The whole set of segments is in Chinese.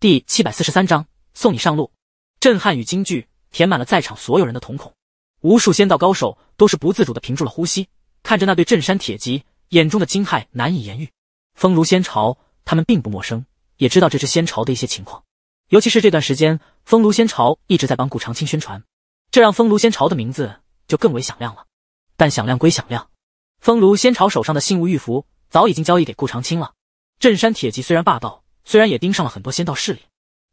第七百四十三章送你上路。震撼与惊惧填满了在场所有人的瞳孔，无数仙道高手都是不自主的屏住了呼吸，看着那对镇山铁骑，眼中的惊骇难以言喻。风炉仙朝他们并不陌生，也知道这只仙朝的一些情况，尤其是这段时间，风炉仙朝一直在帮顾长青宣传，这让风炉仙朝的名字就更为响亮了。但响亮归响亮，风炉仙朝手上的信物玉符早已经交易给顾长青了。镇山铁骑虽然霸道。虽然也盯上了很多仙道势力，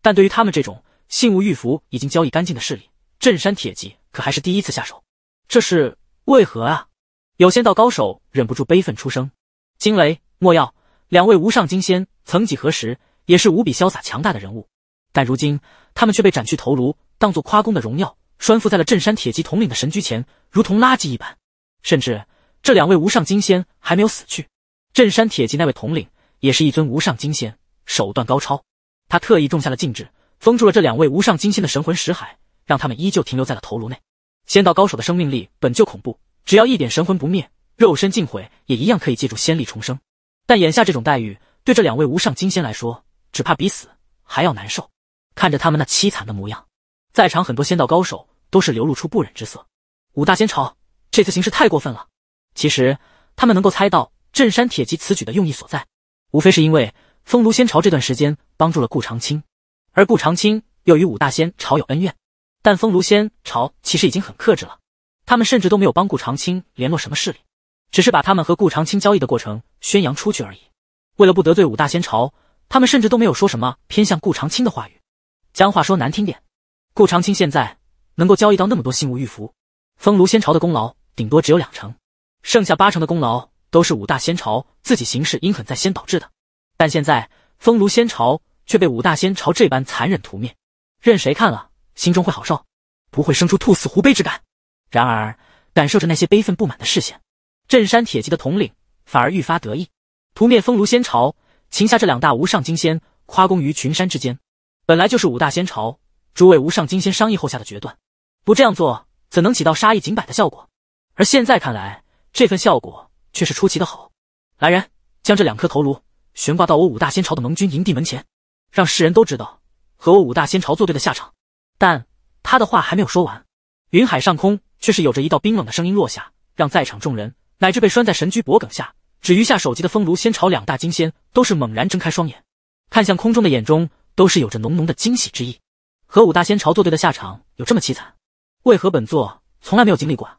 但对于他们这种信物玉符已经交易干净的势力，镇山铁骑可还是第一次下手。这是为何啊？有仙道高手忍不住悲愤出声：“惊雷莫药两位无上金仙，曾几何时也是无比潇洒强大的人物，但如今他们却被斩去头颅，当做夸功的荣耀拴缚在了镇山铁骑统领的神驹前，如同垃圾一般。甚至这两位无上金仙还没有死去，镇山铁骑那位统领也是一尊无上金仙。”手段高超，他特意种下了禁制，封住了这两位无上金仙的神魂识海，让他们依旧停留在了头颅内。仙道高手的生命力本就恐怖，只要一点神魂不灭，肉身尽毁也一样可以借助仙力重生。但眼下这种待遇，对这两位无上金仙来说，只怕比死还要难受。看着他们那凄惨的模样，在场很多仙道高手都是流露出不忍之色。五大仙朝这次行事太过分了，其实他们能够猜到镇山铁骑此举的用意所在，无非是因为。封炉仙朝这段时间帮助了顾长青，而顾长青又与五大仙朝有恩怨，但封炉仙朝其实已经很克制了，他们甚至都没有帮顾长青联络什么势力，只是把他们和顾长青交易的过程宣扬出去而已。为了不得罪五大仙朝，他们甚至都没有说什么偏向顾长青的话语。将话说难听点，顾长青现在能够交易到那么多信物玉符，封炉仙朝的功劳顶多只有两成，剩下八成的功劳都是五大仙朝自己行事阴狠在先导致的。但现在，风炉仙朝却被五大仙朝这般残忍屠灭，任谁看了，心中会好受？不会生出兔死狐悲之感。然而，感受着那些悲愤不满的视线，镇山铁骑的统领反而愈发得意。屠灭风炉仙朝，擒下这两大无上金仙，夸功于群山之间，本来就是五大仙朝诸位无上金仙商议后下的决断。不这样做，怎能起到杀一儆百的效果？而现在看来，这份效果却是出奇的好。来人，将这两颗头颅。悬挂到我五大仙朝的盟军营地门前，让世人都知道和我五大仙朝作对的下场。但他的话还没有说完，云海上空却是有着一道冰冷的声音落下，让在场众人乃至被拴在神驹脖梗下，只余下首级的风炉仙朝两大金仙都是猛然睁开双眼，看向空中的眼中都是有着浓浓的惊喜之意。和五大仙朝作对的下场有这么凄惨？为何本座从来没有经历过？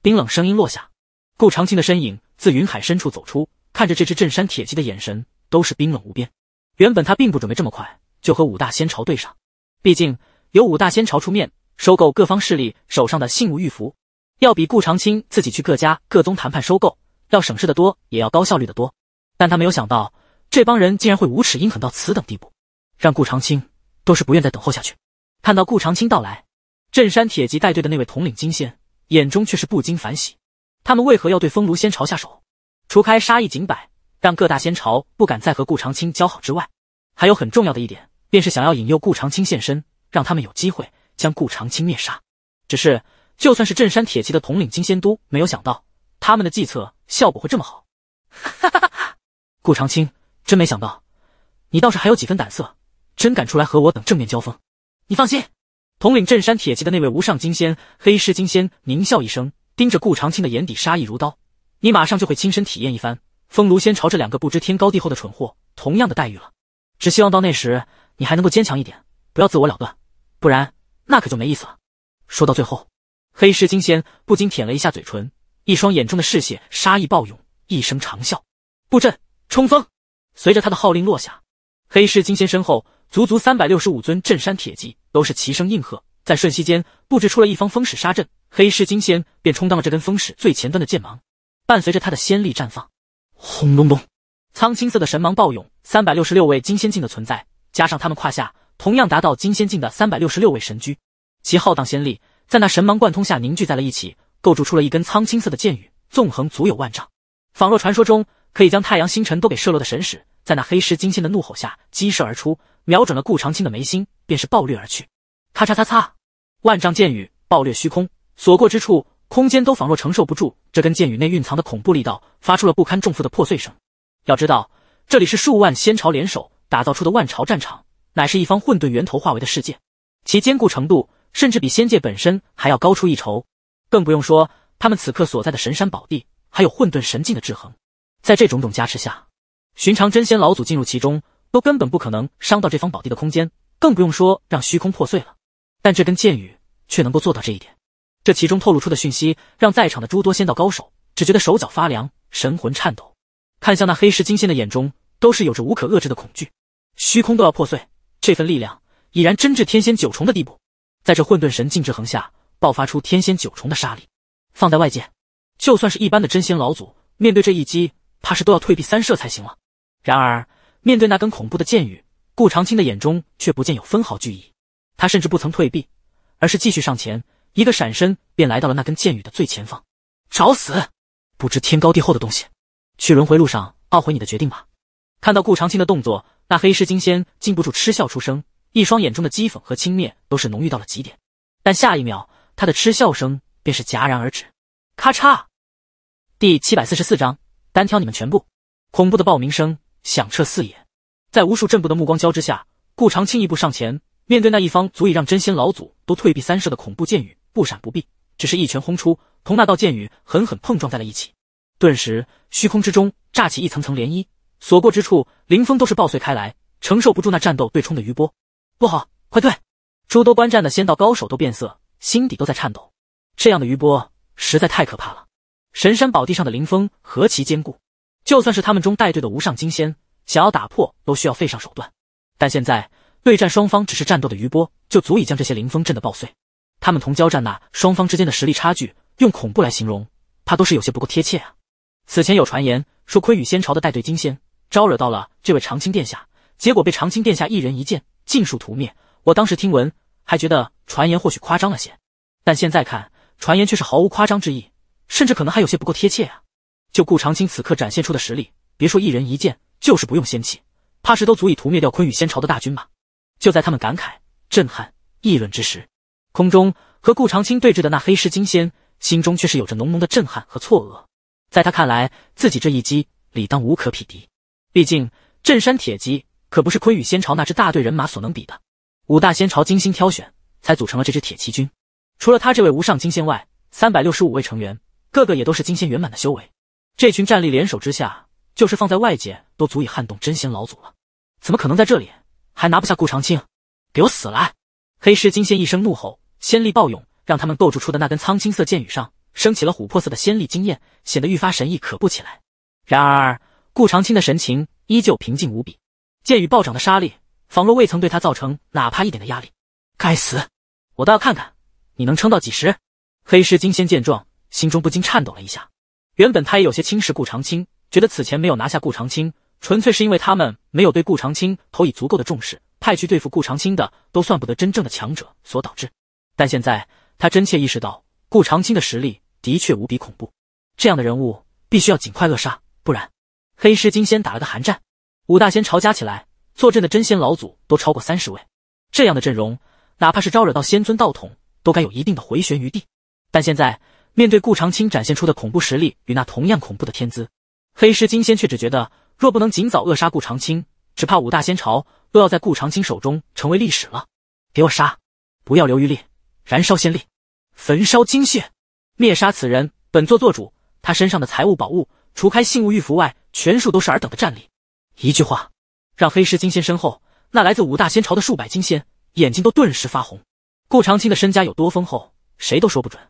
冰冷声音落下，顾长青的身影自云海深处走出，看着这只镇山铁骑的眼神。都是冰冷无边。原本他并不准备这么快就和五大仙朝对上，毕竟由五大仙朝出面收购各方势力手上的信物玉符，要比顾长青自己去各家各宗谈判收购要省事的多，也要高效率的多。但他没有想到，这帮人竟然会无耻阴狠到此等地步，让顾长青都是不愿再等候下去。看到顾长青到来，镇山铁骑带队的那位统领金仙眼中却是不禁反喜：他们为何要对风炉仙朝下手？除开杀一儆百。让各大仙朝不敢再和顾长青交好之外，还有很重要的一点，便是想要引诱顾长青现身，让他们有机会将顾长青灭杀。只是，就算是镇山铁骑的统领金仙都没有想到，他们的计策效果会这么好。哈哈哈哈顾长青，真没想到，你倒是还有几分胆色，真敢出来和我等正面交锋。你放心，统领镇山铁骑的那位无上金仙黑狮金仙狞笑一声，盯着顾长青的眼底，杀意如刀。你马上就会亲身体验一番。风炉仙朝这两个不知天高地厚的蠢货，同样的待遇了。只希望到那时你还能够坚强一点，不要自我了断，不然那可就没意思了。说到最后，黑狮金仙不禁舔了一下嘴唇，一双眼中的嗜血杀意暴涌，一声长啸，布阵冲锋。随着他的号令落下，黑狮金仙身后足足三百六十五尊镇山铁骑都是齐声应和，在瞬息间布置出了一方风矢杀阵。黑狮金仙便充当了这根风矢最前端的剑芒，伴随着他的仙力绽放。轰隆隆，苍青色的神芒暴涌，三百六十六位金仙境的存在，加上他们胯下同样达到金仙境的三百六十六位神驹，其浩荡仙力在那神芒贯通下凝聚在了一起，构筑出了一根苍青色的剑雨，纵横足有万丈，仿若传说中可以将太阳星辰都给射落的神使，在那黑狮金仙的怒吼下激射而出，瞄准了顾长青的眉心，便是暴掠而去。咔嚓嚓嚓，万丈剑雨暴掠虚空，所过之处。空间都仿若承受不住这根剑雨内蕴藏的恐怖力道，发出了不堪重负的破碎声。要知道，这里是数万仙朝联手打造出的万朝战场，乃是一方混沌源头化为的世界，其坚固程度甚至比仙界本身还要高出一筹。更不用说他们此刻所在的神山宝地，还有混沌神境的制衡。在这种种加持下，寻常真仙老祖进入其中，都根本不可能伤到这方宝地的空间，更不用说让虚空破碎了。但这根剑雨却能够做到这一点。这其中透露出的讯息，让在场的诸多仙道高手只觉得手脚发凉，神魂颤抖，看向那黑石金仙的眼中都是有着无可遏制的恐惧，虚空都要破碎。这份力量已然真至天仙九重的地步，在这混沌神境之衡下爆发出天仙九重的杀力，放在外界，就算是一般的真仙老祖面对这一击，怕是都要退避三舍才行了。然而，面对那根恐怖的剑雨，顾长青的眼中却不见有分毫惧意，他甚至不曾退避，而是继续上前。一个闪身，便来到了那根剑雨的最前方。找死！不知天高地厚的东西，去轮回路上懊悔你的决定吧！看到顾长青的动作，那黑狮金仙禁不住嗤笑出声，一双眼中的讥讽和轻蔑都是浓郁到了极点。但下一秒，他的嗤笑声便是戛然而止。咔嚓！第七百四十四章单挑你们全部！恐怖的爆鸣声响彻四野，在无数震步的目光交织下，顾长青一步上前，面对那一方足以让真仙老祖都退避三舍的恐怖剑雨。不闪不避，只是一拳轰出，同那道剑雨狠狠碰撞在了一起。顿时，虚空之中炸起一层层涟漪，所过之处，林峰都是爆碎开来，承受不住那战斗对冲的余波。不好，快退！诸多观战的仙道高手都变色，心底都在颤抖。这样的余波实在太可怕了。神山宝地上的林峰何其坚固，就算是他们中带队的无上金仙，想要打破都需要费上手段。但现在，对战双方只是战斗的余波，就足以将这些林峰震得爆碎。他们同交战那双方之间的实力差距，用恐怖来形容，怕都是有些不够贴切啊。此前有传言说，坤羽仙朝的带队金仙招惹到了这位长青殿下，结果被长青殿下一人一剑尽数屠灭。我当时听闻，还觉得传言或许夸张了些，但现在看，传言却是毫无夸张之意，甚至可能还有些不够贴切啊。就顾长青此刻展现出的实力，别说一人一剑，就是不用仙器，怕是都足以屠灭掉坤羽仙朝的大军吧。就在他们感慨、震撼、议论之时。空中和顾长青对峙的那黑狮金仙，心中却是有着浓浓的震撼和错愕。在他看来，自己这一击理当无可匹敌，毕竟镇山铁骑可不是昆羽仙朝那支大队人马所能比的。五大仙朝精心挑选才组成了这支铁骑军，除了他这位无上金仙外，三百六十五位成员个个也都是金仙圆满的修为。这群战力联手之下，就是放在外界都足以撼动真仙老祖了。怎么可能在这里还拿不下顾长青？给我死来！黑狮金仙一声怒吼。仙力暴涌，让他们构筑出的那根苍青色剑羽上升起了琥珀色的仙力，惊艳，显得愈发神异可怖起来。然而，顾长青的神情依旧平静无比，剑羽暴涨的杀力仿若未曾对他造成哪怕一点的压力。该死，我倒要看看你能撑到几时！黑狮金仙见状，心中不禁颤抖了一下。原本他也有些轻视顾长青，觉得此前没有拿下顾长青，纯粹是因为他们没有对顾长青投以足够的重视，派去对付顾长青的都算不得真正的强者，所导致。但现在他真切意识到，顾长青的实力的确无比恐怖。这样的人物必须要尽快扼杀，不然……黑狮金仙打了个寒战。五大仙朝加起来坐镇的真仙老祖都超过三十位，这样的阵容，哪怕是招惹到仙尊道统，都该有一定的回旋余地。但现在面对顾长青展现出的恐怖实力与那同样恐怖的天资，黑狮金仙却只觉得，若不能尽早扼杀顾长青，只怕五大仙朝都要在顾长青手中成为历史了。给我杀，不要留余力！燃烧仙力，焚烧精血，灭杀此人，本座做主。他身上的财物宝物，除开信物玉符外，全数都是尔等的战力。一句话，让黑狮金仙身后那来自五大仙朝的数百金仙眼睛都顿时发红。顾长青的身家有多丰厚，谁都说不准。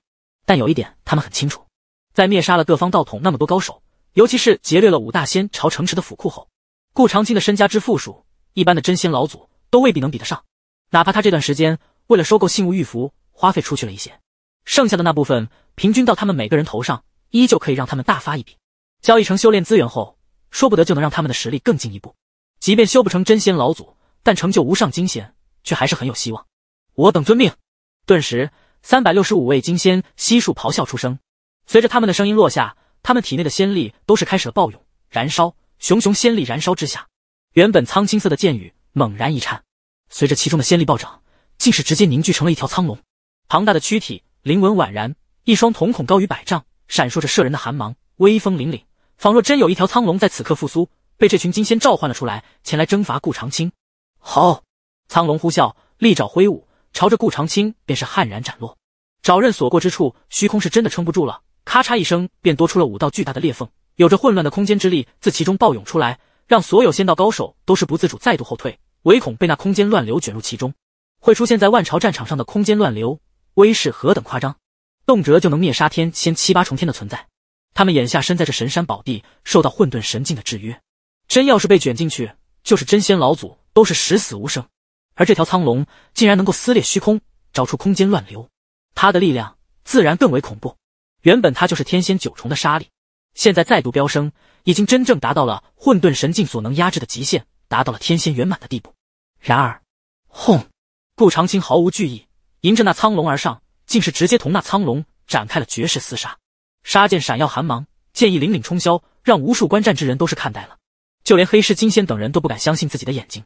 但有一点，他们很清楚，在灭杀了各方道统那么多高手，尤其是劫掠了五大仙朝城池的府库后，顾长青的身家之富庶，一般的真仙老祖都未必能比得上。哪怕他这段时间为了收购信物玉符。花费出去了一些，剩下的那部分平均到他们每个人头上，依旧可以让他们大发一笔。交易成修炼资源后，说不得就能让他们的实力更进一步。即便修不成真仙老祖，但成就无上金仙却还是很有希望。我等遵命。顿时，三百六十五位金仙悉数咆哮出声。随着他们的声音落下，他们体内的仙力都是开始了暴涌、燃烧。熊熊仙力燃烧之下，原本苍青色的剑雨猛然一颤。随着其中的仙力暴涨，竟是直接凝聚成了一条苍龙。庞大的躯体，灵纹宛然，一双瞳孔高于百丈，闪烁着摄人的寒芒，威风凛凛，仿若真有一条苍龙在此刻复苏，被这群金仙召唤了出来，前来征伐顾长青。好，苍龙呼啸，利爪挥舞，朝着顾长青便是悍然斩落，爪刃所过之处，虚空是真的撑不住了，咔嚓一声，便多出了五道巨大的裂缝，有着混乱的空间之力自其中暴涌出来，让所有仙道高手都是不自主再度后退，唯恐被那空间乱流卷入其中，会出现在万朝战场上的空间乱流。威势何等夸张，动辄就能灭杀天仙七八重天的存在。他们眼下身在这神山宝地，受到混沌神境的制约，真要是被卷进去，就是真仙老祖都是十死无生。而这条苍龙竟然能够撕裂虚空，找出空间乱流，它的力量自然更为恐怖。原本它就是天仙九重的杀力，现在再度飙升，已经真正达到了混沌神境所能压制的极限，达到了天仙圆满的地步。然而，轰！顾长青毫无惧意。迎着那苍龙而上，竟是直接同那苍龙展开了绝世厮杀。杀剑闪耀寒芒，剑意凛凛冲霄，让无数观战之人都是看呆了。就连黑狮金仙等人都不敢相信自己的眼睛。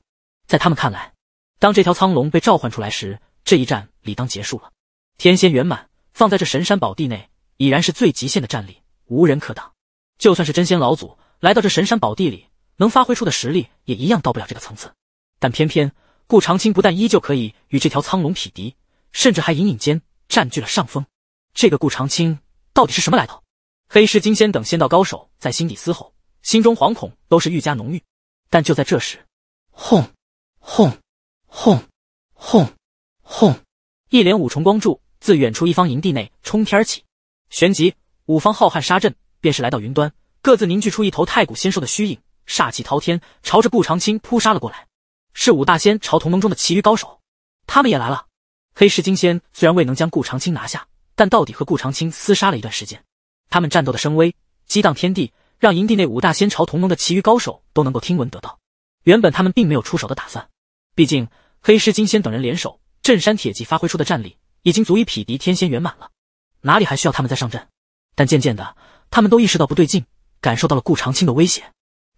在他们看来，当这条苍龙被召唤出来时，这一战理当结束了。天仙圆满，放在这神山宝地内，已然是最极限的战力，无人可挡。就算是真仙老祖来到这神山宝地里，能发挥出的实力也一样到不了这个层次。但偏偏顾长青不但依旧可以与这条苍龙匹敌。甚至还隐隐间占据了上风。这个顾长青到底是什么来头？黑狮金仙等仙道高手在心底嘶吼，心中惶恐都是愈加浓郁。但就在这时，轰轰轰轰轰！一连五重光柱自远处一方营地内冲天而起，旋即五方浩瀚沙阵便是来到云端，各自凝聚出一头太古仙兽的虚影，煞气滔天，朝着顾长青扑杀了过来。是五大仙朝同盟中的其余高手，他们也来了。黑石金仙虽然未能将顾长青拿下，但到底和顾长青厮杀了一段时间。他们战斗的声威激荡天地，让营地内五大仙朝同盟的其余高手都能够听闻得到。原本他们并没有出手的打算，毕竟黑石金仙等人联手镇山铁骑发挥出的战力已经足以匹敌天仙圆满了，哪里还需要他们再上阵？但渐渐的，他们都意识到不对劲，感受到了顾长青的威胁。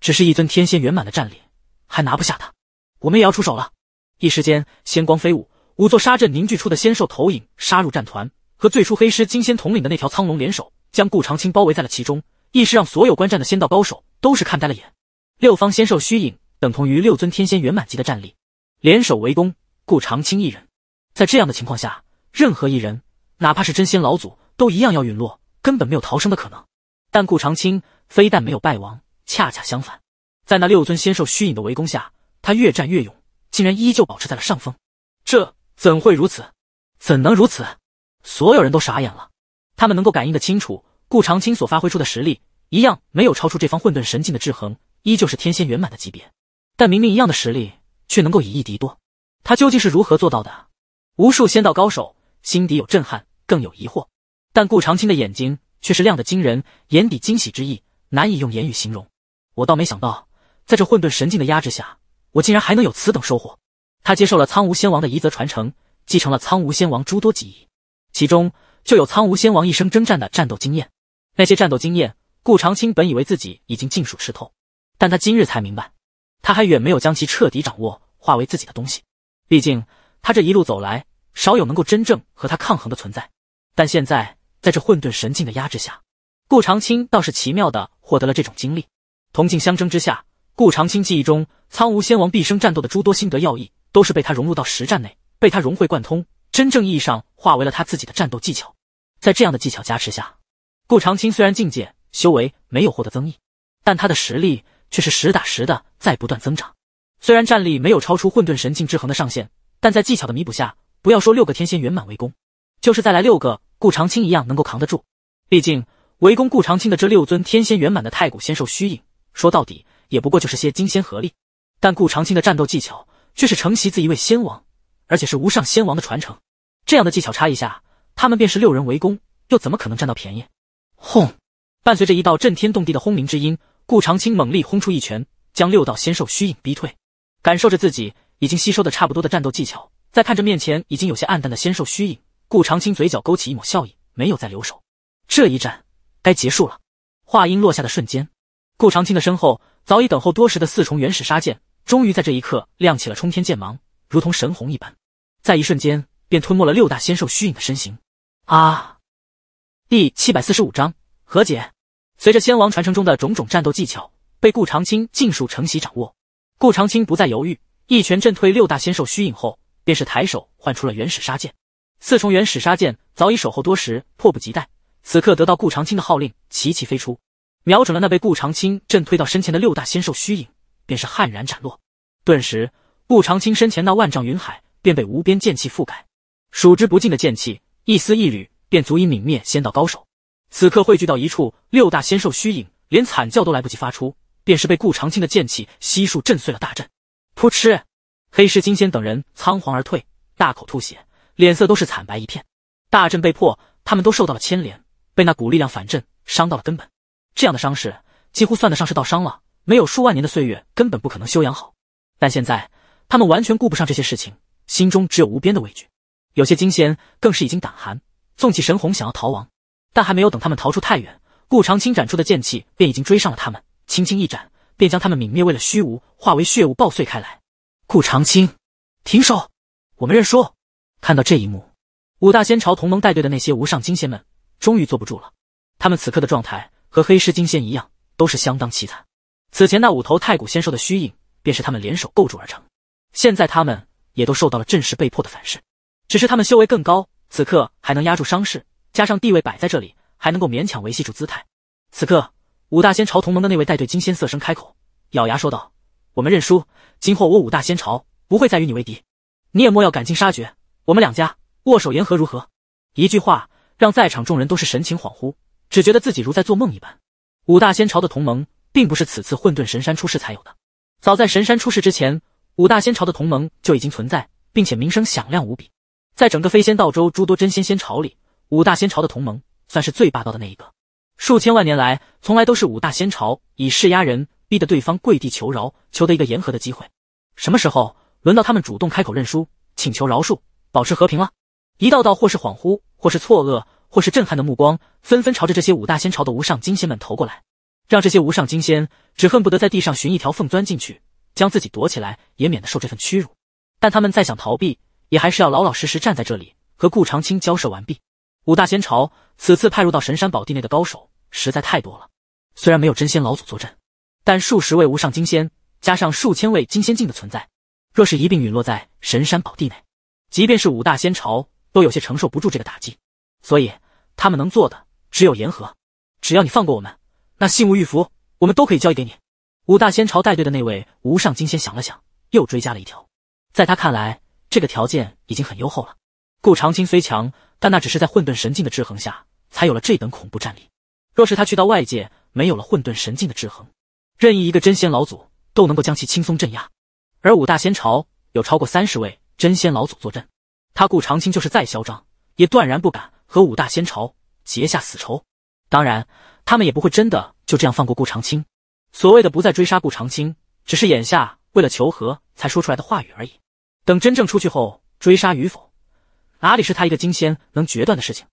只是一尊天仙圆满的战力，还拿不下他，我们也要出手了。一时间，仙光飞舞。五座沙阵凝聚出的仙兽投影杀入战团，和最初黑狮金仙统领的那条苍龙联手，将顾长青包围在了其中，一时让所有观战的仙道高手都是看呆了眼。六方仙兽虚影等同于六尊天仙圆满级的战力，联手围攻顾长青一人，在这样的情况下，任何一人，哪怕是真仙老祖，都一样要陨落，根本没有逃生的可能。但顾长青非但没有败亡，恰恰相反，在那六尊仙兽虚影的围攻下，他越战越勇，竟然依旧保持在了上风。这。怎会如此？怎能如此？所有人都傻眼了。他们能够感应得清楚，顾长青所发挥出的实力，一样没有超出这方混沌神境的制衡，依旧是天仙圆满的级别。但明明一样的实力，却能够以一敌多，他究竟是如何做到的？无数仙道高手心底有震撼，更有疑惑。但顾长青的眼睛却是亮得惊人，眼底惊喜之意难以用言语形容。我倒没想到，在这混沌神境的压制下，我竟然还能有此等收获。他接受了苍梧仙王的遗泽传承，继承了苍梧仙王诸多记忆，其中就有苍梧仙王一生征战的战斗经验。那些战斗经验，顾长青本以为自己已经尽数吃透，但他今日才明白，他还远没有将其彻底掌握，化为自己的东西。毕竟他这一路走来，少有能够真正和他抗衡的存在。但现在，在这混沌神境的压制下，顾长青倒是奇妙的获得了这种经历。同境相争之下，顾长青记忆中苍梧仙王毕生战斗的诸多心得要义。都是被他融入到实战内，被他融会贯通，真正意义上化为了他自己的战斗技巧。在这样的技巧加持下，顾长青虽然境界修为没有获得增益，但他的实力却是实打实的在不断增长。虽然战力没有超出混沌神境制衡的上限，但在技巧的弥补下，不要说六个天仙圆满围攻，就是再来六个，顾长青一样能够扛得住。毕竟围攻顾长青的这六尊天仙圆满的太古仙兽虚影，说到底也不过就是些金仙合力，但顾长青的战斗技巧。却是承袭自一位先王，而且是无上先王的传承。这样的技巧差异下，他们便是六人围攻，又怎么可能占到便宜？轰！伴随着一道震天动地的轰鸣之音，顾长青猛力轰出一拳，将六道仙兽虚影逼退。感受着自己已经吸收的差不多的战斗技巧，再看着面前已经有些暗淡的仙兽虚影，顾长青嘴角勾起一抹笑意，没有再留手。这一战该结束了。话音落下的瞬间，顾长青的身后早已等候多时的四重原始杀剑。终于在这一刻亮起了冲天剑芒，如同神虹一般，在一瞬间便吞没了六大仙兽虚影的身形。啊！第七百四十五章和解。随着仙王传承中的种种战斗技巧被顾长青尽数承袭掌握，顾长青不再犹豫，一拳震退六大仙兽虚影后，便是抬手唤出了原始杀剑。四重原始杀剑早已守候多时，迫不及待，此刻得到顾长青的号令，齐齐飞出，瞄准了那被顾长青震退到身前的六大仙兽虚影。便是悍然斩落，顿时顾长青身前那万丈云海便被无边剑气覆盖，数之不尽的剑气，一丝一缕便足以泯灭仙道高手。此刻汇聚到一处，六大仙兽虚影连惨叫都来不及发出，便是被顾长青的剑气悉数震碎了大阵。噗嗤，黑石金仙等人仓皇而退，大口吐血，脸色都是惨白一片。大阵被破，他们都受到了牵连，被那股力量反震，伤到了根本。这样的伤势，几乎算得上是道伤了。没有数万年的岁月，根本不可能修养好。但现在他们完全顾不上这些事情，心中只有无边的畏惧。有些金仙更是已经胆寒，纵起神虹想要逃亡，但还没有等他们逃出太远，顾长青斩出的剑气便已经追上了他们，轻轻一斩，便将他们泯灭为了虚无，化为血雾爆碎开来。顾长青，停手，我们认输！看到这一幕，五大仙朝同盟带队的那些无上金仙们终于坐不住了。他们此刻的状态和黑狮金仙一样，都是相当凄惨。此前那五头太古仙兽的虚影，便是他们联手构筑而成。现在他们也都受到了阵势被迫的反噬，只是他们修为更高，此刻还能压住伤势，加上地位摆在这里，还能够勉强维系住姿态。此刻五大仙朝同盟的那位带队金仙色声开口，咬牙说道：“我们认输，今后我五大仙朝不会再与你为敌，你也莫要赶尽杀绝，我们两家握手言和如何？”一句话让在场众人都是神情恍惚，只觉得自己如在做梦一般。五大仙朝的同盟。并不是此次混沌神山出世才有的。早在神山出世之前，五大仙朝的同盟就已经存在，并且名声响亮无比。在整个飞仙道州诸多真仙仙朝里，五大仙朝的同盟算是最霸道的那一个。数千万年来，从来都是五大仙朝以势压人，逼得对方跪地求饶，求得一个言和的机会。什么时候轮到他们主动开口认输，请求饶恕，保持和平了？一道道或是恍惚，或是错愕，或是震撼的目光，纷纷朝着这些五大仙朝的无上金仙们投过来。让这些无上金仙只恨不得在地上寻一条缝钻进去，将自己躲起来，也免得受这份屈辱。但他们再想逃避，也还是要老老实实站在这里，和顾长青交涉完毕。五大仙朝此次派入到神山宝地内的高手实在太多了，虽然没有真仙老祖坐镇，但数十位无上金仙加上数千位金仙境的存在，若是一并陨落在神山宝地内，即便是五大仙朝都有些承受不住这个打击。所以他们能做的只有言和，只要你放过我们。那信物玉符，我们都可以交易给你。五大仙朝带队的那位无上金仙想了想，又追加了一条。在他看来，这个条件已经很优厚了。顾长青虽强，但那只是在混沌神境的制衡下，才有了这等恐怖战力。若是他去到外界，没有了混沌神境的制衡，任意一个真仙老祖都能够将其轻松镇压。而五大仙朝有超过三十位真仙老祖坐镇，他顾长青就是再嚣张，也断然不敢和五大仙朝结下死仇。当然。他们也不会真的就这样放过顾长青。所谓的不再追杀顾长青，只是眼下为了求和才说出来的话语而已。等真正出去后，追杀与否，哪里是他一个金仙能决断的事情？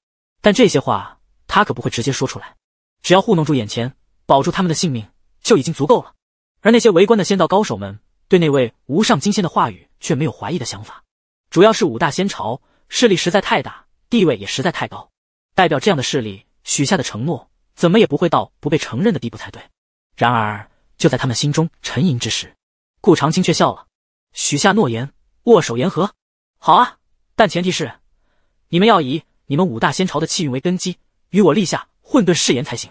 但这些话他可不会直接说出来。只要糊弄住眼前，保住他们的性命就已经足够了。而那些围观的仙道高手们对那位无上金仙的话语却没有怀疑的想法，主要是五大仙朝势力实在太大，地位也实在太高，代表这样的势力许下的承诺。怎么也不会到不被承认的地步才对。然而，就在他们心中沉吟之时，顾长青却笑了，许下诺言，握手言和。好啊，但前提是你们要以你们五大仙朝的气运为根基，与我立下混沌誓言才行。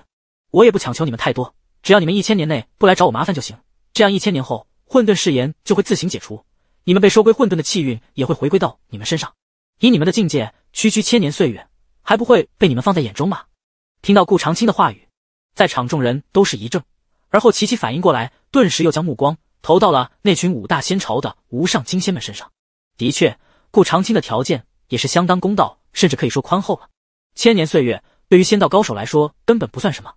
我也不强求你们太多，只要你们一千年内不来找我麻烦就行。这样一千年后，混沌誓言就会自行解除，你们被收归混沌的气运也会回归到你们身上。以你们的境界，区区千年岁月，还不会被你们放在眼中吗？听到顾长青的话语，在场众人都是一怔，而后齐齐反应过来，顿时又将目光投到了那群五大仙朝的无上金仙们身上。的确，顾长青的条件也是相当公道，甚至可以说宽厚了。千年岁月对于仙道高手来说根本不算什么，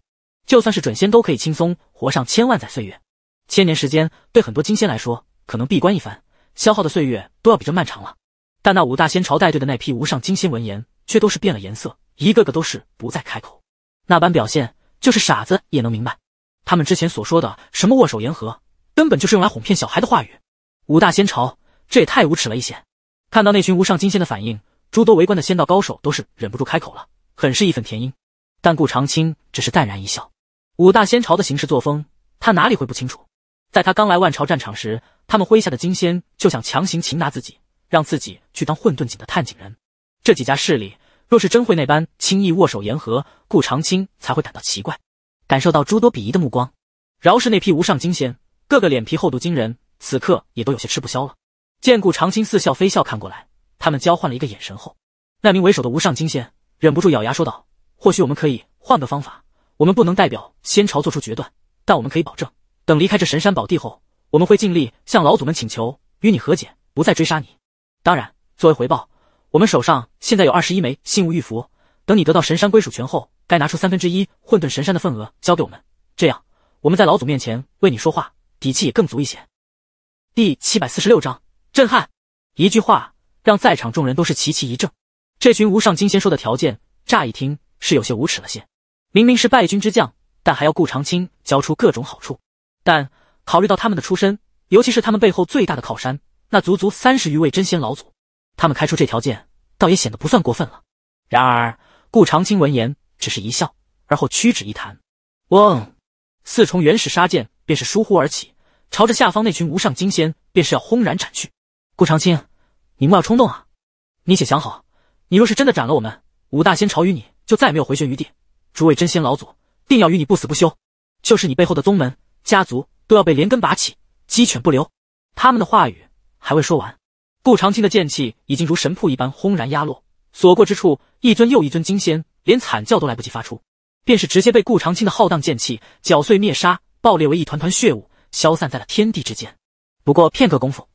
就算是准仙都可以轻松活上千万载岁月。千年时间对很多金仙来说，可能闭关一番消耗的岁月都要比这漫长了。但那五大仙朝带队的那批无上金仙闻言，却都是变了颜色，一个个都是不再开口。那般表现，就是傻子也能明白。他们之前所说的什么握手言和，根本就是用来哄骗小孩的话语。五大仙朝，这也太无耻了一些。看到那群无上金仙的反应，诸多围观的仙道高手都是忍不住开口了，很是义愤填膺。但顾长青只是淡然一笑。五大仙朝的行事作风，他哪里会不清楚？在他刚来万朝战场时，他们麾下的金仙就想强行擒拿自己，让自己去当混沌井的探井人。这几家势力。若是真会那般轻易握手言和，顾长青才会感到奇怪，感受到诸多鄙夷的目光。饶是那批无上金仙，个个脸皮厚度惊人，此刻也都有些吃不消了。见顾长青似笑非笑看过来，他们交换了一个眼神后，那名为首的无上金仙忍不住咬牙说道：“或许我们可以换个方法。我们不能代表仙朝做出决断，但我们可以保证，等离开这神山宝地后，我们会尽力向老祖们请求与你和解，不再追杀你。当然，作为回报。”我们手上现在有二十一枚信物玉符，等你得到神山归属权后，该拿出三分之一混沌神山的份额交给我们。这样，我们在老祖面前为你说话，底气也更足一些。第七百四十六章震撼，一句话让在场众人都是齐齐一怔。这群无上金仙说的条件，乍一听是有些无耻了些。明明是败军之将，但还要顾长青交出各种好处。但考虑到他们的出身，尤其是他们背后最大的靠山，那足足三十余位真仙老祖。他们开出这条件，倒也显得不算过分了。然而，顾长青闻言只是一笑，而后屈指一弹，嗡，四重原始杀剑便是倏忽而起，朝着下方那群无上金仙便是要轰然斩去。顾长青，你莫要冲动啊！你且想好，你若是真的斩了我们五大仙朝，与你就再没有回旋余地。诸位真仙老祖定要与你不死不休，就是你背后的宗门家族都要被连根拔起，鸡犬不留。他们的话语还未说完。顾长青的剑气已经如神瀑一般轰然压落，所过之处，一尊又一尊金仙连惨叫都来不及发出，便是直接被顾长青的浩荡剑气绞碎灭杀，爆裂为一团团血雾，消散在了天地之间。不过片刻功夫，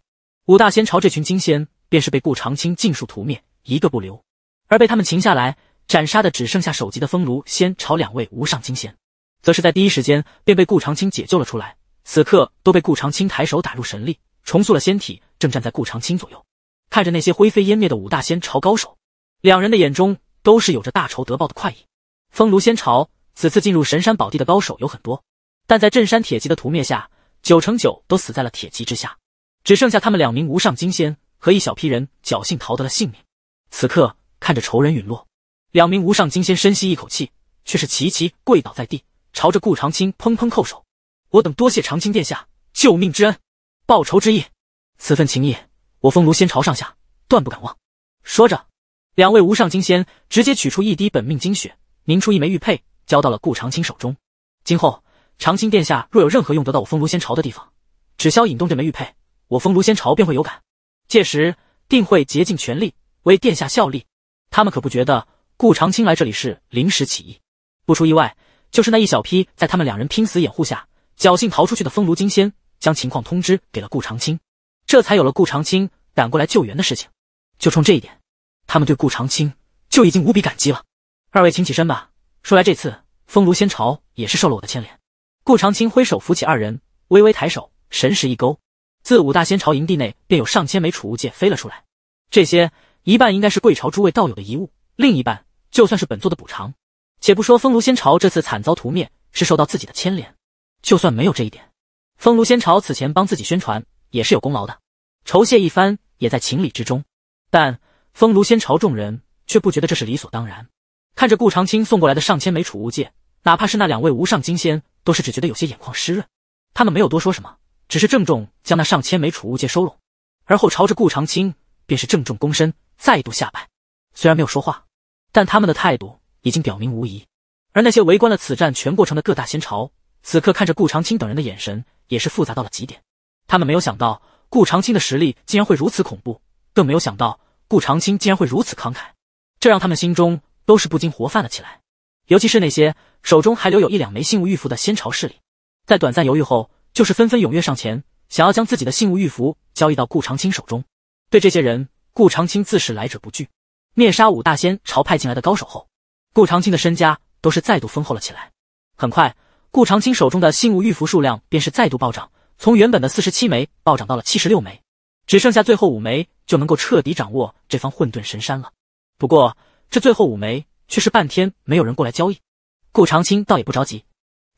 五大仙朝这群金仙便是被顾长青尽数屠灭，一个不留。而被他们擒下来斩杀的只剩下首级的风炉仙朝两位无上金仙，则是在第一时间便被顾长青解救了出来。此刻都被顾长青抬手打入神力，重塑了仙体。正站在顾长青左右，看着那些灰飞烟灭的五大仙朝高手，两人的眼中都是有着大仇得报的快意。风炉仙朝此次进入神山宝地的高手有很多，但在镇山铁骑的屠灭下，九成九都死在了铁骑之下，只剩下他们两名无上金仙和一小批人侥幸逃得了性命。此刻看着仇人陨落，两名无上金仙深吸一口气，却是齐齐跪倒在地，朝着顾长青砰砰叩首：“我等多谢长青殿下救命之恩，报仇之意。”此份情谊，我封炉仙朝上下断不敢忘。说着，两位无上金仙直接取出一滴本命精血，凝出一枚玉佩，交到了顾长青手中。今后，长青殿下若有任何用得到我封炉仙朝的地方，只消引动这枚玉佩，我封炉仙朝便会有感，届时定会竭尽全力为殿下效力。他们可不觉得顾长青来这里是临时起意，不出意外，就是那一小批在他们两人拼死掩护下侥幸逃出去的封炉金仙，将情况通知给了顾长青。这才有了顾长青赶过来救援的事情，就冲这一点，他们对顾长青就已经无比感激了。二位请起身吧。说来这次风炉仙朝也是受了我的牵连。顾长青挥手扶起二人，微微抬手，神识一勾，自五大仙朝营地内便有上千枚储物戒飞了出来。这些一半应该是贵朝诸位道友的遗物，另一半就算是本座的补偿。且不说风炉仙朝这次惨遭屠灭是受到自己的牵连，就算没有这一点，风炉仙朝此前帮自己宣传。也是有功劳的，酬谢一番也在情理之中。但风炉仙朝众人却不觉得这是理所当然。看着顾长青送过来的上千枚储物戒，哪怕是那两位无上金仙，都是只觉得有些眼眶湿润。他们没有多说什么，只是郑重将那上千枚储物戒收拢，而后朝着顾长青便是郑重躬身，再度下拜。虽然没有说话，但他们的态度已经表明无疑。而那些围观了此战全过程的各大仙朝，此刻看着顾长青等人的眼神也是复杂到了极点。他们没有想到顾长青的实力竟然会如此恐怖，更没有想到顾长青竟然会如此慷慨，这让他们心中都是不禁活泛了起来。尤其是那些手中还留有一两枚信物玉符的仙朝势力，在短暂犹豫后，就是纷纷踊跃上前，想要将自己的信物玉符交易到顾长青手中。对这些人，顾长青自是来者不拒。灭杀五大仙朝派进来的高手后，顾长青的身家都是再度丰厚了起来。很快，顾长青手中的信物玉符数量便是再度暴涨。从原本的四十七枚暴涨到了七十六枚，只剩下最后五枚就能够彻底掌握这方混沌神山了。不过这最后五枚却是半天没有人过来交易。顾长青倒也不着急。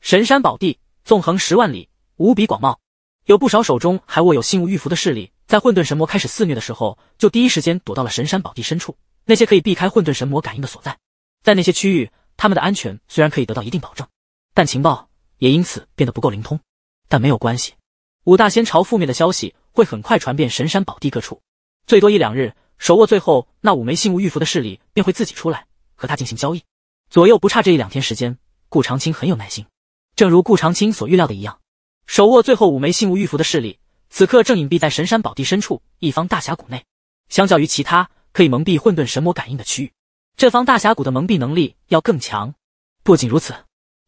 神山宝地纵横十万里，无比广袤，有不少手中还握有信物玉符的势力，在混沌神魔开始肆虐的时候，就第一时间躲到了神山宝地深处。那些可以避开混沌神魔感应的所在，在那些区域，他们的安全虽然可以得到一定保证，但情报也因此变得不够灵通。但没有关系。五大仙朝覆灭的消息会很快传遍神山宝地各处，最多一两日，手握最后那五枚信物玉符的势力便会自己出来和他进行交易，左右不差这一两天时间。顾长青很有耐心。正如顾长青所预料的一样，手握最后五枚信物玉符的势力，此刻正隐蔽在神山宝地深处一方大峡谷内。相较于其他可以蒙蔽混沌神魔感应的区域，这方大峡谷的蒙蔽能力要更强。不仅如此，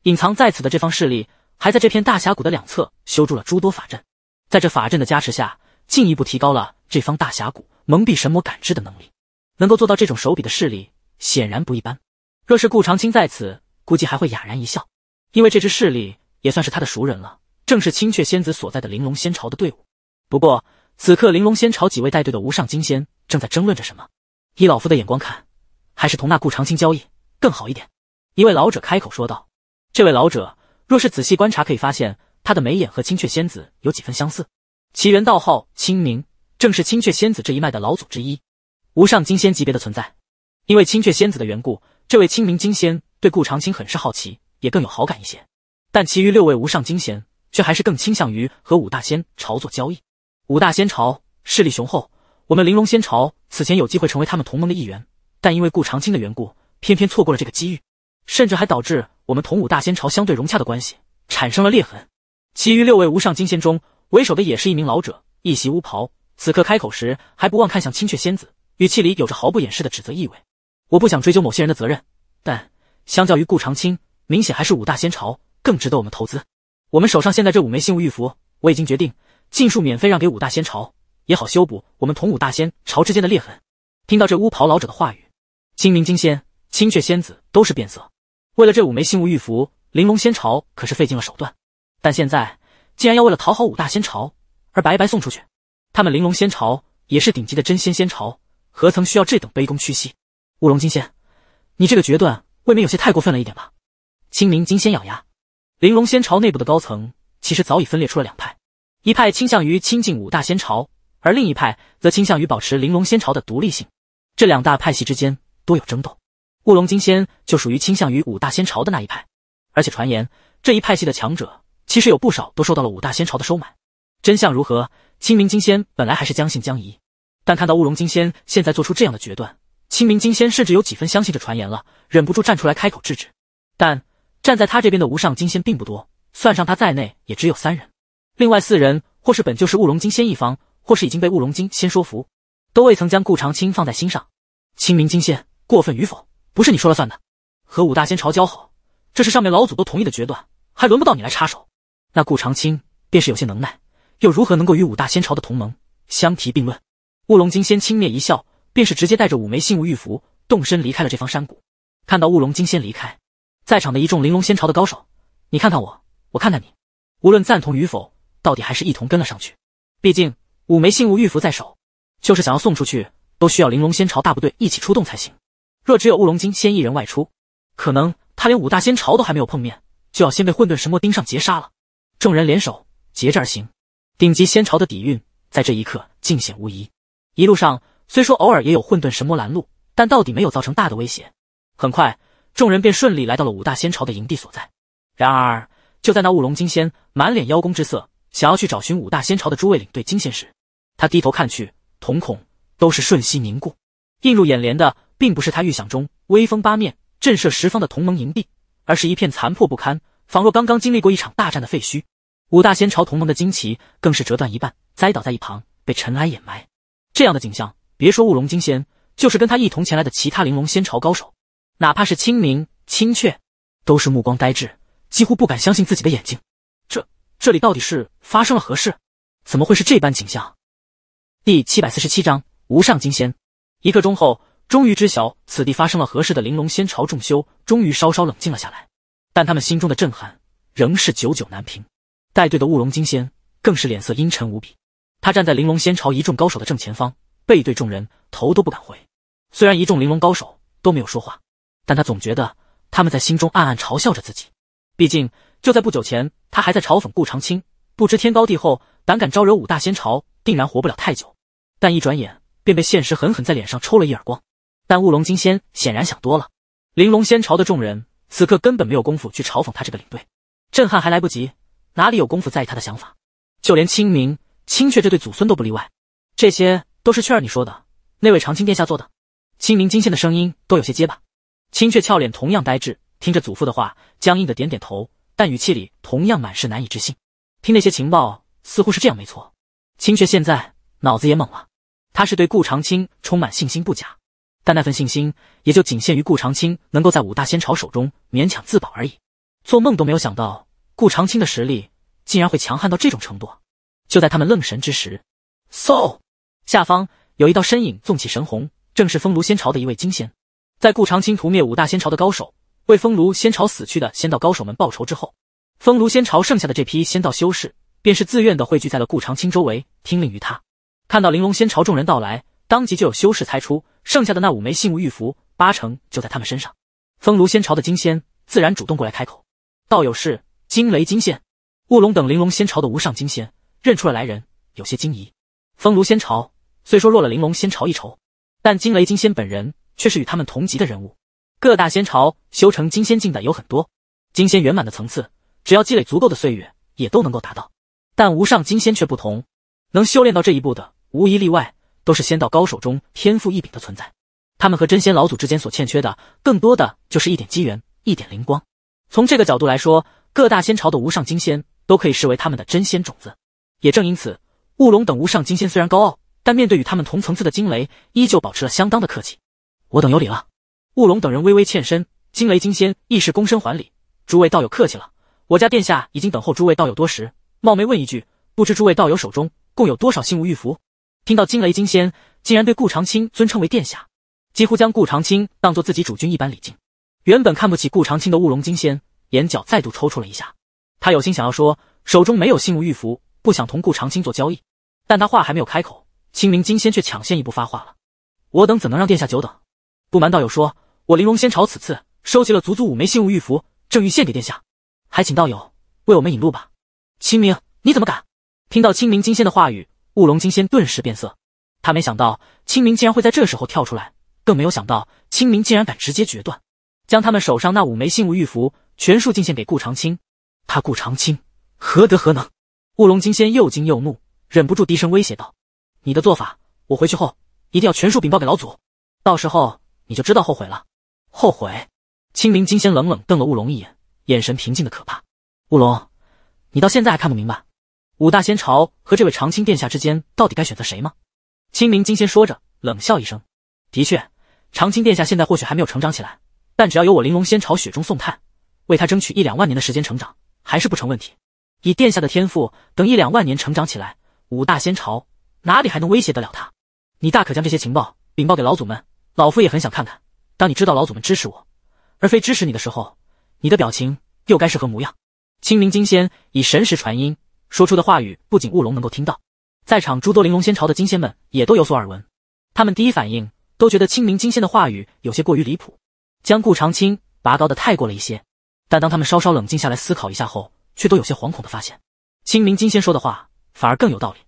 隐藏在此的这方势力。还在这片大峡谷的两侧修筑了诸多法阵，在这法阵的加持下，进一步提高了这方大峡谷蒙蔽神魔感知的能力。能够做到这种手笔的势力，显然不一般。若是顾长青在此，估计还会哑然一笑，因为这支势力也算是他的熟人了，正是青雀仙子所在的玲珑仙朝的队伍。不过，此刻玲珑仙朝几位带队的无上金仙正在争论着什么。依老夫的眼光看，还是同那顾长青交易更好一点。一位老者开口说道：“这位老者。”若是仔细观察，可以发现他的眉眼和青雀仙子有几分相似。其人道号清明，正是青雀仙子这一脉的老祖之一，无上金仙级别的存在。因为青雀仙子的缘故，这位清明金仙对顾长青很是好奇，也更有好感一些。但其余六位无上金仙却还是更倾向于和五大仙朝做交易。五大仙朝势力雄厚，我们玲珑仙朝此前有机会成为他们同盟的一员，但因为顾长青的缘故，偏偏错过了这个机遇，甚至还导致。我们同五大仙朝相对融洽的关系产生了裂痕。其余六位无上金仙中，为首的也是一名老者，一袭乌袍，此刻开口时还不忘看向青雀仙子，语气里有着毫不掩饰的指责意味。我不想追究某些人的责任，但相较于顾长青，明显还是五大仙朝更值得我们投资。我们手上现在这五枚信物玉符，我已经决定尽数免费让给五大仙朝，也好修补我们同五大仙朝之间的裂痕。听到这乌袍老者的话语，清明金仙、青雀仙子都是变色。为了这五枚心无玉符，玲珑仙朝可是费尽了手段。但现在竟然要为了讨好五大仙朝而白白送出去，他们玲珑仙朝也是顶级的真仙仙朝，何曾需要这等卑躬屈膝？乌龙金仙，你这个决断未免有些太过分了一点吧？清明金仙咬牙。玲珑仙朝内部的高层其实早已分裂出了两派，一派倾向于亲近五大仙朝，而另一派则倾向于保持玲珑仙朝的独立性。这两大派系之间多有争斗。乌龙金仙就属于倾向于五大仙朝的那一派，而且传言这一派系的强者其实有不少都受到了五大仙朝的收买，真相如何？清明金仙本来还是将信将疑，但看到乌龙金仙现在做出这样的决断，清明金仙甚至有几分相信这传言了，忍不住站出来开口制止。但站在他这边的无上金仙并不多，算上他在内也只有三人，另外四人或是本就是乌龙金仙一方，或是已经被乌龙金仙说服，都未曾将顾长青放在心上。清明金仙过分与否？不是你说了算的，和五大仙朝交好，这是上面老祖都同意的决断，还轮不到你来插手。那顾长青便是有些能耐，又如何能够与五大仙朝的同盟相提并论？乌龙金仙轻蔑一笑，便是直接带着五枚信物玉符，动身离开了这方山谷。看到乌龙金仙离开，在场的一众玲珑仙朝的高手，你看看我，我看看你，无论赞同与否，到底还是一同跟了上去。毕竟五枚信物玉符在手，就是想要送出去，都需要玲珑仙朝大部队一起出动才行。若只有乌龙金仙一人外出，可能他连五大仙朝都还没有碰面，就要先被混沌神魔盯上劫杀了。众人联手结这而行，顶级仙朝的底蕴在这一刻尽显无疑。一路上虽说偶尔也有混沌神魔拦路，但到底没有造成大的威胁。很快，众人便顺利来到了五大仙朝的营地所在。然而，就在那雾龙金仙满脸邀功之色，想要去找寻五大仙朝的诸位领队金仙时，他低头看去，瞳孔都是瞬息凝固，映入眼帘的。并不是他预想中威风八面、震慑十方的同盟营地，而是一片残破不堪，仿若刚刚经历过一场大战的废墟。五大仙朝同盟的旌旗更是折断一半，栽倒在一旁，被尘埃掩埋。这样的景象，别说雾龙金仙，就是跟他一同前来的其他玲珑仙朝高手，哪怕是清明青雀，都是目光呆滞，几乎不敢相信自己的眼睛。这这里到底是发生了何事？怎么会是这般景象？第七百四十七章无上金仙。一刻钟后。终于知晓此地发生了何事的玲珑仙朝众修终于稍稍冷静了下来，但他们心中的震撼仍是久久难平。带队的雾龙金仙更是脸色阴沉无比，他站在玲珑仙朝一众高手的正前方，背对众人，头都不敢回。虽然一众玲珑高手都没有说话，但他总觉得他们在心中暗暗嘲笑着自己。毕竟就在不久前，他还在嘲讽顾长青不知天高地厚，胆敢招惹五大仙朝，定然活不了太久。但一转眼便被现实狠狠在脸上抽了一耳光。但雾龙金仙显然想多了，玲珑仙朝的众人此刻根本没有功夫去嘲讽他这个领队，震撼还来不及，哪里有功夫在意他的想法？就连清明、青雀这对祖孙都不例外。这些都是雀儿你说的，那位长青殿下做的。清明金仙的声音都有些结巴，青雀俏脸同样呆滞，听着祖父的话，僵硬的点点头，但语气里同样满是难以置信。听那些情报，似乎是这样没错。青雀现在脑子也懵了，他是对顾长青充满信心不假。但那份信心也就仅限于顾长青能够在五大仙朝手中勉强自保而已，做梦都没有想到顾长青的实力竟然会强悍到这种程度。就在他们愣神之时，嗖，下方有一道身影纵起神虹，正是风炉仙朝的一位金仙。在顾长青屠灭五大仙朝的高手，为风炉仙朝死去的仙道高手们报仇之后，风炉仙朝剩下的这批仙道修士，便是自愿的汇聚在了顾长青周围，听令于他。看到玲珑仙朝众人到来。当即就有修士猜出，剩下的那五枚信物玉符，八成就在他们身上。风炉仙朝的金仙自然主动过来开口：“道友是惊雷金仙。”雾龙等玲珑仙朝的无上金仙认出了来人，有些惊疑。风炉仙朝虽说弱了玲珑仙朝一筹，但惊雷金仙本人却是与他们同级的人物。各大仙朝修成金仙境的有很多，金仙圆满的层次，只要积累足够的岁月，也都能够达到。但无上金仙却不同，能修炼到这一步的，无一例外。都是仙道高手中天赋异禀的存在，他们和真仙老祖之间所欠缺的，更多的就是一点机缘，一点灵光。从这个角度来说，各大仙朝的无上金仙都可以视为他们的真仙种子。也正因此，雾龙等无上金仙虽然高傲，但面对与他们同层次的惊雷，依旧保持了相当的客气。我等有礼了。雾龙等人微微欠身，惊雷金仙亦是躬身还礼。诸位道友客气了，我家殿下已经等候诸位道友多时。冒昧问一句，不知诸位道友手中共有多少星无玉符？听到惊雷金仙竟然对顾长青尊称为殿下，几乎将顾长青当做自己主君一般礼敬。原本看不起顾长青的乌龙金仙，眼角再度抽搐了一下。他有心想要说，手中没有信物玉符，不想同顾长青做交易。但他话还没有开口，清明金仙却抢先一步发话了：“我等怎能让殿下久等？不瞒道友说，我玲珑仙朝此次收集了足足五枚信物玉符，正欲献给殿下，还请道友为我们引路吧。”清明，你怎么敢？听到清明金仙的话语。雾龙金仙顿时变色，他没想到清明竟然会在这时候跳出来，更没有想到清明竟然敢直接决断，将他们手上那五枚信物玉符全数进献给顾长青。他顾长青何德何能？雾龙金仙又惊又怒，忍不住低声威胁道：“你的做法，我回去后一定要全数禀报给老祖，到时候你就知道后悔了。”后悔？清明金仙冷冷瞪了雾龙一眼，眼神平静的可怕。雾龙，你到现在还看不明白？五大仙朝和这位长青殿下之间，到底该选择谁吗？清明金仙说着，冷笑一声。的确，长青殿下现在或许还没有成长起来，但只要有我玲珑仙朝雪中送炭，为他争取一两万年的时间成长，还是不成问题。以殿下的天赋，等一两万年成长起来，五大仙朝哪里还能威胁得了他？你大可将这些情报禀报给老祖们，老夫也很想看看，当你知道老祖们支持我，而非支持你的时候，你的表情又该是何模样？清明金仙以神识传音。说出的话语不仅雾龙能够听到，在场诸多玲珑仙朝的金仙们也都有所耳闻。他们第一反应都觉得清明金仙的话语有些过于离谱，将顾长青拔高的太过了一些。但当他们稍稍冷静下来思考一下后，却都有些惶恐的发现，清明金仙说的话反而更有道理。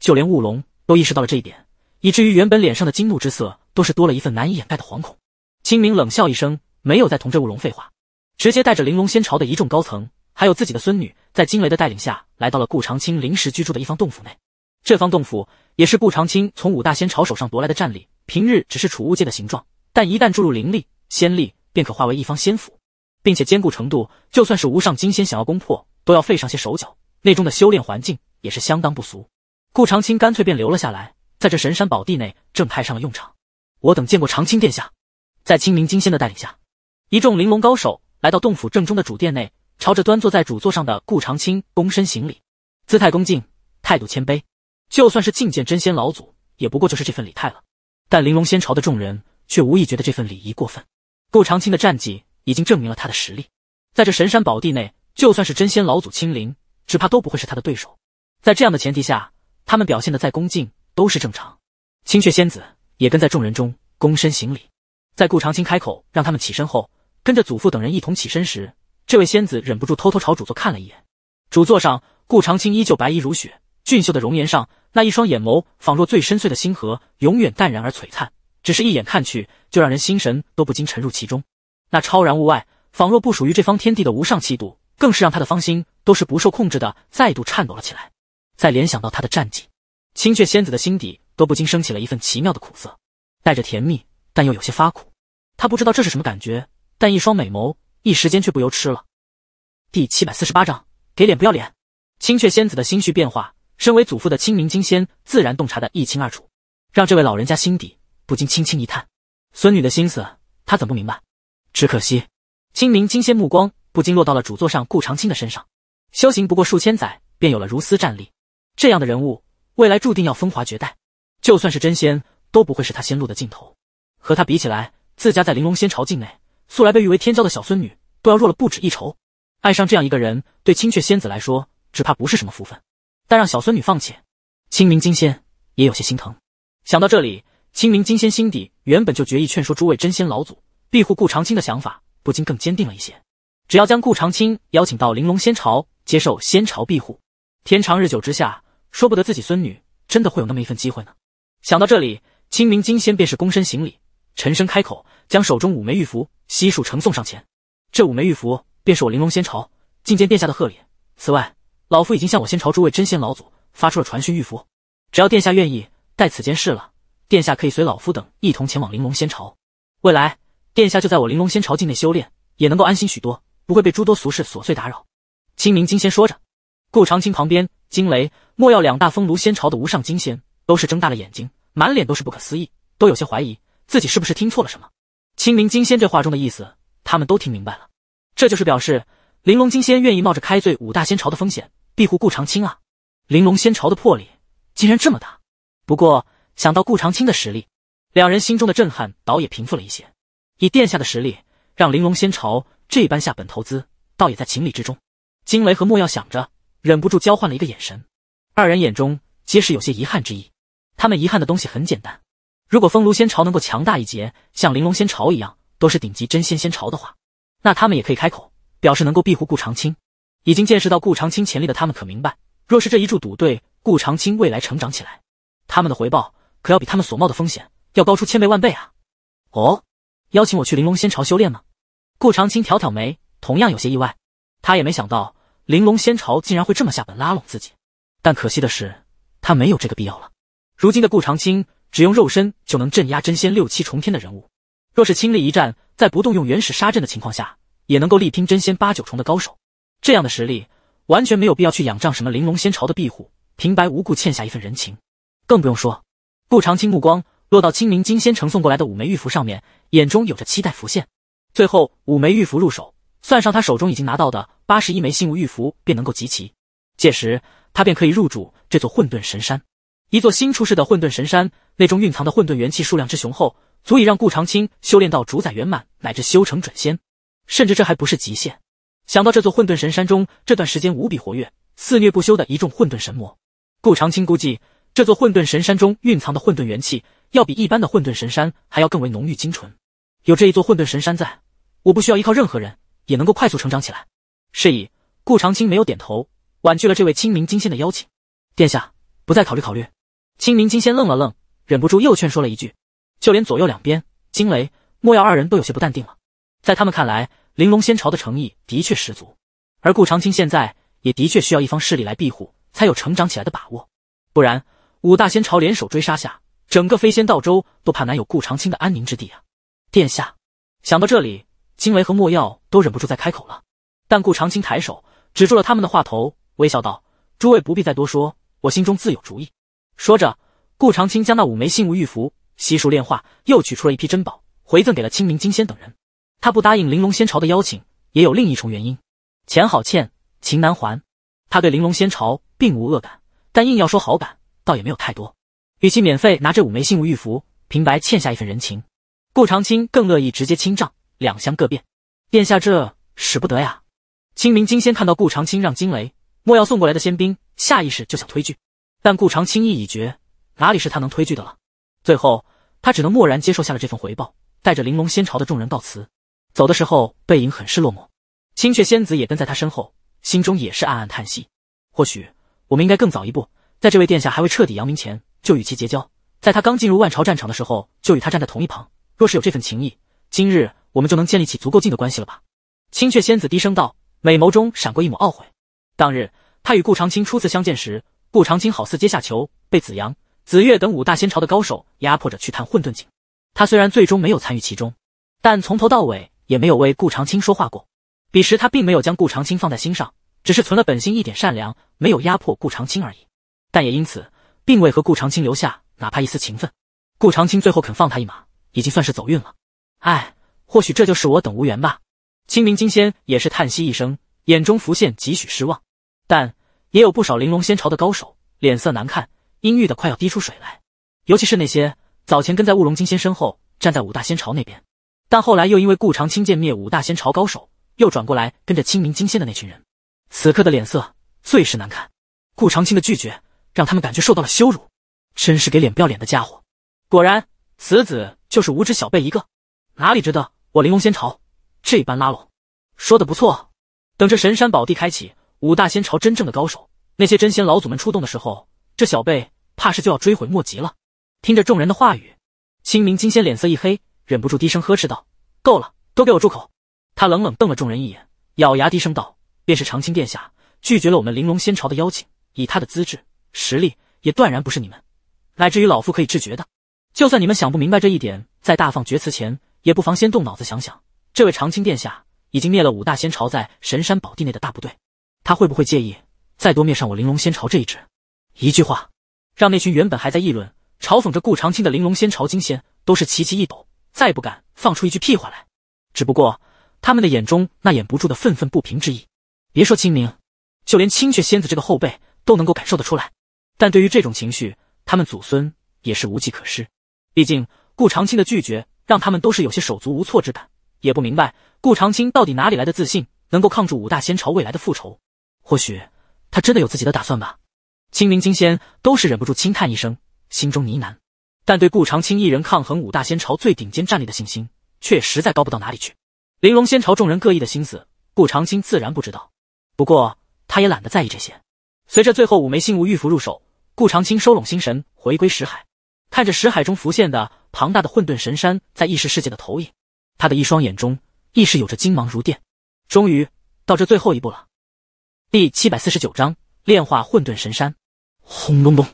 就连雾龙都意识到了这一点，以至于原本脸上的惊怒之色都是多了一份难以掩盖的惶恐。清明冷笑一声，没有再同这雾龙废话，直接带着玲珑仙朝的一众高层。还有自己的孙女，在惊雷的带领下来到了顾长青临时居住的一方洞府内。这方洞府也是顾长青从五大仙朝手上夺来的战力，平日只是储物界的形状，但一旦注入灵力、仙力，便可化为一方仙府，并且坚固程度，就算是无上金仙想要攻破，都要费上些手脚。内中的修炼环境也是相当不俗。顾长青干脆便留了下来，在这神山宝地内正派上了用场。我等见过长青殿下，在清明金仙的带领下，一众玲珑高手来到洞府正中的主殿内。朝着端坐在主座上的顾长青躬身行礼，姿态恭敬，态度谦卑。就算是觐见真仙老祖，也不过就是这份礼态了。但玲珑仙朝的众人却无意觉得这份礼仪过分。顾长青的战绩已经证明了他的实力，在这神山宝地内，就算是真仙老祖亲临，只怕都不会是他的对手。在这样的前提下，他们表现的再恭敬都是正常。青雀仙子也跟在众人中躬身行礼，在顾长青开口让他们起身后，跟着祖父等人一同起身时。这位仙子忍不住偷偷朝主座看了一眼，主座上顾长青依旧白衣如雪，俊秀的容颜上那一双眼眸仿若最深邃的星河，永远淡然而璀璨。只是一眼看去，就让人心神都不禁沉入其中。那超然物外，仿若不属于这方天地的无上气度，更是让他的芳心都是不受控制的再度颤抖了起来。再联想到他的战绩，青雀仙子的心底都不禁升起了一份奇妙的苦涩，带着甜蜜，但又有些发苦。她不知道这是什么感觉，但一双美眸。一时间却不由吃了。第七百四十八章给脸不要脸。青雀仙子的心绪变化，身为祖父的清明金仙自然洞察的一清二楚，让这位老人家心底不禁轻轻一叹。孙女的心思，他怎不明白？只可惜，清明金仙目光不禁落到了主座上顾长青的身上。修行不过数千载，便有了如斯战力，这样的人物，未来注定要风华绝代。就算是真仙，都不会是他仙路的尽头。和他比起来，自家在玲珑仙朝境内。素来被誉为天骄的小孙女都要弱了不止一筹，爱上这样一个人，对青雀仙子来说只怕不是什么福分。但让小孙女放弃，清明金仙也有些心疼。想到这里，清明金仙心底原本就决意劝说诸位真仙老祖庇护顾长青的想法，不禁更坚定了一些。只要将顾长青邀请到玲珑仙朝，接受仙朝庇护，天长日久之下，说不得自己孙女真的会有那么一份机会呢。想到这里，清明金仙便是躬身行礼。陈升开口，将手中五枚玉符悉数呈送上前。这五枚玉符，便是我玲珑仙朝觐见殿下的贺礼。此外，老夫已经向我仙朝诸位真仙老祖发出了传讯玉符，只要殿下愿意，待此间事了，殿下可以随老夫等一同前往玲珑仙朝。未来，殿下就在我玲珑仙朝境内修炼，也能够安心许多，不会被诸多俗事琐碎打扰。清明金仙说着，顾长青旁边惊雷、莫要两大风炉仙朝的无上金仙都是睁大了眼睛，满脸都是不可思议，都有些怀疑。自己是不是听错了什么？清明金仙这话中的意思，他们都听明白了。这就是表示玲珑金仙愿意冒着开罪五大仙朝的风险，庇护顾长青啊！玲珑仙朝的魄力竟然这么大。不过想到顾长青的实力，两人心中的震撼倒也平复了一些。以殿下的实力，让玲珑仙朝这般下本投资，倒也在情理之中。惊雷和莫耀想着，忍不住交换了一个眼神，二人眼中皆是有些遗憾之意。他们遗憾的东西很简单。如果风炉仙潮能够强大一截，像玲珑仙潮一样，都是顶级真仙仙潮的话，那他们也可以开口表示能够庇护顾长青。已经见识到顾长青潜力的他们，可明白，若是这一注赌对顾长青未来成长起来，他们的回报可要比他们所冒的风险要高出千倍万倍啊！哦，邀请我去玲珑仙潮修炼吗？顾长青挑挑眉，同样有些意外，他也没想到玲珑仙潮竟然会这么下本拉拢自己。但可惜的是，他没有这个必要了。如今的顾长青。只用肉身就能镇压真仙六七重天的人物，若是亲力一战，在不动用原始杀阵的情况下，也能够力拼真仙八九重的高手。这样的实力，完全没有必要去仰仗什么玲珑仙朝的庇护，平白无故欠下一份人情。更不用说，顾长青目光落到清明金仙呈送过来的五枚玉符上面，眼中有着期待浮现。最后五枚玉符入手，算上他手中已经拿到的八十一枚信物玉符，便能够集齐。届时，他便可以入主这座混沌神山。一座新出世的混沌神山，那中蕴藏的混沌元气数量之雄厚，足以让顾长青修炼到主宰圆满，乃至修成准仙，甚至这还不是极限。想到这座混沌神山中这段时间无比活跃、肆虐不休的一众混沌神魔，顾长青估计这座混沌神山中蕴藏的混沌元气要比一般的混沌神山还要更为浓郁精纯。有这一座混沌神山在，我不需要依靠任何人，也能够快速成长起来。是以，顾长青没有点头，婉拒了这位清明金仙的邀请。殿下，不再考虑考虑？清明金仙愣了愣，忍不住又劝说了一句：“就连左右两边，惊雷、莫药二人都有些不淡定了。在他们看来，玲珑仙朝的诚意的确十足，而顾长青现在也的确需要一方势力来庇护，才有成长起来的把握。不然，五大仙朝联手追杀下，整个飞仙道州都怕难有顾长青的安宁之地啊！”殿下，想到这里，惊雷和莫药都忍不住再开口了。但顾长青抬手止住了他们的话头，微笑道：“诸位不必再多说，我心中自有主意。”说着，顾长青将那五枚信物玉符悉数炼化，又取出了一批珍宝回赠给了清明金仙等人。他不答应玲珑仙朝的邀请，也有另一重原因：钱好欠，情难还。他对玲珑仙朝并无恶感，但硬要说好感，倒也没有太多。与其免费拿这五枚信物玉符，平白欠下一份人情，顾长青更乐意直接清账，两相各便。殿下这使不得呀！清明金仙看到顾长青让惊雷莫要送过来的仙兵，下意识就想推拒。但顾长青意已决，哪里是他能推拒的了？最后，他只能默然接受下了这份回报，带着玲珑仙朝的众人告辞。走的时候，背影很是落寞。青雀仙子也跟在他身后，心中也是暗暗叹息。或许我们应该更早一步，在这位殿下还未彻底扬名前，就与其结交，在他刚进入万朝战场的时候，就与他站在同一旁。若是有这份情谊，今日我们就能建立起足够近的关系了吧？青雀仙子低声道，美眸中闪过一抹懊悔。当日他与顾长青初次相见时。顾长青好似阶下囚，被子阳、子月等五大仙朝的高手压迫着去探混沌井。他虽然最终没有参与其中，但从头到尾也没有为顾长青说话过。彼时他并没有将顾长青放在心上，只是存了本心一点善良，没有压迫顾长青而已。但也因此，并未和顾长青留下哪怕一丝情分。顾长青最后肯放他一马，已经算是走运了。唉，或许这就是我等无缘吧。清明金仙也是叹息一声，眼中浮现几许失望，但。也有不少玲珑仙朝的高手脸色难看，阴郁的快要滴出水来。尤其是那些早前跟在雾龙金仙身后站在五大仙朝那边，但后来又因为顾长青剑灭五大仙朝高手，又转过来跟着清明金仙的那群人，此刻的脸色最是难看。顾长青的拒绝让他们感觉受到了羞辱，真是给脸不要脸的家伙！果然，此子就是无知小辈一个，哪里值得我玲珑仙朝这般拉拢？说的不错，等着神山宝地开启。五大仙朝真正的高手，那些真仙老祖们出动的时候，这小辈怕是就要追悔莫及了。听着众人的话语，清明金仙脸色一黑，忍不住低声呵斥道：“够了，都给我住口！”他冷冷瞪了众人一眼，咬牙低声道：“便是长青殿下拒绝了我们玲珑仙朝的邀请，以他的资质实力，也断然不是你们，乃至于老夫可以治绝的。就算你们想不明白这一点，在大放厥词前，也不妨先动脑子想想。这位长青殿下已经灭了五大仙朝在神山宝地内的大部队。”他会不会介意再多灭上我玲珑仙朝这一支？一句话，让那群原本还在议论、嘲讽着顾长青的玲珑仙朝金仙，都是齐齐一抖，再不敢放出一句屁话来。只不过，他们的眼中那掩不住的愤愤不平之意，别说清明，就连青雀仙子这个后辈都能够感受得出来。但对于这种情绪，他们祖孙也是无计可施。毕竟，顾长青的拒绝，让他们都是有些手足无措之感，也不明白顾长青到底哪里来的自信，能够抗住五大仙朝未来的复仇。或许他真的有自己的打算吧。清明金仙都是忍不住轻叹一声，心中呢喃，但对顾长青一人抗衡五大仙朝最顶尖战力的信心，却也实在高不到哪里去。玲珑仙朝众人各异的心思，顾长青自然不知道。不过他也懒得在意这些。随着最后五枚信物玉符入手，顾长青收拢心神，回归石海，看着石海中浮现的庞大的混沌神山在意识世界的投影，他的一双眼中亦是有着金芒如电。终于到这最后一步了。第七百四十九章炼化混沌神山。轰隆隆！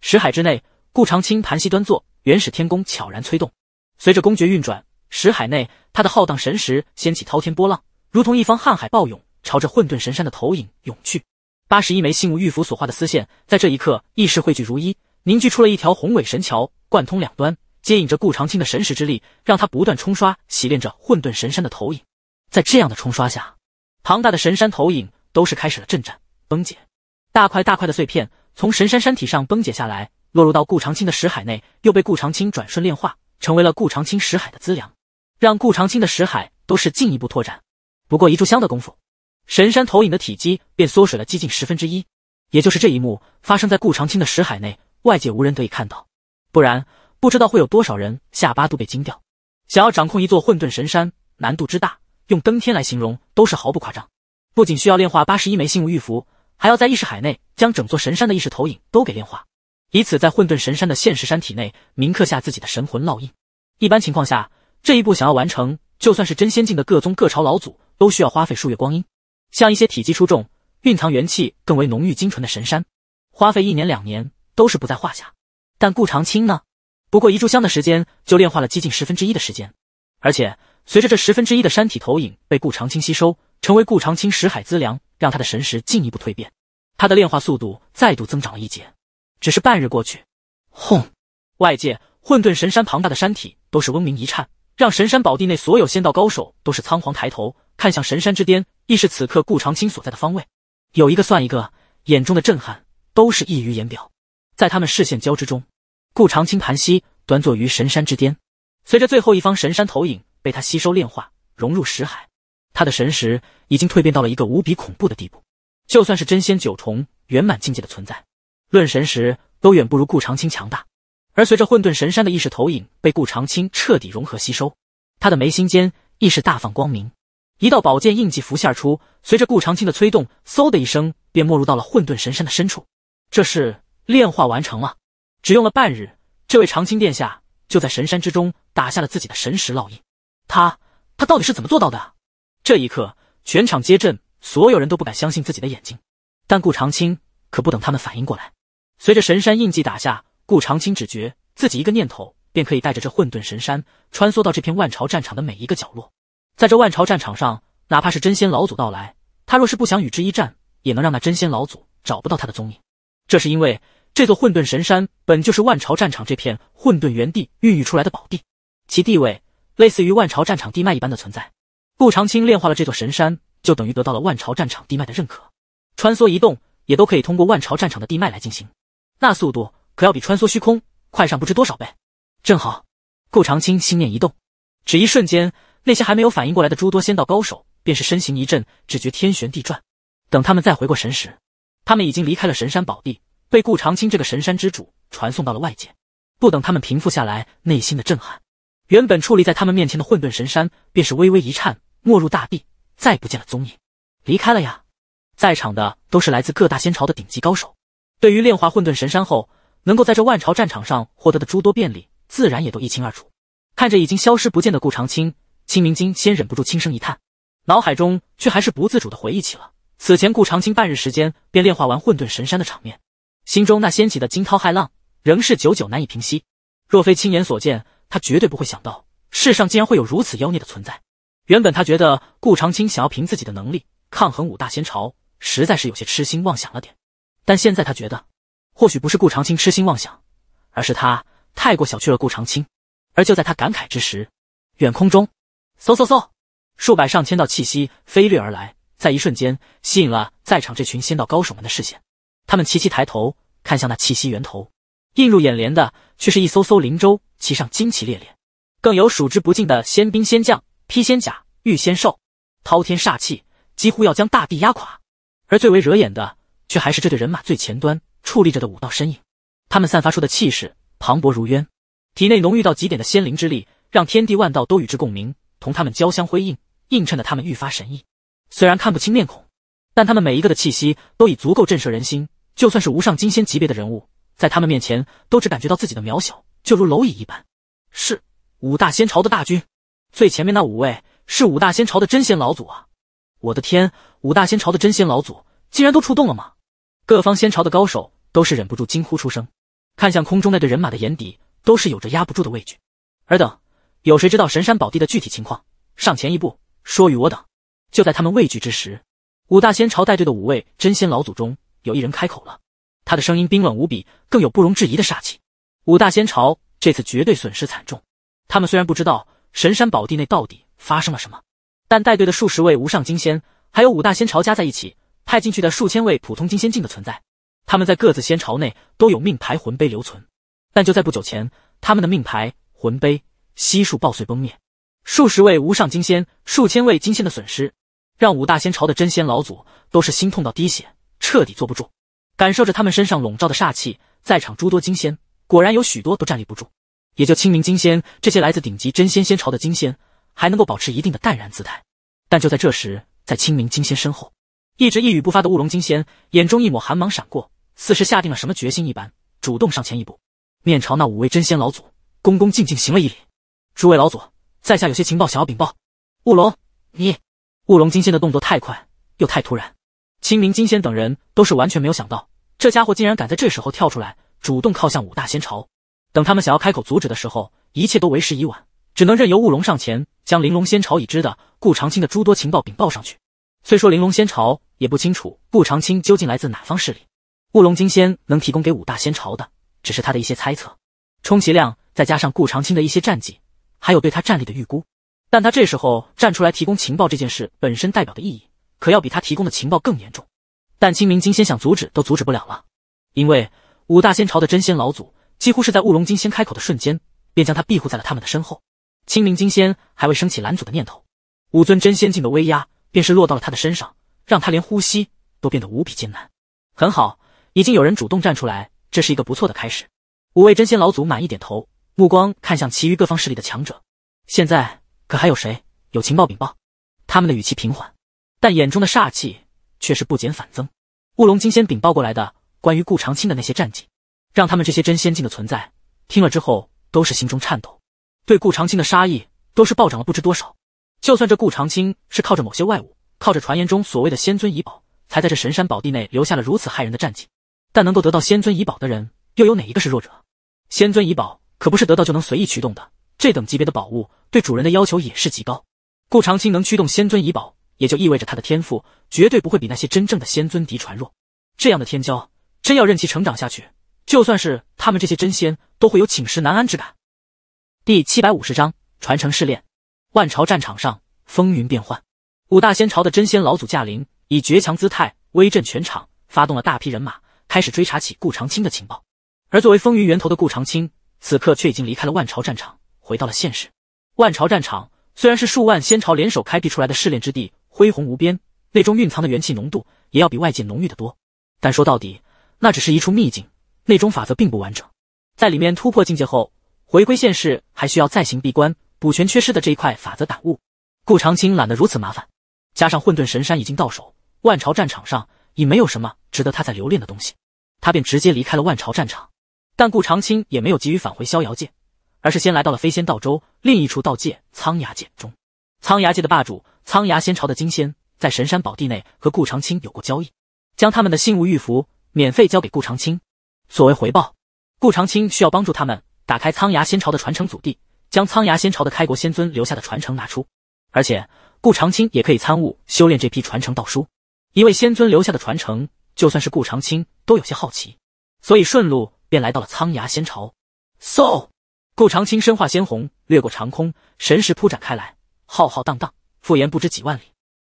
石海之内，顾长青盘膝端坐，原始天宫悄然催动。随着公爵运转，石海内他的浩荡神识掀起滔天波浪，如同一方瀚海暴涌，朝着混沌神山的投影涌去。八十一枚信物玉符所化的丝线，在这一刻意识汇聚如一，凝聚出了一条宏伟神桥，贯通两端，接引着顾长青的神识之力，让他不断冲刷洗炼着混沌神山的投影。在这样的冲刷下，庞大的神山投影。都是开始了震颤崩解，大块大块的碎片从神山山体上崩解下来，落入到顾长青的石海内，又被顾长青转瞬炼化，成为了顾长青石海的资粮，让顾长青的石海都是进一步拓展。不过一炷香的功夫，神山投影的体积便缩水了接近十分之一。也就是这一幕发生在顾长青的石海内，外界无人得以看到，不然不知道会有多少人下巴都被惊掉。想要掌控一座混沌神山，难度之大，用登天来形容都是毫不夸张。不仅需要炼化八十一枚信无玉符，还要在意识海内将整座神山的意识投影都给炼化，以此在混沌神山的现实山体内铭刻下自己的神魂烙印。一般情况下，这一步想要完成，就算是真仙境的各宗各朝老祖，都需要花费数月光阴。像一些体积出众、蕴藏元气更为浓郁精纯的神山，花费一年两年都是不在话下。但顾长青呢？不过一炷香的时间就炼化了接近十分之一的时间，而且随着这十分之一的山体投影被顾长青吸收。成为顾长青识海资粮，让他的神识进一步蜕变，他的炼化速度再度增长了一截。只是半日过去，轰！外界混沌神山庞大的山体都是嗡鸣一颤，让神山宝地内所有仙道高手都是仓皇抬头看向神山之巅，亦是此刻顾长青所在的方位。有一个算一个，眼中的震撼都是溢于言表。在他们视线交织中，顾长青盘膝端坐于神山之巅，随着最后一方神山投影被他吸收炼化，融入识海。他的神识已经蜕变到了一个无比恐怖的地步，就算是真仙九重圆满境界的存在，论神识都远不如顾长青强大。而随着混沌神山的意识投影被顾长青彻底融合吸收，他的眉心间意识大放光明，一道宝剑印记浮现而出。随着顾长青的催动，嗖的一声便没入到了混沌神山的深处。这是炼化完成了，只用了半日，这位长青殿下就在神山之中打下了自己的神识烙印。他他到底是怎么做到的？这一刻，全场皆震，所有人都不敢相信自己的眼睛。但顾长青可不等他们反应过来，随着神山印记打下，顾长青只觉自己一个念头便可以带着这混沌神山穿梭到这片万朝战场的每一个角落。在这万朝战场上，哪怕是真仙老祖到来，他若是不想与之一战，也能让那真仙老祖找不到他的踪影。这是因为这座混沌神山本就是万朝战场这片混沌原地孕育出来的宝地，其地位类似于万朝战场地脉一般的存在。顾长青炼化了这座神山，就等于得到了万朝战场地脉的认可。穿梭移动也都可以通过万朝战场的地脉来进行，那速度可要比穿梭虚空快上不知多少倍。正好，顾长青心念一动，只一瞬间，那些还没有反应过来的诸多仙道高手，便是身形一震，只觉天旋地转。等他们再回过神时，他们已经离开了神山宝地，被顾长青这个神山之主传送到了外界。不等他们平复下来内心的震撼，原本矗立在他们面前的混沌神山，便是微微一颤。没入大地，再不见了踪影。离开了呀！在场的都是来自各大仙朝的顶级高手，对于炼化混沌神山后能够在这万朝战场上获得的诸多便利，自然也都一清二楚。看着已经消失不见的顾长青，清明金先忍不住轻声一叹，脑海中却还是不自主的回忆起了此前顾长青半日时间便炼化完混沌神山的场面，心中那掀起的惊涛骇浪仍是久久难以平息。若非亲眼所见，他绝对不会想到世上竟然会有如此妖孽的存在。原本他觉得顾长青想要凭自己的能力抗衡五大仙朝，实在是有些痴心妄想了点。但现在他觉得，或许不是顾长青痴心妄想，而是他太过小觑了顾长青。而就在他感慨之时，远空中，嗖嗖嗖，数百上千道气息飞掠而来，在一瞬间吸引了在场这群仙道高手们的视线。他们齐齐抬头看向那气息源头，映入眼帘的却是一艘艘灵舟，其上旌旗猎猎，更有数之不尽的仙兵仙将。披仙甲，御仙兽，滔天煞气几乎要将大地压垮，而最为惹眼的，却还是这对人马最前端矗立着的五道身影。他们散发出的气势磅礴如渊，体内浓郁到极点的仙灵之力，让天地万道都与之共鸣，同他们交相辉映，映衬的他们愈发神异。虽然看不清面孔，但他们每一个的气息都已足够震慑人心，就算是无上金仙级别的人物，在他们面前都只感觉到自己的渺小，就如蝼蚁一般。是五大仙朝的大军。最前面那五位是五大仙朝的真仙老祖啊！我的天，五大仙朝的真仙老祖竟然都出动了吗？各方仙朝的高手都是忍不住惊呼出声，看向空中那队人马的眼底都是有着压不住的畏惧。尔等有谁知道神山宝地的具体情况？上前一步，说与我等。就在他们畏惧之时，五大仙朝带队的五位真仙老祖中有一人开口了，他的声音冰冷无比，更有不容置疑的杀气。五大仙朝这次绝对损失惨重，他们虽然不知道。神山宝地内到底发生了什么？但带队的数十位无上金仙，还有五大仙朝加在一起派进去的数千位普通金仙境的存在，他们在各自仙朝内都有命牌魂碑留存。但就在不久前，他们的命牌魂碑悉数爆碎崩灭，数十位无上金仙、数千位金仙的损失，让五大仙朝的真仙老祖都是心痛到滴血，彻底坐不住。感受着他们身上笼罩的煞气，在场诸多金仙果然有许多都站立不住。也就清明金仙这些来自顶级真仙仙朝的金仙，还能够保持一定的淡然姿态。但就在这时，在清明金仙身后，一直一语不发的乌龙金仙眼中一抹寒芒闪过，似是下定了什么决心一般，主动上前一步，面朝那五位真仙老祖，恭恭敬敬行了一礼：“诸位老祖，在下有些情报想要禀报。”乌龙，你乌龙金仙的动作太快，又太突然，清明金仙等人都是完全没有想到，这家伙竟然敢在这时候跳出来，主动靠向五大仙朝。等他们想要开口阻止的时候，一切都为时已晚，只能任由雾龙上前将玲珑仙朝已知的顾长青的诸多情报禀报上去。虽说玲珑仙朝也不清楚顾长青究竟来自哪方势力，雾龙金仙能提供给五大仙朝的只是他的一些猜测，充其量再加上顾长青的一些战绩，还有对他战力的预估。但他这时候站出来提供情报这件事本身代表的意义，可要比他提供的情报更严重。但清明金仙想阻止都阻止不了了，因为五大仙朝的真仙老祖。几乎是在雾龙金仙开口的瞬间，便将他庇护在了他们的身后。清明金仙还未升起拦阻的念头，五尊真仙境的威压便是落到了他的身上，让他连呼吸都变得无比艰难。很好，已经有人主动站出来，这是一个不错的开始。五位真仙老祖满意点头，目光看向其余各方势力的强者。现在可还有谁有情报禀报？他们的语气平缓，但眼中的煞气却是不减反增。雾龙金仙禀报过来的关于顾长青的那些战绩。让他们这些真仙境的存在听了之后，都是心中颤抖，对顾长青的杀意都是暴涨了不知多少。就算这顾长青是靠着某些外物，靠着传言中所谓的仙尊遗宝，才在这神山宝地内留下了如此骇人的战绩，但能够得到仙尊遗宝的人，又有哪一个是弱者？仙尊遗宝可不是得到就能随意驱动的，这等级别的宝物对主人的要求也是极高。顾长青能驱动仙尊遗宝，也就意味着他的天赋绝对不会比那些真正的仙尊嫡传弱。这样的天骄，真要任其成长下去。就算是他们这些真仙，都会有寝食难安之感。第七百五十章传承试炼，万朝战场上风云变幻，五大仙朝的真仙老祖驾临，以绝强姿态威震全场，发动了大批人马，开始追查起顾长青的情报。而作为风云源头的顾长青，此刻却已经离开了万朝战场，回到了现实。万朝战场虽然是数万仙朝联手开辟出来的试炼之地，恢宏无边，内中蕴藏的元气浓度也要比外界浓郁的多，但说到底，那只是一处秘境。内中法则并不完整，在里面突破境界后，回归现世还需要再行闭关补全缺失的这一块法则感悟。顾长青懒得如此麻烦，加上混沌神山已经到手，万朝战场上已没有什么值得他再留恋的东西，他便直接离开了万朝战场。但顾长青也没有急于返回逍遥界，而是先来到了飞仙道州另一处道界苍崖界中。苍崖界的霸主苍崖仙朝的金仙，在神山宝地内和顾长青有过交易，将他们的信物玉符免费交给顾长青。作为回报，顾长青需要帮助他们打开苍崖仙朝的传承祖地，将苍崖仙朝的开国仙尊留下的传承拿出。而且，顾长青也可以参悟修炼这批传承道书。一位仙尊留下的传承，就算是顾长青都有些好奇，所以顺路便来到了苍崖仙朝。So，顾长青身化鲜红，掠过长空，神识铺展开来，浩浩荡荡，复延不知几万里。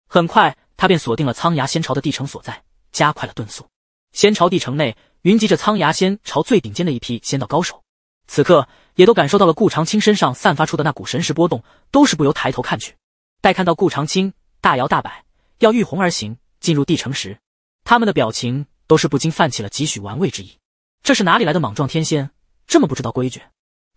很快，他便锁定了苍崖仙朝的帝城所在，加快了遁速。仙朝帝城内。云集着苍牙仙朝最顶尖的一批仙道高手，此刻也都感受到了顾长青身上散发出的那股神识波动，都是不由抬头看去。待看到顾长青大摇大摆要御红而行进入帝城时，他们的表情都是不禁泛起了几许玩味之意。这是哪里来的莽撞天仙？这么不知道规矩？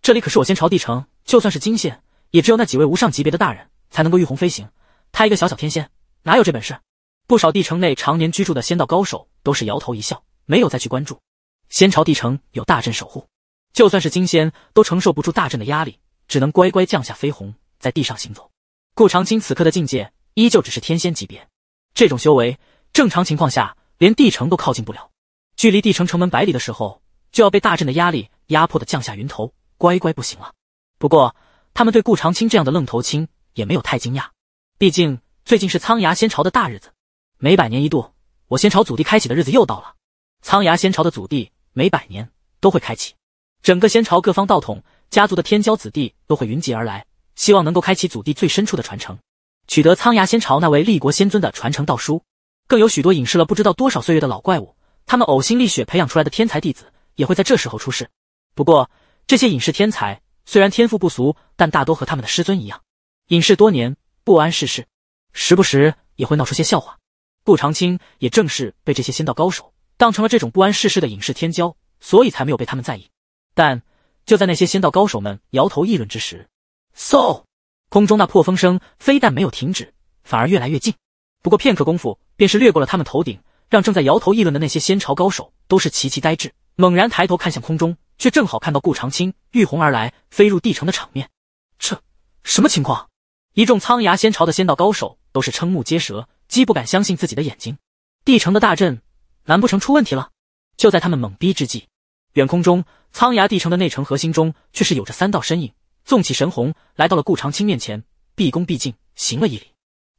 这里可是我仙朝帝城，就算是金仙，也只有那几位无上级别的大人才能够御红飞行。他一个小小天仙，哪有这本事？不少帝城内常年居住的仙道高手都是摇头一笑。没有再去关注，仙朝帝城有大阵守护，就算是金仙都承受不住大阵的压力，只能乖乖降下飞鸿，在地上行走。顾长青此刻的境界依旧只是天仙级别，这种修为正常情况下连帝城都靠近不了。距离帝城城门百里的时候，就要被大阵的压力压迫的降下云头，乖乖不行了。不过他们对顾长青这样的愣头青也没有太惊讶，毕竟最近是苍崖仙朝的大日子，每百年一度，我仙朝祖地开启的日子又到了。苍崖仙朝的祖地每百年都会开启，整个仙朝各方道统家族的天骄子弟都会云集而来，希望能够开启祖地最深处的传承，取得苍崖仙朝那位立国仙尊的传承道书。更有许多隐世了不知道多少岁月的老怪物，他们呕心沥血培养出来的天才弟子也会在这时候出世。不过这些隐世天才虽然天赋不俗，但大多和他们的师尊一样，隐世多年不谙世事，时不时也会闹出些笑话。顾长青也正是被这些仙道高手。当成了这种不谙世事的隐世天骄，所以才没有被他们在意。但就在那些仙道高手们摇头议论之时，嗖！空中那破风声非但没有停止，反而越来越近。不过片刻功夫，便是掠过了他们头顶，让正在摇头议论的那些仙朝高手都是齐齐呆滞，猛然抬头看向空中，却正好看到顾长青御红而来，飞入帝城的场面。这什么情况？一众苍崖仙朝的仙道高手都是瞠目结舌，几不敢相信自己的眼睛，帝城的大阵。难不成出问题了？就在他们懵逼之际，远空中苍崖帝城的内城核心中，却是有着三道身影纵起神虹，来到了顾长青面前，毕恭毕敬行了一礼。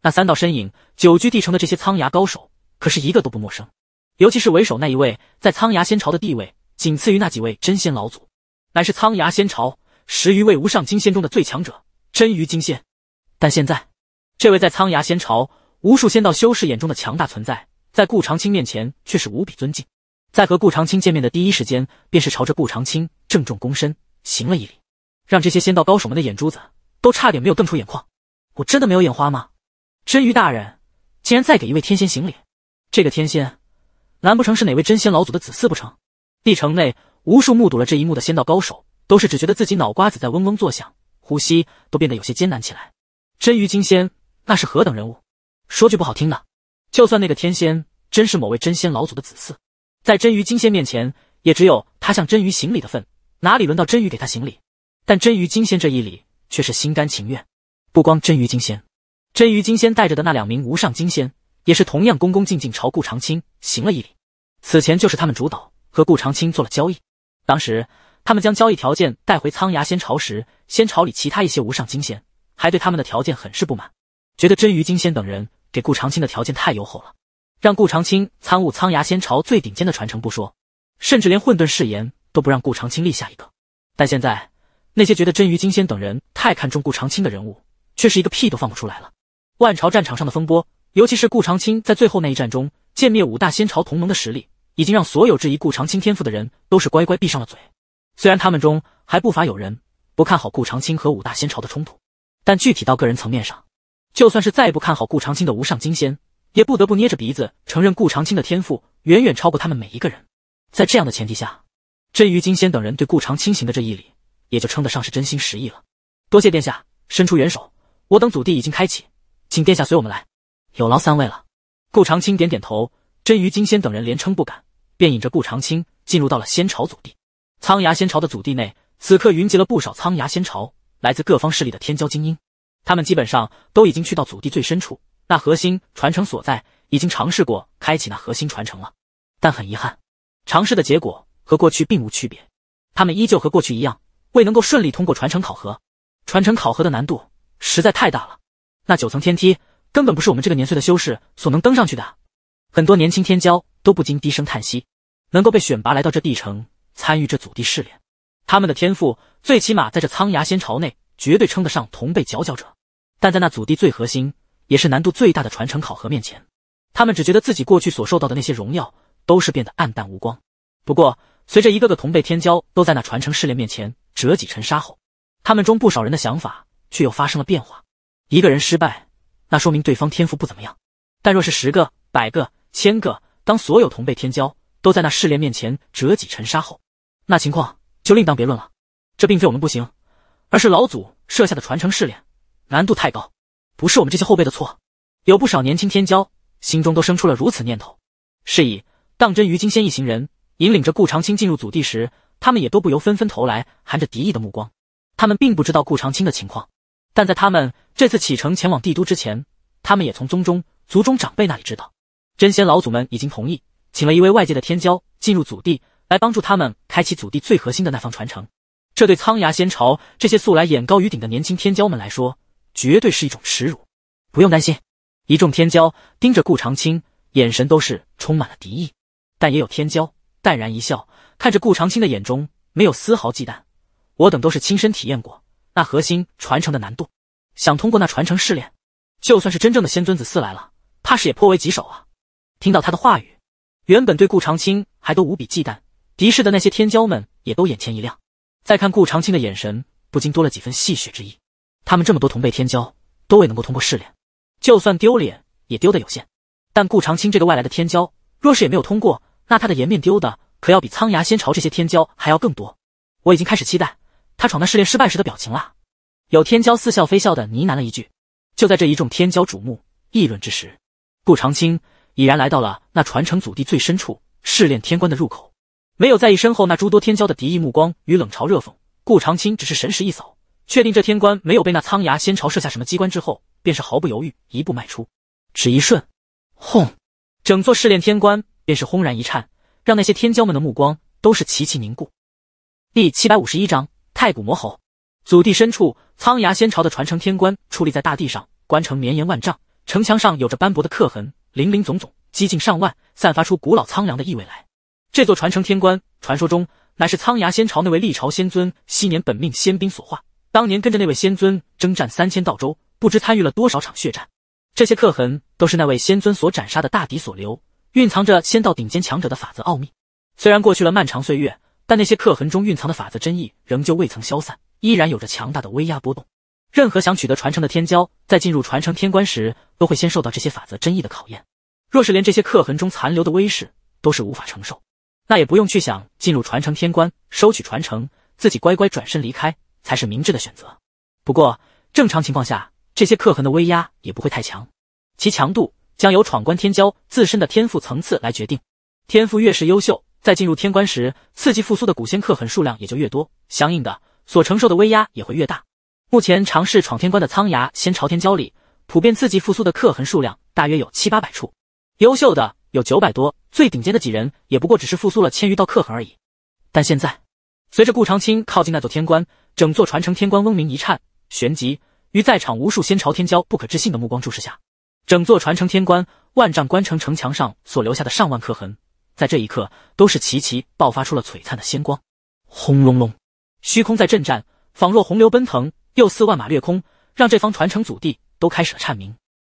那三道身影，久居帝城的这些苍崖高手，可是一个都不陌生。尤其是为首那一位，在苍崖仙朝的地位仅次于那几位真仙老祖，乃是苍崖仙朝十余位无上金仙中的最强者，真于金仙。但现在，这位在苍崖仙朝无数仙道修士眼中的强大存在。在顾长青面前却是无比尊敬，在和顾长青见面的第一时间，便是朝着顾长青郑重躬身行了一礼，让这些仙道高手们的眼珠子都差点没有瞪出眼眶。我真的没有眼花吗？真鱼大人竟然再给一位天仙行礼，这个天仙，难不成是哪位真仙老祖的子嗣不成？帝城内无数目睹了这一幕的仙道高手，都是只觉得自己脑瓜子在嗡嗡作响，呼吸都变得有些艰难起来。真鱼金仙那是何等人物？说句不好听的。就算那个天仙真是某位真仙老祖的子嗣，在真鱼金仙面前，也只有他向真鱼行礼的份，哪里轮到真鱼给他行礼？但真鱼金仙这一礼却是心甘情愿。不光真鱼金仙，真鱼金仙带着的那两名无上金仙，也是同样恭恭敬敬朝顾长青行了一礼。此前就是他们主导和顾长青做了交易，当时他们将交易条件带回苍崖仙朝时，仙朝里其他一些无上金仙还对他们的条件很是不满，觉得真鱼金仙等人。给顾长青的条件太优厚了，让顾长青参悟苍崖仙朝最顶尖的传承不说，甚至连混沌誓言都不让顾长青立下一个。但现在那些觉得真鱼金仙等人太看重顾长青的人物，却是一个屁都放不出来了。万朝战场上的风波，尤其是顾长青在最后那一战中歼灭五大仙朝同盟的实力，已经让所有质疑顾长青天赋的人都是乖乖闭上了嘴。虽然他们中还不乏有人不看好顾长青和五大仙朝的冲突，但具体到个人层面上。就算是再不看好顾长青的无上金仙，也不得不捏着鼻子承认顾长青的天赋远远超过他们每一个人。在这样的前提下，真鱼金仙等人对顾长青行的这一礼，也就称得上是真心实意了。多谢殿下伸出援手，我等祖地已经开启，请殿下随我们来。有劳三位了。顾长青点点头，真鱼金仙等人连称不敢，便引着顾长青进入到了仙朝祖地。苍牙仙朝的祖地内，此刻云集了不少苍牙仙朝来自各方势力的天骄精英。他们基本上都已经去到祖地最深处，那核心传承所在，已经尝试过开启那核心传承了，但很遗憾，尝试的结果和过去并无区别，他们依旧和过去一样，未能够顺利通过传承考核。传承考核的难度实在太大了，那九层天梯根本不是我们这个年岁的修士所能登上去的。很多年轻天骄都不禁低声叹息，能够被选拔来到这帝城参与这祖地试炼，他们的天赋最起码在这苍崖仙朝内。绝对称得上同辈佼佼者，但在那祖地最核心也是难度最大的传承考核面前，他们只觉得自己过去所受到的那些荣耀都是变得黯淡无光。不过，随着一个个同辈天骄都在那传承试炼面前折戟沉沙后，他们中不少人的想法却又发生了变化。一个人失败，那说明对方天赋不怎么样；但若是十个、百个、千个，当所有同辈天骄都在那试炼面前折戟沉沙后，那情况就另当别论了。这并非我们不行。而是老祖设下的传承试炼，难度太高，不是我们这些后辈的错。有不少年轻天骄心中都生出了如此念头。是以，当真于金仙一行人引领着顾长青进入祖地时，他们也都不由纷纷投来含着敌意的目光。他们并不知道顾长青的情况，但在他们这次启程前往帝都之前，他们也从宗中族中长辈那里知道，真仙老祖们已经同意请了一位外界的天骄进入祖地，来帮助他们开启祖地最核心的那方传承。这对苍牙仙朝这些素来眼高于顶的年轻天骄们来说，绝对是一种耻辱。不用担心，一众天骄盯着顾长青，眼神都是充满了敌意。但也有天骄淡然一笑，看着顾长青的眼中没有丝毫忌惮。我等都是亲身体验过那核心传承的难度，想通过那传承试炼，就算是真正的仙尊子嗣来了，怕是也颇为棘手啊。听到他的话语，原本对顾长青还都无比忌惮、敌视的那些天骄们，也都眼前一亮。再看顾长青的眼神，不禁多了几分戏谑之意。他们这么多同辈天骄，都未能够通过试炼，就算丢脸，也丢得有限。但顾长青这个外来的天骄，若是也没有通过，那他的颜面丢的可要比苍崖仙朝这些天骄还要更多。我已经开始期待他闯那试炼失败时的表情了。有天骄似笑非笑的呢喃了一句。就在这一众天骄瞩目议论之时，顾长青已然来到了那传承祖地最深处试炼天关的入口。没有在意身后那诸多天骄的敌意目光与冷嘲热讽，顾长青只是神识一扫，确定这天官没有被那苍牙仙朝设下什么机关之后，便是毫不犹豫一步迈出。只一瞬，轰！整座试炼天官便是轰然一颤，让那些天骄们的目光都是齐齐凝固。第七百五十一章太古魔猴。祖地深处，苍牙仙朝的传承天官矗立在大地上，关城绵延万丈，城墙上有着斑驳的刻痕，林林总总，几近上万，散发出古老苍凉的意味来。这座传承天关，传说中乃是苍崖仙朝那位历朝仙尊昔年本命仙兵所化。当年跟着那位仙尊征战三千道州，不知参与了多少场血战。这些刻痕都是那位仙尊所斩杀的大敌所留，蕴藏着仙道顶尖强者的法则奥秘。虽然过去了漫长岁月，但那些刻痕中蕴藏的法则真意仍旧未曾消散，依然有着强大的威压波动。任何想取得传承的天骄，在进入传承天关时，都会先受到这些法则真意的考验。若是连这些刻痕中残留的威势都是无法承受。那也不用去想进入传承天关，收取传承，自己乖乖转身离开才是明智的选择。不过正常情况下，这些刻痕的威压也不会太强，其强度将由闯关天骄自身的天赋层次来决定。天赋越是优秀，在进入天关时，刺激复苏的古仙刻痕数量也就越多，相应的所承受的威压也会越大。目前尝试闯天关的苍牙仙朝天骄里，普遍刺激复苏的刻痕数量大约有七八百处，优秀的。有九百多，最顶尖的几人也不过只是复苏了千余道刻痕而已。但现在，随着顾长青靠近那座天关，整座传承天关嗡鸣一颤，旋即于在场无数仙朝天骄不可置信的目光注视下，整座传承天关万丈关城城墙上所留下的上万刻痕，在这一刻都是齐齐爆发出了璀璨的仙光。轰隆隆，虚空在震颤，仿若洪流奔腾，又似万马掠空，让这方传承祖地都开始了颤鸣。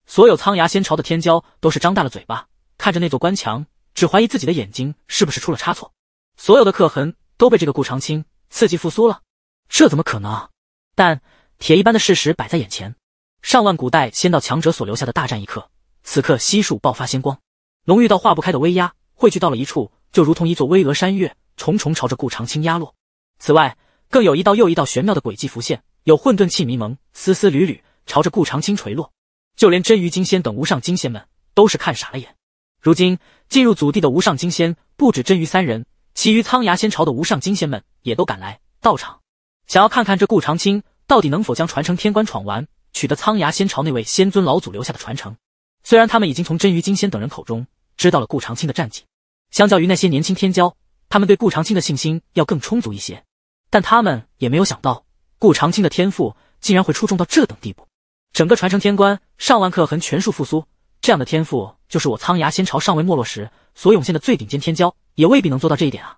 所有苍崖仙朝的天骄都是张大了嘴巴。看着那座关墙，只怀疑自己的眼睛是不是出了差错。所有的刻痕都被这个顾长青刺激复苏了，这怎么可能？但铁一般的事实摆在眼前，上万古代仙道强者所留下的大战一刻，此刻悉数爆发仙光，浓郁到化不开的威压汇聚到了一处，就如同一座巍峨山岳，重重朝着顾长青压落。此外，更有一道又一道玄妙的轨迹浮现，有混沌气迷蒙，丝丝缕缕朝着顾长青垂落。就连真鱼金仙等无上金仙们，都是看傻了眼。如今进入祖地的无上金仙不止真鱼三人，其余苍崖仙朝的无上金仙们也都赶来到场，想要看看这顾长青到底能否将传承天官闯完，取得苍崖仙朝那位仙尊老祖留下的传承。虽然他们已经从真鱼金仙等人口中知道了顾长青的战绩，相较于那些年轻天骄，他们对顾长青的信心要更充足一些。但他们也没有想到，顾长青的天赋竟然会出众到这等地步。整个传承天官上万刻痕全数复苏。这样的天赋，就是我苍牙仙朝尚未没落时所涌现的最顶尖天骄，也未必能做到这一点啊！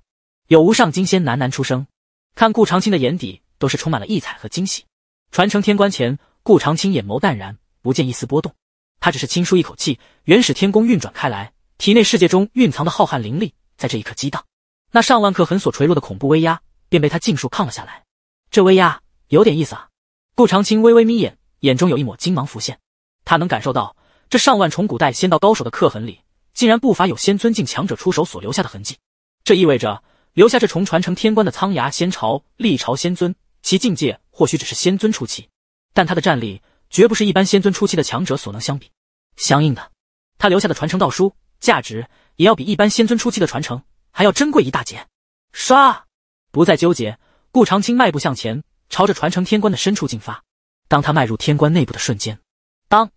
有无上金仙喃喃出声，看顾长青的眼底都是充满了异彩和惊喜。传承天关前，顾长青眼眸淡然，不见一丝波动。他只是轻舒一口气，原始天宫运转开来，体内世界中蕴藏的浩瀚灵力在这一刻激荡，那上万颗痕所垂落的恐怖威压，便被他尽数抗了下来。这威压有点意思啊！顾长青微微眯眼，眼中有一抹金芒浮现，他能感受到。这上万重古代仙道高手的刻痕里，竟然不乏有仙尊境强者出手所留下的痕迹。这意味着留下这重传承天官的苍崖仙朝历朝仙尊，其境界或许只是仙尊初期，但他的战力绝不是一般仙尊初期的强者所能相比。相应的，他留下的传承道书价值也要比一般仙尊初期的传承还要珍贵一大截。刷，不再纠结，顾长青迈步向前，朝着传承天官的深处进发。当他迈入天官内部的瞬间，当。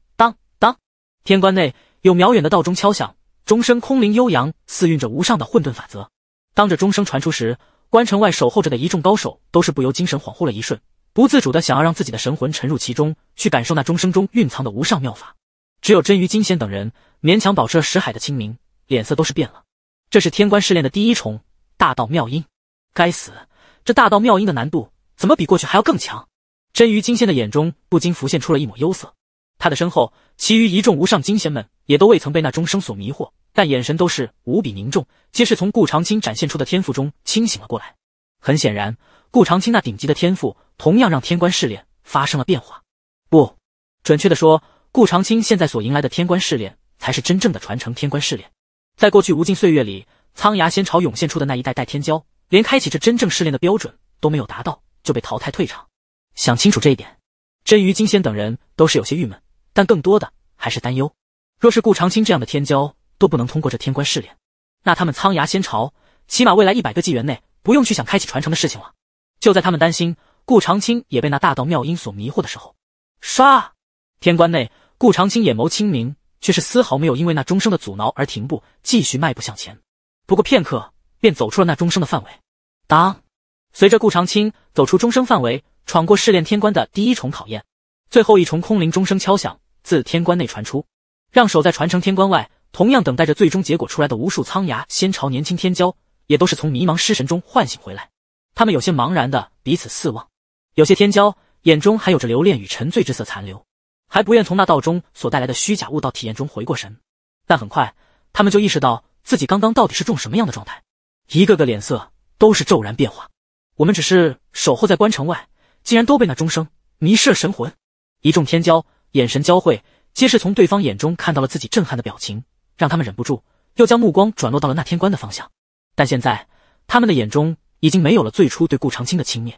天关内有渺远的道钟敲响，钟声空灵悠扬，似蕴着无上的混沌法则。当这钟声传出时，关城外守候着的一众高手都是不由精神恍惚了一瞬，不自主的想要让自己的神魂沉入其中，去感受那钟声中蕴藏的无上妙法。只有真鱼金仙等人勉强保持了识海的清明，脸色都是变了。这是天官试炼的第一重大道妙音。该死，这大道妙音的难度怎么比过去还要更强？真鱼金仙的眼中不禁浮现出了一抹忧色。他的身后，其余一众无上金仙们也都未曾被那钟声所迷惑，但眼神都是无比凝重，皆是从顾长青展现出的天赋中清醒了过来。很显然，顾长青那顶级的天赋，同样让天官试炼发生了变化。不准确的说，顾长青现在所迎来的天官试炼，才是真正的传承天官试炼。在过去无尽岁月里，苍牙仙朝涌现出的那一代代天骄，连开启这真正试炼的标准都没有达到，就被淘汰退场。想清楚这一点，真鱼金仙等人都是有些郁闷。但更多的还是担忧，若是顾长青这样的天骄都不能通过这天关试炼，那他们苍崖仙朝起码未来一百个纪元内不用去想开启传承的事情了。就在他们担心顾长青也被那大道妙音所迷惑的时候，唰！天关内，顾长青眼眸清明，却是丝毫没有因为那钟声的阻挠而停步，继续迈步向前。不过片刻，便走出了那钟声的范围。当，随着顾长青走出钟声范围，闯过试炼天关的第一重考验，最后一重空灵钟声敲响。自天关内传出，让守在传承天关外，同样等待着最终结果出来的无数苍牙仙朝年轻天骄，也都是从迷茫失神中唤醒回来。他们有些茫然的彼此四望，有些天骄眼中还有着留恋与沉醉之色残留，还不愿从那道中所带来的虚假悟道体验中回过神。但很快，他们就意识到自己刚刚到底是中什么样的状态，一个个脸色都是骤然变化。我们只是守候在关城外，竟然都被那钟声迷失了神魂。一众天骄。眼神交汇，皆是从对方眼中看到了自己震撼的表情，让他们忍不住又将目光转落到了那天关的方向。但现在，他们的眼中已经没有了最初对顾长青的轻蔑。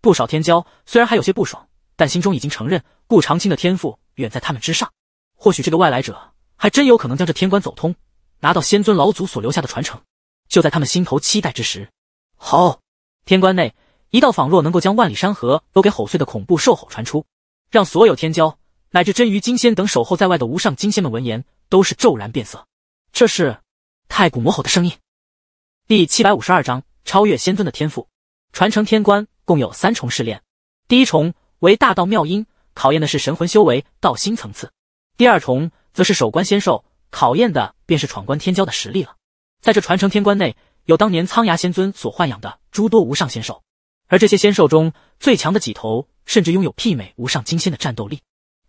不少天骄虽然还有些不爽，但心中已经承认顾长青的天赋远在他们之上。或许这个外来者还真有可能将这天关走通，拿到仙尊老祖所留下的传承。就在他们心头期待之时，好！天关内一道仿若能够将万里山河都给吼碎的恐怖兽吼传出，让所有天骄。乃至真鱼金仙等守候在外的无上金仙们闻言都是骤然变色，这是太古魔吼的声音。第七百五十二章超越仙尊的天赋，传承天官共有三重试炼，第一重为大道妙音，考验的是神魂修为、道心层次；第二重则是守关仙兽，考验的便是闯关天骄的实力了。在这传承天官内，有当年苍牙仙尊所豢养的诸多无上仙兽，而这些仙兽中最强的几头，甚至拥有媲美无上金仙的战斗力。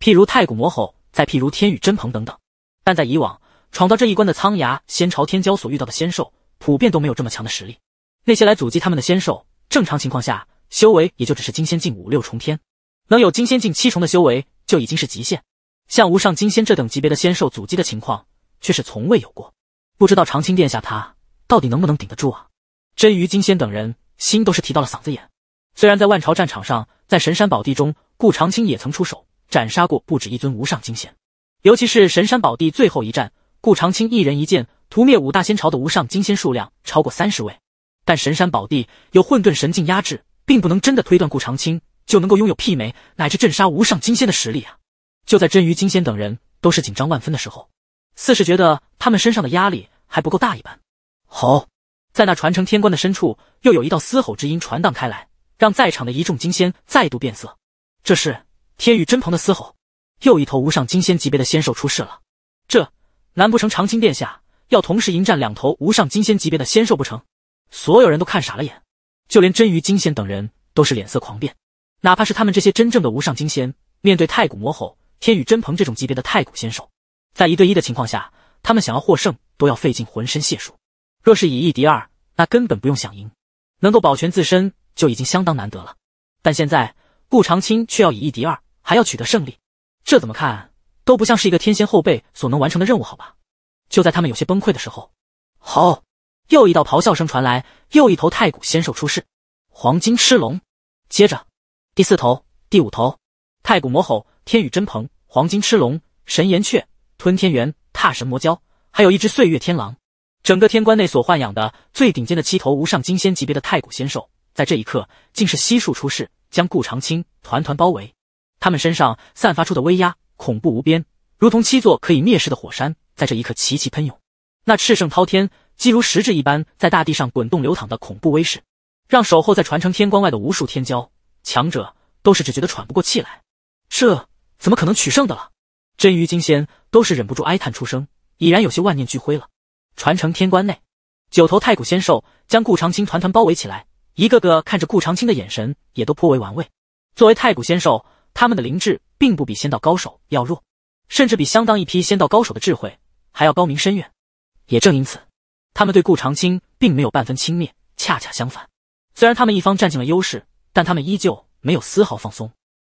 譬如太古魔吼，再譬如天羽真鹏等等，但在以往闯到这一关的苍崖仙朝天骄所遇到的仙兽，普遍都没有这么强的实力。那些来阻击他们的仙兽，正常情况下修为也就只是金仙境五六重天，能有金仙境七重的修为就已经是极限。像无上金仙这等级别的仙兽阻击的情况却是从未有过。不知道长青殿下他到底能不能顶得住啊？真鱼、金仙等人心都是提到了嗓子眼。虽然在万朝战场上，在神山宝地中，顾长青也曾出手。斩杀过不止一尊无上金仙，尤其是神山宝地最后一战，顾长青一人一剑屠灭五大仙朝的无上金仙数量超过三十位。但神山宝地有混沌神境压制，并不能真的推断顾长青就能够拥有媲美乃至镇杀无上金仙的实力啊！就在真鱼金仙等人都是紧张万分的时候，似是觉得他们身上的压力还不够大一般。好，在那传承天官的深处，又有一道嘶吼之音传荡开来，让在场的一众金仙再度变色。这是。天宇真鹏的嘶吼，又一头无上金仙级别的仙兽出世了。这难不成长青殿下要同时迎战两头无上金仙级别的仙兽不成？所有人都看傻了眼，就连真鱼金仙等人都是脸色狂变。哪怕是他们这些真正的无上金仙，面对太古魔吼、天宇真鹏这种级别的太古仙兽，在一对一的情况下，他们想要获胜都要费尽浑身解数。若是以一敌二，那根本不用想赢，能够保全自身就已经相当难得了。但现在顾长青却要以一敌二。还要取得胜利，这怎么看都不像是一个天仙后辈所能完成的任务，好吧？就在他们有些崩溃的时候，好，又一道咆哮声传来，又一头太古仙兽出世，黄金赤龙。接着，第四头、第五头，太古魔吼、天羽真鹏、黄金赤龙、神岩雀、吞天猿、踏神魔蛟，还有一只岁月天狼。整个天关内所豢养的最顶尖的七头无上金仙级别的太古仙兽，在这一刻竟是悉数出世，将顾长青团团包围。他们身上散发出的威压恐怖无边，如同七座可以灭世的火山，在这一刻齐齐喷涌。那赤盛滔天、几如实质一般在大地上滚动流淌的恐怖威势，让守候在传承天关外的无数天骄强者都是只觉得喘不过气来。这怎么可能取胜的了？真鱼金仙都是忍不住哀叹出声，已然有些万念俱灰了。传承天关内，九头太古仙兽将顾长青团团包围起来，一个个看着顾长青的眼神也都颇为玩味。作为太古仙兽。他们的灵智并不比仙道高手要弱，甚至比相当一批仙道高手的智慧还要高明深远。也正因此，他们对顾长青并没有半分轻蔑，恰恰相反，虽然他们一方占尽了优势，但他们依旧没有丝毫放松。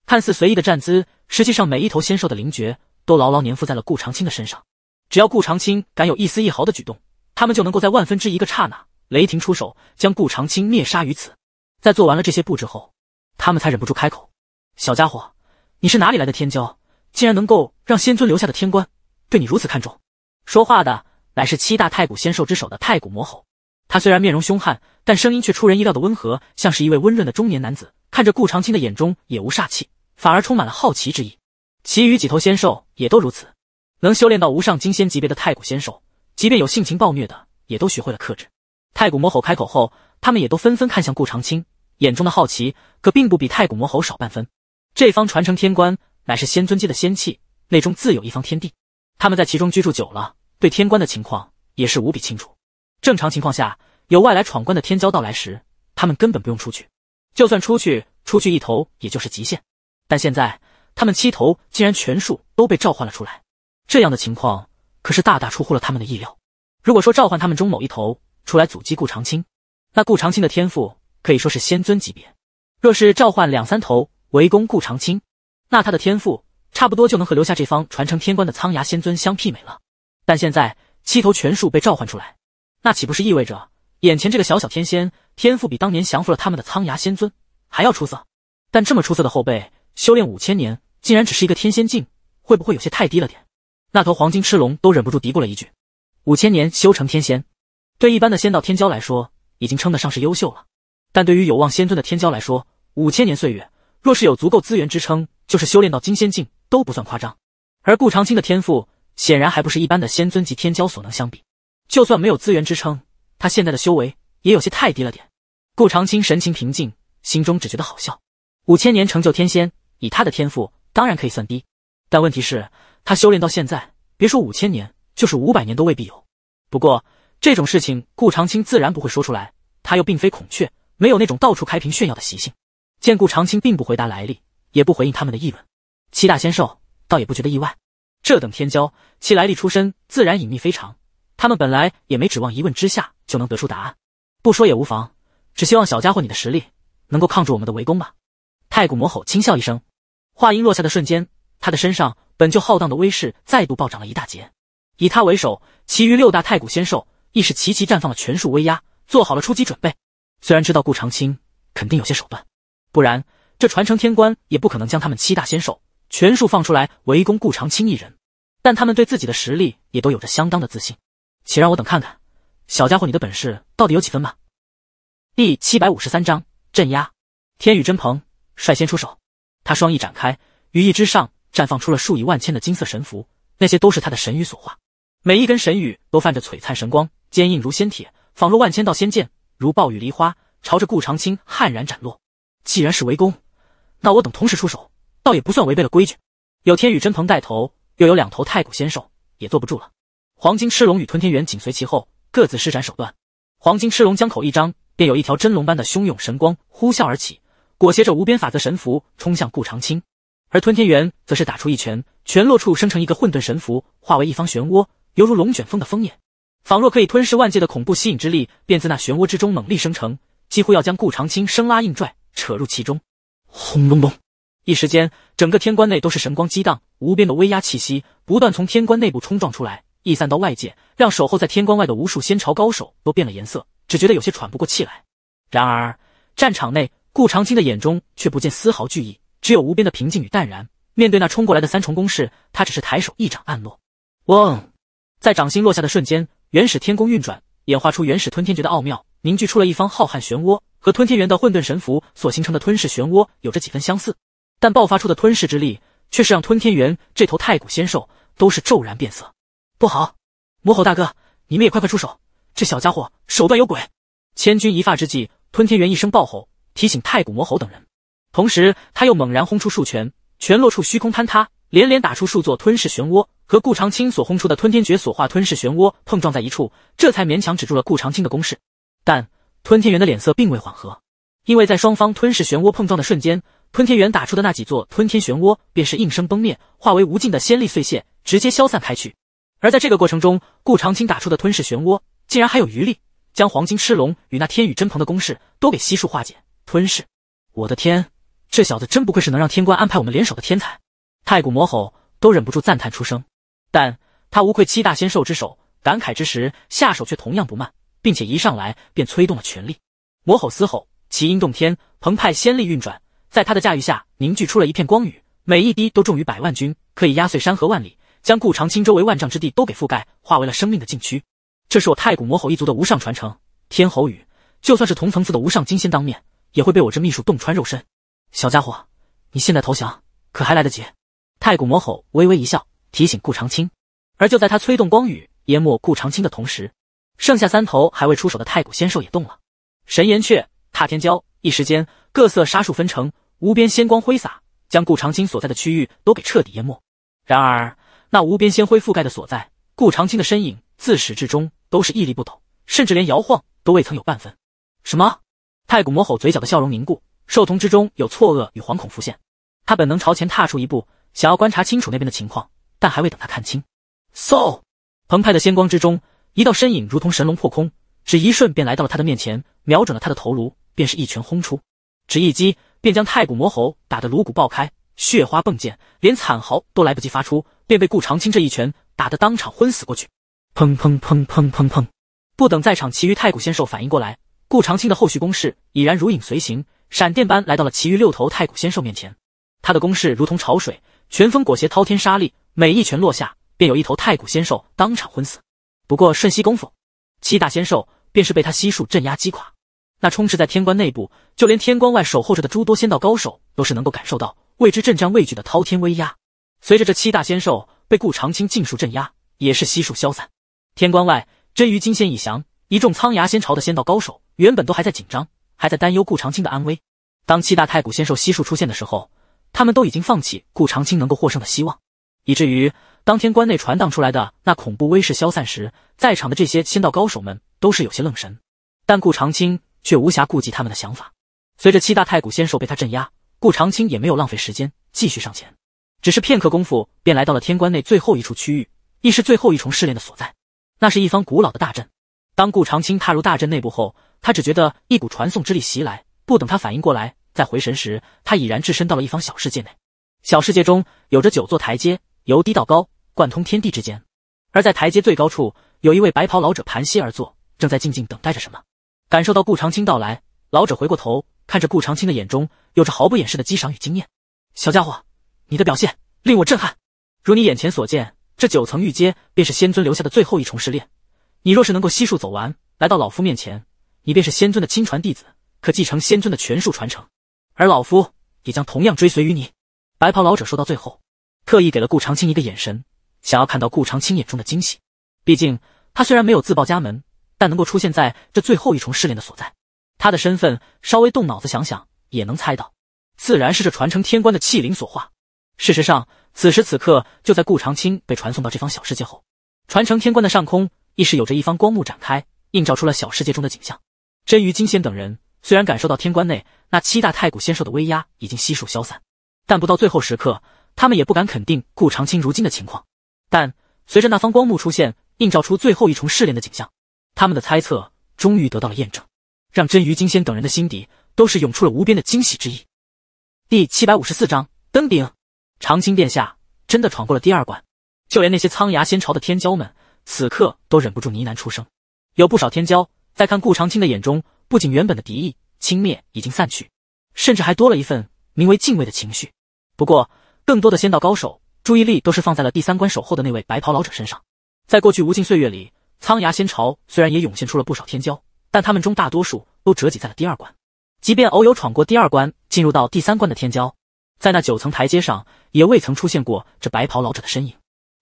看似随意的站姿，实际上每一头仙兽的灵觉都牢牢粘附在了顾长青的身上。只要顾长青敢有一丝一毫的举动，他们就能够在万分之一个刹那雷霆出手，将顾长青灭杀于此。在做完了这些布置后，他们才忍不住开口。小家伙，你是哪里来的天骄？竟然能够让仙尊留下的天官对你如此看重。说话的乃是七大太古仙兽之首的太古魔猴。他虽然面容凶悍，但声音却出人意料的温和，像是一位温润的中年男子。看着顾长青的眼中也无煞气，反而充满了好奇之意。其余几头仙兽也都如此。能修炼到无上金仙级别的太古仙兽，即便有性情暴虐的，也都学会了克制。太古魔猴开口后，他们也都纷纷看向顾长青，眼中的好奇可并不比太古魔猴少半分。这方传承天官乃是仙尊界的仙气，内中自有一方天地。他们在其中居住久了，对天官的情况也是无比清楚。正常情况下，有外来闯关的天骄到来时，他们根本不用出去，就算出去，出去一头也就是极限。但现在他们七头竟然全数都被召唤了出来，这样的情况可是大大出乎了他们的意料。如果说召唤他们中某一头出来阻击顾长青，那顾长青的天赋可以说是仙尊级别；若是召唤两三头，围攻顾长青，那他的天赋差不多就能和留下这方传承天官的苍牙仙尊相媲美了。但现在七头全术被召唤出来，那岂不是意味着眼前这个小小天仙天赋比当年降服了他们的苍牙仙尊还要出色？但这么出色的后辈，修炼五千年竟然只是一个天仙境，会不会有些太低了点？那头黄金赤龙都忍不住嘀咕了一句：“五千年修成天仙，对一般的仙道天骄来说已经称得上是优秀了，但对于有望仙尊的天骄来说，五千年岁月……”若是有足够资源支撑，就是修炼到金仙境都不算夸张。而顾长青的天赋显然还不是一般的仙尊级天骄所能相比。就算没有资源支撑，他现在的修为也有些太低了点。顾长青神情平静，心中只觉得好笑。五千年成就天仙，以他的天赋当然可以算低，但问题是，他修炼到现在，别说五千年，就是五百年都未必有。不过这种事情，顾长青自然不会说出来。他又并非孔雀，没有那种到处开屏炫耀的习性。见顾长青并不回答来历，也不回应他们的议论，七大仙兽倒也不觉得意外。这等天骄，其来历出身自然隐秘非常。他们本来也没指望一问之下就能得出答案，不说也无妨。只希望小家伙你的实力能够抗住我们的围攻吧。太古魔吼轻笑一声，话音落下的瞬间，他的身上本就浩荡的威势再度暴涨了一大截。以他为首，其余六大太古仙兽亦是齐齐绽放了全数威压，做好了出击准备。虽然知道顾长青肯定有些手段。不然，这传承天官也不可能将他们七大仙兽全数放出来围攻顾长青一人。但他们对自己的实力也都有着相当的自信，且让我等看看，小家伙，你的本事到底有几分吧。第七百五十三章：镇压。天羽真鹏率先出手，他双翼展开，羽翼之上绽放出了数以万千的金色神符，那些都是他的神羽所化，每一根神羽都泛着璀璨神光，坚硬如仙铁，仿若万千道仙剑，如暴雨梨花，朝着顾长青悍然斩落。既然是围攻，那我等同时出手，倒也不算违背了规矩。有天羽真鹏带头，又有两头太古仙兽也坐不住了。黄金赤龙与吞天猿紧随其后，各自施展手段。黄金赤龙将口一张，便有一条真龙般的汹涌神光呼啸而起，裹挟着无边法则神符冲向顾长青。而吞天猿则是打出一拳，拳落处生成一个混沌神符，化为一方漩涡，犹如龙卷风的风眼，仿若可以吞噬万界的恐怖吸引之力，便自那漩涡之中猛力生成，几乎要将顾长青生拉硬拽。扯入其中，轰隆隆！一时间，整个天关内都是神光激荡，无边的威压气息不断从天关内部冲撞出来，溢散到外界，让守候在天关外的无数仙朝高手都变了颜色，只觉得有些喘不过气来。然而，战场内，顾长青的眼中却不见丝毫惧意，只有无边的平静与淡然。面对那冲过来的三重攻势，他只是抬手一掌按落。嗡，在掌心落下的瞬间，原始天宫运转，演化出原始吞天诀的奥妙。凝聚出了一方浩瀚漩涡，和吞天猿的混沌神符所形成的吞噬漩涡有着几分相似，但爆发出的吞噬之力却是让吞天猿这头太古仙兽都是骤然变色。不好！魔猴大哥，你们也快快出手，这小家伙手段有鬼！千钧一发之际，吞天猿一声暴吼，提醒太古魔猴等人，同时他又猛然轰出数拳，拳落处虚空坍塌，连连打出数座吞噬漩涡，和顾长青所轰出的吞天诀所化吞噬漩涡碰撞在一处，这才勉强止住了顾长青的攻势。但吞天猿的脸色并未缓和，因为在双方吞噬漩涡碰撞的瞬间，吞天猿打出的那几座吞天漩涡便是应声崩灭，化为无尽的仙力碎屑，直接消散开去。而在这个过程中，顾长青打出的吞噬漩涡竟然还有余力，将黄金赤龙与那天羽真鹏的攻势都给悉数化解吞噬。我的天，这小子真不愧是能让天官安排我们联手的天才！太古魔吼都忍不住赞叹出声，但他无愧七大仙兽之首，感慨之时下手却同样不慢。并且一上来便催动了全力，魔吼嘶吼，其音动天，澎湃仙力运转，在他的驾驭下凝聚出了一片光雨，每一滴都重于百万钧，可以压碎山河万里，将顾长青周围万丈之地都给覆盖，化为了生命的禁区。这是我太古魔吼一族的无上传承——天吼雨，就算是同层次的无上金仙当面，也会被我这秘术洞穿肉身。小家伙，你现在投降，可还来得及？太古魔吼微微一笑，提醒顾长青。而就在他催动光雨淹没顾长青的同时，剩下三头还未出手的太古仙兽也动了，神岩雀、踏天蛟，一时间各色杀术纷呈，无边仙光挥洒，将顾长青所在的区域都给彻底淹没。然而那无边仙辉覆盖的所在，顾长青的身影自始至终都是屹立不倒，甚至连摇晃都未曾有半分。什么？太古魔吼嘴角的笑容凝固，兽瞳之中有错愕与惶恐浮现。他本能朝前踏出一步，想要观察清楚那边的情况，但还未等他看清，嗖！澎湃的仙光之中。一道身影如同神龙破空，只一瞬便来到了他的面前，瞄准了他的头颅，便是一拳轰出，只一击便将太古魔猴打得颅骨爆开，血花迸溅，连惨嚎都来不及发出，便被顾长青这一拳打得当场昏死过去。砰砰砰砰砰砰！不等在场其余太古仙兽反应过来，顾长青的后续攻势已然如影随形，闪电般来到了其余六头太古仙兽面前。他的攻势如同潮水，拳风裹挟滔天杀力，每一拳落下，便有一头太古仙兽当场昏死。不过瞬息功夫，七大仙兽便是被他悉数镇压击垮。那充斥在天关内部，就连天关外守候着的诸多仙道高手，都是能够感受到未知阵战畏惧的滔天威压。随着这七大仙兽被顾长青尽数镇压，也是悉数消散。天关外，真鱼金仙已降，一众苍崖仙朝的仙道高手原本都还在紧张，还在担忧顾长青的安危。当七大太古仙兽悉数出现的时候，他们都已经放弃顾长青能够获胜的希望，以至于。当天关内传荡出来的那恐怖威势消散时，在场的这些仙道高手们都是有些愣神，但顾长青却无暇顾及他们的想法。随着七大太古仙兽被他镇压，顾长青也没有浪费时间，继续上前。只是片刻功夫，便来到了天关内最后一处区域，亦是最后一重试炼的所在。那是一方古老的大阵。当顾长青踏入大阵内部后，他只觉得一股传送之力袭来，不等他反应过来，再回神时，他已然置身到了一方小世界内。小世界中有着九座台阶，由低到高。贯通天地之间，而在台阶最高处，有一位白袍老者盘膝而坐，正在静静等待着什么。感受到顾长青到来，老者回过头，看着顾长青的眼中有着毫不掩饰的激赏与惊艳。小家伙，你的表现令我震撼。如你眼前所见，这九层玉阶便是仙尊留下的最后一重试炼。你若是能够悉数走完，来到老夫面前，你便是仙尊的亲传弟子，可继承仙尊的全术传承。而老夫也将同样追随于你。白袍老者说到最后，特意给了顾长青一个眼神。想要看到顾长青眼中的惊喜，毕竟他虽然没有自报家门，但能够出现在这最后一重试炼的所在，他的身份稍微动脑子想想也能猜到，自然是这传承天官的器灵所化。事实上，此时此刻，就在顾长青被传送到这方小世界后，传承天官的上空亦是有着一方光幕展开，映照出了小世界中的景象。真鱼、金仙等人虽然感受到天官内那七大太古仙兽的威压已经悉数消散，但不到最后时刻，他们也不敢肯定顾长青如今的情况。但随着那方光幕出现，映照出最后一重试炼的景象，他们的猜测终于得到了验证，让真鱼金仙等人的心底都是涌出了无边的惊喜之意。第七百五十四章登顶，长青殿下真的闯过了第二关，就连那些苍崖仙朝的天骄们，此刻都忍不住呢喃出声。有不少天骄在看顾长青的眼中，不仅原本的敌意、轻蔑已经散去，甚至还多了一份名为敬畏的情绪。不过，更多的仙道高手。注意力都是放在了第三关守候的那位白袍老者身上。在过去无尽岁月里，苍崖仙朝虽然也涌现出了不少天骄，但他们中大多数都折戟在了第二关。即便偶有闯过第二关进入到第三关的天骄，在那九层台阶上也未曾出现过这白袍老者的身影。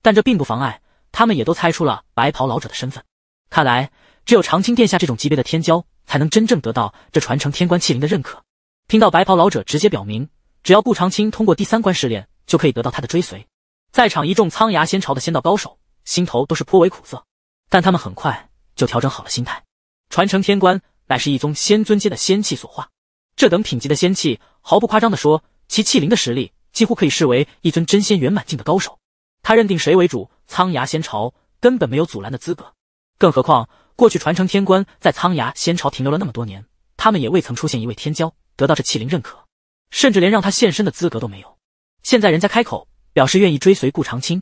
但这并不妨碍他们也都猜出了白袍老者的身份。看来，只有长青殿下这种级别的天骄，才能真正得到这传承天官器灵的认可。听到白袍老者直接表明，只要顾长青通过第三关试炼。就可以得到他的追随，在场一众苍崖仙朝的仙道高手心头都是颇为苦涩，但他们很快就调整好了心态。传承天官乃是一宗仙尊阶的仙器所化，这等品级的仙器，毫不夸张地说，其器灵的实力几乎可以视为一尊真仙圆满境的高手。他认定谁为主，苍崖仙朝根本没有阻拦的资格。更何况，过去传承天官在苍崖仙朝停留了那么多年，他们也未曾出现一位天骄得到这器灵认可，甚至连让他现身的资格都没有。现在人家开口表示愿意追随顾长青，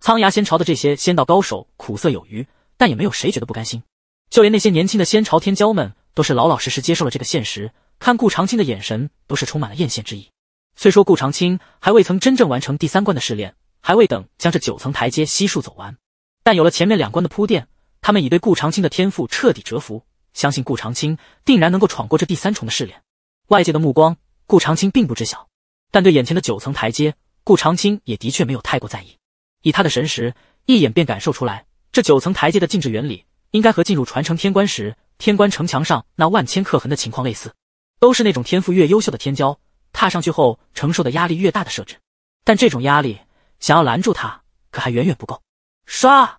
苍崖仙朝的这些仙道高手苦涩有余，但也没有谁觉得不甘心。就连那些年轻的仙朝天骄们，都是老老实实接受了这个现实，看顾长青的眼神都是充满了艳羡之意。虽说顾长青还未曾真正完成第三关的试炼，还未等将这九层台阶悉数走完，但有了前面两关的铺垫，他们已对顾长青的天赋彻底折服，相信顾长青定然能够闯过这第三重的试炼。外界的目光，顾长青并不知晓。但对眼前的九层台阶，顾长青也的确没有太过在意。以他的神识，一眼便感受出来，这九层台阶的静制原理，应该和进入传承天关时，天关城墙上那万千刻痕的情况类似，都是那种天赋越优秀的天骄，踏上去后承受的压力越大的设置。但这种压力，想要拦住他，可还远远不够。唰！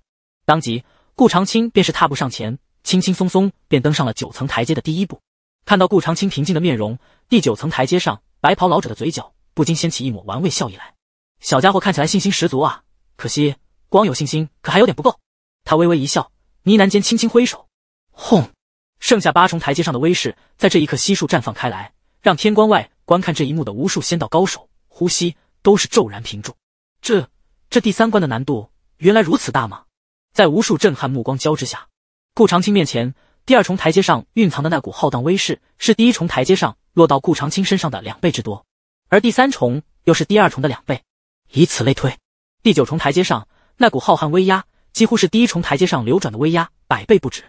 当即，顾长青便是踏步上前，轻轻松松便登上了九层台阶的第一步。看到顾长青平静的面容，第九层台阶上白袍老者的嘴角。不禁掀起一抹玩味笑意来，小家伙看起来信心十足啊！可惜光有信心可还有点不够。他微微一笑，呢喃间轻轻挥手，轰！剩下八重台阶上的威势在这一刻悉数绽放开来，让天关外观看这一幕的无数仙道高手呼吸都是骤然屏住。这这第三关的难度原来如此大吗？在无数震撼目光交织下，顾长青面前第二重台阶上蕴藏的那股浩荡威势，是第一重台阶上落到顾长青身上的两倍之多。而第三重又是第二重的两倍，以此类推。第九重台阶上那股浩瀚威压，几乎是第一重台阶上流转的威压百倍不止。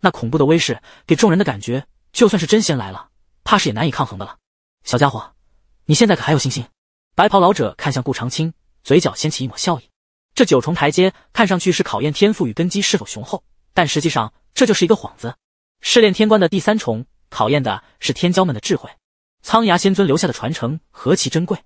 那恐怖的威势，给众人的感觉，就算是真仙来了，怕是也难以抗衡的了。小家伙，你现在可还有信心？白袍老者看向顾长青，嘴角掀起一抹笑意。这九重台阶看上去是考验天赋与根基是否雄厚，但实际上这就是一个幌子。试炼天官的第三重，考验的是天骄们的智慧。苍牙仙尊留下的传承何其珍贵，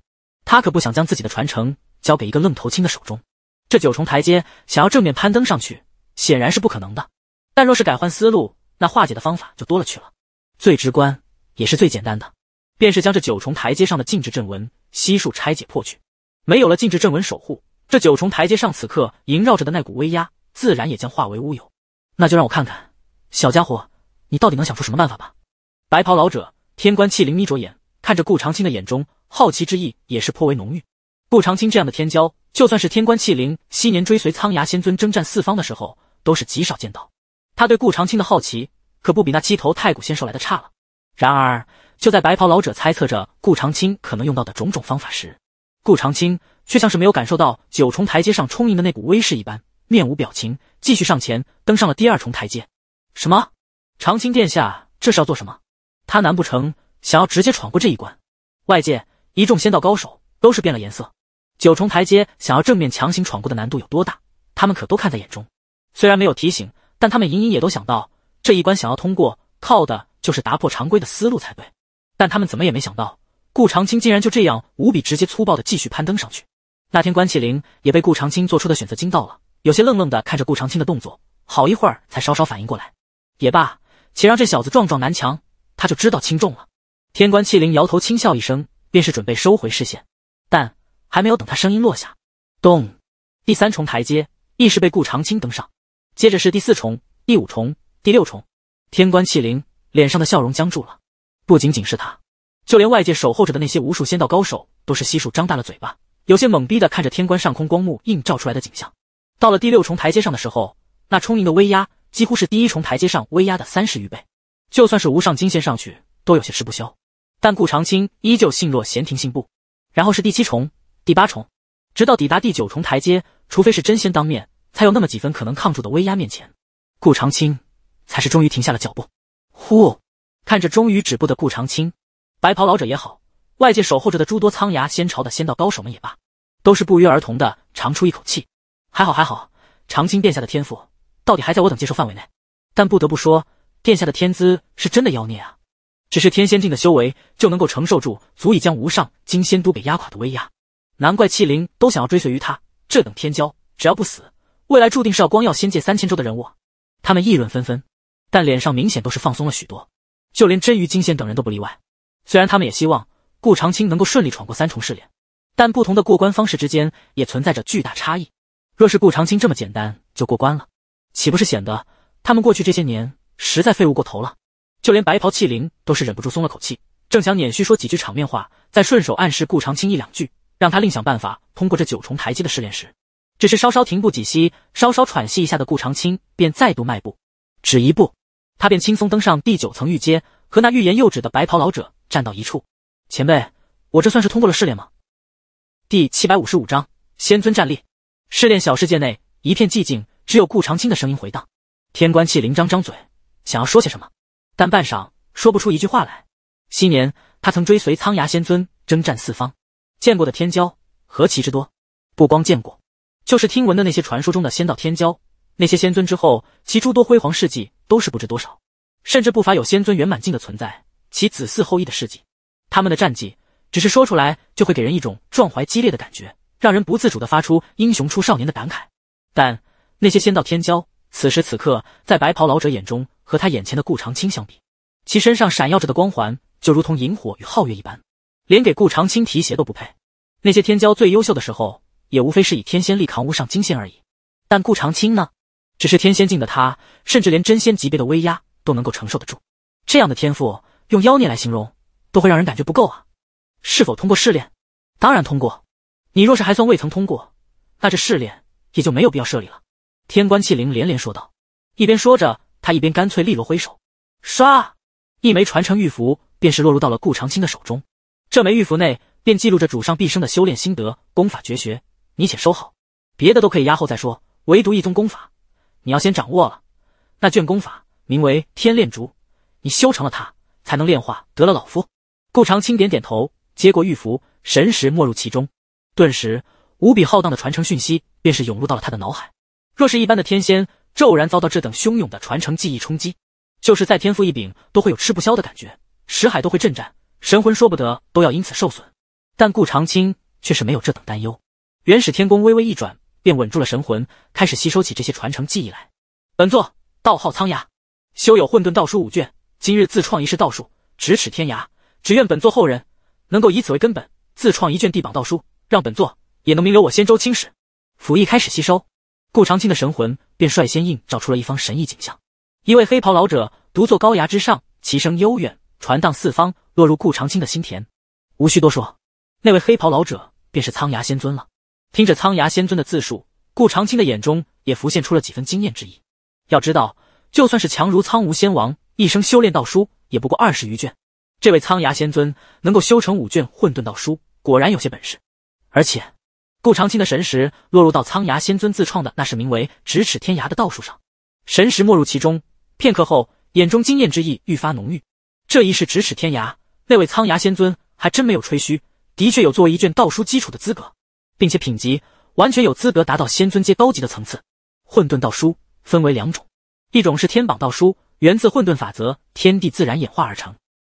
他可不想将自己的传承交给一个愣头青的手中。这九重台阶想要正面攀登上去，显然是不可能的。但若是改换思路，那化解的方法就多了去了。最直观也是最简单的，便是将这九重台阶上的禁制阵纹悉数拆解破去。没有了禁制阵纹守护，这九重台阶上此刻萦绕着的那股威压，自然也将化为乌有。那就让我看看，小家伙，你到底能想出什么办法吧。白袍老者。天官气灵眯着眼看着顾长青的眼中，好奇之意也是颇为浓郁。顾长青这样的天骄，就算是天官气灵昔年追随苍牙仙尊征战四方的时候，都是极少见到。他对顾长青的好奇，可不比那七头太古仙兽来的差了。然而，就在白袍老者猜测着顾长青可能用到的种种方法时，顾长青却像是没有感受到九重台阶上充盈的那股威势一般，面无表情，继续上前登上了第二重台阶。什么？长青殿下，这是要做什么？他难不成想要直接闯过这一关？外界一众仙道高手都是变了颜色。九重台阶想要正面强行闯过的难度有多大，他们可都看在眼中。虽然没有提醒，但他们隐隐也都想到，这一关想要通过，靠的就是打破常规的思路才对。但他们怎么也没想到，顾长青竟然就这样无比直接粗暴的继续攀登上去。那天关启灵也被顾长青做出的选择惊到了，有些愣愣的看着顾长青的动作，好一会儿才稍稍反应过来。也罢，且让这小子撞撞南墙。他就知道轻重了。天官气灵摇头轻笑一声，便是准备收回视线，但还没有等他声音落下，咚！第三重台阶亦是被顾长青登上，接着是第四重、第五重、第六重。天官气灵脸上的笑容僵住了。不仅仅是他，就连外界守候着的那些无数仙道高手都是悉数张大了嘴巴，有些懵逼的看着天官上空光幕映照出来的景象。到了第六重台阶上的时候，那充盈的威压几乎是第一重台阶上威压的三十余倍。就算是无上金仙上去都有些吃不消，但顾长青依旧信若闲庭信步。然后是第七重、第八重，直到抵达第九重台阶，除非是真仙当面，才有那么几分可能抗住的威压面前，顾长青才是终于停下了脚步。呼，看着终于止步的顾长青，白袍老者也好，外界守候着的诸多苍崖仙朝的仙道高手们也罢，都是不约而同的长出一口气。还好，还好，长青殿下的天赋到底还在我等接受范围内。但不得不说。殿下的天资是真的妖孽啊！只是天仙境的修为就能够承受住足以将无上金仙都给压垮的威压，难怪器灵都想要追随于他。这等天骄，只要不死，未来注定是要光耀仙界三千州的人物。他们议论纷纷，但脸上明显都是放松了许多，就连真鱼金仙等人都不例外。虽然他们也希望顾长青能够顺利闯过三重试炼，但不同的过关方式之间也存在着巨大差异。若是顾长青这么简单就过关了，岂不是显得他们过去这些年？实在废物过头了，就连白袍气灵都是忍不住松了口气，正想捻虚说几句场面话，再顺手暗示顾长青一两句，让他另想办法通过这九重台阶的试炼时，只是稍稍停步几息，稍稍喘息一下的顾长青便再度迈步，只一步，他便轻松登上第九层御阶，和那欲言又止的白袍老者站到一处。前辈，我这算是通过了试炼吗？第七百五十五章仙尊战力。试炼小世界内一片寂静，只有顾长青的声音回荡。天官气灵张张嘴。想要说些什么，但半晌说不出一句话来。昔年他曾追随苍崖仙尊征战四方，见过的天骄何其之多。不光见过，就是听闻的那些传说中的仙道天骄，那些仙尊之后其诸多辉煌事迹都是不知多少，甚至不乏有仙尊圆满境的存在，其子嗣后裔的事迹，他们的战绩，只是说出来就会给人一种壮怀激烈的感觉，让人不自主的发出英雄出少年的感慨。但那些仙道天骄。此时此刻，在白袍老者眼中，和他眼前的顾长青相比，其身上闪耀着的光环就如同萤火与皓月一般，连给顾长青提鞋都不配。那些天骄最优秀的时候，也无非是以天仙力扛无上金仙而已。但顾长青呢？只是天仙境的他，甚至连真仙级别的威压都能够承受得住。这样的天赋，用妖孽来形容，都会让人感觉不够啊！是否通过试炼？当然通过。你若是还算未曾通过，那这试炼也就没有必要设立了。天官器灵连连说道，一边说着，他一边干脆利落挥手，唰，一枚传承玉符便是落入到了顾长青的手中。这枚玉符内便记录着主上毕生的修炼心得、功法绝学，你且收好，别的都可以压后再说，唯独一宗功法，你要先掌握了。那卷功法名为天炼竹，你修成了它，才能炼化得了老夫。顾长青点点头，接过玉符，神识没入其中，顿时无比浩荡的传承讯息便是涌入到了他的脑海。若是一般的天仙，骤然遭到这等汹涌的传承记忆冲击，就是再天赋异禀，都会有吃不消的感觉，识海都会震颤，神魂说不得都要因此受损。但顾长青却是没有这等担忧，元始天宫微微一转，便稳住了神魂，开始吸收起这些传承记忆来。本座道号苍崖，修有混沌道书五卷，今日自创一式道术，咫尺天涯，只愿本座后人能够以此为根本，自创一卷地榜道书，让本座也能名留我仙州青史。辅意开始吸收。顾长青的神魂便率先映照出了一方神异景象，一位黑袍老者独坐高崖之上，其声悠远，传荡四方，落入顾长青的心田。无需多说，那位黑袍老者便是苍崖仙尊了。听着苍崖仙尊的自述，顾长青的眼中也浮现出了几分惊艳之意。要知道，就算是强如苍梧仙王，一生修炼道书也不过二十余卷，这位苍崖仙尊能够修成五卷混沌道书，果然有些本事。而且。顾长青的神识落入到苍牙仙尊自创的那是名为“咫尺天涯”的道术上，神识没入其中，片刻后，眼中惊艳之意愈发浓郁。这一世“咫尺天涯”，那位苍牙仙尊还真没有吹嘘，的确有作为一卷道书基础的资格，并且品级完全有资格达到仙尊阶高级的层次。混沌道书分为两种，一种是天榜道书，源自混沌法则，天地自然演化而成；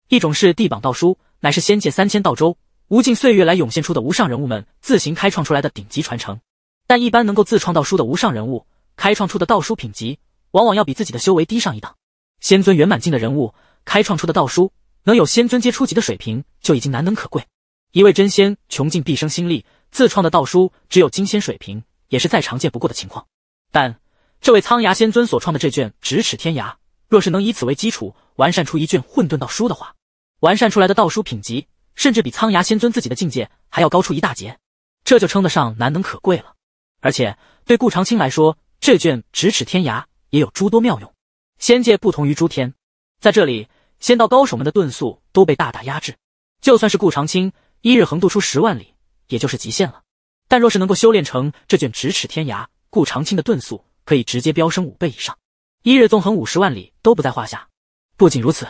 一种是地榜道书，乃是仙界三千道州。无尽岁月来涌现出的无上人物们自行开创出来的顶级传承，但一般能够自创道书的无上人物，开创出的道书品级往往要比自己的修为低上一档。仙尊圆满境的人物开创出的道书能有仙尊阶初级的水平就已经难能可贵，一位真仙穷尽毕生心力自创的道书只有金仙水平也是再常见不过的情况。但这位苍牙仙尊所创的这卷《咫尺天涯》，若是能以此为基础完善出一卷混沌道书的话，完善出来的道书品级。甚至比苍牙仙尊自己的境界还要高出一大截，这就称得上难能可贵了。而且对顾长青来说，这卷《咫尺天涯》也有诸多妙用。仙界不同于诸天，在这里，仙道高手们的遁速都被大大压制。就算是顾长青，一日横渡出十万里，也就是极限了。但若是能够修炼成这卷《咫尺天涯》，顾长青的遁速可以直接飙升五倍以上，一日纵横五十万里都不在话下。不仅如此，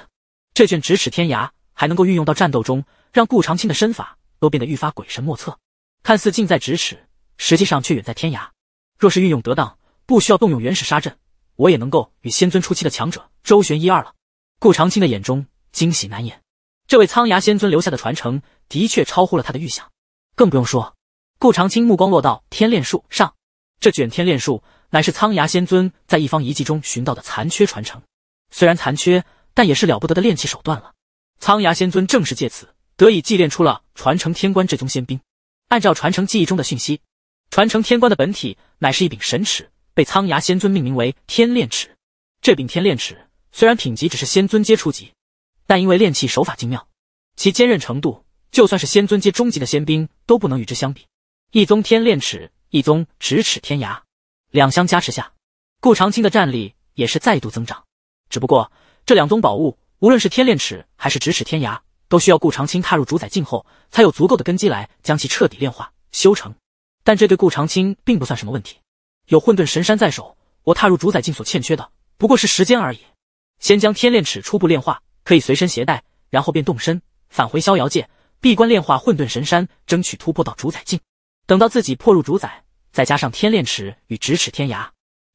这卷《咫尺天涯》还能够运用到战斗中。让顾长青的身法都变得愈发鬼神莫测，看似近在咫尺，实际上却远在天涯。若是运用得当，不需要动用原始杀阵，我也能够与仙尊初期的强者周旋一二了。顾长青的眼中惊喜难掩，这位苍崖仙尊留下的传承的确超乎了他的预想。更不用说，顾长青目光落到天炼术上，这卷天炼术乃是苍崖仙尊在一方遗迹中寻到的残缺传承，虽然残缺，但也是了不得的炼器手段了。苍崖仙尊正是借此。得以祭炼出了传承天官这宗仙兵。按照传承记忆中的讯息，传承天官的本体乃是一柄神尺，被苍牙仙尊命名为天炼尺。这柄天炼尺虽然品级只是仙尊阶初级，但因为炼器手法精妙，其坚韧程度就算是仙尊阶中级的仙兵都不能与之相比。一宗天炼尺，一宗咫尺天涯，两相加持下，顾长青的战力也是再度增长。只不过这两宗宝物，无论是天炼尺还是咫尺天涯。都需要顾长青踏入主宰境后，才有足够的根基来将其彻底炼化修成。但这对顾长青并不算什么问题，有混沌神山在手，我踏入主宰境所欠缺的不过是时间而已。先将天炼尺初步炼化，可以随身携带，然后便动身返回逍遥界，闭关炼化混沌神山，争取突破到主宰境。等到自己破入主宰，再加上天炼尺与咫尺天涯，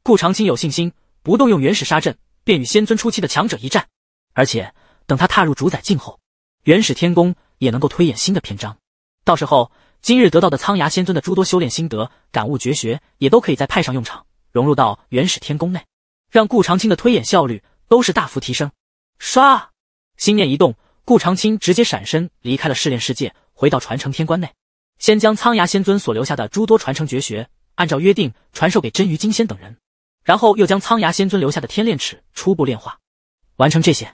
顾长青有信心，不动用原始杀阵，便与仙尊初期的强者一战。而且，等他踏入主宰境后。元始天宫也能够推演新的篇章，到时候今日得到的苍牙仙尊的诸多修炼心得、感悟绝学也都可以再派上用场，融入到元始天宫内，让顾长青的推演效率都是大幅提升。刷，心念一动，顾长青直接闪身离开了试炼世界，回到传承天关内，先将苍牙仙尊所留下的诸多传承绝学按照约定传授给真鱼金仙等人，然后又将苍牙仙尊留下的天炼尺初步炼化，完成这些。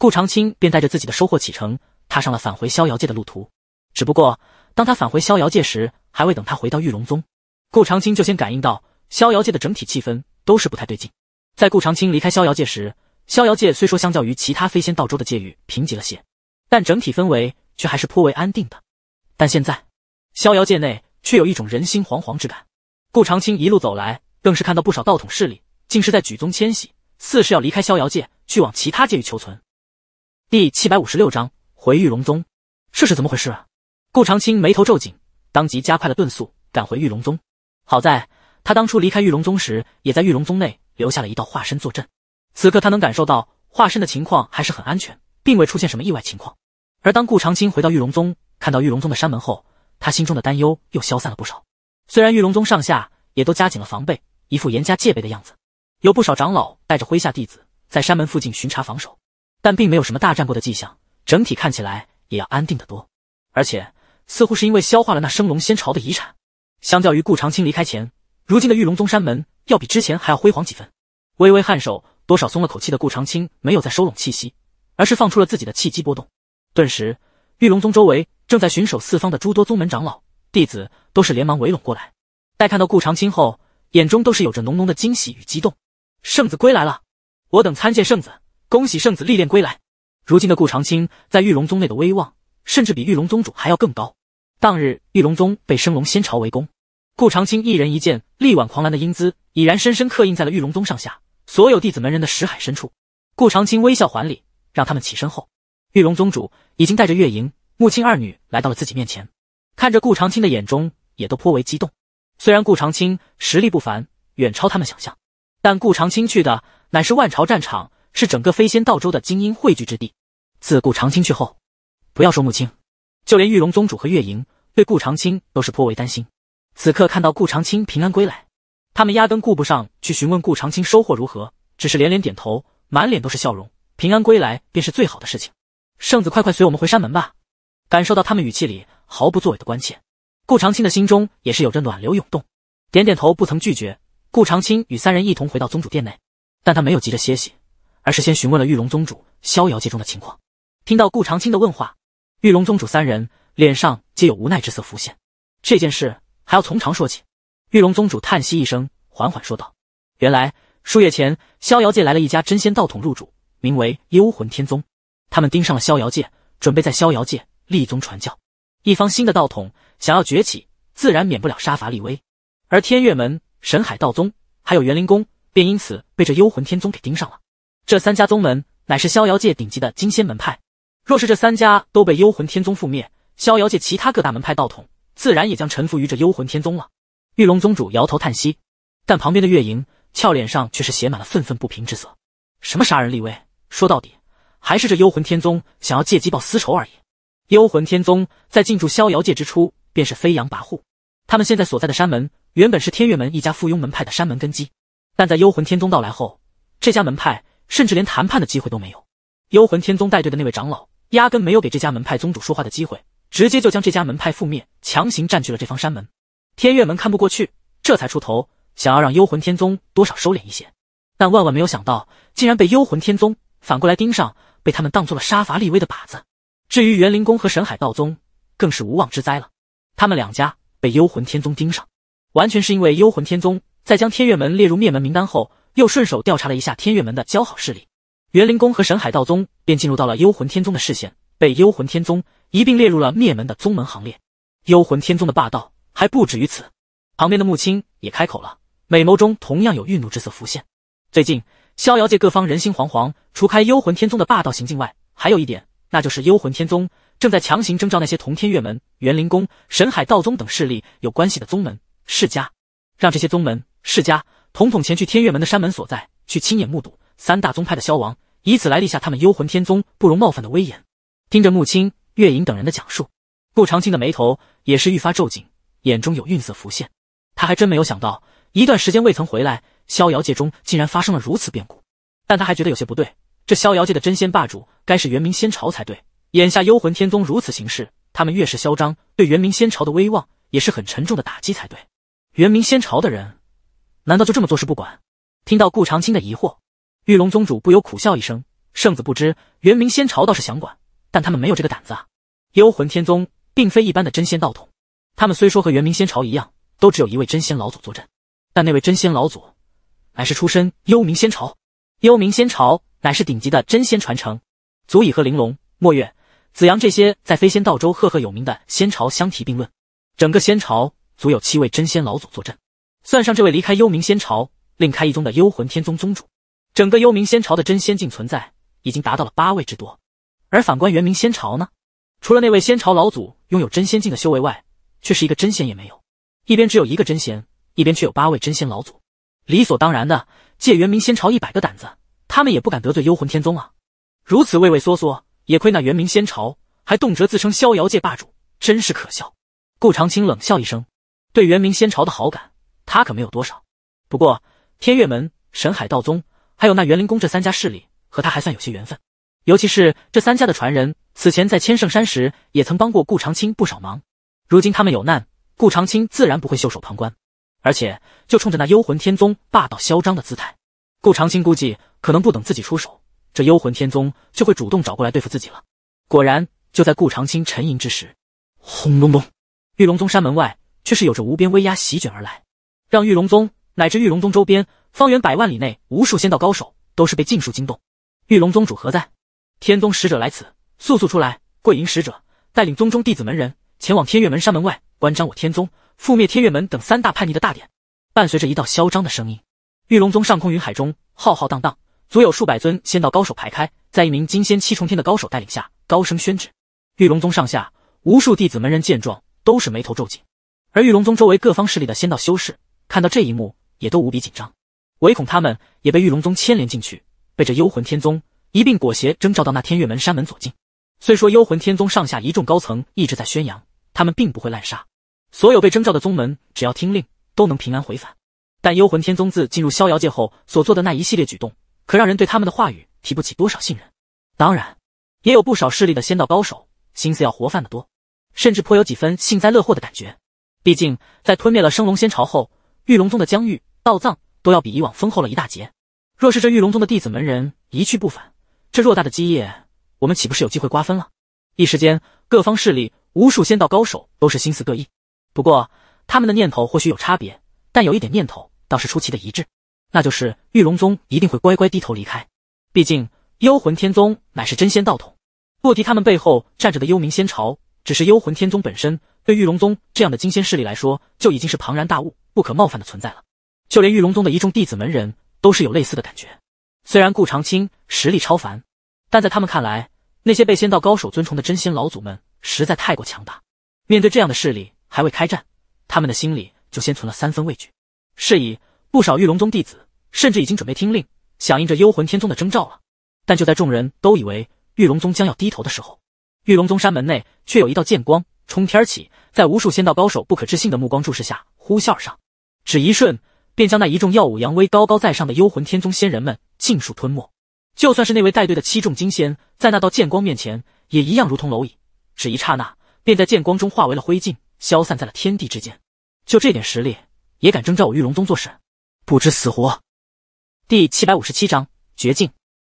顾长青便带着自己的收获启程，踏上了返回逍遥界的路途。只不过，当他返回逍遥界时，还未等他回到玉龙宗，顾长青就先感应到逍遥界的整体气氛都是不太对劲。在顾长青离开逍遥界时，逍遥界虽说相较于其他飞仙道州的界域贫瘠了些，但整体氛围却还是颇为安定的。但现在，逍遥界内却有一种人心惶惶之感。顾长青一路走来，更是看到不少道统势力竟是在举宗迁徙，似是要离开逍遥界，去往其他界域求存。第七百五十六章回玉龙宗，这是怎么回事？啊？顾长青眉头皱紧，当即加快了遁速，赶回玉龙宗。好在他当初离开玉龙宗时，也在玉龙宗内留下了一道化身坐镇。此刻他能感受到化身的情况还是很安全，并未出现什么意外情况。而当顾长青回到玉龙宗，看到玉龙宗的山门后，他心中的担忧又消散了不少。虽然玉龙宗上下也都加紧了防备，一副严加戒备的样子，有不少长老带着麾下弟子在山门附近巡查防守。但并没有什么大战过的迹象，整体看起来也要安定得多。而且似乎是因为消化了那升龙仙朝的遗产，相较于顾长青离开前，如今的玉龙宗山门要比之前还要辉煌几分。微微颔首，多少松了口气的顾长青没有再收拢气息，而是放出了自己的气机波动。顿时，玉龙宗周围正在巡守四方的诸多宗门长老弟子都是连忙围拢过来。待看到顾长青后，眼中都是有着浓浓的惊喜与激动。圣子归来了，我等参见圣子。恭喜圣子历练归来！如今的顾长青在玉龙宗内的威望，甚至比玉龙宗主还要更高。当日玉龙宗被升龙仙朝围攻，顾长青一人一剑力挽狂澜的英姿，已然深深刻印在了玉龙宗上下所有弟子门人的识海深处。顾长青微笑还礼，让他们起身后，玉龙宗主已经带着月莹、木青二女来到了自己面前，看着顾长青的眼中也都颇为激动。虽然顾长青实力不凡，远超他们想象，但顾长青去的乃是万朝战场。是整个飞仙道州的精英汇聚之地。自顾长青去后，不要说木青，就连玉龙宗主和月莹对顾长青都是颇为担心。此刻看到顾长青平安归来，他们压根顾不上去询问顾长青收获如何，只是连连点头，满脸都是笑容。平安归来便是最好的事情。圣子，快快随我们回山门吧。感受到他们语气里毫不作为的关切，顾长青的心中也是有着暖流涌动，点点头，不曾拒绝。顾长青与三人一同回到宗主殿内，但他没有急着歇息。而是先询问了玉龙宗主逍遥界中的情况。听到顾长青的问话，玉龙宗主三人脸上皆有无奈之色浮现。这件事还要从长说起。玉龙宗主叹息一声，缓缓说道：“原来数月前，逍遥界来了一家真仙道统入主，名为幽魂天宗。他们盯上了逍遥界，准备在逍遥界立宗传教。一方新的道统想要崛起，自然免不了杀伐立威。而天月门、神海道宗，还有元灵宫，便因此被这幽魂天宗给盯上了。”这三家宗门乃是逍遥界顶级的金仙门派，若是这三家都被幽魂天宗覆灭，逍遥界其他各大门派道统自然也将臣服于这幽魂天宗了。玉龙宗主摇头叹息，但旁边的月莹俏脸上却是写满了愤愤不平之色。什么杀人立威，说到底还是这幽魂天宗想要借机报私仇而已。幽魂天宗在进驻逍遥界之初便是飞扬跋扈，他们现在所在的山门原本是天月门一家附庸门派的山门根基，但在幽魂天宗到来后，这家门派。甚至连谈判的机会都没有。幽魂天宗带队的那位长老，压根没有给这家门派宗主说话的机会，直接就将这家门派覆灭，强行占据了这方山门。天月门看不过去，这才出头，想要让幽魂天宗多少收敛一些。但万万没有想到，竟然被幽魂天宗反过来盯上，被他们当做了杀伐立威的靶子。至于元灵宫和神海道宗，更是无妄之灾了。他们两家被幽魂天宗盯上，完全是因为幽魂天宗在将天月门列入灭门名单后。又顺手调查了一下天月门的交好势力，元灵宫和神海道宗便进入到了幽魂天宗的视线，被幽魂天宗一并列入了灭门的宗门行列。幽魂天宗的霸道还不止于此，旁边的木青也开口了，美眸中同样有愠怒之色浮现。最近逍遥界各方人心惶惶，除开幽魂天宗的霸道行径外，还有一点，那就是幽魂天宗正在强行征召那些同天月门、元灵宫、神海道宗等势力有关系的宗门世家，让这些宗门世家。统统前去天月门的山门所在，去亲眼目睹三大宗派的消亡，以此来立下他们幽魂天宗不容冒犯的威严。听着木青、月影等人的讲述，顾长青的眉头也是愈发皱紧，眼中有愠色浮现。他还真没有想到，一段时间未曾回来，逍遥界中竟然发生了如此变故。但他还觉得有些不对，这逍遥界的真仙霸主该是元明仙朝才对。眼下幽魂天宗如此行事，他们越是嚣张，对元明仙朝的威望也是很沉重的打击才对。元明仙朝的人。难道就这么坐视不管？听到顾长青的疑惑，玉龙宗主不由苦笑一声：“圣子不知，元明仙朝倒是想管，但他们没有这个胆子啊。幽魂天宗并非一般的真仙道统，他们虽说和元明仙朝一样，都只有一位真仙老祖坐镇，但那位真仙老祖乃是出身幽冥仙朝。幽冥仙朝乃是顶级的真仙传承，足以和玲珑、墨月、紫阳这些在飞仙道州赫赫有名的仙朝相提并论。整个仙朝足有七位真仙老祖坐镇。”算上这位离开幽冥仙朝另开一宗的幽魂天宗宗主，整个幽冥仙朝的真仙境存在已经达到了八位之多。而反观元明仙朝呢？除了那位仙朝老祖拥有真仙境的修为外，却是一个真仙也没有。一边只有一个真仙，一边却有八位真仙老祖，理所当然的借元明仙朝一百个胆子，他们也不敢得罪幽魂天宗啊！如此畏畏缩缩，也亏那元明仙朝还动辄自称逍遥界霸主，真是可笑。顾长青冷笑一声，对元明仙朝的好感。他可没有多少，不过天月门、神海道宗，还有那园林宫这三家势力，和他还算有些缘分。尤其是这三家的传人，此前在千圣山时也曾帮过顾长青不少忙。如今他们有难，顾长青自然不会袖手旁观。而且就冲着那幽魂天宗霸道嚣张的姿态，顾长青估计可能不等自己出手，这幽魂天宗就会主动找过来对付自己了。果然，就在顾长青沉吟之时，轰隆隆，玉龙宗山门外却是有着无边威压席卷而来。让玉龙宗乃至玉龙宗周边方圆百万里内无数仙道高手都是被尽数惊动。玉龙宗主何在？天宗使者来此，速速出来跪迎使者，带领宗中弟子门人前往天月门山门外，关张我天宗覆灭天月门等三大叛逆的大典。伴随着一道嚣张的声音，玉龙宗上空云海中浩浩荡荡，足有数百尊仙道高手排开，在一名金仙七重天的高手带领下高声宣旨。玉龙宗上下无数弟子门人见状都是眉头皱紧，而玉龙宗周围各方势力的仙道修士。看到这一幕，也都无比紧张，唯恐他们也被玉龙宗牵连进去，被这幽魂天宗一并裹挟征召到那天月门山门左近。虽说幽魂天宗上下一众高层一直在宣扬，他们并不会滥杀，所有被征召的宗门只要听令，都能平安回返。但幽魂天宗自进入逍遥界后所做的那一系列举动，可让人对他们的话语提不起多少信任。当然，也有不少势力的仙道高手心思要活泛的多，甚至颇有几分幸灾乐祸的感觉。毕竟，在吞灭了升龙仙朝后。玉龙宗的疆域、道藏都要比以往丰厚了一大截。若是这玉龙宗的弟子门人一去不返，这偌大的基业，我们岂不是有机会瓜分了？一时间，各方势力无数仙道高手都是心思各异。不过，他们的念头或许有差别，但有一点念头倒是出奇的一致，那就是玉龙宗一定会乖乖低头离开。毕竟，幽魂天宗乃是真仙道统，不提他们背后站着的幽冥仙朝，只是幽魂天宗本身。对玉龙宗这样的金仙势力来说，就已经是庞然大物、不可冒犯的存在了。就连玉龙宗的一众弟子门人，都是有类似的感觉。虽然顾长青实力超凡，但在他们看来，那些被仙道高手尊崇的真仙老祖们，实在太过强大。面对这样的势力，还未开战，他们的心里就先存了三分畏惧。是以，不少玉龙宗弟子甚至已经准备听令，响应着幽魂天宗的征召了。但就在众人都以为玉龙宗将要低头的时候，玉龙宗山门内却有一道剑光。冲天起，在无数仙道高手不可置信的目光注视下，呼啸而上，只一瞬便将那一众耀武扬威、高高在上的幽魂天宗仙人们尽数吞没。就算是那位带队的七重金仙，在那道剑光面前也一样如同蝼蚁，只一刹那便在剑光中化为了灰烬，消散在了天地之间。就这点实力，也敢征召我玉龙宗做事，不知死活！第七百五十七章绝境，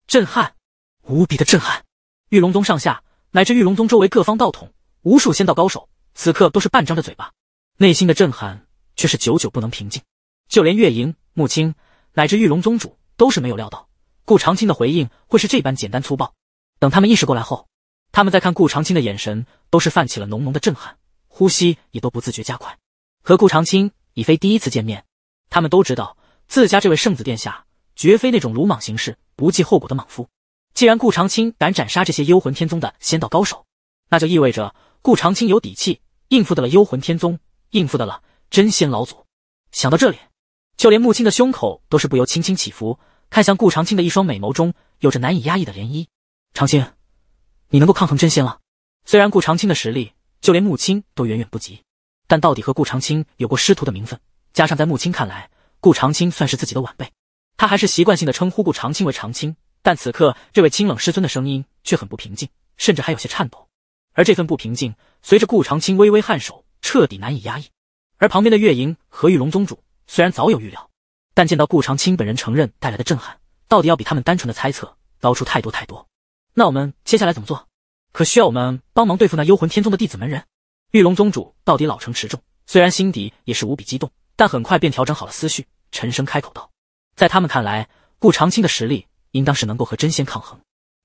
震撼，无比的震撼！玉龙宗上下，乃至玉龙宗周围各方道统。无数仙道高手此刻都是半张着嘴巴，内心的震撼却是久久不能平静。就连月莹、穆青乃至玉龙宗主都是没有料到顾长青的回应会是这般简单粗暴。等他们意识过来后，他们在看顾长青的眼神都是泛起了浓浓的震撼，呼吸也都不自觉加快。和顾长青已非第一次见面，他们都知道自家这位圣子殿下绝非那种鲁莽行事、不计后果的莽夫。既然顾长青敢斩杀这些幽魂天宗的仙道高手，那就意味着。顾长青有底气应付得了幽魂天宗，应付得了真仙老祖。想到这里，就连穆青的胸口都是不由轻轻起伏，看向顾长青的一双美眸中有着难以压抑的涟漪。长青，你能够抗衡真仙了？虽然顾长青的实力，就连穆青都远远不及，但到底和顾长青有过师徒的名分，加上在穆青看来，顾长青算是自己的晚辈，他还是习惯性的称呼顾长青为长青。但此刻，这位清冷师尊的声音却很不平静，甚至还有些颤抖。而这份不平静，随着顾长青微微颔首，彻底难以压抑。而旁边的月莹和玉龙宗主虽然早有预料，但见到顾长青本人承认带来的震撼，到底要比他们单纯的猜测高出太多太多。那我们接下来怎么做？可需要我们帮忙对付那幽魂天宗的弟子门人？玉龙宗主到底老成持重，虽然心底也是无比激动，但很快便调整好了思绪，沉声开口道：“在他们看来，顾长青的实力应当是能够和真仙抗衡，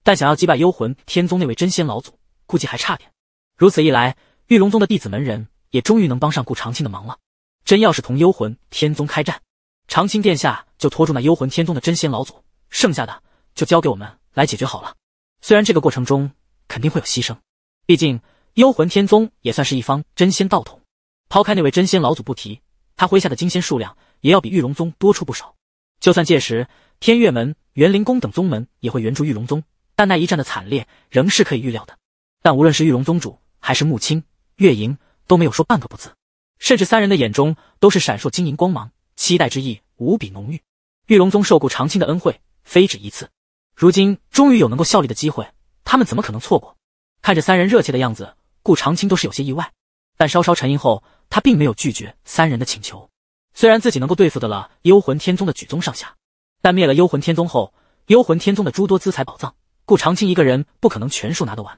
但想要击败幽魂天宗那位真仙老祖。”估计还差点，如此一来，玉龙宗的弟子门人也终于能帮上顾长青的忙了。真要是同幽魂天宗开战，长青殿下就拖住那幽魂天宗的真仙老祖，剩下的就交给我们来解决好了。虽然这个过程中肯定会有牺牲，毕竟幽魂天宗也算是一方真仙道统，抛开那位真仙老祖不提，他麾下的金仙数量也要比玉龙宗多出不少。就算届时天月门、元灵宫等宗门也会援助玉龙宗，但那一战的惨烈仍是可以预料的。但无论是玉龙宗主，还是木青、月莹，都没有说半个不字，甚至三人的眼中都是闪烁晶莹光芒，期待之意无比浓郁。玉龙宗受顾长青的恩惠非止一次，如今终于有能够效力的机会，他们怎么可能错过？看着三人热切的样子，顾长青都是有些意外，但稍稍沉吟后，他并没有拒绝三人的请求。虽然自己能够对付得了幽魂天宗的举宗上下，但灭了幽魂天宗后，幽魂天宗的诸多资财宝藏，顾长青一个人不可能全数拿得完。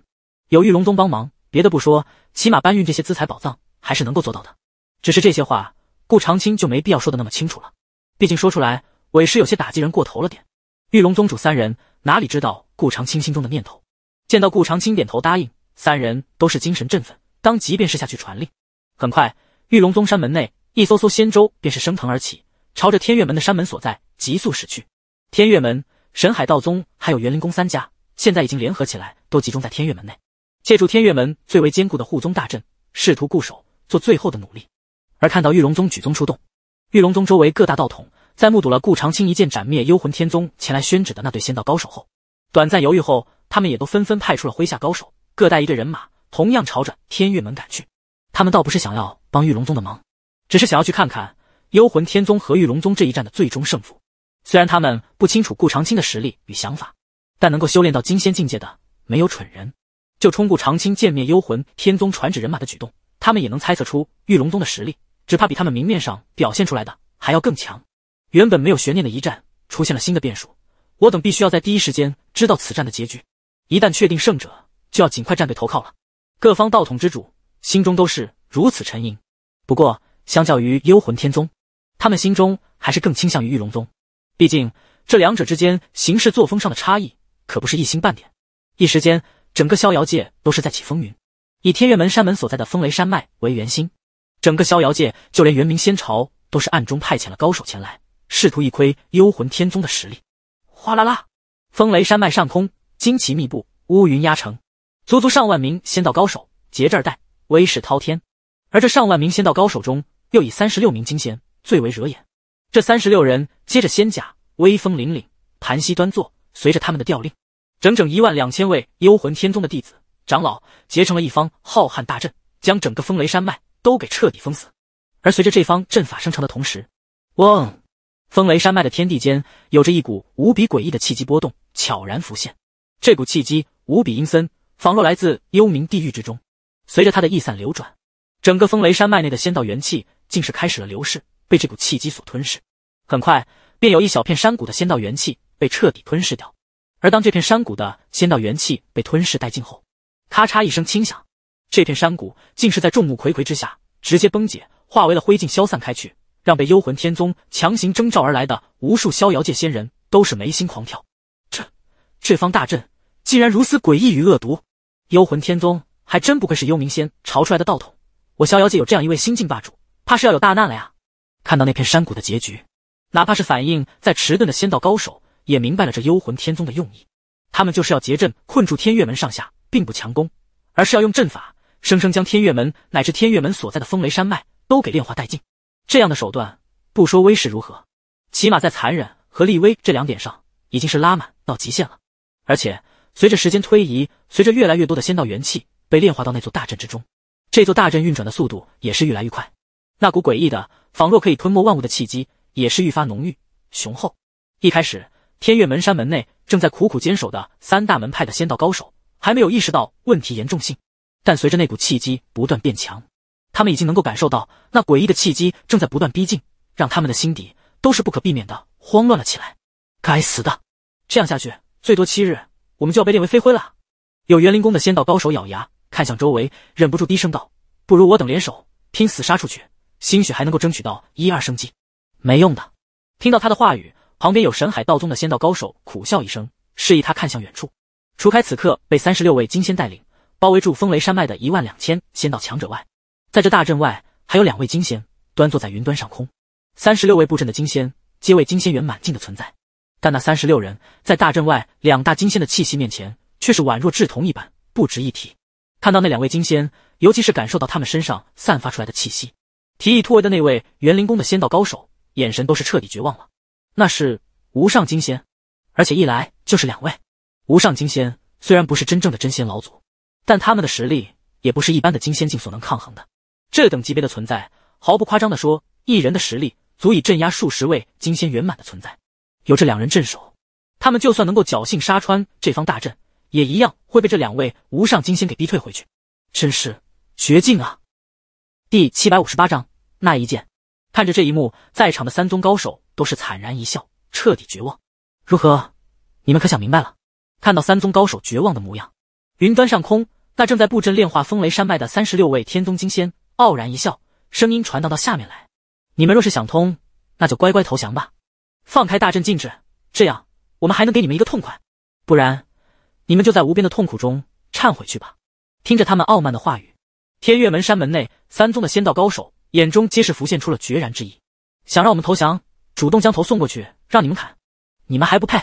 有玉龙宗帮忙，别的不说，起码搬运这些资财宝藏还是能够做到的。只是这些话，顾长青就没必要说的那么清楚了。毕竟说出来，委实有些打击人过头了点。玉龙宗主三人哪里知道顾长青心中的念头？见到顾长青点头答应，三人都是精神振奋，当即便是下去传令。很快，玉龙宗山门内一艘艘仙舟便是升腾而起，朝着天月门的山门所在急速驶去。天月门、神海道宗还有园林宫三家，现在已经联合起来，都集中在天月门内。借助天月门最为坚固的护宗大阵，试图固守，做最后的努力。而看到玉龙宗举宗出动，玉龙宗周围各大道统在目睹了顾长青一剑斩灭幽魂天宗前来宣旨的那对仙道高手后，短暂犹豫后，他们也都纷纷派出了麾下高手，各带一队人马，同样朝着天月门赶去。他们倒不是想要帮玉龙宗的忙，只是想要去看看幽魂天宗和玉龙宗这一战的最终胜负。虽然他们不清楚顾长青的实力与想法，但能够修炼到金仙境界的，没有蠢人。就冲顾长青见面幽魂天宗传旨人马的举动，他们也能猜测出玉龙宗的实力，只怕比他们明面上表现出来的还要更强。原本没有悬念的一战出现了新的变数，我等必须要在第一时间知道此战的结局。一旦确定胜者，就要尽快战队投靠了。各方道统之主心中都是如此沉吟。不过，相较于幽魂天宗，他们心中还是更倾向于玉龙宗。毕竟，这两者之间行事作风上的差异可不是一星半点。一时间。整个逍遥界都是在起风云，以天月门山门所在的风雷山脉为圆心，整个逍遥界就连元明仙朝都是暗中派遣了高手前来，试图一窥幽魂天宗的实力。哗啦啦，风雷山脉上空旌旗密布，乌云压城，足足上万名仙道高手结阵儿待，威势滔天。而这上万名仙道高手中，又以三十六名金仙最为惹眼。这三十六人接着仙甲，威风凛凛，盘膝端坐，随着他们的调令。整整一万两千位幽魂天宗的弟子、长老结成了一方浩瀚大阵，将整个风雷山脉都给彻底封死。而随着这方阵法生成的同时，嗡，风雷山脉的天地间有着一股无比诡异的气机波动悄然浮现。这股气机无比阴森，仿若来自幽冥地狱之中。随着它的溢散流转，整个风雷山脉内的仙道元气竟是开始了流逝，被这股气机所吞噬。很快，便有一小片山谷的仙道元气被彻底吞噬掉。而当这片山谷的仙道元气被吞噬殆尽后，咔嚓一声轻响，这片山谷竟是在众目睽睽之下直接崩解，化为了灰烬消散开去，让被幽魂天宗强行征召而来的无数逍遥界仙人都是眉心狂跳。这，这方大阵竟然如此诡异与恶毒！幽魂天宗还真不愧是幽冥仙朝出来的道统，我逍遥界有这样一位新晋霸主，怕是要有大难了呀！看到那片山谷的结局，哪怕是反应在迟钝的仙道高手。也明白了这幽魂天宗的用意，他们就是要结阵困住天月门上下，并不强攻，而是要用阵法生生将天月门乃至天月门所在的风雷山脉都给炼化殆尽。这样的手段，不说威势如何，起码在残忍和立威这两点上已经是拉满到极限了。而且随着时间推移，随着越来越多的仙道元气被炼化到那座大阵之中，这座大阵运转的速度也是越来越快，那股诡异的，仿若可以吞没万物的气机也是愈发浓郁雄厚。一开始。天月门山门内正在苦苦坚守的三大门派的仙道高手还没有意识到问题严重性，但随着那股气机不断变强，他们已经能够感受到那诡异的气机正在不断逼近，让他们的心底都是不可避免的慌乱了起来。该死的，这样下去最多七日，我们就要被炼为飞灰了！有元灵宫的仙道高手咬牙看向周围，忍不住低声道：“不如我等联手拼死杀出去，兴许还能够争取到一二生机。”没用的，听到他的话语。旁边有神海道宗的仙道高手苦笑一声，示意他看向远处。除开此刻被三十六位金仙带领包围住风雷山脉的一万两千仙道强者外，在这大阵外还有两位金仙端坐在云端上空。三十六位布阵的金仙皆为金仙圆满境的存在，但那三十六人在大阵外两大金仙的气息面前，却是宛若稚童一般，不值一提。看到那两位金仙，尤其是感受到他们身上散发出来的气息，提议突围的那位园林宫的仙道高手，眼神都是彻底绝望了。那是无上金仙，而且一来就是两位无上金仙。虽然不是真正的真仙老祖，但他们的实力也不是一般的金仙境所能抗衡的。这等级别的存在，毫不夸张的说，一人的实力足以镇压数十位金仙圆满的存在。有这两人镇守，他们就算能够侥幸杀穿这方大阵，也一样会被这两位无上金仙给逼退回去。真是绝境啊！第七百五十八章，那一剑。看着这一幕，在场的三宗高手都是惨然一笑，彻底绝望。如何？你们可想明白了？看到三宗高手绝望的模样，云端上空那正在布阵炼化风雷山脉的三十六位天宗金仙傲然一笑，声音传荡到下面来：“你们若是想通，那就乖乖投降吧，放开大阵禁制，这样我们还能给你们一个痛快；不然，你们就在无边的痛苦中忏悔去吧。”听着他们傲慢的话语，天月门山门内三宗的仙道高手。眼中皆是浮现出了决然之意，想让我们投降，主动将头送过去让你们砍，你们还不配！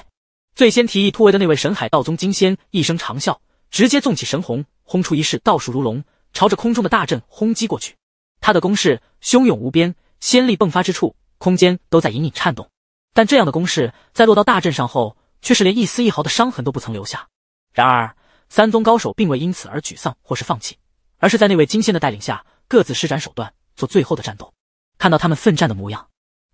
最先提议突围的那位神海道宗金仙一声长啸，直接纵起神虹，轰出一式道术如龙，朝着空中的大阵轰击过去。他的攻势汹涌无边，仙力迸发之处，空间都在隐隐颤动。但这样的攻势在落到大阵上后，却是连一丝一毫的伤痕都不曾留下。然而，三宗高手并未因此而沮丧或是放弃，而是在那位金仙的带领下，各自施展手段。做最后的战斗，看到他们奋战的模样，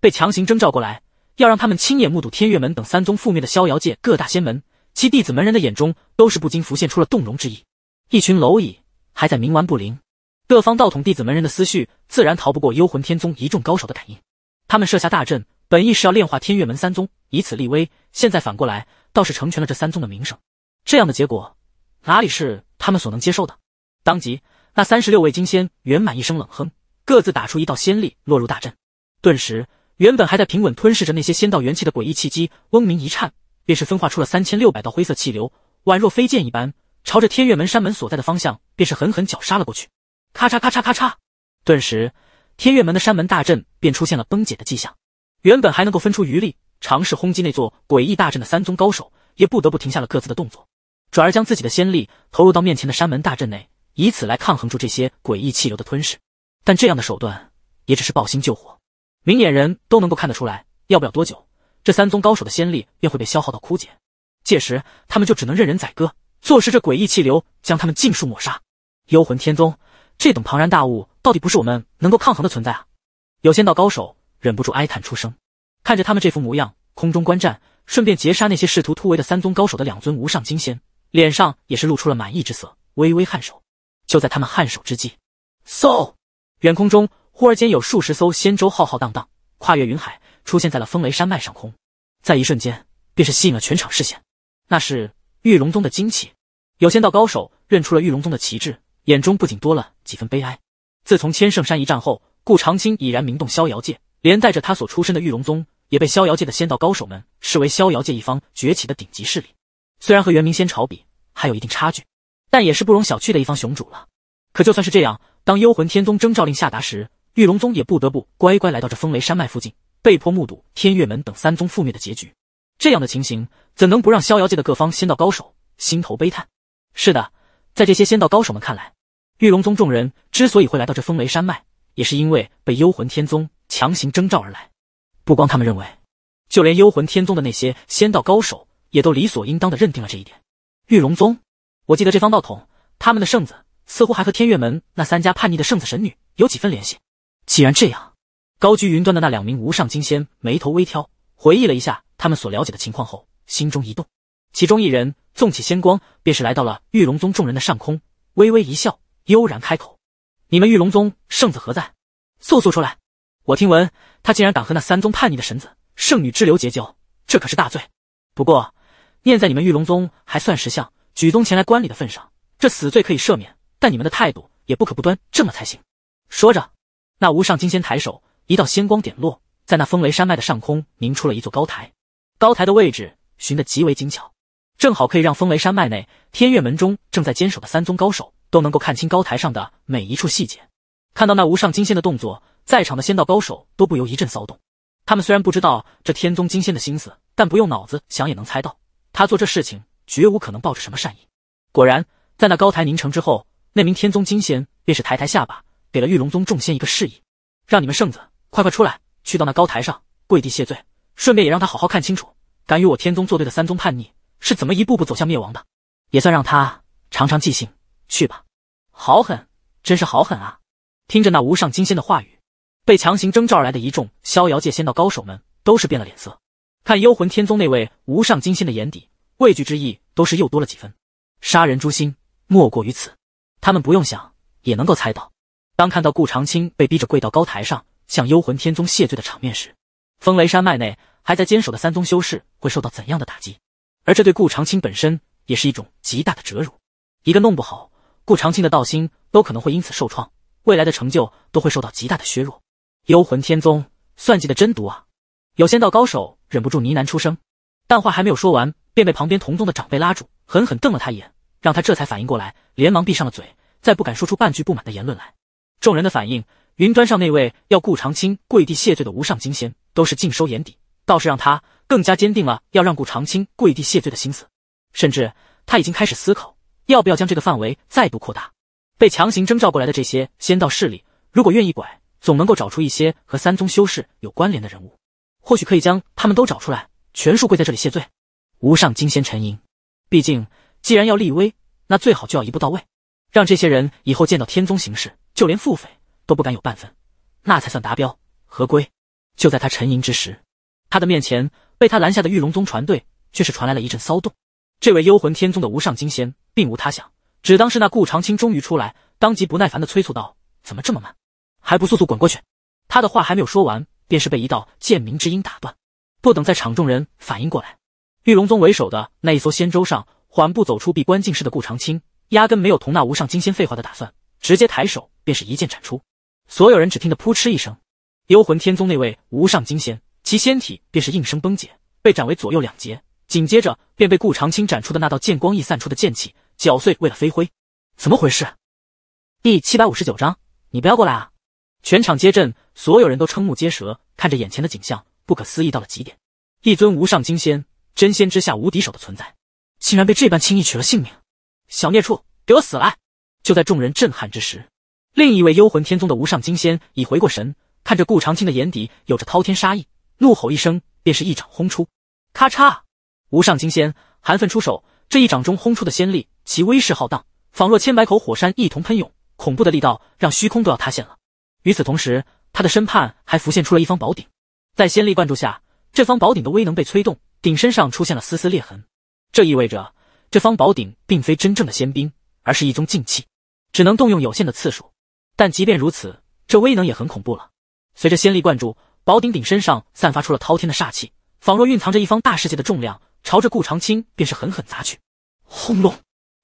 被强行征召过来，要让他们亲眼目睹天月门等三宗覆灭的逍遥界各大仙门，其弟子门人的眼中都是不禁浮现出了动容之意。一群蝼蚁还在冥顽不灵，各方道统弟子门人的思绪自然逃不过幽魂天宗一众高手的感应。他们设下大阵，本意是要炼化天月门三宗，以此立威。现在反过来倒是成全了这三宗的名声，这样的结果哪里是他们所能接受的？当即，那三十六位金仙圆满一声冷哼。各自打出一道仙力落入大阵，顿时，原本还在平稳吞噬着那些仙道元气的诡异气机嗡鸣一颤，便是分化出了三千六百道灰色气流，宛若飞剑一般，朝着天月门山门所在的方向，便是狠狠绞杀了过去。咔嚓咔嚓咔嚓，顿时，天月门的山门大阵便出现了崩解的迹象。原本还能够分出余力尝试轰击那座诡异大阵的三宗高手，也不得不停下了各自的动作，转而将自己的仙力投入到面前的山门大阵内，以此来抗衡住这些诡异气流的吞噬。但这样的手段也只是抱薪救火，明眼人都能够看得出来，要不了多久，这三宗高手的仙力便会被消耗到枯竭，届时他们就只能任人宰割，坐视这诡异气流将他们尽数抹杀。幽魂天宗这等庞然大物，到底不是我们能够抗衡的存在啊！有仙道高手忍不住哀叹出声，看着他们这副模样，空中观战，顺便截杀那些试图突围的三宗高手的两尊无上金仙，脸上也是露出了满意之色，微微颔首。就在他们颔首之际，嗖。远空中，忽而间有数十艘仙舟浩浩荡荡，跨越云海，出现在了风雷山脉上空，在一瞬间便是吸引了全场视线。那是玉龙宗的旌旗，有仙道高手认出了玉龙宗的旗帜，眼中不仅多了几分悲哀。自从千圣山一战后，顾长青已然名动逍遥界，连带着他所出身的玉龙宗，也被逍遥界的仙道高手们视为逍遥界一方崛起的顶级势力。虽然和元明仙朝比还有一定差距，但也是不容小觑的一方雄主了。可就算是这样。当幽魂天宗征召令下达时，玉龙宗也不得不乖乖来到这风雷山脉附近，被迫目睹天月门等三宗覆灭的结局。这样的情形，怎能不让逍遥界的各方仙道高手心头悲叹？是的，在这些仙道高手们看来，玉龙宗众人之所以会来到这风雷山脉，也是因为被幽魂天宗强行征召而来。不光他们认为，就连幽魂天宗的那些仙道高手，也都理所应当的认定了这一点。玉龙宗，我记得这方道统，他们的圣子。似乎还和天月门那三家叛逆的圣子神女有几分联系。既然这样，高居云端的那两名无上金仙眉头微挑，回忆了一下他们所了解的情况后，心中一动。其中一人纵起仙光，便是来到了玉龙宗众人的上空，微微一笑，悠然开口：“你们玉龙宗圣子何在？速速出来！我听闻他竟然敢和那三宗叛逆的神子圣女之流结交，这可是大罪。不过念在你们玉龙宗还算识相，举宗前来观礼的份上，这死罪可以赦免。”但你们的态度也不可不端，这么才行。说着，那无上金仙抬手，一道仙光点落，在那风雷山脉的上空凝出了一座高台。高台的位置寻得极为精巧，正好可以让风雷山脉内天月门中正在坚守的三宗高手都能够看清高台上的每一处细节。看到那无上金仙的动作，在场的仙道高手都不由一阵骚动。他们虽然不知道这天宗金仙的心思，但不用脑子想也能猜到，他做这事情绝无可能抱着什么善意。果然，在那高台凝成之后。那名天宗金仙便是抬抬下巴，给了玉龙宗众仙一个示意，让你们圣子快快出来，去到那高台上跪地谢罪，顺便也让他好好看清楚，敢与我天宗作对的三宗叛逆是怎么一步步走向灭亡的，也算让他尝尝记性。去吧，好狠，真是好狠啊！听着那无上金仙的话语，被强行征召而来的一众逍遥界仙道高手们都是变了脸色，看幽魂天宗那位无上金仙的眼底畏惧之意都是又多了几分。杀人诛心，莫过于此。他们不用想也能够猜到，当看到顾长青被逼着跪到高台上向幽魂天宗谢罪的场面时，风雷山脉内还在坚守的三宗修士会受到怎样的打击？而这对顾长青本身也是一种极大的折辱。一个弄不好，顾长青的道心都可能会因此受创，未来的成就都会受到极大的削弱。幽魂天宗算计的真毒啊！有仙道高手忍不住呢喃出声，但话还没有说完，便被旁边同宗的长辈拉住，狠狠瞪了他一眼。让他这才反应过来，连忙闭上了嘴，再不敢说出半句不满的言论来。众人的反应，云端上那位要顾长青跪地谢罪的无上金仙，都是尽收眼底，倒是让他更加坚定了要让顾长青跪地谢罪的心思。甚至他已经开始思考，要不要将这个范围再度扩大。被强行征召过来的这些仙道势力，如果愿意拐，总能够找出一些和三宗修士有关联的人物，或许可以将他们都找出来，全数跪在这里谢罪。无上金仙沉吟，毕竟。既然要立威，那最好就要一步到位，让这些人以后见到天宗行事，就连腹诽都不敢有半分，那才算达标合规。就在他沉吟之时，他的面前被他拦下的玉龙宗船队却是传来了一阵骚动。这位幽魂天宗的无上金仙，并无他想，只当是那顾长青终于出来，当即不耐烦的催促道：“怎么这么慢？还不速速滚过去？”他的话还没有说完，便是被一道剑鸣之音打断。不等在场众人反应过来，玉龙宗为首的那一艘仙舟上。缓步走出闭关静室的顾长青，压根没有同那无上金仙废话的打算，直接抬手便是一剑斩出。所有人只听得扑哧一声，幽魂天宗那位无上金仙，其仙体便是应声崩解，被斩为左右两截。紧接着，便被顾长青斩出的那道剑光溢散出的剑气绞碎为了飞灰。怎么回事？第七百五十九章，你不要过来啊！全场皆震，所有人都瞠目结舌，看着眼前的景象，不可思议到了极点。一尊无上金仙，真仙之下无敌手的存在。竟然被这般轻易取了性命，小孽畜，给我死来！就在众人震撼之时，另一位幽魂天宗的无上金仙已回过神，看着顾长青的眼底有着滔天杀意，怒吼一声，便是一掌轰出。咔嚓！无上金仙寒愤出手，这一掌中轰出的仙力，其威势浩荡，仿若千百口火山一同喷涌，恐怖的力道让虚空都要塌陷了。与此同时，他的身畔还浮现出了一方宝鼎，在仙力灌注下，这方宝鼎的威能被催动，鼎身上出现了丝丝裂痕。这意味着，这方宝鼎并非真正的仙兵，而是一宗静气，只能动用有限的次数。但即便如此，这威能也很恐怖了。随着仙力灌注，宝鼎鼎身上散发出了滔天的煞气，仿若蕴藏着一方大世界的重量，朝着顾长青便是狠狠砸去。轰隆！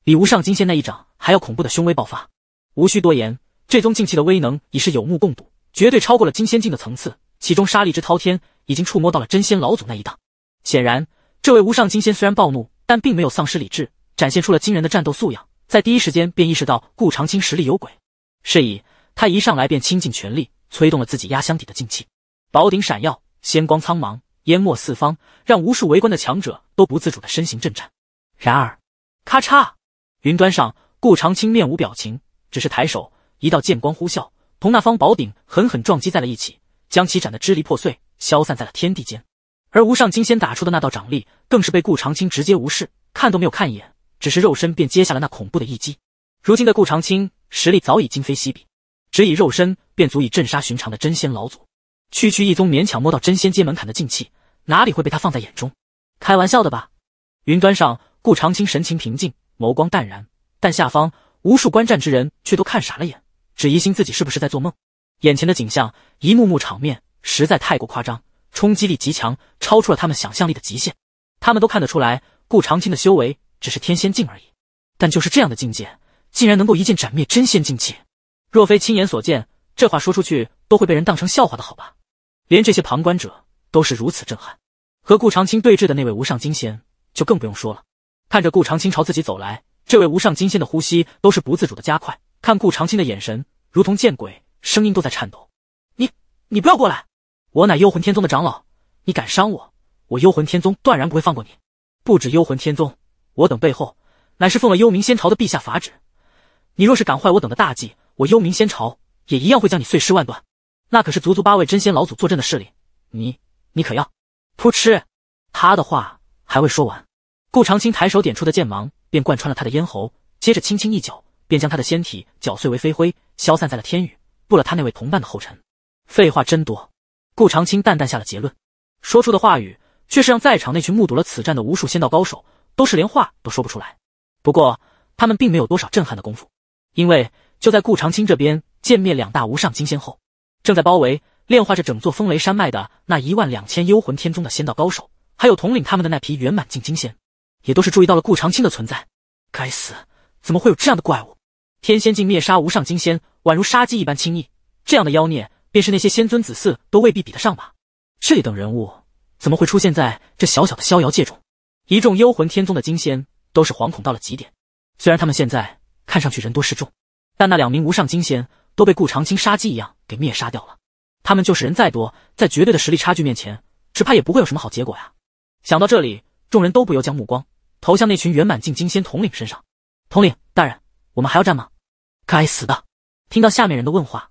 比无上金仙那一掌还要恐怖的凶威爆发。无需多言，这宗静气的威能已是有目共睹，绝对超过了金仙境的层次。其中杀力之滔天，已经触摸到了真仙老祖那一档。显然，这位无上金仙虽然暴怒。但并没有丧失理智，展现出了惊人的战斗素养，在第一时间便意识到顾长青实力有鬼，是以他一上来便倾尽全力，催动了自己压箱底的劲气，宝鼎闪耀，仙光苍茫，淹没四方，让无数围观的强者都不自主的身形震颤。然而，咔嚓，云端上，顾长青面无表情，只是抬手，一道剑光呼啸，同那方宝鼎狠狠撞击在了一起，将其斩得支离破碎，消散在了天地间。而无上金仙打出的那道掌力，更是被顾长青直接无视，看都没有看一眼，只是肉身便接下了那恐怖的一击。如今的顾长青实力早已今非昔比，只以肉身便足以震杀寻常的真仙老祖。区区一宗勉强摸到真仙阶门槛的劲气，哪里会被他放在眼中？开玩笑的吧？云端上，顾长青神情平静，眸光淡然，但下方无数观战之人却都看傻了眼，只疑心自己是不是在做梦。眼前的景象，一幕幕场面，实在太过夸张。冲击力极强，超出了他们想象力的极限。他们都看得出来，顾长青的修为只是天仙境而已，但就是这样的境界，竟然能够一剑斩灭真仙境气。若非亲眼所见，这话说出去都会被人当成笑话的好吧？连这些旁观者都是如此震撼。和顾长青对峙的那位无上金仙就更不用说了。看着顾长青朝自己走来，这位无上金仙的呼吸都是不自主的加快，看顾长青的眼神如同见鬼，声音都在颤抖：“你，你不要过来！”我乃幽魂天宗的长老，你敢伤我，我幽魂天宗断然不会放过你。不止幽魂天宗，我等背后乃是奉了幽冥仙朝的陛下法旨。你若是敢坏我等的大计，我幽冥仙朝也一样会将你碎尸万段。那可是足足八位真仙老祖坐镇的势力，你你可要？噗嗤，他的话还未说完，顾长青抬手点出的剑芒便贯穿了他的咽喉，接着轻轻一脚，便将他的仙体搅碎为飞灰，消散在了天宇。步了他那位同伴的后尘，废话真多。顾长青淡淡下了结论，说出的话语却是让在场那群目睹了此战的无数仙道高手，都是连话都说不出来。不过他们并没有多少震撼的功夫，因为就在顾长青这边歼灭两大无上金仙后，正在包围炼化着整座风雷山脉的那一万两千幽魂天宗的仙道高手，还有统领他们的那批圆满境金仙，也都是注意到了顾长青的存在。该死，怎么会有这样的怪物？天仙境灭杀无上金仙，宛如杀鸡一般轻易，这样的妖孽！便是那些仙尊子嗣都未必比得上吧？这等人物怎么会出现在这小小的逍遥界中？一众幽魂天宗的金仙都是惶恐到了极点。虽然他们现在看上去人多势众，但那两名无上金仙都被顾长青杀鸡一样给灭杀掉了。他们就是人再多，在绝对的实力差距面前，只怕也不会有什么好结果呀！想到这里，众人都不由将目光投向那群圆满境金仙统领身上。统领大人，我们还要战吗？该死的！听到下面人的问话。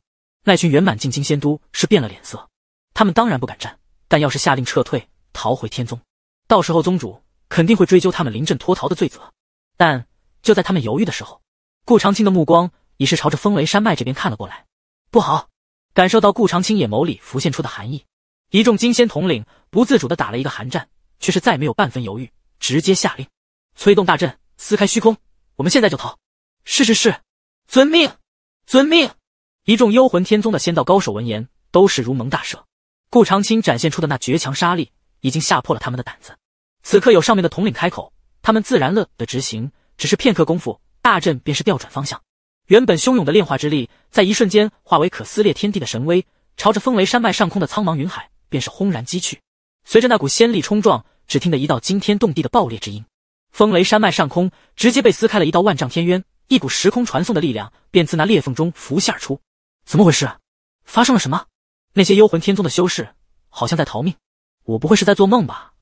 那群圆满进京仙都是变了脸色，他们当然不敢战，但要是下令撤退逃回天宗，到时候宗主肯定会追究他们临阵脱逃的罪责。但就在他们犹豫的时候，顾长青的目光已是朝着风雷山脉这边看了过来。不好！感受到顾长青眼眸里浮现出的寒意，一众金仙统领不自主的打了一个寒战，却是再没有半分犹豫，直接下令催动大阵撕开虚空，我们现在就逃！是是是，遵命，遵命。一众幽魂天宗的仙道高手闻言，都是如蒙大赦。顾长青展现出的那绝强杀力，已经吓破了他们的胆子。此刻有上面的统领开口，他们自然乐的执行。只是片刻功夫，大阵便是调转方向，原本汹涌的炼化之力，在一瞬间化为可撕裂天地的神威，朝着风雷山脉上空的苍茫云海便是轰然击去。随着那股仙力冲撞，只听得一道惊天动地的爆裂之音，风雷山脉上空直接被撕开了一道万丈天渊，一股时空传送的力量便自那裂缝中浮现而出。怎么回事？发生了什么？那些幽魂天宗的修士好像在逃命。我不会是在做梦吧？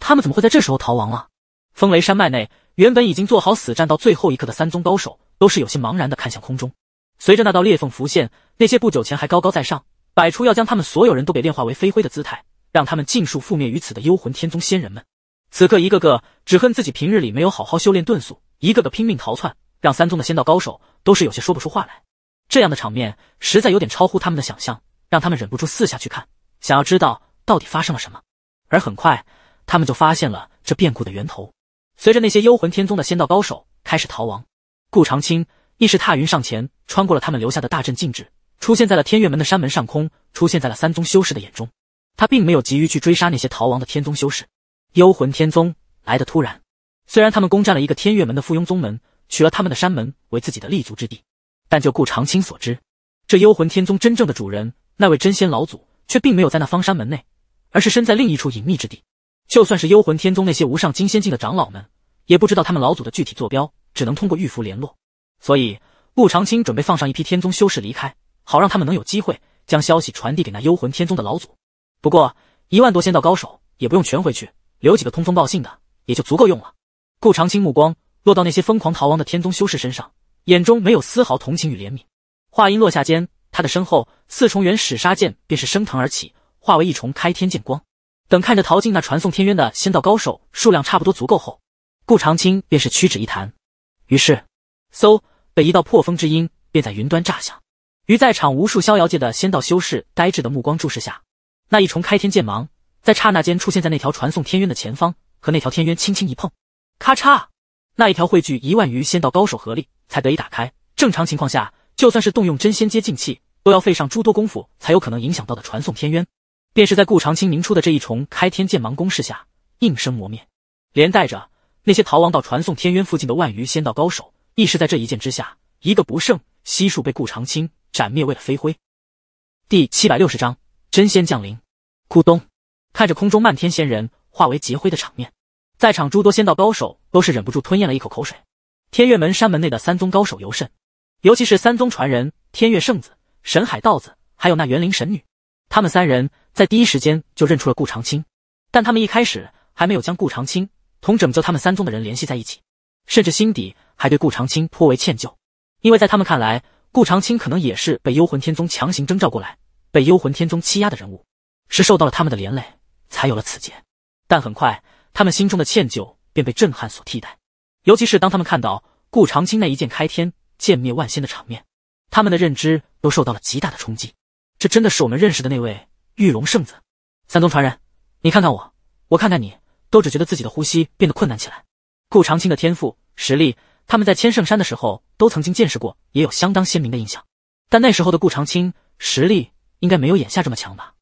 他们怎么会在这时候逃亡了？风雷山脉内，原本已经做好死战到最后一刻的三宗高手，都是有些茫然的看向空中。随着那道裂缝浮现，那些不久前还高高在上，摆出要将他们所有人都给炼化为飞灰的姿态，让他们尽数覆灭于此的幽魂天宗仙人们，此刻一个个只恨自己平日里没有好好修炼遁速，一个个拼命逃窜，让三宗的仙道高手都是有些说不出话来。这样的场面实在有点超乎他们的想象，让他们忍不住四下去看，想要知道到底发生了什么。而很快，他们就发现了这变故的源头。随着那些幽魂天宗的仙道高手开始逃亡，顾长青亦是踏云上前，穿过了他们留下的大阵禁制，出现在了天月门的山门上空，出现在了三宗修士的眼中。他并没有急于去追杀那些逃亡的天宗修士。幽魂天宗来的突然，虽然他们攻占了一个天月门的附庸宗门，取了他们的山门为自己的立足之地。但就顾长青所知，这幽魂天宗真正的主人，那位真仙老祖，却并没有在那方山门内，而是身在另一处隐秘之地。就算是幽魂天宗那些无上金仙境的长老们，也不知道他们老祖的具体坐标，只能通过玉符联络。所以，顾长青准备放上一批天宗修士离开，好让他们能有机会将消息传递给那幽魂天宗的老祖。不过，一万多仙道高手也不用全回去，留几个通风报信的，也就足够用了。顾长青目光落到那些疯狂逃亡的天宗修士身上。眼中没有丝毫同情与怜悯。话音落下间，他的身后四重原始杀剑便是升腾而起，化为一重开天剑光。等看着陶静那传送天渊的仙道高手数量差不多足够后，顾长青便是屈指一弹。于是，嗖！被一道破风之音便在云端炸响。于在场无数逍遥界的仙道修士呆滞的目光注视下，那一重开天剑芒在刹那间出现在那条传送天渊的前方，和那条天渊轻轻一碰，咔嚓！那一条汇聚一万余仙道高手合力。才得以打开。正常情况下，就算是动用真仙阶近器，都要费上诸多功夫才有可能影响到的传送天渊，便是在顾长青明出的这一重开天剑芒攻势下，应声磨灭。连带着那些逃亡到传送天渊附近的万余仙道高手，亦是在这一剑之下，一个不剩，悉数被顾长青斩灭为了飞灰。第七百六十章，真仙降临。咕咚，看着空中漫天仙人化为劫灰的场面，在场诸多仙道高手都是忍不住吞咽了一口口水。天月门山门内的三宗高手尤甚，尤其是三宗传人天月圣子、神海道子，还有那元灵神女，他们三人在第一时间就认出了顾长青，但他们一开始还没有将顾长青同拯救他们三宗的人联系在一起，甚至心底还对顾长青颇为歉疚，因为在他们看来，顾长青可能也是被幽魂天宗强行征召过来，被幽魂天宗欺压的人物，是受到了他们的连累才有了此劫。但很快，他们心中的歉疚便被震撼所替代。尤其是当他们看到顾长青那一剑开天、剑灭万仙的场面，他们的认知都受到了极大的冲击。这真的是我们认识的那位玉龙圣子、三宗传人？你看看我，我看看你，都只觉得自己的呼吸变得困难起来。顾长青的天赋、实力，他们在千圣山的时候都曾经见识过，也有相当鲜明的印象。但那时候的顾长青实力应该没有眼下这么强吧？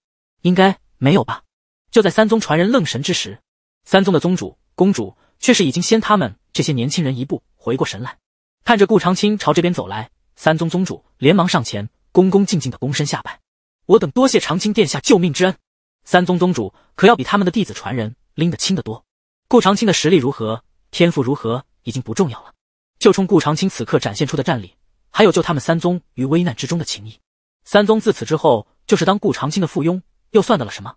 应该没有吧？就在三宗传人愣神之时，三宗的宗主、公主。却是已经先他们这些年轻人一步回过神来，看着顾长青朝这边走来，三宗宗主连忙上前，恭恭敬敬的躬身下拜：“我等多谢长青殿下救命之恩。”三宗宗主可要比他们的弟子传人拎得轻得多。顾长青的实力如何，天赋如何，已经不重要了。就冲顾长青此刻展现出的战力，还有救他们三宗于危难之中的情谊，三宗自此之后就是当顾长青的附庸，又算得了什么？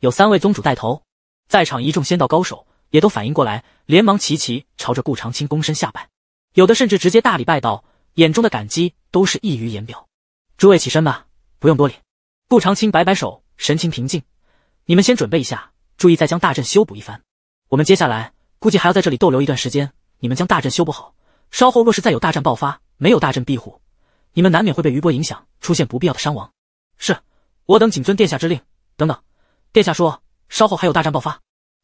有三位宗主带头，在场一众仙道高手。也都反应过来，连忙齐齐朝着顾长青躬身下拜，有的甚至直接大礼拜道，眼中的感激都是溢于言表。诸位起身吧，不用多礼。顾长青摆摆手，神情平静：“你们先准备一下，注意再将大阵修补一番。我们接下来估计还要在这里逗留一段时间，你们将大阵修补好，稍后若是再有大战爆发，没有大阵庇护，你们难免会被余波影响，出现不必要的伤亡。是，我等谨遵殿下之令。等等，殿下说稍后还有大战爆发，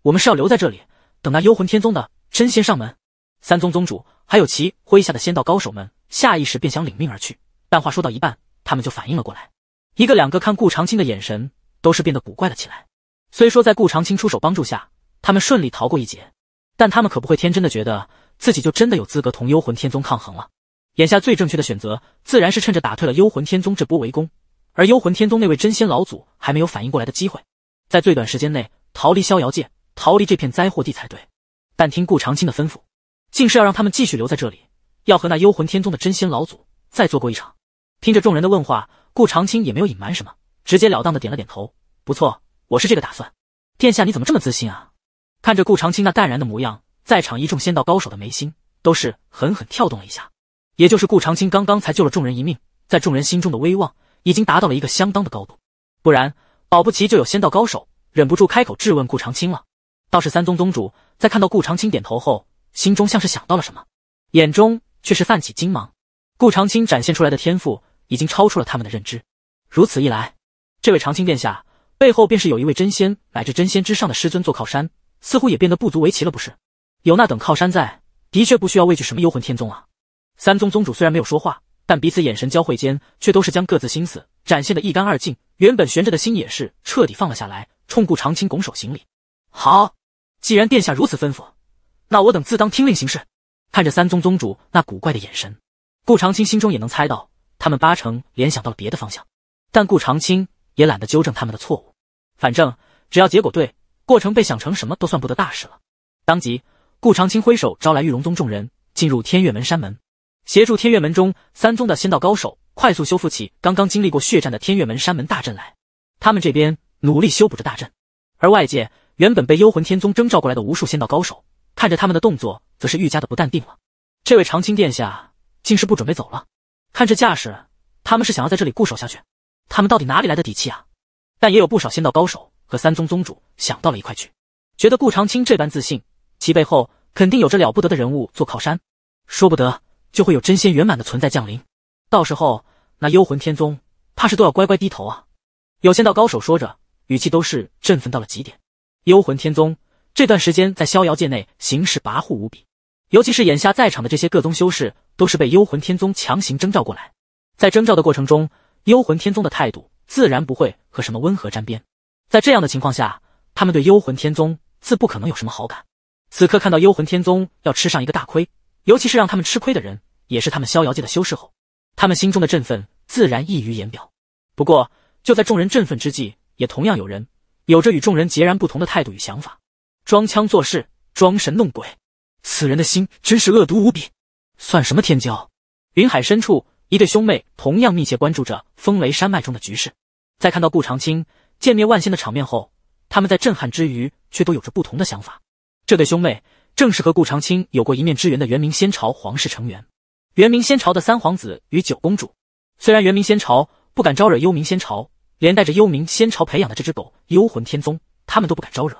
我们是要留在这里。”等那幽魂天宗的真仙上门，三宗宗主还有其麾下的仙道高手们下意识便想领命而去，但话说到一半，他们就反应了过来，一个两个看顾长青的眼神都是变得古怪了起来。虽说在顾长青出手帮助下，他们顺利逃过一劫，但他们可不会天真的觉得自己就真的有资格同幽魂天宗抗衡了。眼下最正确的选择，自然是趁着打退了幽魂天宗这波围攻，而幽魂天宗那位真仙老祖还没有反应过来的机会，在最短时间内逃离逍遥界。逃离这片灾祸地才对，但听顾长青的吩咐，竟是要让他们继续留在这里，要和那幽魂天宗的真仙老祖再做过一场。听着众人的问话，顾长青也没有隐瞒什么，直截了当的点了点头：“不错，我是这个打算。”殿下，你怎么这么自信啊？看着顾长青那淡然的模样，在场一众仙道高手的眉心都是狠狠跳动了一下。也就是顾长青刚刚才救了众人一命，在众人心中的威望已经达到了一个相当的高度，不然保不齐就有仙道高手忍不住开口质问顾长青了。倒是三宗宗主在看到顾长青点头后，心中像是想到了什么，眼中却是泛起金芒。顾长青展现出来的天赋已经超出了他们的认知。如此一来，这位长青殿下背后便是有一位真仙乃至真仙之上的师尊做靠山，似乎也变得不足为奇了。不是，有那等靠山在，的确不需要畏惧什么幽魂天宗啊。三宗宗主虽然没有说话，但彼此眼神交汇间，却都是将各自心思展现的一干二净。原本悬着的心也是彻底放了下来，冲顾长青拱手行礼：“好。”既然殿下如此吩咐，那我等自当听令行事。看着三宗宗主那古怪的眼神，顾长青心中也能猜到，他们八成联想到了别的方向。但顾长青也懒得纠正他们的错误，反正只要结果对，过程被想成什么都算不得大事了。当即，顾长青挥手招来玉龙宗众人，进入天月门山门，协助天月门中三宗的仙道高手快速修复起刚刚经历过血战的天月门山门大阵来。他们这边努力修补着大阵，而外界。原本被幽魂天宗征召过来的无数仙道高手，看着他们的动作，则是愈加的不淡定了。这位长青殿下竟是不准备走了，看这架势，他们是想要在这里固守下去。他们到底哪里来的底气啊？但也有不少仙道高手和三宗宗主想到了一块去，觉得顾长青这般自信，其背后肯定有着了不得的人物做靠山，说不得就会有真仙圆满的存在降临，到时候那幽魂天宗怕是都要乖乖低头啊！有仙道高手说着，语气都是振奋到了极点。幽魂天宗这段时间在逍遥界内行事跋扈无比，尤其是眼下在场的这些各宗修士，都是被幽魂天宗强行征召过来。在征召的过程中，幽魂天宗的态度自然不会和什么温和沾边。在这样的情况下，他们对幽魂天宗自不可能有什么好感。此刻看到幽魂天宗要吃上一个大亏，尤其是让他们吃亏的人也是他们逍遥界的修士后，他们心中的振奋自然溢于言表。不过就在众人振奋之际，也同样有人。有着与众人截然不同的态度与想法，装腔作势，装神弄鬼，此人的心真是恶毒无比，算什么天骄？云海深处，一对兄妹同样密切关注着风雷山脉中的局势。在看到顾长青歼灭万仙的场面后，他们在震撼之余，却都有着不同的想法。这对兄妹正是和顾长青有过一面之缘的元明仙朝皇室成员，元明仙朝的三皇子与九公主。虽然元明仙朝不敢招惹幽冥仙朝。连带着幽冥仙朝培养的这只狗幽魂天宗，他们都不敢招惹，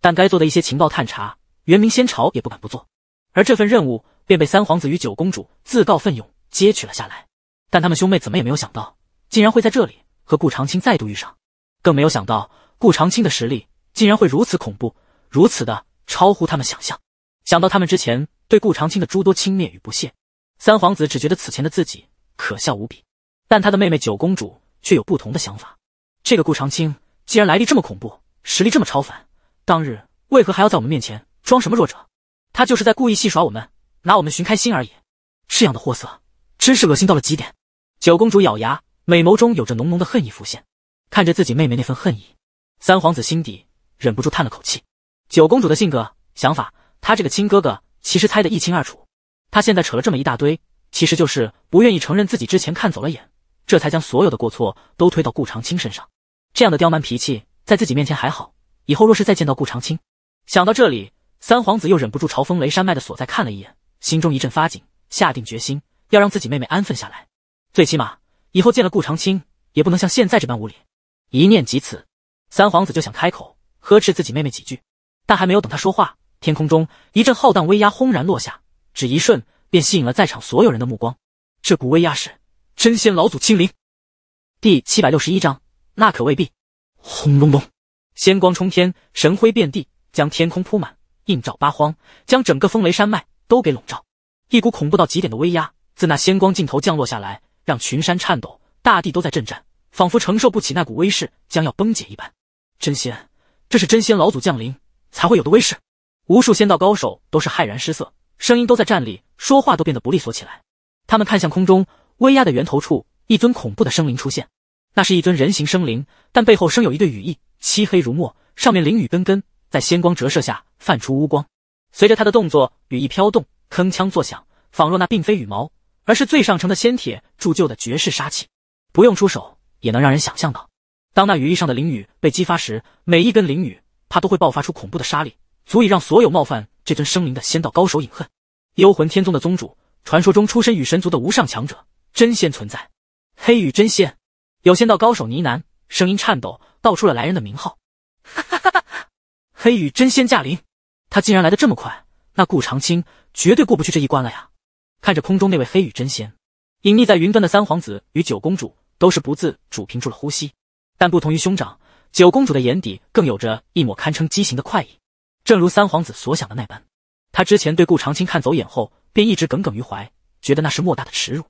但该做的一些情报探查，元明仙朝也不敢不做。而这份任务便被三皇子与九公主自告奋勇接取了下来。但他们兄妹怎么也没有想到，竟然会在这里和顾长青再度遇上，更没有想到顾长青的实力竟然会如此恐怖，如此的超乎他们想象。想到他们之前对顾长青的诸多轻蔑与不屑，三皇子只觉得此前的自己可笑无比，但他的妹妹九公主却有不同的想法。这个顾长青，既然来历这么恐怖，实力这么超凡，当日为何还要在我们面前装什么弱者？他就是在故意戏耍我们，拿我们寻开心而已。这样的货色，真是恶心到了极点。九公主咬牙，美眸中有着浓浓的恨意浮现，看着自己妹妹那份恨意，三皇子心底忍不住叹了口气。九公主的性格、想法，他这个亲哥哥其实猜得一清二楚。他现在扯了这么一大堆，其实就是不愿意承认自己之前看走了眼，这才将所有的过错都推到顾长青身上。这样的刁蛮脾气在自己面前还好，以后若是再见到顾长青，想到这里，三皇子又忍不住朝风雷山脉的所在看了一眼，心中一阵发紧，下定决心要让自己妹妹安分下来，最起码以后见了顾长青也不能像现在这般无礼。一念及此，三皇子就想开口呵斥自己妹妹几句，但还没有等他说话，天空中一阵浩荡威压轰然落下，只一瞬便吸引了在场所有人的目光。这股威压是真仙老祖亲临。第七百六十一章。那可未必。轰隆隆，仙光冲天，神辉遍地，将天空铺满，映照八荒，将整个风雷山脉都给笼罩。一股恐怖到极点的威压自那仙光尽头降落下来，让群山颤抖，大地都在震颤，仿佛承受不起那股威势，将要崩解一般。真仙，这是真仙老祖降临才会有的威势。无数仙道高手都是骇然失色，声音都在颤栗，说话都变得不利索起来。他们看向空中威压的源头处，一尊恐怖的生灵出现。那是一尊人形生灵，但背后生有一对羽翼，漆黑如墨，上面灵羽根根，在仙光折射下泛出乌光。随着他的动作，羽翼飘动，铿锵作响，仿若那并非羽毛，而是最上乘的仙铁铸就的绝世杀器。不用出手，也能让人想象到，当那羽翼上的灵羽被激发时，每一根灵羽它都会爆发出恐怖的杀力，足以让所有冒犯这尊生灵的仙道高手饮恨。幽魂天宗的宗主，传说中出身羽神族的无上强者，真仙存在，黑羽真仙。有仙道高手呢喃，声音颤抖，道出了来人的名号：“哈哈哈！哈黑羽真仙驾临，他竟然来的这么快！那顾长青绝对过不去这一关了呀！”看着空中那位黑羽真仙，隐匿在云端的三皇子与九公主都是不自主屏住了呼吸。但不同于兄长，九公主的眼底更有着一抹堪称畸形的快意。正如三皇子所想的那般，他之前对顾长青看走眼后，便一直耿耿于怀，觉得那是莫大的耻辱。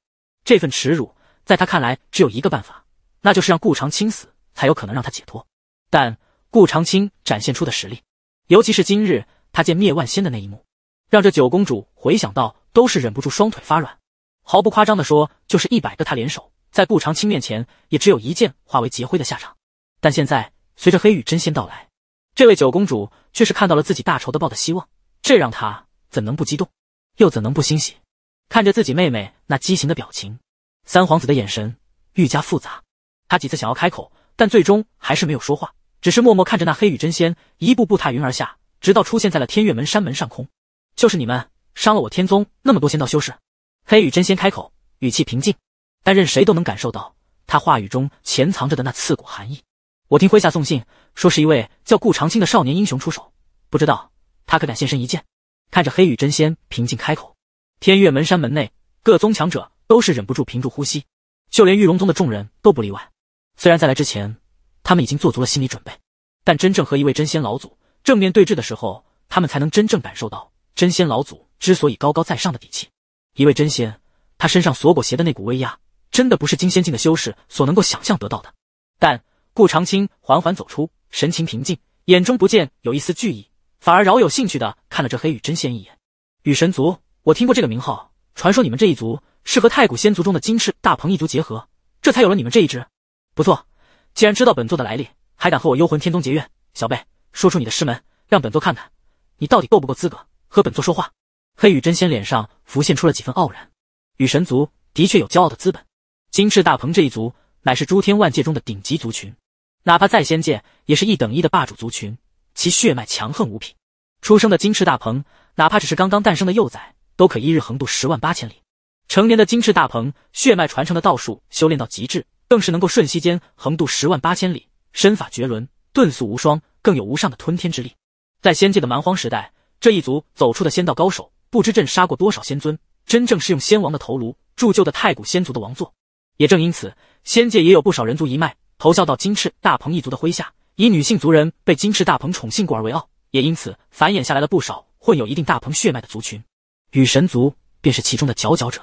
这份耻辱，在他看来，只有一个办法。那就是让顾长青死，才有可能让他解脱。但顾长青展现出的实力，尤其是今日他见灭万仙的那一幕，让这九公主回想到都是忍不住双腿发软。毫不夸张的说，就是一百个他联手，在顾长青面前，也只有一剑化为劫灰的下场。但现在随着黑羽真仙到来，这位九公主却是看到了自己大仇得报的希望，这让她怎能不激动，又怎能不欣喜？看着自己妹妹那畸形的表情，三皇子的眼神愈加复杂。他几次想要开口，但最终还是没有说话，只是默默看着那黑羽真仙一步步踏云而下，直到出现在了天月门山门上空。就是你们伤了我天宗那么多仙道修士！黑羽真仙开口，语气平静，但任谁都能感受到他话语中潜藏着的那刺骨寒意。我听麾下送信说，是一位叫顾长青的少年英雄出手，不知道他可敢现身一见？看着黑羽真仙平静开口，天月门山门内各宗强者都是忍不住屏住呼吸，就连玉龙宗的众人都不例外。虽然在来之前，他们已经做足了心理准备，但真正和一位真仙老祖正面对峙的时候，他们才能真正感受到真仙老祖之所以高高在上的底气。一位真仙，他身上所裹挟的那股威压，真的不是金仙境的修士所能够想象得到的。但顾长青缓缓走出，神情平静，眼中不见有一丝惧意，反而饶有兴趣的看了这黑羽真仙一眼。羽神族，我听过这个名号，传说你们这一族是和太古仙族中的金翅大鹏一族结合，这才有了你们这一支。不错，既然知道本座的来历，还敢和我幽魂天宗结怨？小辈，说出你的师门，让本座看看，你到底够不够资格和本座说话？黑羽真仙脸上浮现出了几分傲然，羽神族的确有骄傲的资本。金翅大鹏这一族，乃是诸天万界中的顶级族群，哪怕在仙界，也是一等一的霸主族群。其血脉强横无匹，出生的金翅大鹏，哪怕只是刚刚诞生的幼崽，都可一日横渡十万八千里。成年的金翅大鹏，血脉传承的道术修炼到极致。更是能够瞬息间横渡十万八千里，身法绝伦，遁速无双，更有无上的吞天之力。在仙界的蛮荒时代，这一族走出的仙道高手，不知朕杀过多少仙尊。真正是用仙王的头颅铸就的太古仙族的王座。也正因此，仙界也有不少人族一脉投效到金翅大鹏一族的麾下，以女性族人被金翅大鹏宠幸过而为傲，也因此繁衍下来了不少混有一定大鹏血脉的族群。与神族便是其中的佼佼者，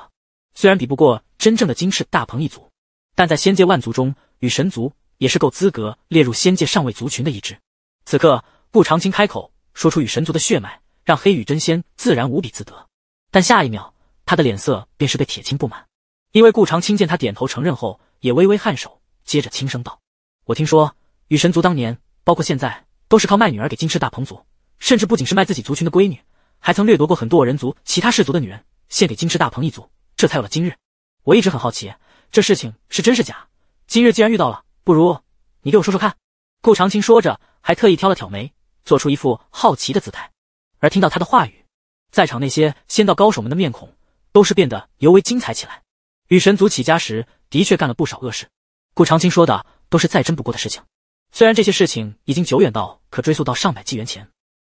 虽然比不过真正的金翅大鹏一族。但在仙界万族中，羽神族也是够资格列入仙界上位族群的一支。此刻，顾长青开口说出与神族的血脉，让黑羽真仙自然无比自得。但下一秒，他的脸色便是被铁青不满，因为顾长青见他点头承认后，也微微颔首，接着轻声道：“我听说羽神族当年，包括现在，都是靠卖女儿给金翅大鹏族，甚至不仅是卖自己族群的闺女，还曾掠夺过很多我人族其他氏族的女人，献给金翅大鹏一族，这才有了今日。我一直很好奇。”这事情是真是假？今日既然遇到了，不如你给我说说看。”顾长青说着，还特意挑了挑眉，做出一副好奇的姿态。而听到他的话语，在场那些仙道高手们的面孔都是变得尤为精彩起来。雨神族起家时的确干了不少恶事，顾长青说的都是再真不过的事情。虽然这些事情已经久远到可追溯到上百纪元前，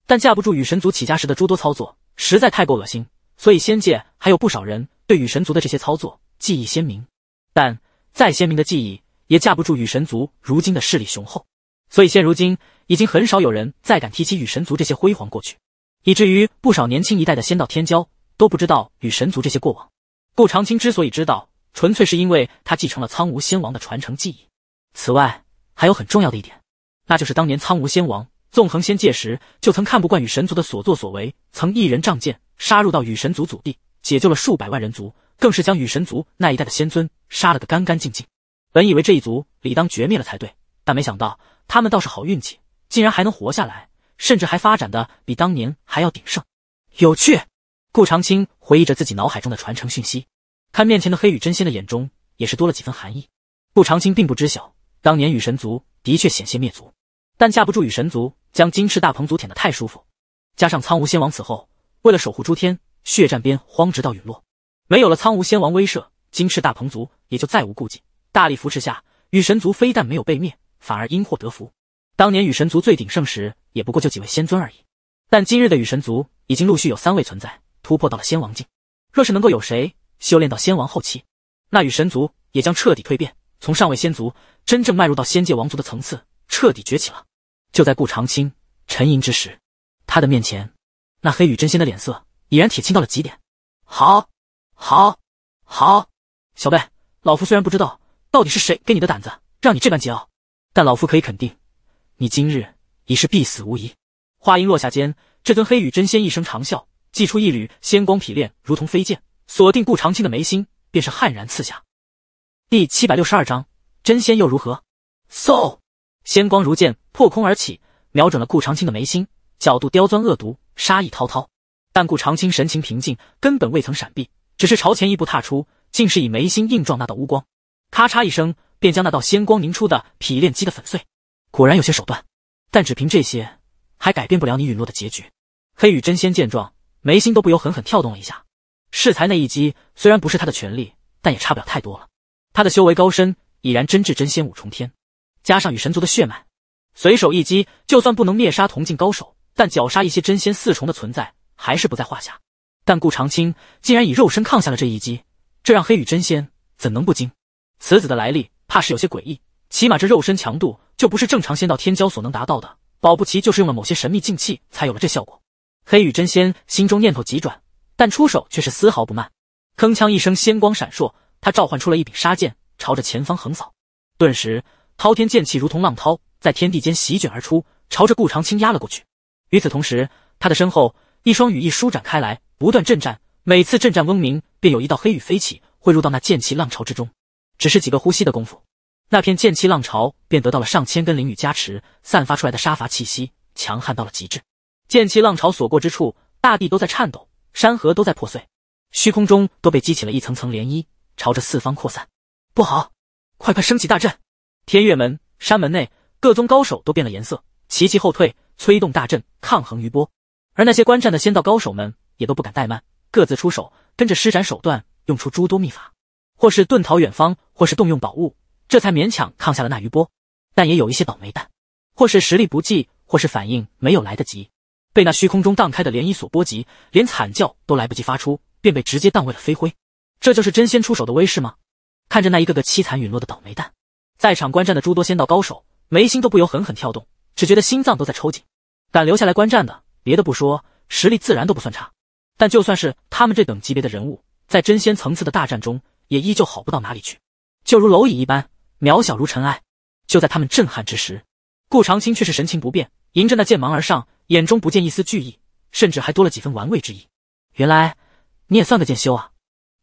但架不住雨神族起家时的诸多操作实在太过恶心，所以仙界还有不少人对雨神族的这些操作记忆鲜明。但再鲜明的记忆，也架不住羽神族如今的势力雄厚，所以现如今已经很少有人再敢提起羽神族这些辉煌过去，以至于不少年轻一代的仙道天骄都不知道羽神族这些过往。顾长青之所以知道，纯粹是因为他继承了苍梧仙王的传承记忆。此外，还有很重要的一点，那就是当年苍梧仙王纵横仙界时，就曾看不惯羽神族的所作所为，曾一人仗剑杀入到羽神族祖地，解救了数百万人族。更是将羽神族那一代的仙尊杀了个干干净净。本以为这一族理当绝灭了才对，但没想到他们倒是好运气，竟然还能活下来，甚至还发展的比当年还要鼎盛。有趣。顾长青回忆着自己脑海中的传承讯息，看面前的黑羽真仙的眼中也是多了几分寒意。顾长青并不知晓，当年羽神族的确险些灭族，但架不住羽神族将金翅大鹏族舔得太舒服，加上苍梧仙王此后为了守护诸天，血战边荒直到陨落。没有了苍梧仙王威慑，金翅大鹏族也就再无顾忌，大力扶持下，羽神族非但没有被灭，反而因祸得福。当年羽神族最鼎盛时，也不过就几位仙尊而已，但今日的羽神族已经陆续有三位存在突破到了仙王境。若是能够有谁修炼到仙王后期，那羽神族也将彻底蜕变，从上位仙族真正迈入到仙界王族的层次，彻底崛起了。就在顾长青沉吟之时，他的面前，那黑羽真仙的脸色已然铁青到了极点。好。好好，小贝，老夫虽然不知道到底是谁给你的胆子，让你这般桀骜，但老夫可以肯定，你今日已是必死无疑。话音落下间，这尊黑羽真仙一声长啸，祭出一缕仙光劈炼，如同飞剑，锁定顾长青的眉心，便是悍然刺下。第七百六十二章，真仙又如何？嗖，仙光如剑破空而起，瞄准了顾长青的眉心，角度刁钻恶毒，杀意滔滔。但顾长青神情平静，根本未曾闪避。只是朝前一步踏出，竟是以眉心硬撞那道乌光，咔嚓一声，便将那道仙光凝出的匹练击得粉碎。果然有些手段，但只凭这些，还改变不了你陨落的结局。黑羽真仙见状，眉心都不由狠狠跳动了一下。适才那一击虽然不是他的全力，但也差不了太多了。他的修为高深，已然真至真仙五重天，加上与神族的血脉，随手一击，就算不能灭杀同境高手，但绞杀一些真仙四重的存在，还是不在话下。但顾长青竟然以肉身抗下了这一击，这让黑羽真仙怎能不惊？此子的来历怕是有些诡异，起码这肉身强度就不是正常仙道天骄所能达到的，保不齐就是用了某些神秘静气才有了这效果。黑羽真仙心中念头急转，但出手却是丝毫不慢，铿锵一声，仙光闪烁，他召唤出了一柄杀剑，朝着前方横扫，顿时滔天剑气如同浪涛，在天地间席卷而出，朝着顾长青压了过去。与此同时，他的身后。一双羽翼舒展开来，不断震颤，每次震颤嗡鸣，便有一道黑羽飞起，汇入到那剑气浪潮之中。只是几个呼吸的功夫，那片剑气浪潮便得到了上千根灵羽加持，散发出来的杀伐气息强悍到了极致。剑气浪潮所过之处，大地都在颤抖，山河都在破碎，虚空中都被激起了一层层涟漪，朝着四方扩散。不好，快快升起大阵！天月门山门内各宗高手都变了颜色，齐齐后退，催动大阵抗衡余波。而那些观战的仙道高手们也都不敢怠慢，各自出手，跟着施展手段，用出诸多秘法，或是遁逃远方，或是动用宝物，这才勉强抗下了那余波。但也有一些倒霉蛋，或是实力不济，或是反应没有来得及，被那虚空中荡开的涟漪所波及，连惨叫都来不及发出，便被直接荡为了飞灰。这就是真仙出手的威势吗？看着那一个个凄惨陨落的倒霉蛋，在场观战的诸多仙道高手眉心都不由狠狠跳动，只觉得心脏都在抽紧。敢留下来观战的。别的不说，实力自然都不算差。但就算是他们这等级别的人物，在真仙层次的大战中，也依旧好不到哪里去，就如蝼蚁一般，渺小如尘埃。就在他们震撼之时，顾长青却是神情不变，迎着那剑芒而上，眼中不见一丝惧意，甚至还多了几分玩味之意。原来你也算个剑修啊！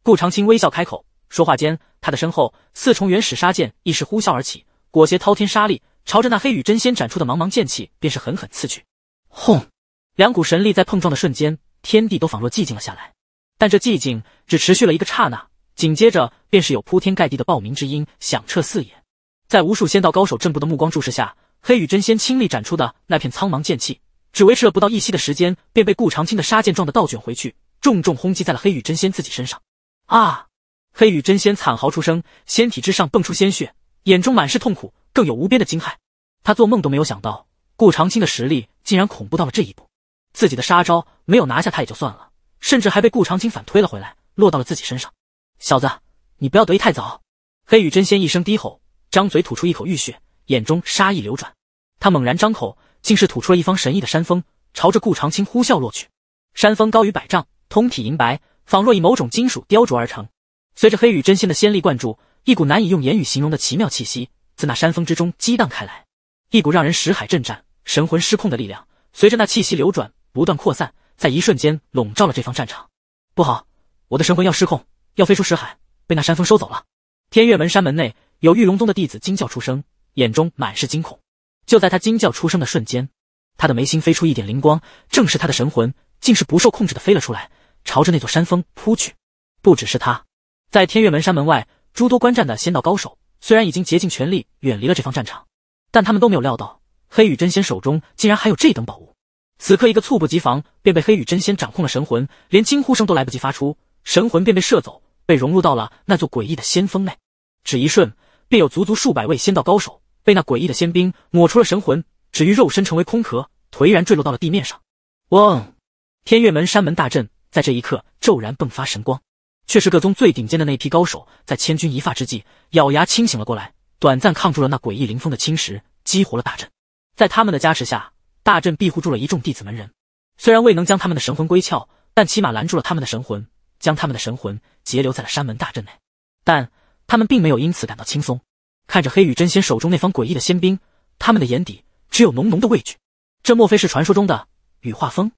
顾长青微笑开口，说话间，他的身后四重原始杀剑一时呼啸而起，裹挟滔天杀力，朝着那黑羽真仙斩出的茫茫剑气便是狠狠刺去。轰！两股神力在碰撞的瞬间，天地都仿若寂静了下来。但这寂静只持续了一个刹那，紧接着便是有铺天盖地的爆鸣之音响彻四野。在无数仙道高手震怖的目光注视下，黑羽真仙倾力斩出的那片苍茫剑气，只维持了不到一息的时间，便被顾长青的杀剑撞得倒卷回去，重重轰击在了黑羽真仙自己身上。啊！黑羽真仙惨嚎出声，仙体之上蹦出鲜血，眼中满是痛苦，更有无边的惊骇。他做梦都没有想到，顾长青的实力竟然恐怖到了这一步。自己的杀招没有拿下他也就算了，甚至还被顾长青反推了回来，落到了自己身上。小子，你不要得意太早！黑羽真仙一声低吼，张嘴吐出一口浴血，眼中杀意流转。他猛然张口，竟是吐出了一方神异的山峰，朝着顾长青呼啸落去。山峰高于百丈，通体银白，仿若以某种金属雕琢而成。随着黑羽真仙的仙力灌注，一股难以用言语形容的奇妙气息自那山峰之中激荡开来，一股让人识海震颤、神魂失控的力量随着那气息流转。不断扩散，在一瞬间笼罩了这方战场。不好，我的神魂要失控，要飞出石海，被那山峰收走了。天月门山门内有玉龙宗的弟子惊叫出声，眼中满是惊恐。就在他惊叫出声的瞬间，他的眉心飞出一点灵光，正是他的神魂，竟是不受控制的飞了出来，朝着那座山峰扑去。不只是他，在天月门山门外诸多观战的仙道高手，虽然已经竭尽全力远离了这方战场，但他们都没有料到黑羽真仙手中竟然还有这等宝物。此刻，一个猝不及防，便被黑羽真仙掌控了神魂，连惊呼声都来不及发出，神魂便被射走，被融入到了那座诡异的仙峰内。只一瞬，便有足足数百位仙道高手被那诡异的仙兵抹除了神魂，止于肉身成为空壳，颓然坠落到了地面上。嗡！天月门山门大阵在这一刻骤然迸发神光，却是各宗最顶尖的那批高手在千钧一发之际咬牙清醒了过来，短暂抗住了那诡异灵风的侵蚀，激活了大阵，在他们的加持下。大阵庇护住了一众弟子门人，虽然未能将他们的神魂归窍，但起码拦住了他们的神魂，将他们的神魂截留在了山门大阵内。但他们并没有因此感到轻松，看着黑羽真仙手中那方诡异的仙兵，他们的眼底只有浓浓的畏惧。这莫非是传说中的羽化风？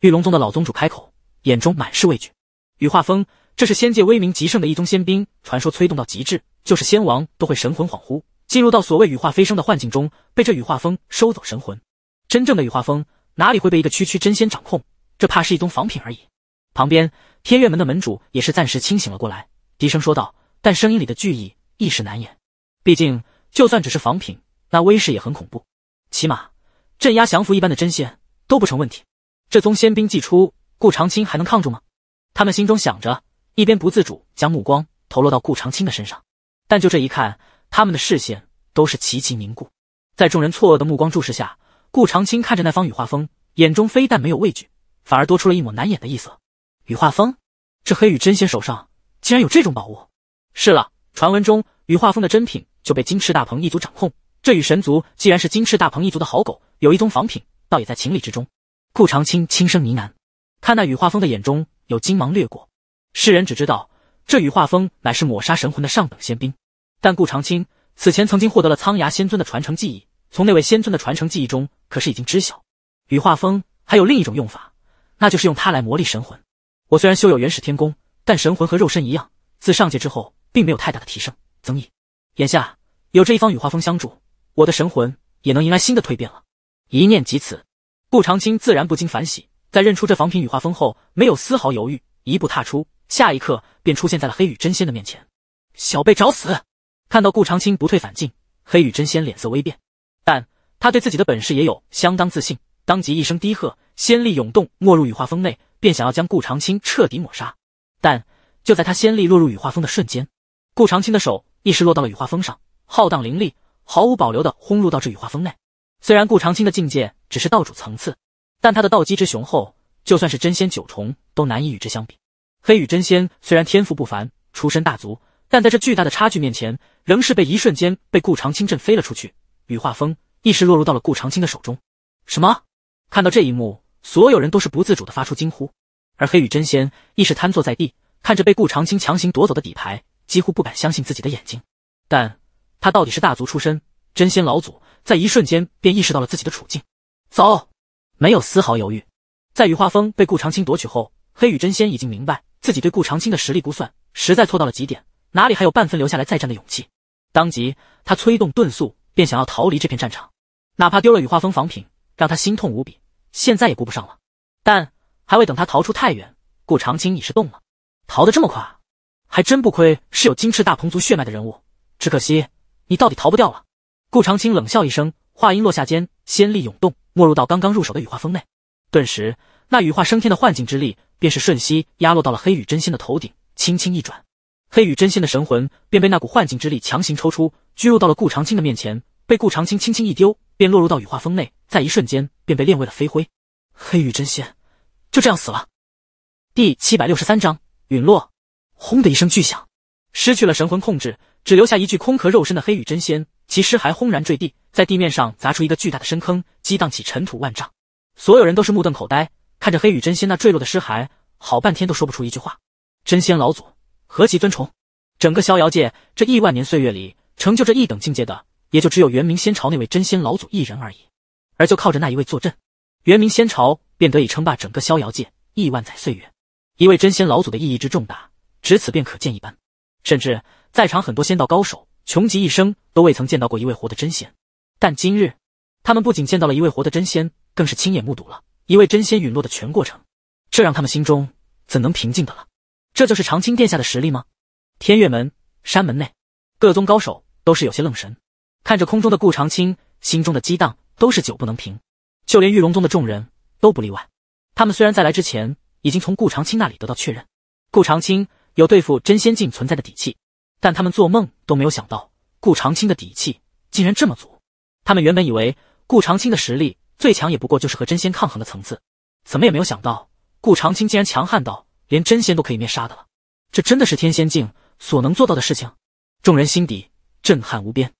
玉龙宗的老宗主开口，眼中满是畏惧。羽化风，这是仙界威名极盛的一宗仙兵，传说催动到极致，就是仙王都会神魂恍惚，进入到所谓羽化飞升的幻境中，被这羽化风收走神魂。真正的雨化风哪里会被一个区区真仙掌控？这怕是一宗仿品而已。旁边天月门的门主也是暂时清醒了过来，低声说道，但声音里的惧意一时难掩。毕竟，就算只是仿品，那威势也很恐怖，起码镇压降服一般的真仙都不成问题。这宗仙兵祭出，顾长青还能抗住吗？他们心中想着，一边不自主将目光投落到顾长青的身上，但就这一看，他们的视线都是齐齐凝固，在众人错愕的目光注视下。顾长青看着那方羽化风，眼中非但没有畏惧，反而多出了一抹难掩的异色。羽化风，这黑羽真仙手上竟然有这种宝物。是了，传闻中羽化风的真品就被金翅大鹏一族掌控。这羽神族既然是金翅大鹏一族的好狗，有一宗仿品，倒也在情理之中。顾长青轻声呢喃，看那羽化风的眼中有金芒掠过。世人只知道这羽化风乃是抹杀神魂的上等仙兵，但顾长青此前曾经获得了苍牙仙尊的传承技艺，从那位仙尊的传承记忆中，可是已经知晓，羽化风还有另一种用法，那就是用它来磨砺神魂。我虽然修有原始天功，但神魂和肉身一样，自上界之后并没有太大的提升曾毅，眼下有这一方羽化风相助，我的神魂也能迎来新的蜕变。了一念及此，顾长青自然不禁反喜，在认出这仿品羽化风后，没有丝毫犹豫，一步踏出，下一刻便出现在了黑羽真仙的面前。小辈找死！看到顾长青不退反进，黑羽真仙脸色微变。但他对自己的本事也有相当自信，当即一声低喝，仙力涌动，没入羽化风内，便想要将顾长青彻底抹杀。但就在他仙力落入羽化风的瞬间，顾长青的手亦是落到了羽化风上，浩荡灵力毫无保留的轰入到这羽化风内。虽然顾长青的境界只是道主层次，但他的道基之雄厚，就算是真仙九重都难以与之相比。黑羽真仙虽然天赋不凡，出身大族，但在这巨大的差距面前，仍是被一瞬间被顾长青震飞了出去。羽化风一时落入到了顾长青的手中。什么？看到这一幕，所有人都是不自主的发出惊呼。而黑羽真仙亦是瘫坐在地，看着被顾长青强行夺走的底牌，几乎不敢相信自己的眼睛。但他到底是大族出身，真仙老祖在一瞬间便意识到了自己的处境，走，没有丝毫犹豫。在羽化风被顾长青夺取后，黑羽真仙已经明白自己对顾长青的实力估算实在错到了极点，哪里还有半分留下来再战的勇气？当即，他催动遁速。便想要逃离这片战场，哪怕丢了羽化风仿品，让他心痛无比，现在也顾不上了。但还未等他逃出太远，顾长青已是动了。逃得这么快，还真不亏是有金翅大鹏族血脉的人物。只可惜，你到底逃不掉了。顾长青冷笑一声，话音落下间，仙力涌动，没入到刚刚入手的羽化风内，顿时那羽化升天的幻境之力，便是瞬息压落到了黑羽真仙的头顶，轻轻一转。黑羽真仙的神魂便被那股幻境之力强行抽出，拘入到了顾长青的面前，被顾长青轻轻一丢，便落入到羽化峰内，在一瞬间便被炼为了飞灰。黑羽真仙就这样死了。第七百六十三章陨落。轰的一声巨响，失去了神魂控制，只留下一具空壳肉身的黑羽真仙，其尸骸轰然坠地，在地面上砸出一个巨大的深坑，激荡起尘土万丈。所有人都是目瞪口呆，看着黑羽真仙那坠落的尸骸，好半天都说不出一句话。真仙老祖。何其尊崇！整个逍遥界这亿万年岁月里，成就这一等境界的，也就只有元明仙朝那位真仙老祖一人而已。而就靠着那一位坐镇，元明仙朝便得以称霸整个逍遥界亿万载岁月。一位真仙老祖的意义之重大，值此便可见一斑。甚至在场很多仙道高手，穷极一生都未曾见到过一位活的真仙。但今日，他们不仅见到了一位活的真仙，更是亲眼目睹了一位真仙陨落的全过程。这让他们心中怎能平静的了？这就是长青殿下的实力吗？天月门山门内，各宗高手都是有些愣神，看着空中的顾长青，心中的激荡都是久不能平。就连玉龙宗的众人都不例外。他们虽然在来之前已经从顾长青那里得到确认，顾长青有对付真仙境存在的底气，但他们做梦都没有想到，顾长青的底气竟然这么足。他们原本以为顾长青的实力最强也不过就是和真仙抗衡的层次，怎么也没有想到顾长青竟然强悍到。连真仙都可以灭杀的了，这真的是天仙境所能做到的事情？众人心底震撼无边。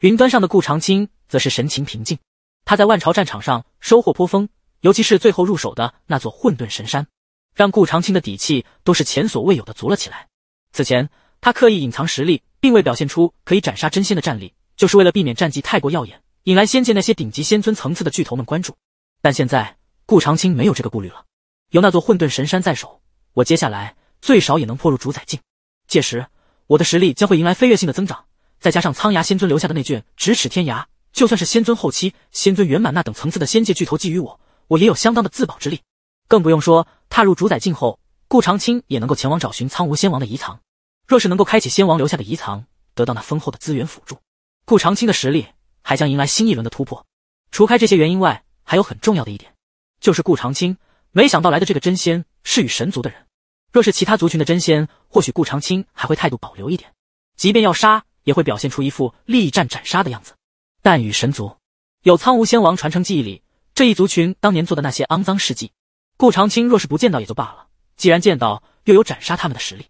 云端上的顾长青则是神情平静。他在万朝战场上收获颇丰，尤其是最后入手的那座混沌神山，让顾长青的底气都是前所未有的足了起来。此前他刻意隐藏实力，并未表现出可以斩杀真仙的战力，就是为了避免战绩太过耀眼，引来仙界那些顶级仙尊层次的巨头们关注。但现在，顾长青没有这个顾虑了，有那座混沌神山在手。我接下来最少也能破入主宰境，届时我的实力将会迎来飞跃性的增长。再加上苍牙仙尊留下的那卷《咫尺天涯》，就算是仙尊后期、仙尊圆满那等层次的仙界巨头觊觎我，我也有相当的自保之力。更不用说踏入主宰境后，顾长青也能够前往找寻苍梧仙王的遗藏。若是能够开启仙王留下的遗藏，得到那丰厚的资源辅助，顾长青的实力还将迎来新一轮的突破。除开这些原因外，还有很重要的一点，就是顾长青没想到来的这个真仙是与神族的人。若是其他族群的真仙，或许顾长青还会态度保留一点，即便要杀，也会表现出一副力战斩杀的样子。但与神族，有苍梧仙王传承记忆里这一族群当年做的那些肮脏事迹，顾长青若是不见到也就罢了，既然见到，又有斩杀他们的实力，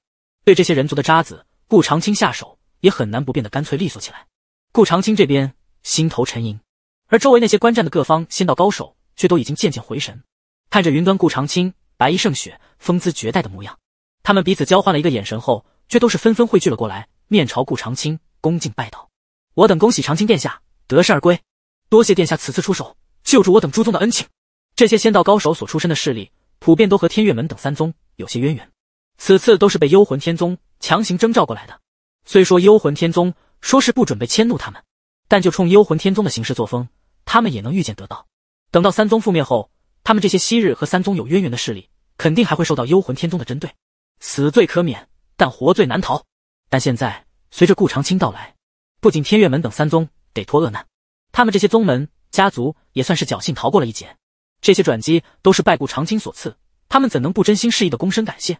对这些人族的渣子，顾长青下手也很难不变得干脆利索起来。顾长青这边心头沉吟，而周围那些观战的各方仙道高手却都已经渐渐回神，看着云端顾长青。白衣胜雪，风姿绝代的模样。他们彼此交换了一个眼神后，却都是纷纷汇聚了过来，面朝顾长青恭敬拜道：“我等恭喜长青殿下得胜而归，多谢殿下此次出手救助我等诸宗的恩情。”这些仙道高手所出身的势力，普遍都和天月门等三宗有些渊源，此次都是被幽魂天宗强行征召过来的。虽说幽魂天宗说是不准备迁怒他们，但就冲幽魂天宗的行事作风，他们也能预见得到，等到三宗覆灭后。他们这些昔日和三宗有渊源的势力，肯定还会受到幽魂天宗的针对，死罪可免，但活罪难逃。但现在随着顾长青到来，不仅天月门等三宗得脱厄难，他们这些宗门家族也算是侥幸逃过了一劫。这些转机都是拜顾长青所赐，他们怎能不真心实意的躬身感谢？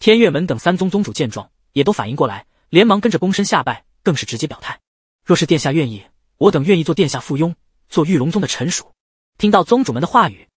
天月门等三宗宗主见状，也都反应过来，连忙跟着躬身下拜，更是直接表态：若是殿下愿意，我等愿意做殿下附庸，做玉龙宗的臣属。听到宗主们的话语。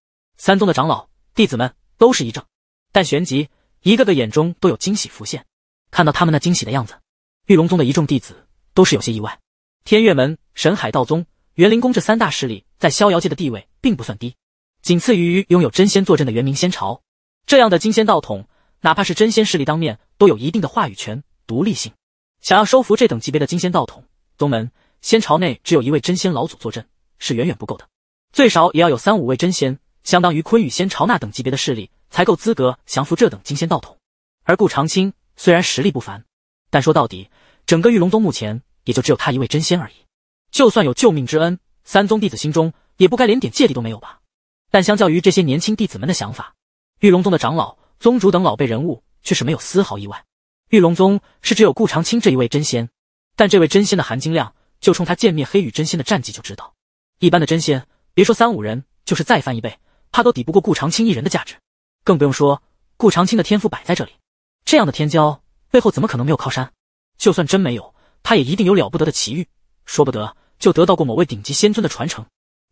三宗的长老弟子们都是一怔，但旋即一个个眼中都有惊喜浮现。看到他们那惊喜的样子，玉龙宗的一众弟子都是有些意外。天月门、神海道宗、元灵宫这三大势力在逍遥界的地位并不算低，仅次于拥有真仙坐镇的元明仙朝。这样的金仙道统，哪怕是真仙势力当面都有一定的话语权、独立性。想要收服这等级别的金仙道统宗门，仙朝内只有一位真仙老祖坐镇是远远不够的，最少也要有三五位真仙。相当于昆羽仙朝那等级别的势力才够资格降服这等金仙道统，而顾长青虽然实力不凡，但说到底，整个玉龙宗目前也就只有他一位真仙而已。就算有救命之恩，三宗弟子心中也不该连点芥蒂都没有吧？但相较于这些年轻弟子们的想法，玉龙宗的长老、宗主等老辈人物却是没有丝毫意外。玉龙宗是只有顾长青这一位真仙，但这位真仙的含金量，就冲他歼灭黑羽真仙的战绩就知道，一般的真仙，别说三五人，就是再翻一倍。怕都抵不过顾长青一人的价值，更不用说顾长青的天赋摆在这里，这样的天骄背后怎么可能没有靠山？就算真没有，他也一定有了不得的奇遇，说不得就得到过某位顶级仙尊的传承，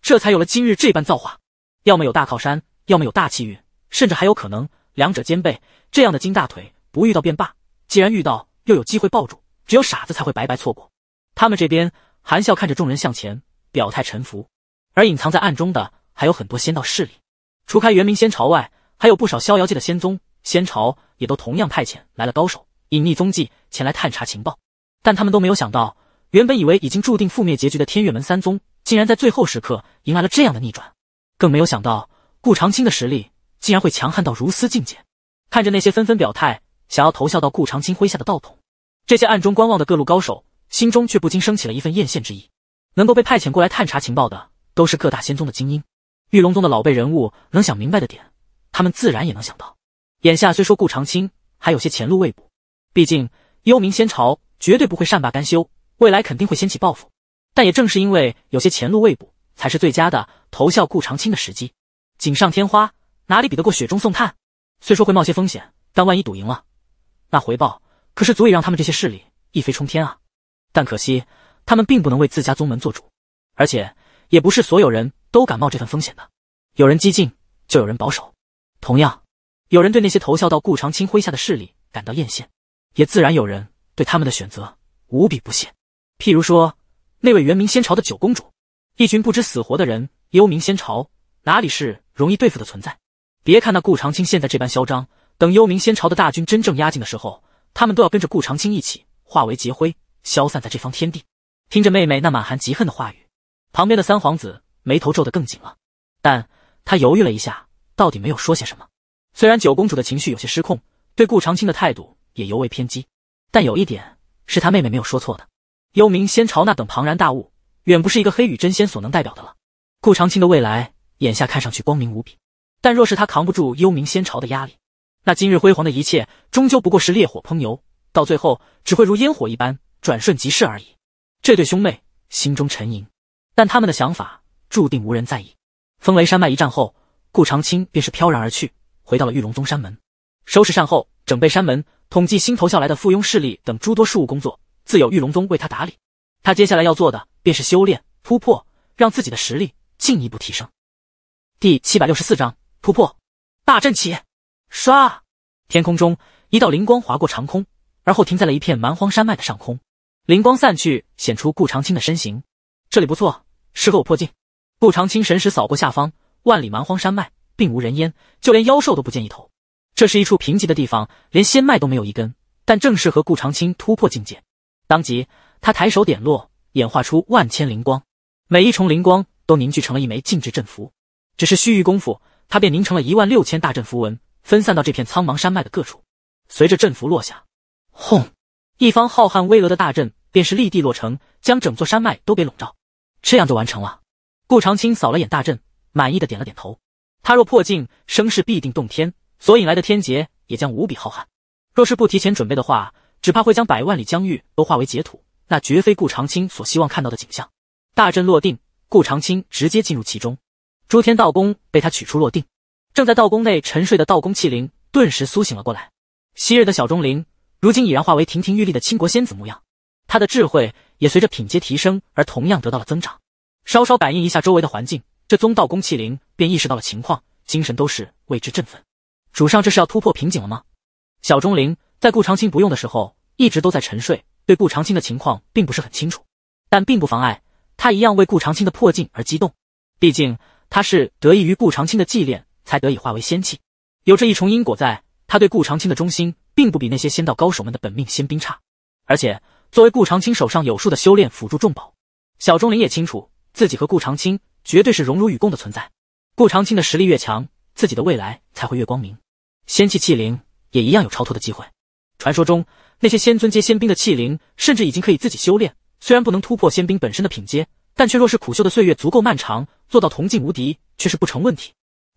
这才有了今日这般造化。要么有大靠山，要么有大气运，甚至还有可能两者兼备。这样的金大腿不遇到便罢，既然遇到，又有机会抱住，只有傻子才会白白错过。他们这边含笑看着众人向前表态臣服，而隐藏在暗中的还有很多仙道势力。除开元明仙朝外，还有不少逍遥界的仙宗仙朝，也都同样派遣来了高手，隐匿踪迹前来探查情报。但他们都没有想到，原本以为已经注定覆灭结局的天月门三宗，竟然在最后时刻迎来了这样的逆转。更没有想到，顾长青的实力竟然会强悍到如斯境界。看着那些纷纷表态，想要投效到顾长青麾下的道统，这些暗中观望的各路高手，心中却不禁升起了一份艳羡之意。能够被派遣过来探查情报的，都是各大仙宗的精英。玉龙宗的老辈人物能想明白的点，他们自然也能想到。眼下虽说顾长青还有些前路未卜，毕竟幽冥仙朝绝对不会善罢甘休，未来肯定会掀起报复。但也正是因为有些前路未卜，才是最佳的投效顾长青的时机。锦上添花哪里比得过雪中送炭？虽说会冒些风险，但万一赌赢了，那回报可是足以让他们这些势力一飞冲天啊！但可惜，他们并不能为自家宗门做主，而且也不是所有人。都敢冒这份风险的，有人激进，就有人保守。同样，有人对那些投效到顾长青麾下的势力感到艳羡，也自然有人对他们的选择无比不屑。譬如说那位元明仙朝的九公主，一群不知死活的人，幽冥仙朝哪里是容易对付的存在？别看那顾长青现在这般嚣张，等幽冥仙朝的大军真正压境的时候，他们都要跟着顾长青一起化为劫灰，消散在这方天地。听着妹妹那满含嫉恨的话语，旁边的三皇子。眉头皱得更紧了，但他犹豫了一下，到底没有说些什么。虽然九公主的情绪有些失控，对顾长青的态度也尤为偏激，但有一点是他妹妹没有说错的：幽冥仙朝那等庞然大物，远不是一个黑羽真仙所能代表的了。顾长青的未来，眼下看上去光明无比，但若是他扛不住幽冥仙朝的压力，那今日辉煌的一切，终究不过是烈火烹油，到最后只会如烟火一般，转瞬即逝而已。这对兄妹心中沉吟，但他们的想法。注定无人在意。风雷山脉一战后，顾长青便是飘然而去，回到了玉龙宗山门，收拾善后，整备山门，统计新投效来的附庸势力等诸多事务工作，自有玉龙宗为他打理。他接下来要做的便是修炼突破，让自己的实力进一步提升。第七百六十四章突破，大战起，唰！天空中一道灵光划过长空，而后停在了一片蛮荒山脉的上空。灵光散去，显出顾长青的身形。这里不错，适合我破镜。顾长青神识扫过下方万里蛮荒山脉，并无人烟，就连妖兽都不见一头。这是一处贫瘠的地方，连仙脉都没有一根。但正是和顾长青突破境界，当即他抬手点落，演化出万千灵光，每一重灵光都凝聚成了一枚静止阵符。只是须臾功夫，他便凝成了一万六千大阵符文，分散到这片苍茫山脉的各处。随着阵符落下，轰！一方浩瀚巍峨的大阵便是立地落成，将整座山脉都给笼罩。这样就完成了。顾长青扫了眼大阵，满意的点了点头。他若破境，声势必定动天，所引来的天劫也将无比浩瀚。若是不提前准备的话，只怕会将百万里疆域都化为劫土，那绝非顾长青所希望看到的景象。大阵落定，顾长青直接进入其中。诸天道宫被他取出落定，正在道宫内沉睡的道宫器灵顿时苏醒了过来。昔日的小钟灵，如今已然化为亭亭玉立的倾国仙子模样。他的智慧也随着品阶提升而同样得到了增长。稍稍感应一下周围的环境，这宗道宫器灵便意识到了情况，精神都是为之振奋。主上这是要突破瓶颈了吗？小钟灵在顾长青不用的时候，一直都在沉睡，对顾长青的情况并不是很清楚，但并不妨碍他一样为顾长青的破境而激动。毕竟他是得益于顾长青的祭炼才得以化为仙器，有这一重因果在，他对顾长青的忠心并不比那些仙道高手们的本命仙兵差。而且作为顾长青手上有数的修炼辅助重宝，小钟灵也清楚。自己和顾长青绝对是荣辱与共的存在。顾长青的实力越强，自己的未来才会越光明。仙气器灵也一样有超脱的机会。传说中，那些仙尊阶仙兵的器灵，甚至已经可以自己修炼。虽然不能突破仙兵本身的品阶，但却若是苦修的岁月足够漫长，做到同境无敌却是不成问题。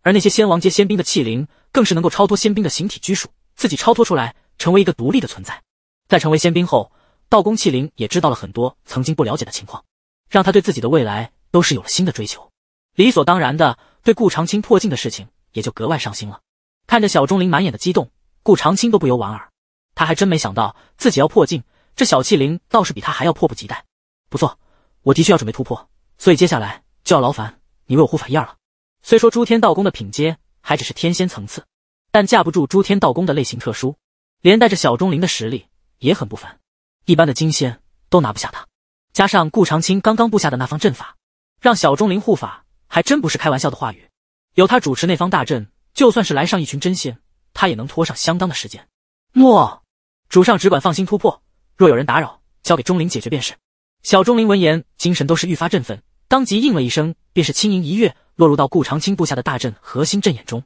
而那些仙王阶仙兵的器灵，更是能够超脱仙兵的形体拘束，自己超脱出来，成为一个独立的存在。在成为仙兵后，道宫器灵也知道了很多曾经不了解的情况。让他对自己的未来都是有了新的追求，理所当然的对顾长青破镜的事情也就格外上心了。看着小钟灵满眼的激动，顾长青都不由莞尔。他还真没想到自己要破镜，这小器灵倒是比他还要迫不及待。不错，我的确要准备突破，所以接下来就要劳烦你为我护法一二了。虽说诸天道宫的品阶还只是天仙层次，但架不住诸天道宫的类型特殊，连带着小钟灵的实力也很不凡，一般的金仙都拿不下他。加上顾长青刚刚布下的那方阵法，让小钟灵护法还真不是开玩笑的话语。有他主持那方大阵，就算是来上一群真仙，他也能拖上相当的时间。莫主上只管放心突破，若有人打扰，交给钟灵解决便是。小钟灵闻言，精神都是愈发振奋，当即应了一声，便是轻盈一跃，落入到顾长青布下的大阵核心阵眼中。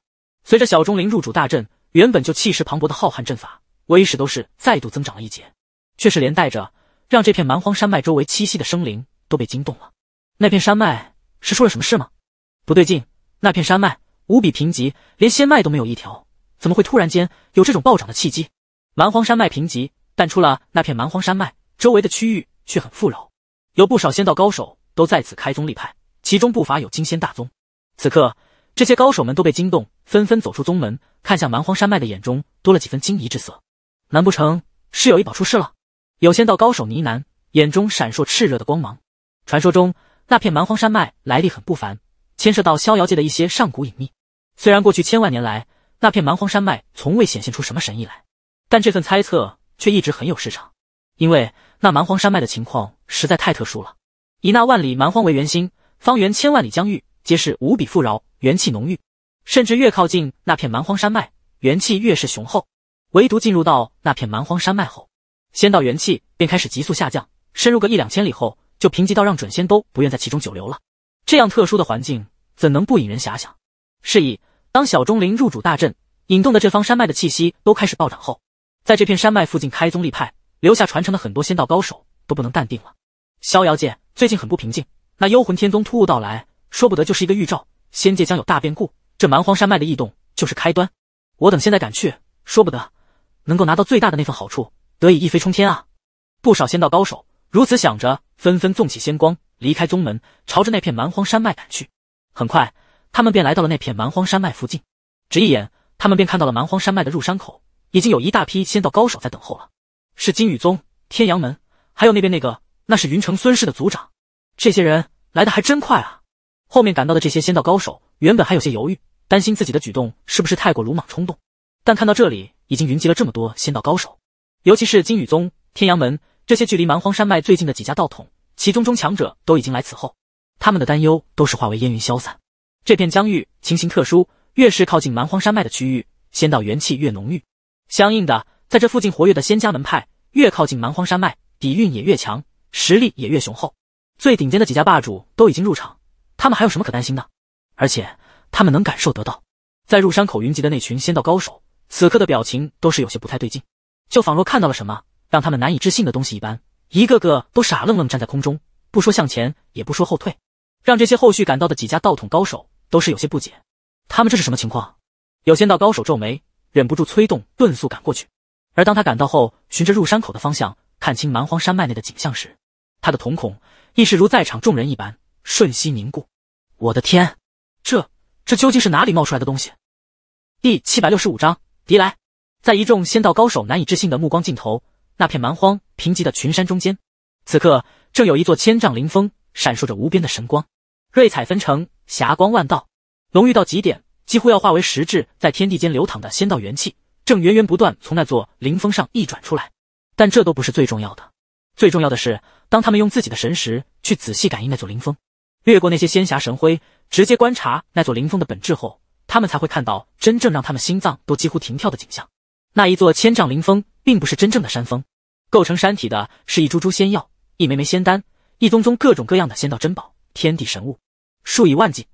随着小钟灵入主大阵，原本就气势磅礴的浩瀚阵法威势都是再度增长了一截，却是连带着。让这片蛮荒山脉周围栖息的生灵都被惊动了。那片山脉是出了什么事吗？不对劲，那片山脉无比贫瘠，连仙脉都没有一条，怎么会突然间有这种暴涨的契机？蛮荒山脉贫瘠，但出了那片蛮荒山脉周围的区域却很富饶，有不少仙道高手都在此开宗立派，其中不乏有金仙大宗。此刻这些高手们都被惊动，纷纷走出宗门，看向蛮荒山脉的眼中多了几分惊疑之色。难不成是有一宝出事了？有仙道高手呢喃，眼中闪烁炽热的光芒。传说中那片蛮荒山脉来历很不凡，牵涉到逍遥界的一些上古隐秘。虽然过去千万年来，那片蛮荒山脉从未显现出什么神异来，但这份猜测却一直很有市场。因为那蛮荒山脉的情况实在太特殊了：以那万里蛮荒为圆心，方圆千万里疆域皆是无比富饶，元气浓郁，甚至越靠近那片蛮荒山脉，元气越是雄厚。唯独进入到那片蛮荒山脉后。仙道元气便开始急速下降，深入个一两千里后，就贫瘠到让准仙都不愿在其中久留了。这样特殊的环境，怎能不引人遐想？是以，当小钟灵入主大阵，引动的这方山脉的气息都开始暴涨后，在这片山脉附近开宗立派、留下传承的很多仙道高手都不能淡定了。逍遥界最近很不平静，那幽魂天宗突兀到来，说不得就是一个预兆，仙界将有大变故。这蛮荒山脉的异动就是开端。我等现在赶去，说不得能够拿到最大的那份好处。得以一飞冲天啊！不少仙道高手如此想着，纷纷纵起仙光，离开宗门，朝着那片蛮荒山脉赶去。很快，他们便来到了那片蛮荒山脉附近。只一眼，他们便看到了蛮荒山脉的入山口，已经有一大批仙道高手在等候了。是金羽宗、天阳门，还有那边那个，那是云城孙氏的族长。这些人来的还真快啊！后面赶到的这些仙道高手原本还有些犹豫，担心自己的举动是不是太过鲁莽冲动，但看到这里已经云集了这么多仙道高手。尤其是金羽宗、天阳门这些距离蛮荒山脉最近的几家道统，其宗中强者都已经来此。后，他们的担忧都是化为烟云消散。这片疆域情形特殊，越是靠近蛮荒山脉的区域，仙道元气越浓郁。相应的，在这附近活跃的仙家门派，越靠近蛮荒山脉，底蕴也越强，实力也越雄厚。最顶尖的几家霸主都已经入场，他们还有什么可担心的？而且，他们能感受得到，在入山口云集的那群仙道高手，此刻的表情都是有些不太对劲。就仿若看到了什么让他们难以置信的东西一般，一个个都傻愣愣站在空中，不说向前，也不说后退，让这些后续赶到的几家道统高手都是有些不解，他们这是什么情况？有仙道高手皱眉，忍不住催动遁速赶过去。而当他赶到后，循着入山口的方向看清蛮荒山脉内的景象时，他的瞳孔亦是如在场众人一般，瞬息凝固。我的天，这这究竟是哪里冒出来的东西？第七百六十五章敌来。在一众仙道高手难以置信的目光尽头，那片蛮荒贫瘠的群山中间，此刻正有一座千丈灵峰，闪烁着无边的神光，瑞彩纷呈，霞光万道，浓郁到极点，几乎要化为实质，在天地间流淌的仙道元气，正源源不断从那座灵峰上溢转出来。但这都不是最重要的，最重要的是，当他们用自己的神识去仔细感应那座灵峰，越过那些仙侠神辉，直接观察那座灵峰的本质后，他们才会看到真正让他们心脏都几乎停跳的景象。那一座千丈灵峰，并不是真正的山峰，构成山体的是一株株仙药，一枚枚仙丹，一宗宗各种各样的仙道珍宝、天地神物，数以万计，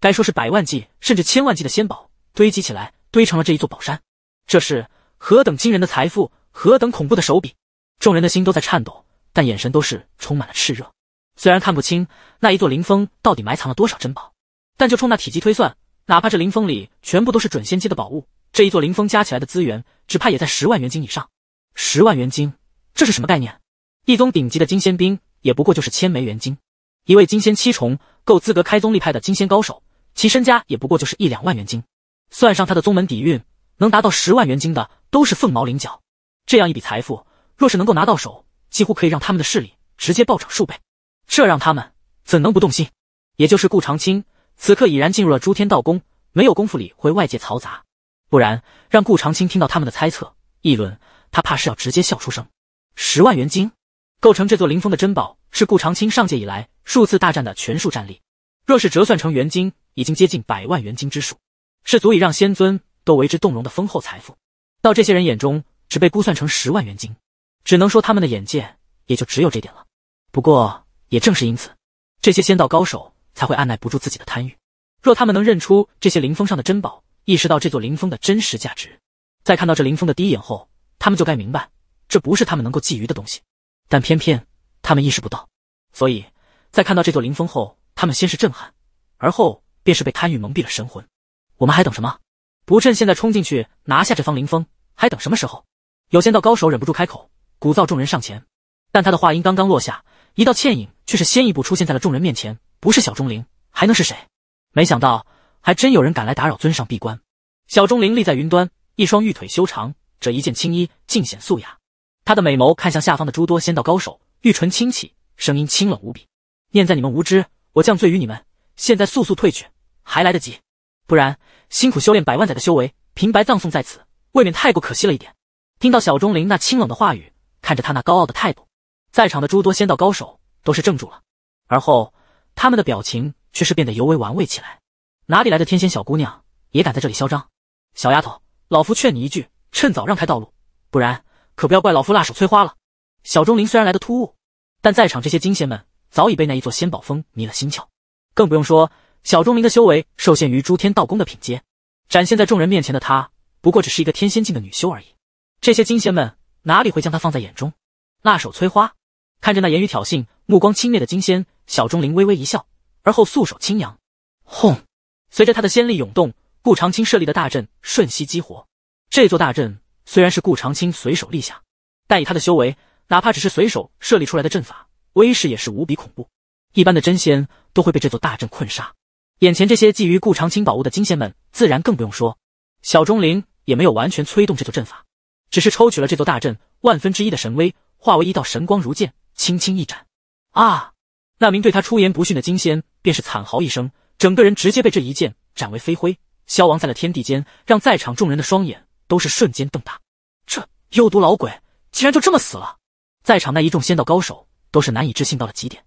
该说是百万计，甚至千万计的仙宝堆积起来，堆成了这一座宝山。这是何等惊人的财富，何等恐怖的手笔！众人的心都在颤抖，但眼神都是充满了炽热。虽然看不清那一座灵峰到底埋藏了多少珍宝，但就冲那体积推算，哪怕这灵峰里全部都是准仙阶的宝物。这一座灵峰加起来的资源，只怕也在十万元金以上。十万元金，这是什么概念？一宗顶级的金仙兵，也不过就是千枚元金。一位金仙七重，够资格开宗立派的金仙高手，其身家也不过就是一两万元金。算上他的宗门底蕴，能达到十万元金的都是凤毛麟角。这样一笔财富，若是能够拿到手，几乎可以让他们的势力直接暴涨数倍。这让他们怎能不动心？也就是顾长青此刻已然进入了诸天道宫，没有功夫理会外界嘈杂。不然，让顾长青听到他们的猜测议论，他怕是要直接笑出声。十万元晶构成这座灵峰的珍宝，是顾长青上界以来数次大战的全数战力，若是折算成元晶，已经接近百万元晶之数，是足以让仙尊都为之动容的丰厚财富。到这些人眼中，只被估算成十万元晶，只能说他们的眼界也就只有这点了。不过，也正是因此，这些仙道高手才会按耐不住自己的贪欲。若他们能认出这些灵峰上的珍宝，意识到这座灵峰的真实价值，在看到这灵峰的第一眼后，他们就该明白这不是他们能够觊觎的东西。但偏偏他们意识不到，所以在看到这座灵峰后，他们先是震撼，而后便是被贪欲蒙蔽了神魂。我们还等什么？不趁现在冲进去拿下这方灵峰，还等什么时候？有仙道高手忍不住开口鼓噪众人上前，但他的话音刚刚落下，一道倩影却是先一步出现在了众人面前，不是小钟灵还能是谁？没想到。还真有人敢来打扰尊上闭关。小钟灵立在云端，一双玉腿修长，这一件青衣尽显素雅。她的美眸看向下方的诸多仙道高手，玉唇轻启，声音清冷无比：“念在你们无知，我降罪于你们。现在速速退去，还来得及。不然，辛苦修炼百万载的修为，平白葬送在此，未免太过可惜了一点。”听到小钟灵那清冷的话语，看着他那高傲的态度，在场的诸多仙道高手都是怔住了，而后他们的表情却是变得尤为玩味起来。哪里来的天仙小姑娘也敢在这里嚣张？小丫头，老夫劝你一句，趁早让开道路，不然可不要怪老夫辣手摧花了。小钟灵虽然来的突兀，但在场这些金仙们早已被那一座仙宝峰迷了心窍，更不用说小钟灵的修为受限于诸天道宫的品阶，展现在众人面前的她不过只是一个天仙境的女修而已。这些金仙们哪里会将她放在眼中？辣手摧花，看着那言语挑衅、目光轻蔑的金仙，小钟灵微微一笑，而后素手轻扬，轰！随着他的仙力涌动，顾长青设立的大阵瞬息激活。这座大阵虽然是顾长青随手立下，但以他的修为，哪怕只是随手设立出来的阵法，威势也是无比恐怖。一般的真仙都会被这座大阵困杀，眼前这些觊觎顾长青宝物的金仙们自然更不用说。小钟灵也没有完全催动这座阵法，只是抽取了这座大阵万分之一的神威，化为一道神光如剑，轻轻一斩。啊！那名对他出言不逊的金仙便是惨嚎一声。整个人直接被这一剑斩为飞灰，消亡在了天地间，让在场众人的双眼都是瞬间瞪大。这幽毒老鬼竟然就这么死了！在场那一众仙道高手都是难以置信到了极点。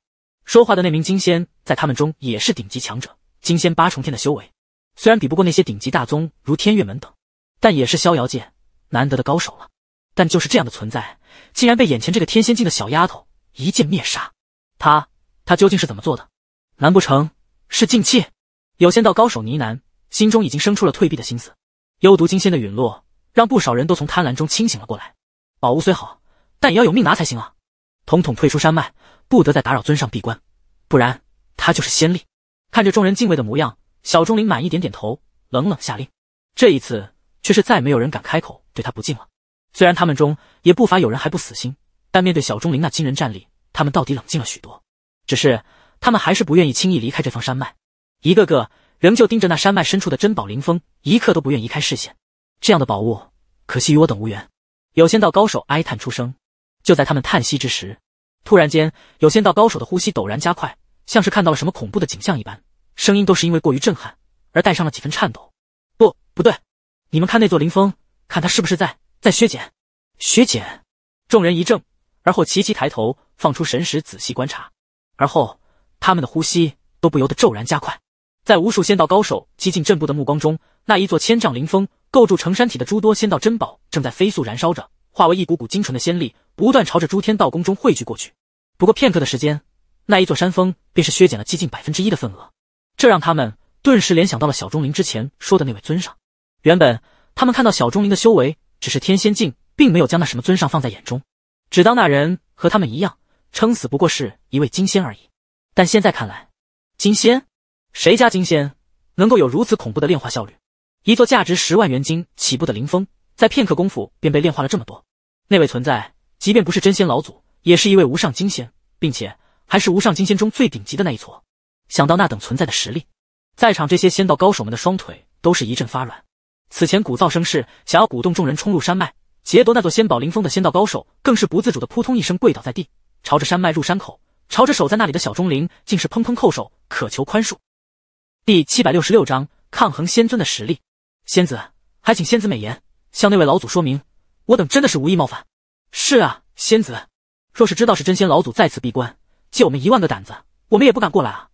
说话的那名金仙，在他们中也是顶级强者，金仙八重天的修为，虽然比不过那些顶级大宗如天月门等，但也是逍遥界难得的高手了。但就是这样的存在，竟然被眼前这个天仙境的小丫头一剑灭杀！他他究竟是怎么做的？难不成？是禁气，有仙道高手呢喃，心中已经生出了退避的心思。幽毒金仙的陨落，让不少人都从贪婪中清醒了过来。宝物虽好，但也要有命拿才行啊！统统退出山脉，不得再打扰尊上闭关，不然他就是仙力。看着众人敬畏的模样，小钟灵满意点点头，冷冷下令。这一次，却是再没有人敢开口对他不敬了。虽然他们中也不乏有人还不死心，但面对小钟灵那惊人战力，他们到底冷静了许多。只是。他们还是不愿意轻易离开这方山脉，一个个仍旧盯着那山脉深处的珍宝灵峰，一刻都不愿移开视线。这样的宝物，可惜与我等无缘。有仙道高手哀叹出声。就在他们叹息之时，突然间，有仙道高手的呼吸陡然加快，像是看到了什么恐怖的景象一般，声音都是因为过于震撼而带上了几分颤抖。不，不对，你们看那座灵峰，看它是不是在在削减？削减？众人一怔，而后齐齐抬头，放出神识仔细观察，而后。他们的呼吸都不由得骤然加快，在无数仙道高手几近震步的目光中，那一座千丈灵峰构筑成山体的诸多仙道珍宝正在飞速燃烧着，化为一股股精纯的仙力，不断朝着诸天道宫中汇聚过去。不过片刻的时间，那一座山峰便是削减了接近百分之一的份额，这让他们顿时联想到了小钟灵之前说的那位尊上。原本他们看到小钟灵的修为只是天仙境，并没有将那什么尊上放在眼中，只当那人和他们一样，撑死不过是一位金仙而已。但现在看来，金仙，谁家金仙能够有如此恐怖的炼化效率？一座价值十万元金起步的灵峰，在片刻功夫便被炼化了这么多？那位存在，即便不是真仙老祖，也是一位无上金仙，并且还是无上金仙中最顶级的那一撮。想到那等存在的实力，在场这些仙道高手们的双腿都是一阵发软。此前鼓噪声势，想要鼓动众人冲入山脉劫夺那座仙宝灵峰的仙道高手，更是不自主的扑通一声跪倒在地，朝着山脉入山口。朝着守在那里的小钟灵，竟是砰砰叩首，渴求宽恕。第七百六十六章，抗衡仙尊的实力。仙子，还请仙子美言，向那位老祖说明，我等真的是无意冒犯。是啊，仙子，若是知道是真仙老祖再次闭关，借我们一万个胆子，我们也不敢过来啊。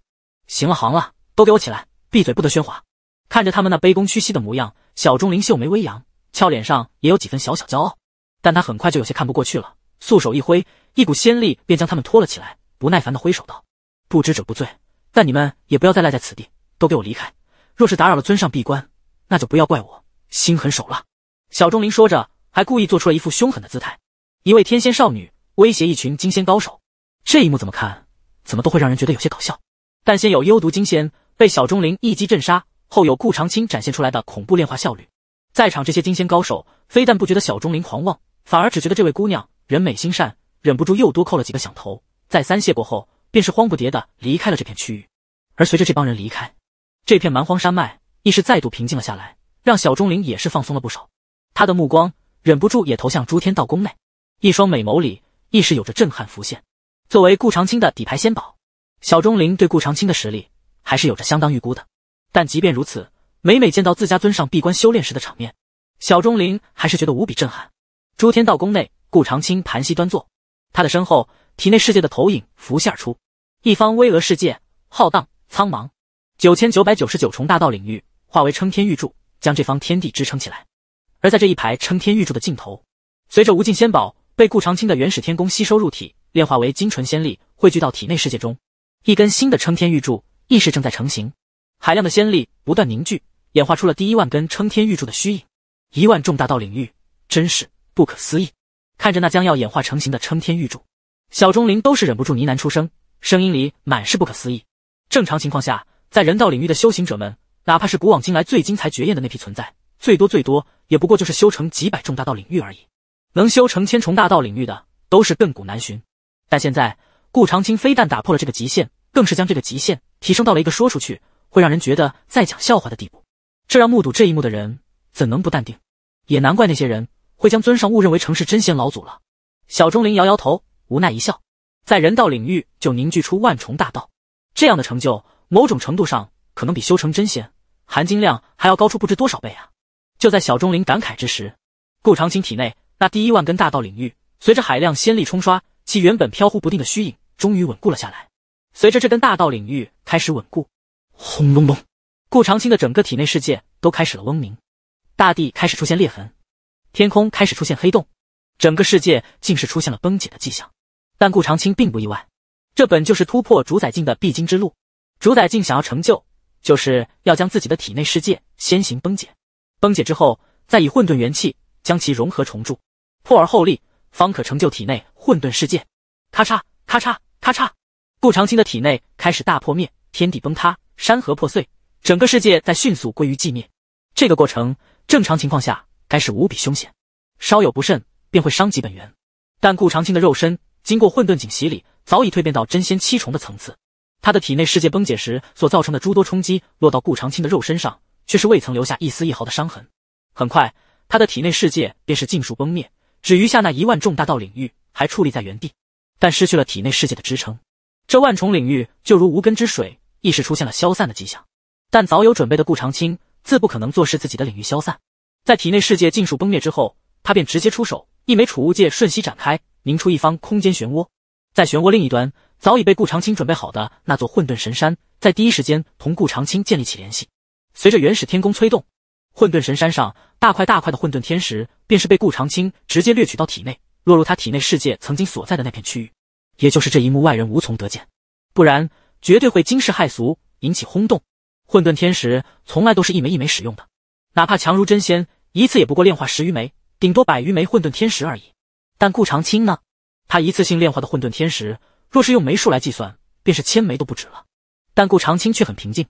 行了，行了，都给我起来，闭嘴，不得喧哗。看着他们那卑躬屈膝的模样，小钟灵秀眉微扬，俏脸上也有几分小小骄傲。但他很快就有些看不过去了，素手一挥，一股仙力便将他们拖了起来。不耐烦的挥手道：“不知者不罪，但你们也不要再赖在此地，都给我离开！若是打扰了尊上闭关，那就不要怪我心狠手辣。”小钟灵说着，还故意做出了一副凶狠的姿态。一位天仙少女威胁一群金仙高手，这一幕怎么看怎么都会让人觉得有些搞笑。但先有幽毒金仙被小钟灵一击震杀，后有顾长青展现出来的恐怖炼化效率，在场这些金仙高手非但不觉得小钟灵狂妄，反而只觉得这位姑娘人美心善，忍不住又多扣了几个响头。再三谢过后，便是慌不迭的离开了这片区域。而随着这帮人离开，这片蛮荒山脉亦是再度平静了下来，让小钟灵也是放松了不少。他的目光忍不住也投向诸天道宫内，一双美眸里亦是有着震撼浮现。作为顾长青的底牌仙宝，小钟灵对顾长青的实力还是有着相当预估的。但即便如此，每每见到自家尊上闭关修炼时的场面，小钟灵还是觉得无比震撼。诸天道宫内，顾长青盘膝端坐，他的身后。体内世界的投影浮现而出，一方巍峨世界，浩荡苍茫。九千九百九十九重大道领域化为撑天玉柱，将这方天地支撑起来。而在这一排撑天玉柱的尽头，随着无尽仙宝被顾长青的元始天宫吸收入体，炼化为精纯仙力，汇聚到体内世界中，一根新的撑天玉柱意识正在成型。海量的仙力不断凝聚，演化出了第一万根撑天玉柱的虚影。一万重大道领域，真是不可思议！看着那将要演化成型的撑天玉柱。小钟灵都是忍不住呢喃出声，声音里满是不可思议。正常情况下，在人道领域的修行者们，哪怕是古往今来最精彩绝艳的那批存在，最多最多也不过就是修成几百重大道领域而已。能修成千重大道领域的，都是亘古难寻。但现在，顾长青非但打破了这个极限，更是将这个极限提升到了一个说出去会让人觉得在讲笑话的地步。这让目睹这一幕的人，怎能不淡定？也难怪那些人会将尊上误认为成是真仙老祖了。小钟灵摇摇头。无奈一笑，在人道领域就凝聚出万重大道，这样的成就，某种程度上可能比修成真仙，含金量还要高出不知多少倍啊！就在小钟灵感慨之时，顾长青体内那第一万根大道领域，随着海量仙力冲刷，其原本飘忽不定的虚影终于稳固了下来。随着这根大道领域开始稳固，轰隆隆，顾长青的整个体内世界都开始了嗡鸣，大地开始出现裂痕，天空开始出现黑洞，整个世界竟是出现了崩解的迹象。但顾长青并不意外，这本就是突破主宰境的必经之路。主宰境想要成就，就是要将自己的体内世界先行崩解，崩解之后再以混沌元气将其融合重铸，破而后立，方可成就体内混沌世界。咔嚓，咔嚓，咔嚓，顾长青的体内开始大破灭，天地崩塌，山河破碎，整个世界在迅速归于寂灭。这个过程正常情况下该是无比凶险，稍有不慎便会伤及本源。但顾长青的肉身。经过混沌井洗礼，早已蜕变到真仙七重的层次。他的体内世界崩解时所造成的诸多冲击，落到顾长青的肉身上，却是未曾留下一丝一毫的伤痕。很快，他的体内世界便是尽数崩灭，只余下那一万重大道领域还矗立在原地。但失去了体内世界的支撑，这万重领域就如无根之水，一时出现了消散的迹象。但早有准备的顾长青自不可能坐视自己的领域消散，在体内世界尽数崩灭之后，他便直接出手，一枚储物戒瞬息展开。凝出一方空间漩涡，在漩涡另一端，早已被顾长青准备好的那座混沌神山，在第一时间同顾长青建立起联系。随着原始天宫催动，混沌神山上大块大块的混沌天石，便是被顾长青直接掠取到体内，落入他体内世界曾经所在的那片区域。也就是这一幕，外人无从得见，不然绝对会惊世骇俗，引起轰动。混沌天石从来都是一枚一枚使用的，哪怕强如真仙，一次也不过炼化十余枚，顶多百余枚混沌天石而已。但顾长青呢？他一次性炼化的混沌天石，若是用枚数来计算，便是千枚都不止了。但顾长青却很平静，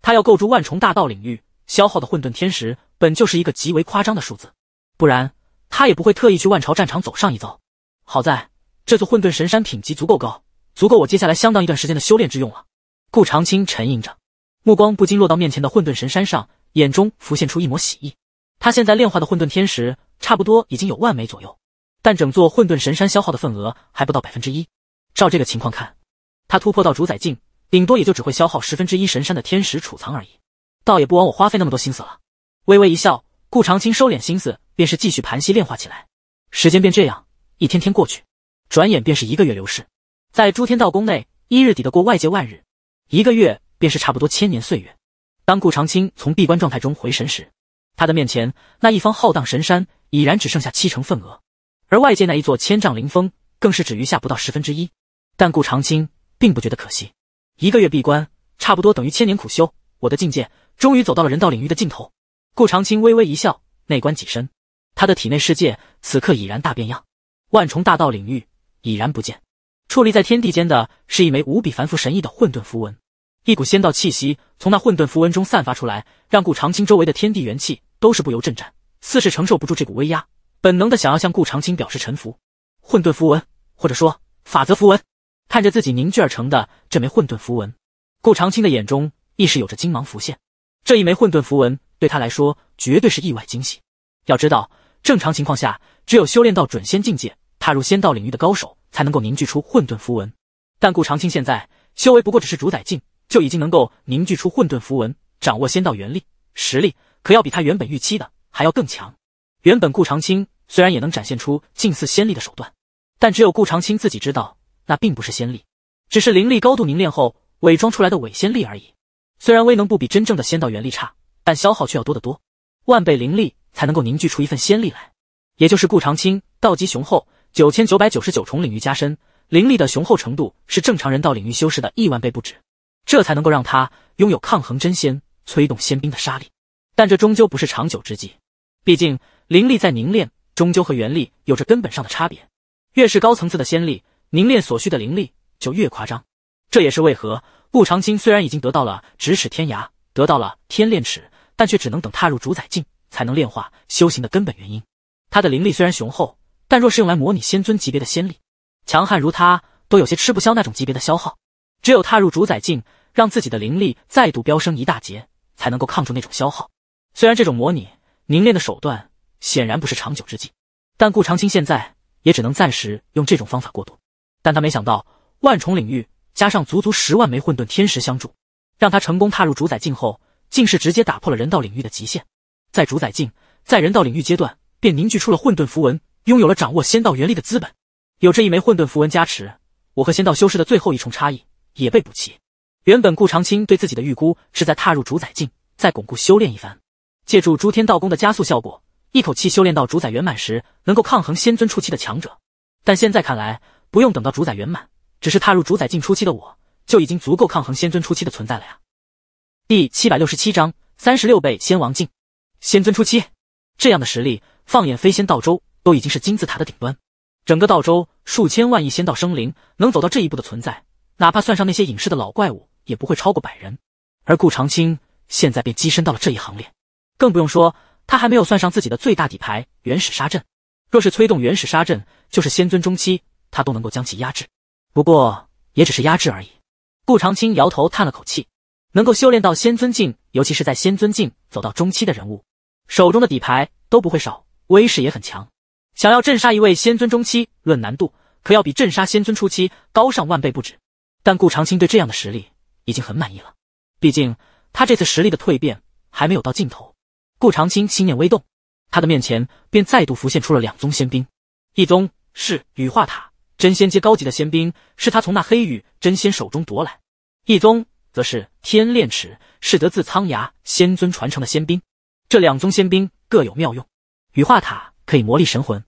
他要构筑万重大道领域，消耗的混沌天石本就是一个极为夸张的数字，不然他也不会特意去万朝战场走上一遭。好在这座混沌神山品级足够高，足够我接下来相当一段时间的修炼之用了。顾长青沉吟着，目光不禁落到面前的混沌神山上，眼中浮现出一抹喜意。他现在炼化的混沌天石，差不多已经有万枚左右。但整座混沌神山消耗的份额还不到百分之一，照这个情况看，他突破到主宰境，顶多也就只会消耗十分之一神山的天石储藏而已，倒也不枉我花费那么多心思了。微微一笑，顾长青收敛心思，便是继续盘膝炼化起来。时间便这样一天天过去，转眼便是一个月流逝。在诸天道宫内，一日抵得过外界万日，一个月便是差不多千年岁月。当顾长青从闭关状态中回神时，他的面前那一方浩荡神山已然只剩下七成份额。而外界那一座千丈灵峰，更是只余下不到十分之一。但顾长青并不觉得可惜，一个月闭关，差不多等于千年苦修。我的境界终于走到了人道领域的尽头。顾长青微微一笑，内观己身，他的体内世界此刻已然大变样，万重大道领域已然不见，矗立在天地间的是一枚无比繁复神异的混沌符文。一股仙道气息从那混沌符文中散发出来，让顾长青周围的天地元气都是不由震颤，似是承受不住这股威压。本能的想要向顾长青表示臣服，混沌符文或者说法则符文。看着自己凝聚而成的这枚混沌符文，顾长青的眼中亦是有着金芒浮现。这一枚混沌符文对他来说绝对是意外惊喜。要知道，正常情况下，只有修炼到准仙境界、踏入仙道领域的高手才能够凝聚出混沌符文。但顾长青现在修为不过只是主宰境，就已经能够凝聚出混沌符文，掌握仙道元力，实力可要比他原本预期的还要更强。原本顾长青。虽然也能展现出近似仙力的手段，但只有顾长青自己知道，那并不是仙力，只是灵力高度凝练后伪装出来的伪仙力而已。虽然威能不比真正的仙道元力差，但消耗却要多得多，万倍灵力才能够凝聚出一份仙力来。也就是顾长青道极雄厚，九千九百九十九重领域加深，灵力的雄厚程度是正常人道领域修士的亿万倍不止，这才能够让他拥有抗衡真仙、催动仙兵的杀力。但这终究不是长久之计，毕竟灵力在凝练。终究和元力有着根本上的差别。越是高层次的仙力凝练所需的灵力就越夸张，这也是为何顾长青虽然已经得到了咫尺天涯，得到了天炼尺，但却只能等踏入主宰境才能炼化修行的根本原因。他的灵力虽然雄厚，但若是用来模拟仙尊级别的仙力，强悍如他都有些吃不消那种级别的消耗。只有踏入主宰境，让自己的灵力再度飙升一大截，才能够抗住那种消耗。虽然这种模拟凝练的手段。显然不是长久之计，但顾长青现在也只能暂时用这种方法过渡。但他没想到，万重领域加上足足十万枚混沌天石相助，让他成功踏入主宰境后，竟是直接打破了人道领域的极限。在主宰境，在人道领域阶段便凝聚出了混沌符文，拥有了掌握仙道元力的资本。有这一枚混沌符文加持，我和仙道修士的最后一重差异也被补齐。原本顾长青对自己的预估是在踏入主宰境，再巩固修炼一番，借助诸天道功的加速效果。一口气修炼到主宰圆满时，能够抗衡仙尊初期的强者。但现在看来，不用等到主宰圆满，只是踏入主宰境初期的我就已经足够抗衡仙尊初期的存在了呀。第七百六十七章：三十六倍仙王境，仙尊初期，这样的实力，放眼飞仙道州，都已经是金字塔的顶端。整个道州数千万亿仙道生灵，能走到这一步的存在，哪怕算上那些隐世的老怪物，也不会超过百人。而顾长青现在便跻身到了这一行列，更不用说。他还没有算上自己的最大底牌——原始杀阵。若是催动原始杀阵，就是仙尊中期，他都能够将其压制。不过，也只是压制而已。顾长青摇头叹了口气，能够修炼到仙尊境，尤其是在仙尊境走到中期的人物，手中的底牌都不会少，威势也很强。想要镇杀一位仙尊中期，论难度，可要比镇杀仙尊初期高上万倍不止。但顾长青对这样的实力已经很满意了，毕竟他这次实力的蜕变还没有到尽头。顾长青心念微动，他的面前便再度浮现出了两宗仙兵，一宗是羽化塔，真仙阶高级的仙兵，是他从那黑羽真仙手中夺来；一宗则是天炼尺，是得自苍崖仙尊传承的仙兵。这两宗仙兵各有妙用，羽化塔可以磨砺神魂，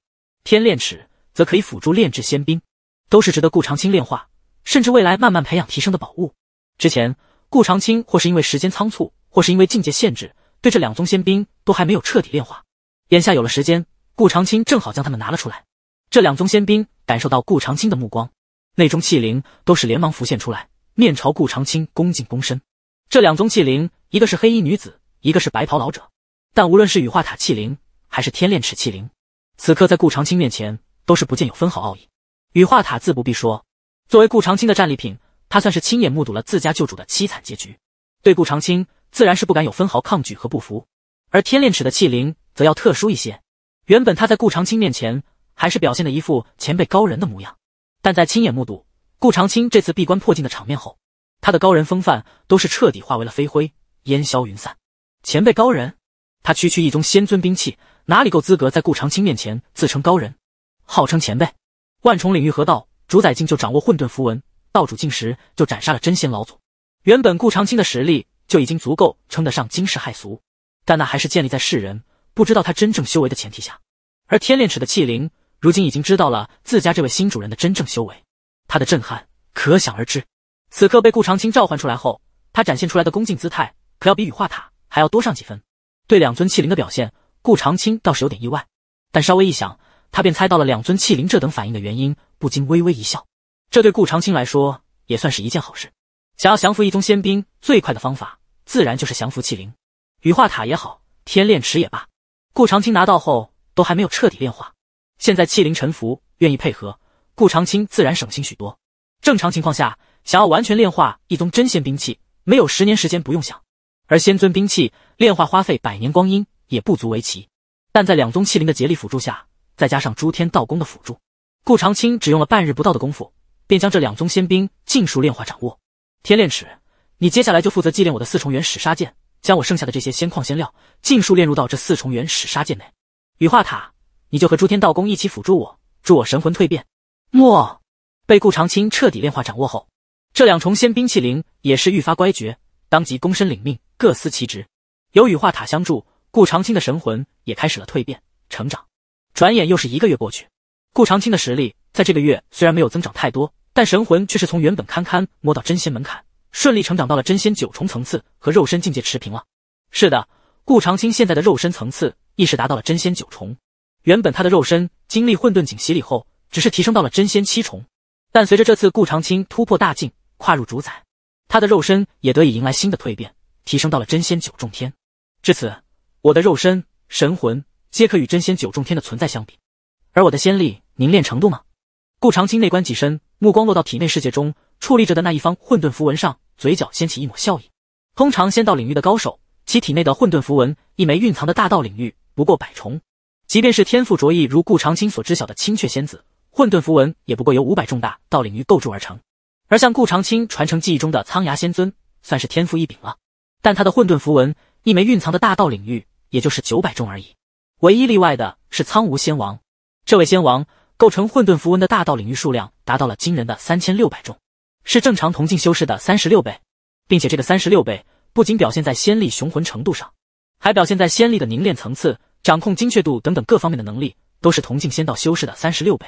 天炼尺则可以辅助炼制仙兵，都是值得顾长青炼化，甚至未来慢慢培养提升的宝物。之前顾长青或是因为时间仓促，或是因为境界限制。对这两宗仙兵都还没有彻底炼化，眼下有了时间，顾长青正好将他们拿了出来。这两宗仙兵感受到顾长青的目光，内中器灵都是连忙浮现出来，面朝顾长青恭敬躬身。这两宗器灵，一个是黑衣女子，一个是白袍老者。但无论是羽化塔器灵，还是天炼尺器灵，此刻在顾长青面前都是不见有分毫奥义。羽化塔自不必说，作为顾长青的战利品，他算是亲眼目睹了自家旧主的凄惨结局。对顾长青。自然是不敢有分毫抗拒和不服，而天炼尺的器灵则要特殊一些。原本他在顾长青面前还是表现的一副前辈高人的模样，但在亲眼目睹顾长青这次闭关破境的场面后，他的高人风范都是彻底化为了飞灰，烟消云散。前辈高人，他区区一宗仙尊兵器，哪里够资格在顾长青面前自称高人，号称前辈？万重领域河道主宰境就掌握混沌符文，道主境时就斩杀了真仙老祖。原本顾长青的实力。就已经足够称得上惊世骇俗，但那还是建立在世人不知道他真正修为的前提下。而天炼尺的器灵如今已经知道了自家这位新主人的真正修为，他的震撼可想而知。此刻被顾长青召唤出来后，他展现出来的恭敬姿态可要比羽化塔还要多上几分。对两尊器灵的表现，顾长青倒是有点意外，但稍微一想，他便猜到了两尊器灵这等反应的原因，不禁微微一笑。这对顾长青来说也算是一件好事。想要降服一宗仙兵最快的方法。自然就是降服器灵，羽化塔也好，天炼池也罢，顾长青拿到后都还没有彻底炼化。现在器灵臣服，愿意配合，顾长青自然省心许多。正常情况下，想要完全炼化一宗真仙兵器，没有十年时间不用想。而仙尊兵器炼化花费百年光阴也不足为奇。但在两宗器灵的竭力辅助下，再加上诸天道功的辅助，顾长青只用了半日不到的功夫，便将这两宗仙兵尽数炼化掌握。天炼尺。你接下来就负责祭炼我的四重原始杀剑，将我剩下的这些仙矿仙料尽数炼入到这四重原始杀剑内。羽化塔，你就和诸天道公一起辅助我，助我神魂蜕变。莫，被顾长青彻底炼化掌握后，这两重仙冰淇灵也是愈发乖觉，当即躬身领命，各司其职。有羽化塔相助，顾长青的神魂也开始了蜕变成长。转眼又是一个月过去，顾长青的实力在这个月虽然没有增长太多，但神魂却是从原本堪堪摸到真仙门槛。顺利成长到了真仙九重层次，和肉身境界持平了。是的，顾长青现在的肉身层次，亦是达到了真仙九重。原本他的肉身经历混沌景洗礼后，只是提升到了真仙七重，但随着这次顾长青突破大境，跨入主宰，他的肉身也得以迎来新的蜕变，提升到了真仙九重天。至此，我的肉身、神魂皆可与真仙九重天的存在相比。而我的仙力凝练程度吗？顾长青内观己身，目光落到体内世界中。矗立着的那一方混沌符文上，嘴角掀起一抹笑意。通常仙道领域的高手，其体内的混沌符文一枚蕴藏的大道领域不过百重。即便是天赋卓异如顾长青所知晓的青雀仙子，混沌符文也不过由五百重大道领域构筑而成。而像顾长青传承记忆中的苍牙仙尊，算是天赋异禀了，但他的混沌符文一枚蕴藏的大道领域也就是九百重而已。唯一例外的是苍梧仙王，这位仙王构成混沌符文的大道领域数量达到了惊人的三千六百重。是正常铜镜修士的三十六倍，并且这个三十六倍不仅表现在仙力雄浑程度上，还表现在仙力的凝练层次、掌控精确度等等各方面的能力，都是铜镜仙道修士的三十六倍。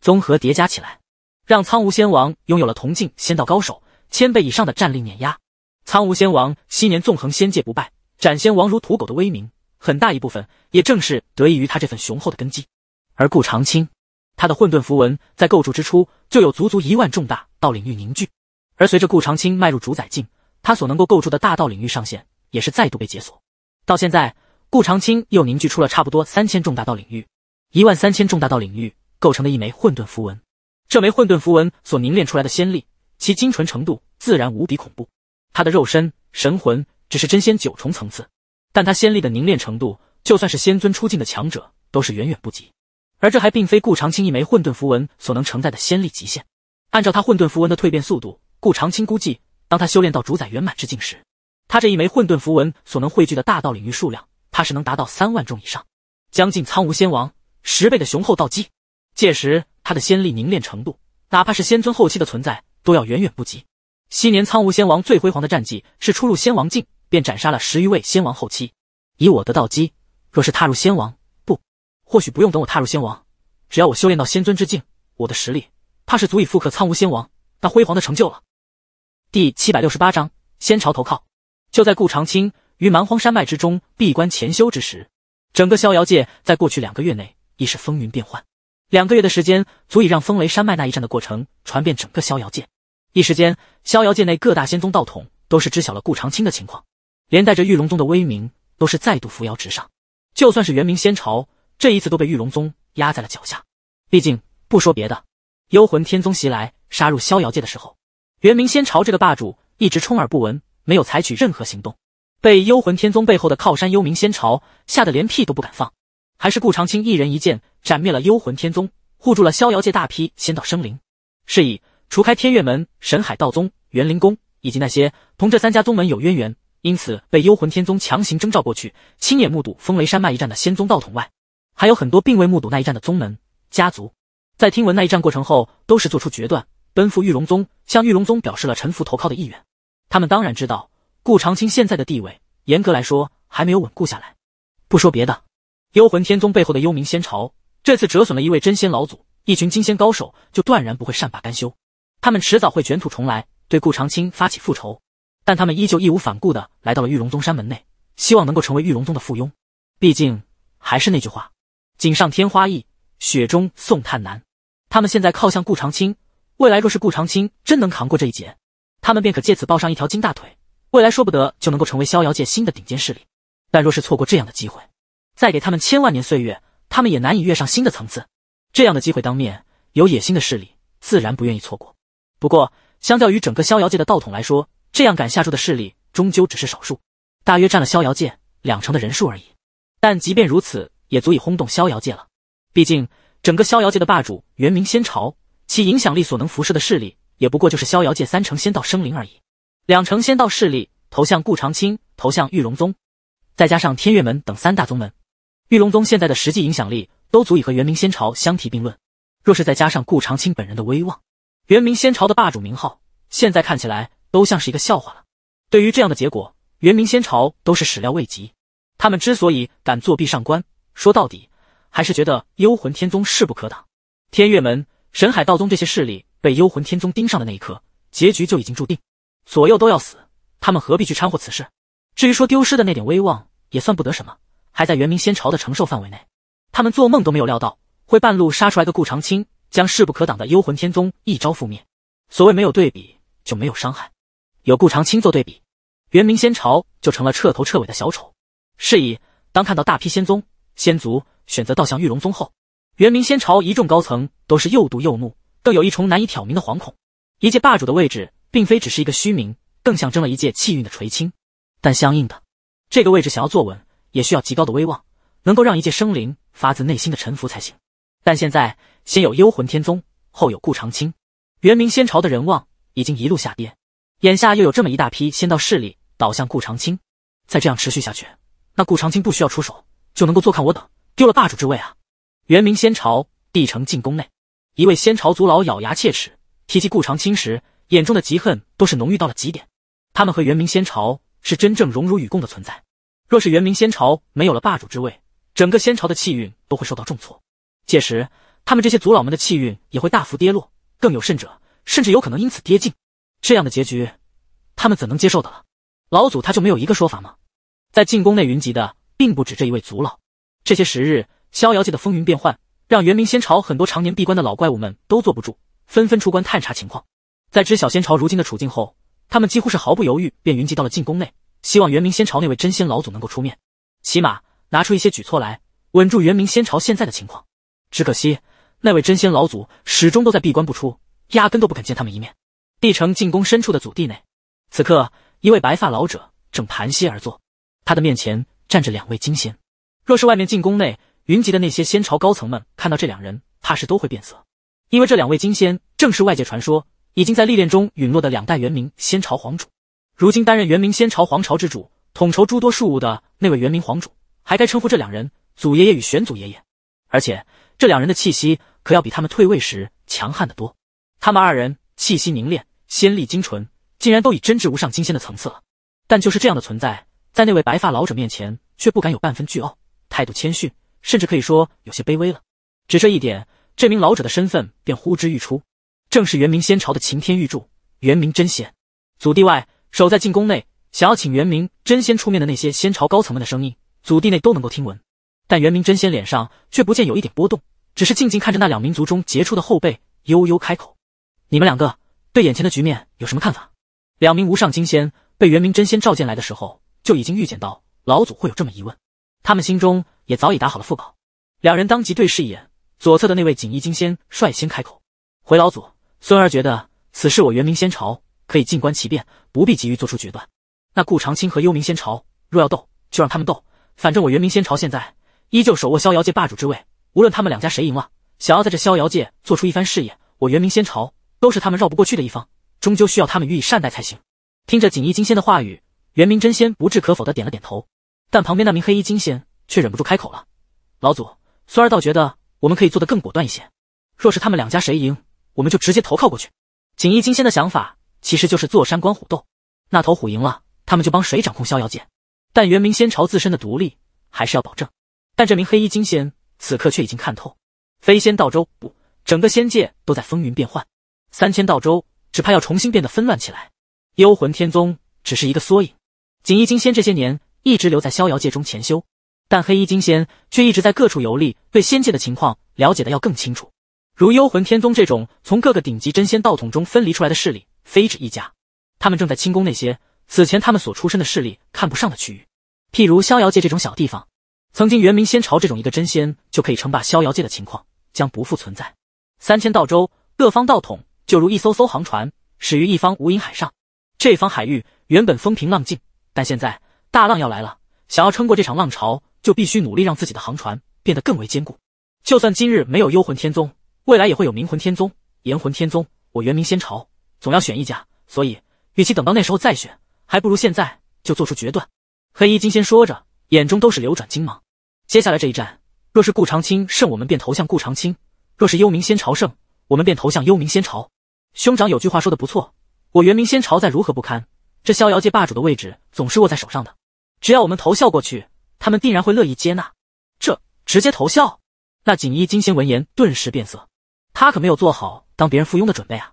综合叠加起来，让苍梧仙王拥有了铜镜仙道高手千倍以上的战力碾压。苍梧仙王昔年纵横仙界不败，斩仙王如土狗的威名，很大一部分也正是得益于他这份雄厚的根基。而顾长青。他的混沌符文在构筑之初就有足足一万重大道领域凝聚，而随着顾长青迈入主宰境，他所能够构筑的大道领域上限也是再度被解锁。到现在，顾长青又凝聚出了差不多三千重大道领域，一万三千重大道领域构成的一枚混沌符文。这枚混沌符文所凝练出来的仙力，其精纯程度自然无比恐怖。他的肉身神魂只是真仙九重层次，但他仙力的凝练程度，就算是仙尊出境的强者都是远远不及。而这还并非顾长青一枚混沌符文所能承载的仙力极限。按照他混沌符文的蜕变速度，顾长青估计，当他修炼到主宰圆满之境时，他这一枚混沌符文所能汇聚的大道领域数量，怕是能达到三万重以上，将近苍梧仙王十倍的雄厚道基。届时，他的仙力凝练程度，哪怕是仙尊后期的存在，都要远远不及。昔年苍梧仙王最辉煌的战绩，是初入仙王境便斩杀了十余位仙王后期。以我的道基，若是踏入仙王，或许不用等我踏入仙王，只要我修炼到仙尊之境，我的实力怕是足以复刻苍梧仙王那辉煌的成就了。第七百六十八章：仙朝投靠。就在顾长青于蛮荒山脉之中闭关潜修之时，整个逍遥界在过去两个月内已是风云变幻。两个月的时间，足以让风雷山脉那一战的过程传遍整个逍遥界。一时间，逍遥界内各大仙宗道统都是知晓了顾长青的情况，连带着玉龙宗的威名都是再度扶摇直上。就算是元明仙朝。这一次都被玉龙宗压在了脚下。毕竟不说别的，幽魂天宗袭来，杀入逍遥界的时候，元明仙朝这个霸主一直充耳不闻，没有采取任何行动，被幽魂天宗背后的靠山幽冥仙朝吓得连屁都不敢放。还是顾长青一人一剑斩灭了幽魂天宗，护住了逍遥界大批仙道生灵。是以，除开天月门、神海道宗、元灵宫以及那些同这三家宗门有渊源，因此被幽魂天宗强行征召过去，亲眼目睹风雷山脉一战的仙宗道统外，还有很多并未目睹那一战的宗门家族，在听闻那一战过程后，都是做出决断，奔赴玉龙宗，向玉龙宗表示了臣服投靠的意愿。他们当然知道顾长青现在的地位，严格来说还没有稳固下来。不说别的，幽魂天宗背后的幽冥仙朝这次折损了一位真仙老祖，一群金仙高手，就断然不会善罢甘休。他们迟早会卷土重来，对顾长青发起复仇。但他们依旧义无反顾地来到了玉龙宗山门内，希望能够成为玉龙宗的附庸。毕竟还是那句话。锦上添花易，雪中送炭难。他们现在靠向顾长青，未来若是顾长青真能扛过这一劫，他们便可借此抱上一条金大腿，未来说不得就能够成为逍遥界新的顶尖势力。但若是错过这样的机会，再给他们千万年岁月，他们也难以跃上新的层次。这样的机会，当面有野心的势力自然不愿意错过。不过，相较于整个逍遥界的道统来说，这样敢下注的势力终究只是少数，大约占了逍遥界两成的人数而已。但即便如此。也足以轰动逍遥界了。毕竟，整个逍遥界的霸主元明仙朝，其影响力所能辐射的势力，也不过就是逍遥界三成仙道生灵而已。两成仙道势力投向顾长青，投向玉龙宗，再加上天月门等三大宗门，玉龙宗现在的实际影响力，都足以和元明仙朝相提并论。若是再加上顾长青本人的威望，元明仙朝的霸主名号，现在看起来都像是一个笑话了。对于这样的结果，元明仙朝都是始料未及。他们之所以敢作弊上官。说到底，还是觉得幽魂天宗势不可挡。天月门、神海道宗这些势力被幽魂天宗盯上的那一刻，结局就已经注定，左右都要死，他们何必去掺和此事？至于说丢失的那点威望，也算不得什么，还在元明仙朝的承受范围内。他们做梦都没有料到，会半路杀出来个顾长青，将势不可挡的幽魂天宗一招覆灭。所谓没有对比就没有伤害，有顾长青做对比，元明仙朝就成了彻头彻尾的小丑。是以，当看到大批仙宗。仙族选择倒向玉龙宗后，元明仙朝一众高层都是又妒又怒，更有一重难以挑明的惶恐。一界霸主的位置，并非只是一个虚名，更象征了一界气运的垂青。但相应的，这个位置想要坐稳，也需要极高的威望，能够让一界生灵发自内心的臣服才行。但现在先有幽魂天宗，后有顾长青，元明仙朝的人望已经一路下跌。眼下又有这么一大批仙道势力倒向顾长青，再这样持续下去，那顾长青不需要出手。就能够坐看我等丢了霸主之位啊！元明仙朝帝城进宫内，一位仙朝族老咬牙切齿，提及顾长青时，眼中的嫉恨都是浓郁到了极点。他们和元明仙朝是真正荣辱与共的存在，若是元明仙朝没有了霸主之位，整个仙朝的气运都会受到重挫，届时他们这些族老们的气运也会大幅跌落，更有甚者，甚至有可能因此跌尽。这样的结局，他们怎能接受的了？老祖他就没有一个说法吗？在进宫内云集的。并不止这一位族老。这些时日，逍遥界的风云变幻，让元明仙朝很多常年闭关的老怪物们都坐不住，纷纷出关探查情况。在知晓仙朝如今的处境后，他们几乎是毫不犹豫便云集到了进宫内，希望元明仙朝那位真仙老祖能够出面，起码拿出一些举措来稳住元明仙朝现在的情况。只可惜，那位真仙老祖始终都在闭关不出，压根都不肯见他们一面。帝城进宫深处的祖地内，此刻一位白发老者正盘膝而坐，他的面前。站着两位金仙，若是外面进宫内云集的那些仙朝高层们看到这两人，怕是都会变色，因为这两位金仙正是外界传说已经在历练中陨落的两代元明仙朝皇主，如今担任元明仙朝皇朝之主，统筹诸多事务的那位元明皇主，还该称呼这两人祖爷爷与玄祖爷爷。而且这两人的气息可要比他们退位时强悍得多，他们二人气息凝练，仙力精纯，竟然都已真至无上金仙的层次了。但就是这样的存在。在那位白发老者面前，却不敢有半分倨傲，态度谦逊，甚至可以说有些卑微了。只这一点，这名老者的身份便呼之欲出，正是元明仙朝的擎天玉柱，元明真仙。祖地外守在禁宫内，想要请元明真仙出面的那些仙朝高层们的声音，祖地内都能够听闻。但元明真仙脸上却不见有一点波动，只是静静看着那两名族中杰出的后辈，悠悠开口：“你们两个对眼前的局面有什么看法？”两名无上金仙被元明真仙召见来的时候。就已经预见到老祖会有这么疑问，他们心中也早已打好了腹稿。两人当即对视一眼，左侧的那位锦衣金仙率先开口：“回老祖，孙儿觉得此事我元明仙朝可以静观其变，不必急于做出决断。那顾长青和幽冥仙朝若要斗，就让他们斗，反正我元明仙朝现在依旧手握逍遥界霸主之位，无论他们两家谁赢了，想要在这逍遥界做出一番事业，我元明仙朝都是他们绕不过去的一方，终究需要他们予以善待才行。”听着锦衣金仙的话语。元明真仙不置可否的点了点头，但旁边那名黑衣金仙却忍不住开口了：“老祖，孙儿倒觉得我们可以做得更果断一些。若是他们两家谁赢，我们就直接投靠过去。”锦衣金仙的想法其实就是坐山观虎斗，那头虎赢了，他们就帮谁掌控逍遥剑。但元明仙朝自身的独立还是要保证。但这名黑衣金仙此刻却已经看透，飞仙道州不，整个仙界都在风云变幻，三千道州只怕要重新变得纷乱起来。幽魂天宗只是一个缩影。锦衣金仙这些年一直留在逍遥界中潜修，但黑衣金仙却一直在各处游历，对仙界的情况了解的要更清楚。如幽魂天宗这种从各个顶级真仙道统中分离出来的势力，非止一家。他们正在清宫那些此前他们所出身的势力看不上的区域，譬如逍遥界这种小地方。曾经元明仙朝这种一个真仙就可以称霸逍遥界的情况将不复存在。三千道州，各方道统就如一艘艘航船，始于一方无垠海上。这方海域原本风平浪静。但现在大浪要来了，想要撑过这场浪潮，就必须努力让自己的航船变得更为坚固。就算今日没有幽魂天宗，未来也会有冥魂天宗、炎魂天宗。我元明仙朝总要选一家，所以与其等到那时候再选，还不如现在就做出决断。黑衣金仙说着，眼中都是流转金芒。接下来这一战，若是顾长青胜，我们便投向顾长青；若是幽冥仙朝胜，我们便投向幽冥仙朝。兄长有句话说的不错，我元明仙朝再如何不堪。这逍遥界霸主的位置总是握在手上的，只要我们投效过去，他们定然会乐意接纳。这直接投效？那锦衣金仙闻言顿时变色，他可没有做好当别人附庸的准备啊！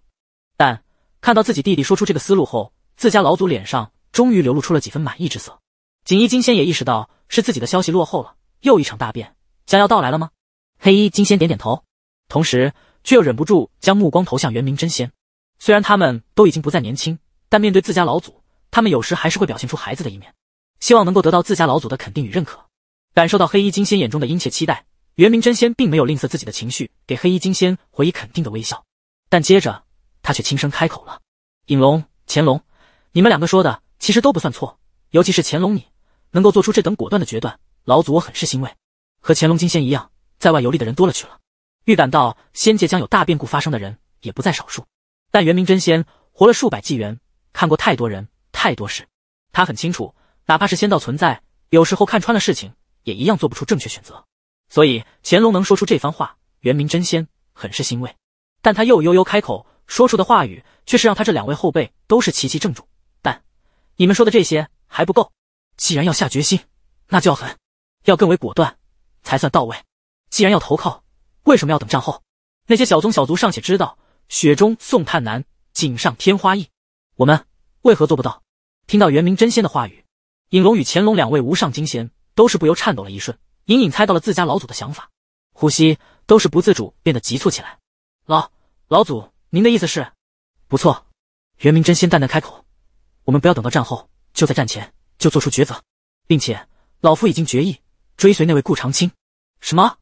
但看到自己弟弟说出这个思路后，自家老祖脸上终于流露出了几分满意之色。锦衣金仙也意识到是自己的消息落后了，又一场大变将要到来了吗？黑衣金仙点点头，同时却又忍不住将目光投向元明真仙。虽然他们都已经不再年轻。但面对自家老祖，他们有时还是会表现出孩子的一面，希望能够得到自家老祖的肯定与认可。感受到黑衣金仙眼中的殷切期待，元明真仙并没有吝啬自己的情绪，给黑衣金仙回以肯定的微笑。但接着，他却轻声开口了：“影龙、乾隆，你们两个说的其实都不算错，尤其是乾隆你能够做出这等果断的决断，老祖我很是欣慰。和乾隆金仙一样，在外游历的人多了去了，预感到仙界将有大变故发生的人也不在少数。但元明真仙活了数百纪元。”看过太多人，太多事，他很清楚，哪怕是仙道存在，有时候看穿了事情，也一样做不出正确选择。所以乾隆能说出这番话，原名真仙很是欣慰。但他又悠悠开口，说出的话语却是让他这两位后辈都是齐齐怔住。但你们说的这些还不够，既然要下决心，那就要狠，要更为果断，才算到位。既然要投靠，为什么要等战后？那些小宗小族尚且知道“雪中送炭难，锦上添花易”。我们为何做不到？听到元明真仙的话语，影龙与乾隆两位无上金仙都是不由颤抖了一瞬，隐隐猜到了自家老祖的想法，呼吸都是不自主变得急促起来。老老祖，您的意思是？不错，元明真仙淡淡开口：“我们不要等到战后，就在战前就做出抉择，并且老夫已经决意追随那位顾长青。”什么？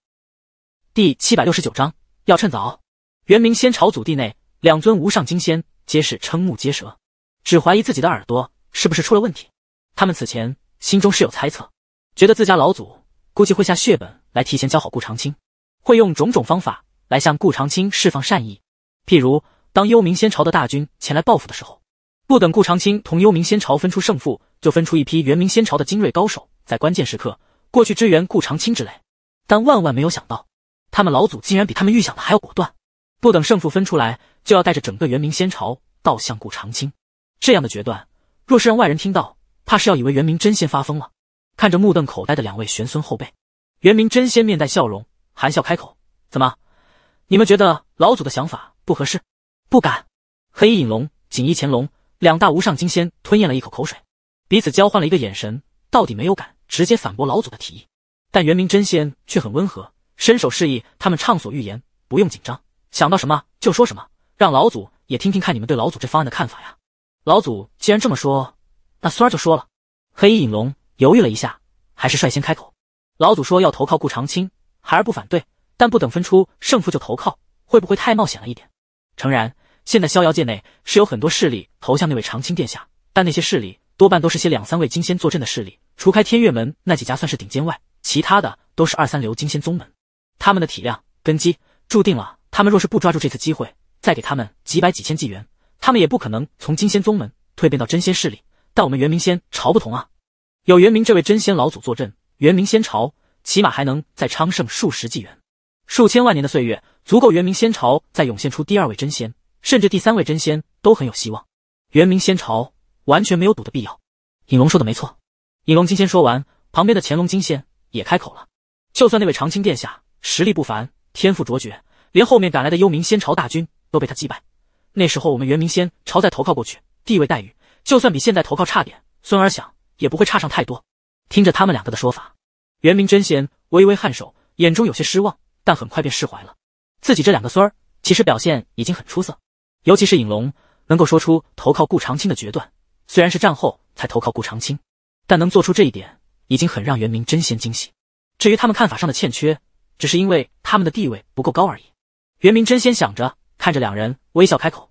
第七百六十九章要趁早。元明仙朝祖地内，两尊无上金仙皆是瞠目结舌。只怀疑自己的耳朵是不是出了问题。他们此前心中是有猜测，觉得自家老祖估计会下血本来提前教好顾长青，会用种种方法来向顾长青释放善意。譬如，当幽冥仙朝的大军前来报复的时候，不等顾长青同幽冥仙朝分出胜负，就分出一批元明仙朝的精锐高手，在关键时刻过去支援顾长青之类。但万万没有想到，他们老祖竟然比他们预想的还要果断，不等胜负分出来，就要带着整个元明仙朝倒向顾长青。这样的决断，若是让外人听到，怕是要以为元明真仙发疯了。看着目瞪口呆的两位玄孙后辈，元明真仙面带笑容，含笑开口：“怎么，你们觉得老祖的想法不合适？不敢。”黑衣引龙、锦衣潜龙两大无上金仙吞咽了一口口水，彼此交换了一个眼神，到底没有敢直接反驳老祖的提议。但元明真仙却很温和，伸手示意他们畅所欲言，不用紧张，想到什么就说什么，让老祖也听听看你们对老祖这方案的看法呀。老祖既然这么说，那孙儿就说了。黑衣影龙犹豫了一下，还是率先开口。老祖说要投靠顾长青，孩儿不反对。但不等分出胜负就投靠，会不会太冒险了一点？诚然，现在逍遥界内是有很多势力投向那位长青殿下，但那些势力多半都是些两三位金仙坐镇的势力，除开天月门那几家算是顶尖外，其他的都是二三流金仙宗门。他们的体量、根基，注定了他们若是不抓住这次机会，再给他们几百几千纪元。他们也不可能从金仙宗门蜕变到真仙势力，但我们元明仙朝不同啊！有元明这位真仙老祖坐镇，元明仙朝起码还能再昌盛数十纪元、数千万年的岁月，足够元明仙朝再涌现出第二位真仙，甚至第三位真仙都很有希望。元明仙朝完全没有赌的必要。尹龙说的没错。尹龙金仙说完，旁边的乾隆金仙也开口了：“就算那位长青殿下实力不凡，天赋卓绝，连后面赶来的幽冥仙朝大军都被他击败。”那时候我们元明仙朝再投靠过去，地位待遇就算比现在投靠差点，孙儿想也不会差上太多。听着他们两个的说法，元明真仙微微颔首，眼中有些失望，但很快便释怀了。自己这两个孙儿其实表现已经很出色，尤其是影龙能够说出投靠顾长青的决断，虽然是战后才投靠顾长青，但能做出这一点已经很让元明真仙惊喜。至于他们看法上的欠缺，只是因为他们的地位不够高而已。元明真仙想着，看着两人微笑开口。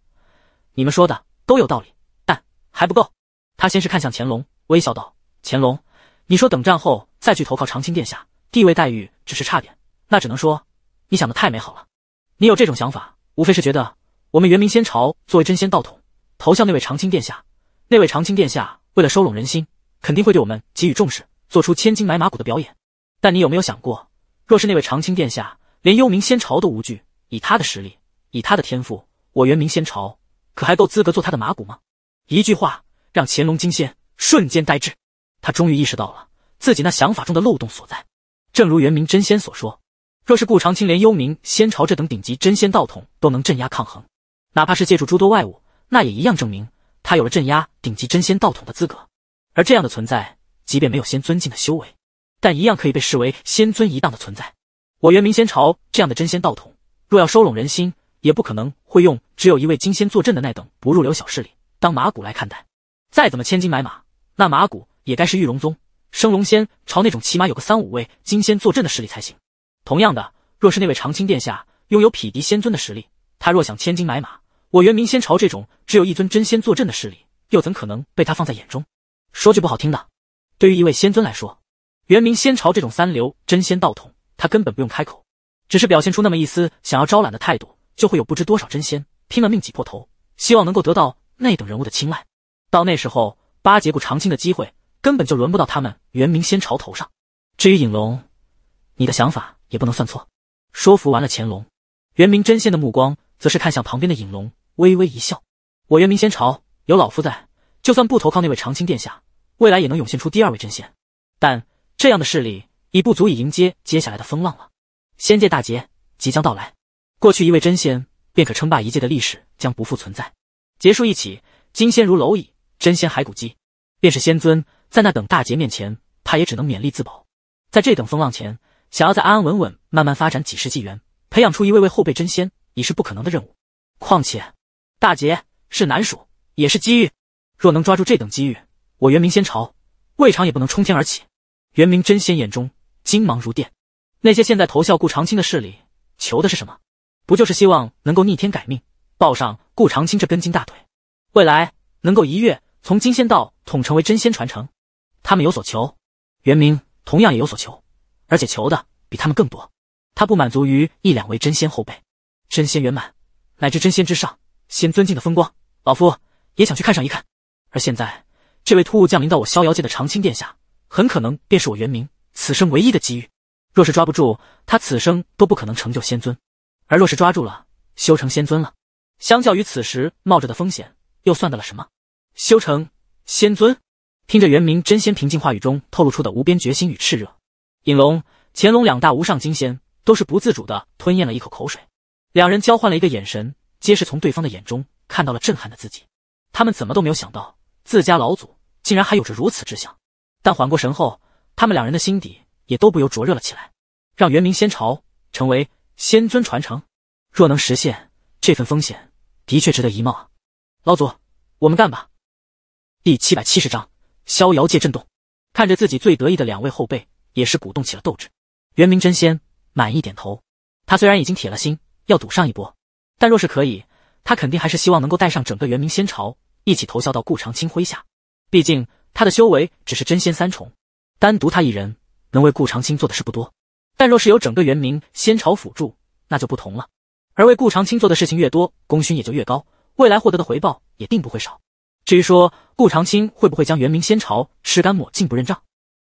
你们说的都有道理，但还不够。他先是看向乾隆，微笑道：“乾隆，你说等战后再去投靠长清殿下，地位待遇只是差点，那只能说你想的太美好了。你有这种想法，无非是觉得我们元明仙朝作为真仙道统，投向那位长清殿下，那位长清殿下为了收拢人心，肯定会对我们给予重视，做出千金买马骨的表演。但你有没有想过，若是那位长清殿下连幽冥仙朝都无惧，以他的实力，以他的天赋，我元明仙朝……”可还够资格做他的马骨吗？一句话让乾隆金仙瞬间呆滞，他终于意识到了自己那想法中的漏洞所在。正如元明真仙所说，若是顾长青连幽冥仙朝这等顶级真仙道统都能镇压抗衡，哪怕是借助诸多外物，那也一样证明他有了镇压顶级真仙道统的资格。而这样的存在，即便没有仙尊境的修为，但一样可以被视为仙尊一档的存在。我元明仙朝这样的真仙道统，若要收拢人心。也不可能会用只有一位金仙坐镇的那等不入流小势力当马骨来看待，再怎么千金买马，那马骨也该是玉龙宗、升龙仙朝那种起码有个三五位金仙坐镇的势力才行。同样的，若是那位长青殿下拥有匹敌仙尊的实力，他若想千金买马，我元明仙朝这种只有一尊真仙坐镇的势力，又怎可能被他放在眼中？说句不好听的，对于一位仙尊来说，元明仙朝这种三流真仙道统，他根本不用开口，只是表现出那么一丝想要招揽的态度。就会有不知多少真仙拼了命挤破头，希望能够得到那等人物的青睐。到那时候，巴结顾长青的机会根本就轮不到他们元明仙朝头上。至于影龙，你的想法也不能算错。说服完了乾隆，元明真仙的目光则是看向旁边的影龙，微微一笑：“我元明仙朝有老夫在，就算不投靠那位长青殿下，未来也能涌现出第二位真仙。但这样的势力已不足以迎接接下来的风浪了。仙界大劫即将到来。”过去一位真仙便可称霸一界的历史将不复存在。结束一起，金仙如蝼蚁，真仙骸骨鸡，便是仙尊在那等大劫面前，怕也只能勉力自保。在这等风浪前，想要再安安稳稳慢慢发展几十纪元，培养出一位位后辈真仙，已是不可能的任务。况且大劫是难数，也是机遇。若能抓住这等机遇，我元明仙朝未尝也不能冲天而起。元明真仙眼中金芒如电，那些现在投效顾长青的势力，求的是什么？不就是希望能够逆天改命，抱上顾长青这根筋大腿，未来能够一跃从金仙道统成为真仙传承？他们有所求，元明同样也有所求，而且求的比他们更多。他不满足于一两位真仙后辈，真仙圆满乃至真仙之上仙尊境的风光，老夫也想去看上一看。而现在，这位突兀降临到我逍遥界的长青殿下，很可能便是我元明此生唯一的机遇。若是抓不住，他此生都不可能成就仙尊。而若是抓住了，修成仙尊了，相较于此时冒着的风险，又算得了什么？修成仙尊，听着元明真仙平静话语中透露出的无边决心与炽热，引龙、乾隆两大无上金仙都是不自主的吞咽了一口口水，两人交换了一个眼神，皆是从对方的眼中看到了震撼的自己。他们怎么都没有想到自家老祖竟然还有着如此志向，但缓过神后，他们两人的心底也都不由灼热了起来，让元明仙朝成为。仙尊传承，若能实现，这份风险的确值得一冒啊！老祖，我们干吧！第七百七十章逍遥界震动，看着自己最得意的两位后辈，也是鼓动起了斗志。元明真仙满意点头，他虽然已经铁了心要赌上一波，但若是可以，他肯定还是希望能够带上整个元明仙朝一起投效到顾长青麾下。毕竟他的修为只是真仙三重，单独他一人能为顾长青做的事不多。但若是有整个元明仙朝辅助，那就不同了。而为顾长青做的事情越多，功勋也就越高，未来获得的回报也定不会少。至于说顾长青会不会将元明仙朝吃干抹净不认账，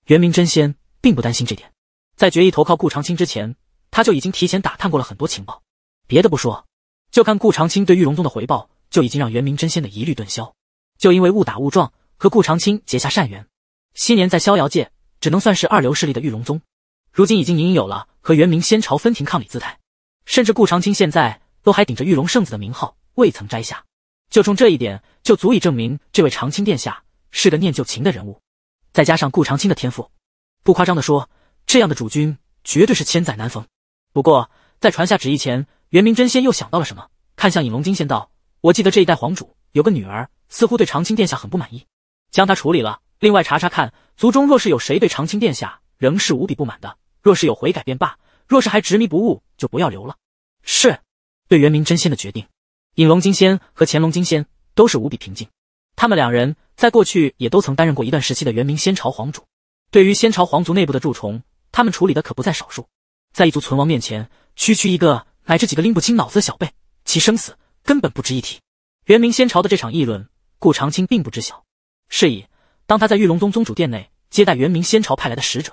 元明真仙并不担心这点。在决议投靠顾长青之前，他就已经提前打探过了很多情报。别的不说，就看顾长青对玉龙宗的回报，就已经让元明真仙的疑虑顿消。就因为误打误撞和顾长青结下善缘，昔年在逍遥界只能算是二流势力的玉龙宗。如今已经隐隐有了和元明仙朝分庭抗礼姿态，甚至顾长青现在都还顶着玉龙圣子的名号未曾摘下，就冲这一点，就足以证明这位长青殿下是个念旧情的人物。再加上顾长青的天赋，不夸张的说，这样的主君绝对是千载难逢。不过在传下旨意前，元明真仙又想到了什么，看向引龙金仙道：“我记得这一代皇主有个女儿，似乎对长青殿下很不满意，将她处理了。另外查查看族中若是有谁对长青殿下仍是无比不满的。”若是有悔改便罢，若是还执迷不悟，就不要留了。是，对元明真仙的决定，引龙金仙和潜龙金仙都是无比平静。他们两人在过去也都曾担任过一段时期的元明仙朝皇主，对于仙朝皇族内部的蛀虫，他们处理的可不在少数。在一族存亡面前，区区一个乃至几个拎不清脑子的小辈，其生死根本不值一提。元明仙朝的这场议论，顾长青并不知晓。是以，当他在玉龙宗宗主殿内接待元明仙朝派来的使者。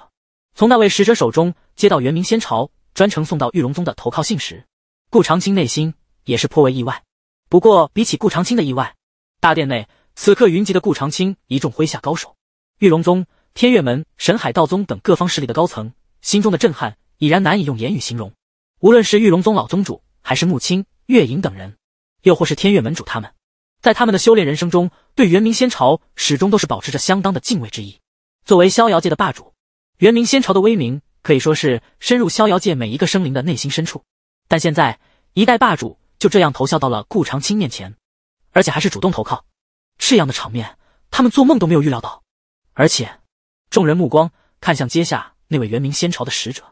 从那位使者手中接到元明仙朝专程送到玉龙宗的投靠信时，顾长青内心也是颇为意外。不过，比起顾长青的意外，大殿内此刻云集的顾长青一众麾下高手、玉龙宗、天月门、神海道宗等各方势力的高层心中的震撼已然难以用言语形容。无论是玉龙宗老宗主还是木青、月影等人，又或是天月门主他们，在他们的修炼人生中，对元明仙朝始终都是保持着相当的敬畏之意。作为逍遥界的霸主。元明仙朝的威名可以说是深入逍遥界每一个生灵的内心深处，但现在一代霸主就这样投效到了顾长青面前，而且还是主动投靠，这样的场面他们做梦都没有预料到。而且，众人目光看向阶下那位元明仙朝的使者，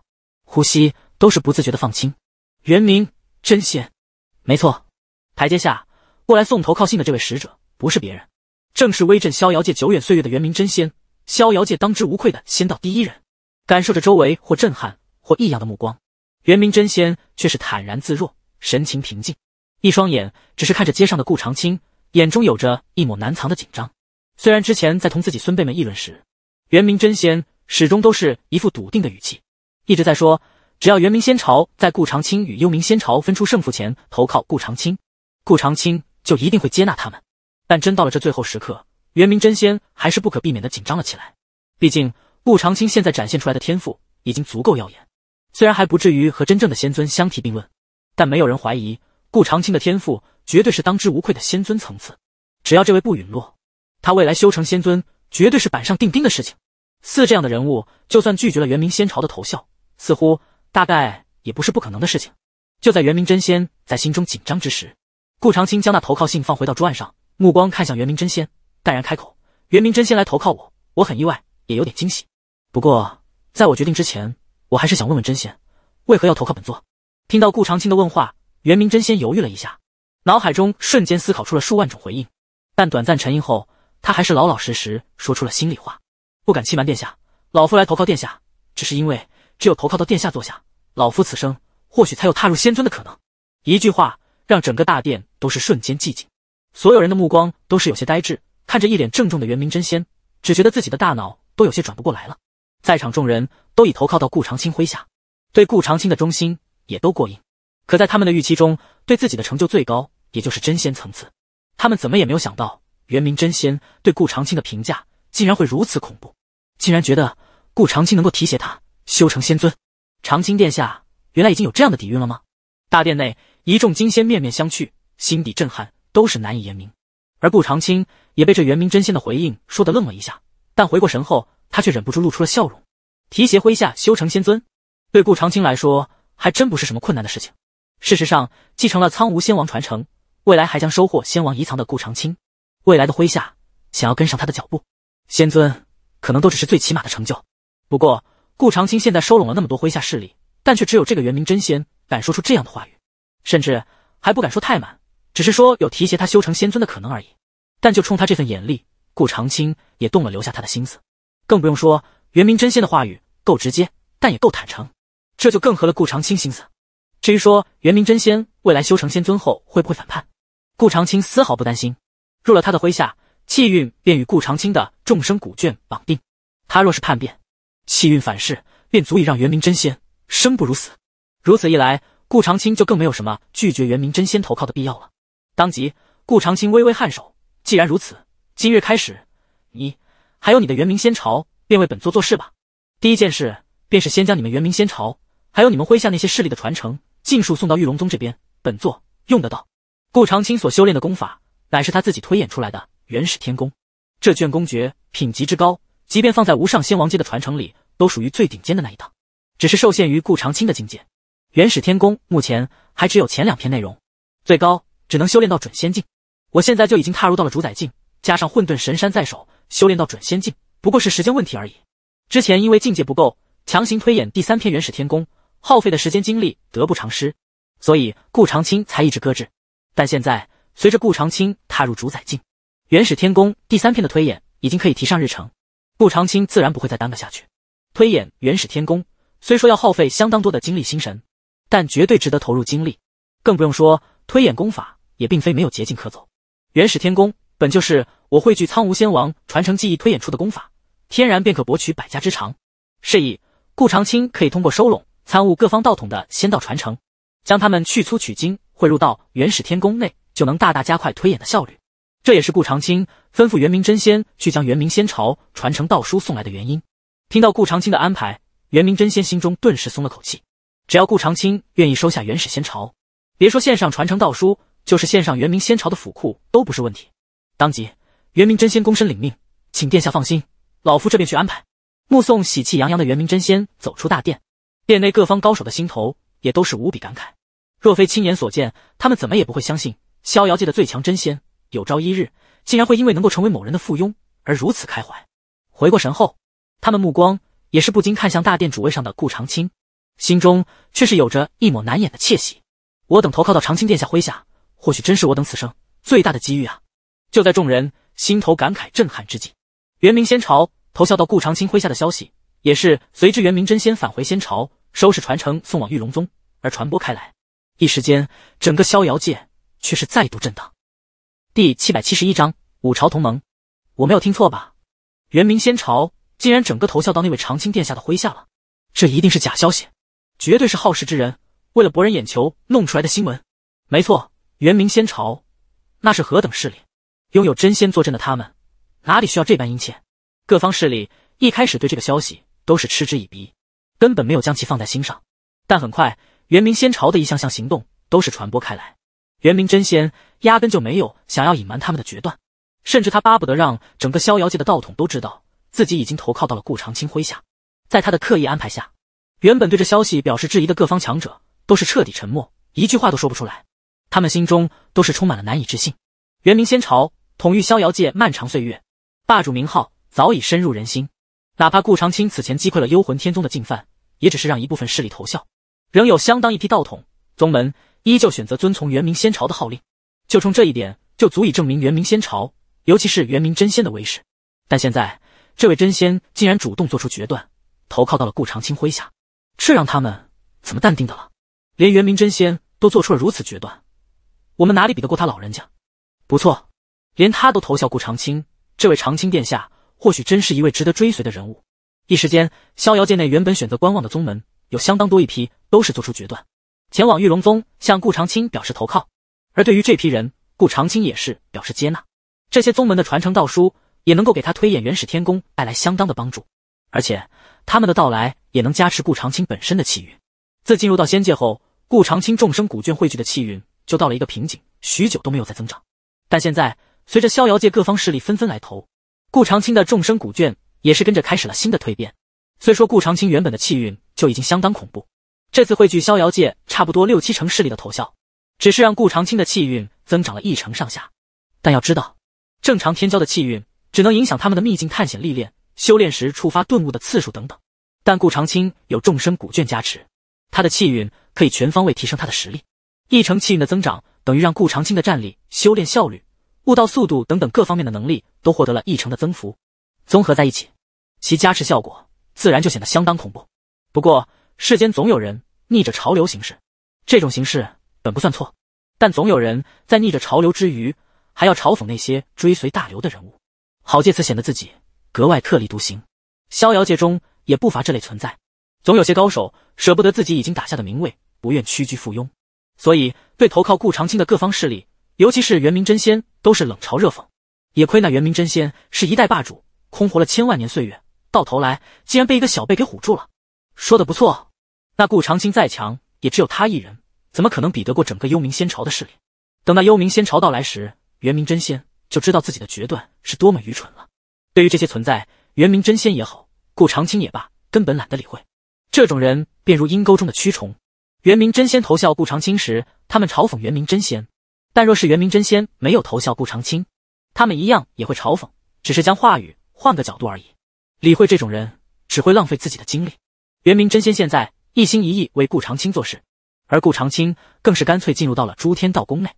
呼吸都是不自觉的放轻。元明真仙，没错，台阶下过来送投靠信的这位使者，不是别人，正是威震逍遥界久远岁月的元明真仙。逍遥界当之无愧的仙道第一人，感受着周围或震撼或异样的目光，元明真仙却是坦然自若，神情平静，一双眼只是看着街上的顾长青，眼中有着一抹难藏的紧张。虽然之前在同自己孙辈们议论时，元明真仙始终都是一副笃定的语气，一直在说只要元明仙朝在顾长青与幽冥仙朝分出胜负前投靠顾长青，顾长青就一定会接纳他们。但真到了这最后时刻。元明真仙还是不可避免的紧张了起来，毕竟顾长青现在展现出来的天赋已经足够耀眼，虽然还不至于和真正的仙尊相提并论，但没有人怀疑顾长青的天赋绝对是当之无愧的仙尊层次。只要这位不陨落，他未来修成仙尊绝对是板上钉钉的事情。似这样的人物，就算拒绝了元明仙朝的投效，似乎大概也不是不可能的事情。就在元明真仙在心中紧张之时，顾长青将那投靠信放回到桌案上，目光看向元明真仙。淡然开口：“元明真仙来投靠我，我很意外，也有点惊喜。不过，在我决定之前，我还是想问问真仙，为何要投靠本座？”听到顾长青的问话，元明真仙犹豫了一下，脑海中瞬间思考出了数万种回应，但短暂沉吟后，他还是老老实实说出了心里话：“不敢欺瞒殿下，老夫来投靠殿下，只是因为只有投靠到殿下坐下，老夫此生或许才有踏入仙尊的可能。”一句话让整个大殿都是瞬间寂静，所有人的目光都是有些呆滞。看着一脸郑重的元明真仙，只觉得自己的大脑都有些转不过来了。在场众人都已投靠到顾长青麾下，对顾长青的忠心也都过硬。可在他们的预期中，对自己的成就最高也就是真仙层次。他们怎么也没有想到，元明真仙对顾长青的评价竟然会如此恐怖，竟然觉得顾长青能够提携他修成仙尊。长青殿下，原来已经有这样的底蕴了吗？大殿内一众金仙面面相觑，心底震撼，都是难以言明。而顾长青也被这元明真仙的回应说的愣了一下，但回过神后，他却忍不住露出了笑容。提携麾下修成仙尊，对顾长青来说还真不是什么困难的事情。事实上，继承了苍梧仙王传承，未来还将收获仙王遗藏的顾长青，未来的麾下想要跟上他的脚步，仙尊可能都只是最起码的成就。不过，顾长青现在收拢了那么多麾下势力，但却只有这个元明真仙敢说出这样的话语，甚至还不敢说太满。只是说有提携他修成仙尊的可能而已，但就冲他这份眼力，顾长青也动了留下他的心思。更不用说元明真仙的话语够直接，但也够坦诚，这就更合了顾长青心思。至于说元明真仙未来修成仙尊后会不会反叛，顾长青丝毫不担心。入了他的麾下，气运便与顾长青的众生古卷绑定。他若是叛变，气运反噬，便足以让元明真仙生不如死。如此一来，顾长青就更没有什么拒绝元明真仙投靠的必要了。当即，顾长青微微颔首。既然如此，今日开始，你还有你的元明仙朝，便为本座做事吧。第一件事，便是先将你们元明仙朝，还有你们麾下那些势力的传承，尽数送到玉龙宗这边。本座用得到。顾长青所修炼的功法，乃是他自己推演出来的《元始天功》。这卷功诀品级之高，即便放在无上仙王阶的传承里，都属于最顶尖的那一档。只是受限于顾长青的境界，《元始天功》目前还只有前两篇内容，最高。只能修炼到准仙境，我现在就已经踏入到了主宰境，加上混沌神山在手，修炼到准仙境不过是时间问题而已。之前因为境界不够，强行推演第三篇原始天宫，耗费的时间精力得不偿失，所以顾长青才一直搁置。但现在随着顾长青踏入主宰境，原始天宫第三篇的推演已经可以提上日程，顾长青自然不会再耽搁下去。推演原始天宫虽说要耗费相当多的精力心神，但绝对值得投入精力，更不用说推演功法。也并非没有捷径可走。元始天宫本就是我汇聚苍梧仙王传承技艺推演出的功法，天然便可博取百家之长。是以，顾长青可以通过收拢参悟各方道统的仙道传承，将他们去粗取精汇入到元始天宫内，就能大大加快推演的效率。这也是顾长青吩咐元明真仙去将元明仙朝传承道书送来的原因。听到顾长青的安排，元明真仙心中顿时松了口气。只要顾长青愿意收下元始仙朝，别说线上传承道书。就是献上元明仙朝的府库都不是问题。当即，元明真仙躬身领命，请殿下放心，老夫这便去安排。目送喜气洋洋的元明真仙走出大殿，殿内各方高手的心头也都是无比感慨。若非亲眼所见，他们怎么也不会相信，逍遥界的最强真仙有朝一日竟然会因为能够成为某人的附庸而如此开怀。回过神后，他们目光也是不禁看向大殿主位上的顾长青，心中却是有着一抹难掩的窃喜。我等投靠到长青殿下麾下。或许真是我等此生最大的机遇啊！就在众人心头感慨震撼之际，元明仙朝投效到顾长青麾下的消息，也是随之元明真仙返回仙朝，收拾传承送往玉龙宗而传播开来。一时间，整个逍遥界却是再度震荡。第七百七十一章五朝同盟，我没有听错吧？元明仙朝竟然整个投效到那位长青殿下的麾下了，这一定是假消息，绝对是好事之人为了博人眼球弄出来的新闻。没错。元明仙朝，那是何等势力？拥有真仙坐镇的他们，哪里需要这般殷切？各方势力一开始对这个消息都是嗤之以鼻，根本没有将其放在心上。但很快，元明仙朝的一项项行动都是传播开来。元明真仙压根就没有想要隐瞒他们的决断，甚至他巴不得让整个逍遥界的道统都知道自己已经投靠到了顾长青麾下。在他的刻意安排下，原本对这消息表示质疑的各方强者都是彻底沉默，一句话都说不出来。他们心中都是充满了难以置信。元明仙朝统御逍遥界漫长岁月，霸主名号早已深入人心。哪怕顾长青此前击溃了幽魂天宗的进犯，也只是让一部分势力投效，仍有相当一批道统宗门依旧选择遵从元明仙朝的号令。就冲这一点，就足以证明元明仙朝，尤其是元明真仙的威势。但现在，这位真仙竟然主动做出决断，投靠到了顾长青麾下，这让他们怎么淡定的了？连元明真仙都做出了如此决断。我们哪里比得过他老人家？不错，连他都投效顾长青，这位长青殿下或许真是一位值得追随的人物。一时间，逍遥界内原本选择观望的宗门，有相当多一批都是做出决断，前往玉龙宗向顾长青表示投靠。而对于这批人，顾长青也是表示接纳。这些宗门的传承道书，也能够给他推演元始天宫带来相当的帮助，而且他们的到来也能加持顾长青本身的气运。自进入到仙界后，顾长青众生古卷汇聚的气运。就到了一个瓶颈，许久都没有再增长。但现在随着逍遥界各方势力纷纷来投，顾长青的众生古卷也是跟着开始了新的蜕变。虽说顾长青原本的气运就已经相当恐怖，这次汇聚逍遥界差不多六七成势力的投效，只是让顾长青的气运增长了一成上下。但要知道，正常天骄的气运只能影响他们的秘境探险、历练、修炼时触发顿悟的次数等等，但顾长青有众生古卷加持，他的气运可以全方位提升他的实力。一成气运的增长，等于让顾长青的战力、修炼效率、悟道速度等等各方面的能力都获得了一成的增幅。综合在一起，其加持效果自然就显得相当恐怖。不过，世间总有人逆着潮流行事，这种形式本不算错，但总有人在逆着潮流之余，还要嘲讽那些追随大流的人物，好借此显得自己格外特立独行。逍遥界中也不乏这类存在，总有些高手舍不得自己已经打下的名位，不愿屈居附庸。所以，对投靠顾长青的各方势力，尤其是元明真仙，都是冷嘲热讽。也亏那元明真仙是一代霸主，空活了千万年岁月，到头来竟然被一个小辈给唬住了。说的不错，那顾长青再强，也只有他一人，怎么可能比得过整个幽冥仙朝的势力？等那幽冥仙朝到来时，元明真仙就知道自己的决断是多么愚蠢了。对于这些存在，元明真仙也好，顾长青也罢，根本懒得理会。这种人，便如阴沟中的蛆虫。原名真仙投效顾长青时，他们嘲讽原名真仙；但若是原名真仙没有投效顾长青，他们一样也会嘲讽，只是将话语换个角度而已。理会这种人，只会浪费自己的精力。原名真仙现在一心一意为顾长青做事，而顾长青更是干脆进入到了诸天道宫内，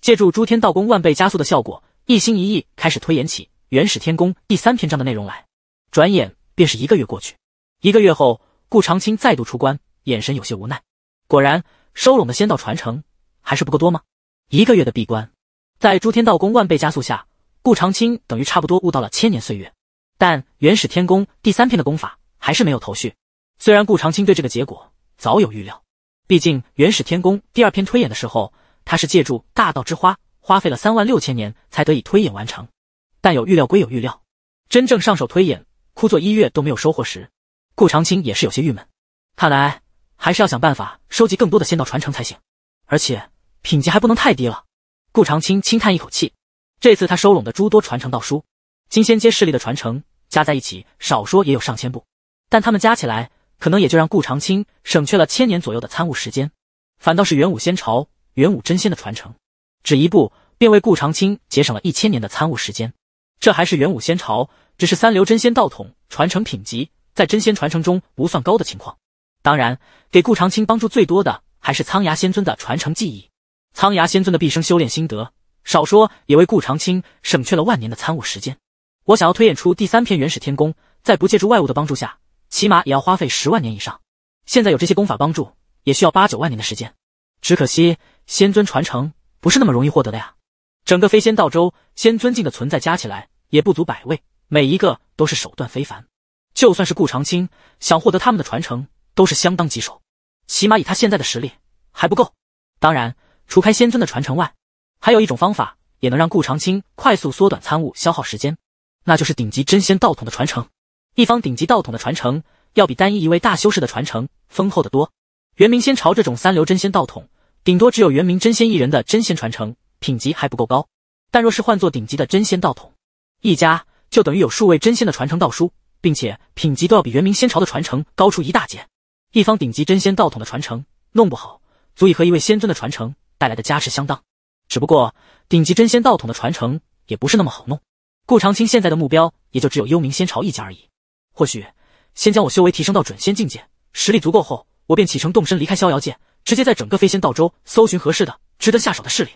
借助诸天道宫万倍加速的效果，一心一意开始推演起元始天宫第三篇章的内容来。转眼便是一个月过去，一个月后，顾长青再度出关，眼神有些无奈。果然，收拢的仙道传承还是不够多吗？一个月的闭关，在诸天道宫万倍加速下，顾长青等于差不多悟到了千年岁月。但元始天宫第三篇的功法还是没有头绪。虽然顾长青对这个结果早有预料，毕竟元始天宫第二篇推演的时候，他是借助大道之花，花费了三万六千年才得以推演完成。但有预料归有预料，真正上手推演，枯坐一月都没有收获时，顾长青也是有些郁闷。看来。还是要想办法收集更多的仙道传承才行，而且品级还不能太低了。顾长青轻叹一口气，这次他收拢的诸多传承道书，金仙阶势力的传承加在一起，少说也有上千部，但他们加起来可能也就让顾长青省去了千年左右的参悟时间。反倒是元武仙朝元武真仙的传承，只一步便为顾长青节省了一千年的参悟时间。这还是元武仙朝只是三流真仙道统传承品级，在真仙传承中不算高的情况。当然，给顾长青帮助最多的还是苍牙仙尊的传承技艺。苍牙仙尊的毕生修炼心得，少说也为顾长青省去了万年的参悟时间。我想要推演出第三篇元始天功，在不借助外物的帮助下，起码也要花费十万年以上。现在有这些功法帮助，也需要八九万年的时间。只可惜仙尊传承不是那么容易获得的呀。整个飞仙道州仙尊境的存在加起来也不足百位，每一个都是手段非凡。就算是顾长青想获得他们的传承。都是相当棘手，起码以他现在的实力还不够。当然，除开仙尊的传承外，还有一种方法也能让顾长青快速缩短参悟消耗时间，那就是顶级真仙道统的传承。一方顶级道统的传承，要比单一一位大修士的传承丰厚得多。元明仙朝这种三流真仙道统，顶多只有元明真仙一人的真仙传承品级还不够高，但若是换作顶级的真仙道统，一家就等于有数位真仙的传承道书，并且品级都要比元明仙朝的传承高出一大截。一方顶级真仙道统的传承，弄不好足以和一位仙尊的传承带来的加持相当。只不过，顶级真仙道统的传承也不是那么好弄。顾长青现在的目标也就只有幽冥仙朝一家而已。或许，先将我修为提升到准仙境界，实力足够后，我便启程动身离开逍遥界，直接在整个飞仙道州搜寻合适的、值得下手的势力。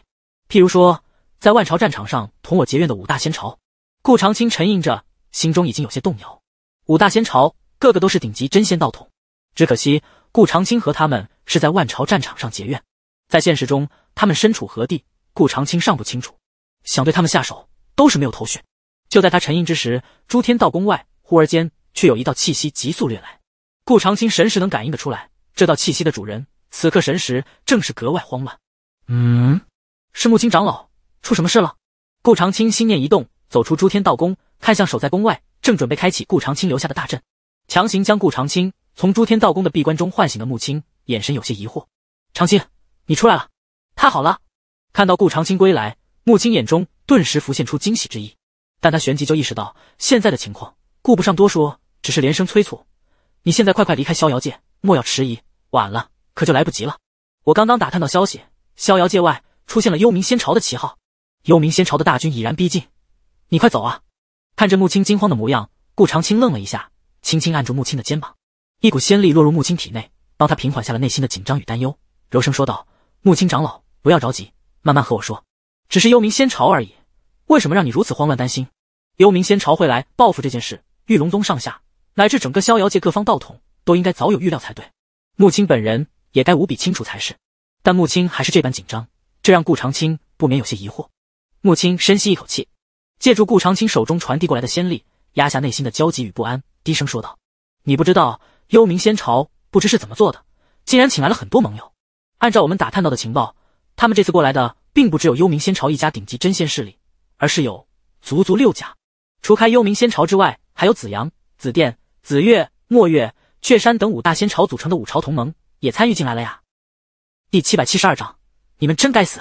譬如说，在万朝战场上同我结怨的五大仙朝。顾长青沉吟着，心中已经有些动摇。五大仙朝，个个都是顶级真仙道统。只可惜，顾长青和他们是在万朝战场上结怨，在现实中，他们身处何地，顾长青尚不清楚，想对他们下手都是没有头绪。就在他沉吟之时，诸天道宫外忽而间却有一道气息急速掠来，顾长青神识能感应的出来，这道气息的主人此刻神识正是格外慌乱。嗯，是木青长老，出什么事了？顾长青心念一动，走出诸天道宫，看向守在宫外正准备开启顾长青留下的大阵，强行将顾长青。从诸天道宫的闭关中唤醒的木青，眼神有些疑惑。长青，你出来了，太好了！看到顾长青归来，木青眼中顿时浮现出惊喜之意，但他旋即就意识到现在的情况，顾不上多说，只是连声催促：“你现在快快离开逍遥界，莫要迟疑，晚了可就来不及了！我刚刚打探到消息，逍遥界外出现了幽冥仙朝的旗号，幽冥仙朝的大军已然逼近，你快走啊！”看着木青惊慌的模样，顾长青愣了一下，轻轻按住木青的肩膀。一股仙力落入木青体内，帮他平缓下了内心的紧张与担忧，柔声说道：“木青长老，不要着急，慢慢和我说。只是幽冥仙朝而已，为什么让你如此慌乱担心？幽冥仙朝会来报复这件事，玉龙宗上下乃至整个逍遥界各方道统都应该早有预料才对，木青本人也该无比清楚才是。但木青还是这般紧张，这让顾长青不免有些疑惑。木青深吸一口气，借助顾长青手中传递过来的仙力，压下内心的焦急与不安，低声说道：‘你不知道。’幽冥仙朝不知是怎么做的，竟然请来了很多盟友。按照我们打探到的情报，他们这次过来的并不只有幽冥仙朝一家顶级真仙势力，而是有足足六家。除开幽冥仙朝之外，还有紫阳、紫电、紫月、墨月、雀山等五大仙朝组成的五朝同盟也参与进来了呀。第七百七十二章，你们真该死！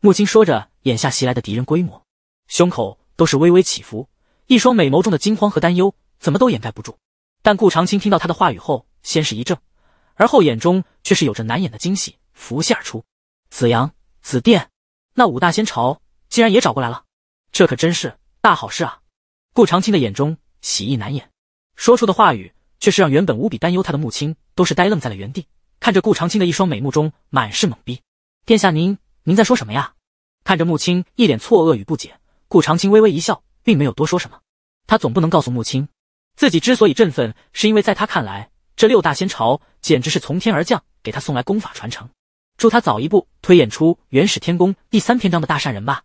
木青说着，眼下袭来的敌人规模，胸口都是微微起伏，一双美眸中的惊慌和担忧，怎么都掩盖不住。但顾长青听到他的话语后，先是一怔，而后眼中却是有着难掩的惊喜浮现而出。紫阳、紫电，那五大仙朝竟然也找过来了，这可真是大好事啊！顾长青的眼中喜意难掩，说出的话语却是让原本无比担忧他的穆青都是呆愣在了原地，看着顾长青的一双美目中满是懵逼。殿下您您在说什么呀？看着穆青一脸错愕与不解，顾长青微微一笑，并没有多说什么，他总不能告诉穆青。自己之所以振奋，是因为在他看来，这六大仙朝简直是从天而降，给他送来功法传承，助他早一步推演出《原始天宫》第三篇章的大善人吧。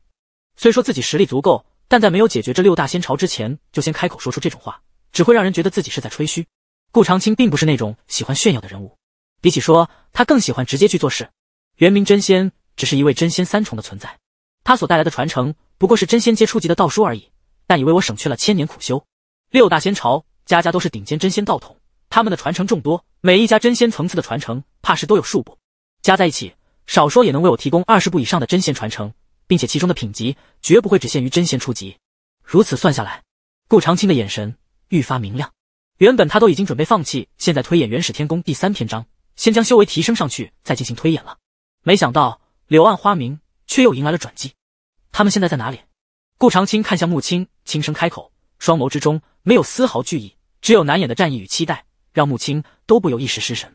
虽说自己实力足够，但在没有解决这六大仙朝之前，就先开口说出这种话，只会让人觉得自己是在吹嘘。顾长青并不是那种喜欢炫耀的人物，比起说，他更喜欢直接去做事。原名真仙，只是一位真仙三重的存在，他所带来的传承不过是真仙阶初级的道书而已，但已为我省去了千年苦修。六大仙朝，家家都是顶尖真仙道统，他们的传承众多，每一家真仙层次的传承，怕是都有数部，加在一起，少说也能为我提供二十部以上的真仙传承，并且其中的品级绝不会只限于真仙初级。如此算下来，顾长青的眼神愈发明亮。原本他都已经准备放弃，现在推演元始天宫第三篇章，先将修为提升上去，再进行推演了。没想到柳暗花明，却又迎来了转机。他们现在在哪里？顾长青看向穆青，轻声开口，双眸之中。没有丝毫惧意，只有难掩的战意与期待，让穆青都不由一时失神。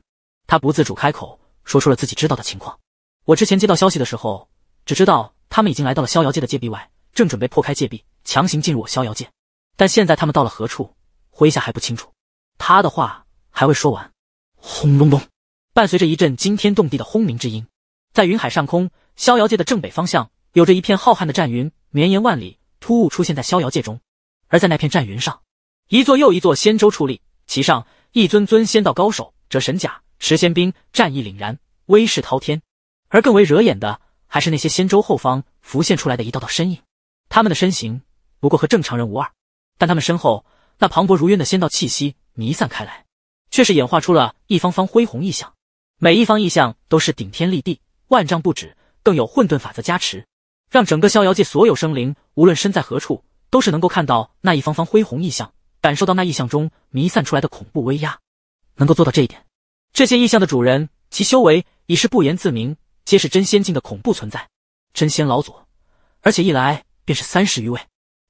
他不自主开口，说出了自己知道的情况：“我之前接到消息的时候，只知道他们已经来到了逍遥界的界壁外，正准备破开界壁，强行进入我逍遥界。但现在他们到了何处，麾下还不清楚。”他的话还未说完，轰隆隆，伴随着一阵惊天动地的轰鸣之音，在云海上空，逍遥界的正北方向，有着一片浩瀚的战云，绵延万里，突兀出现在逍遥界中。而在那片战云上，一座又一座仙舟矗立，其上一尊尊仙道高手折神甲，持仙兵，战意凛然，威势滔天。而更为惹眼的，还是那些仙舟后方浮现出来的一道道身影。他们的身形不过和正常人无二，但他们身后那磅礴如渊的仙道气息弥散开来，却是演化出了一方方恢宏意象。每一方意象都是顶天立地，万丈不止，更有混沌法则加持，让整个逍遥界所有生灵，无论身在何处，都是能够看到那一方方恢宏意象。感受到那意象中弥散出来的恐怖威压，能够做到这一点，这些意象的主人其修为已是不言自明，皆是真仙境的恐怖存在，真仙老祖。而且一来便是三十余位，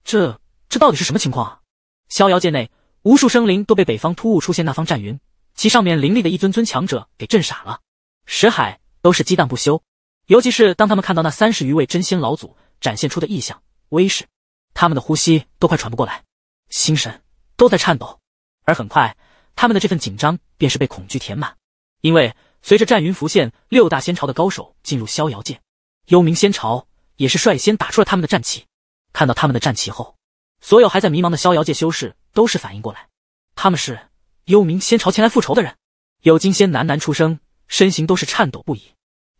这这到底是什么情况啊？逍遥界内无数生灵都被北方突兀出现那方战云，其上面凌厉的一尊尊强者给震傻了，石海都是激荡不休。尤其是当他们看到那三十余位真仙老祖展现出的异象威势，他们的呼吸都快喘不过来，心神。都在颤抖，而很快，他们的这份紧张便是被恐惧填满。因为随着战云浮现，六大仙朝的高手进入逍遥界，幽冥仙朝也是率先打出了他们的战旗。看到他们的战旗后，所有还在迷茫的逍遥界修士都是反应过来，他们是幽冥仙朝前来复仇的人。有金仙喃喃出声，身形都是颤抖不已。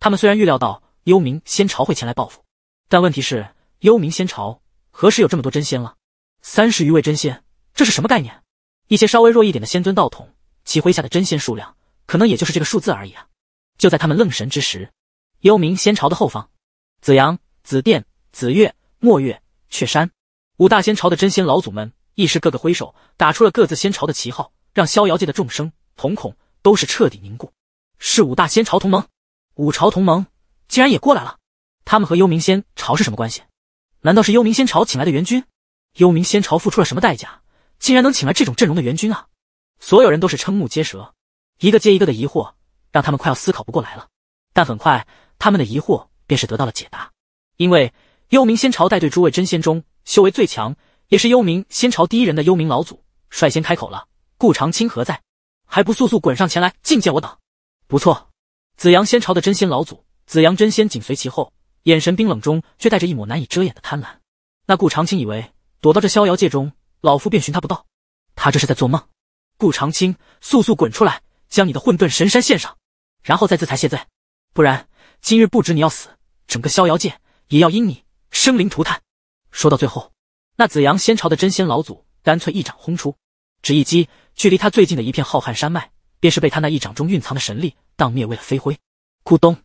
他们虽然预料到幽冥仙朝会前来报复，但问题是，幽冥仙朝何时有这么多真仙了？三十余位真仙。这是什么概念？一些稍微弱一点的仙尊道统，其麾下的真仙数量，可能也就是这个数字而已啊！就在他们愣神之时，幽冥仙朝的后方，紫阳、紫电、紫月、墨月、雀山五大仙朝的真仙老祖们，亦是各个挥手，打出了各自仙朝的旗号，让逍遥界的众生瞳孔都是彻底凝固。是五大仙朝同盟，五朝同盟竟然也过来了！他们和幽冥仙朝是什么关系？难道是幽冥仙朝请来的援军？幽冥仙朝付出了什么代价？竟然能请来这种阵容的援军啊！所有人都是瞠目结舌，一个接一个的疑惑让他们快要思考不过来了。但很快，他们的疑惑便是得到了解答，因为幽冥仙朝带队诸位真仙中，修为最强，也是幽冥仙朝第一人的幽冥老祖率先开口了：“顾长青何在？还不速速滚上前来觐见我等？”不错，紫阳仙朝的真仙老祖紫阳真仙紧随其后，眼神冰冷中却带着一抹难以遮掩的贪婪。那顾长青以为躲到这逍遥界中。老夫便寻他不到，他这是在做梦。顾长青，速速滚出来，将你的混沌神山献上，然后再自裁谢罪，不然今日不止你要死，整个逍遥界也要因你生灵涂炭。说到最后，那紫阳仙朝的真仙老祖干脆一掌轰出，只一击，距离他最近的一片浩瀚山脉便是被他那一掌中蕴藏的神力荡灭为了飞灰。咕咚，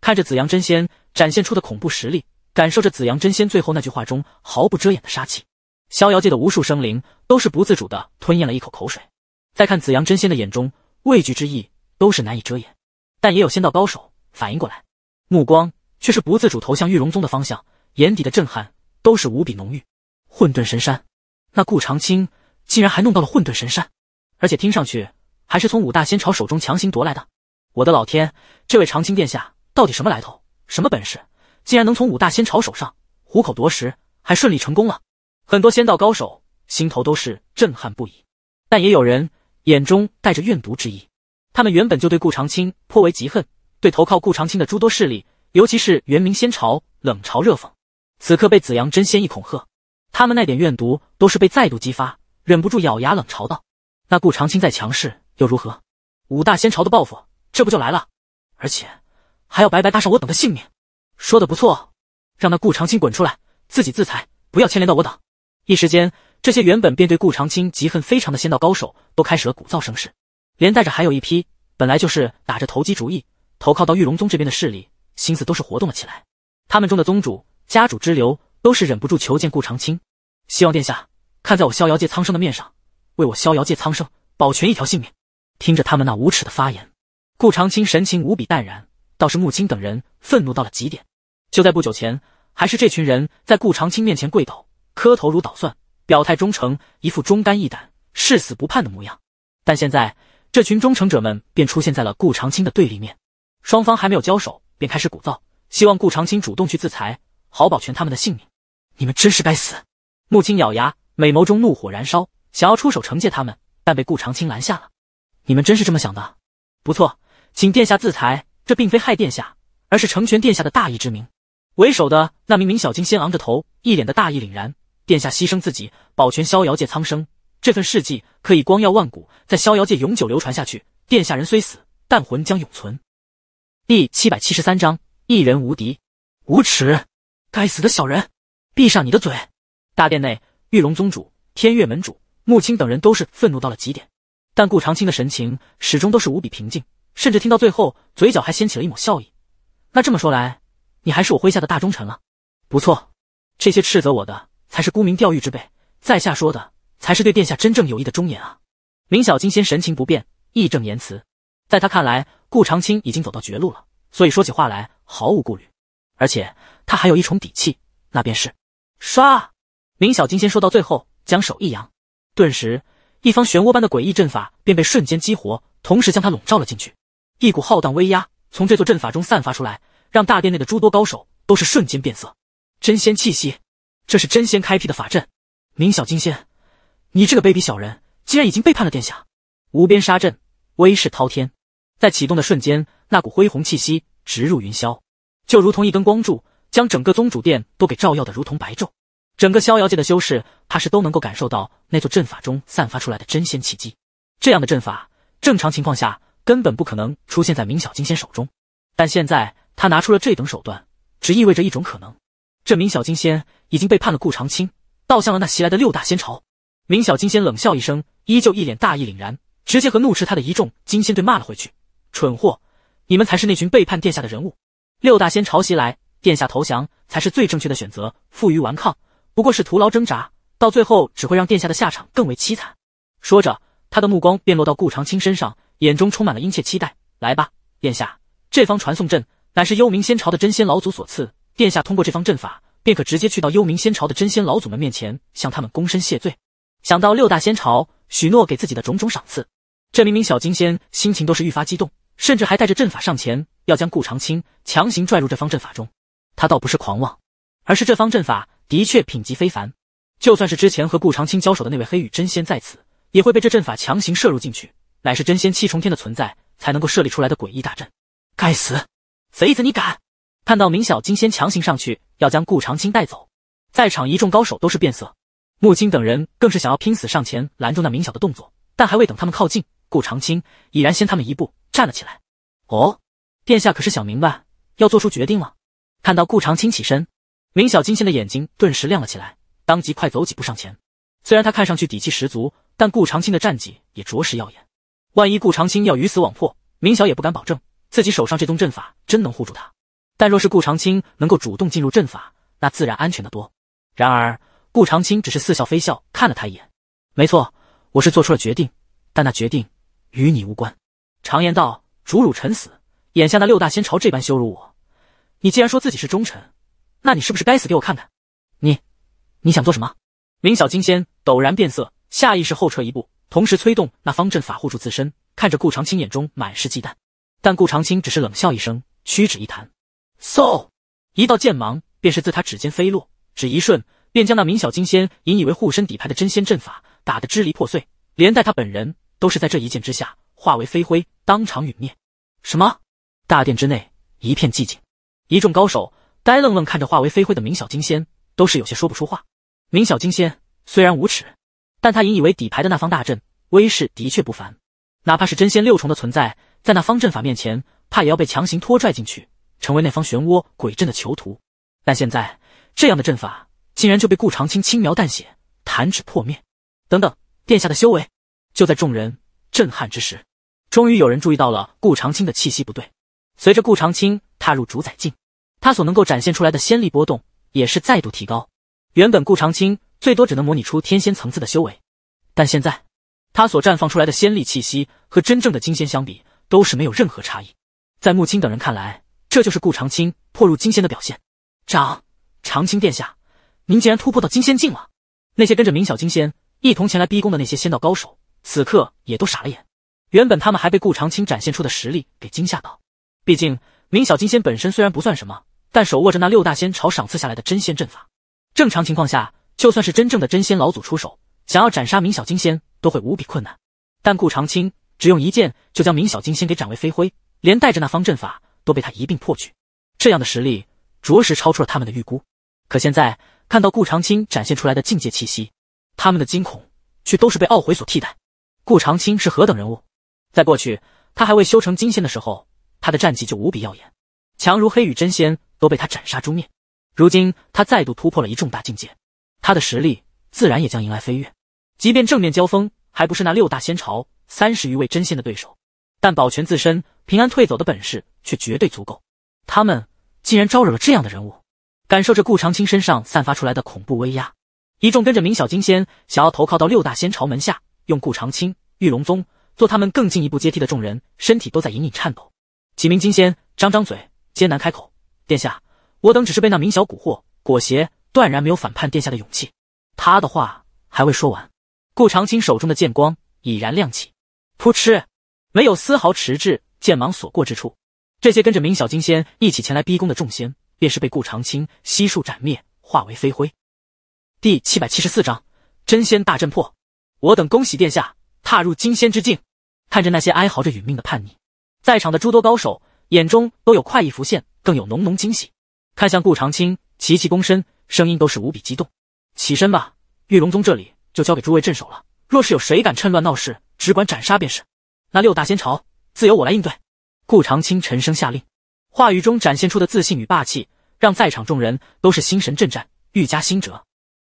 看着紫阳真仙展现出的恐怖实力，感受着紫阳真仙最后那句话中毫不遮掩的杀气。逍遥界的无数生灵都是不自主的吞咽了一口口水，再看紫阳真仙的眼中畏惧之意都是难以遮掩，但也有仙道高手反应过来，目光却是不自主投向玉龙宗的方向，眼底的震撼都是无比浓郁。混沌神山，那顾长青竟然还弄到了混沌神山，而且听上去还是从五大仙朝手中强行夺来的。我的老天，这位长青殿下到底什么来头，什么本事，竟然能从五大仙朝手上虎口夺食，还顺利成功了？很多仙道高手心头都是震撼不已，但也有人眼中带着怨毒之意。他们原本就对顾长青颇为嫉恨，对投靠顾长青的诸多势力，尤其是元明仙朝冷嘲热讽。此刻被紫阳真仙一恐吓，他们那点怨毒都是被再度激发，忍不住咬牙冷嘲道：“那顾长青再强势又如何？五大仙朝的报复，这不就来了？而且还要白白搭上我等的性命。”说的不错，让那顾长青滚出来，自己自裁，不要牵连到我等。一时间，这些原本便对顾长青嫉恨非常的仙道高手，都开始了鼓噪声势，连带着还有一批本来就是打着投机主意投靠到玉龙宗这边的势力，心思都是活动了起来。他们中的宗主、家主之流，都是忍不住求见顾长青，希望殿下看在我逍遥界苍生的面上，为我逍遥界苍生保全一条性命。听着他们那无耻的发言，顾长青神情无比淡然，倒是穆青等人愤怒到了极点。就在不久前，还是这群人在顾长青面前跪倒。磕头如捣蒜，表态忠诚，一副忠肝义胆、誓死不叛的模样。但现在，这群忠诚者们便出现在了顾长青的对立面，双方还没有交手，便开始鼓噪，希望顾长青主动去自裁，好保全他们的性命。你们真是该死！穆青咬牙，美眸中怒火燃烧，想要出手惩戒他们，但被顾长青拦下了。你们真是这么想的？不错，请殿下自裁，这并非害殿下，而是成全殿下的大义之名。为首的那名明小金仙昂着头，一脸的大义凛然。殿下牺牲自己保全逍遥界苍生，这份事迹可以光耀万古，在逍遥界永久流传下去。殿下人虽死，但魂将永存。第七百七十三章：一人无敌。无耻！该死的小人！闭上你的嘴！大殿内，玉龙宗主、天月门主、穆青等人都是愤怒到了极点，但顾长青的神情始终都是无比平静，甚至听到最后，嘴角还掀起了一抹笑意。那这么说来，你还是我麾下的大忠臣了？不错，这些斥责我的。才是沽名钓誉之辈，在下说的才是对殿下真正有益的忠言啊！明小金仙神情不变，义正言辞。在他看来，顾长青已经走到绝路了，所以说起话来毫无顾虑。而且他还有一重底气，那便是刷。明小金仙说到最后，将手一扬，顿时一方漩涡般的诡异阵法便被瞬间激活，同时将他笼罩了进去。一股浩荡威压从这座阵法中散发出来，让大殿内的诸多高手都是瞬间变色。真仙气息。这是真仙开辟的法阵，明小金仙，你这个卑鄙小人，竟然已经背叛了殿下！无边杀阵，威势滔天，在启动的瞬间，那股恢宏气息直入云霄，就如同一根光柱，将整个宗主殿都给照耀的如同白昼。整个逍遥界的修士，怕是都能够感受到那座阵法中散发出来的真仙气机。这样的阵法，正常情况下根本不可能出现在明小金仙手中，但现在他拿出了这等手段，只意味着一种可能：这明小金仙。已经被判了，顾长青倒向了那袭来的六大仙朝。明小金仙冷笑一声，依旧一脸大义凛然，直接和怒斥他的一众金仙队骂了回去：“蠢货，你们才是那群背叛殿下的人物！六大仙朝袭来，殿下投降才是最正确的选择，负隅顽抗不过是徒劳挣扎，到最后只会让殿下的下场更为凄惨。”说着，他的目光便落到顾长青身上，眼中充满了殷切期待：“来吧，殿下，这方传送阵乃是幽冥仙朝的真仙老祖所赐，殿下通过这方阵法。”便可直接去到幽冥仙朝的真仙老祖们面前，向他们躬身谢罪。想到六大仙朝许诺给自己的种种赏赐，这明明小金仙心情都是愈发激动，甚至还带着阵法上前，要将顾长青强行拽入这方阵法中。他倒不是狂妄，而是这方阵法的确品级非凡，就算是之前和顾长青交手的那位黑羽真仙在此，也会被这阵法强行摄入进去。乃是真仙七重天的存在才能够设立出来的诡异大阵。该死，贼子你敢！看到明晓金仙强行上去要将顾长青带走，在场一众高手都是变色，穆青等人更是想要拼死上前拦住那明晓的动作，但还未等他们靠近，顾长青已然先他们一步站了起来。哦，殿下可是想明白要做出决定了？看到顾长青起身，明晓金仙的眼睛顿时亮了起来，当即快走几步上前。虽然他看上去底气十足，但顾长青的战绩也着实耀眼。万一顾长青要鱼死网破，明晓也不敢保证自己手上这宗阵法真能护住他。但若是顾长青能够主动进入阵法，那自然安全的多。然而，顾长青只是似笑非笑看了他一眼。没错，我是做出了决定，但那决定与你无关。常言道，主辱臣死。眼下那六大仙朝这般羞辱我，你既然说自己是忠臣，那你是不是该死？给我看看！你，你想做什么？林小金仙陡然变色，下意识后撤一步，同时催动那方阵法护住自身，看着顾长青，眼中满是忌惮。但顾长青只是冷笑一声，屈指一弹。嗖！一道剑芒便是自他指尖飞落，只一瞬，便将那明小金仙引以为护身底牌的真仙阵法打得支离破碎，连带他本人都是在这一剑之下化为飞灰，当场陨灭。什么？大殿之内一片寂静，一众高手呆愣愣看着化为飞灰的明小金仙，都是有些说不出话。明小金仙虽然无耻，但他引以为底牌的那方大阵威势的确不凡，哪怕是真仙六重的存在，在那方阵法面前，怕也要被强行拖拽进去。成为那方漩涡鬼阵的囚徒，但现在这样的阵法竟然就被顾长青轻描淡写、弹指破灭。等等，殿下的修为！就在众人震撼之时，终于有人注意到了顾长青的气息不对。随着顾长青踏入主宰境，他所能够展现出来的仙力波动也是再度提高。原本顾长青最多只能模拟出天仙层次的修为，但现在他所绽放出来的仙力气息和真正的金仙相比，都是没有任何差异。在木青等人看来。这就是顾长青破入金仙的表现。长，长青殿下，您竟然突破到金仙境了！那些跟着明小金仙一同前来逼宫的那些仙道高手，此刻也都傻了眼。原本他们还被顾长青展现出的实力给惊吓到，毕竟明小金仙本身虽然不算什么，但手握着那六大仙朝赏赐下来的真仙阵法，正常情况下，就算是真正的真仙老祖出手，想要斩杀明小金仙都会无比困难。但顾长青只用一剑就将明小金仙给斩为飞灰，连带着那方阵法。都被他一并破去，这样的实力着实超出了他们的预估。可现在看到顾长青展现出来的境界气息，他们的惊恐却都是被懊悔所替代。顾长青是何等人物？在过去，他还未修成金仙的时候，他的战绩就无比耀眼，强如黑羽真仙都被他斩杀诛灭。如今他再度突破了一重大境界，他的实力自然也将迎来飞跃。即便正面交锋，还不是那六大仙朝三十余位真仙的对手，但保全自身、平安退走的本事。却绝对足够。他们竟然招惹了这样的人物，感受着顾长青身上散发出来的恐怖威压，一众跟着明小金仙想要投靠到六大仙朝门下，用顾长青、玉龙宗做他们更进一步接替的众人，身体都在隐隐颤抖。几名金仙张张嘴，艰难开口：“殿下，我等只是被那明小蛊惑、裹挟，断然没有反叛殿下的勇气。”他的话还未说完，顾长青手中的剑光已然亮起，扑哧，没有丝毫迟滞，剑芒所过之处。这些跟着明小金仙一起前来逼宫的众仙，便是被顾长青悉数斩灭，化为飞灰。第七百七十四章真仙大阵破，我等恭喜殿下踏入金仙之境。看着那些哀嚎着殒命的叛逆，在场的诸多高手眼中都有快意浮现，更有浓浓惊喜。看向顾长青，齐齐躬身，声音都是无比激动：“起身吧，玉龙宗这里就交给诸位镇守了。若是有谁敢趁乱闹事，只管斩杀便是。那六大仙朝，自有我来应对。”顾长青沉声下令，话语中展现出的自信与霸气，让在场众人都是心神震颤，愈加心折。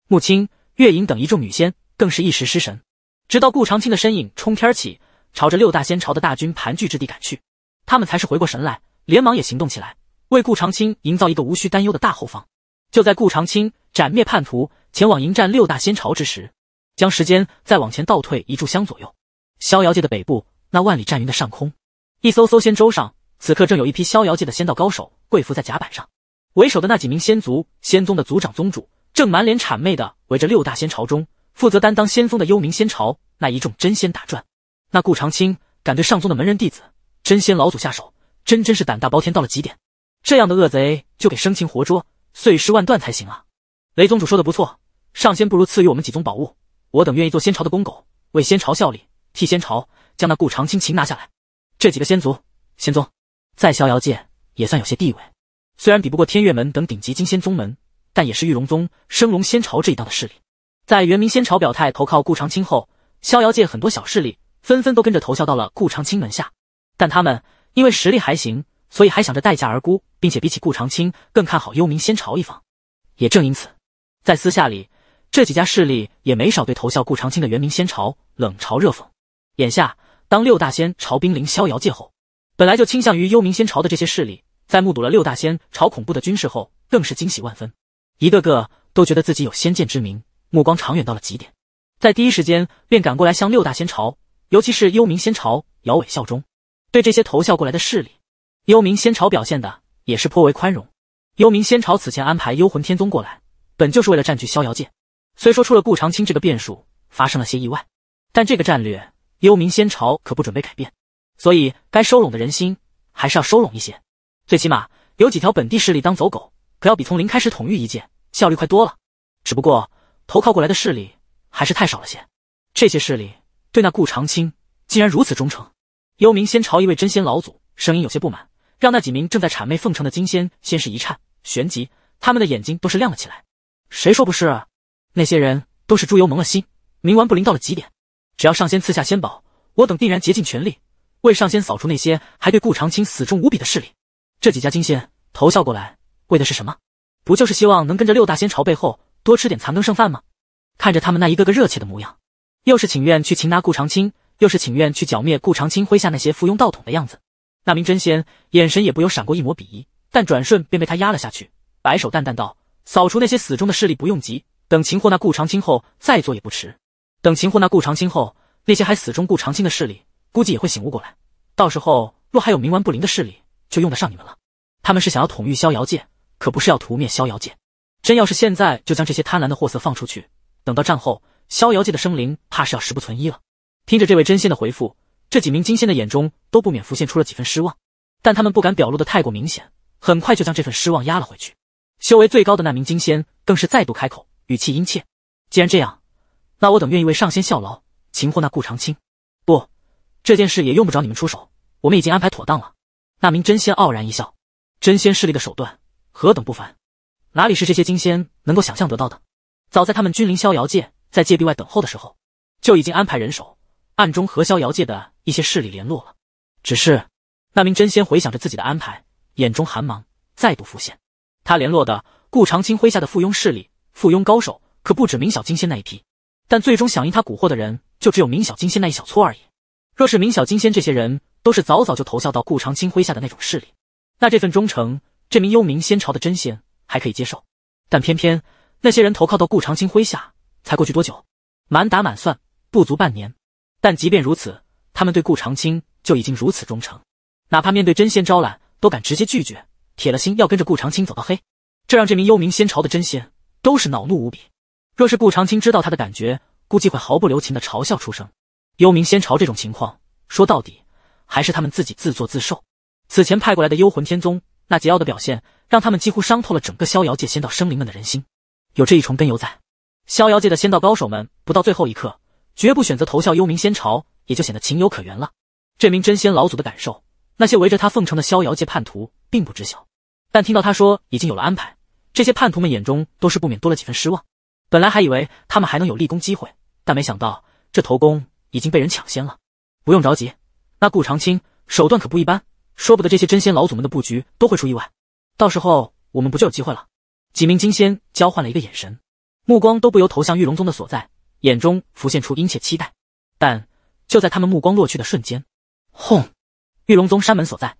木青、月影等一众女仙更是一时失神，直到顾长青的身影冲天起，朝着六大仙朝的大军盘踞之地赶去，他们才是回过神来，连忙也行动起来，为顾长青营造一个无需担忧的大后方。就在顾长青斩灭叛徒，前往迎战六大仙朝之时，将时间再往前倒退一炷香左右，逍遥界的北部那万里战云的上空。一艘艘仙舟上，此刻正有一批逍遥界的仙道高手跪伏在甲板上。为首的那几名仙族仙宗的族长宗主，正满脸谄媚的围着六大仙朝中负责担当先锋的幽冥仙朝那一众真仙打转。那顾长青敢对上宗的门人弟子、真仙老祖下手，真真是胆大包天到了极点。这样的恶贼，就给生擒活捉、碎尸万段才行啊！雷宗主说的不错，上仙不如赐予我们几宗宝物，我等愿意做仙朝的公狗，为仙朝效力，替仙朝将那顾长青擒拿下来。这几个仙族、仙宗，在逍遥界也算有些地位，虽然比不过天月门等顶级金仙宗门，但也是玉龙宗、升龙仙朝这一档的势力。在元明仙朝表态投靠顾长青后，逍遥界很多小势力纷纷都跟着投效到了顾长青门下，但他们因为实力还行，所以还想着待价而沽，并且比起顾长青更看好幽冥仙朝一方。也正因此，在私下里，这几家势力也没少对投效顾长青的元明仙朝冷嘲热讽。眼下。当六大仙朝兵临逍遥界后，本来就倾向于幽冥仙朝的这些势力，在目睹了六大仙朝恐怖的军事后，更是惊喜万分，一个个都觉得自己有先见之明，目光长远到了极点，在第一时间便赶过来向六大仙朝，尤其是幽冥仙朝摇尾效忠。对这些投效过来的势力，幽冥仙朝表现的也是颇为宽容。幽冥仙朝此前安排幽魂天宗过来，本就是为了占据逍遥界。虽说出了顾长青这个变数，发生了些意外，但这个战略。幽冥仙朝可不准备改变，所以该收拢的人心还是要收拢一些，最起码有几条本地势力当走狗，可要比从零开始统御一界效率快多了。只不过投靠过来的势力还是太少了些，这些势力对那顾长青竟然如此忠诚。幽冥仙朝一位真仙老祖声音有些不满，让那几名正在谄媚奉承的金仙先是一颤，旋即他们的眼睛都是亮了起来。谁说不是？那些人都是猪油蒙了心，冥顽不灵到了极点。只要上仙赐下仙宝，我等定然竭尽全力，为上仙扫除那些还对顾长青死忠无比的势力。这几家金仙投效过来，为的是什么？不就是希望能跟着六大仙朝背后多吃点残羹剩饭吗？看着他们那一个个热切的模样，又是请愿去擒拿顾长青，又是请愿去剿灭顾长青麾下那些附庸道统的样子，那名真仙眼神也不由闪过一抹鄙夷，但转瞬便被他压了下去，摆手淡淡道：“扫除那些死忠的势力不用急，等擒获那顾长青后再做也不迟。”等擒获那顾长青后，那些还死忠顾长青的势力估计也会醒悟过来。到时候若还有冥顽不灵的势力，就用得上你们了。他们是想要统御逍遥界，可不是要屠灭逍遥界。真要是现在就将这些贪婪的货色放出去，等到战后，逍遥界的生灵怕是要十不存一了。听着这位真仙的回复，这几名金仙的眼中都不免浮现出了几分失望，但他们不敢表露的太过明显，很快就将这份失望压了回去。修为最高的那名金仙更是再度开口，语气殷切：“既然这样。”那我等愿意为上仙效劳，擒获那顾长青。不，这件事也用不着你们出手，我们已经安排妥当了。那名真仙傲然一笑，真仙势力的手段何等不凡，哪里是这些金仙能够想象得到的？早在他们君临逍遥界，在界壁外等候的时候，就已经安排人手，暗中和逍遥界的一些势力联络了。只是那名真仙回想着自己的安排，眼中寒芒再度浮现。他联络的顾长青麾下的附庸势力、附庸高手，可不止明小金仙那一批。但最终响应他蛊惑的人，就只有明小金仙那一小撮而已。若是明小金仙这些人都是早早就投效到顾长青麾下的那种势力，那这份忠诚，这名幽冥仙朝的真仙还可以接受。但偏偏那些人投靠到顾长青麾下才过去多久？满打满算不足半年。但即便如此，他们对顾长青就已经如此忠诚，哪怕面对真仙招揽，都敢直接拒绝，铁了心要跟着顾长青走到黑，这让这名幽冥仙朝的真仙都是恼怒无比。若是顾长青知道他的感觉，估计会毫不留情的嘲笑出声。幽冥仙朝这种情况，说到底还是他们自己自作自受。此前派过来的幽魂天宗那桀骜的表现，让他们几乎伤透了整个逍遥界仙道生灵们的人心。有这一重根由在，逍遥界的仙道高手们不到最后一刻，绝不选择投效幽冥仙朝，也就显得情有可原了。这名真仙老祖的感受，那些围着他奉承的逍遥界叛徒并不知晓，但听到他说已经有了安排，这些叛徒们眼中都是不免多了几分失望。本来还以为他们还能有立功机会，但没想到这头功已经被人抢先了。不用着急，那顾长青手段可不一般，说不得这些真仙老祖们的布局都会出意外，到时候我们不就有机会了？几名金仙交换了一个眼神，目光都不由投向玉龙宗的所在，眼中浮现出殷切期待。但就在他们目光落去的瞬间，轰！玉龙宗山门所在，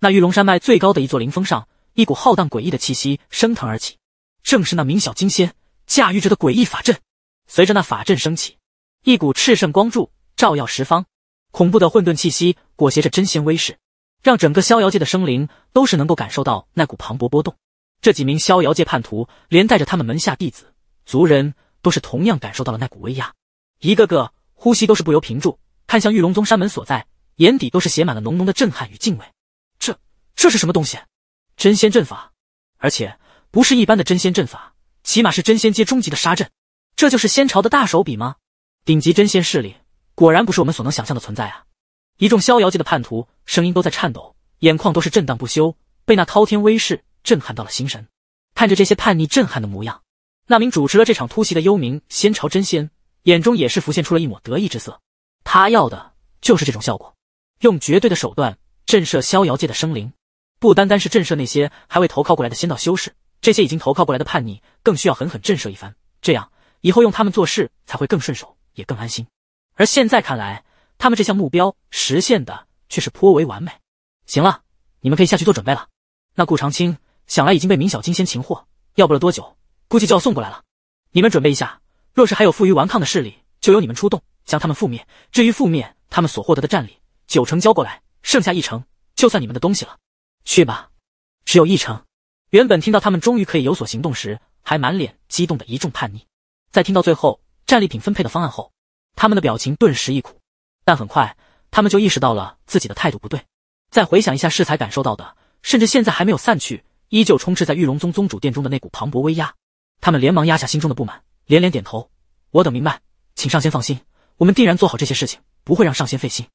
那玉龙山脉最高的一座灵峰上，一股浩荡诡异的气息升腾而起，正是那名小金仙。驾驭着的诡异法阵，随着那法阵升起，一股炽盛光柱照耀十方，恐怖的混沌气息裹挟着真仙威势，让整个逍遥界的生灵都是能够感受到那股磅礴波动。这几名逍遥界叛徒，连带着他们门下弟子、族人，都是同样感受到了那股威压，一个个呼吸都是不由停住，看向玉龙宗山门所在，眼底都是写满了浓浓的震撼与敬畏。这，这是什么东西？真仙阵法，而且不是一般的真仙阵法。起码是真仙阶中级的杀阵，这就是仙朝的大手笔吗？顶级真仙势力果然不是我们所能想象的存在啊！一众逍遥界的叛徒声音都在颤抖，眼眶都是震荡不休，被那滔天威势震撼到了心神。看着这些叛逆震撼的模样，那名主持了这场突袭的幽冥仙朝真仙眼中也是浮现出了一抹得意之色。他要的就是这种效果，用绝对的手段震慑逍遥界的生灵，不单单是震慑那些还未投靠过来的仙道修士。这些已经投靠过来的叛逆，更需要狠狠震慑一番，这样以后用他们做事才会更顺手，也更安心。而现在看来，他们这项目标实现的却是颇为完美。行了，你们可以下去做准备了。那顾长青想来已经被明小金先擒获，要不了多久，估计就要送过来了。你们准备一下，若是还有负隅顽抗的势力，就由你们出动，将他们覆灭。至于覆灭他们所获得的战力，九成交过来，剩下一成就算你们的东西了。去吧，只有一成。原本听到他们终于可以有所行动时，还满脸激动的一众叛逆，在听到最后战利品分配的方案后，他们的表情顿时一苦，但很快他们就意识到了自己的态度不对。再回想一下，适才感受到的，甚至现在还没有散去，依旧充斥在玉龙宗宗主殿中的那股磅礴威压，他们连忙压下心中的不满，连连点头：“我等明白，请上仙放心，我们定然做好这些事情，不会让上仙费心。”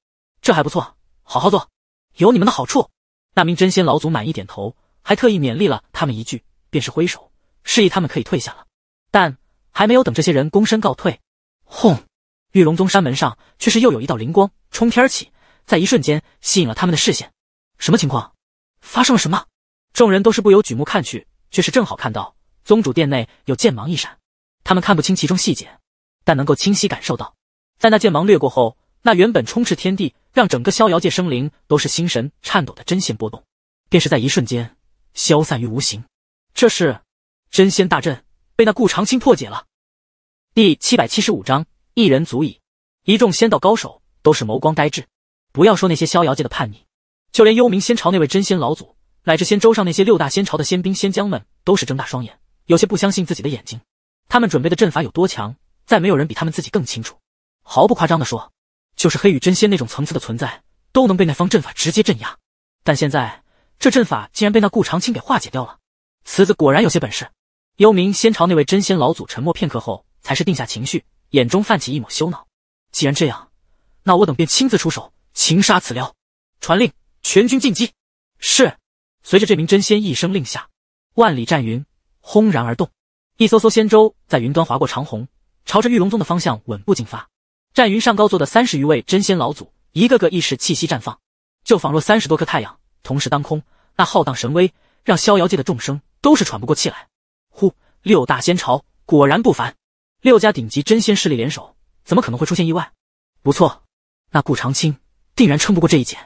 这还不错，好好做，有你们的好处。那名真仙老祖满意点头。还特意勉励了他们一句，便是挥手示意他们可以退下了。但还没有等这些人躬身告退，轰！玉龙宗山门上却是又有一道灵光冲天而起，在一瞬间吸引了他们的视线。什么情况？发生了什么？众人都是不由举目看去，却是正好看到宗主殿内有剑芒一闪。他们看不清其中细节，但能够清晰感受到，在那剑芒掠过后，那原本充斥天地，让整个逍遥界生灵都是心神颤抖的针线波动，便是在一瞬间。消散于无形。这是真仙大阵被那顾长青破解了。第七百七十五章，一人足矣。一众仙道高手都是眸光呆滞。不要说那些逍遥界的叛逆，就连幽冥仙朝那位真仙老祖，乃至仙州上那些六大仙朝的仙兵仙将们，都是睁大双眼，有些不相信自己的眼睛。他们准备的阵法有多强，再没有人比他们自己更清楚。毫不夸张的说，就是黑羽真仙那种层次的存在，都能被那方阵法直接镇压。但现在。这阵法竟然被那顾长青给化解掉了，此子果然有些本事。幽冥先朝那位真仙老祖沉默片刻后，才是定下情绪，眼中泛起一抹羞恼。既然这样，那我等便亲自出手，擒杀此妖。传令，全军进击！是。随着这名真仙一声令下，万里战云轰然而动，一艘艘仙舟在云端划过长虹，朝着玉龙宗的方向稳步进发。战云上高坐的三十余位真仙老祖，一个个意识气息绽放，就仿若三十多颗太阳。同时当空，那浩荡神威让逍遥界的众生都是喘不过气来。呼，六大仙朝果然不凡，六家顶级真仙势力联手，怎么可能会出现意外？不错，那顾长青定然撑不过这一劫。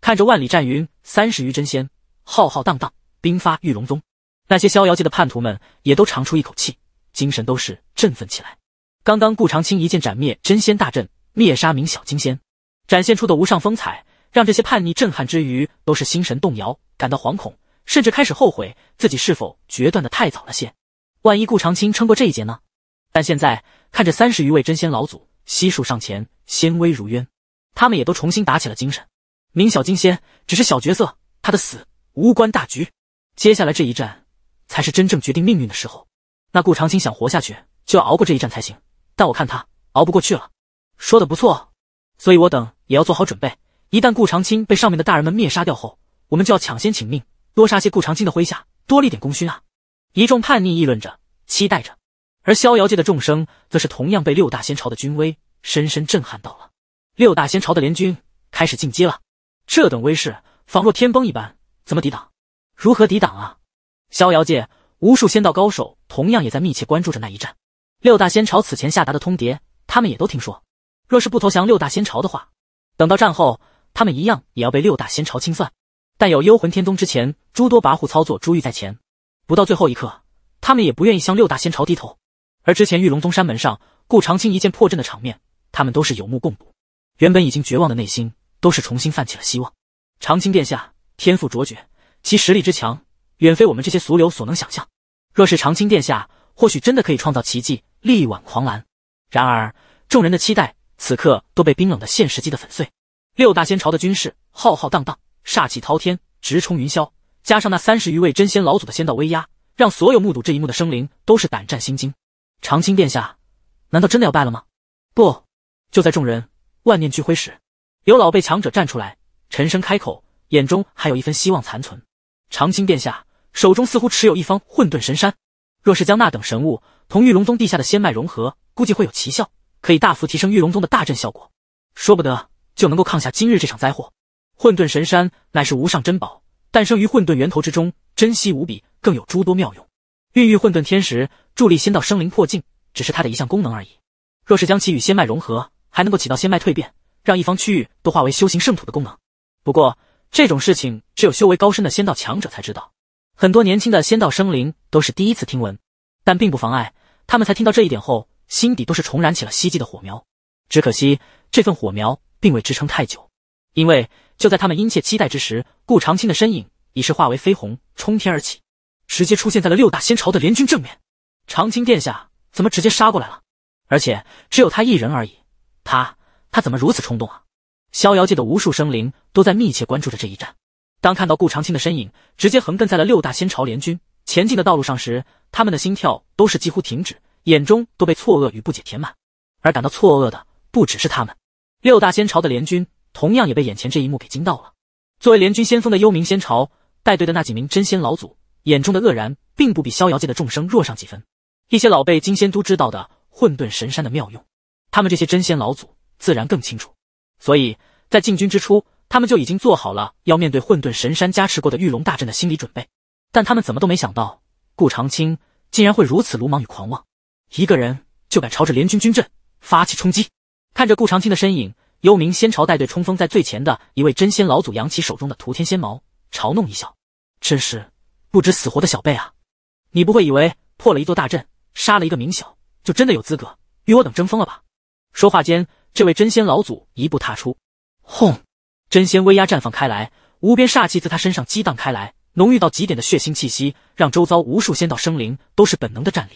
看着万里战云，三十余真仙浩浩荡荡兵发玉龙宗，那些逍遥界的叛徒们也都长出一口气，精神都是振奋起来。刚刚顾长青一剑斩灭真仙大阵，灭杀名小金仙，展现出的无上风采。让这些叛逆震撼之余，都是心神动摇，感到惶恐，甚至开始后悔自己是否决断的太早了些。万一顾长青撑过这一劫呢？但现在看着三十余位真仙老祖悉数上前，仙威如渊，他们也都重新打起了精神。明小金仙只是小角色，他的死无关大局。接下来这一战，才是真正决定命运的时候。那顾长青想活下去，就要熬过这一战才行。但我看他熬不过去了。说的不错，所以我等也要做好准备。一旦顾长青被上面的大人们灭杀掉后，我们就要抢先请命，多杀些顾长青的麾下，多立点功勋啊！一众叛逆议论着，期待着，而逍遥界的众生则是同样被六大仙朝的军威深深震撼到了。六大仙朝的联军开始进击了，这等威势仿若天崩一般，怎么抵挡？如何抵挡啊？逍遥界无数仙道高手同样也在密切关注着那一战。六大仙朝此前下达的通牒，他们也都听说。若是不投降六大仙朝的话，等到战后。他们一样也要被六大仙朝清算，但有幽魂天宗之前诸多跋扈操作珠玉在前，不到最后一刻，他们也不愿意向六大仙朝低头。而之前玉龙宗山门上顾长青一剑破阵的场面，他们都是有目共睹。原本已经绝望的内心，都是重新泛起了希望。长青殿下天赋卓绝，其实力之强，远非我们这些俗流所能想象。若是长青殿下，或许真的可以创造奇迹，力挽狂澜。然而，众人的期待，此刻都被冰冷的现实击得粉碎。六大仙朝的军士浩浩荡荡，煞气滔天，直冲云霄。加上那三十余位真仙老祖的仙道威压，让所有目睹这一幕的生灵都是胆战心惊。长青殿下，难道真的要败了吗？不，就在众人万念俱灰时，有老辈强者站出来，沉声开口，眼中还有一分希望残存。长青殿下手中似乎持有一方混沌神山，若是将那等神物同玉龙宗地下的仙脉融合，估计会有奇效，可以大幅提升玉龙宗的大阵效果。说不得。就能够抗下今日这场灾祸。混沌神山乃是无上珍宝，诞生于混沌源头之中，珍惜无比，更有诸多妙用，孕育混沌天石，助力仙道生灵破境，只是它的一项功能而已。若是将其与仙脉融合，还能够起到仙脉蜕变，让一方区域都化为修行圣土的功能。不过这种事情，只有修为高深的仙道强者才知道。很多年轻的仙道生灵都是第一次听闻，但并不妨碍他们。在听到这一点后，心底都是重燃起了希冀的火苗。只可惜这份火苗。并未支撑太久，因为就在他们殷切期待之时，顾长青的身影已是化为飞鸿，冲天而起，直接出现在了六大仙朝的联军正面。长青殿下怎么直接杀过来了？而且只有他一人而已，他他怎么如此冲动啊？逍遥界的无数生灵都在密切关注着这一战。当看到顾长青的身影直接横亘在了六大仙朝联军前进的道路上时，他们的心跳都是几乎停止，眼中都被错愕与不解填满。而感到错愕的不只是他们。六大仙朝的联军同样也被眼前这一幕给惊到了。作为联军先锋的幽冥仙朝带队的那几名真仙老祖眼中的愕然，并不比逍遥界的众生弱上几分。一些老辈金仙都知道的混沌神山的妙用，他们这些真仙老祖自然更清楚。所以在进军之初，他们就已经做好了要面对混沌神山加持过的玉龙大阵的心理准备。但他们怎么都没想到，顾长青竟然会如此鲁莽与狂妄，一个人就敢朝着联军军阵发起冲击。看着顾长青的身影，幽冥仙朝带队冲锋在最前的一位真仙老祖扬起手中的涂天仙矛，嘲弄一笑：“真是不知死活的小辈啊！你不会以为破了一座大阵，杀了一个冥小，就真的有资格与我等争锋了吧？”说话间，这位真仙老祖一步踏出，轰！真仙威压绽放开来，无边煞气自他身上激荡开来，浓郁到极点的血腥气息，让周遭无数仙道生灵都是本能的战力。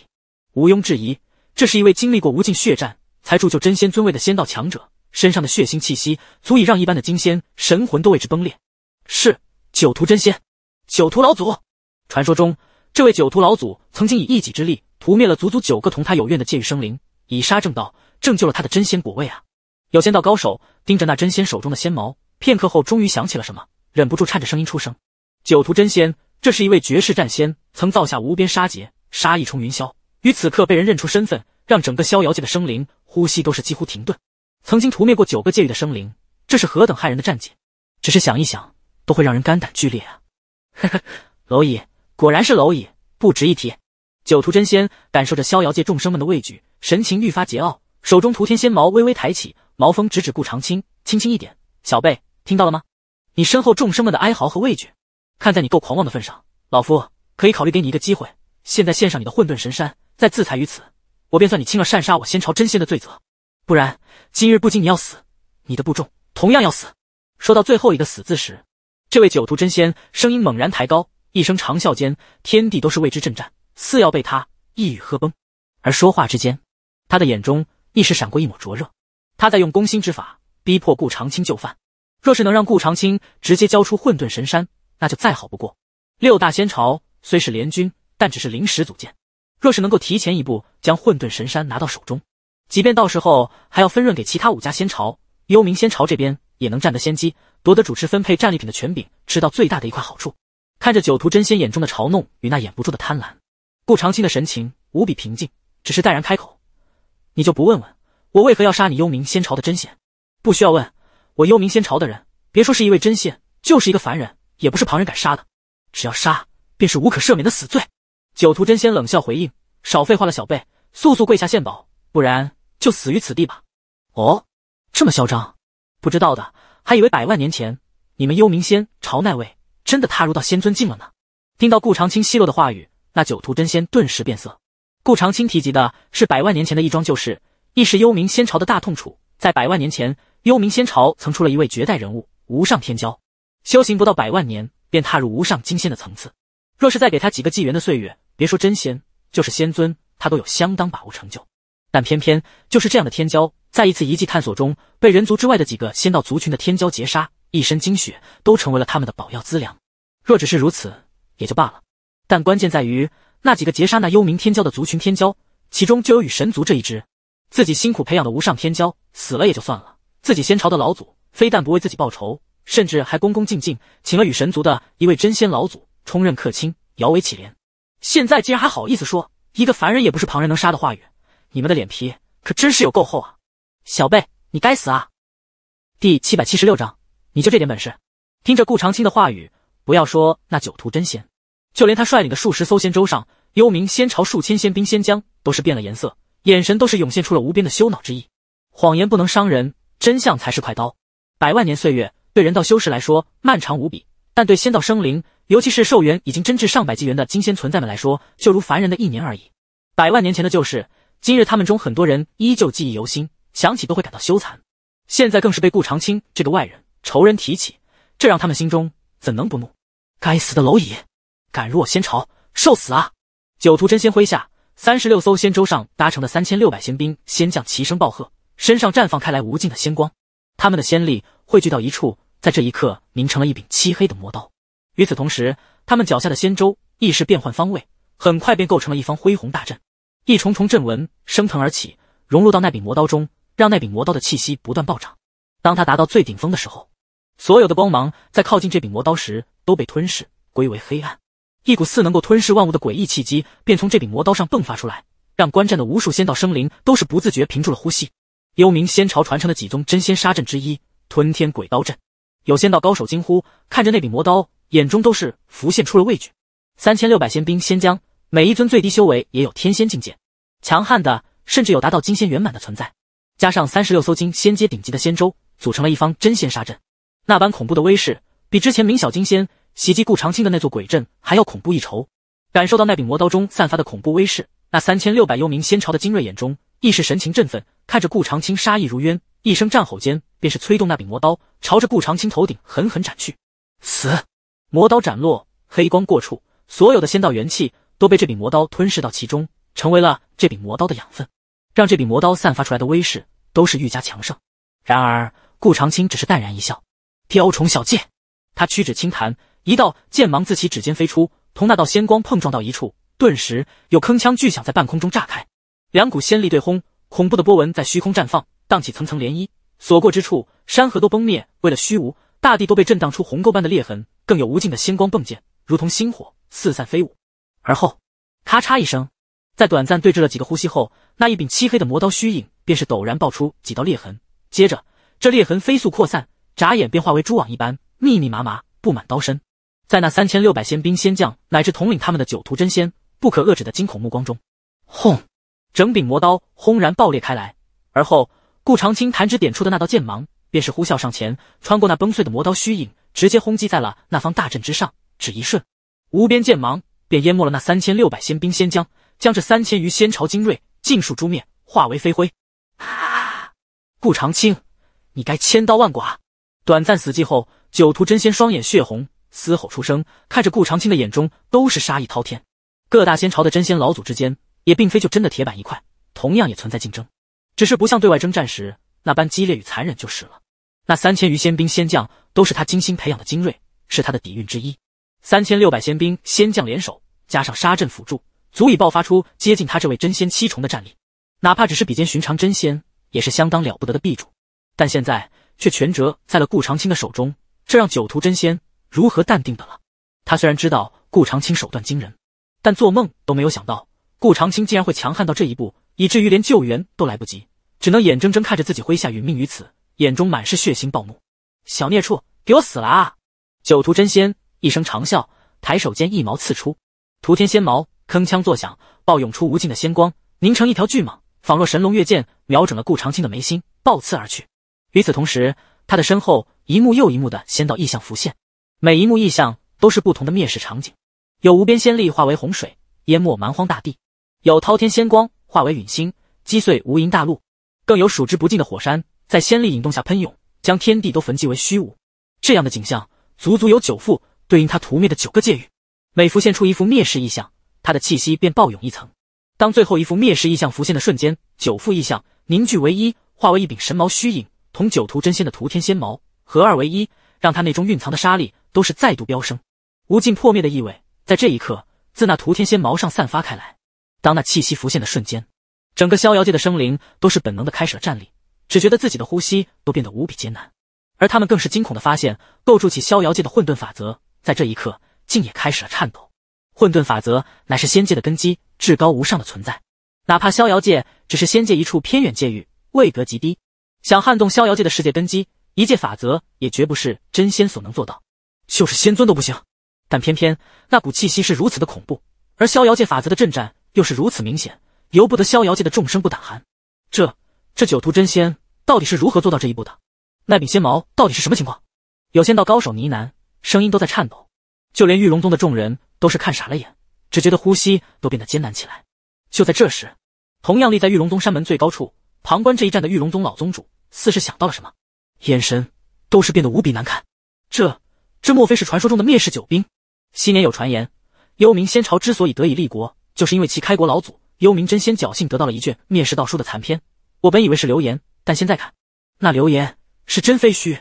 毋庸置疑，这是一位经历过无尽血战。才铸就真仙尊位的仙道强者，身上的血腥气息足以让一般的金仙神魂都为之崩裂。是九徒真仙，九徒老祖。传说中，这位九徒老祖曾经以一己之力屠灭了足足九个同他有怨的界域生灵，以杀正道，拯救了他的真仙果位啊！有仙道高手盯着那真仙手中的仙毛，片刻后终于想起了什么，忍不住颤着声音出声：“九徒真仙，这是一位绝世战仙，曾造下无边杀劫，杀意冲云霄，于此刻被人认出身份。”让整个逍遥界的生灵呼吸都是几乎停顿。曾经屠灭过九个界域的生灵，这是何等骇人的战绩！只是想一想，都会让人肝胆俱裂啊！呵呵，蝼蚁果然是蝼蚁，不值一提。九屠真仙感受着逍遥界众生们的畏惧，神情愈发桀骜，手中屠天仙矛微微抬起，矛锋直指顾长青，轻轻一点：“小辈，听到了吗？你身后众生们的哀嚎和畏惧。看在你够狂妄的份上，老夫可以考虑给你一个机会。现在献上你的混沌神山，再自裁于此。”我便算你清了擅杀我仙朝真仙的罪责，不然今日不仅你要死，你的部众同样要死。说到最后一个死字时，这位九徒真仙声音猛然抬高，一声长啸间，天地都是为之震颤，似要被他一语喝崩。而说话之间，他的眼中一时闪过一抹灼热，他在用攻心之法逼迫顾长青就范。若是能让顾长青直接交出混沌神山，那就再好不过。六大仙朝虽是联军，但只是临时组建。若是能够提前一步将混沌神山拿到手中，即便到时候还要分润给其他五家仙朝，幽冥仙朝这边也能占得先机，夺得主持分配战利品的权柄，吃到最大的一块好处。看着九徒真仙眼中的嘲弄与那掩不住的贪婪，顾长青的神情无比平静，只是淡然开口：“你就不问问，我为何要杀你幽冥仙朝的真仙？不需要问，我幽冥仙朝的人，别说是一位真仙，就是一个凡人，也不是旁人敢杀的。只要杀，便是无可赦免的死罪。”九徒真仙冷笑回应：“少废话了，小辈，速速跪下献宝，不然就死于此地吧！”哦，这么嚣张，不知道的还以为百万年前你们幽冥仙朝那位真的踏入到仙尊境了呢。听到顾长青奚落的话语，那九徒真仙顿时变色。顾长青提及的是百万年前的一桩旧事，亦是幽冥仙朝的大痛楚。在百万年前，幽冥仙朝曾出了一位绝代人物，无上天骄，修行不到百万年便踏入无上金仙的层次。若是再给他几个纪元的岁月，别说真仙，就是仙尊，他都有相当把握成就。但偏偏就是这样的天骄，在一次遗迹探索中，被人族之外的几个仙道族群的天骄截杀，一身精血都成为了他们的宝药资粮。若只是如此，也就罢了。但关键在于，那几个截杀那幽冥天骄的族群天骄，其中就有羽神族这一支。自己辛苦培养的无上天骄死了也就算了，自己仙朝的老祖非但不为自己报仇，甚至还恭恭敬敬请了羽神族的一位真仙老祖充任客卿，摇尾乞怜。现在竟然还好意思说一个凡人也不是旁人能杀的话语，你们的脸皮可真是有够厚啊！小贝，你该死啊！第七百七十六章，你就这点本事？听着顾长青的话语，不要说那九徒真仙，就连他率领的数十艘仙舟上幽冥仙朝数千仙兵仙将都是变了颜色，眼神都是涌现出了无边的羞恼之意。谎言不能伤人，真相才是快刀。百万年岁月对人道修士来说漫长无比，但对仙道生灵。尤其是寿元已经真至上百纪元的金仙存在们来说，就如凡人的一年而已。百万年前的旧事，今日他们中很多人依旧记忆犹新，想起都会感到羞惭。现在更是被顾长青这个外人、仇人提起，这让他们心中怎能不怒？该死的蝼蚁，敢辱我仙朝，受死啊！九图真仙麾下三十六艘仙舟上搭乘的三千六百仙兵仙将齐声暴喝，身上绽放开来无尽的仙光，他们的仙力汇聚到一处，在这一刻凝成了一柄漆黑的魔刀。与此同时，他们脚下的仙舟亦是变换方位，很快便构成了一方恢宏大阵，一重重阵纹升腾而起，融入到那柄魔刀中，让那柄魔刀的气息不断暴涨。当它达到最顶峰的时候，所有的光芒在靠近这柄魔刀时都被吞噬，归为黑暗。一股似能够吞噬万物的诡异气机便从这柄魔刀上迸发出来，让观战的无数仙道生灵都是不自觉屏住了呼吸。幽冥仙朝传承的几宗真仙杀阵之一——吞天鬼刀阵，有仙道高手惊呼，看着那柄魔刀。眼中都是浮现出了畏惧。三千六百仙兵仙将，每一尊最低修为也有天仙境界，强悍的甚至有达到金仙圆满的存在。加上三十六艘金仙阶顶级的仙舟，组成了一方真仙杀阵。那般恐怖的威势，比之前明小金仙袭击顾长青的那座鬼阵还要恐怖一筹。感受到那柄魔刀中散发的恐怖威势，那三千六百幽冥仙朝的精锐眼中亦是神情振奋，看着顾长青杀意如渊，一声战吼间，便是催动那柄魔刀，朝着顾长青头顶狠狠斩去，死！魔刀斩落，黑光过处，所有的仙道元气都被这柄魔刀吞噬到其中，成为了这柄魔刀的养分，让这柄魔刀散发出来的威势都是愈加强盛。然而，顾长青只是淡然一笑：“雕虫小技。”他屈指轻弹，一道剑芒自其指尖飞出，同那道仙光碰撞到一处，顿时有铿锵巨响在半空中炸开。两股仙力对轰，恐怖的波纹在虚空绽放，荡起层层涟漪，所过之处，山河都崩灭，为了虚无。大地都被震荡出鸿沟般的裂痕，更有无尽的仙光迸溅，如同星火四散飞舞。而后，咔嚓一声，在短暂对峙了几个呼吸后，那一柄漆黑的魔刀虚影便是陡然爆出几道裂痕，接着这裂痕飞速扩散，眨眼便化为蛛网一般，密密麻麻布满刀身。在那三千六百仙兵仙将乃至统领他们的九徒真仙不可遏制的惊恐目光中，轰！整柄魔刀轰然爆裂开来。而后，顾长青弹指点出的那道剑芒。便是呼啸上前，穿过那崩碎的魔刀虚影，直接轰击在了那方大阵之上。只一瞬，无边剑芒便淹没了那三千六百仙兵仙将，将这三千余仙朝精锐尽数诛灭，化为飞灰。啊！顾长青，你该千刀万剐！短暂死寂后，九徒真仙双眼血红，嘶吼出声，看着顾长青的眼中都是杀意滔天。各大仙朝的真仙老祖之间，也并非就真的铁板一块，同样也存在竞争，只是不像对外征战时。那般激烈与残忍就是了。那三千余仙兵仙将都是他精心培养的精锐，是他的底蕴之一。三千六百仙兵仙将联手，加上杀阵辅助，足以爆发出接近他这位真仙七重的战力。哪怕只是比肩寻常真仙，也是相当了不得的臂主。但现在却全折在了顾长青的手中，这让九徒真仙如何淡定的了？他虽然知道顾长青手段惊人，但做梦都没有想到顾长青竟然会强悍到这一步，以至于连救援都来不及。只能眼睁睁看着自己麾下殒命于此，眼中满是血腥暴怒。小孽畜，给我死了啊！九屠真仙一声长啸，抬手间一矛刺出，涂天仙矛铿锵作响，爆涌出无尽的仙光，凝成一条巨蟒，仿若神龙跃剑，瞄准了顾长青的眉心，暴刺而去。与此同时，他的身后一幕又一幕的仙道意象浮现，每一幕意象都是不同的灭世场景：有无边仙力化为洪水淹没蛮荒大地，有滔天仙光化为陨星击碎无垠大陆。更有数之不尽的火山在仙力引动下喷涌，将天地都焚寂为虚无。这样的景象足足有九副，对应他屠灭的九个界域。每浮现出一副灭世意象，他的气息便暴涌一层。当最后一副灭世意象浮现的瞬间，九副意象凝聚为一，化为一柄神矛虚影，同九图真仙的屠天仙矛合二为一，让他那中蕴藏的杀力都是再度飙升。无尽破灭的意味在这一刻自那屠天仙矛上散发开来。当那气息浮现的瞬间。整个逍遥界的生灵都是本能的开始了战栗，只觉得自己的呼吸都变得无比艰难，而他们更是惊恐的发现，构筑起逍遥界的混沌法则，在这一刻竟也开始了颤抖。混沌法则乃是仙界的根基，至高无上的存在，哪怕逍遥界只是仙界一处偏远界域，位格极低，想撼动逍遥界的世界根基，一界法则也绝不是真仙所能做到，就是仙尊都不行。但偏偏那股气息是如此的恐怖，而逍遥界法则的震颤又是如此明显。由不得逍遥界的众生不胆寒，这这九徒真仙到底是如何做到这一步的？那柄仙矛到底是什么情况？有仙道高手呢喃，声音都在颤抖，就连玉龙宗的众人都是看傻了眼，只觉得呼吸都变得艰难起来。就在这时，同样立在玉龙宗山门最高处旁观这一战的玉龙宗老宗主，似是想到了什么，眼神都是变得无比难看。这这莫非是传说中的灭世九兵？昔年有传言，幽冥仙朝之所以得以立国，就是因为其开国老祖。幽冥真仙侥幸得到了一卷灭世道书的残篇，我本以为是流言，但现在看，那流言是真非虚。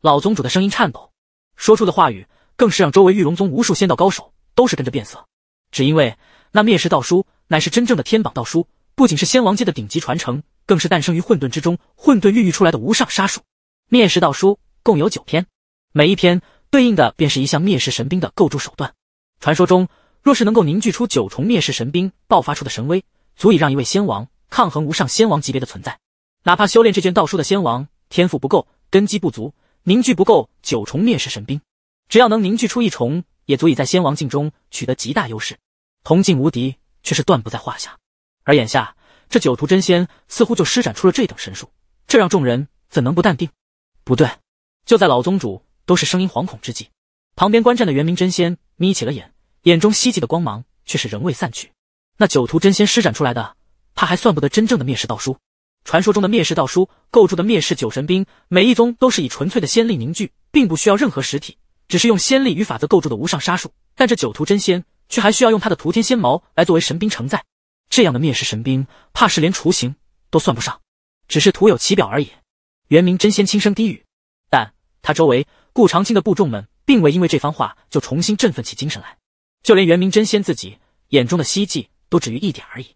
老宗主的声音颤抖，说出的话语更是让周围玉龙宗无数仙道高手都是跟着变色，只因为那灭世道书乃是真正的天榜道书，不仅是仙王界的顶级传承，更是诞生于混沌之中，混沌孕育出来的无上杀术。灭世道书共有九篇，每一篇对应的便是一项灭世神兵的构筑手段。传说中。若是能够凝聚出九重灭世神兵，爆发出的神威，足以让一位仙王抗衡无上仙王级别的存在。哪怕修炼这卷道书的仙王天赋不够，根基不足，凝聚不够九重灭世神兵，只要能凝聚出一重，也足以在仙王境中取得极大优势，同境无敌，却是断不在话下。而眼下这九图真仙似乎就施展出了这等神术，这让众人怎能不淡定？不对，就在老宗主都是声音惶恐之际，旁边观战的元明真仙眯起了眼。眼中希冀的光芒却是仍未散去。那九图真仙施展出来的，怕还算不得真正的灭世道书。传说中的灭世道书构筑的灭世九神兵，每一宗都是以纯粹的仙力凝聚，并不需要任何实体，只是用仙力与法则构筑的无上杀术。但这九图真仙却还需要用他的图天仙矛来作为神兵承载。这样的灭世神兵，怕是连雏形都算不上，只是徒有其表而已。原名真仙轻声低语，但他周围顾长青的部众们并未因为这番话就重新振奋起精神来。就连元明真仙自己眼中的希冀都只于一点而已。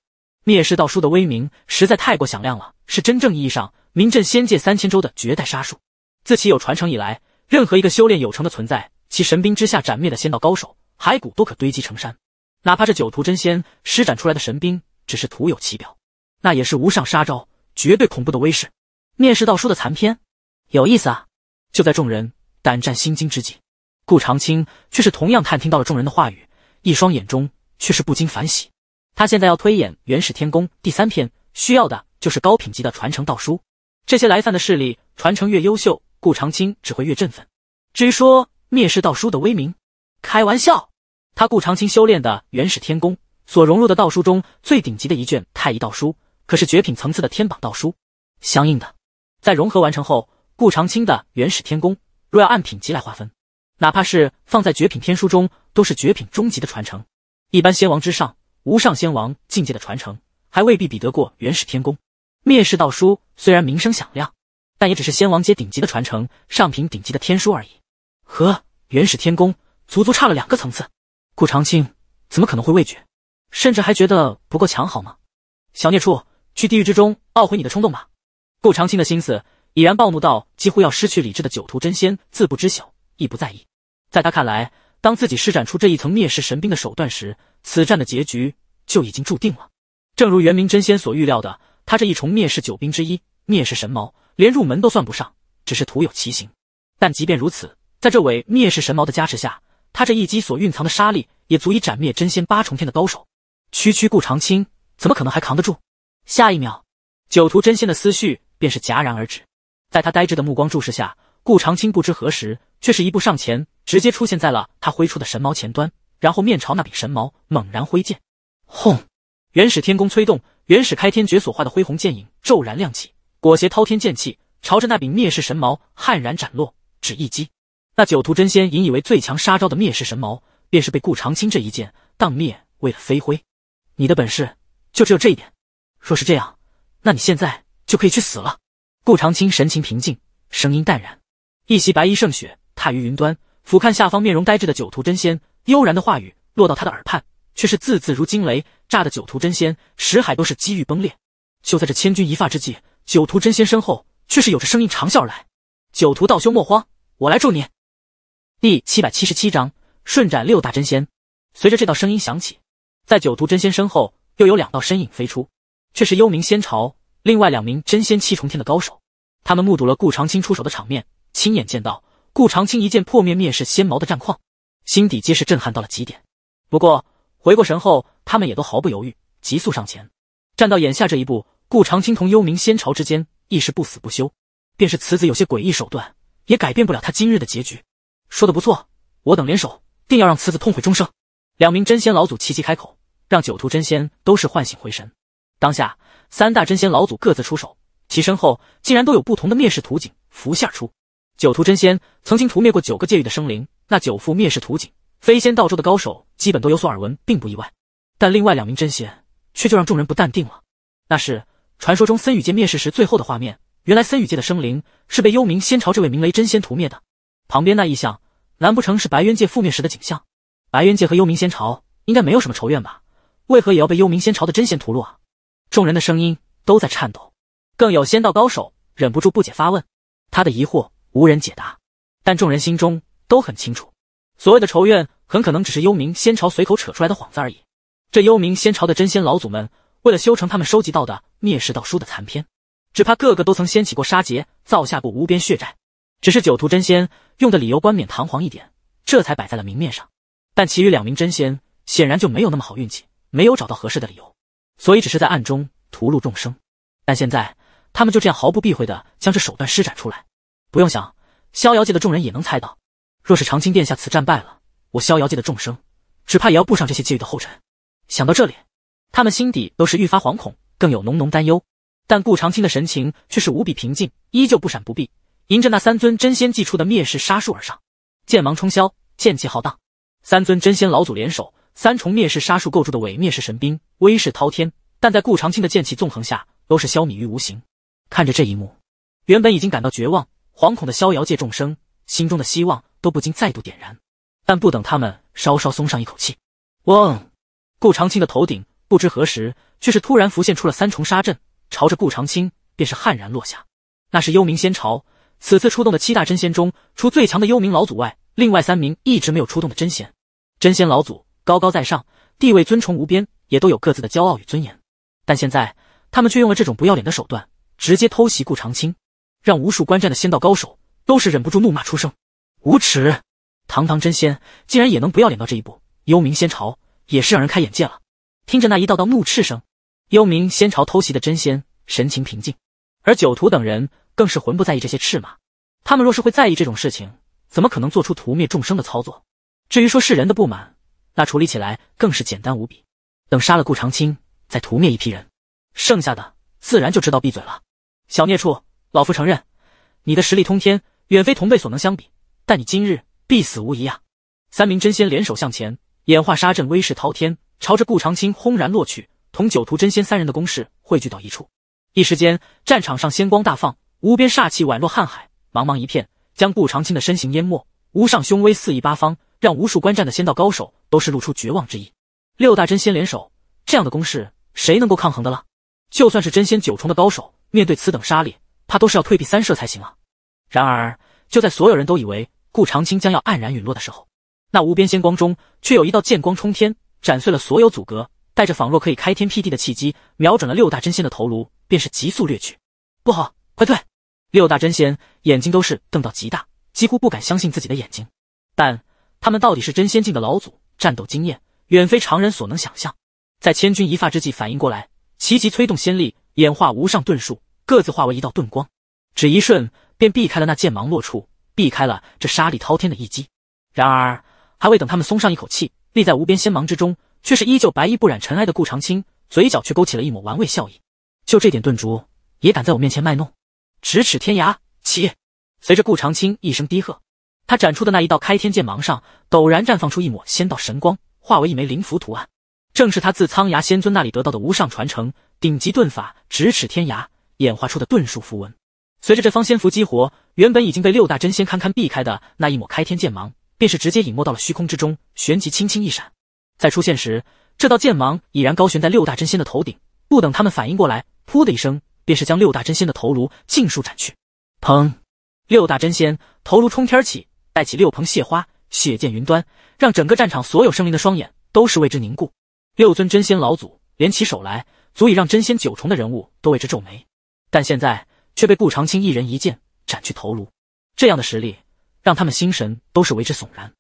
灭世道书的威名实在太过响亮了，是真正意义上名震仙界三千州的绝代杀术。自其有传承以来，任何一个修炼有成的存在，其神兵之下斩灭的仙道高手骸骨都可堆积成山。哪怕这九徒真仙施展出来的神兵只是徒有其表，那也是无上杀招，绝对恐怖的威势。灭世道书的残篇，有意思啊！就在众人胆战心惊之际，顾长青却是同样探听到了众人的话语。一双眼中却是不禁反喜，他现在要推演《原始天宫》第三篇，需要的就是高品级的传承道书。这些来犯的势力，传承越优秀，顾长青只会越振奋。至于说灭世道书的威名，开玩笑，他顾长青修炼的《原始天宫》所融入的道书中最顶级的一卷太乙道书，可是绝品层次的天榜道书。相应的，在融合完成后，顾长青的《原始天宫》若要按品级来划分。哪怕是放在绝品天书中，都是绝品终极的传承。一般仙王之上，无上仙王境界的传承，还未必比得过元始天宫灭世道书。虽然名声响亮，但也只是仙王阶顶级的传承，上品顶级的天书而已，和元始天宫足足差了两个层次。顾长青怎么可能会畏惧，甚至还觉得不够强？好吗？小孽畜，去地狱之中懊悔你的冲动吧！顾长青的心思已然暴怒到几乎要失去理智的九徒真仙自不知晓。亦不在意，在他看来，当自己施展出这一层灭世神兵的手段时，此战的结局就已经注定了。正如元明真仙所预料的，他这一重灭世九兵之一灭世神矛，连入门都算不上，只是徒有其形。但即便如此，在这位灭世神矛的加持下，他这一击所蕴藏的杀力，也足以斩灭真仙八重天的高手。区区顾长青，怎么可能还扛得住？下一秒，九徒真仙的思绪便是戛然而止，在他呆滞的目光注视下。顾长青不知何时，却是一步上前，直接出现在了他挥出的神矛前端，然后面朝那柄神矛，猛然挥剑。轰！原始天宫催动，原始开天诀所化的恢弘剑影骤然亮起，裹挟滔天剑气，朝着那柄灭世神矛悍然斩落。只一击，那九徒真仙引以为最强杀招的灭世神矛，便是被顾长青这一剑荡灭为了飞灰。你的本事就只有这一点？若是这样，那你现在就可以去死了。顾长青神情平静，声音淡然。一袭白衣胜雪，踏于云端，俯瞰下方，面容呆滞的九徒真仙，悠然的话语落到他的耳畔，却是字字如惊雷，炸得九徒真仙识海都是机遇崩裂。就在这千钧一发之际，九徒真仙身后却是有着声音长啸而来：“九徒道兄莫慌，我来助你。”第七百七十七章，瞬斩六大真仙。随着这道声音响起，在九徒真仙身后又有两道身影飞出，却是幽冥仙朝另外两名真仙七重天的高手。他们目睹了顾长青出手的场面。亲眼见到顾长青一剑破灭灭世仙矛的战况，心底皆是震撼到了极点。不过回过神后，他们也都毫不犹豫，急速上前。战到眼下这一步，顾长青同幽冥仙朝之间亦是不死不休。便是此子有些诡异手段，也改变不了他今日的结局。说的不错，我等联手，定要让此子痛悔终生。两名真仙老祖齐齐开口，让九徒真仙都是唤醒回神。当下，三大真仙老祖各自出手，其身后竟然都有不同的灭世图景浮现出。九屠真仙曾经屠灭过九个界域的生灵，那九副灭世图景，飞仙道州的高手基本都有所耳闻，并不意外。但另外两名真仙却就让众人不淡定了。那是传说中森羽界灭世时最后的画面，原来森羽界的生灵是被幽冥仙朝这位明雷真仙屠灭的。旁边那异象，难不成是白渊界覆灭时的景象？白渊界和幽冥仙朝应该没有什么仇怨吧？为何也要被幽冥仙朝的真仙屠戮啊？众人的声音都在颤抖，更有仙道高手忍不住不解发问，他的疑惑。无人解答，但众人心中都很清楚，所谓的仇怨很可能只是幽冥仙朝随口扯出来的幌子而已。这幽冥仙朝的真仙老祖们，为了修成他们收集到的灭世道书的残篇，只怕个个都曾掀起过杀劫，造下过无边血债。只是九徒真仙用的理由冠冕堂皇一点，这才摆在了明面上。但其余两名真仙显然就没有那么好运气，没有找到合适的理由，所以只是在暗中屠戮众生。但现在他们就这样毫不避讳的将这手段施展出来。不用想，逍遥界的众人也能猜到，若是长青殿下此战败了，我逍遥界的众生，只怕也要步上这些界域的后尘。想到这里，他们心底都是愈发惶恐，更有浓浓担忧。但顾长青的神情却是无比平静，依旧不闪不避，迎着那三尊真仙祭出的灭世杀术而上，剑芒冲霄，剑气浩荡。三尊真仙老祖联手，三重灭世杀术构筑的伪灭世神兵，威势滔天，但在顾长青的剑气纵横下，都是消弭于无形。看着这一幕，原本已经感到绝望。惶恐的逍遥界众生心中的希望都不禁再度点燃，但不等他们稍稍松上一口气，嗡，顾长青的头顶不知何时却是突然浮现出了三重杀阵，朝着顾长青便是悍然落下。那是幽冥仙朝此次出动的七大真仙中，除最强的幽冥老祖外，另外三名一直没有出动的真仙。真仙老祖高高在上，地位尊崇无边，也都有各自的骄傲与尊严，但现在他们却用了这种不要脸的手段，直接偷袭顾长青。让无数观战的仙道高手都是忍不住怒骂出声：“无耻！堂堂真仙，竟然也能不要脸到这一步！幽冥仙朝也是让人开眼界了。”听着那一道道怒斥声，幽冥仙朝偷袭的真仙神情平静，而九徒等人更是浑不在意这些斥骂。他们若是会在意这种事情，怎么可能做出屠灭众生的操作？至于说是人的不满，那处理起来更是简单无比。等杀了顾长青，再屠灭一批人，剩下的自然就知道闭嘴了。小孽畜！老夫承认，你的实力通天，远非同辈所能相比。但你今日必死无疑啊！三名真仙联手向前，演化杀阵，威势滔天，朝着顾长青轰然落去，同九徒真仙三人的攻势汇聚到一处。一时间，战场上仙光大放，无边煞气宛若瀚海，茫茫一片，将顾长青的身形淹没。无上凶威肆意八方，让无数观战的仙道高手都是露出绝望之意。六大真仙联手，这样的攻势，谁能够抗衡的了？就算是真仙九重的高手，面对此等杀力。他都是要退避三舍才行啊！然而，就在所有人都以为顾长青将要黯然陨落的时候，那无边仙光中却有一道剑光冲天，斩碎了所有阻隔，带着仿若可以开天辟地的契机，瞄准了六大真仙的头颅，便是急速掠去。不好，快退！六大真仙眼睛都是瞪到极大，几乎不敢相信自己的眼睛，但他们到底是真仙境的老祖，战斗经验远非常人所能想象，在千钧一发之际反应过来，齐齐催动仙力，演化无上遁术。各自化为一道遁光，只一瞬便避开了那剑芒落处，避开了这杀力滔天的一击。然而，还未等他们松上一口气，立在无边仙芒之中，却是依旧白衣不染尘埃的顾长青，嘴角却勾起了一抹玩味笑意。就这点顿足，也敢在我面前卖弄？咫尺天涯起！随着顾长青一声低喝，他展出的那一道开天剑芒上，陡然绽放出一抹仙道神光，化为一枚灵符图案，正是他自苍崖仙尊那里得到的无上传承——顶级遁法“咫尺天涯”。演化出的遁术符文，随着这方仙符激活，原本已经被六大真仙堪堪避开的那一抹开天剑芒，便是直接隐没到了虚空之中。旋即轻轻一闪，在出现时，这道剑芒已然高悬在六大真仙的头顶。不等他们反应过来，噗的一声，便是将六大真仙的头颅尽数斩去。砰！六大真仙头颅冲天起，带起六捧血花，血溅云端，让整个战场所有生灵的双眼都是为之凝固。六尊真仙老祖连起手来，足以让真仙九重的人物都为之皱眉。但现在却被顾长青一人一剑斩去头颅，这样的实力让他们心神都是为之悚然。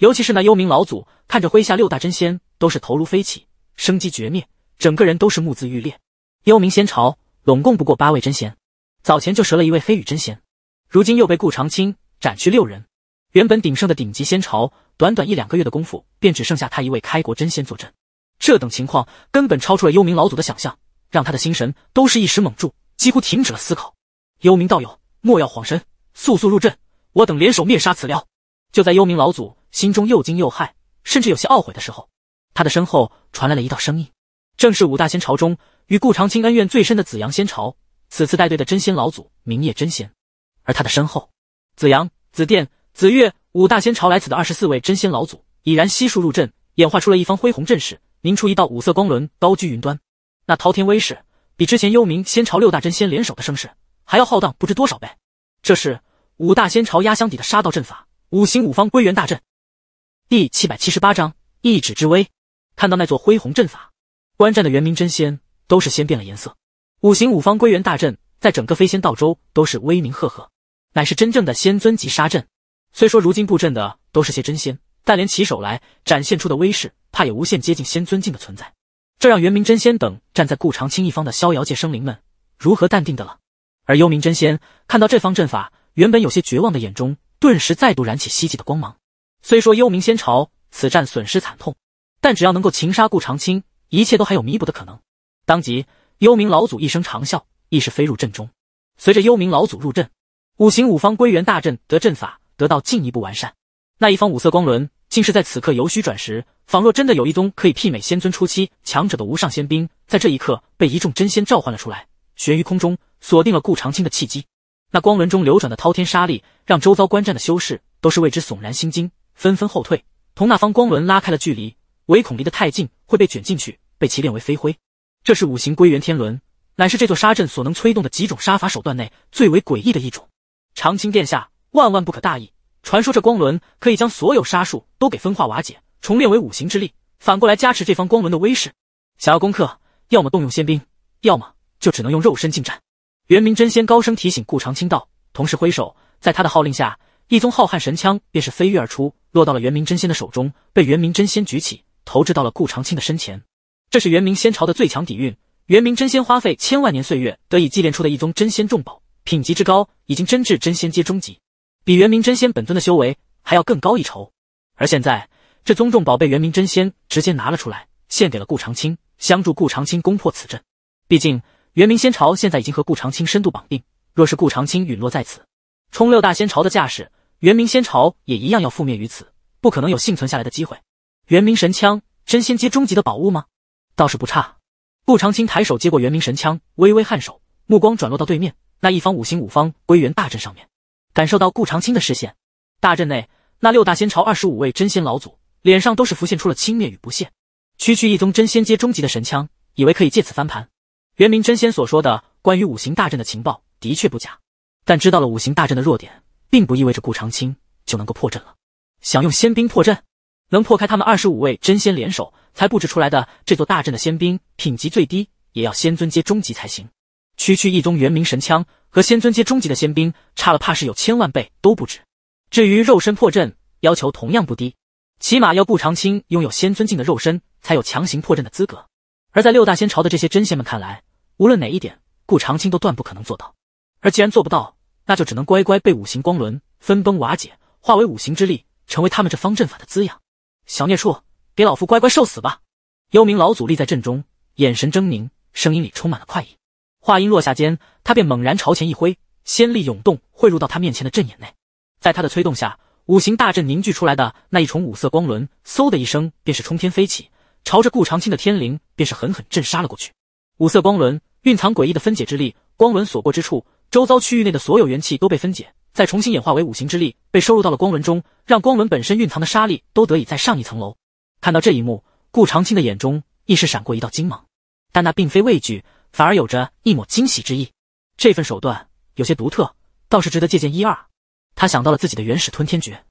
尤其是那幽冥老祖，看着麾下六大真仙都是头颅飞起，生机绝灭，整个人都是目眦欲裂。幽冥仙朝拢共不过八位真仙，早前就折了一位黑羽真仙，如今又被顾长青斩去六人，原本鼎盛的顶级仙朝，短短一两个月的功夫便只剩下他一位开国真仙坐镇，这等情况根本超出了幽冥老祖的想象，让他的心神都是一时懵住。几乎停止了思考，幽冥道友，莫要晃神，速速入阵，我等联手灭杀此妖。就在幽冥老祖心中又惊又骇，甚至有些懊悔的时候，他的身后传来了一道声音，正是五大仙朝中与顾长青恩怨最深的紫阳仙朝，此次带队的真仙老祖明夜真仙。而他的身后，紫阳、紫电、紫月五大仙朝来此的二十四位真仙老祖已然悉数入阵，演化出了一方恢弘阵势，凝出一道五色光轮，高居云端，那滔天威势。比之前幽冥仙朝六大真仙联手的声势还要浩荡不知多少倍。这是五大仙朝压箱底的杀道阵法——五行五方归元大阵。第七百七十八章一指之威。看到那座恢宏阵法，观战的元明真仙都是先变了颜色。五行五方归元大阵在整个飞仙道州都是威名赫赫，乃是真正的仙尊级杀阵。虽说如今布阵的都是些真仙，但连起手来展现出的威势，怕也无限接近仙尊境的存在。这让元明真仙等站在顾长青一方的逍遥界生灵们如何淡定的了？而幽冥真仙看到这方阵法，原本有些绝望的眼中，顿时再度燃起希冀的光芒。虽说幽冥仙朝此战损失惨痛，但只要能够擒杀顾长青，一切都还有弥补的可能。当即，幽冥老祖一声长啸，亦是飞入阵中。随着幽冥老祖入阵，五行五方归元大阵得阵法得到进一步完善。那一方五色光轮。竟是在此刻由虚转实，仿若真的有一宗可以媲美仙尊初期强者的无上仙兵，在这一刻被一众真仙召唤了出来，悬于空中，锁定了顾长青的契机。那光轮中流转的滔天杀力，让周遭观战的修士都是为之悚然心惊，纷纷后退，同那方光轮拉开了距离，唯恐离得太近会被卷进去，被其炼为飞灰。这是五行归元天轮，乃是这座沙阵所能催动的几种杀法手段内最为诡异的一种。长青殿下，万万不可大意。传说这光轮可以将所有杀术都给分化瓦解，重炼为五行之力，反过来加持这方光轮的威势。想要攻克，要么动用仙兵，要么就只能用肉身近战。元明真仙高声提醒顾长青道，同时挥手，在他的号令下，一宗浩瀚神枪便是飞跃而出，落到了元明真仙的手中，被元明真仙举起，投掷到了顾长青的身前。这是元明仙朝的最强底蕴，元明真仙花费千万年岁月得以祭炼出的一宗真仙重宝，品级之高，已经真至真仙阶中级。比元明真仙本尊的修为还要更高一筹，而现在这宗众宝贝元明真仙直接拿了出来，献给了顾长青，相助顾长青攻破此阵。毕竟元明仙朝现在已经和顾长青深度绑定，若是顾长青陨落在此，冲六大仙朝的架势，元明仙朝也一样要覆灭于此，不可能有幸存下来的机会。元明神枪，真仙阶终极的宝物吗？倒是不差。顾长青抬手接过元明神枪，微微颔首，目光转落到对面那一方五行五方归元大阵上面。感受到顾长青的视线，大阵内那六大仙朝二十五位真仙老祖脸上都是浮现出了轻蔑与不屑。区区一宗真仙阶中级的神枪，以为可以借此翻盘？原名真仙所说的关于五行大阵的情报的确不假，但知道了五行大阵的弱点，并不意味着顾长青就能够破阵了。想用仙兵破阵，能破开他们二十五位真仙联手才布置出来的这座大阵的仙兵，品级最低也要仙尊阶中级才行。区区一宗元明神枪和仙尊阶中级的仙兵差了，怕是有千万倍都不止。至于肉身破阵，要求同样不低，起码要顾长青拥有仙尊境的肉身，才有强行破阵的资格。而在六大仙朝的这些真仙们看来，无论哪一点，顾长青都断不可能做到。而既然做不到，那就只能乖乖被五行光轮分崩瓦解，化为五行之力，成为他们这方阵法的滋养。小孽畜，给老夫乖乖受死吧！幽冥老祖立在阵中，眼神狰狞，声音里充满了快意。话音落下间，他便猛然朝前一挥，仙力涌动汇入到他面前的阵眼内。在他的催动下，五行大阵凝聚出来的那一重五色光轮，嗖的一声便是冲天飞起，朝着顾长青的天灵便是狠狠震杀了过去。五色光轮蕴藏诡异的分解之力，光轮所过之处，周遭区域内的所有元气都被分解，再重新演化为五行之力，被收入到了光轮中，让光轮本身蕴藏的杀力都得以再上一层楼。看到这一幕，顾长青的眼中亦是闪过一道金芒，但那并非畏惧。反而有着一抹惊喜之意，这份手段有些独特，倒是值得借鉴一二。他想到了自己的原始吞天诀，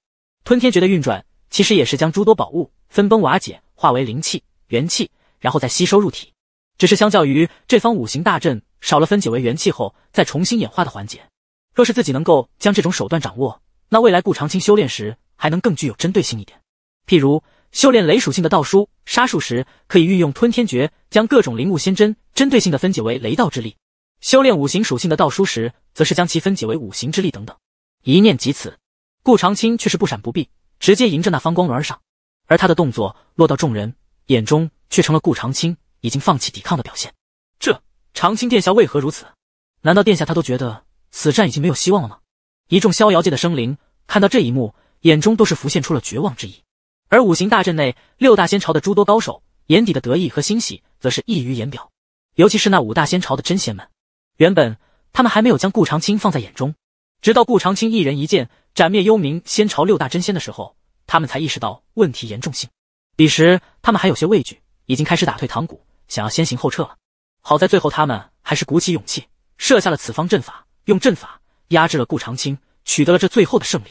吞天诀的运转其实也是将诸多宝物分崩瓦解，化为灵气、元气，然后再吸收入体。只是相较于这方五行大阵，少了分解为元气后，再重新演化的环节。若是自己能够将这种手段掌握，那未来顾长青修炼时还能更具有针对性一点。譬如。修炼雷属性的道书、杀术时，可以运用吞天诀，将各种灵物仙针针对性的分解为雷道之力；修炼五行属性的道书时，则是将其分解为五行之力等等。一念及此，顾长青却是不闪不避，直接迎着那方光轮而上。而他的动作落到众人眼中，却成了顾长青已经放弃抵抗的表现。这长青殿下为何如此？难道殿下他都觉得此战已经没有希望了吗？一众逍遥界的生灵看到这一幕，眼中都是浮现出了绝望之意。而五行大阵内，六大仙朝的诸多高手眼底的得意和欣喜，则是溢于言表。尤其是那五大仙朝的真仙们，原本他们还没有将顾长青放在眼中，直到顾长青一人一剑斩灭幽冥仙朝六大真仙的时候，他们才意识到问题严重性。彼时他们还有些畏惧，已经开始打退堂鼓，想要先行后撤了。好在最后他们还是鼓起勇气设下了此方阵法，用阵法压制了顾长青，取得了这最后的胜利。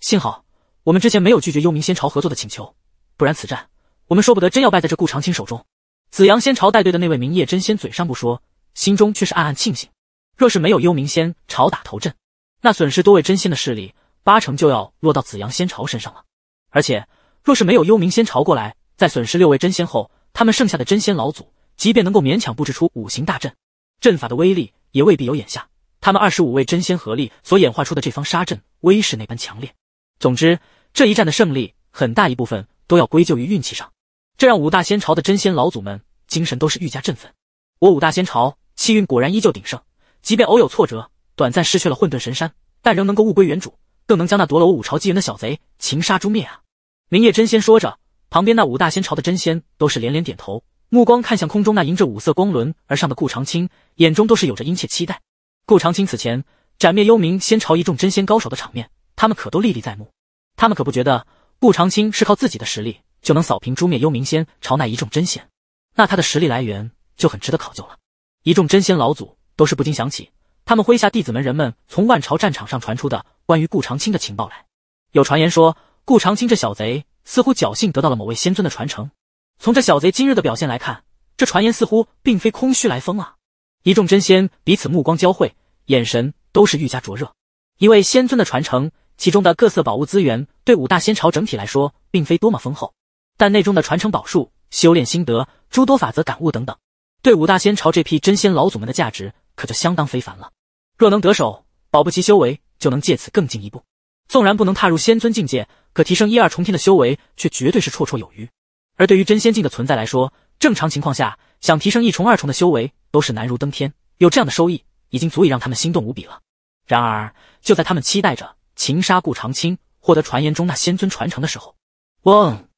幸好。我们之前没有拒绝幽冥仙朝合作的请求，不然此战我们说不得真要败在这顾长青手中。紫阳仙朝带队的那位明夜真仙嘴上不说，心中却是暗暗庆幸，若是没有幽冥仙朝打头阵，那损失多位真仙的势力八成就要落到紫阳仙朝身上了。而且若是没有幽冥仙朝过来，在损失六位真仙后，他们剩下的真仙老祖即便能够勉强布置出五行大阵，阵法的威力也未必有眼下他们二十五位真仙合力所演化出的这方杀阵威势那般强烈。总之。这一战的胜利，很大一部分都要归咎于运气上，这让五大仙朝的真仙老祖们精神都是愈加振奋。我五大仙朝气运果然依旧鼎盛，即便偶有挫折，短暂失去了混沌神山，但仍能够物归原主，更能将那夺了我五朝机缘的小贼擒杀诛灭啊！明夜真仙说着，旁边那五大仙朝的真仙都是连连点头，目光看向空中那迎着五色光轮而上的顾长青，眼中都是有着殷切期待。顾长青此前斩灭幽冥仙朝一众真仙高手的场面，他们可都历历在目。他们可不觉得顾长青是靠自己的实力就能扫平诛灭幽冥仙朝那一众真仙，那他的实力来源就很值得考究了。一众真仙老祖都是不禁想起他们麾下弟子们人们从万朝战场上传出的关于顾长青的情报来，有传言说顾长青这小贼似乎侥幸得到了某位仙尊的传承，从这小贼今日的表现来看，这传言似乎并非空虚来风啊！一众真仙彼此目光交汇，眼神都是愈加灼热，一位仙尊的传承。其中的各色宝物资源，对五大仙朝整体来说，并非多么丰厚，但内中的传承宝术、修炼心得、诸多法则感悟等等，对五大仙朝这批真仙老祖们的价值，可就相当非凡了。若能得手，保不齐修为就能借此更进一步。纵然不能踏入仙尊境界，可提升一二重天的修为，却绝对是绰绰有余。而对于真仙境的存在来说，正常情况下想提升一重二重的修为，都是难如登天。有这样的收益，已经足以让他们心动无比了。然而，就在他们期待着。擒杀顾长青，获得传言中那仙尊传承的时候，嗡，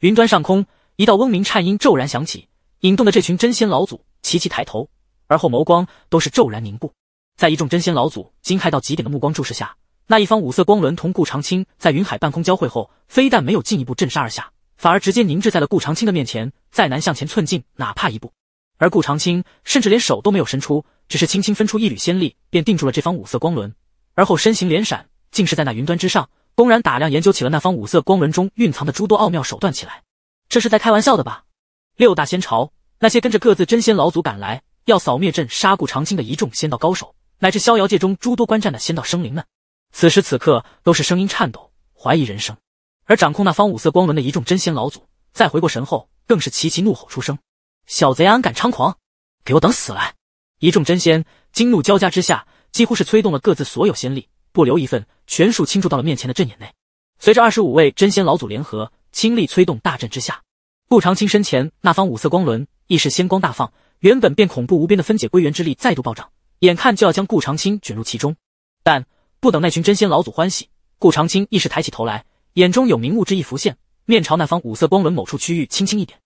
云端上空一道嗡鸣颤音骤然响起，引动的这群真仙老祖齐齐抬头，而后眸光都是骤然凝固。在一众真仙老祖惊骇到极点的目光注视下，那一方五色光轮同顾长青在云海半空交汇后，非但没有进一步震杀而下，反而直接凝滞在了顾长青的面前，再难向前寸进哪怕一步。而顾长青甚至连手都没有伸出，只是轻轻分出一缕仙力，便定住了这方五色光轮，而后身形连闪。竟是在那云端之上公然打量研究起了那方五色光轮中蕴藏的诸多奥妙手段起来，这是在开玩笑的吧？六大仙朝那些跟着各自真仙老祖赶来要扫灭朕、杀顾长青的一众仙道高手，乃至逍遥界中诸多观战的仙道生灵们，此时此刻都是声音颤抖、怀疑人生。而掌控那方五色光轮的一众真仙老祖，在回过神后，更是齐齐怒吼出声：“小贼安敢猖狂？给我等死来！”一众真仙惊怒交加之下，几乎是催动了各自所有仙力。不留一份，全数倾注到了面前的阵眼内。随着二十五位真仙老祖联合，倾力催动大阵之下，顾长青身前那方五色光轮亦是仙光大放，原本便恐怖无边的分解归元之力再度暴涨，眼看就要将顾长青卷入其中。但不等那群真仙老祖欢喜，顾长青亦是抬起头来，眼中有明悟之意浮现，面朝那方五色光轮某处区域轻轻一点。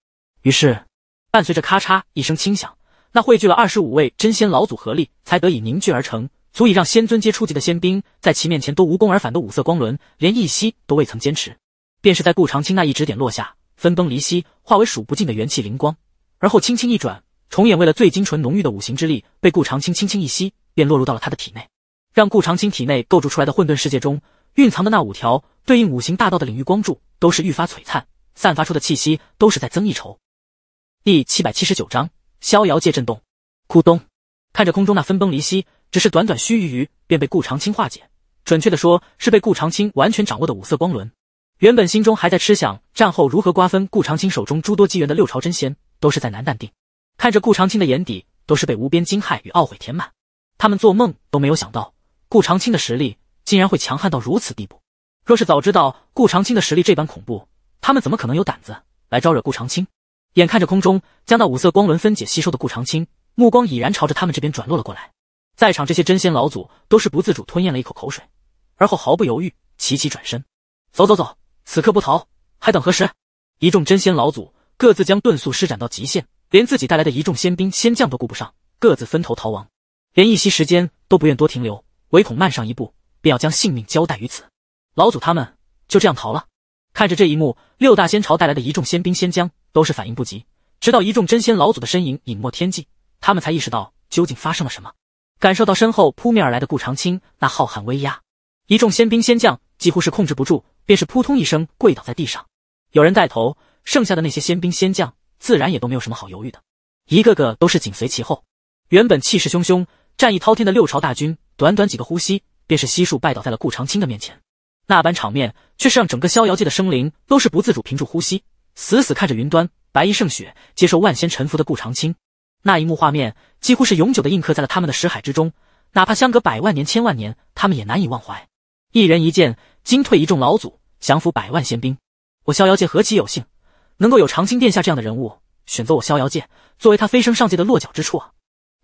于是，伴随着咔嚓一声轻响，那汇聚了二十五位真仙老祖合力才得以凝聚而成。足以让仙尊阶初级的仙兵在其面前都无功而返的五色光轮，连一息都未曾坚持，便是在顾长青那一指点落下，分崩离析，化为数不尽的元气灵光，而后轻轻一转，重演为了最精纯浓郁的五行之力，被顾长青轻轻一吸，便落入到了他的体内，让顾长青体内构筑出来的混沌世界中蕴藏的那五条对应五行大道的领域光柱，都是愈发璀璨，散发出的气息都是在增一筹。第七百七十九章逍遥界震动，咕咚。看着空中那分崩离析，只是短短须臾臾，便被顾长青化解。准确的说，是被顾长青完全掌握的五色光轮。原本心中还在痴想战后如何瓜分顾长青手中诸多机缘的六朝真仙，都是再难淡定。看着顾长青的眼底，都是被无边惊骇与懊悔填满。他们做梦都没有想到，顾长青的实力竟然会强悍到如此地步。若是早知道顾长青的实力这般恐怖，他们怎么可能有胆子来招惹顾长青？眼看着空中将那五色光轮分解吸收的顾长青。目光已然朝着他们这边转落了过来，在场这些真仙老祖都是不自主吞咽了一口口水，而后毫不犹豫，齐齐转身，走走走，此刻不逃还等何时？一众真仙老祖各自将遁速施展到极限，连自己带来的一众仙兵仙将都顾不上，各自分头逃亡，连一息时间都不愿多停留，唯恐慢上一步便要将性命交代于此。老祖他们就这样逃了。看着这一幕，六大仙朝带来的一众仙兵仙将都是反应不及，直到一众真仙老祖的身影隐没天际。他们才意识到究竟发生了什么，感受到身后扑面而来的顾长青那浩瀚威压，一众仙兵仙将几乎是控制不住，便是扑通一声跪倒在地上。有人带头，剩下的那些仙兵仙将自然也都没有什么好犹豫的，一个个都是紧随其后。原本气势汹汹、战意滔天的六朝大军，短短几个呼吸，便是悉数拜倒在了顾长青的面前。那般场面，却是让整个逍遥界的生灵都是不自主屏住呼吸，死死看着云端白衣胜雪、接受万仙臣服的顾长青。那一幕画面几乎是永久的印刻在了他们的识海之中，哪怕相隔百万年、千万年，他们也难以忘怀。一人一剑，惊退一众老祖，降服百万仙兵。我逍遥界何其有幸，能够有长青殿下这样的人物选择我逍遥界作为他飞升上界的落脚之处啊！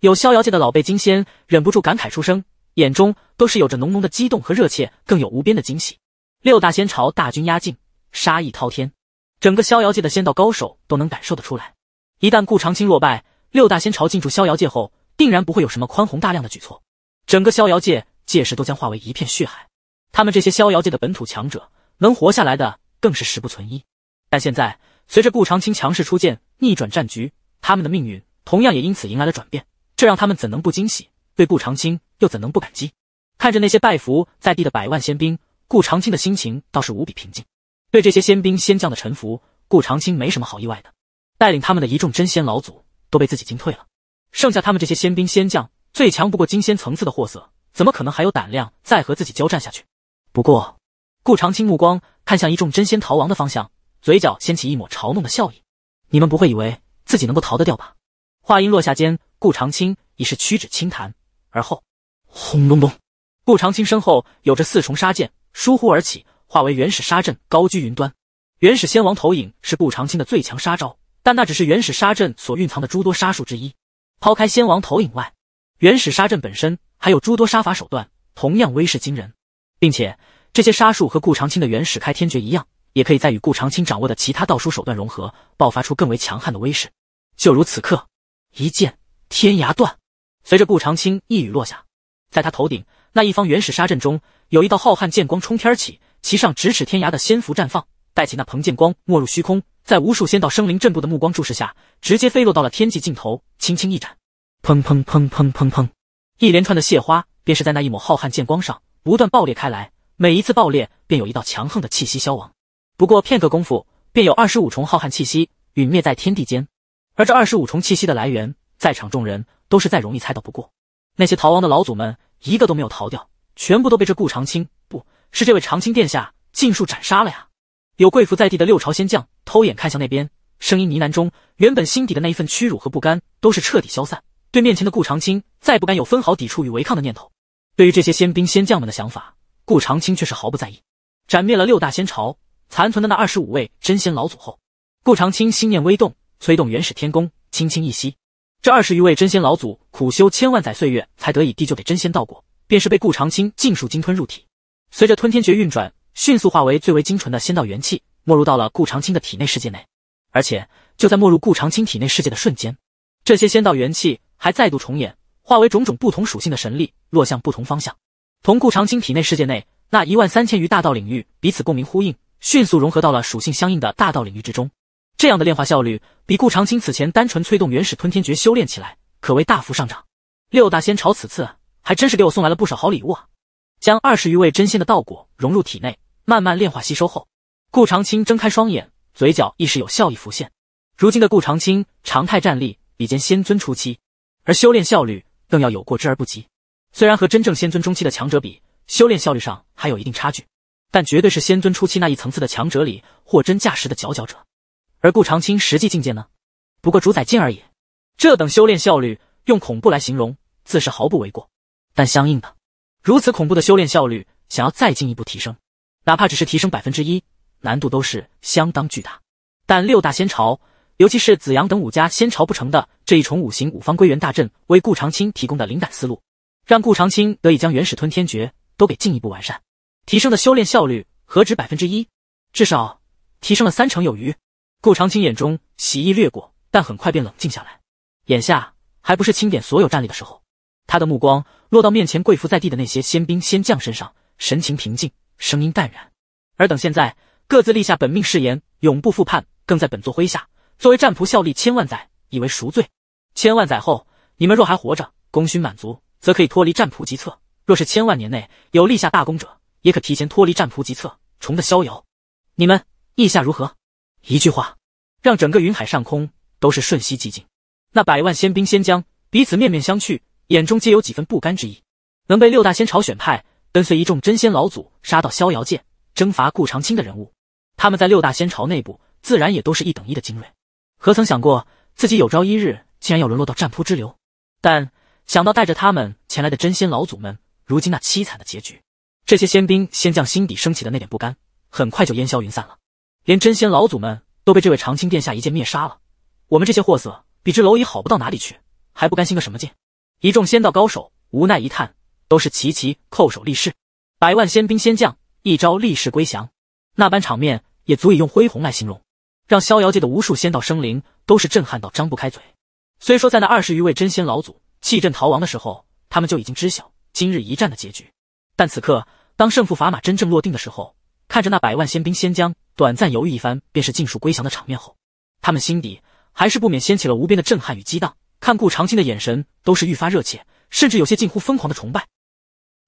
有逍遥界的老辈金仙忍不住感慨出声，眼中都是有着浓浓的激动和热切，更有无边的惊喜。六大仙朝大军压境，杀意滔天，整个逍遥界的仙道高手都能感受得出来。一旦顾长青落败，六大仙朝进驻逍遥界后，定然不会有什么宽宏大量的举措，整个逍遥界届时都将化为一片血海。他们这些逍遥界的本土强者，能活下来的更是十不存一。但现在随着顾长青强势出剑，逆转战局，他们的命运同样也因此迎来了转变。这让他们怎能不惊喜？对顾长青又怎能不感激？看着那些拜服在地的百万仙兵，顾长青的心情倒是无比平静。对这些仙兵仙将的臣服，顾长青没什么好意外的。带领他们的一众真仙老祖。都被自己惊退了，剩下他们这些仙兵仙将，最强不过金仙层次的货色，怎么可能还有胆量再和自己交战下去？不过，顾长青目光看向一众真仙逃亡的方向，嘴角掀起一抹嘲弄的笑意。你们不会以为自己能够逃得掉吧？话音落下间，顾长青已是屈指轻弹，而后，轰隆隆！顾长青身后有着四重杀剑倏忽而起，化为原始杀阵高居云端。原始仙王投影是顾长青的最强杀招。但那只是原始沙阵所蕴藏的诸多杀术之一。抛开仙王投影外，原始沙阵本身还有诸多杀法手段，同样威势惊人，并且这些杀术和顾长青的原始开天诀一样，也可以在与顾长青掌握的其他道术手段融合，爆发出更为强悍的威势。就如此刻，一剑天涯断。随着顾长青一语落下，在他头顶那一方原始沙阵中，有一道浩瀚剑光冲天起，其上咫尺天涯的仙符绽放。带起那彭剑光没入虚空，在无数仙道生灵震怖的目光注视下，直接飞落到了天际尽头。轻轻一斩，砰砰砰砰砰砰，一连串的血花便是在那一抹浩瀚剑光上不断爆裂开来。每一次爆裂，便有一道强横的气息消亡。不过片刻功夫，便有二十五重浩瀚气息陨灭在天地间。而这二十五重气息的来源，在场众人都是再容易猜到不过。那些逃亡的老祖们，一个都没有逃掉，全部都被这顾长青，不是这位长青殿下，尽数斩杀了呀！有跪伏在地的六朝仙将偷眼看向那边，声音呢喃中，原本心底的那一份屈辱和不甘都是彻底消散，对面前的顾长青再不敢有分毫抵触与违抗的念头。对于这些仙兵仙将们的想法，顾长青却是毫不在意。斩灭了六大仙朝残存的那二十五位真仙老祖后，顾长青心念微动，催动原始天宫，轻轻一吸，这二十余位真仙老祖苦修千万载岁月才得以地就得真仙道果，便是被顾长青尽数鲸吞入体。随着吞天诀运转。迅速化为最为精纯的仙道元气，没入到了顾长青的体内世界内。而且就在没入顾长青体内世界的瞬间，这些仙道元气还再度重演，化为种种不同属性的神力，落向不同方向，同顾长青体内世界内那一万三千余大道领域彼此共鸣呼应，迅速融合到了属性相应的大道领域之中。这样的炼化效率，比顾长青此前单纯催动元始吞天诀修炼起来，可谓大幅上涨。六大仙朝此次还真是给我送来了不少好礼物啊！将二十余位真仙的道果融入体内。慢慢炼化吸收后，顾长青睁开双眼，嘴角亦是有笑意浮现。如今的顾长青常态战力比肩仙尊初期，而修炼效率更要有过之而不及。虽然和真正仙尊中期的强者比，修炼效率上还有一定差距，但绝对是仙尊初期那一层次的强者里货真价实的佼佼者。而顾长青实际境界呢？不过主宰境而已。这等修炼效率，用恐怖来形容自是毫不为过。但相应的，如此恐怖的修炼效率，想要再进一步提升。哪怕只是提升百分之一，难度都是相当巨大。但六大仙朝，尤其是紫阳等五家仙朝不成的这一重五行五方归元大阵，为顾长青提供的灵感思路，让顾长青得以将元始吞天诀都给进一步完善，提升的修炼效率何止百分之一，至少提升了三成有余。顾长青眼中喜意掠过，但很快便冷静下来。眼下还不是清点所有战力的时候，他的目光落到面前跪伏在地的那些仙兵仙将身上，神情平静。声音淡然，而等现在各自立下本命誓言，永不复叛，更在本座麾下作为战仆效力千万载，以为赎罪。千万载后，你们若还活着，功勋满足，则可以脱离战仆级册；若是千万年内有立下大功者，也可提前脱离战仆级册，重得逍遥。你们意下如何？一句话，让整个云海上空都是瞬息寂静。那百万仙兵仙将彼此面面相觑，眼中皆有几分不甘之意。能被六大仙朝选派。跟随一众真仙老祖杀到逍遥界，征伐顾长青的人物，他们在六大仙朝内部，自然也都是一等一的精锐。何曾想过自己有朝一日竟然要沦落到战仆之流？但想到带着他们前来的真仙老祖们如今那凄惨的结局，这些仙兵仙将心底升起的那点不甘，很快就烟消云散了。连真仙老祖们都被这位长青殿下一剑灭杀了，我们这些货色比之蝼蚁好不到哪里去，还不甘心个什么劲？一众仙道高手无奈一叹。都是齐齐叩首立誓，百万仙兵仙将一朝立誓归降，那般场面也足以用恢宏来形容，让逍遥界的无数仙道生灵都是震撼到张不开嘴。虽说在那二十余位真仙老祖弃阵逃亡的时候，他们就已经知晓今日一战的结局，但此刻当胜负砝码真正落定的时候，看着那百万仙兵仙将短暂犹豫一番，便是尽数归降的场面后，他们心底还是不免掀起了无边的震撼与激荡，看顾长青的眼神都是愈发热切，甚至有些近乎疯狂的崇拜。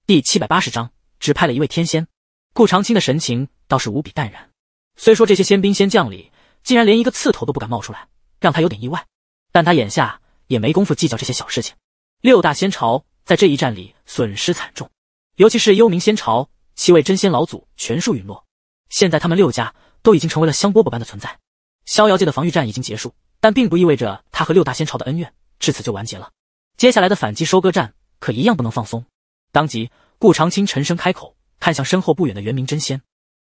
第七百八十章，只派了一位天仙。顾长青的神情倒是无比淡然。虽说这些仙兵仙将里，竟然连一个刺头都不敢冒出来，让他有点意外。但他眼下也没工夫计较这些小事情。六大仙朝在这一战里损失惨重，尤其是幽冥仙朝，七位真仙老祖全数陨落。现在他们六家都已经成为了香饽饽般的存在。逍遥界的防御战已经结束，但并不意味着他和六大仙朝的恩怨至此就完结了。接下来的反击收割战，可一样不能放松。当即，顾长青沉声开口，看向身后不远的元明真仙：“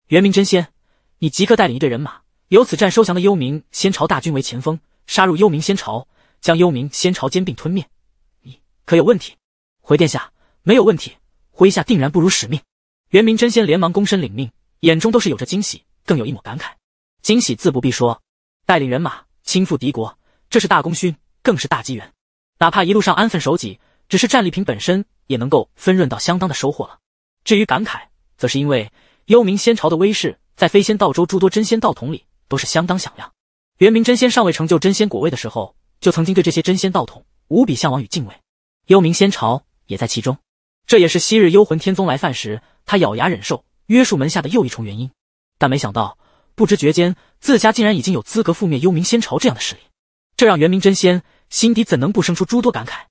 元明真仙，你即刻带领一队人马，由此战收降的幽冥仙朝大军为前锋，杀入幽冥仙朝，将幽冥仙朝兼并吞灭。你可有问题？”“回殿下，没有问题，麾下定然不辱使命。”元明真仙连忙躬身领命，眼中都是有着惊喜，更有一抹感慨。惊喜自不必说，带领人马亲赴敌国，这是大功勋，更是大机缘。哪怕一路上安分守己。只是战利品本身也能够分润到相当的收获了。至于感慨，则是因为幽冥仙朝的威势，在飞仙道州诸多真仙道统里都是相当响亮。元明真仙尚未成就真仙果位的时候，就曾经对这些真仙道统无比向往与敬畏。幽冥仙朝也在其中，这也是昔日幽魂天宗来犯时，他咬牙忍受约束门下的又一重原因。但没想到，不知觉间自家竟然已经有资格覆灭幽冥仙朝这样的势力，这让元明真仙心底怎能不生出诸多感慨？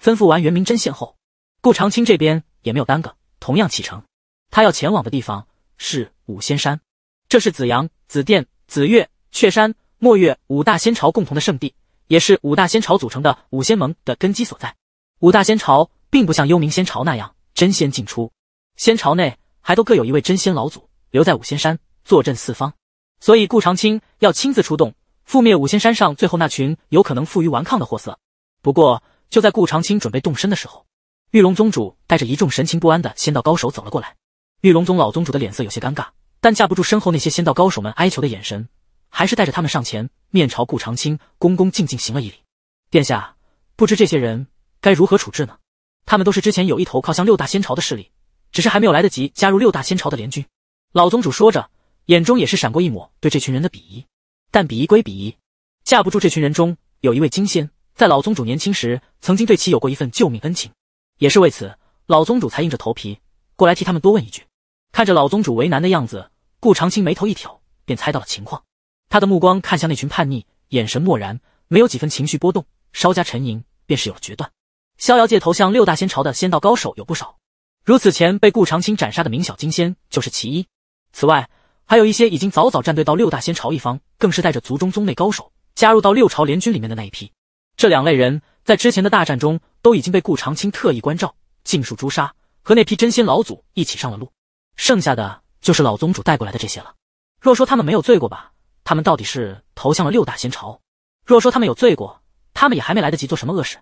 吩咐完元明真仙后，顾长青这边也没有耽搁，同样启程。他要前往的地方是五仙山，这是紫阳、紫电、紫月、雀山、墨月五大仙朝共同的圣地，也是五大仙朝组成的五仙盟的根基所在。五大仙朝并不像幽冥仙朝那样真仙进出，仙朝内还都各有一位真仙老祖留在五仙山坐镇四方，所以顾长青要亲自出动，覆灭五仙山上最后那群有可能负隅顽抗的货色。不过。就在顾长青准备动身的时候，玉龙宗主带着一众神情不安的仙道高手走了过来。玉龙宗老宗主的脸色有些尴尬，但架不住身后那些仙道高手们哀求的眼神，还是带着他们上前，面朝顾长青恭恭敬敬行了一礼。殿下，不知这些人该如何处置呢？他们都是之前有意投靠向六大仙朝的势力，只是还没有来得及加入六大仙朝的联军。老宗主说着，眼中也是闪过一抹对这群人的鄙夷，但鄙夷归鄙夷，架不住这群人中有一位金仙。在老宗主年轻时，曾经对其有过一份救命恩情，也是为此，老宗主才硬着头皮过来替他们多问一句。看着老宗主为难的样子，顾长青眉头一挑，便猜到了情况。他的目光看向那群叛逆，眼神漠然，没有几分情绪波动。稍加沉吟，便是有了决断。逍遥界投向六大仙朝的仙道高手有不少，如此前被顾长青斩杀的明小金仙就是其一。此外，还有一些已经早早站队到六大仙朝一方，更是带着族中宗内高手加入到六朝联军里面的那一批。这两类人在之前的大战中都已经被顾长青特意关照，尽数诛杀，和那批真仙老祖一起上了路。剩下的就是老宗主带过来的这些了。若说他们没有罪过吧，他们到底是投向了六大仙朝；若说他们有罪过，他们也还没来得及做什么恶事，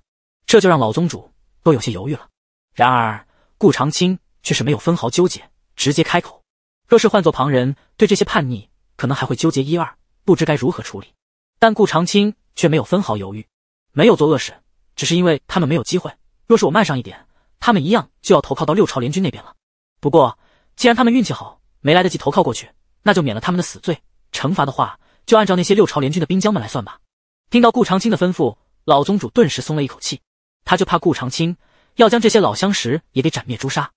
这就让老宗主都有些犹豫了。然而顾长青却是没有分毫纠结，直接开口。若是换做旁人，对这些叛逆可能还会纠结一二，不知该如何处理。但顾长青却没有分毫犹豫。没有做恶事，只是因为他们没有机会。若是我慢上一点，他们一样就要投靠到六朝联军那边了。不过，既然他们运气好，没来得及投靠过去，那就免了他们的死罪。惩罚的话，就按照那些六朝联军的兵将们来算吧。听到顾长青的吩咐，老宗主顿时松了一口气。他就怕顾长青要将这些老相识也给斩灭诛杀，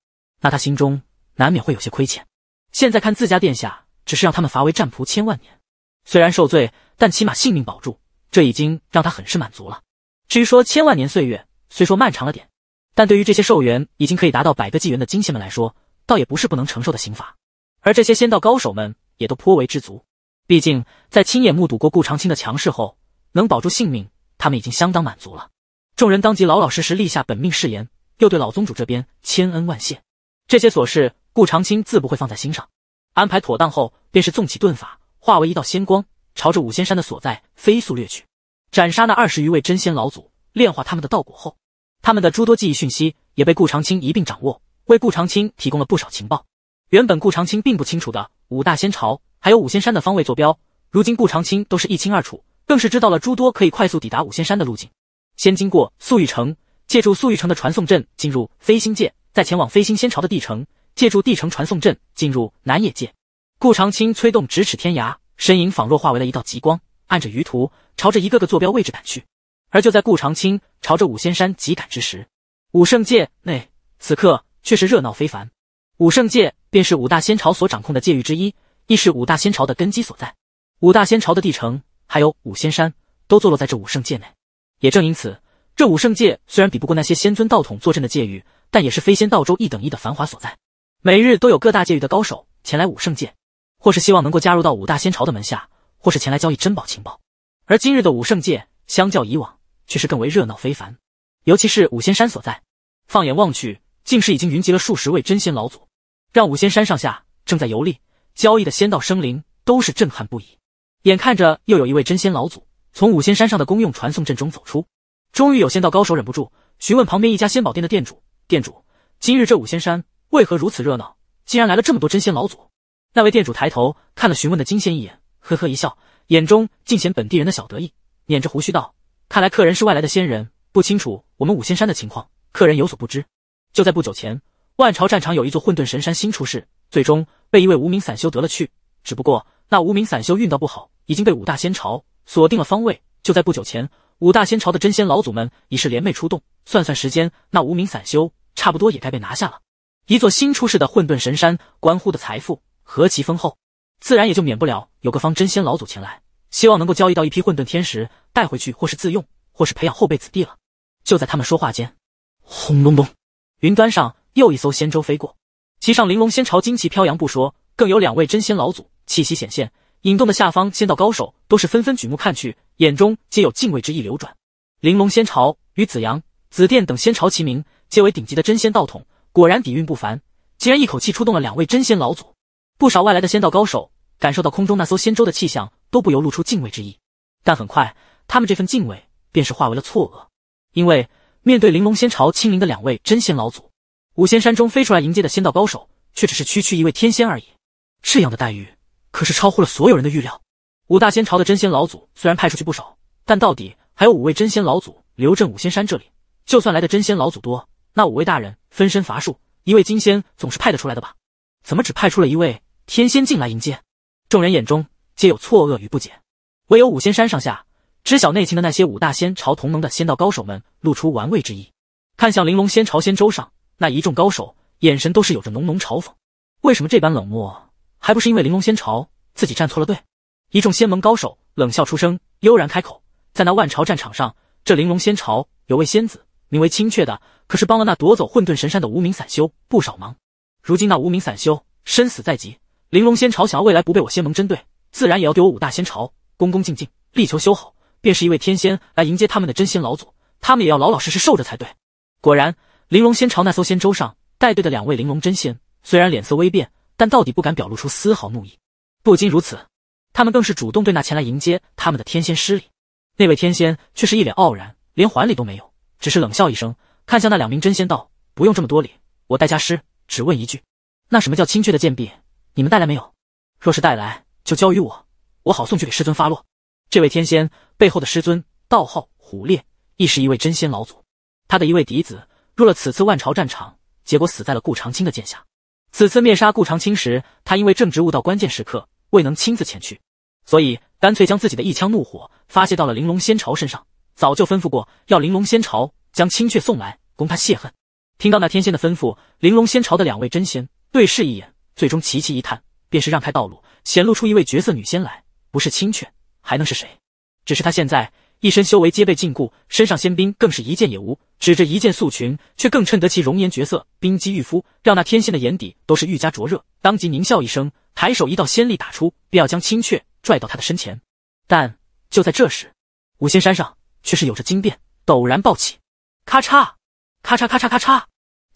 那他心中难免会有些亏欠。现在看自家殿下只是让他们罚为战仆千万年，虽然受罪，但起码性命保住，这已经让他很是满足了。至于说千万年岁月，虽说漫长了点，但对于这些寿元已经可以达到百个纪元的金仙们来说，倒也不是不能承受的刑罚。而这些仙道高手们也都颇为知足，毕竟在亲眼目睹过顾长青的强势后，能保住性命，他们已经相当满足了。众人当即老老实实立下本命誓言，又对老宗主这边千恩万谢。这些琐事，顾长青自不会放在心上。安排妥当后，便是纵起遁法，化为一道仙光，朝着五仙山的所在飞速掠去。斩杀那二十余位真仙老祖，炼化他们的道果后，他们的诸多记忆讯息也被顾长青一并掌握，为顾长青提供了不少情报。原本顾长青并不清楚的五大仙朝还有五仙山的方位坐标，如今顾长青都是一清二楚，更是知道了诸多可以快速抵达五仙山的路径。先经过素玉城，借助素玉城的传送阵进入飞星界，再前往飞星仙朝的地城，借助地城传送阵进入南野界。顾长青催动咫尺天涯，身影仿若化为了一道极光，按着鱼图。朝着一个个坐标位置赶去，而就在顾长青朝着五仙山急赶之时，武圣界内此刻却是热闹非凡。武圣界便是五大仙朝所掌控的界域之一，亦是五大仙朝的根基所在。五大仙朝的地城还有五仙山都坐落在这武圣界内，也正因此，这武圣界虽然比不过那些仙尊道统坐镇的界域，但也是飞仙道州一等一的繁华所在。每日都有各大界域的高手前来武圣界，或是希望能够加入到五大仙朝的门下，或是前来交易珍宝情报。而今日的武圣界，相较以往却是更为热闹非凡。尤其是五仙山所在，放眼望去，竟是已经云集了数十位真仙老祖，让五仙山上下正在游历、交易的仙道生灵都是震撼不已。眼看着又有一位真仙老祖从五仙山上的公用传送阵中走出，终于有仙道高手忍不住询问旁边一家仙宝店的店主：“店主，今日这五仙山为何如此热闹？竟然来了这么多真仙老祖？”那位店主抬头看了询问的金仙一眼，呵呵一笑。眼中尽显本地人的小得意，捻着胡须道：“看来客人是外来的仙人，不清楚我们五仙山的情况，客人有所不知。就在不久前，万朝战场有一座混沌神山新出世，最终被一位无名散修得了去。只不过那无名散修运道不好，已经被五大仙朝锁定了方位。就在不久前，五大仙朝的真仙老祖们已是联袂出动，算算时间，那无名散修差不多也该被拿下了。一座新出世的混沌神山，关乎的财富何其丰厚。”自然也就免不了有个方真仙老祖前来，希望能够交易到一批混沌天石，带回去或是自用，或是培养后辈子弟了。就在他们说话间，轰隆隆，云端上又一艘仙舟飞过，其上玲珑仙朝旌旗飘扬不说，更有两位真仙老祖气息显现，引动的下方仙道高手都是纷纷举目看去，眼中皆有敬畏之意流转。玲珑仙朝与紫阳、紫电等仙朝齐名，皆为顶级的真仙道统，果然底蕴不凡，竟然一口气出动了两位真仙老祖。不少外来的仙道高手感受到空中那艘仙舟的气象，都不由露出敬畏之意。但很快，他们这份敬畏便是化为了错愕，因为面对玲珑仙朝亲临的两位真仙老祖，五仙山中飞出来迎接的仙道高手却只是区区一位天仙而已。这样的待遇可是超乎了所有人的预料。五大仙朝的真仙老祖虽然派出去不少，但到底还有五位真仙老祖留镇五仙山这里。就算来的真仙老祖多，那五位大人分身乏术，一位金仙总是派得出来的吧？怎么只派出了一位？天仙境来迎接，众人眼中皆有错愕与不解，唯有五仙山上下知晓内情的那些五大仙朝同盟的仙道高手们露出玩味之意，看向玲珑仙朝仙舟上那一众高手，眼神都是有着浓浓嘲讽。为什么这般冷漠？还不是因为玲珑仙朝自己站错了队？一众仙盟高手冷笑出声，悠然开口：“在那万朝战场上，这玲珑仙朝有位仙子，名为青雀的，可是帮了那夺走混沌神山的无名散修不少忙。如今那无名散修生死在即。”玲珑仙朝想要未来不被我仙盟针对，自然也要对我五大仙朝恭恭敬敬，力求修好。便是一位天仙来迎接他们的真仙老祖，他们也要老老实实受着才对。果然，玲珑仙朝那艘仙舟上带队的两位玲珑真仙，虽然脸色微变，但到底不敢表露出丝毫怒意。不仅如此，他们更是主动对那前来迎接他们的天仙施礼。那位天仙却是一脸傲然，连还礼都没有，只是冷笑一声，看向那两名真仙道：“不用这么多礼，我戴家师只问一句，那什么叫青雀的贱婢？”你们带来没有？若是带来，就交于我，我好送去给师尊发落。这位天仙背后的师尊，道号虎烈，亦是一位真仙老祖。他的一位嫡子，入了此次万朝战场，结果死在了顾长青的剑下。此次灭杀顾长青时，他因为正值悟道关键时刻，未能亲自前去，所以干脆将自己的一腔怒火发泄到了玲珑仙朝身上。早就吩咐过，要玲珑仙朝将青雀送来，供他泄恨。听到那天仙的吩咐，玲珑仙朝的两位真仙对视一眼。最终齐齐一探，便是让开道路，显露出一位绝色女仙来，不是青雀还能是谁？只是她现在一身修为皆被禁锢，身上仙兵更是一件也无，指着一件素裙，却更衬得其容颜绝色，冰肌玉肤，让那天仙的眼底都是愈加灼热，当即狞笑一声，抬手一道仙力打出，便要将青雀拽到他的身前。但就在这时，五仙山上却是有着惊变，陡然暴起，咔嚓，咔嚓咔嚓咔嚓。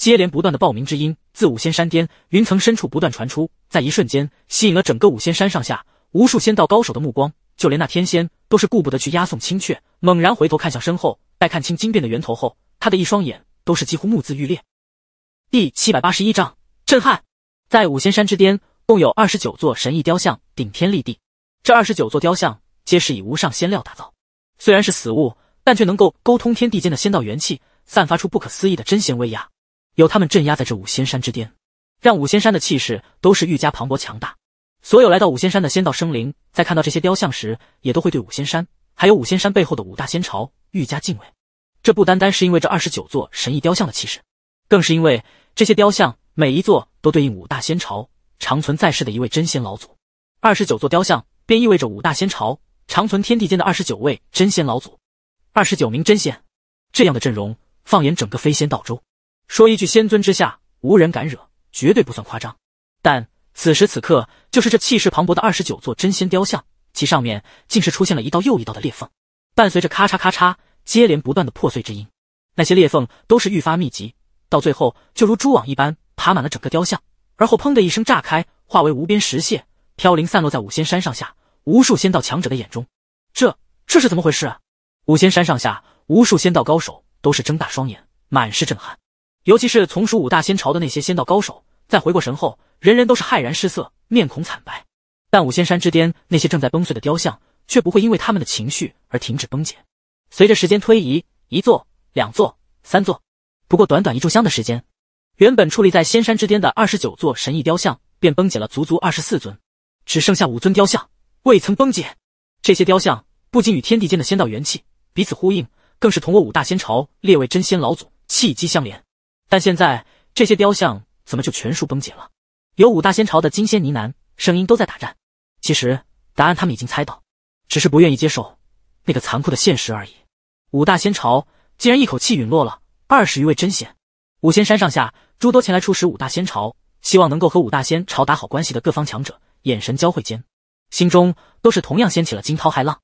接连不断的爆鸣之音自五仙山巅云层深处不断传出，在一瞬间吸引了整个五仙山上下无数仙道高手的目光，就连那天仙都是顾不得去押送青雀，猛然回头看向身后。待看清金变的源头后，他的一双眼都是几乎目眦欲裂。第七百八十一章震撼，在五仙山之巅共有二十九座神异雕像顶天立地，这二十九座雕像皆是以无上仙料打造，虽然是死物，但却能够沟通天地间的仙道元气，散发出不可思议的真仙威压。由他们镇压在这五仙山之巅，让五仙山的气势都是愈加磅礴强大。所有来到五仙山的仙道生灵，在看到这些雕像时，也都会对五仙山还有五仙山背后的五大仙朝愈加敬畏。这不单单是因为这二十九座神异雕像的气势，更是因为这些雕像每一座都对应五大仙朝长存在世的一位真仙老祖。二十九座雕像便意味着五大仙朝长存天地间的二十九位真仙老祖，二十九名真仙。这样的阵容，放眼整个飞仙道州。说一句，仙尊之下无人敢惹，绝对不算夸张。但此时此刻，就是这气势磅礴的二十九座真仙雕像，其上面竟是出现了一道又一道的裂缝，伴随着咔嚓咔嚓接连不断的破碎之音，那些裂缝都是愈发密集，到最后就如蛛网一般爬满了整个雕像，而后砰的一声炸开，化为无边石屑飘零散落在五仙山上下。无数仙道强者的眼中，这这是怎么回事啊？五仙山上下无数仙道高手都是睁大双眼，满是震撼。尤其是从属五大仙朝的那些仙道高手，在回过神后，人人都是骇然失色，面孔惨白。但五仙山之巅那些正在崩碎的雕像，却不会因为他们的情绪而停止崩解。随着时间推移，一座、两座、三座，不过短短一炷香的时间，原本矗立在仙山之巅的二十九座神异雕像，便崩解了足足二十四尊，只剩下五尊雕像未曾崩解。这些雕像不仅与天地间的仙道元气彼此呼应，更是同我五大仙朝列位真仙老祖气机相连。但现在这些雕像怎么就全数崩解了？有五大仙朝的金仙呢喃，声音都在打颤。其实答案他们已经猜到，只是不愿意接受那个残酷的现实而已。五大仙朝竟然一口气陨落了二十余位真仙！五仙山上下诸多前来出使五大仙朝，希望能够和五大仙朝打好关系的各方强者，眼神交汇间，心中都是同样掀起了惊涛骇浪。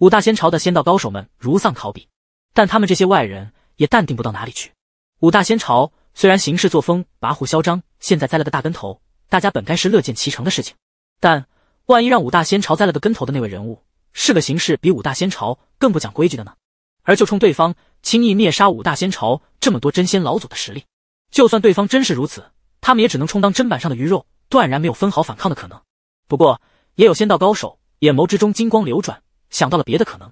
五大仙朝的仙道高手们如丧考妣，但他们这些外人也淡定不到哪里去。五大仙朝虽然行事作风跋扈嚣张，现在栽了个大跟头，大家本该是乐见其成的事情。但万一让五大仙朝栽了个跟头的那位人物是个行事比五大仙朝更不讲规矩的呢？而就冲对方轻易灭杀五大仙朝这么多真仙老祖的实力，就算对方真是如此，他们也只能充当砧板上的鱼肉，断然没有分毫反抗的可能。不过，也有仙道高手眼眸之中金光流转，想到了别的可能。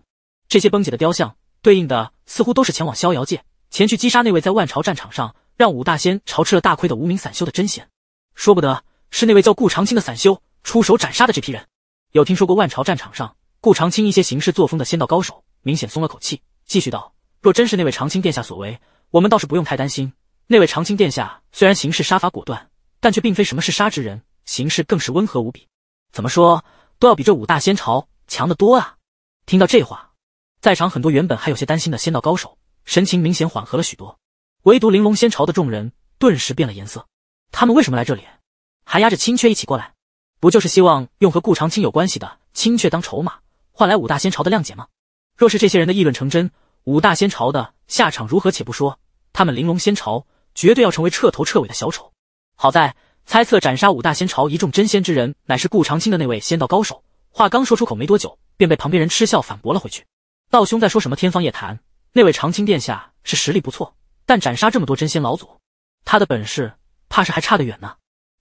这些崩解的雕像对应的似乎都是前往逍遥界。前去击杀那位在万朝战场上让五大仙朝吃了大亏的无名散修的真仙，说不得是那位叫顾长青的散修出手斩杀的这批人。有听说过万朝战场上顾长青一些行事作风的仙道高手明显松了口气，继续道：“若真是那位长青殿下所为，我们倒是不用太担心。那位长青殿下虽然行事杀伐果断，但却并非什么是杀之人，行事更是温和无比。怎么说都要比这五大仙朝强得多啊！”听到这话，在场很多原本还有些担心的仙道高手。神情明显缓和了许多，唯独玲珑仙朝的众人顿时变了颜色。他们为什么来这里？还押着青雀一起过来？不就是希望用和顾长青有关系的青雀当筹码，换来五大仙朝的谅解吗？若是这些人的议论成真，五大仙朝的下场如何且不说，他们玲珑仙朝绝对要成为彻头彻尾的小丑。好在猜测斩杀五大仙朝一众真仙之人乃是顾长青的那位仙道高手，话刚说出口没多久，便被旁边人嗤笑反驳了回去。道兄在说什么天方夜谭？那位长青殿下是实力不错，但斩杀这么多真仙老祖，他的本事怕是还差得远呢。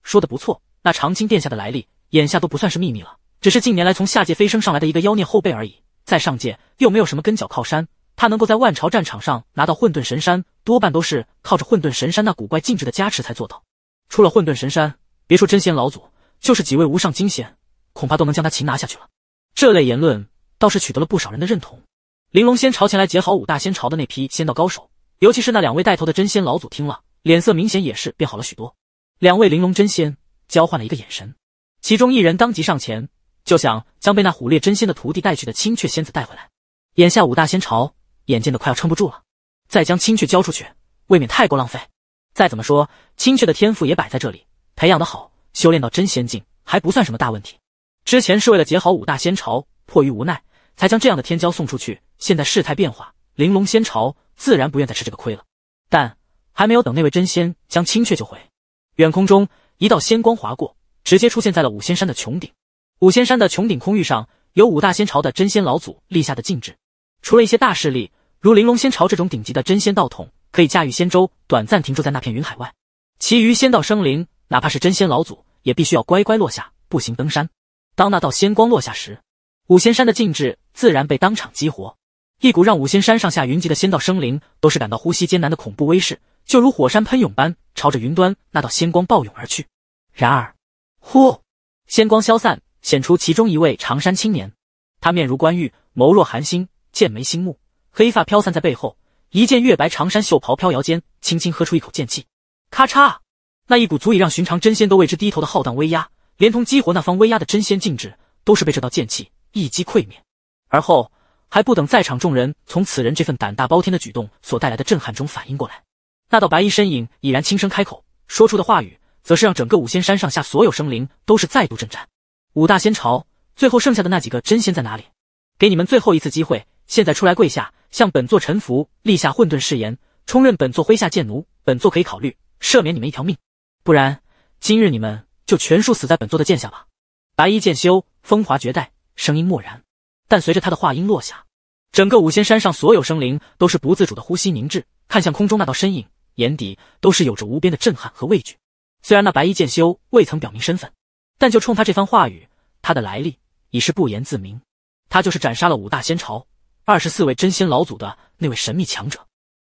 说的不错，那长青殿下的来历，眼下都不算是秘密了，只是近年来从下界飞升上来的一个妖孽后辈而已。在上界又没有什么根脚靠山，他能够在万朝战场上拿到混沌神山，多半都是靠着混沌神山那古怪禁制的加持才做到。出了混沌神山，别说真仙老祖，就是几位无上金仙，恐怕都能将他擒拿下去了。这类言论倒是取得了不少人的认同。玲珑仙朝前来结好五大仙朝的那批仙道高手，尤其是那两位带头的真仙老祖，听了脸色明显也是变好了许多。两位玲珑真仙交换了一个眼神，其中一人当即上前，就想将被那虎烈真仙的徒弟带去的青雀仙子带回来。眼下五大仙朝眼见的快要撑不住了，再将青雀交出去，未免太过浪费。再怎么说，青雀的天赋也摆在这里，培养的好，修炼到真仙境还不算什么大问题。之前是为了结好五大仙朝，迫于无奈才将这样的天骄送出去。现在事态变化，玲珑仙朝自然不愿再吃这个亏了。但还没有等那位真仙将青雀救回，远空中一道仙光划过，直接出现在了五仙山的穹顶。五仙山的穹顶空域上有五大仙朝的真仙老祖立下的禁制，除了一些大势力，如玲珑仙朝这种顶级的真仙道统可以驾驭仙舟短暂停驻在那片云海外，其余仙道生灵，哪怕是真仙老祖，也必须要乖乖落下，步行登山。当那道仙光落下时，五仙山的禁制自然被当场激活。一股让五仙山上下云集的仙道生灵都是感到呼吸艰难的恐怖威势，就如火山喷涌般朝着云端那道仙光暴涌而去。然而，呼，仙光消散，显出其中一位长衫青年。他面如冠玉，眸若寒星，剑眉星目，黑发飘散在背后，一件月白长衫袖袍飘摇间，轻轻喝出一口剑气。咔嚓，那一股足以让寻常真仙都为之低头的浩荡威压，连同激活那方威压的真仙禁制，都是被这道剑气一击溃灭。而后。还不等在场众人从此人这份胆大包天的举动所带来的震撼中反应过来，那道白衣身影已然轻声开口，说出的话语则是让整个五仙山上下所有生灵都是再度震颤。五大仙朝最后剩下的那几个真仙在哪里？给你们最后一次机会，现在出来跪下，向本座臣服，立下混沌誓言，充任本座麾下剑奴，本座可以考虑赦免你们一条命，不然今日你们就全数死在本座的剑下吧。白衣剑修风华绝代，声音漠然。但随着他的话音落下，整个五仙山上所有生灵都是不自主的呼吸凝滞，看向空中那道身影，眼底都是有着无边的震撼和畏惧。虽然那白衣剑修未曾表明身份，但就冲他这番话语，他的来历已是不言自明。他就是斩杀了五大仙朝二十四位真仙老祖的那位神秘强者。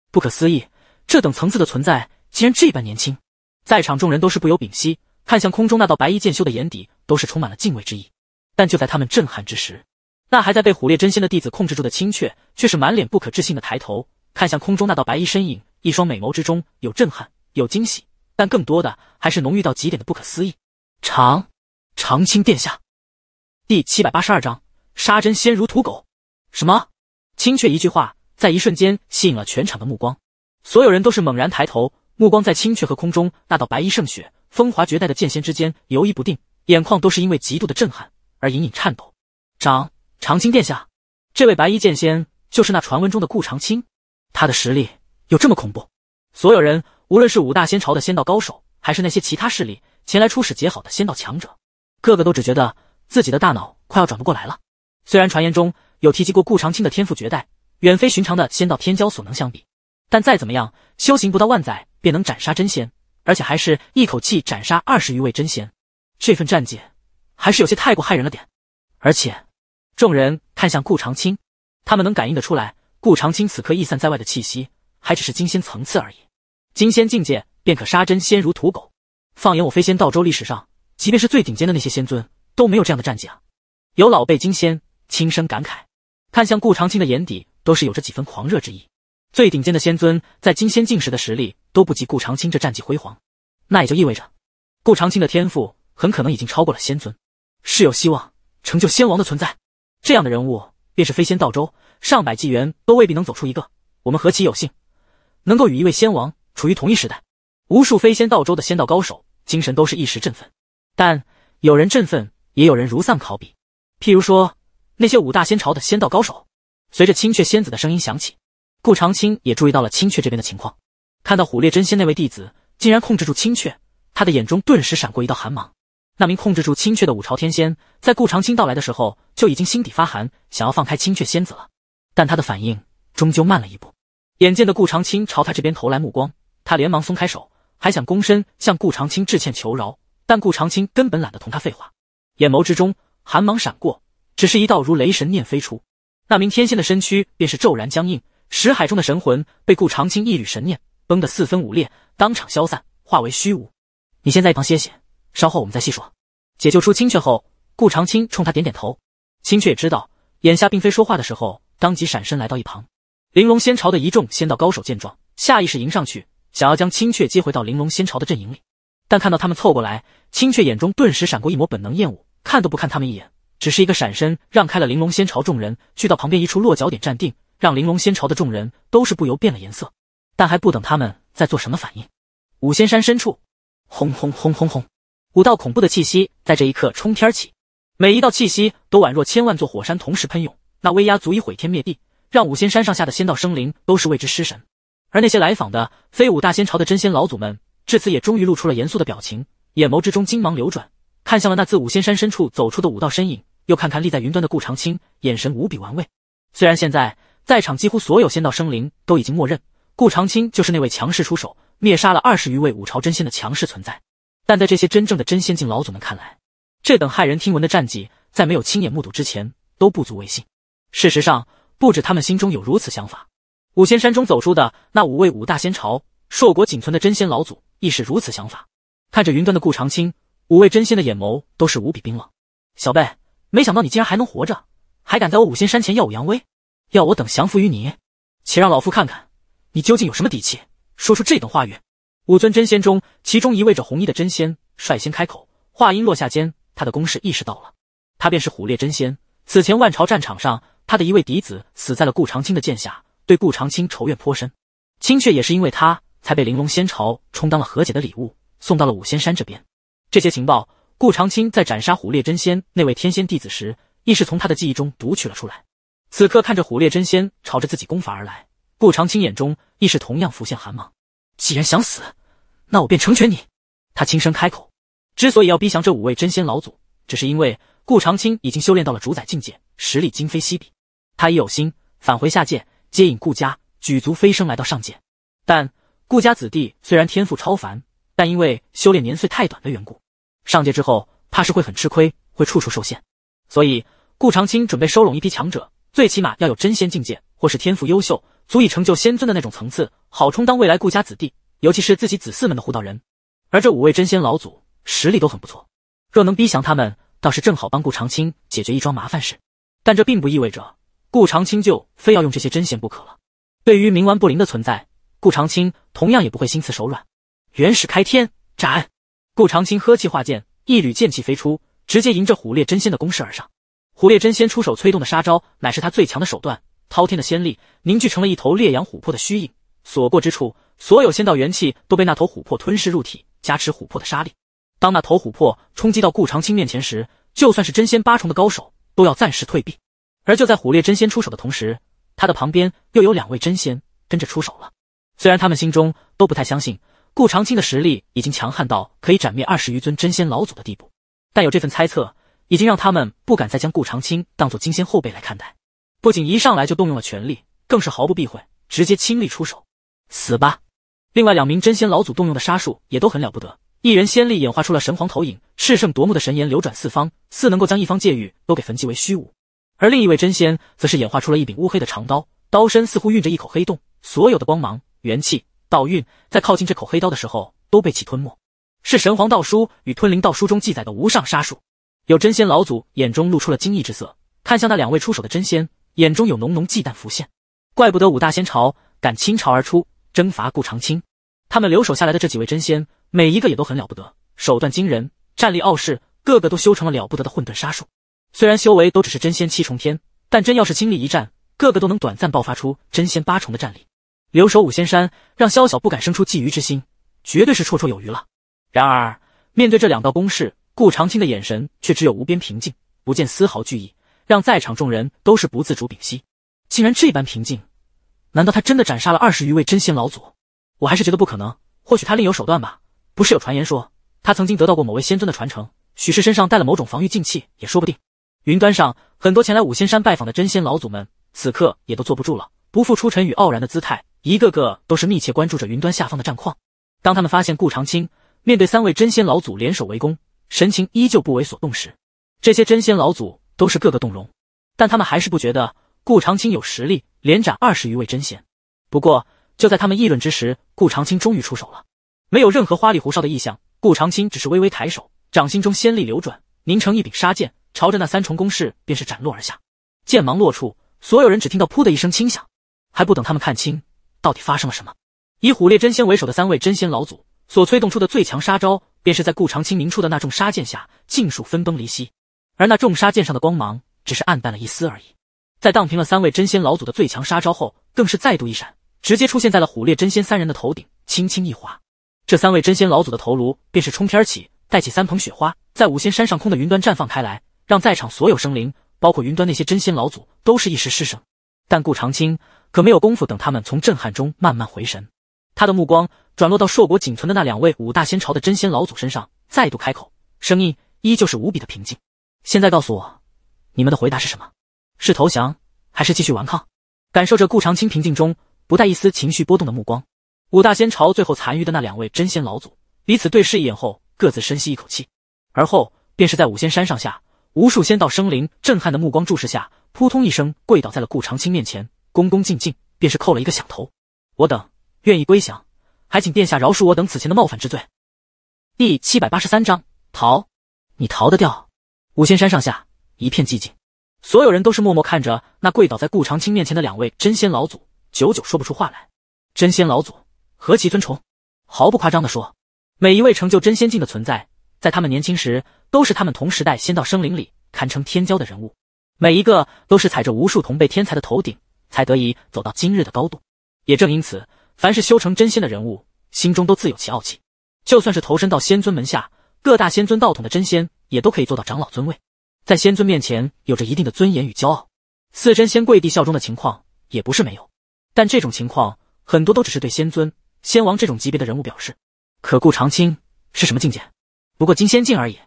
不可思议，这等层次的存在竟然这般年轻！在场众人都是不由屏息，看向空中那道白衣剑修的眼底都是充满了敬畏之意。但就在他们震撼之时，那还在被虎烈真仙的弟子控制住的青雀，却是满脸不可置信的抬头看向空中那道白衣身影，一双美眸之中有震撼，有惊喜，但更多的还是浓郁到极点的不可思议。长，长青殿下。第七百八十二章，杀真仙如屠狗。什么？青雀一句话，在一瞬间吸引了全场的目光，所有人都是猛然抬头，目光在青雀和空中那道白衣胜雪、风华绝代的剑仙之间游移不定，眼眶都是因为极度的震撼而隐隐颤抖。长。长青殿下，这位白衣剑仙就是那传闻中的顾长青。他的实力有这么恐怖？所有人，无论是五大仙朝的仙道高手，还是那些其他势力前来出使结好的仙道强者，个个都只觉得自己的大脑快要转不过来了。虽然传言中有提及过顾长青的天赋绝代，远非寻常的仙道天骄所能相比，但再怎么样，修行不到万载便能斩杀真仙，而且还是一口气斩杀二十余位真仙，这份战绩还是有些太过骇人了点。而且。众人看向顾长青，他们能感应得出来，顾长青此刻逸散在外的气息，还只是金仙层次而已。金仙境界便可杀真仙如土狗，放眼我飞仙道州历史上，即便是最顶尖的那些仙尊，都没有这样的战绩啊！有老辈金仙轻声感慨，看向顾长青的眼底都是有着几分狂热之意。最顶尖的仙尊在金仙境时的实力，都不及顾长青这战绩辉煌，那也就意味着，顾长青的天赋很可能已经超过了仙尊，是有希望成就仙王的存在。这样的人物，便是飞仙道州上百纪元都未必能走出一个。我们何其有幸，能够与一位仙王处于同一时代。无数飞仙道州的仙道高手，精神都是一时振奋。但有人振奋，也有人如丧考妣。譬如说，那些五大仙朝的仙道高手。随着青雀仙子的声音响起，顾长青也注意到了青雀这边的情况。看到虎烈真仙那位弟子竟然控制住青雀，他的眼中顿时闪过一道寒芒。那名控制住青雀的五朝天仙，在顾长青到来的时候就已经心底发寒，想要放开青雀仙子了，但他的反应终究慢了一步。眼见的顾长青朝他这边投来目光，他连忙松开手，还想躬身向顾长青致歉求饶，但顾长青根本懒得同他废话，眼眸之中寒芒闪过，只是一道如雷神念飞出，那名天仙的身躯便是骤然僵硬，石海中的神魂被顾长青一缕神念崩得四分五裂，当场消散，化为虚无。你先在一旁歇歇。稍后我们再细说。解救出青雀后，顾长青冲他点点头。青雀也知道眼下并非说话的时候，当即闪身来到一旁。玲珑仙朝的一众仙道高手见状，下意识迎上去，想要将青雀接回到玲珑仙朝的阵营里。但看到他们凑过来，青雀眼中顿时闪过一抹本能厌恶，看都不看他们一眼，只是一个闪身让开了玲珑仙朝众人，去到旁边一处落脚点站定，让玲珑仙朝的众人都是不由变了颜色。但还不等他们再做什么反应，五仙山深处，轰轰轰轰轰。五道恐怖的气息在这一刻冲天起，每一道气息都宛若千万座火山同时喷涌，那威压足以毁天灭地，让五仙山上下的仙道生灵都是为之失神。而那些来访的非五大仙朝的真仙老祖们，至此也终于露出了严肃的表情，眼眸之中金芒流转，看向了那自五仙山深处走出的五道身影，又看看立在云端的顾长青，眼神无比玩味。虽然现在在场几乎所有仙道生灵都已经默认，顾长青就是那位强势出手灭杀了二十余位五朝真仙的强势存在。但在这些真正的真仙境老祖们看来，这等骇人听闻的战绩，在没有亲眼目睹之前都不足为信。事实上，不止他们心中有如此想法，五仙山中走出的那五位五大仙朝硕果仅存的真仙老祖亦是如此想法。看着云端的顾长青，五位真仙的眼眸都是无比冰冷。小辈，没想到你竟然还能活着，还敢在我五仙山前耀武扬威，要我等降服于你？且让老夫看看，你究竟有什么底气说出这等话语！五尊真仙中，其中一位着红衣的真仙率先开口。话音落下间，他的攻势意识到了，他便是虎烈真仙。此前万朝战场上，他的一位嫡子死在了顾长青的剑下，对顾长青仇怨颇深。青雀也是因为他，才被玲珑仙朝充当了和解的礼物，送到了五仙山这边。这些情报，顾长青在斩杀虎烈真仙那位天仙弟子时，亦是从他的记忆中读取了出来。此刻看着虎烈真仙朝着自己攻伐而来，顾长青眼中亦是同样浮现寒芒。既然想死，那我便成全你。他轻声开口。之所以要逼降这五位真仙老祖，只是因为顾长青已经修炼到了主宰境界，实力今非昔比。他已有心返回下界，接引顾家举族飞升来到上界。但顾家子弟虽然天赋超凡，但因为修炼年岁太短的缘故，上界之后怕是会很吃亏，会处处受限。所以顾长青准备收拢一批强者，最起码要有真仙境界，或是天赋优秀。足以成就仙尊的那种层次，好充当未来顾家子弟，尤其是自己子嗣们的护道人。而这五位真仙老祖实力都很不错，若能逼降他们，倒是正好帮顾长青解决一桩麻烦事。但这并不意味着顾长青就非要用这些真仙不可了。对于冥顽不灵的存在，顾长青同样也不会心慈手软。原始开天斩，顾长青呵气化剑，一缕剑气飞出，直接迎着虎烈真仙的攻势而上。虎烈真仙出手催动的杀招，乃是他最强的手段。滔天的仙力凝聚成了一头烈阳琥珀的虚影，所过之处，所有仙道元气都被那头琥珀吞噬入体，加持琥珀的沙粒。当那头琥珀冲击到顾长青面前时，就算是真仙八重的高手都要暂时退避。而就在虎烈真仙出手的同时，他的旁边又有两位真仙跟着出手了。虽然他们心中都不太相信顾长青的实力已经强悍到可以斩灭二十余尊真仙老祖的地步，但有这份猜测，已经让他们不敢再将顾长青当做金仙后辈来看待。不仅一上来就动用了全力，更是毫不避讳，直接倾力出手，死吧！另外两名真仙老祖动用的杀术也都很了不得，一人仙力演化出了神皇投影，赤圣夺目的神颜流转四方，似能够将一方界域都给焚寂为虚无；而另一位真仙则是演化出了一柄乌黑的长刀，刀身似乎蕴着一口黑洞，所有的光芒、元气、道运在靠近这口黑刀的时候都被其吞没。是神皇道书与吞灵道书中记载的无上杀术。有真仙老祖眼中露出了惊异之色，看向那两位出手的真仙。眼中有浓浓忌惮浮现，怪不得五大仙朝敢倾巢而出征伐顾长青。他们留守下来的这几位真仙，每一个也都很了不得，手段惊人，战力傲世，个个都修成了了不得的混沌杀术。虽然修为都只是真仙七重天，但真要是经历一战，个个都能短暂爆发出真仙八重的战力。留守五仙山，让萧晓不敢生出觊觎之心，绝对是绰绰有余了。然而，面对这两道攻势，顾长青的眼神却只有无边平静，不见丝毫惧意。让在场众人都是不自主屏息，竟然这般平静？难道他真的斩杀了二十余位真仙老祖？我还是觉得不可能，或许他另有手段吧。不是有传言说他曾经得到过某位仙尊的传承，许是身上带了某种防御禁器，也说不定。云端上很多前来五仙山拜访的真仙老祖们，此刻也都坐不住了，不负出尘与傲然的姿态，一个个都是密切关注着云端下方的战况。当他们发现顾长青面对三位真仙老祖联手围攻，神情依旧不为所动时，这些真仙老祖。都是个个动容，但他们还是不觉得顾长青有实力连斩二十余位真仙。不过就在他们议论之时，顾长青终于出手了，没有任何花里胡哨的意象，顾长青只是微微抬手，掌心中仙力流转，凝成一柄杀剑，朝着那三重攻势便是斩落而下。剑芒落处，所有人只听到噗的一声轻响，还不等他们看清到底发生了什么，以虎烈真仙为首的三位真仙老祖所催动出的最强杀招，便是在顾长青凝出的那众杀剑下，尽数分崩离析。而那重杀剑上的光芒只是暗淡了一丝而已，在荡平了三位真仙老祖的最强杀招后，更是再度一闪，直接出现在了虎烈真仙三人的头顶，轻轻一划，这三位真仙老祖的头颅便是冲天而起，带起三捧雪花，在五仙山上空的云端绽放开来，让在场所有生灵，包括云端那些真仙老祖，都是一时失声。但顾长青可没有功夫等他们从震撼中慢慢回神，他的目光转落到硕果仅存的那两位五大仙朝的真仙老祖身上，再度开口，声音依旧是无比的平静。现在告诉我，你们的回答是什么？是投降，还是继续顽抗？感受着顾长青平静中不带一丝情绪波动的目光，五大仙朝最后残余的那两位真仙老祖彼此对视一眼后，各自深吸一口气，而后便是在五仙山上下无数仙道生灵震撼的目光注视下，扑通一声跪倒在了顾长青面前，恭恭敬敬便是叩了一个响头。我等愿意归降，还请殿下饶恕我等此前的冒犯之罪。第七百八十三章逃，你逃得掉？五仙山上下一片寂静，所有人都是默默看着那跪倒在顾长青面前的两位真仙老祖，久久说不出话来。真仙老祖何其尊崇，毫不夸张地说，每一位成就真仙境的存在，在他们年轻时都是他们同时代仙道生灵里堪称天骄的人物，每一个都是踩着无数同辈天才的头顶，才得以走到今日的高度。也正因此，凡是修成真仙的人物，心中都自有其傲气，就算是投身到仙尊门下，各大仙尊道统的真仙。也都可以做到长老尊位，在仙尊面前有着一定的尊严与骄傲。四真仙跪地效忠的情况也不是没有，但这种情况很多都只是对仙尊、仙王这种级别的人物表示。可顾长青是什么境界？不过金仙境而已。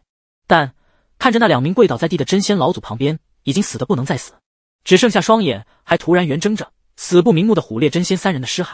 但看着那两名跪倒在地的真仙老祖旁边，已经死的不能再死，只剩下双眼还突然圆睁着、死不瞑目的虎烈真仙三人的尸骸，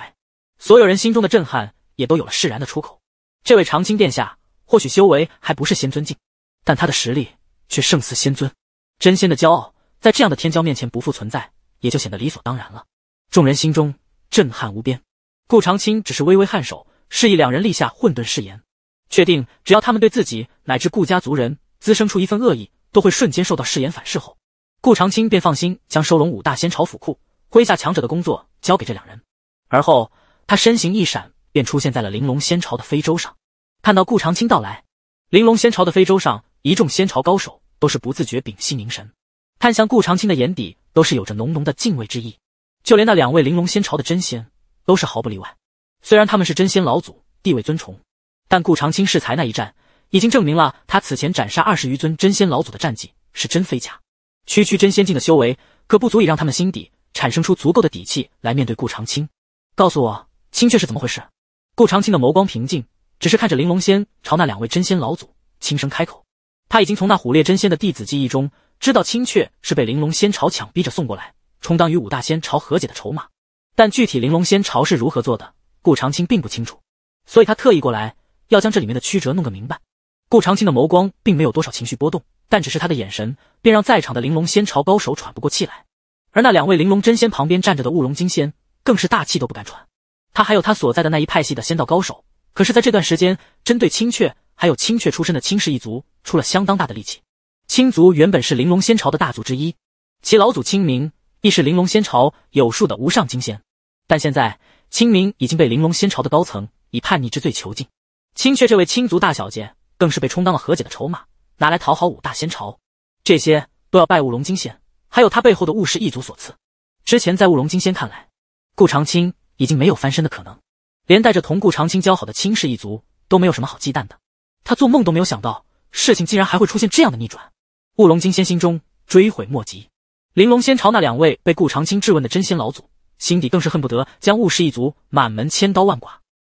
所有人心中的震撼也都有了释然的出口。这位长青殿下，或许修为还不是仙尊境。但他的实力却胜似仙尊，真仙的骄傲在这样的天骄面前不复存在，也就显得理所当然了。众人心中震撼无边。顾长青只是微微颔首，示意两人立下混沌誓言，确定只要他们对自己乃至顾家族人滋生出一份恶意，都会瞬间受到誓言反噬后，顾长青便放心将收拢五大仙朝府库麾下强者的工作交给这两人。而后，他身形一闪，便出现在了玲珑仙朝的飞舟上。看到顾长青到来，玲珑仙朝的飞舟上。一众仙朝高手都是不自觉屏息凝神，看向顾长青的眼底都是有着浓浓的敬畏之意，就连那两位玲珑仙朝的真仙都是毫不例外。虽然他们是真仙老祖，地位尊崇，但顾长青恃才那一战已经证明了他此前斩杀二十余尊真仙老祖的战绩是真非假。区区真仙境的修为可不足以让他们心底产生出足够的底气来面对顾长青。告诉我，青雀是怎么回事？顾长青的眸光平静，只是看着玲珑仙朝那两位真仙老祖，轻声开口。他已经从那虎烈真仙的弟子记忆中知道，青雀是被玲珑仙朝强逼着送过来，充当与五大仙朝和解的筹码。但具体玲珑仙朝是如何做的，顾长青并不清楚，所以他特意过来，要将这里面的曲折弄个明白。顾长青的眸光并没有多少情绪波动，但只是他的眼神，便让在场的玲珑仙朝高手喘不过气来。而那两位玲珑真仙旁边站着的雾龙金仙，更是大气都不敢喘。他还有他所在的那一派系的仙道高手。可是，在这段时间，针对青雀还有青雀出身的青氏一族，出了相当大的力气。青族原本是玲珑仙朝的大族之一，其老祖清明亦是玲珑仙朝有数的无上金仙。但现在，清明已经被玲珑仙朝的高层以叛逆之罪囚禁，青雀这位青族大小姐更是被充当了和解的筹码，拿来讨好五大仙朝。这些都要拜雾龙金仙还有他背后的雾氏一族所赐。之前在雾龙金仙看来，顾长青已经没有翻身的可能。连带着同顾长青交好的青氏一族都没有什么好忌惮的，他做梦都没有想到事情竟然还会出现这样的逆转。雾龙金仙心中追悔莫及，玲珑仙朝那两位被顾长青质问的真仙老祖，心底更是恨不得将雾氏一族满门千刀万剐。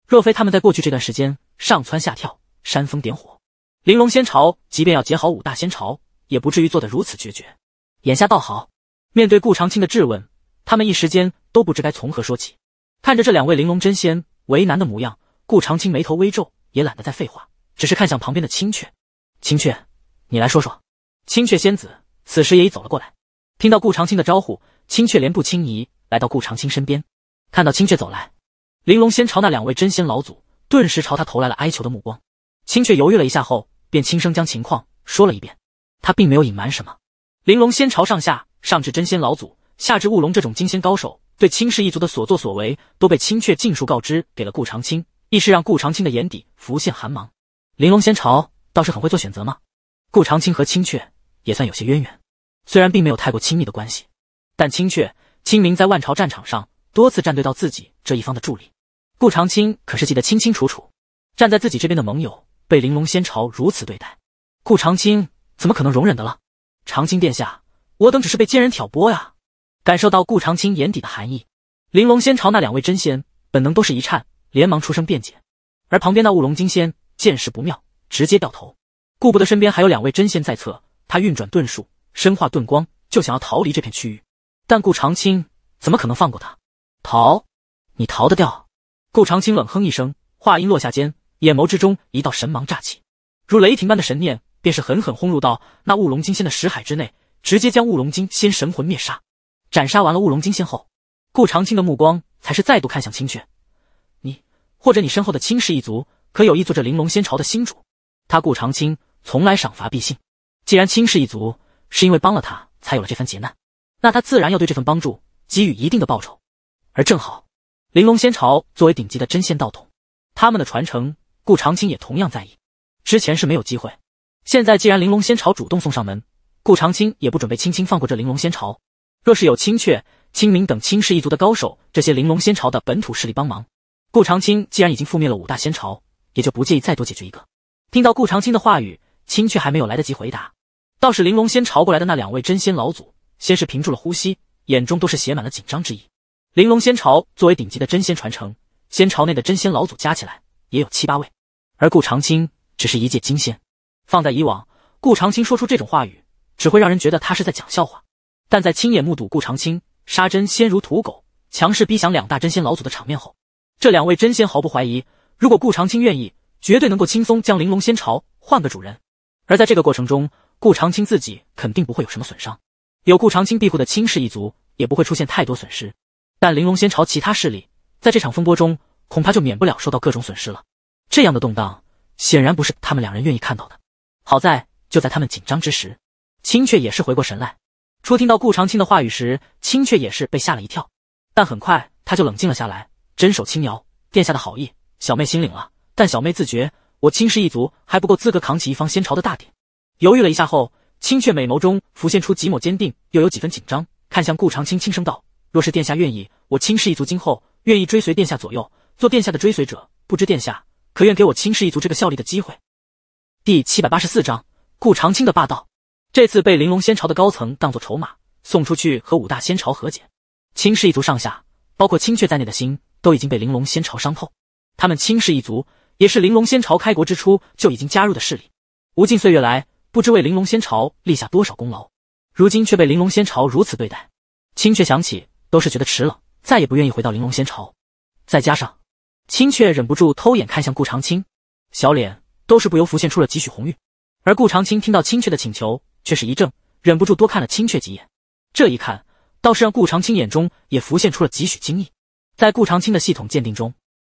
若非他们在过去这段时间上蹿下跳、煽风点火，玲珑仙朝即便要结好五大仙朝，也不至于做得如此决绝。眼下倒好，面对顾长青的质问，他们一时间都不知该从何说起。看着这两位玲珑真仙。为难的模样，顾长青眉头微皱，也懒得再废话，只是看向旁边的青雀。青雀，你来说说。青雀仙子此时也已走了过来，听到顾长青的招呼，青雀连步轻移，来到顾长青身边。看到青雀走来，玲珑仙朝那两位真仙老祖，顿时朝他投来了哀求的目光。青雀犹豫了一下后，便轻声将情况说了一遍，他并没有隐瞒什么。玲珑仙朝上下，上至真仙老祖，下至悟龙这种金仙高手。对青氏一族的所作所为，都被青雀尽数告知给了顾长青，亦是让顾长青的眼底浮现寒芒。玲珑仙朝倒是很会做选择吗？顾长青和青雀也算有些渊源，虽然并没有太过亲密的关系，但青雀、清明在万朝战场上多次站队到自己这一方的助力，顾长青可是记得清清楚楚。站在自己这边的盟友被玲珑仙朝如此对待，顾长青怎么可能容忍的了？长青殿下，我等只是被奸人挑拨呀。感受到顾长青眼底的寒意，玲珑仙朝那两位真仙本能都是一颤，连忙出声辩解。而旁边那雾龙金仙见势不妙，直接掉头，顾不得身边还有两位真仙在侧，他运转遁术，身化遁光，就想要逃离这片区域。但顾长青怎么可能放过他？逃？你逃得掉？顾长青冷哼一声，话音落下间，眼眸之中一道神芒乍起，如雷霆般的神念，便是狠狠轰入到那雾龙金仙的识海之内，直接将雾龙金仙神魂灭杀。斩杀完了雾龙金仙后，顾长青的目光才是再度看向青雀，你或者你身后的青氏一族，可有意做这玲珑仙朝的新主？他顾长青从来赏罚必信，既然青氏一族是因为帮了他才有了这番劫难，那他自然要对这份帮助给予一定的报酬。而正好，玲珑仙朝作为顶级的真仙道统，他们的传承，顾长青也同样在意。之前是没有机会，现在既然玲珑仙朝主动送上门，顾长青也不准备轻轻放过这玲珑仙朝。若是有青雀、清明等青氏一族的高手，这些玲珑仙朝的本土势力帮忙，顾长青既然已经覆灭了五大仙朝，也就不介意再多解决一个。听到顾长青的话语，青雀还没有来得及回答，倒是玲珑仙朝过来的那两位真仙老祖，先是屏住了呼吸，眼中都是写满了紧张之意。玲珑仙朝作为顶级的真仙传承，仙朝内的真仙老祖加起来也有七八位，而顾长青只是一介金仙，放在以往，顾长青说出这种话语，只会让人觉得他是在讲笑话。但在亲眼目睹顾长青杀真仙如土狗，强势逼降两大真仙老祖的场面后，这两位真仙毫不怀疑，如果顾长青愿意，绝对能够轻松将玲珑仙朝换个主人。而在这个过程中，顾长青自己肯定不会有什么损伤，有顾长青庇护的青氏一族也不会出现太多损失。但玲珑仙朝其他势力，在这场风波中，恐怕就免不了受到各种损失了。这样的动荡，显然不是他们两人愿意看到的。好在，就在他们紧张之时，青雀也是回过神来。初听到顾长青的话语时，青雀也是被吓了一跳，但很快他就冷静了下来，真守青瑶殿下的好意，小妹心领了。但小妹自觉我青氏一族还不够资格扛起一方仙朝的大鼎，犹豫了一下后，青雀美眸中浮现出几抹坚定，又有几分紧张，看向顾长青，轻声道：“若是殿下愿意，我青氏一族今后愿意追随殿下左右，做殿下的追随者，不知殿下可愿给我青氏一族这个效力的机会？”第七百八十四章顾长青的霸道。这次被玲珑仙朝的高层当做筹码送出去和五大仙朝和解，青氏一族上下，包括青雀在内的心都已经被玲珑仙朝伤透。他们青氏一族也是玲珑仙朝开国之初就已经加入的势力，无尽岁月来不知为玲珑仙朝立下多少功劳，如今却被玲珑仙朝如此对待，青雀想起都是觉得迟了，再也不愿意回到玲珑仙朝。再加上青雀忍不住偷眼看向顾长青，小脸都是不由浮现出了几许红晕。而顾长青听到青雀的请求。却是一怔，忍不住多看了青雀几眼。这一看，倒是让顾长青眼中也浮现出了几许惊异。在顾长青的系统鉴定中，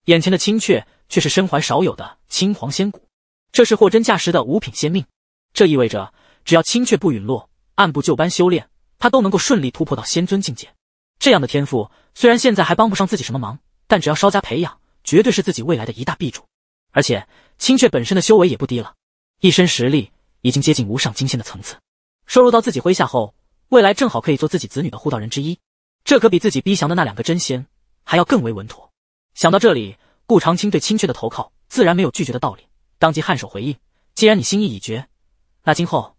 眼前的青雀却是身怀少有的青黄仙骨，这是货真价实的五品仙命。这意味着，只要青雀不陨落，按部就班修炼，他都能够顺利突破到仙尊境界。这样的天赋虽然现在还帮不上自己什么忙，但只要稍加培养，绝对是自己未来的一大臂助。而且，青雀本身的修为也不低了，一身实力。已经接近无上金仙的层次，收入到自己麾下后，未来正好可以做自己子女的护道人之一，这可比自己逼降的那两个真仙还要更为稳妥。想到这里，顾长青对青雀的投靠自然没有拒绝的道理，当即颔首回应：“既然你心意已决，那今后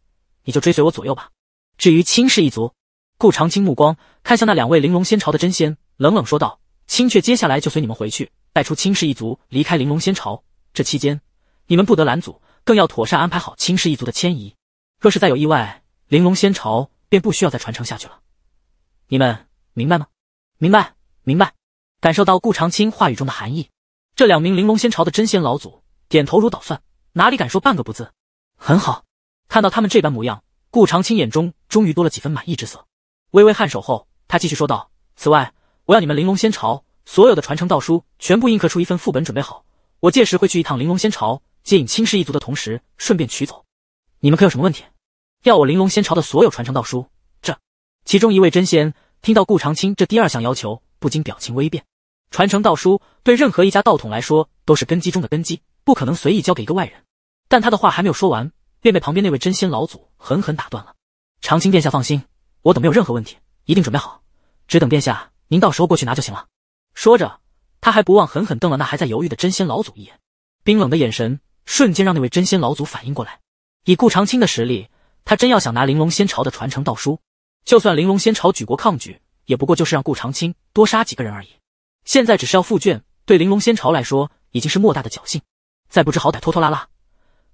你就追随我左右吧。至于青氏一族，顾长青目光看向那两位玲珑仙朝的真仙，冷冷说道：‘青雀，接下来就随你们回去，带出青氏一族离开玲珑仙朝。这期间，你们不得拦阻。’”更要妥善安排好青氏一族的迁移。若是再有意外，玲珑仙朝便不需要再传承下去了。你们明白吗？明白，明白。感受到顾长青话语中的含义，这两名玲珑仙朝的真仙老祖点头如捣蒜，哪里敢说半个不字？很好，看到他们这般模样，顾长青眼中终于多了几分满意之色。微微颔首后，他继续说道：“此外，我要你们玲珑仙朝所有的传承道书全部印刻出一份副本，准备好。我届时会去一趟玲珑仙朝。”接引青氏一族的同时，顺便取走。你们可有什么问题？要我玲珑仙朝的所有传承道书？这……其中一位真仙听到顾长青这第二项要求，不禁表情微变。传承道书对任何一家道统来说都是根基中的根基，不可能随意交给一个外人。但他的话还没有说完，便被旁边那位真仙老祖狠狠打断了。长青殿下放心，我等没有任何问题，一定准备好，只等殿下您到时候过去拿就行了。说着，他还不忘狠狠瞪了那还在犹豫的真仙老祖一眼，冰冷的眼神。瞬间让那位真仙老祖反应过来，以顾长青的实力，他真要想拿玲珑仙朝的传承道书，就算玲珑仙朝举国抗拒，也不过就是让顾长青多杀几个人而已。现在只是要复卷，对玲珑仙朝来说已经是莫大的侥幸，再不知好歹拖拖拉拉，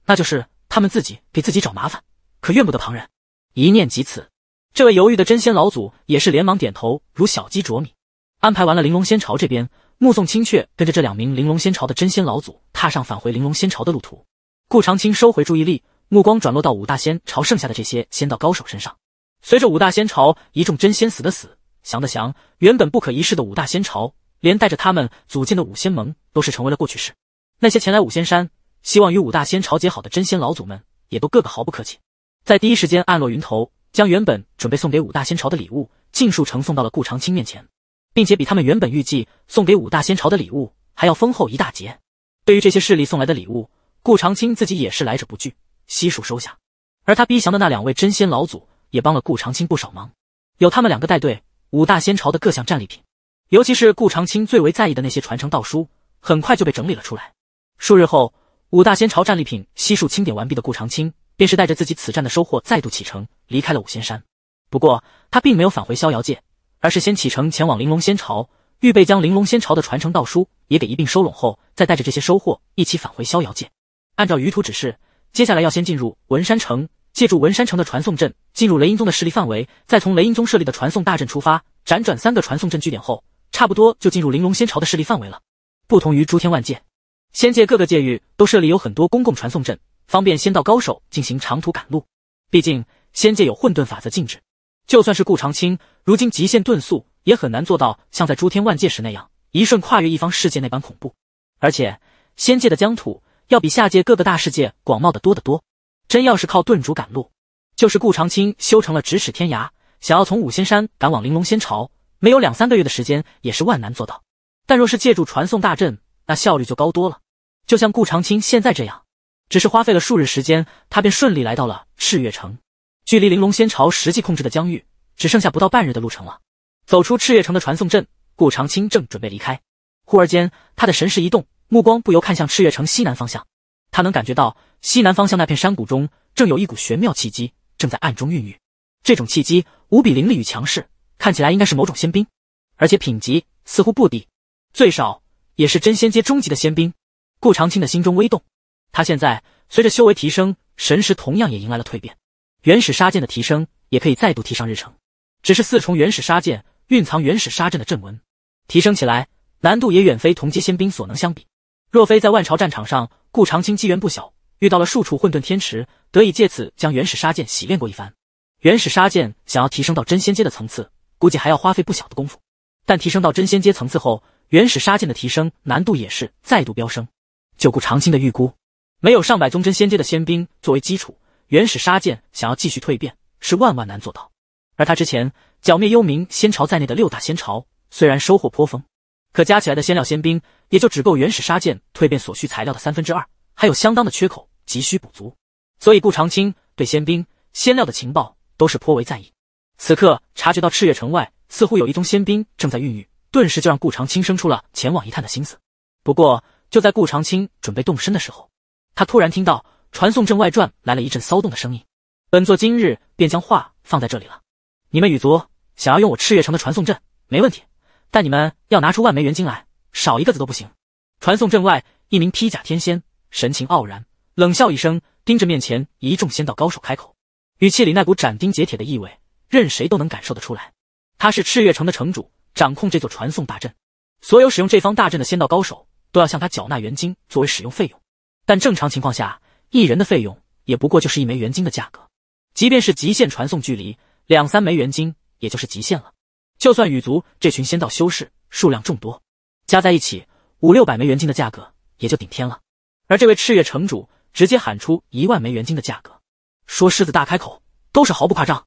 那就是他们自己给自己找麻烦，可怨不得旁人。一念及此，这位犹豫的真仙老祖也是连忙点头，如小鸡啄米，安排完了玲珑仙朝这边。目送青雀跟着这两名玲珑仙朝的真仙老祖踏上返回玲珑仙朝的路途，顾长青收回注意力，目光转落到五大仙朝剩下的这些仙道高手身上。随着五大仙朝一众真仙死的死，降的降，原本不可一世的五大仙朝，连带着他们组建的五仙盟，都是成为了过去式。那些前来五仙山，希望与五大仙朝结好的真仙老祖们，也都个个毫不客气，在第一时间暗落云头，将原本准备送给五大仙朝的礼物，尽数呈送到了顾长青面前。并且比他们原本预计送给五大仙朝的礼物还要丰厚一大截。对于这些势力送来的礼物，顾长青自己也是来者不拒，悉数收下。而他逼降的那两位真仙老祖也帮了顾长青不少忙，有他们两个带队，五大仙朝的各项战利品，尤其是顾长青最为在意的那些传承道书，很快就被整理了出来。数日后，五大仙朝战利品悉数清点完毕的顾长青，便是带着自己此战的收获再度启程，离开了五仙山。不过，他并没有返回逍遥界。而是先启程前往玲珑仙朝，预备将玲珑仙朝的传承道书也给一并收拢后，再带着这些收获一起返回逍遥界。按照余图指示，接下来要先进入文山城，借助文山城的传送阵进入雷音宗的势力范围，再从雷音宗设立的传送大阵出发，辗转三个传送阵据点后，差不多就进入玲珑仙朝的势力范围了。不同于诸天万界，仙界各个界域都设立有很多公共传送阵，方便仙道高手进行长途赶路。毕竟仙界有混沌法则禁止。就算是顾长青，如今极限遁速也很难做到像在诸天万界时那样，一瞬跨越一方世界那般恐怖。而且仙界的疆土要比下界各个大世界广袤的多得多。真要是靠遁主赶路，就是顾长青修成了咫尺天涯，想要从五仙山赶往玲珑仙朝，没有两三个月的时间也是万难做到。但若是借助传送大阵，那效率就高多了。就像顾长青现在这样，只是花费了数日时间，他便顺利来到了赤月城。距离玲珑仙朝实际控制的疆域只剩下不到半日的路程了。走出赤月城的传送阵，顾长青正准备离开，忽而间，他的神识一动，目光不由看向赤月城西南方向。他能感觉到西南方向那片山谷中正有一股玄妙气机正在暗中孕育。这种气机无比凌厉与强势，看起来应该是某种仙兵，而且品级似乎不低，最少也是真仙阶中级的仙兵。顾长青的心中微动，他现在随着修为提升，神识同样也迎来了蜕变。原始杀剑的提升也可以再度提上日程，只是四重原始杀剑蕴藏原始杀阵的阵纹，提升起来难度也远非同阶仙兵所能相比。若非在万朝战场上，顾长青机缘不小，遇到了数处混沌天池，得以借此将原始杀剑洗练过一番。原始杀剑想要提升到真仙阶的层次，估计还要花费不小的功夫。但提升到真仙阶层次后，原始杀剑的提升难度也是再度飙升。就顾长青的预估，没有上百宗真仙阶的仙兵作为基础。原始杀剑想要继续蜕变，是万万难做到。而他之前剿灭幽冥仙朝在内的六大仙朝，虽然收获颇丰，可加起来的仙料、仙兵也就只够原始杀剑蜕变所需材料的三分之二，还有相当的缺口，急需补足。所以顾长青对仙兵、仙料的情报都是颇为在意。此刻察觉到赤月城外似乎有一宗仙兵正在孕育，顿时就让顾长青生出了前往一探的心思。不过就在顾长青准备动身的时候，他突然听到。传送阵外传来了一阵骚动的声音。本座今日便将话放在这里了。你们羽族想要用我赤月城的传送阵，没问题，但你们要拿出万枚元晶来，少一个字都不行。传送阵外，一名披甲天仙神情傲然，冷笑一声，盯着面前一众仙道高手开口，语气里那股斩钉截铁的意味，任谁都能感受得出来。他是赤月城的城主，掌控这座传送大阵，所有使用这方大阵的仙道高手都要向他缴纳元晶作为使用费用。但正常情况下，一人的费用也不过就是一枚元晶的价格，即便是极限传送距离，两三枚元晶也就是极限了。就算羽族这群仙道修士数量众多，加在一起五六百枚元晶的价格也就顶天了。而这位赤月城主直接喊出一万枚元晶的价格，说狮子大开口都是毫不夸张，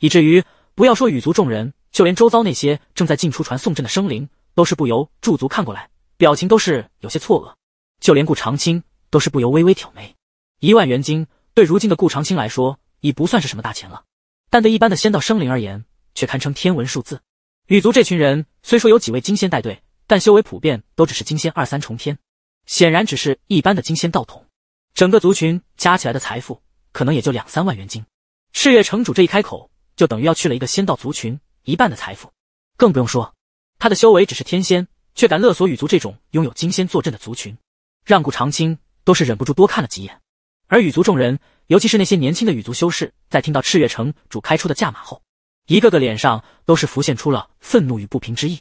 以至于不要说羽族众人，就连周遭那些正在进出传送阵的生灵都是不由驻足看过来，表情都是有些错愕。就连顾长青都是不由微微挑眉。一万元金，对如今的顾长青来说已不算是什么大钱了，但对一般的仙道生灵而言，却堪称天文数字。羽族这群人虽说有几位金仙带队，但修为普遍都只是金仙二三重天，显然只是一般的金仙道统。整个族群加起来的财富可能也就两三万元金。赤月城主这一开口，就等于要去了一个仙道族群一半的财富，更不用说他的修为只是天仙，却敢勒索羽族这种拥有金仙坐镇的族群，让顾长青都是忍不住多看了几眼。而羽族众人，尤其是那些年轻的羽族修士，在听到赤月城主开出的价码后，一个个脸上都是浮现出了愤怒与不平之意。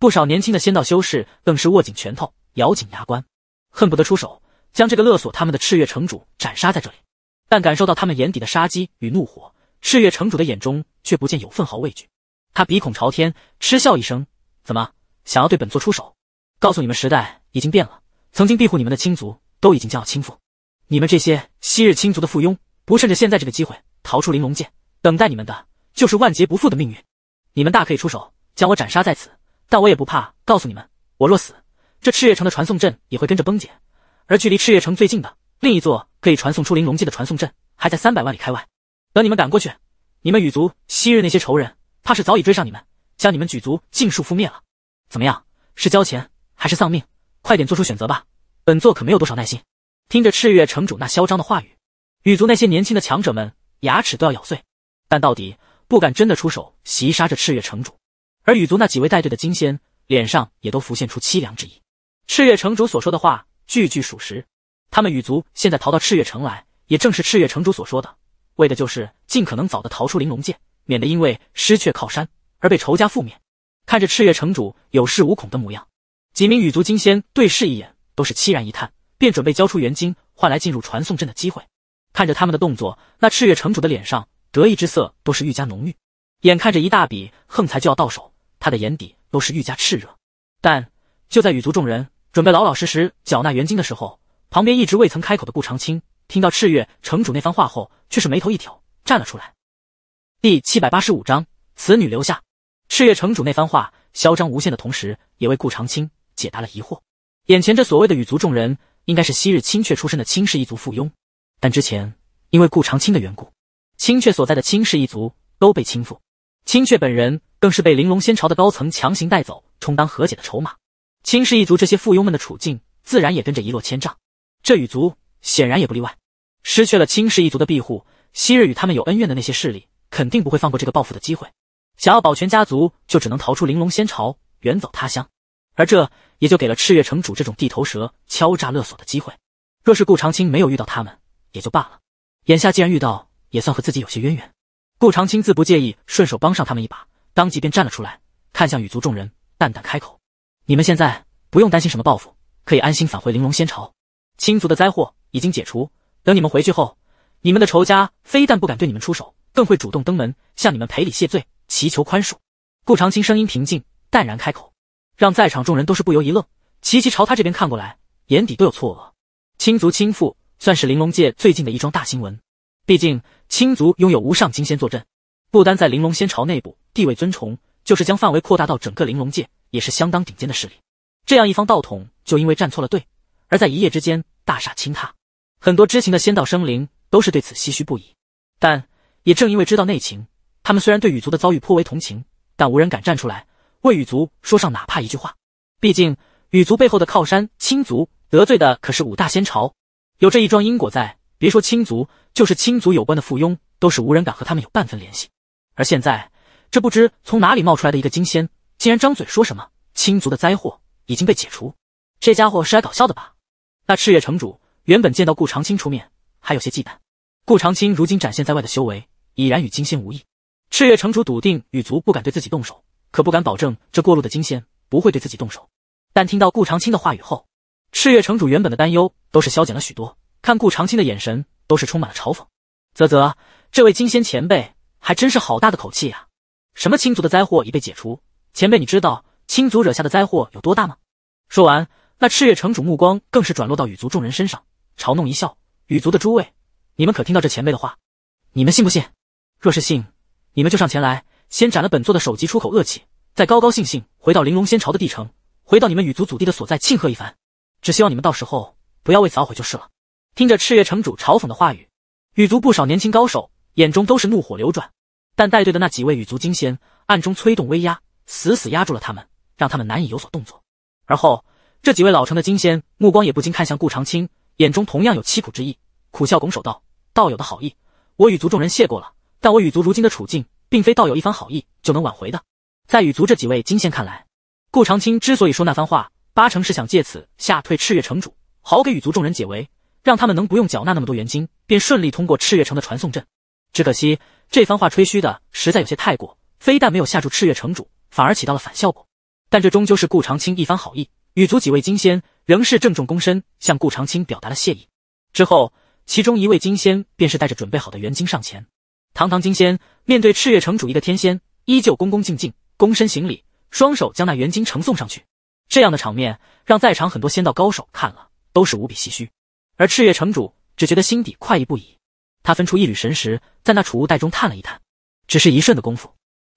不少年轻的仙道修士更是握紧拳头，咬紧牙关，恨不得出手将这个勒索他们的赤月城主斩杀在这里。但感受到他们眼底的杀机与怒火，赤月城主的眼中却不见有分毫畏惧。他鼻孔朝天，嗤笑一声：“怎么，想要对本座出手？告诉你们，时代已经变了，曾经庇护你们的亲族都已经将要倾覆。”你们这些昔日亲族的附庸，不趁着现在这个机会逃出玲珑界，等待你们的就是万劫不复的命运。你们大可以出手将我斩杀在此，但我也不怕。告诉你们，我若死，这赤月城的传送阵也会跟着崩解，而距离赤月城最近的另一座可以传送出玲珑界的传送阵，还在三百万里开外。等你们赶过去，你们羽族昔日那些仇人，怕是早已追上你们，将你们举族尽数覆灭了。怎么样？是交钱还是丧命？快点做出选择吧，本座可没有多少耐心。听着赤月城主那嚣张的话语，羽族那些年轻的强者们牙齿都要咬碎，但到底不敢真的出手袭杀这赤月城主。而羽族那几位带队的金仙脸上也都浮现出凄凉之意。赤月城主所说的话句句属实，他们羽族现在逃到赤月城来，也正是赤月城主所说的，为的就是尽可能早的逃出玲珑界，免得因为失去靠山而被仇家覆灭。看着赤月城主有恃无恐的模样，几名羽族金仙对视一眼，都是凄然一叹。便准备交出元金，换来进入传送阵的机会。看着他们的动作，那赤月城主的脸上得意之色都是愈加浓郁。眼看着一大笔横财就要到手，他的眼底都是愈加炽热。但就在羽族众人准备老老实实缴纳元金的时候，旁边一直未曾开口的顾长青听到赤月城主那番话后，却是眉头一挑，站了出来。第七百八十五章：此女留下。赤月城主那番话，嚣张无限的同时，也为顾长青解答了疑惑。眼前这所谓的羽族众人。应该是昔日青雀出身的青氏一族附庸，但之前因为顾长青的缘故，青雀所在的青氏一族都被倾覆，青雀本人更是被玲珑仙朝的高层强行带走，充当和解的筹码。青氏一族这些附庸们的处境自然也跟着一落千丈，这羽族显然也不例外。失去了青氏一族的庇护，昔日与他们有恩怨的那些势力肯定不会放过这个报复的机会。想要保全家族，就只能逃出玲珑仙朝，远走他乡。而这。也就给了赤月城主这种地头蛇敲诈勒索的机会。若是顾长青没有遇到他们，也就罢了。眼下既然遇到，也算和自己有些渊源。顾长青自不介意，顺手帮上他们一把，当即便站了出来，看向羽族众人，淡淡开口：“你们现在不用担心什么报复，可以安心返回玲珑仙朝。青族的灾祸已经解除，等你们回去后，你们的仇家非但不敢对你们出手，更会主动登门向你们赔礼谢罪，祈求宽恕。”顾长青声音平静，淡然开口。让在场众人都是不由一愣，齐齐朝他这边看过来，眼底都有错愕。青族倾覆，算是玲珑界最近的一桩大新闻。毕竟青族拥有无上金仙坐镇，不单在玲珑仙朝内部地位尊崇，就是将范围扩大到整个玲珑界，也是相当顶尖的势力。这样一方道统，就因为站错了队，而在一夜之间大厦倾塌。很多知情的仙道生灵都是对此唏嘘不已。但也正因为知道内情，他们虽然对羽族的遭遇颇为同情，但无人敢站出来。为羽族说上哪怕一句话，毕竟羽族背后的靠山青族得罪的可是五大仙朝，有这一桩因果在，别说青族，就是青族有关的附庸，都是无人敢和他们有半分联系。而现在，这不知从哪里冒出来的一个金仙，竟然张嘴说什么青族的灾祸已经被解除，这家伙是来搞笑的吧？那赤月城主原本见到顾长青出面还有些忌惮，顾长青如今展现在外的修为已然与金仙无异，赤月城主笃定羽族不敢对自己动手。可不敢保证这过路的金仙不会对自己动手，但听到顾长青的话语后，赤月城主原本的担忧都是消减了许多。看顾长青的眼神，都是充满了嘲讽。啧啧，这位金仙前辈还真是好大的口气呀！什么青族的灾祸已被解除，前辈你知道青族惹下的灾祸有多大吗？说完，那赤月城主目光更是转落到羽族众人身上，嘲弄一笑：“羽族的诸位，你们可听到这前辈的话？你们信不信？若是信，你们就上前来。”先斩了本座的首级，出口恶气，再高高兴兴回到玲珑仙朝的帝城，回到你们羽族祖地的所在庆贺一番。只希望你们到时候不要为此懊悔就是了。听着赤月城主嘲讽的话语，羽族不少年轻高手眼中都是怒火流转，但带队的那几位羽族金仙暗中催动威压，死死压住了他们，让他们难以有所动作。而后，这几位老成的金仙目光也不禁看向顾长青，眼中同样有凄苦之意，苦笑拱手道：“道友的好意，我羽族众人谢过了。但我羽族如今的处境……”并非道友一番好意就能挽回的。在羽族这几位金仙看来，顾长青之所以说那番话，八成是想借此吓退赤月城主，好给羽族众人解围，让他们能不用缴纳那么多元金，便顺利通过赤月城的传送阵。只可惜这番话吹嘘的实在有些太过，非但没有吓住赤月城主，反而起到了反效果。但这终究是顾长青一番好意，羽族几位金仙仍是郑重躬身向顾长青表达了谢意。之后，其中一位金仙便是带着准备好的元金上前。堂堂金仙面对赤月城主一个天仙，依旧恭恭敬敬，躬身行礼，双手将那元晶呈送上去。这样的场面让在场很多仙道高手看了都是无比唏嘘，而赤月城主只觉得心底快意不已。他分出一缕神识在那储物袋中探了一探，只是一瞬的功夫，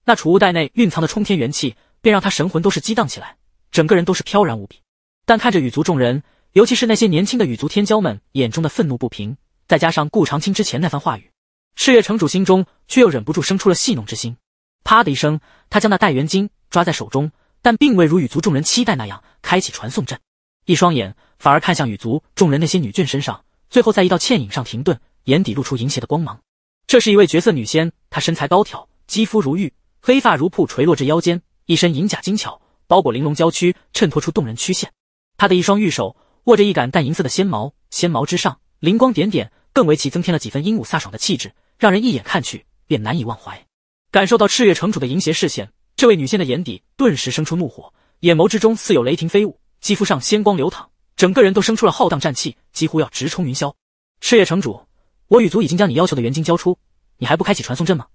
那储物袋内蕴藏的冲天元气便让他神魂都是激荡起来，整个人都是飘然无比。但看着羽族众人，尤其是那些年轻的羽族天骄们眼中的愤怒不平，再加上顾长青之前那番话语。赤月城主心中却又忍不住生出了戏弄之心。啪的一声，他将那袋元晶抓在手中，但并未如羽族众人期待那样开启传送阵，一双眼反而看向羽族众人那些女眷身上，最后在一道倩影上停顿，眼底露出淫邪的光芒。这是一位绝色女仙，她身材高挑，肌肤如玉，黑发如瀑垂落至腰间，一身银甲精巧，包裹玲珑娇躯，衬托出动人曲线。她的一双玉手握着一杆淡银色的仙矛，仙矛之上灵光点点，更为其增添了几分英武飒爽的气质。让人一眼看去便难以忘怀。感受到赤月城主的淫邪视线，这位女仙的眼底顿时生出怒火，眼眸之中似有雷霆飞舞，肌肤上仙光流淌，整个人都生出了浩荡战气，几乎要直冲云霄。赤月城主，我羽族已经将你要求的元晶交出，你还不开启传送阵吗？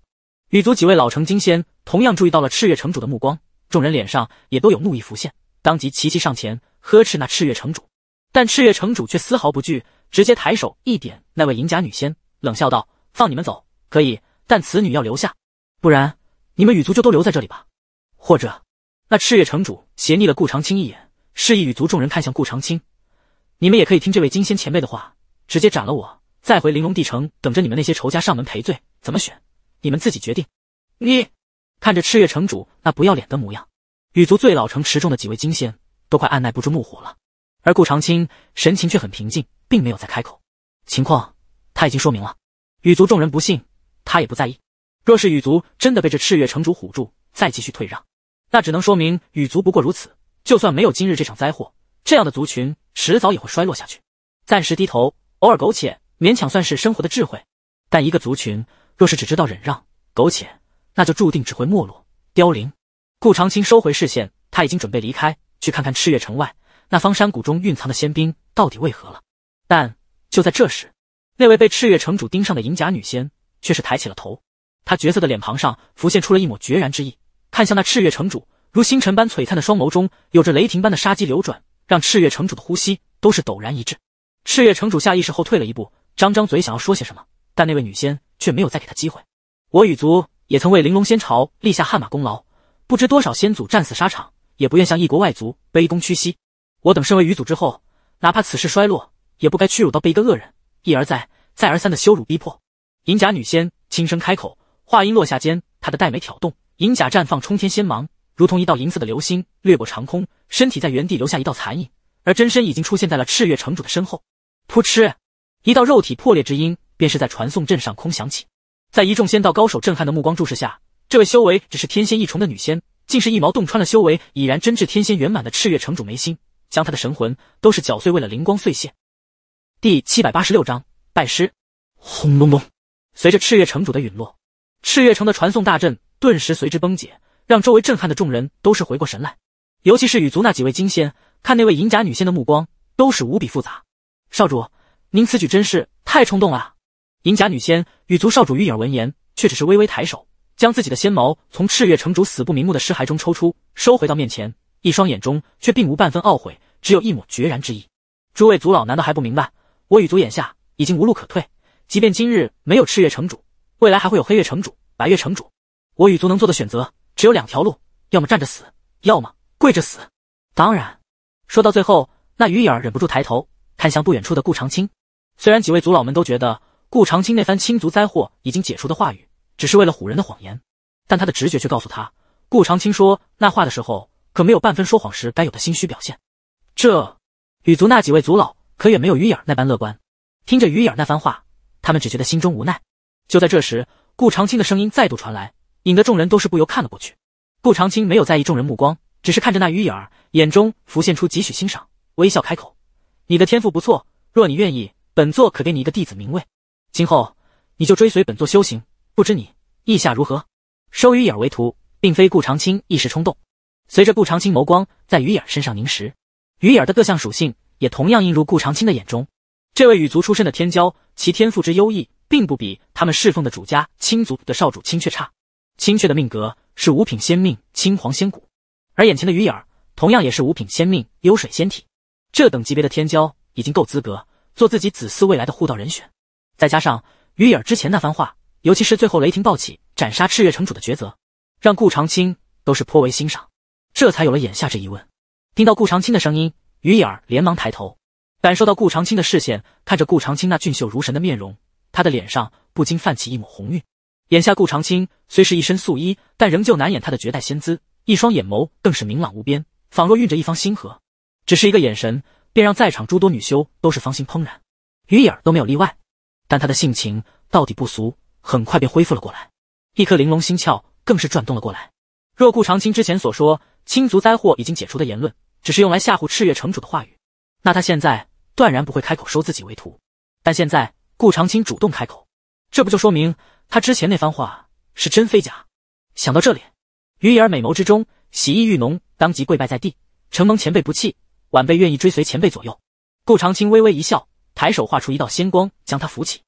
羽族几位老成金仙同样注意到了赤月城主的目光，众人脸上也都有怒意浮现，当即齐齐上前呵斥那赤月城主。但赤月城主却丝毫不惧，直接抬手一点那位银甲女仙，冷笑道。放你们走可以，但此女要留下，不然你们羽族就都留在这里吧。或者，那赤月城主斜睨了顾长青一眼，示意羽族众人看向顾长青。你们也可以听这位金仙前辈的话，直接斩了我，再回玲珑帝城，等着你们那些仇家上门赔罪。怎么选，你们自己决定。你看着赤月城主那不要脸的模样，羽族最老成持重的几位金仙都快按耐不住怒火了。而顾长青神情却很平静，并没有再开口。情况他已经说明了。羽族众人不信，他也不在意。若是羽族真的被这赤月城主唬住，再继续退让，那只能说明羽族不过如此。就算没有今日这场灾祸，这样的族群迟早也会衰落下去。暂时低头，偶尔苟且，勉强算是生活的智慧。但一个族群若是只知道忍让、苟且，那就注定只会没落、凋零。顾长青收回视线，他已经准备离开，去看看赤月城外那方山谷中蕴藏的仙兵到底为何了。但就在这时，那位被赤月城主盯上的银甲女仙却是抬起了头，她绝色的脸庞上浮现出了一抹决然之意，看向那赤月城主，如星辰般璀璨的双眸中有着雷霆般的杀机流转，让赤月城主的呼吸都是陡然一滞。赤月城主下意识后退了一步，张张嘴想要说些什么，但那位女仙却没有再给他机会。我羽族也曾为玲珑仙朝立下汗马功劳，不知多少先祖战死沙场，也不愿向异国外族卑躬屈膝。我等身为羽族之后，哪怕此事衰落，也不该屈辱到被一个恶人。一而再，再而三的羞辱逼迫，银甲女仙轻声开口，话音落下间，她的黛眉挑动，银甲绽放冲天仙芒，如同一道银色的流星掠过长空，身体在原地留下一道残影，而真身已经出现在了赤月城主的身后。噗嗤，一道肉体破裂之音便是在传送阵上空响起，在一众仙道高手震撼的目光注视下，这位修为只是天仙一重的女仙，竟是一矛洞穿了修为已然真至天仙圆满的赤月城主眉心，将他的神魂都是搅碎为了灵光碎现。第七百八十六章拜师。轰隆隆！随着赤月城主的陨落，赤月城的传送大阵顿时随之崩解，让周围震撼的众人都是回过神来。尤其是羽族那几位金仙，看那位银甲女仙的目光都是无比复杂。少主，您此举真是太冲动了！银甲女仙羽族少主玉影闻言，却只是微微抬手，将自己的仙毛从赤月城主死不瞑目的尸骸中抽出，收回到面前，一双眼中却并无半分懊悔，只有一抹决然之意。诸位族老，难道还不明白？我羽族眼下已经无路可退，即便今日没有赤月城主，未来还会有黑月城主、白月城主。我羽族能做的选择只有两条路：要么站着死，要么跪着死。当然，说到最后，那鱼眼忍不住抬头看向不远处的顾长青。虽然几位族老们都觉得顾长青那番亲族灾祸已经解除的话语，只是为了唬人的谎言，但他的直觉却告诉他，顾长青说那话的时候，可没有半分说谎时该有的心虚表现。这羽族那几位族老。可远没有鱼眼儿那般乐观，听着鱼眼儿那番话，他们只觉得心中无奈。就在这时，顾长青的声音再度传来，引得众人都是不由看了过去。顾长青没有在意众人目光，只是看着那鱼眼儿，眼中浮现出几许欣赏，微笑开口：“你的天赋不错，若你愿意，本座可给你一个弟子名位，今后你就追随本座修行。不知你意下如何？收鱼眼儿为徒，并非顾长青一时冲动。随着顾长青眸光在鱼眼儿身上凝实，鱼眼儿的各项属性。”也同样映入顾长青的眼中，这位羽族出身的天骄，其天赋之优异，并不比他们侍奉的主家青族的少主青雀差。青雀的命格是五品仙命青黄仙骨，而眼前的鱼眼儿同样也是五品仙命幽水仙体。这等级别的天骄，已经够资格做自己子嗣未来的护道人选。再加上鱼眼儿之前那番话，尤其是最后雷霆暴起斩杀赤月城主的抉择，让顾长青都是颇为欣赏，这才有了眼下这一问。听到顾长青的声音。余眼儿连忙抬头，感受到顾长青的视线，看着顾长青那俊秀如神的面容，他的脸上不禁泛起一抹红晕。眼下顾长青虽是一身素衣，但仍旧难掩他的绝代仙姿，一双眼眸更是明朗无边，仿若蕴着一方星河。只是一个眼神，便让在场诸多女修都是芳心怦然，于眼儿都没有例外。但他的性情到底不俗，很快便恢复了过来，一颗玲珑心窍更是转动了过来。若顾长青之前所说，青族灾祸已经解除的言论。只是用来吓唬赤月城主的话语，那他现在断然不会开口收自己为徒。但现在顾长青主动开口，这不就说明他之前那番话是真非假？想到这里，于儿美眸之中喜意愈浓，当即跪拜在地，承蒙前辈不弃，晚辈愿意追随前辈左右。顾长青微微一笑，抬手画出一道仙光，将他扶起。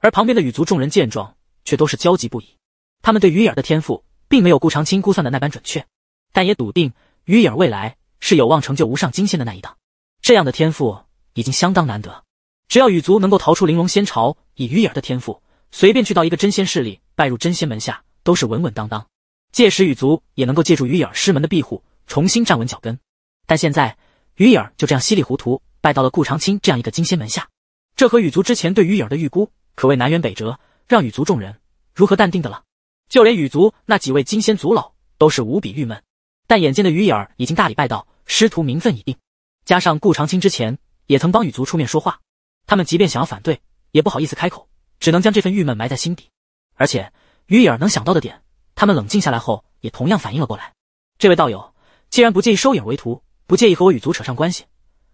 而旁边的羽族众人见状，却都是焦急不已。他们对于儿的天赋，并没有顾长青估算的那般准确，但也笃定于儿未来。是有望成就无上金仙的那一档，这样的天赋已经相当难得。只要羽族能够逃出玲珑仙朝，以羽儿的天赋，随便去到一个真仙势力拜入真仙门下，都是稳稳当当。届时羽族也能够借助鱼儿师门的庇护，重新站稳脚跟。但现在鱼儿就这样稀里糊涂拜到了顾长青这样一个金仙门下，这和羽族之前对鱼儿的预估可谓南辕北辙，让羽族众人如何淡定的了？就连羽族那几位金仙族老都是无比郁闷。但眼见的鱼儿已经大礼拜到，师徒名分已定，加上顾长青之前也曾帮羽族出面说话，他们即便想要反对，也不好意思开口，只能将这份郁闷埋在心底。而且，于影儿能想到的点，他们冷静下来后也同样反应了过来。这位道友既然不介意收影为徒，不介意和我羽族扯上关系，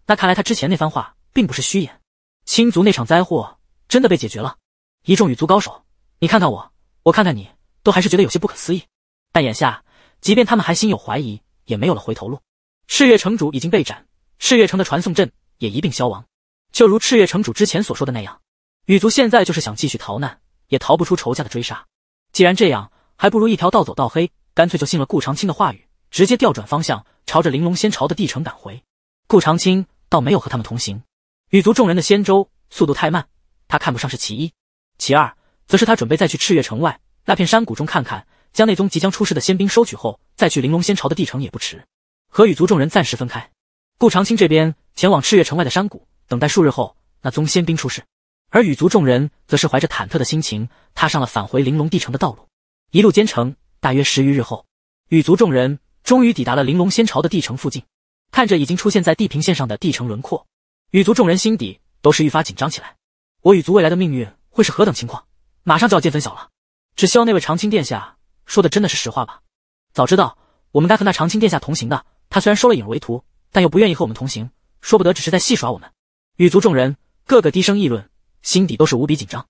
那看来他之前那番话并不是虚言。青族那场灾祸真的被解决了。一众羽族高手，你看看我，我看看你，都还是觉得有些不可思议。但眼下，即便他们还心有怀疑，也没有了回头路。赤月城主已经被斩，赤月城的传送阵也一并消亡。就如赤月城主之前所说的那样，羽族现在就是想继续逃难，也逃不出仇家的追杀。既然这样，还不如一条道走到黑，干脆就信了顾长青的话语，直接调转方向，朝着玲珑仙朝的帝城赶回。顾长青倒没有和他们同行，羽族众人的仙舟速度太慢，他看不上是其一，其二则是他准备再去赤月城外那片山谷中看看，将那宗即将出世的仙兵收取后，再去玲珑仙朝的帝城也不迟。和羽族众人暂时分开，顾长青这边前往赤月城外的山谷，等待数日后那宗仙兵出世；而羽族众人则是怀着忐忑的心情踏上了返回玲珑帝城的道路。一路兼程，大约十余日后，羽族众人终于抵达了玲珑仙朝的帝城附近。看着已经出现在地平线上的帝城轮廓，羽族众人心底都是愈发紧张起来。我羽族未来的命运会是何等情况？马上就要见分晓了。只希望那位长青殿下说的真的是实话吧。早知道我们该和那长青殿下同行的。他虽然收了影儿为徒，但又不愿意和我们同行，说不得只是在戏耍我们。羽族众人个个低声议论，心底都是无比紧张。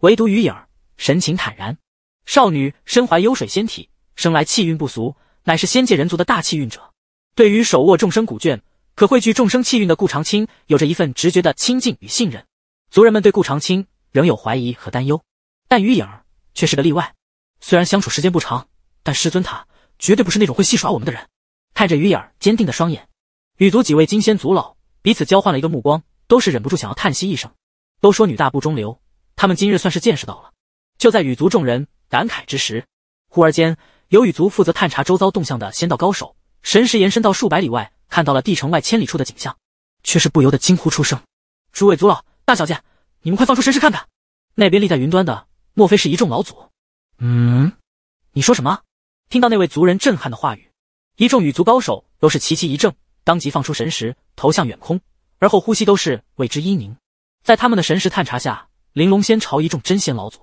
唯独于影儿神情坦然。少女身怀幽水仙体，生来气运不俗，乃是仙界人族的大气运者。对于手握众生古卷，可汇聚众生气运的顾长青，有着一份直觉的亲近与信任。族人们对顾长青仍有怀疑和担忧，但于影儿却是个例外。虽然相处时间不长，但师尊他绝对不是那种会戏耍我们的人。看着鱼眼儿坚定的双眼，羽族几位金仙族老彼此交换了一个目光，都是忍不住想要叹息一声。都说女大不中留，他们今日算是见识到了。就在羽族众人感慨之时，忽而间，有羽族负责探查周遭动向的仙道高手神识延伸到数百里外，看到了帝城外千里处的景象，却是不由得惊呼出声：“诸位族老，大小姐，你们快放出神识看看，那边立在云端的，莫非是一众老祖？”“嗯，你说什么？”听到那位族人震撼的话语。一众羽族高手都是齐齐一怔，当即放出神识投向远空，而后呼吸都是为之一凝。在他们的神识探查下，玲珑仙朝一众真仙老祖、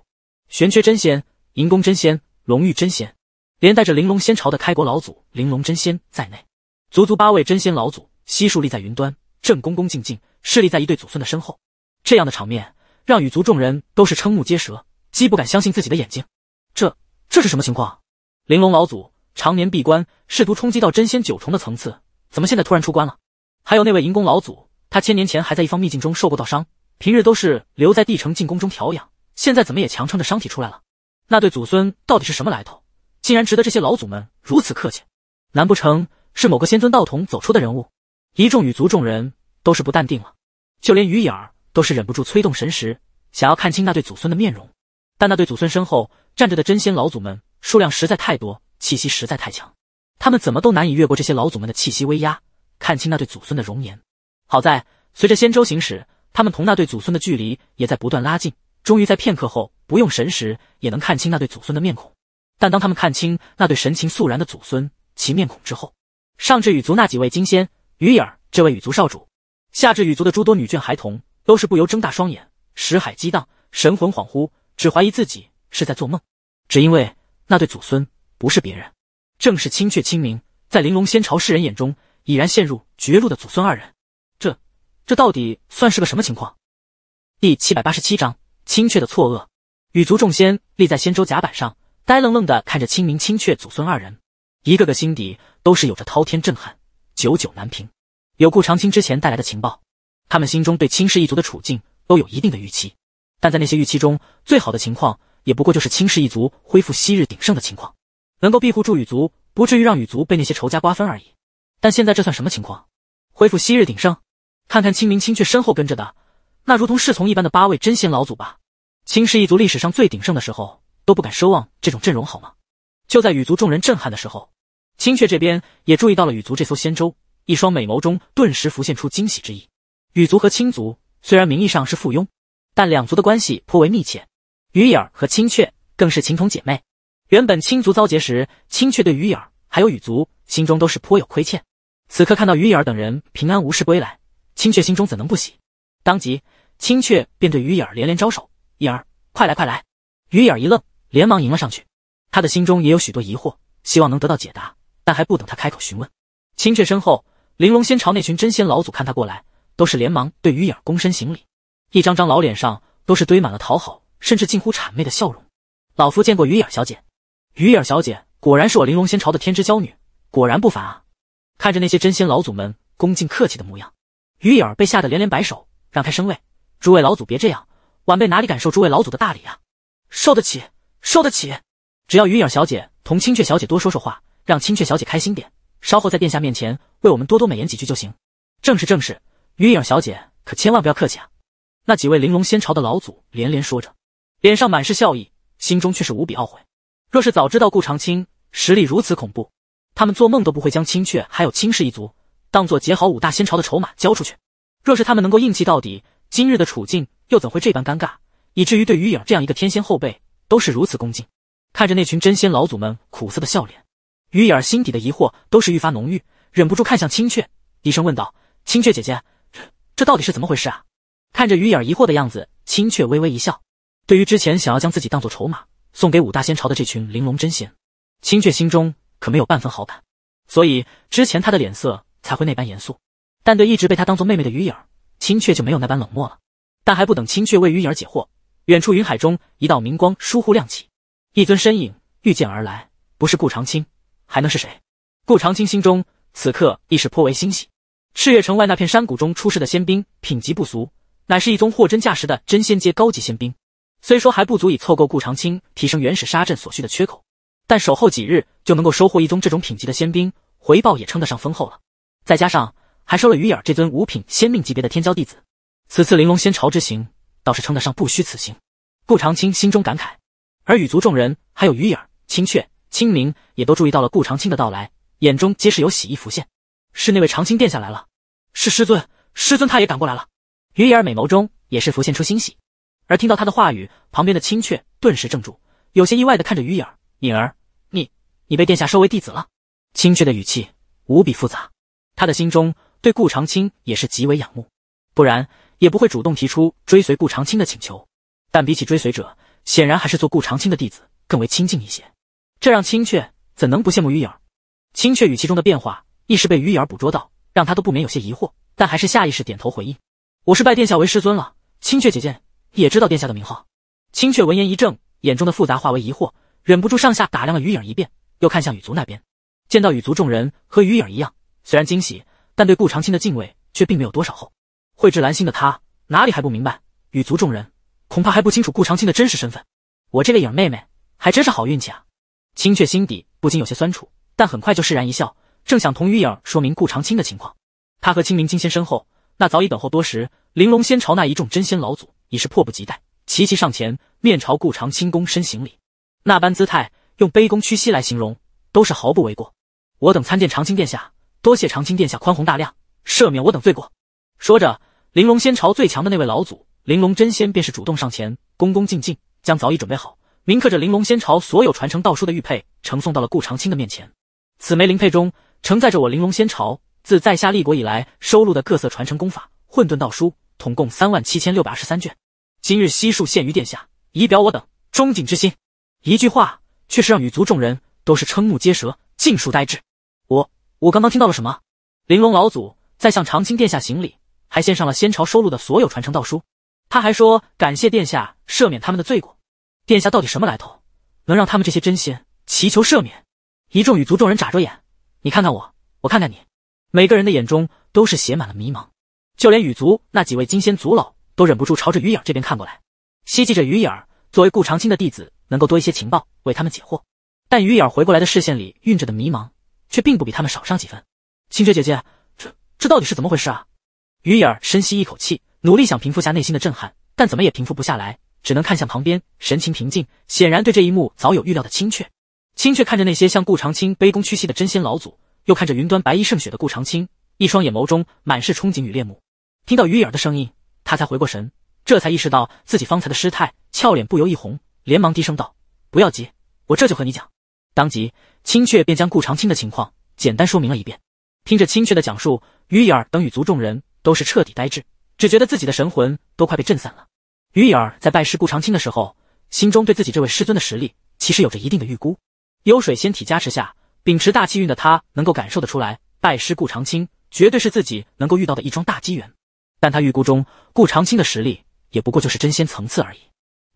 玄缺真仙、银宫真仙、龙玉真仙，连带着玲珑仙朝的开国老祖玲珑真仙在内，足足八位真仙老祖悉数立在云端，正恭恭敬敬侍立在一对祖孙的身后。这样的场面让羽族众人都是瞠目结舌，既不敢相信自己的眼睛，这这是什么情况？玲珑老祖。常年闭关，试图冲击到真仙九重的层次，怎么现在突然出关了？还有那位银宫老祖，他千年前还在一方秘境中受过道伤，平日都是留在帝城进宫中调养，现在怎么也强撑着伤体出来了？那对祖孙到底是什么来头？竟然值得这些老祖们如此客气？难不成是某个仙尊道童走出的人物？一众羽族众人都是不淡定了，就连鱼眼儿都是忍不住催动神识，想要看清那对祖孙的面容。但那对祖孙身后站着的真仙老祖们数量实在太多。气息实在太强，他们怎么都难以越过这些老祖们的气息威压，看清那对祖孙的容颜。好在随着仙舟行驶，他们同那对祖孙的距离也在不断拉近。终于在片刻后，不用神识也能看清那对祖孙的面孔。但当他们看清那对神情肃然的祖孙其面孔之后，上至羽族那几位金仙，羽影这位羽族少主，下至羽族的诸多女眷孩童，都是不由睁大双眼，识海激荡，神魂恍惚，只怀疑自己是在做梦，只因为那对祖孙。不是别人，正是青雀、清明，在玲珑仙朝世人眼中已然陷入绝路的祖孙二人。这，这到底算是个什么情况？第七百八十七章青雀的错愕。羽族众仙立在仙舟甲板上，呆愣愣的看着清明、青雀祖孙二人，一个个心底都是有着滔天震撼，久久难平。有顾长青之前带来的情报，他们心中对青氏一族的处境都有一定的预期，但在那些预期中，最好的情况也不过就是青氏一族恢复昔日鼎盛的情况。能够庇护住羽族，不至于让羽族被那些仇家瓜分而已。但现在这算什么情况？恢复昔日鼎盛？看看清明青雀身后跟着的那如同侍从一般的八位真仙老祖吧。青氏一族历史上最鼎盛的时候都不敢奢望这种阵容，好吗？就在羽族众人震撼的时候，青雀这边也注意到了羽族这艘仙舟，一双美眸中顿时浮现出惊喜之意。羽族和青族虽然名义上是附庸，但两族的关系颇为密切，羽影儿和青雀更是情同姐妹。原本青族遭劫时，青雀对鱼眼儿还有羽族心中都是颇有亏欠。此刻看到鱼眼儿等人平安无事归来，青雀心中怎能不喜？当即，青雀便对鱼眼儿连连招手：“眼儿，快来，快来！”鱼眼儿一愣，连忙迎了上去。他的心中也有许多疑惑，希望能得到解答。但还不等他开口询问，青雀身后，玲珑仙朝那群真仙老祖看他过来，都是连忙对鱼眼儿躬身行礼，一张张老脸上都是堆满了讨好，甚至近乎谄媚的笑容。老夫见过鱼眼儿小姐。鱼眼小姐果然是我玲珑仙朝的天之娇女，果然不凡啊！看着那些真仙老祖们恭敬客气的模样，鱼眼被吓得连连摆手，让开身位。诸位老祖别这样，晚辈哪里敢受诸位老祖的大礼啊？受得起，受得起！只要鱼眼小姐同青雀小姐多说说话，让青雀小姐开心点，稍后在殿下面前为我们多多美言几句就行。正是，正是，鱼眼小姐可千万不要客气啊！那几位玲珑仙朝的老祖连连说着，脸上满是笑意，心中却是无比懊悔。若是早知道顾长青实力如此恐怖，他们做梦都不会将青雀还有青氏一族当做结好五大仙朝的筹码交出去。若是他们能够硬气到底，今日的处境又怎会这般尴尬？以至于对于影儿这样一个天仙后辈都是如此恭敬。看着那群真仙老祖们苦涩的笑脸，于影儿心底的疑惑都是愈发浓郁，忍不住看向青雀，低声问道：“青雀姐姐，这这到底是怎么回事啊？”看着于影儿疑惑的样子，青雀微微一笑，对于之前想要将自己当做筹码。送给五大仙朝的这群玲珑真仙，青雀心中可没有半分好感，所以之前她的脸色才会那般严肃。但对一直被他当做妹妹的鱼影儿，青雀就没有那般冷漠了。但还不等青雀为鱼影儿解惑，远处云海中一道明光倏忽亮起，一尊身影御剑而来，不是顾长青还能是谁？顾长青心中此刻亦是颇为欣喜。赤月城外那片山谷中出世的仙兵品级不俗，乃是一宗货真价实的真仙阶高级仙兵。虽说还不足以凑够顾长青提升原始沙阵所需的缺口，但守候几日就能够收获一宗这种品级的仙兵，回报也称得上丰厚了。再加上还收了鱼眼这尊五品仙命级别的天骄弟子，此次玲珑仙朝之行倒是称得上不虚此行。顾长青心中感慨，而羽族众人还有鱼眼、青雀、清明也都注意到了顾长青的到来，眼中皆是有喜意浮现。是那位长青殿下来了，是师尊，师尊他也赶过来了。鱼眼美眸中也是浮现出欣喜。而听到他的话语，旁边的青雀顿时怔住，有些意外的看着鱼影儿。影儿，你，你被殿下收为弟子了？青雀的语气无比复杂，他的心中对顾长青也是极为仰慕，不然也不会主动提出追随顾长青的请求。但比起追随者，显然还是做顾长青的弟子更为亲近一些。这让青雀怎能不羡慕鱼影儿？青雀语气中的变化一时被鱼影儿捕捉到，让他都不免有些疑惑，但还是下意识点头回应：“我是拜殿下为师尊了。”青雀姐姐。也知道殿下的名号，青雀闻言一怔，眼中的复杂化为疑惑，忍不住上下打量了余影一遍，又看向羽族那边。见到羽族众人和余影一样，虽然惊喜，但对顾长青的敬畏却并没有多少厚。慧智兰心的他哪里还不明白，羽族众人恐怕还不清楚顾长青的真实身份。我这个影妹妹还真是好运气啊！青雀心底不禁有些酸楚，但很快就释然一笑，正想同余影说明顾长青的情况，她和清明金仙身后那早已等候多时，玲珑仙朝那一众真仙老祖。已是迫不及待，齐齐上前，面朝顾长青躬身行礼，那般姿态，用卑躬屈膝来形容，都是毫不为过。我等参见长青殿下，多谢长青殿下宽宏大量，赦免我等罪过。说着，玲珑仙朝最强的那位老祖玲珑真仙，便是主动上前，恭恭敬敬将早已准备好、铭刻着玲珑仙朝所有传承道书的玉佩，呈送到了顾长青的面前。此枚灵佩中，承载着我玲珑仙朝自在下立国以来收录的各色传承功法、混沌道书。统共三万七千六百二十三卷，今日悉数献于殿下，以表我等忠谨之心。一句话却是让羽族众人都是瞠目结舌，尽数呆滞。我我刚刚听到了什么？玲珑老祖在向长青殿下行礼，还献上了仙朝收录的所有传承道书。他还说感谢殿下赦免他们的罪过。殿下到底什么来头，能让他们这些真仙祈求赦免？一众羽族众人眨着眼，你看看我，我看看你，每个人的眼中都是写满了迷茫。就连羽族那几位金仙族老都忍不住朝着鱼影这边看过来，希冀着鱼影儿作为顾长青的弟子能够多一些情报为他们解惑。但鱼影儿回过来的视线里蕴着的迷茫，却并不比他们少上几分。青雀姐姐，这这到底是怎么回事啊？鱼影儿深吸一口气，努力想平复下内心的震撼，但怎么也平复不下来，只能看向旁边，神情平静，显然对这一幕早有预料的青雀。青雀看着那些向顾长青卑躬屈膝的真仙老祖，又看着云端白衣胜雪的顾长青，一双眼眸中满是憧憬与恋慕。听到鱼眼儿的声音，他才回过神，这才意识到自己方才的失态，俏脸不由一红，连忙低声道：“不要急，我这就和你讲。”当即，青雀便将顾长青的情况简单说明了一遍。听着青雀的讲述，鱼眼儿等羽族众人都是彻底呆滞，只觉得自己的神魂都快被震散了。鱼眼儿在拜师顾长青的时候，心中对自己这位师尊的实力其实有着一定的预估。幽水仙体加持下，秉持大气运的他，能够感受得出来，拜师顾长青绝对是自己能够遇到的一桩大机缘。但他预估中，顾长青的实力也不过就是真仙层次而已。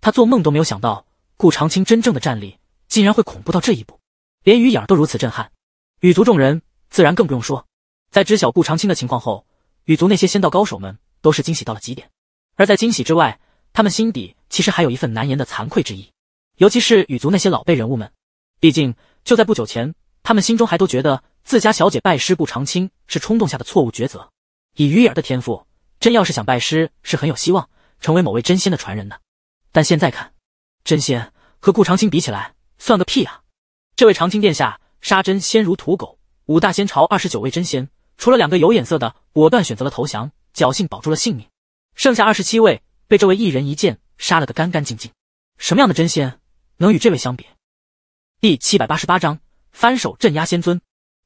他做梦都没有想到，顾长青真正的战力竟然会恐怖到这一步，连鱼眼儿都如此震撼。羽族众人自然更不用说，在知晓顾长青的情况后，羽族那些仙道高手们都是惊喜到了极点。而在惊喜之外，他们心底其实还有一份难言的惭愧之意。尤其是羽族那些老辈人物们，毕竟就在不久前，他们心中还都觉得自家小姐拜师顾长青是冲动下的错误抉择。以鱼眼儿的天赋，真要是想拜师，是很有希望成为某位真仙的传人的。但现在看，真仙和顾长青比起来，算个屁啊！这位长青殿下杀真仙如屠狗，五大仙朝二十九位真仙，除了两个有眼色的，果断选择了投降，侥幸保住了性命，剩下二十七位被这位一人一剑杀了个干干净净。什么样的真仙能与这位相比？第七百八十八章翻手镇压仙尊。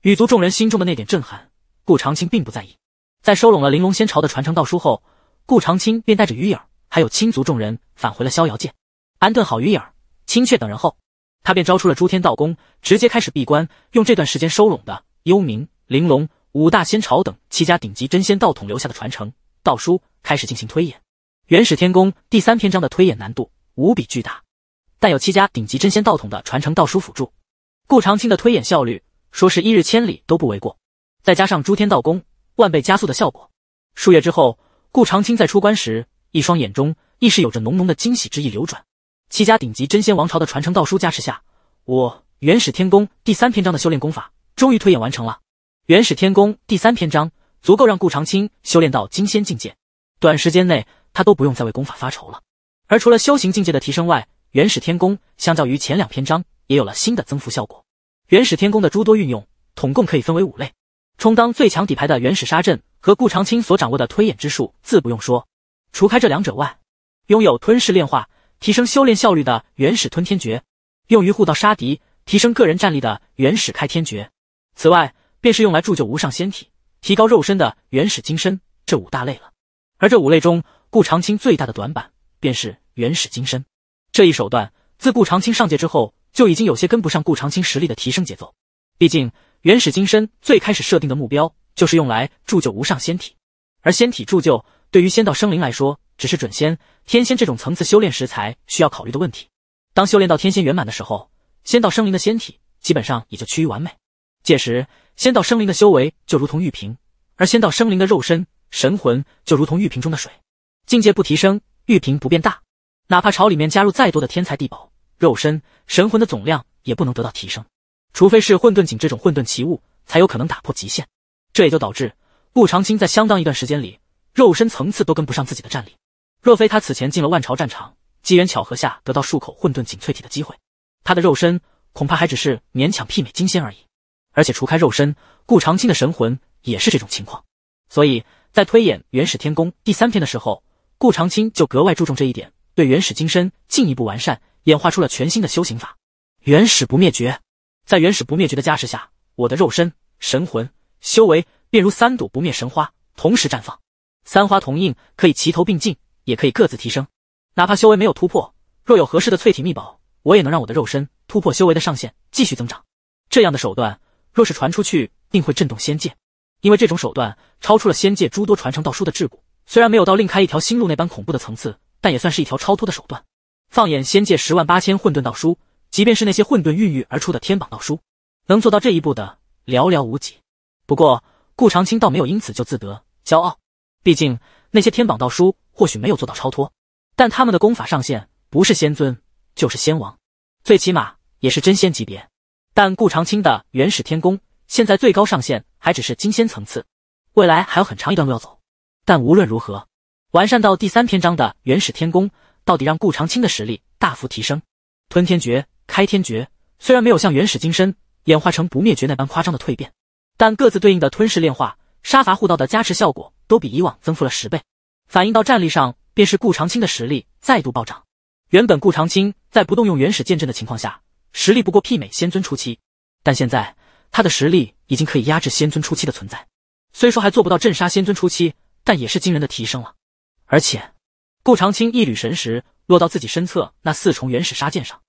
羽族众人心中的那点震撼，顾长青并不在意。在收拢了玲珑仙朝的传承道书后，顾长青便带着余影儿还有亲族众人返回了逍遥界，安顿好余影儿、青雀等人后，他便招出了诸天道宫，直接开始闭关，用这段时间收拢的幽冥、玲珑五大仙朝等七家顶级真仙道统留下的传承道书开始进行推演。元始天宫第三篇章的推演难度无比巨大，但有七家顶级真仙道统的传承道书辅助，顾长青的推演效率，说是一日千里都不为过。再加上诸天道宫万倍加速的效果。数月之后，顾长青在出关时，一双眼中亦是有着浓浓的惊喜之意流转。七家顶级真仙王朝的传承道书加持下，我《元始天宫第三篇章的修炼功法终于推演完成了。《元始天宫第三篇章足够让顾长青修炼到金仙境界，短时间内他都不用再为功法发愁了。而除了修行境界的提升外，《元始天宫相较于前两篇章也有了新的增幅效果。《元始天宫的诸多运用，统共可以分为五类。充当最强底牌的原始杀阵和顾长青所掌握的推演之术自不用说，除开这两者外，拥有吞噬炼化、提升修炼效率的原始吞天诀，用于护道杀敌、提升个人战力的原始开天诀，此外便是用来铸就无上仙体、提高肉身的原始金身，这五大类了。而这五类中，顾长青最大的短板便是原始金身这一手段，自顾长青上界之后就已经有些跟不上顾长青实力的提升节奏，毕竟。原始金身最开始设定的目标，就是用来铸就无上仙体。而仙体铸就，对于仙道生灵来说，只是准仙、天仙这种层次修炼食材需要考虑的问题。当修炼到天仙圆满的时候，仙道生灵的仙体基本上也就趋于完美。届时，仙道生灵的修为就如同玉瓶，而仙道生灵的肉身、神魂就如同玉瓶中的水。境界不提升，玉瓶不变大，哪怕朝里面加入再多的天材地宝，肉身、神魂的总量也不能得到提升。除非是混沌井这种混沌奇物，才有可能打破极限。这也就导致顾长青在相当一段时间里，肉身层次都跟不上自己的战力。若非他此前进了万朝战场，机缘巧合下得到数口混沌精淬体的机会，他的肉身恐怕还只是勉强媲美金仙而已。而且除开肉身，顾长青的神魂也是这种情况。所以在推演元始天宫第三篇的时候，顾长青就格外注重这一点，对元始金身进一步完善，演化出了全新的修行法——原始不灭诀。在原始不灭诀的加持下，我的肉身、神魂、修为便如三朵不灭神花同时绽放。三花同印可以齐头并进，也可以各自提升。哪怕修为没有突破，若有合适的淬体秘宝，我也能让我的肉身突破修为的上限，继续增长。这样的手段若是传出去，定会震动仙界。因为这种手段超出了仙界诸多传承道书的桎梏。虽然没有到另开一条新路那般恐怖的层次，但也算是一条超脱的手段。放眼仙界十万八千混沌道书。即便是那些混沌孕育而出的天榜道书，能做到这一步的寥寥无几。不过顾长青倒没有因此就自得骄傲，毕竟那些天榜道书或许没有做到超脱，但他们的功法上限不是仙尊就是仙王，最起码也是真仙级别。但顾长青的元始天宫现在最高上限还只是金仙层次，未来还有很长一段路要走。但无论如何，完善到第三篇章的元始天宫，到底让顾长青的实力大幅提升，吞天诀。开天诀虽然没有像原始金身演化成不灭诀那般夸张的蜕变，但各自对应的吞噬炼化、杀伐护道的加持效果都比以往增幅了十倍，反映到战力上，便是顾长青的实力再度暴涨。原本顾长青在不动用原始剑阵的情况下，实力不过媲美仙尊初期，但现在他的实力已经可以压制仙尊初期的存在。虽说还做不到镇杀仙尊初期，但也是惊人的提升了。而且，顾长青一缕神识落到自己身侧那四重原始杀剑上。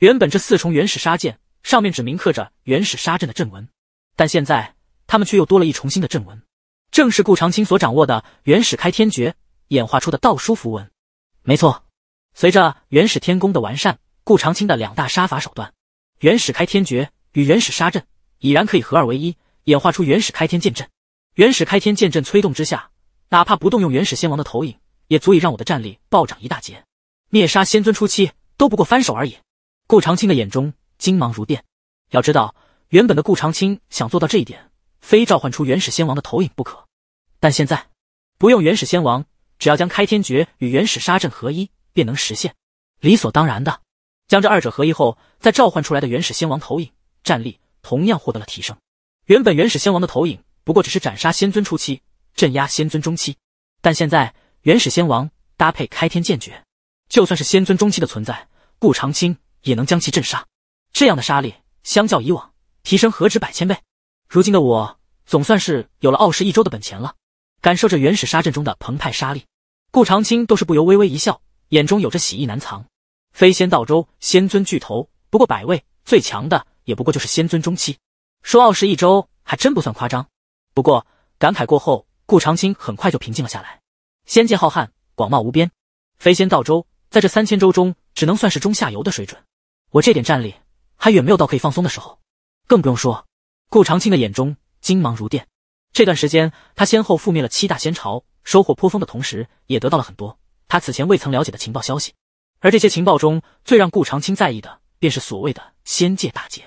原本这四重原始杀剑上面只铭刻着原始杀阵的阵文，但现在他们却又多了一重新的阵文，正是顾长青所掌握的原始开天诀演化出的道书符文。没错，随着原始天宫的完善，顾长青的两大杀法手段——原始开天诀与原始杀阵，已然可以合二为一，演化出原始开天剑阵。原始开天剑阵催动之下，哪怕不动用原始仙王的投影，也足以让我的战力暴涨一大截，灭杀仙尊初期都不过翻手而已。顾长青的眼中金芒如电。要知道，原本的顾长青想做到这一点，非召唤出原始仙王的投影不可。但现在不用原始仙王，只要将开天诀与原始杀阵合一，便能实现。理所当然的，将这二者合一后，再召唤出来的原始仙王投影战力同样获得了提升。原本原始仙王的投影不过只是斩杀仙尊初期、镇压仙尊中期，但现在原始仙王搭配开天剑诀，就算是仙尊中期的存在，顾长青。也能将其震杀，这样的杀力相较以往提升何止百千倍？如今的我总算是有了傲视一周的本钱了。感受着原始杀阵中的澎湃杀力，顾长青都是不由微微一笑，眼中有着喜意难藏。飞仙道州仙尊巨头不过百位，最强的也不过就是仙尊中期。说傲视一周还真不算夸张。不过感慨过后，顾长青很快就平静了下来。仙界浩瀚广袤无边，飞仙道州在这三千州中只能算是中下游的水准。我这点战力还远没有到可以放松的时候，更不用说。顾长青的眼中金芒如电。这段时间，他先后覆灭了七大仙朝，收获颇丰的同时，也得到了很多他此前未曾了解的情报消息。而这些情报中最让顾长青在意的，便是所谓的仙界大劫。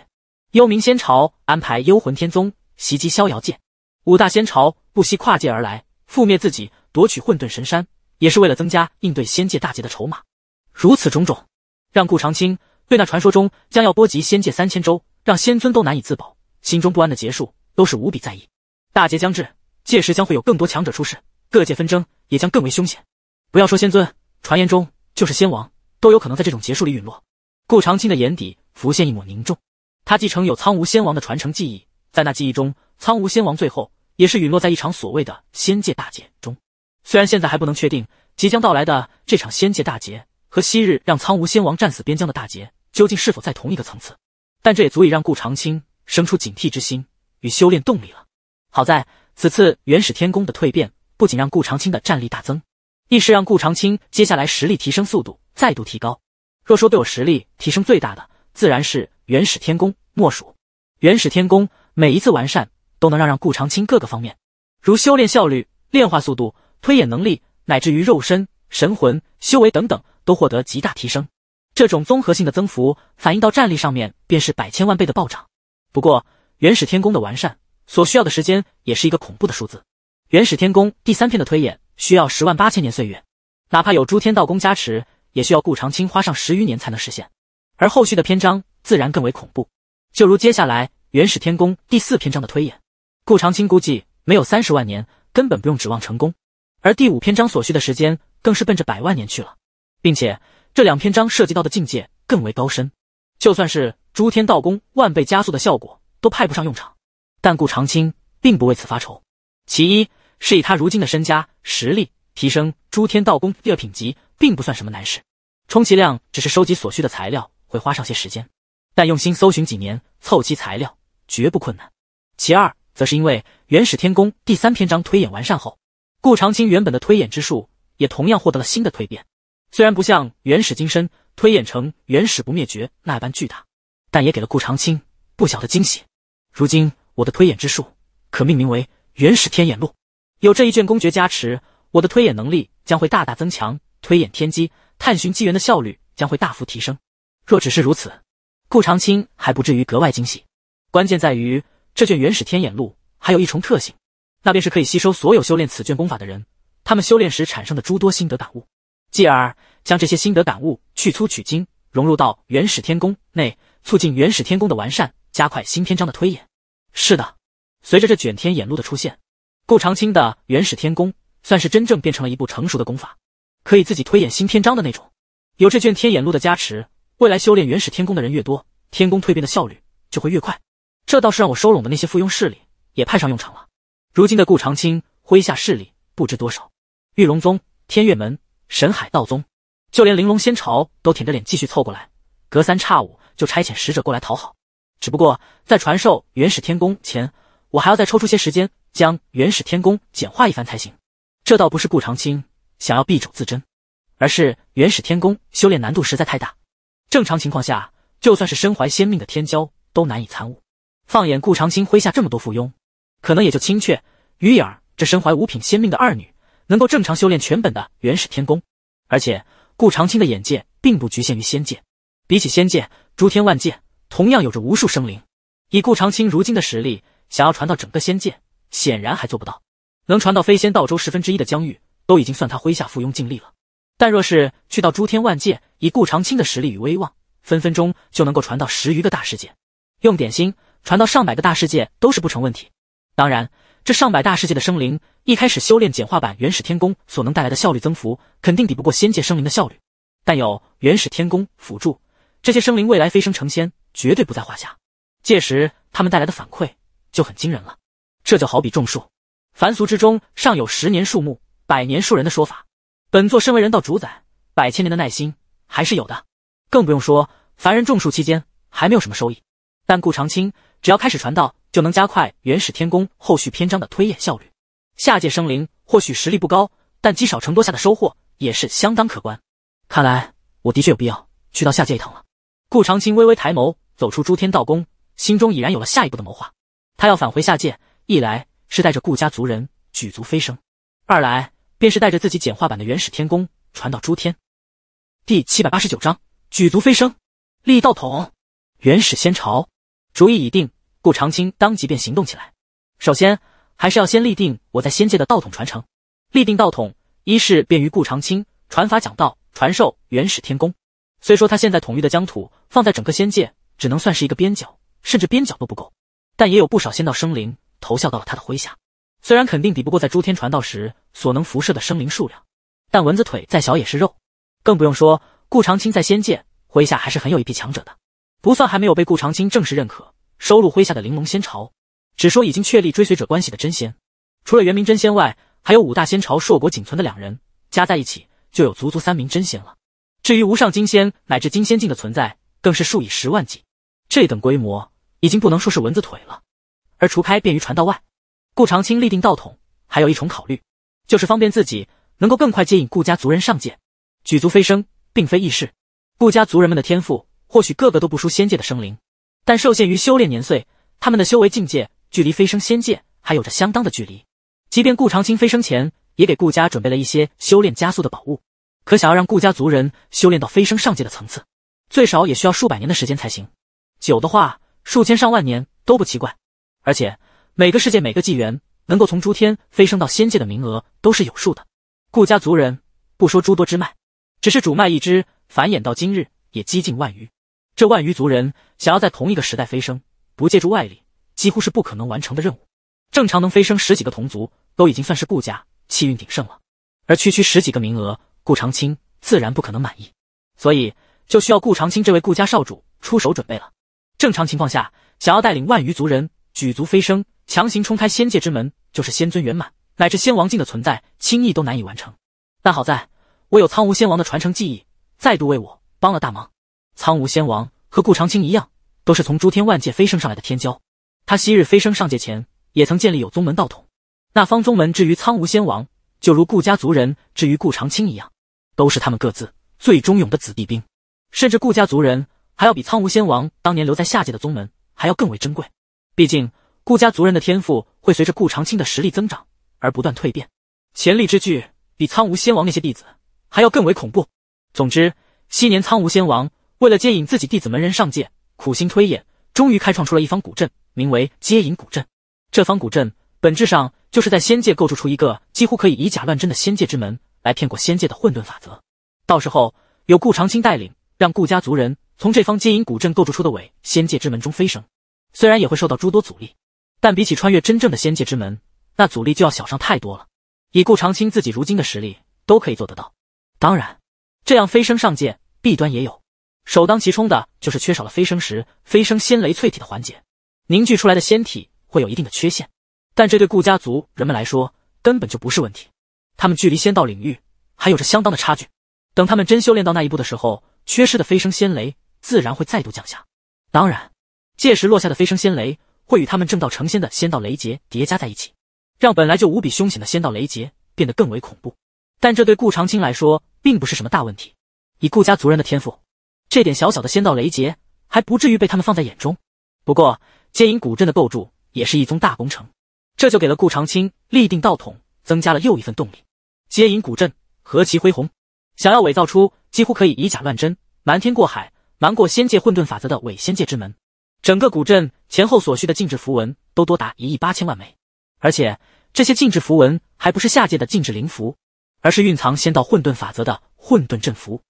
幽冥仙朝安排幽魂天宗袭击逍遥界，五大仙朝不惜跨界而来覆灭自己，夺取混沌神山，也是为了增加应对仙界大劫的筹码。如此种种，让顾长青。对那传说中将要波及仙界三千州，让仙尊都难以自保，心中不安的结束，都是无比在意。大劫将至，届时将会有更多强者出世，各界纷争也将更为凶险。不要说仙尊，传言中就是仙王都有可能在这种结束里陨落。顾长青的眼底浮现一抹凝重，他继承有苍梧仙王的传承记忆，在那记忆中，苍梧仙王最后也是陨落在一场所谓的仙界大劫中。虽然现在还不能确定即将到来的这场仙界大劫。和昔日让苍梧仙王战死边疆的大劫，究竟是否在同一个层次？但这也足以让顾长青生出警惕之心与修炼动力了。好在此次元始天宫的蜕变，不仅让顾长青的战力大增，亦是让顾长青接下来实力提升速度再度提高。若说对我实力提升最大的，自然是元始天宫莫属。元始天宫每一次完善，都能让让顾长青各个方面，如修炼效率、炼化速度、推演能力，乃至于肉身、神魂、修为等等。都获得极大提升，这种综合性的增幅反映到战力上面，便是百千万倍的暴涨。不过，元始天宫的完善所需要的时间也是一个恐怖的数字。元始天宫第三篇的推演需要十万八千年岁月，哪怕有诸天道功加持，也需要顾长青花上十余年才能实现。而后续的篇章自然更为恐怖，就如接下来元始天宫第四篇章的推演，顾长青估计没有三十万年，根本不用指望成功。而第五篇章所需的时间更是奔着百万年去了。并且这两篇章涉及到的境界更为高深，就算是诸天道功万倍加速的效果都派不上用场。但顾长青并不为此发愁。其一是以他如今的身家实力，提升诸天道功第二品级并不算什么难事，充其量只是收集所需的材料会花上些时间，但用心搜寻几年，凑齐材料绝不困难。其二则是因为元始天宫第三篇章推演完善后，顾长青原本的推演之术也同样获得了新的蜕变。虽然不像元始金身推演成原始不灭绝那般巨大，但也给了顾长青不小的惊喜。如今我的推演之术可命名为《元始天眼录》，有这一卷功诀加持，我的推演能力将会大大增强，推演天机、探寻机缘的效率将会大幅提升。若只是如此，顾长青还不至于格外惊喜。关键在于这卷《元始天眼录》还有一重特性，那便是可以吸收所有修炼此卷功法的人，他们修炼时产生的诸多心得感悟。继而将这些心得感悟去粗取精，融入到原始天宫内，促进原始天宫的完善，加快新篇章的推演。是的，随着这卷天眼录的出现，顾长青的原始天宫算是真正变成了一部成熟的功法，可以自己推演新篇章的那种。有这卷天眼录的加持，未来修炼原始天宫的人越多，天宫蜕变的效率就会越快。这倒是让我收拢的那些附庸势力也派上用场了。如今的顾长青麾下势力不知多少，玉龙宗、天月门。神海道宗，就连玲珑仙朝都舔着脸继续凑过来，隔三差五就差遣使者过来讨好。只不过在传授元始天功前，我还要再抽出些时间，将元始天功简化一番才行。这倒不是顾长青想要避帚自珍，而是元始天宫修炼难度实在太大，正常情况下，就算是身怀仙命的天骄都难以参悟。放眼顾长青麾下这么多附庸，可能也就青雀、鱼眼这身怀五品仙命的二女。能够正常修炼全本的元始天功。而且顾长青的眼界并不局限于仙界。比起仙界，诸天万界同样有着无数生灵。以顾长青如今的实力，想要传到整个仙界，显然还做不到。能传到飞仙道州十分之一的疆域，都已经算他麾下附庸尽力了。但若是去到诸天万界，以顾长青的实力与威望，分分钟就能够传到十余个大世界，用点心传到上百个大世界都是不成问题。当然。这上百大世界的生灵一开始修炼简化版原始天宫所能带来的效率增幅，肯定抵不过仙界生灵的效率。但有原始天宫辅助，这些生灵未来飞升成仙绝对不在话下。届时他们带来的反馈就很惊人了。这就好比种树，凡俗之中尚有十年树木，百年树人的说法。本座身为人道主宰，百千年的耐心还是有的。更不用说凡人种树期间还没有什么收益，但顾长青只要开始传道。就能加快原始天宫后续篇章的推演效率。下界生灵或许实力不高，但积少成多下的收获也是相当可观。看来我的确有必要去到下界一趟了。顾长青微微抬眸，走出诸天道宫，心中已然有了下一步的谋划。他要返回下界，一来是带着顾家族人举族飞升，二来便是带着自己简化版的原始天宫传到诸天。第七百八十九章：举足飞升，立道统，原始仙朝。主意已定。顾长青当即便行动起来，首先还是要先立定我在仙界的道统传承。立定道统，一是便于顾长青传法讲道、传授原始天功。虽说他现在统御的疆土放在整个仙界，只能算是一个边角，甚至边角都不够，但也有不少仙道生灵投效到了他的麾下。虽然肯定比不过在诸天传道时所能辐射的生灵数量，但蚊子腿再小也是肉。更不用说顾长青在仙界麾下还是很有一批强者的，不算还没有被顾长青正式认可。收录麾下的玲珑仙朝，只说已经确立追随者关系的真仙，除了元明真仙外，还有五大仙朝硕果仅存的两人，加在一起就有足足三名真仙了。至于无上金仙乃至金仙境的存在，更是数以十万计。这等规模，已经不能说是蚊子腿了。而除开便于传道外，顾长青立定道统，还有一重考虑，就是方便自己能够更快接引顾家族人上界，举足飞升，并非易事。顾家族人们的天赋，或许个个都不输仙界的生灵。但受限于修炼年岁，他们的修为境界距离飞升仙界还有着相当的距离。即便顾长青飞升前，也给顾家准备了一些修炼加速的宝物，可想要让顾家族人修炼到飞升上界的层次，最少也需要数百年的时间才行。久的话，数千上万年都不奇怪。而且每个世界每个纪元，能够从诸天飞升到仙界的名额都是有数的。顾家族人不说诸多支脉，只是主脉一支，繁衍到今日也几近万余。这万余族人想要在同一个时代飞升，不借助外力，几乎是不可能完成的任务。正常能飞升十几个同族，都已经算是顾家气运鼎盛了，而区区十几个名额，顾长青自然不可能满意，所以就需要顾长青这位顾家少主出手准备了。正常情况下，想要带领万余族人举族飞升，强行冲开仙界之门，就是仙尊圆满乃至仙王境的存在，轻易都难以完成。但好在我有苍梧仙王的传承记忆，再度为我帮了大忙。苍梧仙王和顾长青一样，都是从诸天万界飞升上来的天骄。他昔日飞升上界前，也曾建立有宗门道统。那方宗门至于苍梧仙王，就如顾家族人至于顾长青一样，都是他们各自最忠勇的子弟兵。甚至顾家族人还要比苍梧仙王当年留在下界的宗门还要更为珍贵。毕竟，顾家族人的天赋会随着顾长青的实力增长而不断蜕变，潜力之巨，比苍梧仙王那些弟子还要更为恐怖。总之，昔年苍梧仙王。为了接引自己弟子门人上界，苦心推演，终于开创出了一方古镇，名为接引古镇。这方古镇本质上就是在仙界构筑出一个几乎可以以假乱真的仙界之门，来骗过仙界的混沌法则。到时候有顾长青带领，让顾家族人从这方接引古镇构筑出的伪仙界之门中飞升，虽然也会受到诸多阻力，但比起穿越真正的仙界之门，那阻力就要小上太多了。以顾长青自己如今的实力，都可以做得到。当然，这样飞升上界，弊端也有。首当其冲的就是缺少了飞升时飞升仙雷淬体的环节，凝聚出来的仙体会有一定的缺陷。但这对顾家族人们来说根本就不是问题，他们距离仙道领域还有着相当的差距。等他们真修炼到那一步的时候，缺失的飞升仙雷自然会再度降下。当然，届时落下的飞升仙雷会与他们正道成仙的仙道雷劫叠加在一起，让本来就无比凶险的仙道雷劫变得更为恐怖。但这对顾长青来说并不是什么大问题，以顾家族人的天赋。这点小小的仙道雷劫还不至于被他们放在眼中，不过接引古镇的构筑也是一宗大工程，这就给了顾长青立定道统增加了又一份动力。接引古镇何其恢宏，想要伪造出几乎可以以假乱真、瞒天过海、瞒过仙界混沌法则的伪仙界之门，整个古镇前后所需的禁制符文都多达一亿八千万枚，而且这些禁制符文还不是下界的禁制灵符，而是蕴藏仙道混沌法则的混沌阵符。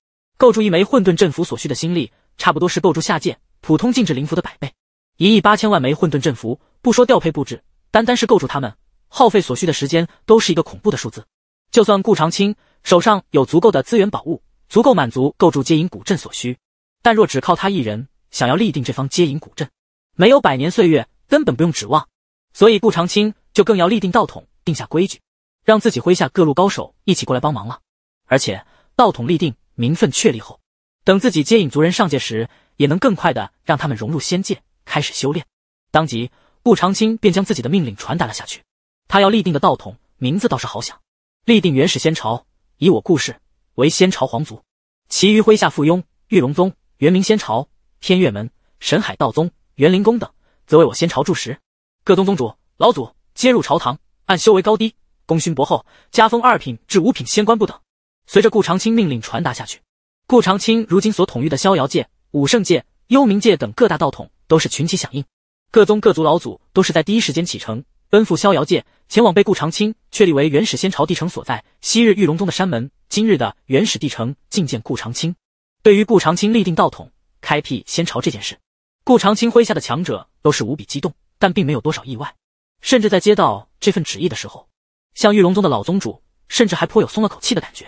构筑一枚混沌阵符所需的心力，差不多是构筑下界普通禁制灵符的百倍。一亿八千万枚混沌阵符，不说调配布置，单单是构筑它们，耗费所需的时间都是一个恐怖的数字。就算顾长青手上有足够的资源宝物，足够满足构筑接引古镇所需，但若只靠他一人，想要立定这方接引古镇，没有百年岁月，根本不用指望。所以顾长青就更要立定道统，定下规矩，让自己麾下各路高手一起过来帮忙了。而且道统立定。名分确立后，等自己接引族人上界时，也能更快的让他们融入仙界，开始修炼。当即，顾长青便将自己的命令传达了下去。他要立定的道统名字倒是好想，立定原始仙朝，以我顾氏为仙朝皇族，其余麾下附庸，玉龙宗、元明仙朝、天月门、神海道宗、元灵宫等，则为我仙朝助石。各宗宗主、老祖皆入朝堂，按修为高低、功勋薄厚，加封二品至五品仙官不等。随着顾长青命令传达下去，顾长青如今所统御的逍遥界、武圣界、幽冥界等各大道统都是群起响应，各宗各族老祖都是在第一时间启程，奔赴逍遥界，前往被顾长青确立为原始仙朝帝城所在，昔日玉龙宗的山门，今日的原始帝城觐见顾长青。对于顾长青立定道统、开辟仙朝这件事，顾长青麾下的强者都是无比激动，但并没有多少意外，甚至在接到这份旨意的时候，像玉龙宗的老宗主，甚至还颇有松了口气的感觉。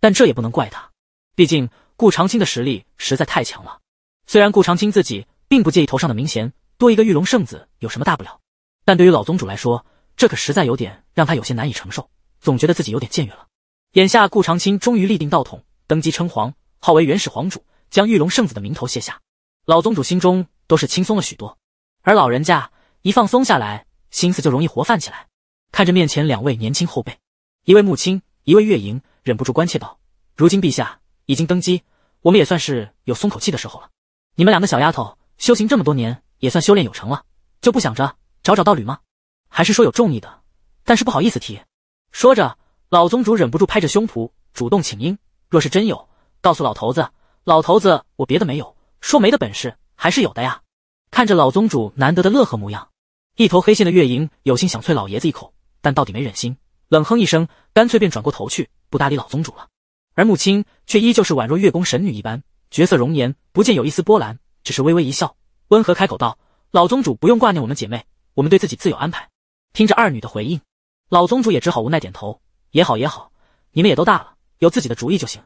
但这也不能怪他，毕竟顾长青的实力实在太强了。虽然顾长青自己并不介意头上的名衔多一个玉龙圣子有什么大不了，但对于老宗主来说，这可实在有点让他有些难以承受，总觉得自己有点僭越了。眼下顾长青终于立定道统，登基称皇，号为元始皇主，将玉龙圣子的名头卸下，老宗主心中都是轻松了许多。而老人家一放松下来，心思就容易活泛起来。看着面前两位年轻后辈，一位穆青，一位月莹。忍不住关切道：“如今陛下已经登基，我们也算是有松口气的时候了。你们两个小丫头修行这么多年，也算修炼有成了，就不想着找找道侣吗？还是说有中意的，但是不好意思提？”说着，老宗主忍不住拍着胸脯，主动请缨：“若是真有，告诉老头子，老头子我别的没有，说没的本事还是有的呀！”看着老宗主难得的乐呵模样，一头黑线的月莹有心想啐老爷子一口，但到底没忍心。冷哼一声，干脆便转过头去，不搭理老宗主了。而穆青却依旧是宛若月宫神女一般，绝色容颜，不见有一丝波澜，只是微微一笑，温和开口道：“老宗主不用挂念我们姐妹，我们对自己自有安排。”听着二女的回应，老宗主也只好无奈点头：“也好，也好，你们也都大了，有自己的主意就行。”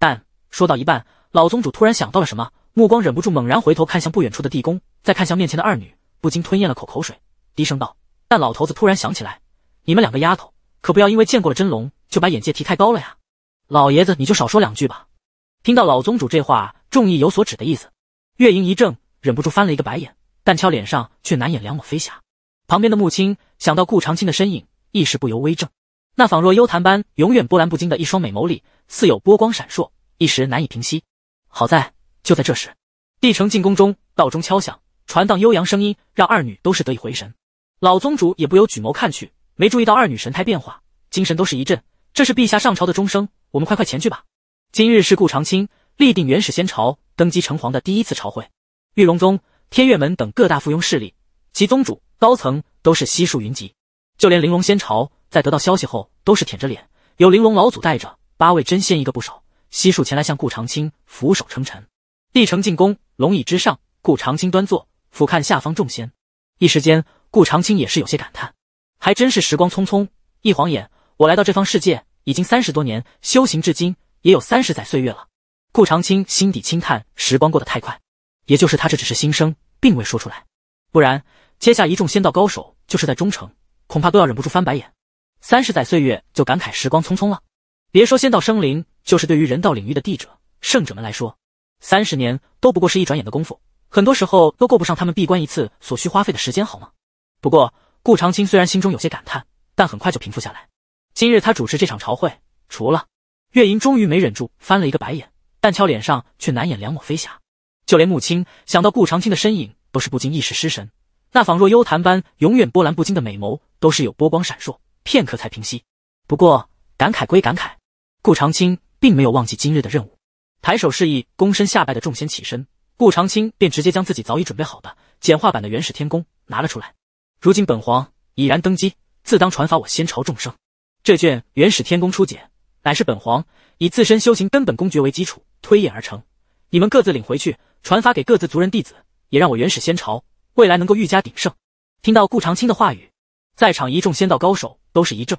但说到一半，老宗主突然想到了什么，目光忍不住猛然回头看向不远处的地宫，再看向面前的二女，不禁吞咽了口口水，低声道：“但老头子突然想起来，你们两个丫头。”可不要因为见过了真龙，就把眼界提太高了呀！老爷子，你就少说两句吧。听到老宗主这话，众意有所指的意思，月莹一怔，忍不住翻了一个白眼，但俏脸上却难掩两抹飞霞。旁边的木青想到顾长青的身影，一时不由微怔。那仿若幽潭般永远波澜不惊的一双美眸里，似有波光闪烁，一时难以平息。好在，就在这时，帝城进宫中，道钟敲响，传荡悠扬声音，让二女都是得以回神。老宗主也不由举眸看去。没注意到二女神态变化，精神都是一震。这是陛下上朝的钟声，我们快快前去吧。今日是顾长青立定原始仙朝登基成皇的第一次朝会，玉龙宗、天月门等各大附庸势力及宗主高层都是悉数云集。就连玲珑仙朝，在得到消息后，都是舔着脸，由玲珑老祖带着八位真仙一个不少，悉数前来向顾长青俯首称臣。帝城进宫，龙椅之上，顾长青端坐，俯瞰下方众仙。一时间，顾长青也是有些感叹。还真是时光匆匆，一晃眼，我来到这方世界已经三十多年，修行至今也有三十载岁月了。顾长青心底轻叹，时光过得太快。也就是他这只是心声，并未说出来，不然接下一众仙道高手就是在中城，恐怕都要忍不住翻白眼。三十载岁月就感慨时光匆匆了？别说仙道生灵，就是对于人道领域的地者、圣者们来说，三十年都不过是一转眼的功夫，很多时候都够不上他们闭关一次所需花费的时间，好吗？不过。顾长青虽然心中有些感叹，但很快就平复下来。今日他主持这场朝会，除了月银，终于没忍住翻了一个白眼，但俏脸上却难掩两抹飞霞。就连穆青想到顾长青的身影，都是不禁一时失神，那仿若幽潭般永远波澜不惊的美眸，都是有波光闪烁，片刻才平息。不过感慨归感慨，顾长青并没有忘记今日的任务，抬手示意躬身下拜的众仙起身，顾长青便直接将自己早已准备好的简化版的元始天宫拿了出来。如今本皇已然登基，自当传法我仙朝众生。这卷《原始天宫初解，乃是本皇以自身修行根本公诀为基础推演而成，你们各自领回去，传发给各自族人弟子，也让我原始仙朝未来能够愈加鼎盛。听到顾长青的话语，在场一众仙道高手都是一怔，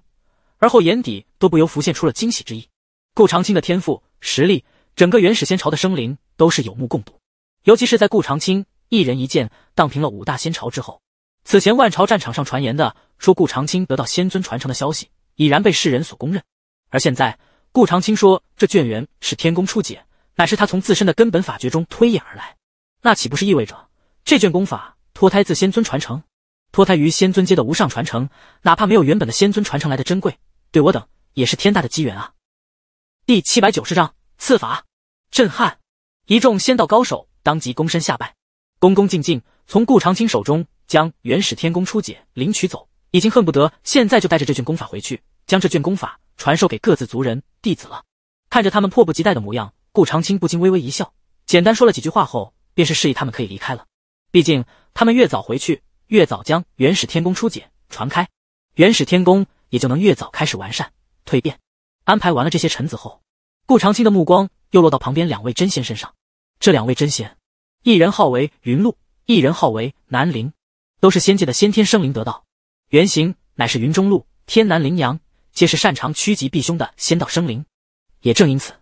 而后眼底都不由浮现出了惊喜之意。顾长青的天赋实力，整个原始仙朝的生灵都是有目共睹，尤其是在顾长青一人一剑荡平了五大仙朝之后。此前万朝战场上传言的说，顾长青得到仙尊传承的消息已然被世人所公认。而现在，顾长青说这卷元是天宫初解，乃是他从自身的根本法诀中推演而来。那岂不是意味着这卷功法脱胎自仙尊传承，脱胎于仙尊界的无上传承？哪怕没有原本的仙尊传承来的珍贵，对我等也是天大的机缘啊！第七百九十章赐法，震撼！一众仙道高手当即躬身下拜，恭恭敬敬从顾长青手中。将元始天宫初解领取走，已经恨不得现在就带着这卷功法回去，将这卷功法传授给各自族人弟子了。看着他们迫不及待的模样，顾长青不禁微微一笑，简单说了几句话后，便是示意他们可以离开了。毕竟他们越早回去，越早将元始天宫初解传开，元始天宫也就能越早开始完善蜕变。安排完了这些臣子后，顾长青的目光又落到旁边两位真仙身上。这两位真仙，一人号为云露，一人号为南陵。都是仙界的先天生灵得道，原型乃是云中鹿、天南羚羊，皆是擅长趋吉避凶的仙道生灵。也正因此，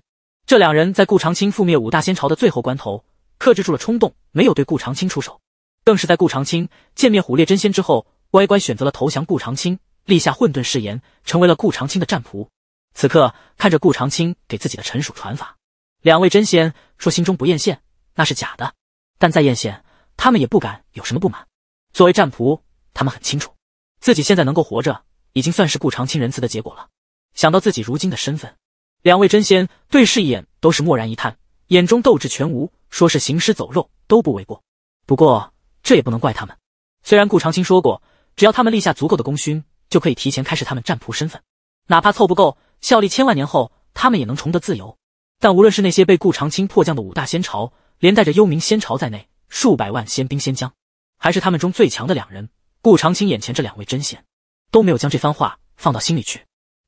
这两人在顾长青覆灭五大仙朝的最后关头，克制住了冲动，没有对顾长青出手。更是在顾长青歼灭虎烈真仙之后，乖乖选择了投降。顾长青立下混沌誓言，成为了顾长青的战仆。此刻看着顾长青给自己的陈属传法，两位真仙说心中不艳羡那是假的，但再艳羡，他们也不敢有什么不满。作为战仆，他们很清楚，自己现在能够活着，已经算是顾长青仁慈的结果了。想到自己如今的身份，两位真仙对视一眼，都是默然一叹，眼中斗志全无，说是行尸走肉都不为过。不过这也不能怪他们，虽然顾长青说过，只要他们立下足够的功勋，就可以提前开始他们战仆身份，哪怕凑不够效力千万年后，他们也能重得自由。但无论是那些被顾长青迫降的五大仙朝，连带着幽冥仙朝在内，数百万仙兵仙将。还是他们中最强的两人，顾长青眼前这两位真仙都没有将这番话放到心里去。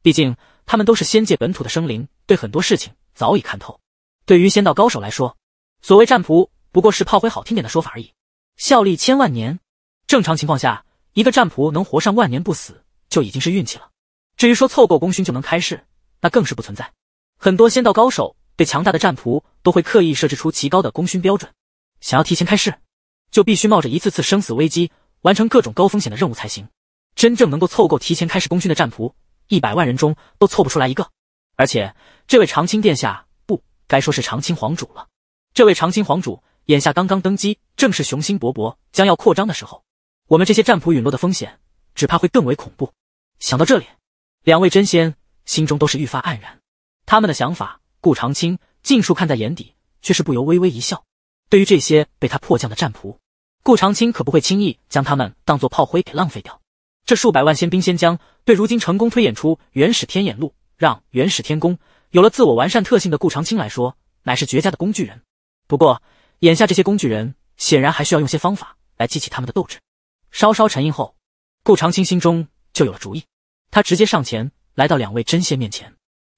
毕竟他们都是仙界本土的生灵，对很多事情早已看透。对于仙道高手来说，所谓战仆不过是炮灰，好听点的说法而已。效力千万年，正常情况下，一个战仆能活上万年不死就已经是运气了。至于说凑够功勋就能开市，那更是不存在。很多仙道高手对强大的战仆都会刻意设置出极高的功勋标准，想要提前开市。就必须冒着一次次生死危机，完成各种高风险的任务才行。真正能够凑够提前开始功勋的战仆，一百万人中都凑不出来一个。而且，这位长青殿下，不该说是长青皇主了。这位长青皇主眼下刚刚登基，正是雄心勃勃、将要扩张的时候。我们这些战仆陨落的风险，只怕会更为恐怖。想到这里，两位真仙心中都是愈发黯然。他们的想法，顾长青尽数看在眼底，却是不由微微一笑。对于这些被他迫降的战仆，顾长青可不会轻易将他们当做炮灰给浪费掉。这数百万仙兵仙将，对如今成功推演出原始天眼录，让原始天宫有了自我完善特性的顾长青来说，乃是绝佳的工具人。不过，眼下这些工具人显然还需要用些方法来激起他们的斗志。稍稍沉吟后，顾长青心中就有了主意。他直接上前来到两位真仙面前，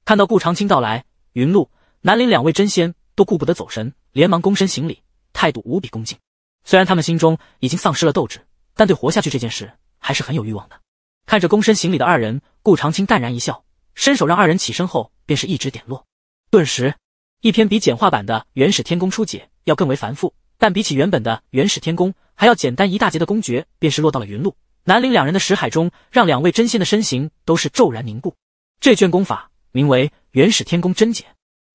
看到顾长青到来，云露、南陵两位真仙。都顾不得走神，连忙躬身行礼，态度无比恭敬。虽然他们心中已经丧失了斗志，但对活下去这件事还是很有欲望的。看着躬身行礼的二人，顾长清淡然一笑，伸手让二人起身后，便是一指点落。顿时，一篇比简化版的原始天宫初解要更为繁复，但比起原本的原始天宫》还要简单一大截的公爵，便是落到了云路。南陵两人的识海中，让两位真仙的身形都是骤然凝固。这卷功法名为《原始天宫真解》。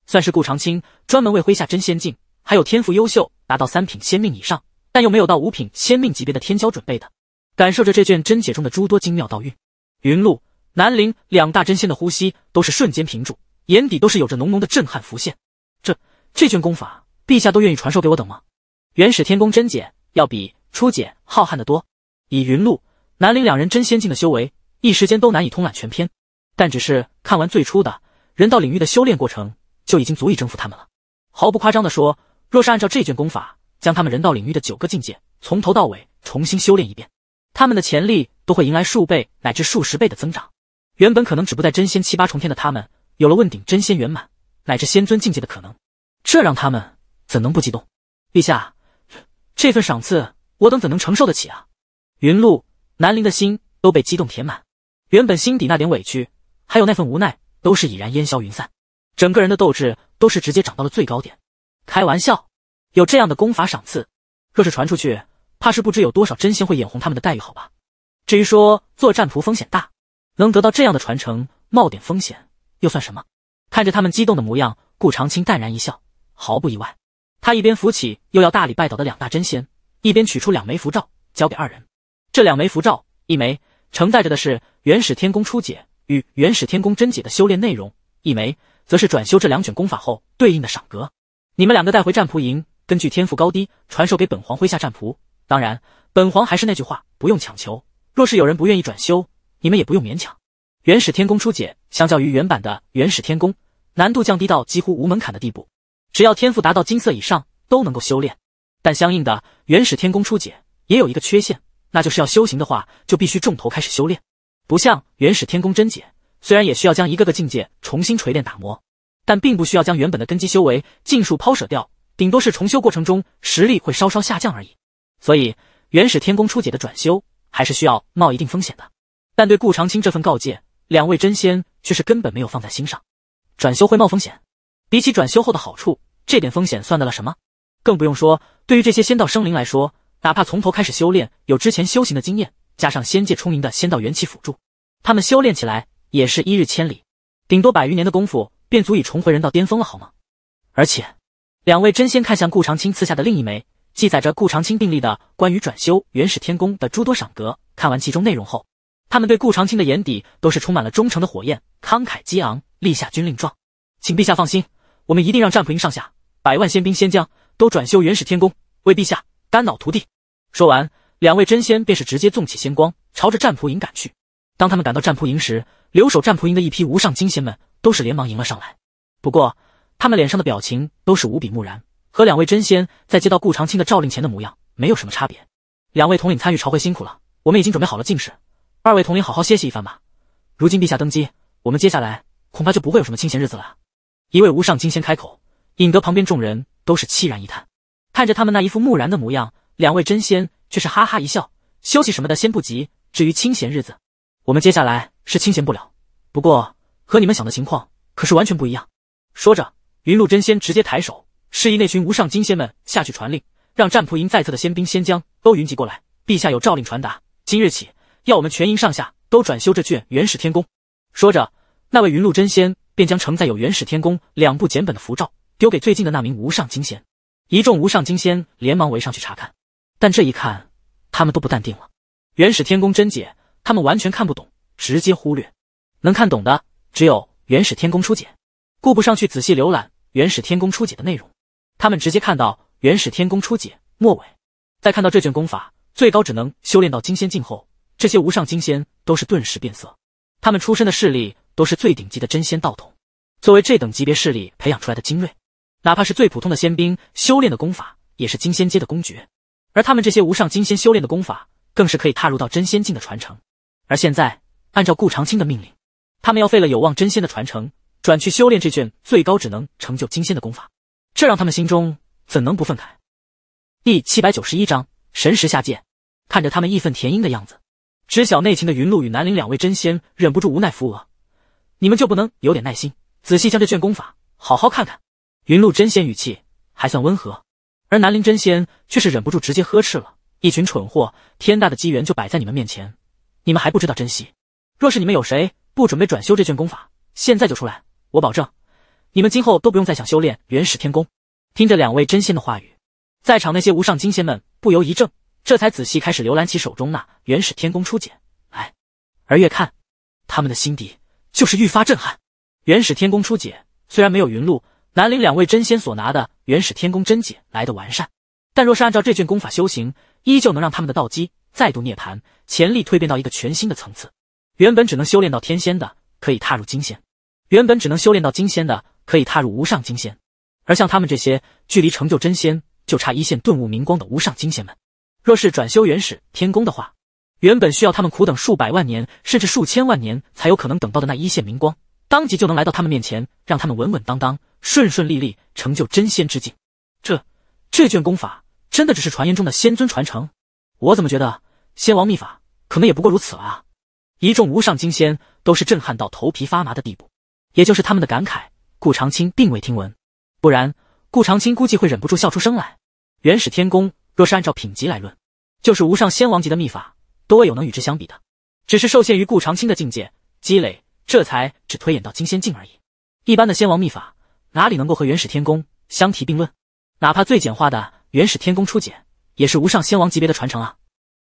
算是顾长青专门为麾下真仙境，还有天赋优秀达到三品仙命以上，但又没有到五品仙命级别的天骄准备的。感受着这卷真解中的诸多精妙道韵，云露、南陵两大真仙的呼吸都是瞬间停住，眼底都是有着浓浓的震撼浮现。这这卷功法，陛下都愿意传授给我等吗？元始天宫真解要比初解浩瀚的多，以云露、南陵两人真仙境的修为，一时间都难以通览全篇。但只是看完最初的人道领域的修炼过程。就已经足以征服他们了。毫不夸张的说，若是按照这卷功法，将他们人道领域的九个境界从头到尾重新修炼一遍，他们的潜力都会迎来数倍乃至数十倍的增长。原本可能只不在真仙七八重天的他们，有了问鼎真仙圆满乃至仙尊境界的可能。这让他们怎能不激动？陛下，这份赏赐我等怎能承受得起啊？云露、南陵的心都被激动填满，原本心底那点委屈，还有那份无奈，都是已然烟消云散。整个人的斗志都是直接涨到了最高点。开玩笑，有这样的功法赏赐，若是传出去，怕是不知有多少真仙会眼红他们的待遇，好吧？至于说做战仆风险大，能得到这样的传承，冒点风险又算什么？看着他们激动的模样，顾长青淡然一笑，毫不意外。他一边扶起又要大礼拜倒的两大真仙，一边取出两枚符咒，交给二人。这两枚符咒，一枚承载着的是元始天宫初解与元始天宫真解的修炼内容，一枚。则是转修这两卷功法后对应的赏格，你们两个带回战仆营，根据天赋高低传授给本皇麾下战仆。当然，本皇还是那句话，不用强求。若是有人不愿意转修，你们也不用勉强。元始天宫初解，相较于原版的元始天宫，难度降低到几乎无门槛的地步，只要天赋达到金色以上，都能够修炼。但相应的，元始天宫初解也有一个缺陷，那就是要修行的话，就必须重头开始修炼，不像元始天宫真解。虽然也需要将一个个境界重新锤炼打磨，但并不需要将原本的根基修为尽数抛舍掉，顶多是重修过程中实力会稍稍下降而已。所以，元始天宫初解的转修还是需要冒一定风险的。但对顾长青这份告诫，两位真仙却是根本没有放在心上。转修会冒风险，比起转修后的好处，这点风险算得了什么？更不用说，对于这些仙道生灵来说，哪怕从头开始修炼，有之前修行的经验，加上仙界充盈的仙道元气辅助，他们修炼起来。也是一日千里，顶多百余年的功夫便足以重回人道巅峰了，好吗？而且，两位真仙看向顾长青赐下的另一枚记载着顾长青病历的关于转修原始天宫的诸多赏格，看完其中内容后，他们对顾长青的眼底都是充满了忠诚的火焰，慷慨激昂，立下军令状，请陛下放心，我们一定让战仆营上下百万仙兵仙将都转修原始天宫，为陛下肝脑涂地。说完，两位真仙便是直接纵起仙光，朝着战仆营赶去。当他们赶到战仆营时，留守战仆营的一批无上金仙们都是连忙迎了上来。不过，他们脸上的表情都是无比木然，和两位真仙在接到顾长青的诏令前的模样没有什么差别。两位统领参与朝会辛苦了，我们已经准备好了进士，二位统领好好歇息一番吧。如今陛下登基，我们接下来恐怕就不会有什么清闲日子了。一位无上金仙开口，引得旁边众人都是凄然一叹。看着他们那一副木然的模样，两位真仙却是哈哈一笑：休息什么的先不急，至于清闲日子。我们接下来是清闲不了，不过和你们想的情况可是完全不一样。说着，云露真仙直接抬手示意那群无上金仙们下去传令，让战仆营在侧的仙兵仙将都云集过来。陛下有诏令传达，今日起要我们全营上下都转修这卷《元始天宫。说着，那位云露真仙便将承载有《元始天宫两部简本的符咒丢给最近的那名无上金仙。一众无上金仙连忙围上去查看，但这一看，他们都不淡定了，《元始天宫真解。他们完全看不懂，直接忽略。能看懂的只有《元始天宫初解》，顾不上去仔细浏览《元始天宫初解》的内容。他们直接看到《元始天宫初解》末尾，在看到这卷功法最高只能修炼到金仙境后，这些无上金仙都是顿时变色。他们出身的势力都是最顶级的真仙道统，作为这等级别势力培养出来的精锐，哪怕是最普通的仙兵修炼的功法也是金仙阶的公爵。而他们这些无上金仙修炼的功法更是可以踏入到真仙境的传承。而现在，按照顾长青的命令，他们要废了有望真仙的传承，转去修炼这卷最高只能成就金仙的功法，这让他们心中怎能不愤慨？第七百九十一章神识下界。看着他们义愤填膺的样子，知晓内情的云露与南陵两位真仙忍不住无奈扶额：“你们就不能有点耐心，仔细将这卷功法好好看看。”云露真仙语气还算温和，而南陵真仙却是忍不住直接呵斥了：“一群蠢货！天大的机缘就摆在你们面前！”你们还不知道珍惜，若是你们有谁不准备转修这卷功法，现在就出来，我保证，你们今后都不用再想修炼原始天功。听着两位真仙的话语，在场那些无上金仙们不由一怔，这才仔细开始浏览起手中那原始天功初解。哎，而越看，他们的心底就是愈发震撼。原始天功初解虽然没有云露、南陵两位真仙所拿的原始天功真解来的完善，但若是按照这卷功法修行，依旧能让他们的道基。再度涅槃，潜力蜕变到一个全新的层次。原本只能修炼到天仙的，可以踏入金仙；原本只能修炼到金仙的，可以踏入无上金仙。而像他们这些距离成就真仙就差一线顿悟明光的无上金仙们，若是转修原始天宫的话，原本需要他们苦等数百万年甚至数千万年才有可能等到的那一线明光，当即就能来到他们面前，让他们稳稳当当、顺顺利利成就真仙之境。这这卷功法真的只是传言中的仙尊传承？我怎么觉得？仙王秘法可能也不过如此了啊！一众无上金仙都是震撼到头皮发麻的地步，也就是他们的感慨。顾长青并未听闻，不然顾长青估计会忍不住笑出声来。元始天宫若是按照品级来论，就是无上仙王级的秘法，都未有能与之相比的。只是受限于顾长青的境界积累，这才只推演到金仙境而已。一般的仙王秘法哪里能够和元始天宫相提并论？哪怕最简化的元始天宫初简，也是无上仙王级别的传承啊！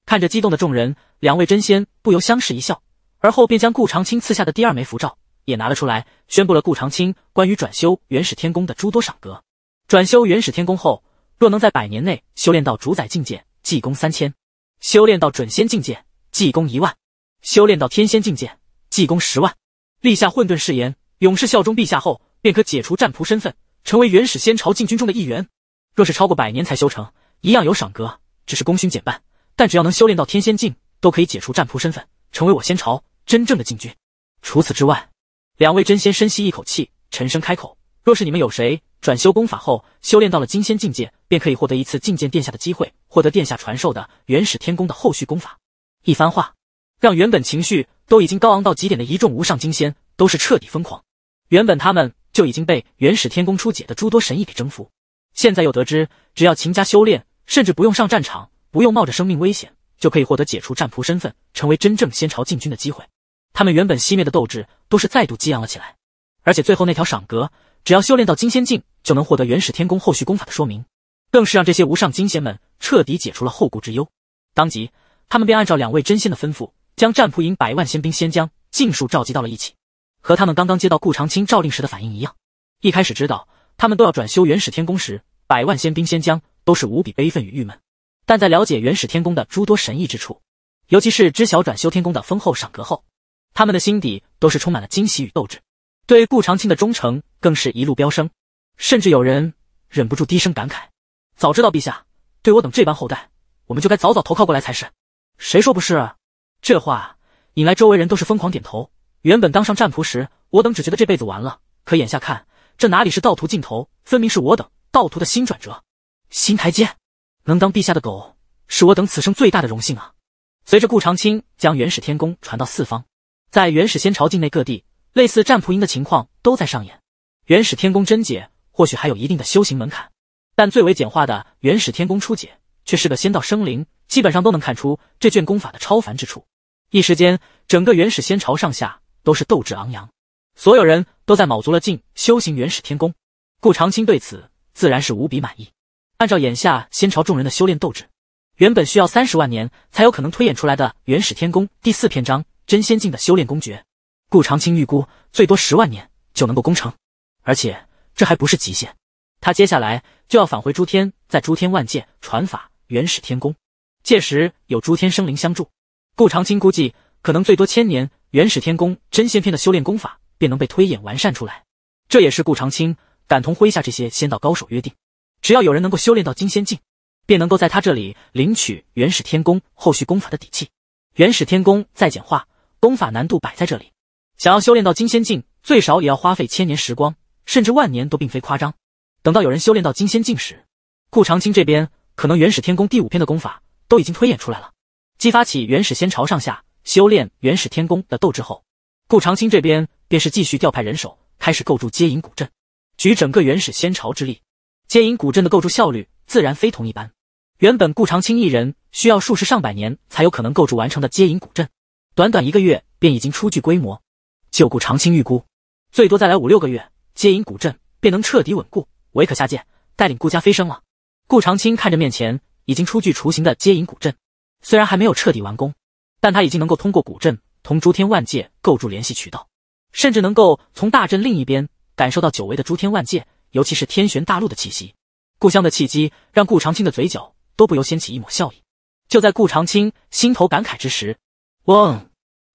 看着激动的众人，两位真仙不由相视一笑，而后便将顾长青赐下的第二枚符咒也拿了出来，宣布了顾长青关于转修原始天宫的诸多赏格。转修原始天宫后，若能在百年内修炼到主宰境界，技功三千；修炼到准仙境界，技功一万；修炼到天仙境界，技功十万。立下混沌誓言，永世效忠陛下后，便可解除战仆身份，成为原始仙朝禁军中的一员。若是超过百年才修成，一样有赏格，只是功勋减半。但只要能修炼到天仙境，都可以解除战仆身份，成为我仙朝真正的禁军。除此之外，两位真仙深吸一口气，沉声开口：“若是你们有谁转修功法后修炼到了金仙境界，便可以获得一次觐见殿下的机会，获得殿下传授的元始天宫的后续功法。”一番话让原本情绪都已经高昂到极点的一众无上金仙都是彻底疯狂。原本他们就已经被元始天宫出解的诸多神意给征服，现在又得知只要勤加修炼，甚至不用上战场。不用冒着生命危险，就可以获得解除战仆身份，成为真正仙朝禁军的机会。他们原本熄灭的斗志，都是再度激昂了起来。而且最后那条赏格，只要修炼到金仙境，就能获得元始天宫后续功法的说明，更是让这些无上金仙们彻底解除了后顾之忧。当即，他们便按照两位真仙的吩咐，将战仆营百万仙兵仙将尽数召集到了一起。和他们刚刚接到顾长青诏令时的反应一样，一开始知道他们都要转修元始天宫时，百万仙兵仙将都是无比悲愤与郁闷。但在了解原始天宫的诸多神异之处，尤其是知晓转修天宫的丰厚赏格后，他们的心底都是充满了惊喜与斗志，对顾长青的忠诚更是一路飙升，甚至有人忍不住低声感慨：“早知道陛下对我等这般厚待，我们就该早早投靠过来才是。”谁说不是？这话引来周围人都是疯狂点头。原本当上战仆时，我等只觉得这辈子完了，可眼下看，这哪里是道途尽头，分明是我等道途的新转折、新台阶。能当陛下的狗，是我等此生最大的荣幸啊！随着顾长青将元始天功传到四方，在元始仙朝境内各地，类似战仆营的情况都在上演。元始天功真解或许还有一定的修行门槛，但最为简化的元始天功初解，却是个仙道生灵，基本上都能看出这卷功法的超凡之处。一时间，整个元始仙朝上下都是斗志昂扬，所有人都在卯足了劲修行元始天功。顾长青对此自然是无比满意。按照眼下仙朝众人的修炼斗志，原本需要三十万年才有可能推演出来的《元始天宫》第四篇章“真仙境”的修炼功诀，顾长青预估最多十万年就能够攻城，而且这还不是极限。他接下来就要返回诸天，在诸天万界传法《元始天宫》，届时有诸天生灵相助，顾长青估计可能最多千年，《元始天宫》《真仙篇的修炼功法便能被推演完善出来。这也是顾长青感同麾下这些仙道高手约定。只要有人能够修炼到金仙境，便能够在他这里领取元始天宫后续功法的底气。元始天宫再简化，功法难度摆在这里，想要修炼到金仙境，最少也要花费千年时光，甚至万年都并非夸张。等到有人修炼到金仙境时，顾长青这边可能元始天宫第五篇的功法都已经推演出来了，激发起元始仙朝上下修炼元始天宫的斗志后，顾长青这边便是继续调派人手，开始构筑接引古阵，举整个元始仙朝之力。接引古镇的构筑效率自然非同一般。原本顾长青一人需要数十上百年才有可能构筑完成的接引古镇，短短一个月便已经初具规模。就顾长青预估，最多再来五六个月，接引古镇便能彻底稳固，唯可下界带领顾家飞升了。顾长青看着面前已经初具雏形的接引古镇，虽然还没有彻底完工，但他已经能够通过古镇同诸天万界构筑联系渠道，甚至能够从大阵另一边感受到久违的诸天万界。尤其是天玄大陆的气息，故乡的契机，让顾长青的嘴角都不由掀起一抹笑意。就在顾长青心头感慨之时，嗡！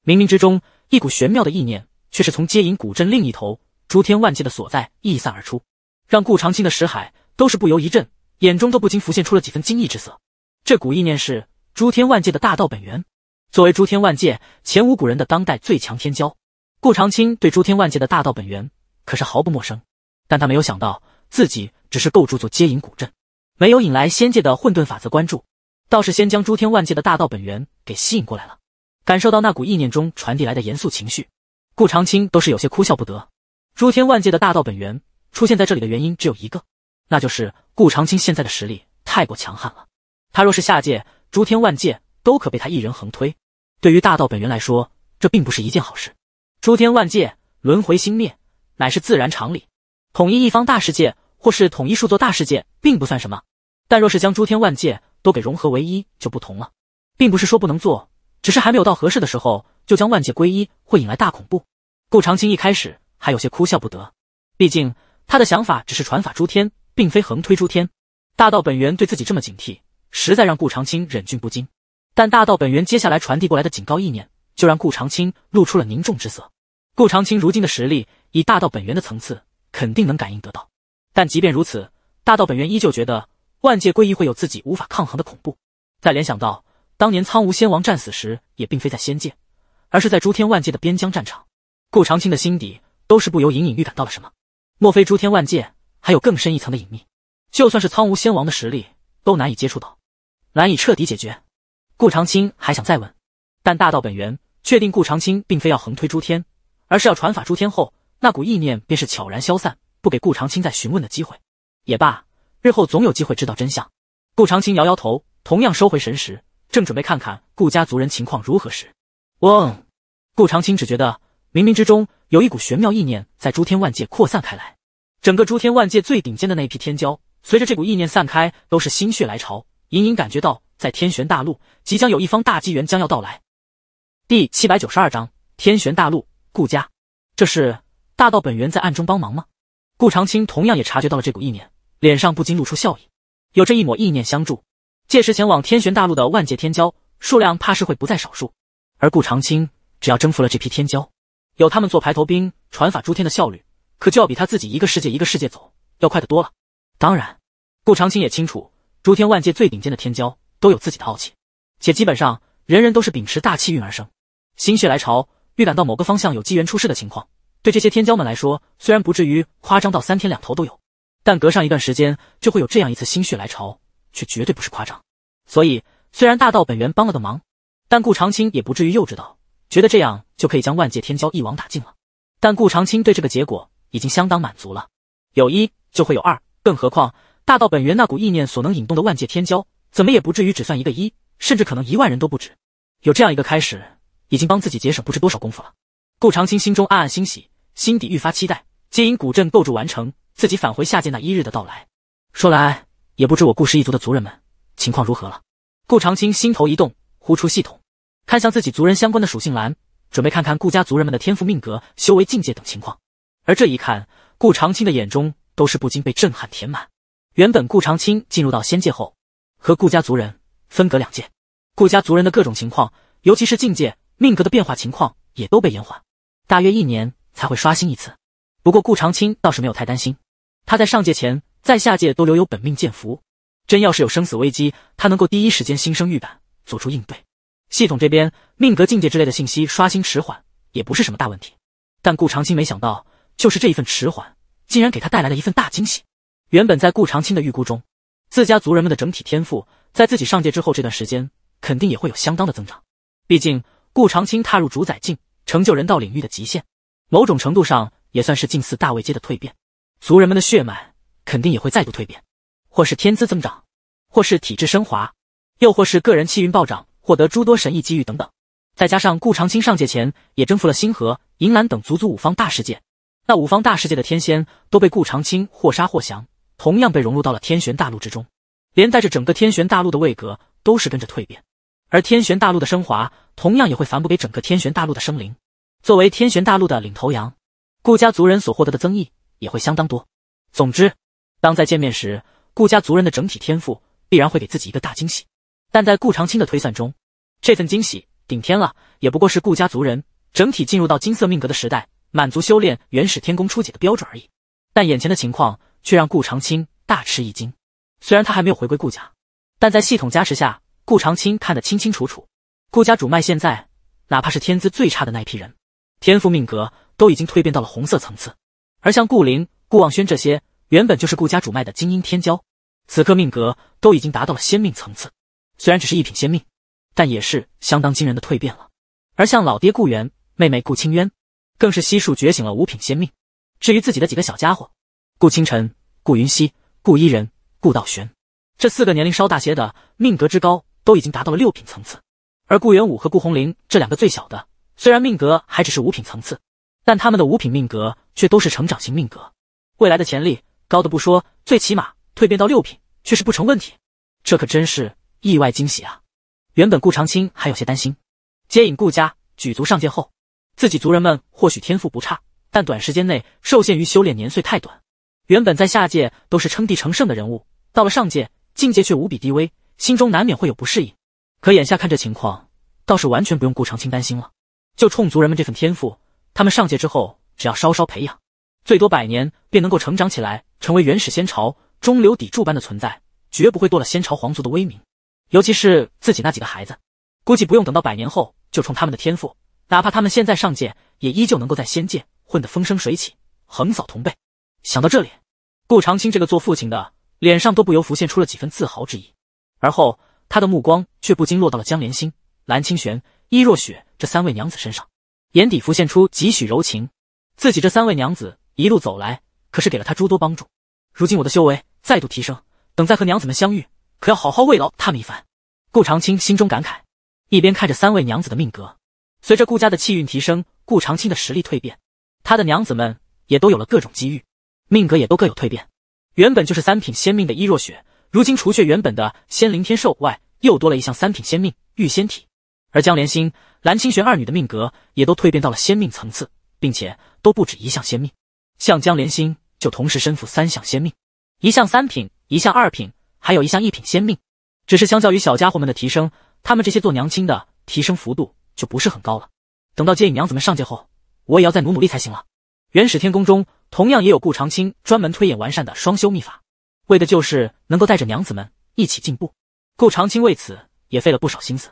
冥冥之中，一股玄妙的意念却是从接引古镇另一头诸天万界的所在溢散而出，让顾长青的识海都是不由一震，眼中都不禁浮现出了几分惊异之色。这股意念是诸天万界的大道本源。作为诸天万界前无古人的当代最强天骄，顾长青对诸天万界的大道本源可是毫不陌生。但他没有想到，自己只是构筑座接引古镇，没有引来仙界的混沌法则关注，倒是先将诸天万界的大道本源给吸引过来了。感受到那股意念中传递来的严肃情绪，顾长青都是有些哭笑不得。诸天万界的大道本源出现在这里的原因只有一个，那就是顾长青现在的实力太过强悍了。他若是下界，诸天万界都可被他一人横推。对于大道本源来说，这并不是一件好事。诸天万界轮回兴灭，乃是自然常理。统一一方大世界，或是统一数座大世界，并不算什么。但若是将诸天万界都给融合为一，就不同了。并不是说不能做，只是还没有到合适的时候。就将万界归一会引来大恐怖。顾长青一开始还有些哭笑不得，毕竟他的想法只是传法诸天，并非横推诸天。大道本源对自己这么警惕，实在让顾长青忍俊不禁。但大道本源接下来传递过来的警告意念，就让顾长青露出了凝重之色。顾长青如今的实力，以大道本源的层次。肯定能感应得到，但即便如此，大道本源依旧觉得万界归一会有自己无法抗衡的恐怖。再联想到当年苍梧仙王战死时，也并非在仙界，而是在诸天万界的边疆战场。顾长青的心底都是不由隐隐预感到了什么。莫非诸天万界还有更深一层的隐秘？就算是苍梧仙王的实力，都难以接触到，难以彻底解决。顾长青还想再问，但大道本源确定顾长青并非要横推诸天，而是要传法诸天后。那股意念便是悄然消散，不给顾长青再询问的机会。也罢，日后总有机会知道真相。顾长青摇摇头，同样收回神识，正准备看看顾家族人情况如何时，嗡。顾长青只觉得冥冥之中有一股玄妙意念在诸天万界扩散开来，整个诸天万界最顶尖的那一批天骄，随着这股意念散开，都是心血来潮，隐隐感觉到在天玄大陆即将有一方大机缘将要到来。第七百九十二章天玄大陆，顾家，这是。大道本源在暗中帮忙吗？顾长青同样也察觉到了这股意念，脸上不禁露出笑意。有这一抹意念相助，届时前往天玄大陆的万界天骄数量怕是会不在少数。而顾长青只要征服了这批天骄，有他们做排头兵，传法诸天的效率可就要比他自己一个世界一个世界走要快得多了。当然，顾长青也清楚，诸天万界最顶尖的天骄都有自己的傲气，且基本上人人都是秉持大气运而生。心血来潮，预感到某个方向有机缘出世的情况。对这些天骄们来说，虽然不至于夸张到三天两头都有，但隔上一段时间就会有这样一次心血来潮，却绝对不是夸张。所以，虽然大道本源帮了个忙，但顾长青也不至于幼稚到觉得这样就可以将万界天骄一网打尽了。但顾长青对这个结果已经相当满足了。有一就会有二，更何况大道本源那股意念所能引动的万界天骄，怎么也不至于只算一个一，甚至可能一万人都不止。有这样一个开始，已经帮自己节省不知多少功夫了。顾长青心中暗暗欣喜。心底愈发期待，皆因古镇构筑完成，自己返回下界那一日的到来。说来也不知我顾氏一族的族人们情况如何了。顾长青心头一动，呼出系统，看向自己族人相关的属性栏，准备看看顾家族人们的天赋、命格、修为境界等情况。而这一看，顾长青的眼中都是不禁被震撼填满。原本顾长青进入到仙界后，和顾家族人分隔两界，顾家族人的各种情况，尤其是境界、命格的变化情况，也都被延缓，大约一年。才会刷新一次。不过顾长青倒是没有太担心，他在上界前，在下界都留有本命剑符，真要是有生死危机，他能够第一时间心生预感，做出应对。系统这边命格境界之类的信息刷新迟缓，也不是什么大问题。但顾长青没想到，就是这一份迟缓，竟然给他带来了一份大惊喜。原本在顾长青的预估中，自家族人们的整体天赋，在自己上界之后这段时间，肯定也会有相当的增长。毕竟顾长青踏入主宰境，成就人道领域的极限。某种程度上也算是近似大卫阶的蜕变，族人们的血脉肯定也会再度蜕变，或是天资增长，或是体质升华，又或是个人气运暴涨，获得诸多神异机遇等等。再加上顾长青上界前也征服了星河、银兰等足足五方大世界，那五方大世界的天仙都被顾长青或杀或降，同样被融入到了天玄大陆之中，连带着整个天玄大陆的位格都是跟着蜕变，而天玄大陆的升华同样也会反哺给整个天玄大陆的生灵。作为天玄大陆的领头羊，顾家族人所获得的增益也会相当多。总之，当在见面时，顾家族人的整体天赋必然会给自己一个大惊喜。但在顾长青的推算中，这份惊喜顶天了，也不过是顾家族人整体进入到金色命格的时代，满足修炼原始天宫初解的标准而已。但眼前的情况却让顾长青大吃一惊。虽然他还没有回归顾家，但在系统加持下，顾长青看得清清楚楚。顾家主脉现在，哪怕是天资最差的那一批人。天赋命格都已经蜕变到了红色层次，而像顾灵、顾望轩这些原本就是顾家主脉的精英天骄，此刻命格都已经达到了仙命层次。虽然只是一品仙命，但也是相当惊人的蜕变了。而像老爹顾源、妹妹顾清渊，更是悉数觉醒了五品仙命。至于自己的几个小家伙，顾清晨、顾云溪、顾伊人、顾道玄这四个年龄稍大些的，命格之高都已经达到了六品层次。而顾元武和顾红玲这两个最小的。虽然命格还只是五品层次，但他们的五品命格却都是成长型命格，未来的潜力高的不说，最起码蜕变到六品却是不成问题。这可真是意外惊喜啊！原本顾长青还有些担心，接引顾家举足上界后，自己族人们或许天赋不差，但短时间内受限于修炼年岁太短。原本在下界都是称帝成圣的人物，到了上界境界却无比低微，心中难免会有不适应。可眼下看这情况，倒是完全不用顾长青担心了。就冲族人们这份天赋，他们上界之后，只要稍稍培养，最多百年便能够成长起来，成为原始仙朝中流砥柱般的存在，绝不会堕了仙朝皇族的威名。尤其是自己那几个孩子，估计不用等到百年后，就冲他们的天赋，哪怕他们现在上界，也依旧能够在仙界混得风生水起，横扫同辈。想到这里，顾长青这个做父亲的脸上都不由浮现出了几分自豪之意。而后，他的目光却不禁落到了江连心、蓝清玄。伊若雪这三位娘子身上，眼底浮现出几许柔情。自己这三位娘子一路走来，可是给了他诸多帮助。如今我的修为再度提升，等再和娘子们相遇，可要好好慰劳她们一番。顾长青心中感慨，一边看着三位娘子的命格。随着顾家的气运提升，顾长青的实力蜕变，他的娘子们也都有了各种机遇，命格也都各有蜕变。原本就是三品仙命的伊若雪，如今除却原本的仙灵天寿外，又多了一项三品仙命御仙体。而江莲心、蓝清玄二女的命格也都蜕变到了仙命层次，并且都不止一项仙命，像江莲心就同时身负三项仙命，一项三品，一项二品，还有一项一品仙命。只是相较于小家伙们的提升，他们这些做娘亲的提升幅度就不是很高了。等到接引娘子们上界后，我也要再努努力才行了。元始天宫中同样也有顾长青专门推演完善的双修秘法，为的就是能够带着娘子们一起进步。顾长青为此也费了不少心思。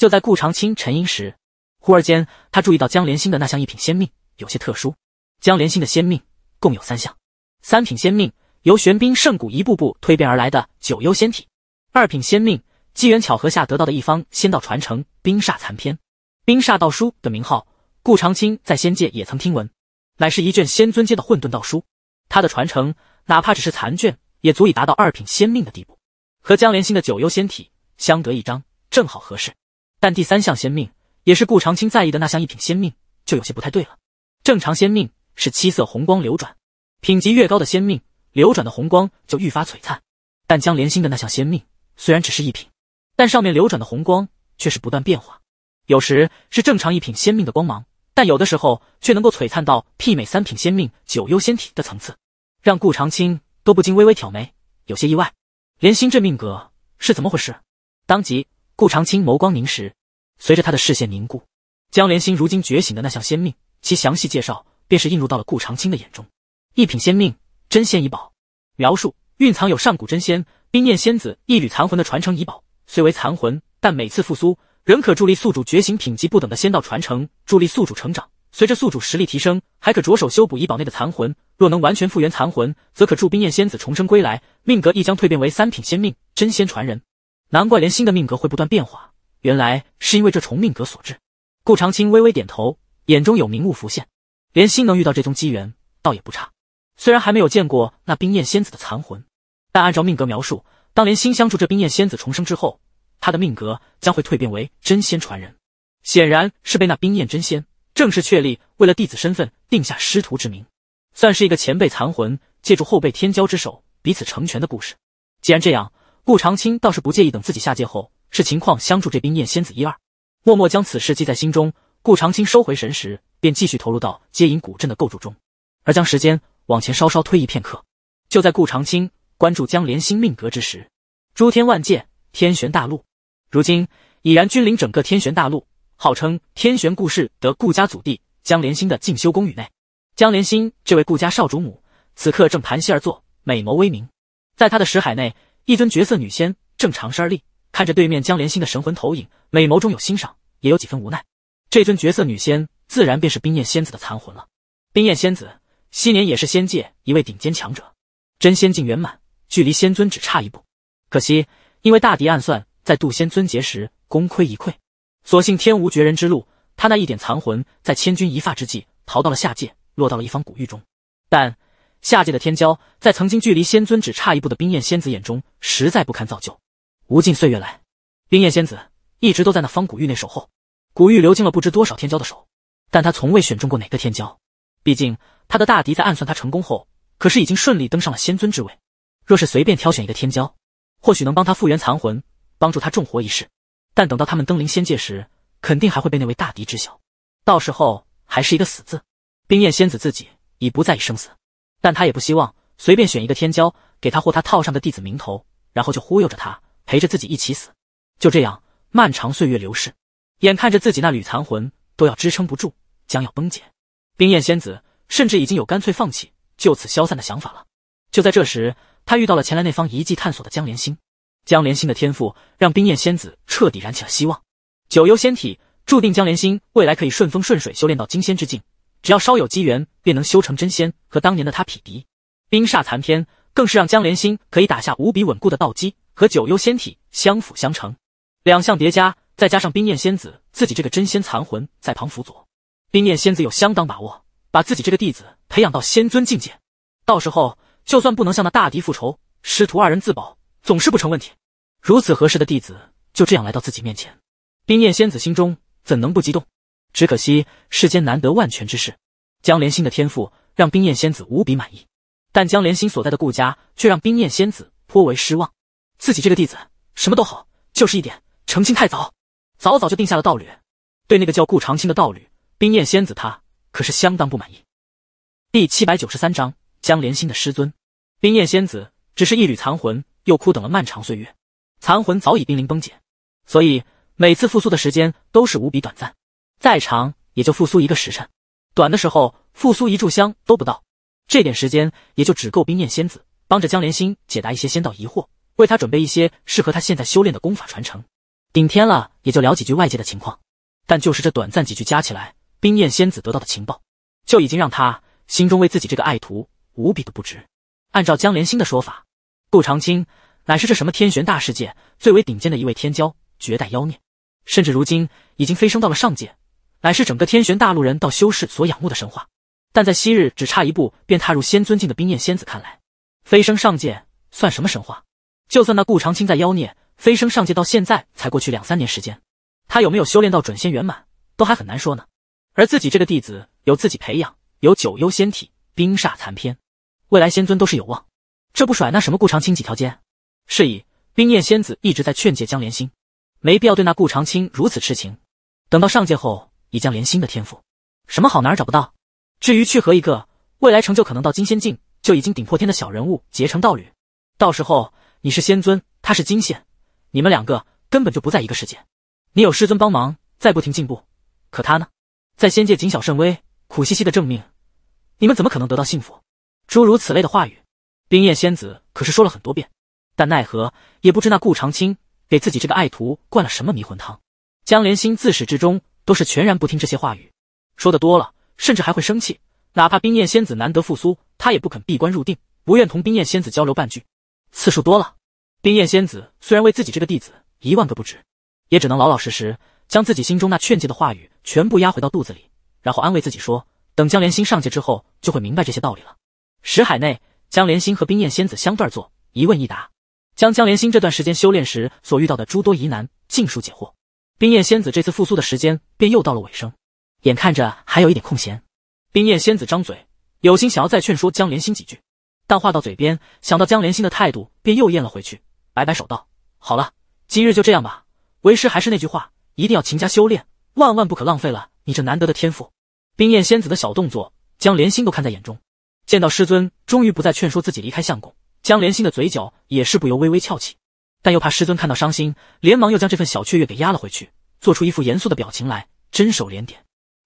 就在顾长青沉吟时，忽而间，他注意到江连心的那项一品仙命有些特殊。江连心的仙命共有三项：三品仙命由玄冰圣骨一步步蜕变而来的九幽仙体；二品仙命机缘巧合下得到的一方仙道传承——冰煞残篇《冰煞道书》的名号，顾长青在仙界也曾听闻，乃是一卷仙尊阶的混沌道书。他的传承哪怕只是残卷，也足以达到二品仙命的地步，和江连心的九幽仙体相得益彰，正好合适。但第三项仙命，也是顾长青在意的那项一品仙命，就有些不太对了。正常仙命是七色红光流转，品级越高的仙命，流转的红光就愈发璀璨。但江莲心的那项仙命，虽然只是一品，但上面流转的红光却是不断变化，有时是正常一品仙命的光芒，但有的时候却能够璀璨到媲美三品仙命九幽仙体的层次，让顾长青都不禁微微挑眉，有些意外。莲心这命格是怎么回事？当即。顾长青眸光凝实，随着他的视线凝固，江莲心如今觉醒的那项仙命，其详细介绍便是映入到了顾长青的眼中。一品仙命真仙遗宝，描述蕴藏有上古真仙冰焰仙子一缕残魂的传承遗宝，虽为残魂，但每次复苏仍可助力宿主觉醒品级不等的仙道传承，助力宿主成长。随着宿主实力提升，还可着手修补遗宝内的残魂。若能完全复原残魂，则可助冰焰仙子重生归来，命格亦将蜕变为三品仙命真仙传人。难怪连心的命格会不断变化，原来是因为这重命格所致。顾长青微微点头，眼中有明悟浮现。连心能遇到这宗机缘，倒也不差。虽然还没有见过那冰焰仙子的残魂，但按照命格描述，当连心相助这冰焰仙子重生之后，他的命格将会蜕变为真仙传人。显然，是被那冰焰真仙正式确立为了弟子身份，定下师徒之名，算是一个前辈残魂借助后辈天骄之手，彼此成全的故事。既然这样。顾长青倒是不介意等自己下界后，视情况相助这冰焰仙子一二，默默将此事记在心中。顾长青收回神识，便继续投入到接引古镇的构筑中，而将时间往前稍稍推移片刻。就在顾长青关注江莲心命格之时，诸天万界，天玄大陆，如今已然君临整个天玄大陆，号称天玄故事的顾家祖地江莲心的进修宫宇内，江莲心这位顾家少主母此刻正盘膝而坐，美眸微明，在她的识海内。一尊绝色女仙正长身而立，看着对面江莲心的神魂投影，美眸中有欣赏，也有几分无奈。这尊绝色女仙自然便是冰焰仙子的残魂了。冰焰仙子昔年也是仙界一位顶尖强者，真仙境圆满，距离仙尊只差一步。可惜因为大敌暗算，在渡仙尊劫时功亏一篑。所幸天无绝人之路，她那一点残魂在千钧一发之际逃到了下界，落到了一方古域中。但下界的天骄，在曾经距离仙尊只差一步的冰焰仙子眼中，实在不堪造就。无尽岁月来，冰焰仙子一直都在那方古域内守候。古域流经了不知多少天骄的手，但他从未选中过哪个天骄。毕竟他的大敌在暗算他成功后，可是已经顺利登上了仙尊之位。若是随便挑选一个天骄，或许能帮他复原残魂，帮助他重活一世。但等到他们登临仙界时，肯定还会被那位大敌知晓，到时候还是一个死字。冰焰仙子自己已不在意生死。但他也不希望随便选一个天骄给他或他套上的弟子名头，然后就忽悠着他陪着自己一起死。就这样，漫长岁月流逝，眼看着自己那缕残魂都要支撑不住，将要崩解，冰焰仙子甚至已经有干脆放弃，就此消散的想法了。就在这时，他遇到了前来那方遗迹探索的江连心。江连心的天赋让冰焰仙子彻底燃起了希望。九幽仙体注定江连心未来可以顺风顺水修炼到金仙之境。只要稍有机缘，便能修成真仙，和当年的他匹敌。冰煞残篇更是让江连心可以打下无比稳固的道基，和九幽仙体相辅相成，两项叠加，再加上冰焰仙子自己这个真仙残魂在旁辅佐，冰焰仙子有相当把握，把自己这个弟子培养到仙尊境界。到时候，就算不能向那大敌复仇，师徒二人自保总是不成问题。如此合适的弟子就这样来到自己面前，冰焰仙子心中怎能不激动？只可惜，世间难得万全之事。江莲心的天赋让冰焰仙子无比满意，但江莲心所在的顾家却让冰焰仙子颇为失望。自己这个弟子什么都好，就是一点成亲太早，早早就定下了道侣。对那个叫顾长青的道侣，冰焰仙子他可是相当不满意。第七百九十三章：江莲心的师尊冰焰仙子只是一缕残魂，又苦等了漫长岁月，残魂早已濒临崩解，所以每次复苏的时间都是无比短暂。再长也就复苏一个时辰，短的时候复苏一炷香都不到。这点时间也就只够冰焰仙子帮着江莲心解答一些仙道疑惑，为他准备一些适合他现在修炼的功法传承。顶天了也就聊几句外界的情况，但就是这短暂几句加起来，冰焰仙子得到的情报就已经让他心中为自己这个爱徒无比的不值。按照江莲心的说法，顾长青乃是这什么天玄大世界最为顶尖的一位天骄，绝代妖孽，甚至如今已经飞升到了上界。乃是整个天玄大陆人道修士所仰慕的神话，但在昔日只差一步便踏入仙尊境的冰焰仙子看来，飞升上界算什么神话？就算那顾长青在妖孽，飞升上界到现在才过去两三年时间，他有没有修炼到准仙圆满，都还很难说呢。而自己这个弟子，有自己培养，有九幽仙体、冰煞残篇，未来仙尊都是有望。这不甩那什么顾长青几条街？是以，冰焰仙子一直在劝诫江连心，没必要对那顾长青如此痴情。等到上界后。以江连心的天赋，什么好男儿找不到？至于去和一个未来成就可能到金仙境就已经顶破天的小人物结成道侣，到时候你是仙尊，他是金仙，你们两个根本就不在一个世界。你有师尊帮忙，再不停进步，可他呢，在仙界谨小慎微，苦兮兮的挣命，你们怎么可能得到幸福？诸如此类的话语，冰焰仙子可是说了很多遍，但奈何也不知那顾长青给自己这个爱徒灌了什么迷魂汤，江莲心自始至终。都是全然不听这些话语，说的多了，甚至还会生气。哪怕冰焰仙子难得复苏，他也不肯闭关入定，不愿同冰焰仙子交流半句。次数多了，冰焰仙子虽然为自己这个弟子一万个不值，也只能老老实实将自己心中那劝诫的话语全部压回到肚子里，然后安慰自己说：等江连心上界之后，就会明白这些道理了。识海内，江连心和冰焰仙子相对坐，一问一答，将江连心这段时间修炼时所遇到的诸多疑难尽数解惑。冰焰仙子这次复苏的时间便又到了尾声，眼看着还有一点空闲，冰焰仙子张嘴，有心想要再劝说江莲心几句，但话到嘴边，想到江莲心的态度，便又咽了回去，摆摆手道：“好了，今日就这样吧。为师还是那句话，一定要勤加修炼，万万不可浪费了你这难得的天赋。”冰焰仙子的小动作，江莲心都看在眼中。见到师尊终于不再劝说自己离开相公，江莲心的嘴角也是不由微微翘起。但又怕师尊看到伤心，连忙又将这份小雀跃给压了回去，做出一副严肃的表情来，真守连点，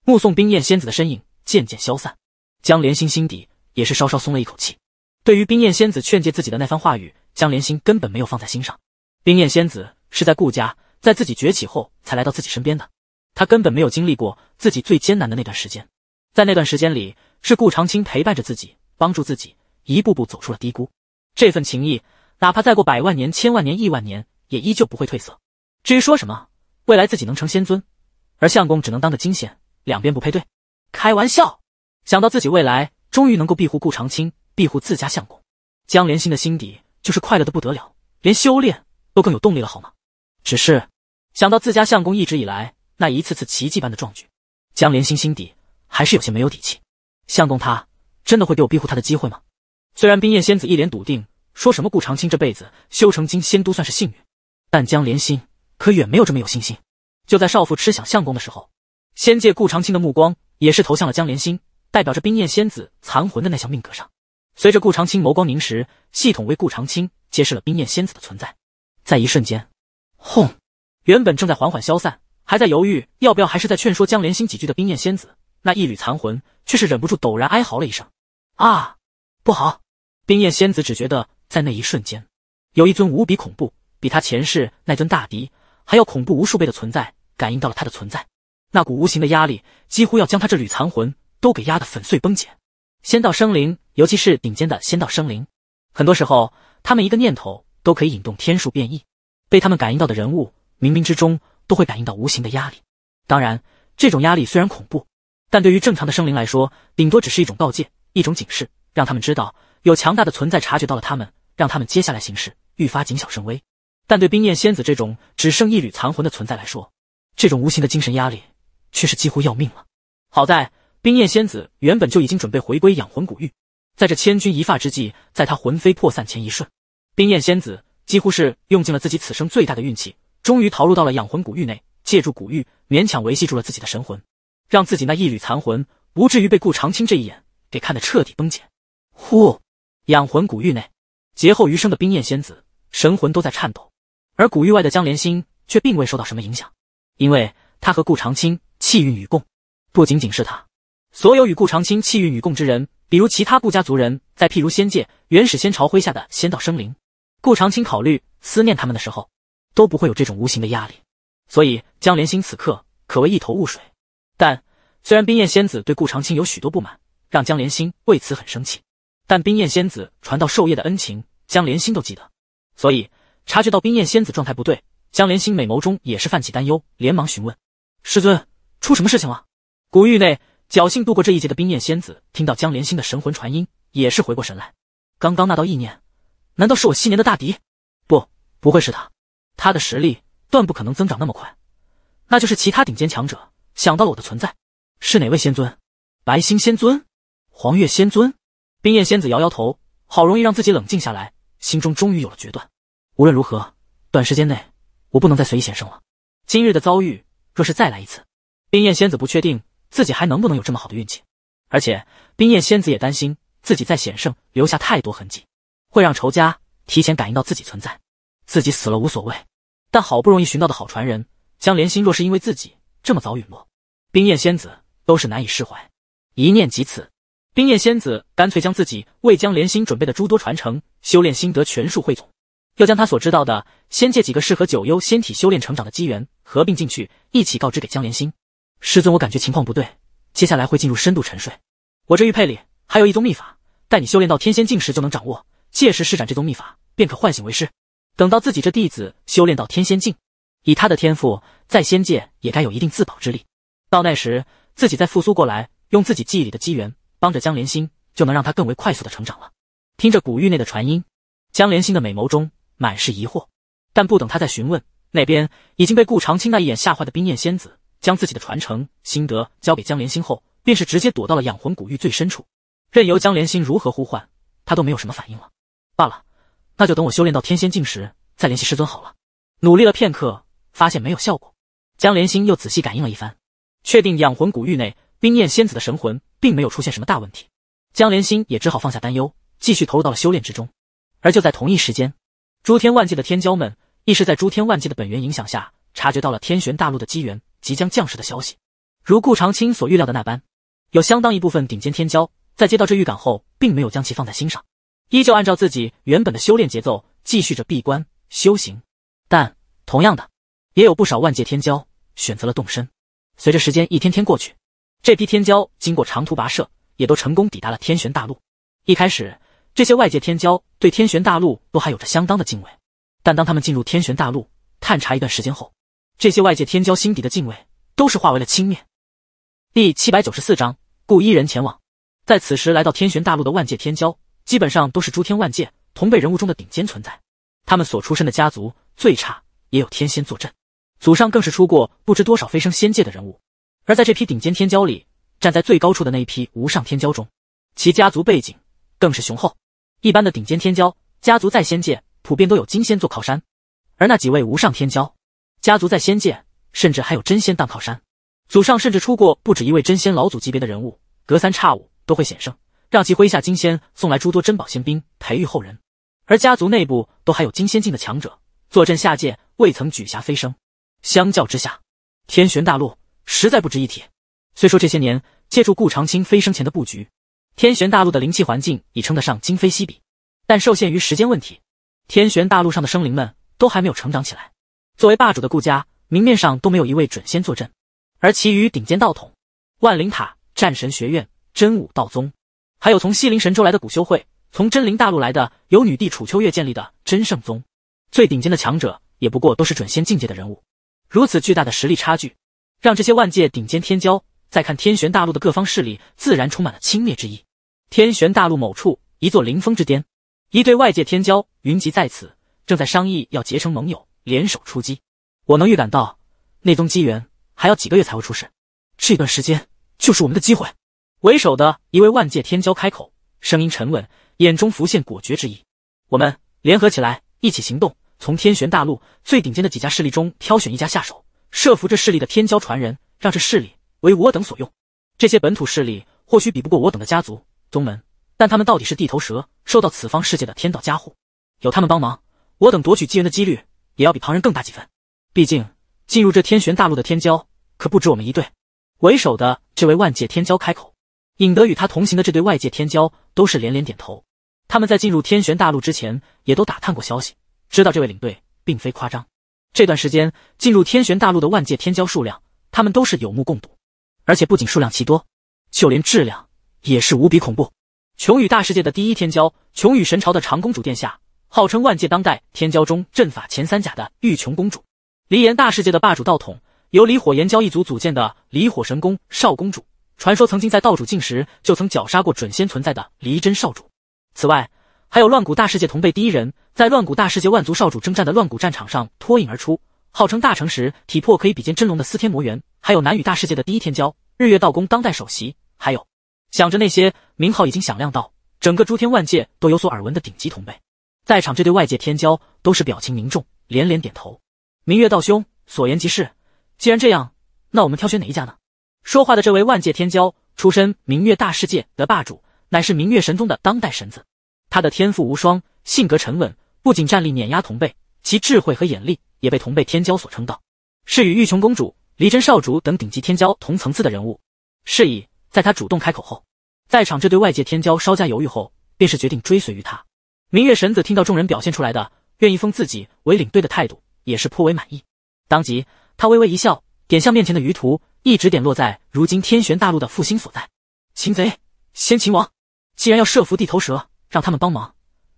目送冰焰仙子的身影渐渐消散。江莲心心底也是稍稍松了一口气。对于冰焰仙子劝诫自己的那番话语，江莲心根本没有放在心上。冰焰仙子是在顾家，在自己崛起后才来到自己身边的，她根本没有经历过自己最艰难的那段时间。在那段时间里，是顾长青陪伴着自己，帮助自己一步步走出了低谷，这份情谊。哪怕再过百万年、千万年、亿万年，也依旧不会褪色。至于说什么未来自己能成仙尊，而相公只能当个金仙，两边不配对，开玩笑。想到自己未来终于能够庇护顾长青，庇护自家相公，江莲心的心底就是快乐的不得了，连修炼都更有动力了，好吗？只是想到自家相公一直以来那一次次奇迹般的壮举，江莲心心底还是有些没有底气。相公他真的会给我庇护他的机会吗？虽然冰焰仙子一脸笃定。说什么顾长青这辈子修成金仙都算是幸运，但江莲心可远没有这么有信心。就在少妇痴想相公的时候，仙界顾长青的目光也是投向了江莲心，代表着冰焰仙子残魂的那项命格上。随着顾长青眸光凝时，系统为顾长青揭示了冰焰仙子的存在。在一瞬间，轰！原本正在缓缓消散，还在犹豫要不要还是在劝说江莲心几句的冰焰仙子那一缕残魂，却是忍不住陡然哀嚎了一声：“啊，不好！”冰焰仙子只觉得。在那一瞬间，有一尊无比恐怖，比他前世那尊大敌还要恐怖无数倍的存在，感应到了他的存在。那股无形的压力，几乎要将他这缕残魂都给压得粉碎崩解。仙道生灵，尤其是顶尖的仙道生灵，很多时候，他们一个念头都可以引动天数变异。被他们感应到的人物，冥冥之中都会感应到无形的压力。当然，这种压力虽然恐怖，但对于正常的生灵来说，顶多只是一种告诫，一种警示，让他们知道有强大的存在察觉到了他们。让他们接下来行事愈发谨小慎微，但对冰焰仙子这种只剩一缕残魂的存在来说，这种无形的精神压力却是几乎要命了。好在冰焰仙子原本就已经准备回归养魂古域，在这千钧一发之际，在他魂飞魄散前一瞬，冰焰仙子几乎是用尽了自己此生最大的运气，终于逃入到了养魂古域内，借助古域勉强维系住了自己的神魂，让自己那一缕残魂不至于被顾长青这一眼给看得彻底崩解。呼，养魂古域内。劫后余生的冰焰仙子神魂都在颤抖，而古域外的江莲心却并未受到什么影响，因为他和顾长青气运与共。不仅仅是他，所有与顾长青气运与共之人，比如其他顾家族人，在譬如仙界原始仙朝麾下的仙道生灵，顾长青考虑思念他们的时候，都不会有这种无形的压力。所以江莲心此刻可谓一头雾水。但虽然冰焰仙子对顾长青有许多不满，让江莲心为此很生气。但冰焰仙子传到授业的恩情，江莲心都记得，所以察觉到冰焰仙子状态不对，江莲心美眸中也是泛起担忧，连忙询问：“师尊，出什么事情了？”古域内侥幸度过这一劫的冰焰仙子，听到江莲心的神魂传音，也是回过神来。刚刚那道意念，难道是我昔年的大敌？不，不会是他，他的实力断不可能增长那么快。那就是其他顶尖强者想到了我的存在，是哪位仙尊？白星仙尊？黄月仙尊？冰焰仙子摇摇头，好容易让自己冷静下来，心中终于有了决断。无论如何，短时间内我不能再随意显圣了。今日的遭遇，若是再来一次，冰焰仙子不确定自己还能不能有这么好的运气。而且，冰焰仙子也担心自己再显圣留下太多痕迹，会让仇家提前感应到自己存在。自己死了无所谓，但好不容易寻到的好传人江莲心，若是因为自己这么早陨落，冰焰仙子都是难以释怀。一念及此。冰焰仙子干脆将自己为江莲心准备的诸多传承、修炼心得全数汇总，又将他所知道的仙界几个适合九幽仙体修炼成长的机缘合并进去，一起告知给江莲心。师尊，我感觉情况不对，接下来会进入深度沉睡。我这玉佩里还有一宗秘法，待你修炼到天仙境时就能掌握，届时施展这宗秘法便可唤醒为师。等到自己这弟子修炼到天仙境，以他的天赋，在仙界也该有一定自保之力。到那时，自己再复苏过来，用自己记忆里的机缘。帮着江连心，就能让她更为快速的成长了。听着古域内的传音，江连心的美眸中满是疑惑。但不等他再询问，那边已经被顾长青那一眼吓坏的冰焰仙子，将自己的传承心得交给江连心后，便是直接躲到了养魂古域最深处，任由江连心如何呼唤，他都没有什么反应了。罢了，那就等我修炼到天仙境时再联系师尊好了。努力了片刻，发现没有效果，江连心又仔细感应了一番，确定养魂古域内冰焰仙子的神魂。并没有出现什么大问题，江连心也只好放下担忧，继续投入到了修炼之中。而就在同一时间，诸天万界的天骄们亦是在诸天万界的本源影响下，察觉到了天玄大陆的机缘即将降世的消息。如顾长青所预料的那般，有相当一部分顶尖天骄在接到这预感后，并没有将其放在心上，依旧按照自己原本的修炼节奏继续着闭关修行。但同样的，也有不少万界天骄选择了动身。随着时间一天天过去。这批天骄经过长途跋涉，也都成功抵达了天玄大陆。一开始，这些外界天骄对天玄大陆都还有着相当的敬畏，但当他们进入天玄大陆探查一段时间后，这些外界天骄心底的敬畏都是化为了轻蔑。第七百九十四章，故一人前往。在此时来到天玄大陆的万界天骄，基本上都是诸天万界同辈人物中的顶尖存在，他们所出身的家族，最差也有天仙坐镇，祖上更是出过不知多少飞升仙界的人物。而在这批顶尖天骄里，站在最高处的那一批无上天骄中，其家族背景更是雄厚。一般的顶尖天骄，家族在仙界普遍都有金仙做靠山，而那几位无上天骄，家族在仙界甚至还有真仙当靠山，祖上甚至出过不止一位真仙老祖级别的人物，隔三差五都会显圣，让其麾下金仙送来诸多珍宝仙兵，培育后人。而家族内部都还有金仙境的强者坐镇下界，未曾举霞飞升。相较之下，天玄大陆。实在不值一提。虽说这些年借助顾长青飞升前的布局，天玄大陆的灵气环境已称得上今非昔比，但受限于时间问题，天玄大陆上的生灵们都还没有成长起来。作为霸主的顾家，明面上都没有一位准仙坐镇，而其余顶尖道统，万灵塔、战神学院、真武道宗，还有从西陵神州来的古修会，从真灵大陆来的由女帝楚秋月建立的真圣宗，最顶尖的强者也不过都是准仙境界的人物。如此巨大的实力差距。让这些万界顶尖天骄再看天玄大陆的各方势力，自然充满了轻蔑之意。天玄大陆某处一座灵峰之巅，一对外界天骄云集在此，正在商议要结成盟友，联手出击。我能预感到，那宗机缘还要几个月才会出世，这段时间就是我们的机会。为首的一位万界天骄开口，声音沉稳，眼中浮现果决之意。我们联合起来，一起行动，从天玄大陆最顶尖的几家势力中挑选一家下手。设伏这势力的天骄传人，让这势力为我等所用。这些本土势力或许比不过我等的家族宗门，但他们到底是地头蛇，受到此方世界的天道加护。有他们帮忙，我等夺取机缘的几率也要比旁人更大几分。毕竟进入这天玄大陆的天骄可不止我们一队。为首的这位万界天骄开口，引得与他同行的这对外界天骄都是连连点头。他们在进入天玄大陆之前，也都打探过消息，知道这位领队并非夸张。这段时间进入天玄大陆的万界天骄数量，他们都是有目共睹，而且不仅数量奇多，就连质量也是无比恐怖。穷宇大世界的第一天骄，穷宇神朝的长公主殿下，号称万界当代天骄中阵法前三甲的玉琼公主；离岩大世界的霸主道统，由离火岩蛟一族组建的离火神宫少公主，传说曾经在道主境时就曾绞杀过准仙存在的离真少主。此外，还有乱古大世界同辈第一人，在乱古大世界万族少主征战的乱古战场上脱颖而出，号称大成时体魄可以比肩真龙的司天魔猿，还有南羽大世界的第一天骄日月道宫当代首席。还有想着那些名号已经响亮到整个诸天万界都有所耳闻的顶级同辈，在场这对外界天骄都是表情凝重，连连点头。明月道兄所言极是，既然这样，那我们挑选哪一家呢？说话的这位万界天骄，出身明月大世界的霸主，乃是明月神宗的当代神子。他的天赋无双，性格沉稳，不仅战力碾压同辈，其智慧和眼力也被同辈天骄所称道，是与玉琼公主、黎真少主等顶级天骄同层次的人物。是以，在他主动开口后，在场这对外界天骄稍加犹豫后，便是决定追随于他。明月神子听到众人表现出来的愿意封自己为领队的态度，也是颇为满意。当即，他微微一笑，点向面前的余图，一直点落在如今天玄大陆的复兴所在。擒贼先擒王，既然要设伏地头蛇。让他们帮忙，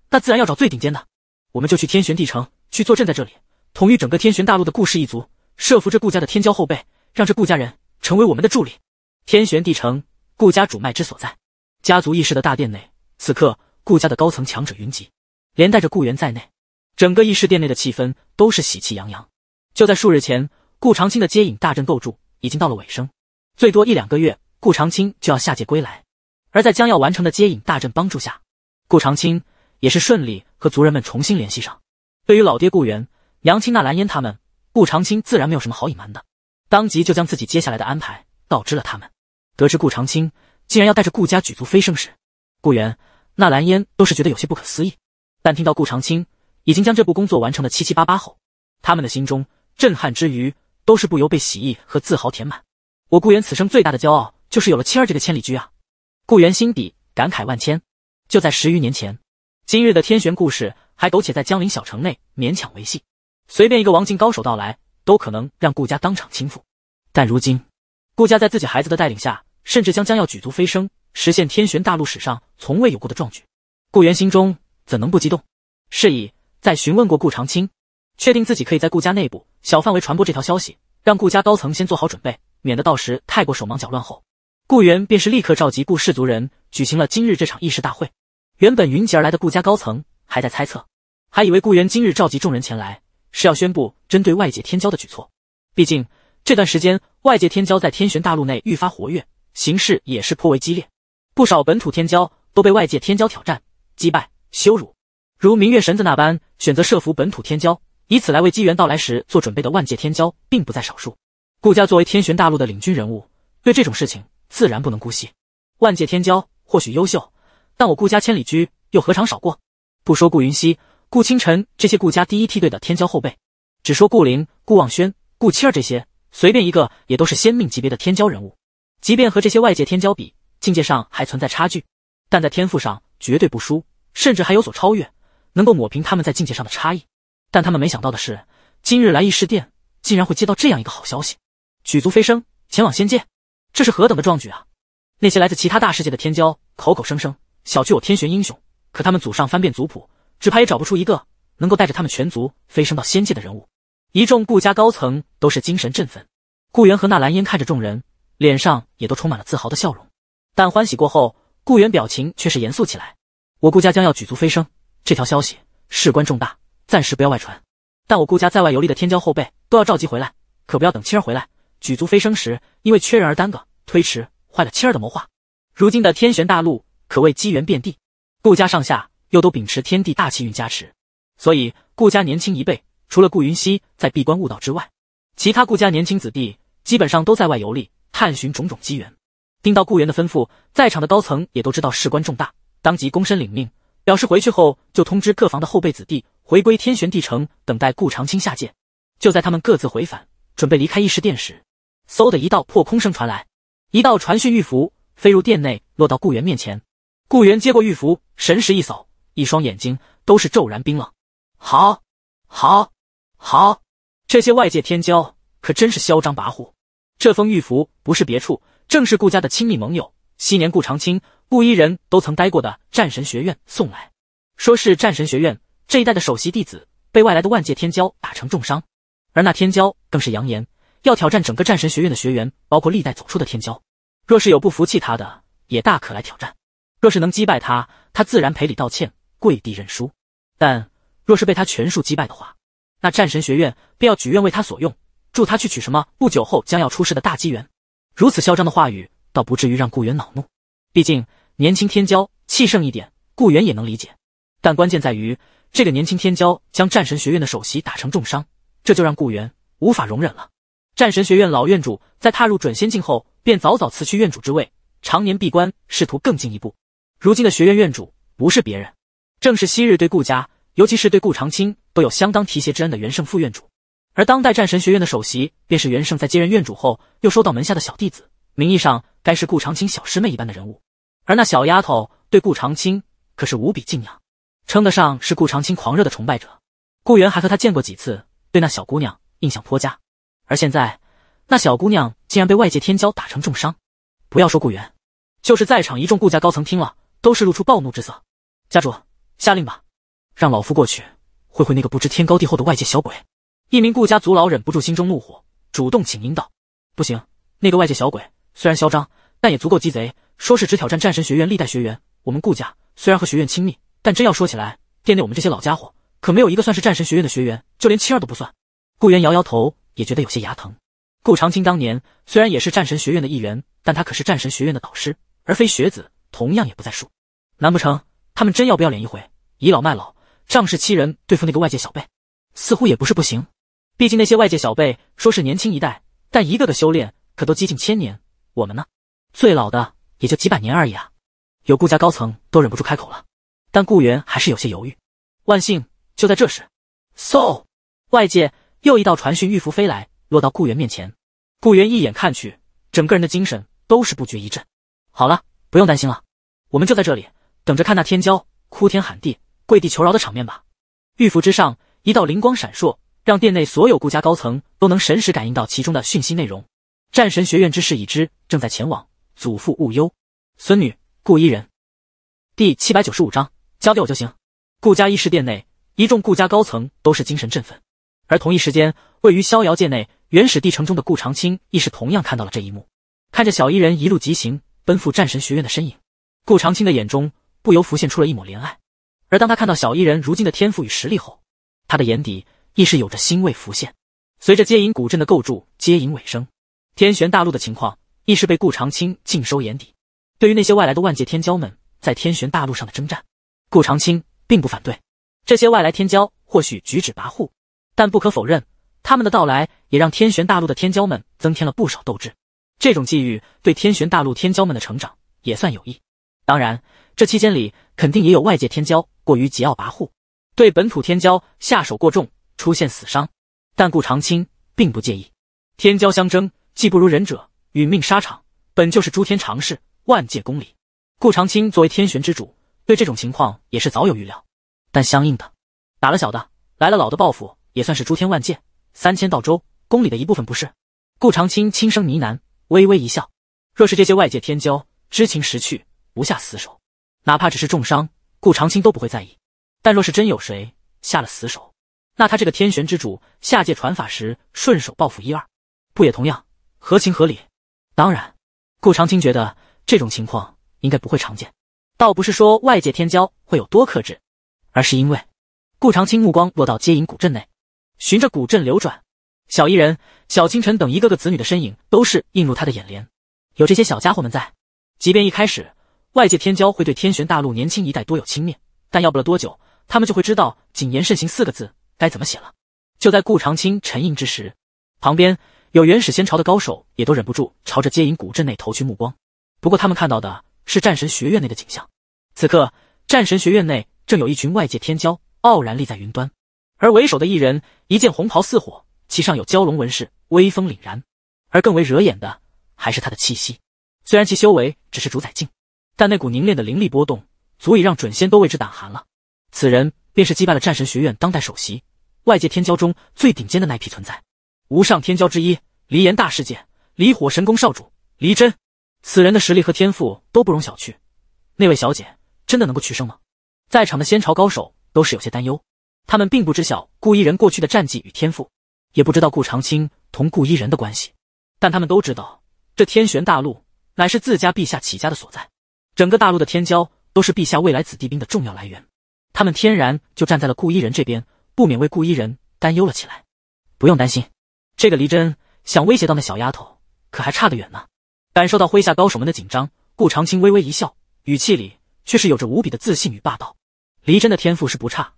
那自然要找最顶尖的。我们就去天玄地城，去坐镇在这里，统御整个天玄大陆的顾氏一族，设伏这顾家的天骄后辈，让这顾家人成为我们的助力。天玄地城，顾家主脉之所在。家族议事的大殿内，此刻顾家的高层强者云集，连带着顾源在内，整个议事殿内的气氛都是喜气洋洋。就在数日前，顾长青的接引大阵构筑已经到了尾声，最多一两个月，顾长青就要下界归来，而在将要完成的接引大阵帮助下。顾长青也是顺利和族人们重新联系上。对于老爹顾源、娘亲纳兰嫣他们，顾长青自然没有什么好隐瞒的，当即就将自己接下来的安排告知了他们。得知顾长青竟然要带着顾家举族飞升时，顾源、纳兰嫣都是觉得有些不可思议。但听到顾长青已经将这部工作完成的七七八八后，他们的心中震撼之余，都是不由被喜意和自豪填满。我顾源此生最大的骄傲，就是有了青儿这个千里驹啊！顾源心底感慨万千。就在十余年前，今日的天玄故事还苟且在江陵小城内勉强维系，随便一个王境高手到来，都可能让顾家当场倾覆。但如今，顾家在自己孩子的带领下，甚至将将要举足飞升，实现天玄大陆史上从未有过的壮举。顾源心中怎能不激动？是以，在询问过顾长青，确定自己可以在顾家内部小范围传播这条消息，让顾家高层先做好准备，免得到时太过手忙脚乱后。顾源便是立刻召集顾氏族人，举行了今日这场议事大会。原本云集而来的顾家高层还在猜测，还以为顾源今日召集众人前来是要宣布针对外界天骄的举措。毕竟这段时间，外界天骄在天玄大陆内愈发活跃，形势也是颇为激烈。不少本土天骄都被外界天骄挑战、击败、羞辱，如明月神子那般选择设伏本土天骄，以此来为机缘到来时做准备的万界天骄并不在少数。顾家作为天玄大陆的领军人物，对这种事情。自然不能姑息。万界天骄或许优秀，但我顾家千里驹又何尝少过？不说顾云溪、顾清晨这些顾家第一梯队的天骄后辈，只说顾灵、顾望轩、顾七儿这些，随便一个也都是仙命级别的天骄人物。即便和这些外界天骄比，境界上还存在差距，但在天赋上绝对不输，甚至还有所超越，能够抹平他们在境界上的差异。但他们没想到的是，今日来异世殿，竟然会接到这样一个好消息：举族飞升，前往仙界。这是何等的壮举啊！那些来自其他大世界的天骄，口口声声小觑我天玄英雄，可他们祖上翻遍族谱，只怕也找不出一个能够带着他们全族飞升到仙界的人物。一众顾家高层都是精神振奋，顾源和纳兰烟看着众人，脸上也都充满了自豪的笑容。但欢喜过后，顾源表情却是严肃起来。我顾家将要举族飞升，这条消息事关重大，暂时不要外传。但我顾家在外游历的天骄后辈都要召集回来，可不要等青儿回来。举足飞升时，因为缺人而耽搁、推迟，坏了妻儿的谋划。如今的天玄大陆可谓机缘遍地，顾家上下又都秉持天地大气运加持，所以顾家年轻一辈，除了顾云熙在闭关悟道之外，其他顾家年轻子弟基本上都在外游历，探寻种种机缘。听到顾源的吩咐，在场的高层也都知道事关重大，当即躬身领命，表示回去后就通知各房的后辈子弟回归天玄帝城，等待顾长青下界。就在他们各自回返，准备离开议事殿时，嗖的一道破空声传来，一道传讯玉符飞入殿内，落到顾源面前。顾源接过玉符，神识一扫，一双眼睛都是骤然冰冷。好，好，好，这些外界天骄可真是嚣张跋扈。这封玉符不是别处，正是顾家的亲密盟友，昔年顾长青、顾一人都曾待过的战神学院送来，说是战神学院这一代的首席弟子被外来的万界天骄打成重伤，而那天骄更是扬言。要挑战整个战神学院的学员，包括历代走出的天骄。若是有不服气他的，也大可来挑战。若是能击败他，他自然赔礼道歉，跪地认输。但若是被他全数击败的话，那战神学院便要举院为他所用，助他去取什么不久后将要出世的大机缘。如此嚣张的话语，倒不至于让顾源恼怒。毕竟年轻天骄气盛一点，顾源也能理解。但关键在于，这个年轻天骄将战神学院的首席打成重伤，这就让顾源无法容忍了。战神学院老院主在踏入准仙境后，便早早辞去院主之位，常年闭关，试图更进一步。如今的学院院主不是别人，正是昔日对顾家，尤其是对顾长青都有相当提携之恩的元圣副院主。而当代战神学院的首席，便是元圣在接任院主后，又收到门下的小弟子，名义上该是顾长青小师妹一般的人物。而那小丫头对顾长青可是无比敬仰，称得上是顾长青狂热的崇拜者。顾源还和她见过几次，对那小姑娘印象颇佳。而现在，那小姑娘竟然被外界天骄打成重伤。不要说顾源，就是在场一众顾家高层听了，都是露出暴怒之色。家主下令吧，让老夫过去会会那个不知天高地厚的外界小鬼。一名顾家族老忍不住心中怒火，主动请缨道：“不行，那个外界小鬼虽然嚣张，但也足够鸡贼。说是只挑战战神学院历代学员，我们顾家虽然和学院亲密，但真要说起来，店内我们这些老家伙可没有一个算是战神学院的学员，就连青儿都不算。”顾源摇摇头。也觉得有些牙疼。顾长青当年虽然也是战神学院的一员，但他可是战神学院的导师，而非学子，同样也不在数。难不成他们真要不要脸一回，倚老卖老，仗势欺人，对付那个外界小辈？似乎也不是不行。毕竟那些外界小辈说是年轻一代，但一个个修炼可都几近千年，我们呢？最老的也就几百年而已啊！有顾家高层都忍不住开口了，但顾源还是有些犹豫。万幸，就在这时，嗖！外界。又一道传讯玉符飞来，落到顾源面前。顾源一眼看去，整个人的精神都是不觉一震。好了，不用担心了，我们就在这里等着看那天骄哭天喊地、跪地求饶的场面吧。玉符之上一道灵光闪烁，让殿内所有顾家高层都能神识感应到其中的讯息内容。战神学院之事已知，正在前往。祖父勿忧，孙女顾伊人。第七百九十五章，交给我就行。顾家议事殿内，一众顾家高层都是精神振奋。而同一时间，位于逍遥界内原始帝城中的顾长青亦是同样看到了这一幕，看着小伊人一路疾行奔赴战神学院的身影，顾长青的眼中不由浮现出了一抹怜爱。而当他看到小伊人如今的天赋与实力后，他的眼底亦是有着欣慰浮现。随着接引古镇的构筑接引尾声，天玄大陆的情况亦是被顾长青尽收眼底。对于那些外来的万界天骄们在天玄大陆上的征战，顾长青并不反对。这些外来天骄或许举止跋扈。但不可否认，他们的到来也让天玄大陆的天骄们增添了不少斗志。这种际遇对天玄大陆天骄们的成长也算有益。当然，这期间里肯定也有外界天骄过于桀骜跋扈，对本土天骄下手过重，出现死伤。但顾长青并不介意，天骄相争，技不如人者殒命沙场，本就是诸天常事，万界公理。顾长青作为天玄之主，对这种情况也是早有预料。但相应的，打了小的，来了老的报复。也算是诸天万界三千道州宫里的一部分，不是？顾长青轻声呢喃，微微一笑。若是这些外界天骄知情识趣，不下死手，哪怕只是重伤，顾长青都不会在意。但若是真有谁下了死手，那他这个天玄之主下界传法时顺手报复一二，不也同样合情合理？当然，顾长青觉得这种情况应该不会常见。倒不是说外界天骄会有多克制，而是因为，顾长青目光落到接引古镇内。循着古镇流转，小伊人、小清晨等一个个子女的身影都是映入他的眼帘。有这些小家伙们在，即便一开始外界天骄会对天玄大陆年轻一代多有轻蔑，但要不了多久，他们就会知道“谨言慎行”四个字该怎么写了。就在顾长青沉吟之时，旁边有原始仙朝的高手也都忍不住朝着接引古镇内投去目光。不过他们看到的是战神学院内的景象。此刻，战神学院内正有一群外界天骄傲然立在云端。而为首的一人，一件红袍似火，其上有蛟龙纹饰，威风凛然。而更为惹眼的，还是他的气息。虽然其修为只是主宰境，但那股凝练的灵力波动，足以让准仙都为之胆寒了。此人便是击败了战神学院当代首席、外界天骄中最顶尖的那一批存在，无上天骄之一，离岩大世界离火神宫少主离真。此人的实力和天赋都不容小觑。那位小姐，真的能够取胜吗？在场的仙朝高手都是有些担忧。他们并不知晓顾一人过去的战绩与天赋，也不知道顾长青同顾一人的关系，但他们都知道这天玄大陆乃是自家陛下起家的所在，整个大陆的天骄都是陛下未来子弟兵的重要来源，他们天然就站在了顾一人这边，不免为顾一人担忧了起来。不用担心，这个黎真想威胁到那小丫头，可还差得远呢。感受到麾下高手们的紧张，顾长青微微一笑，语气里却是有着无比的自信与霸道。黎真的天赋是不差。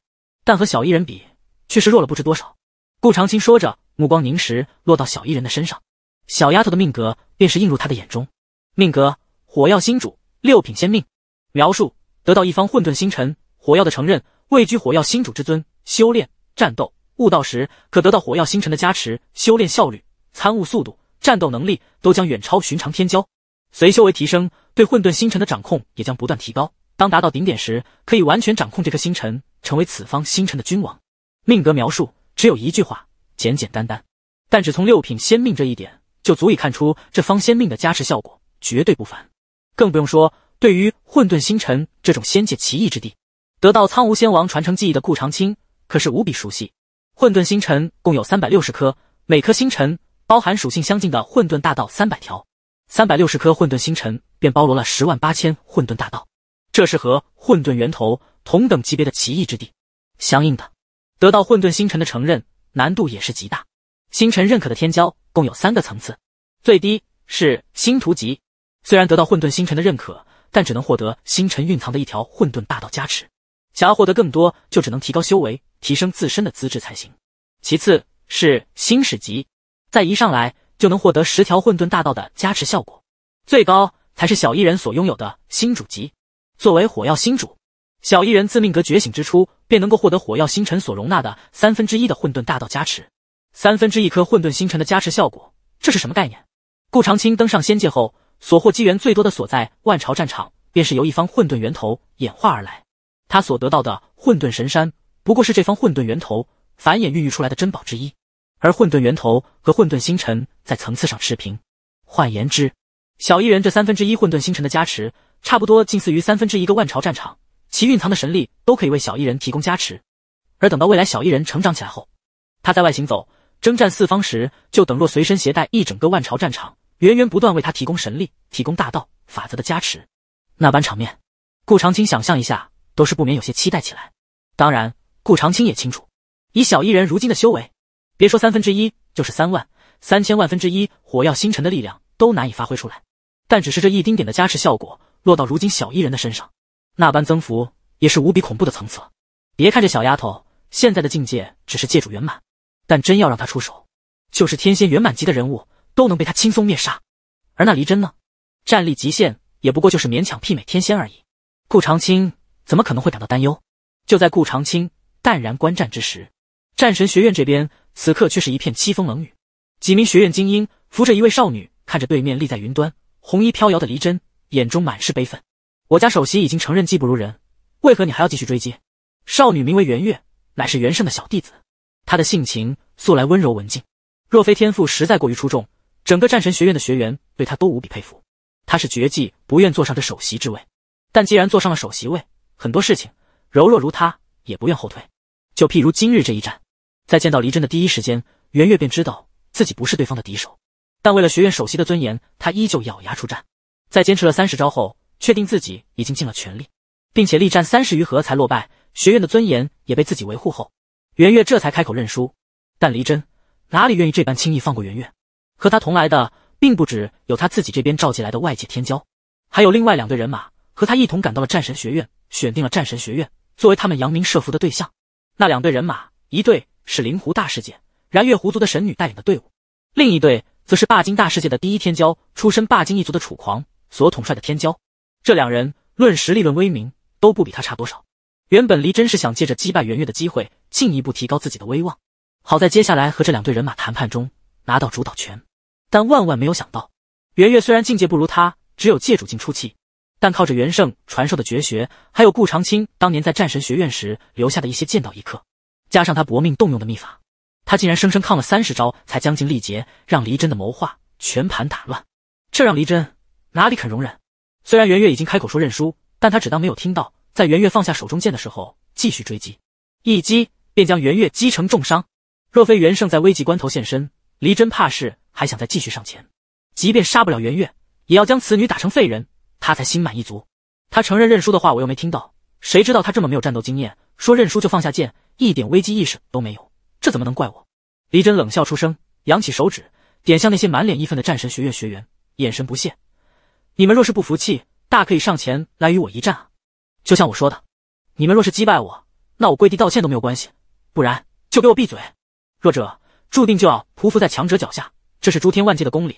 但和小艺人比，却是弱了不知多少。顾长青说着，目光凝实，落到小艺人的身上。小丫头的命格便是映入他的眼中。命格：火曜星主，六品仙命。描述：得到一方混沌星辰火药的承认，位居火药星主之尊。修炼、战斗、悟道时，可得到火药星辰的加持，修炼效率、参悟速度、战斗能力都将远超寻常天骄。随修为提升，对混沌星辰的掌控也将不断提高。当达到顶点时，可以完全掌控这颗星辰，成为此方星辰的君王。命格描述只有一句话，简简单单，但只从六品仙命这一点，就足以看出这方仙命的加持效果绝对不凡。更不用说，对于混沌星辰这种仙界奇异之地，得到苍梧仙王传承记忆的顾长青可是无比熟悉。混沌星辰共有三百六十颗，每颗星辰包含属性相近的混沌大道三百条，三百六十颗混沌星辰便包罗了十万八千混沌大道。这是和混沌源头同等级别的奇异之地，相应的，得到混沌星辰的承认难度也是极大。星辰认可的天骄共有三个层次，最低是星图级，虽然得到混沌星辰的认可，但只能获得星辰蕴藏的一条混沌大道加持。想要获得更多，就只能提高修为，提升自身的资质才行。其次是星史级，再一上来就能获得十条混沌大道的加持效果。最高才是小艺人所拥有的星主级。作为火药星主，小异人自命格觉醒之初，便能够获得火药星辰所容纳的三分之一的混沌大道加持。三分之一颗混沌星辰的加持效果，这是什么概念？顾长青登上仙界后，所获机缘最多的所在万朝战场，便是由一方混沌源头演化而来。他所得到的混沌神山，不过是这方混沌源头繁衍孕育出来的珍宝之一。而混沌源头和混沌星辰在层次上持平。换言之，小异人这三分之一混沌星辰的加持。差不多近似于三分之一个万朝战场，其蕴藏的神力都可以为小异人提供加持。而等到未来小异人成长起来后，他在外行走征战四方时，就等若随身携带一整个万朝战场，源源不断为他提供神力、提供大道法则的加持。那般场面，顾长青想象一下都是不免有些期待起来。当然，顾长青也清楚，以小异人如今的修为，别说三分之一，就是三万、三千万分之一火药星辰的力量都难以发挥出来。但只是这一丁点的加持效果。落到如今小伊人的身上，那般增幅也是无比恐怖的层次。别看这小丫头现在的境界只是界主圆满，但真要让她出手，就是天仙圆满级的人物都能被她轻松灭杀。而那黎真呢，战力极限也不过就是勉强媲美天仙而已。顾长青怎么可能会感到担忧？就在顾长青淡然观战之时，战神学院这边此刻却是一片凄风冷雨。几名学院精英扶着一位少女，看着对面立在云端、红衣飘摇的黎真。眼中满是悲愤，我家首席已经承认技不如人，为何你还要继续追击？少女名为圆月，乃是元胜的小弟子。她的性情素来温柔文静，若非天赋实在过于出众，整个战神学院的学员对她都无比佩服。她是绝技，不愿坐上这首席之位，但既然坐上了首席位，很多事情柔弱如她也不愿后退。就譬如今日这一战，在见到黎真的第一时间，圆月便知道自己不是对方的敌手，但为了学院首席的尊严，她依旧咬牙出战。在坚持了三十招后，确定自己已经尽了全力，并且力战三十余合才落败，学院的尊严也被自己维护后，圆月这才开口认输。但黎真哪里愿意这般轻易放过圆月？和他同来的并不只有他自己这边召集来的外界天骄，还有另外两队人马和他一同赶到了战神学院，选定了战神学院作为他们扬名设伏的对象。那两队人马，一队是灵狐大世界燃月狐族的神女带领的队伍，另一队则是霸金大世界的第一天骄，出身霸金一族的楚狂。所统帅的天骄，这两人论实力、论威名都不比他差多少。原本黎真是想借着击败元月的机会，进一步提高自己的威望，好在接下来和这两队人马谈判中拿到主导权。但万万没有想到，元月虽然境界不如他，只有界主境初期，但靠着元胜传授的绝学，还有顾长青当年在战神学院时留下的一些剑道一刻，加上他搏命动用的秘法，他竟然生生抗了三十招才将近力竭，让黎真的谋划全盘打乱。这让黎真。哪里肯容忍？虽然袁月已经开口说认输，但他只当没有听到。在袁月放下手中剑的时候，继续追击，一击便将袁月击成重伤。若非袁胜在危急关头现身，黎真怕是还想再继续上前。即便杀不了袁月，也要将此女打成废人，他才心满意足。他承认认输的话，我又没听到。谁知道他这么没有战斗经验，说认输就放下剑，一点危机意识都没有，这怎么能怪我？黎真冷笑出声，扬起手指，点向那些满脸义愤的战神学院学员，眼神不屑。你们若是不服气，大可以上前来与我一战啊！就像我说的，你们若是击败我，那我跪地道歉都没有关系；不然就给我闭嘴！弱者注定就要匍匐在强者脚下，这是诸天万界的公理。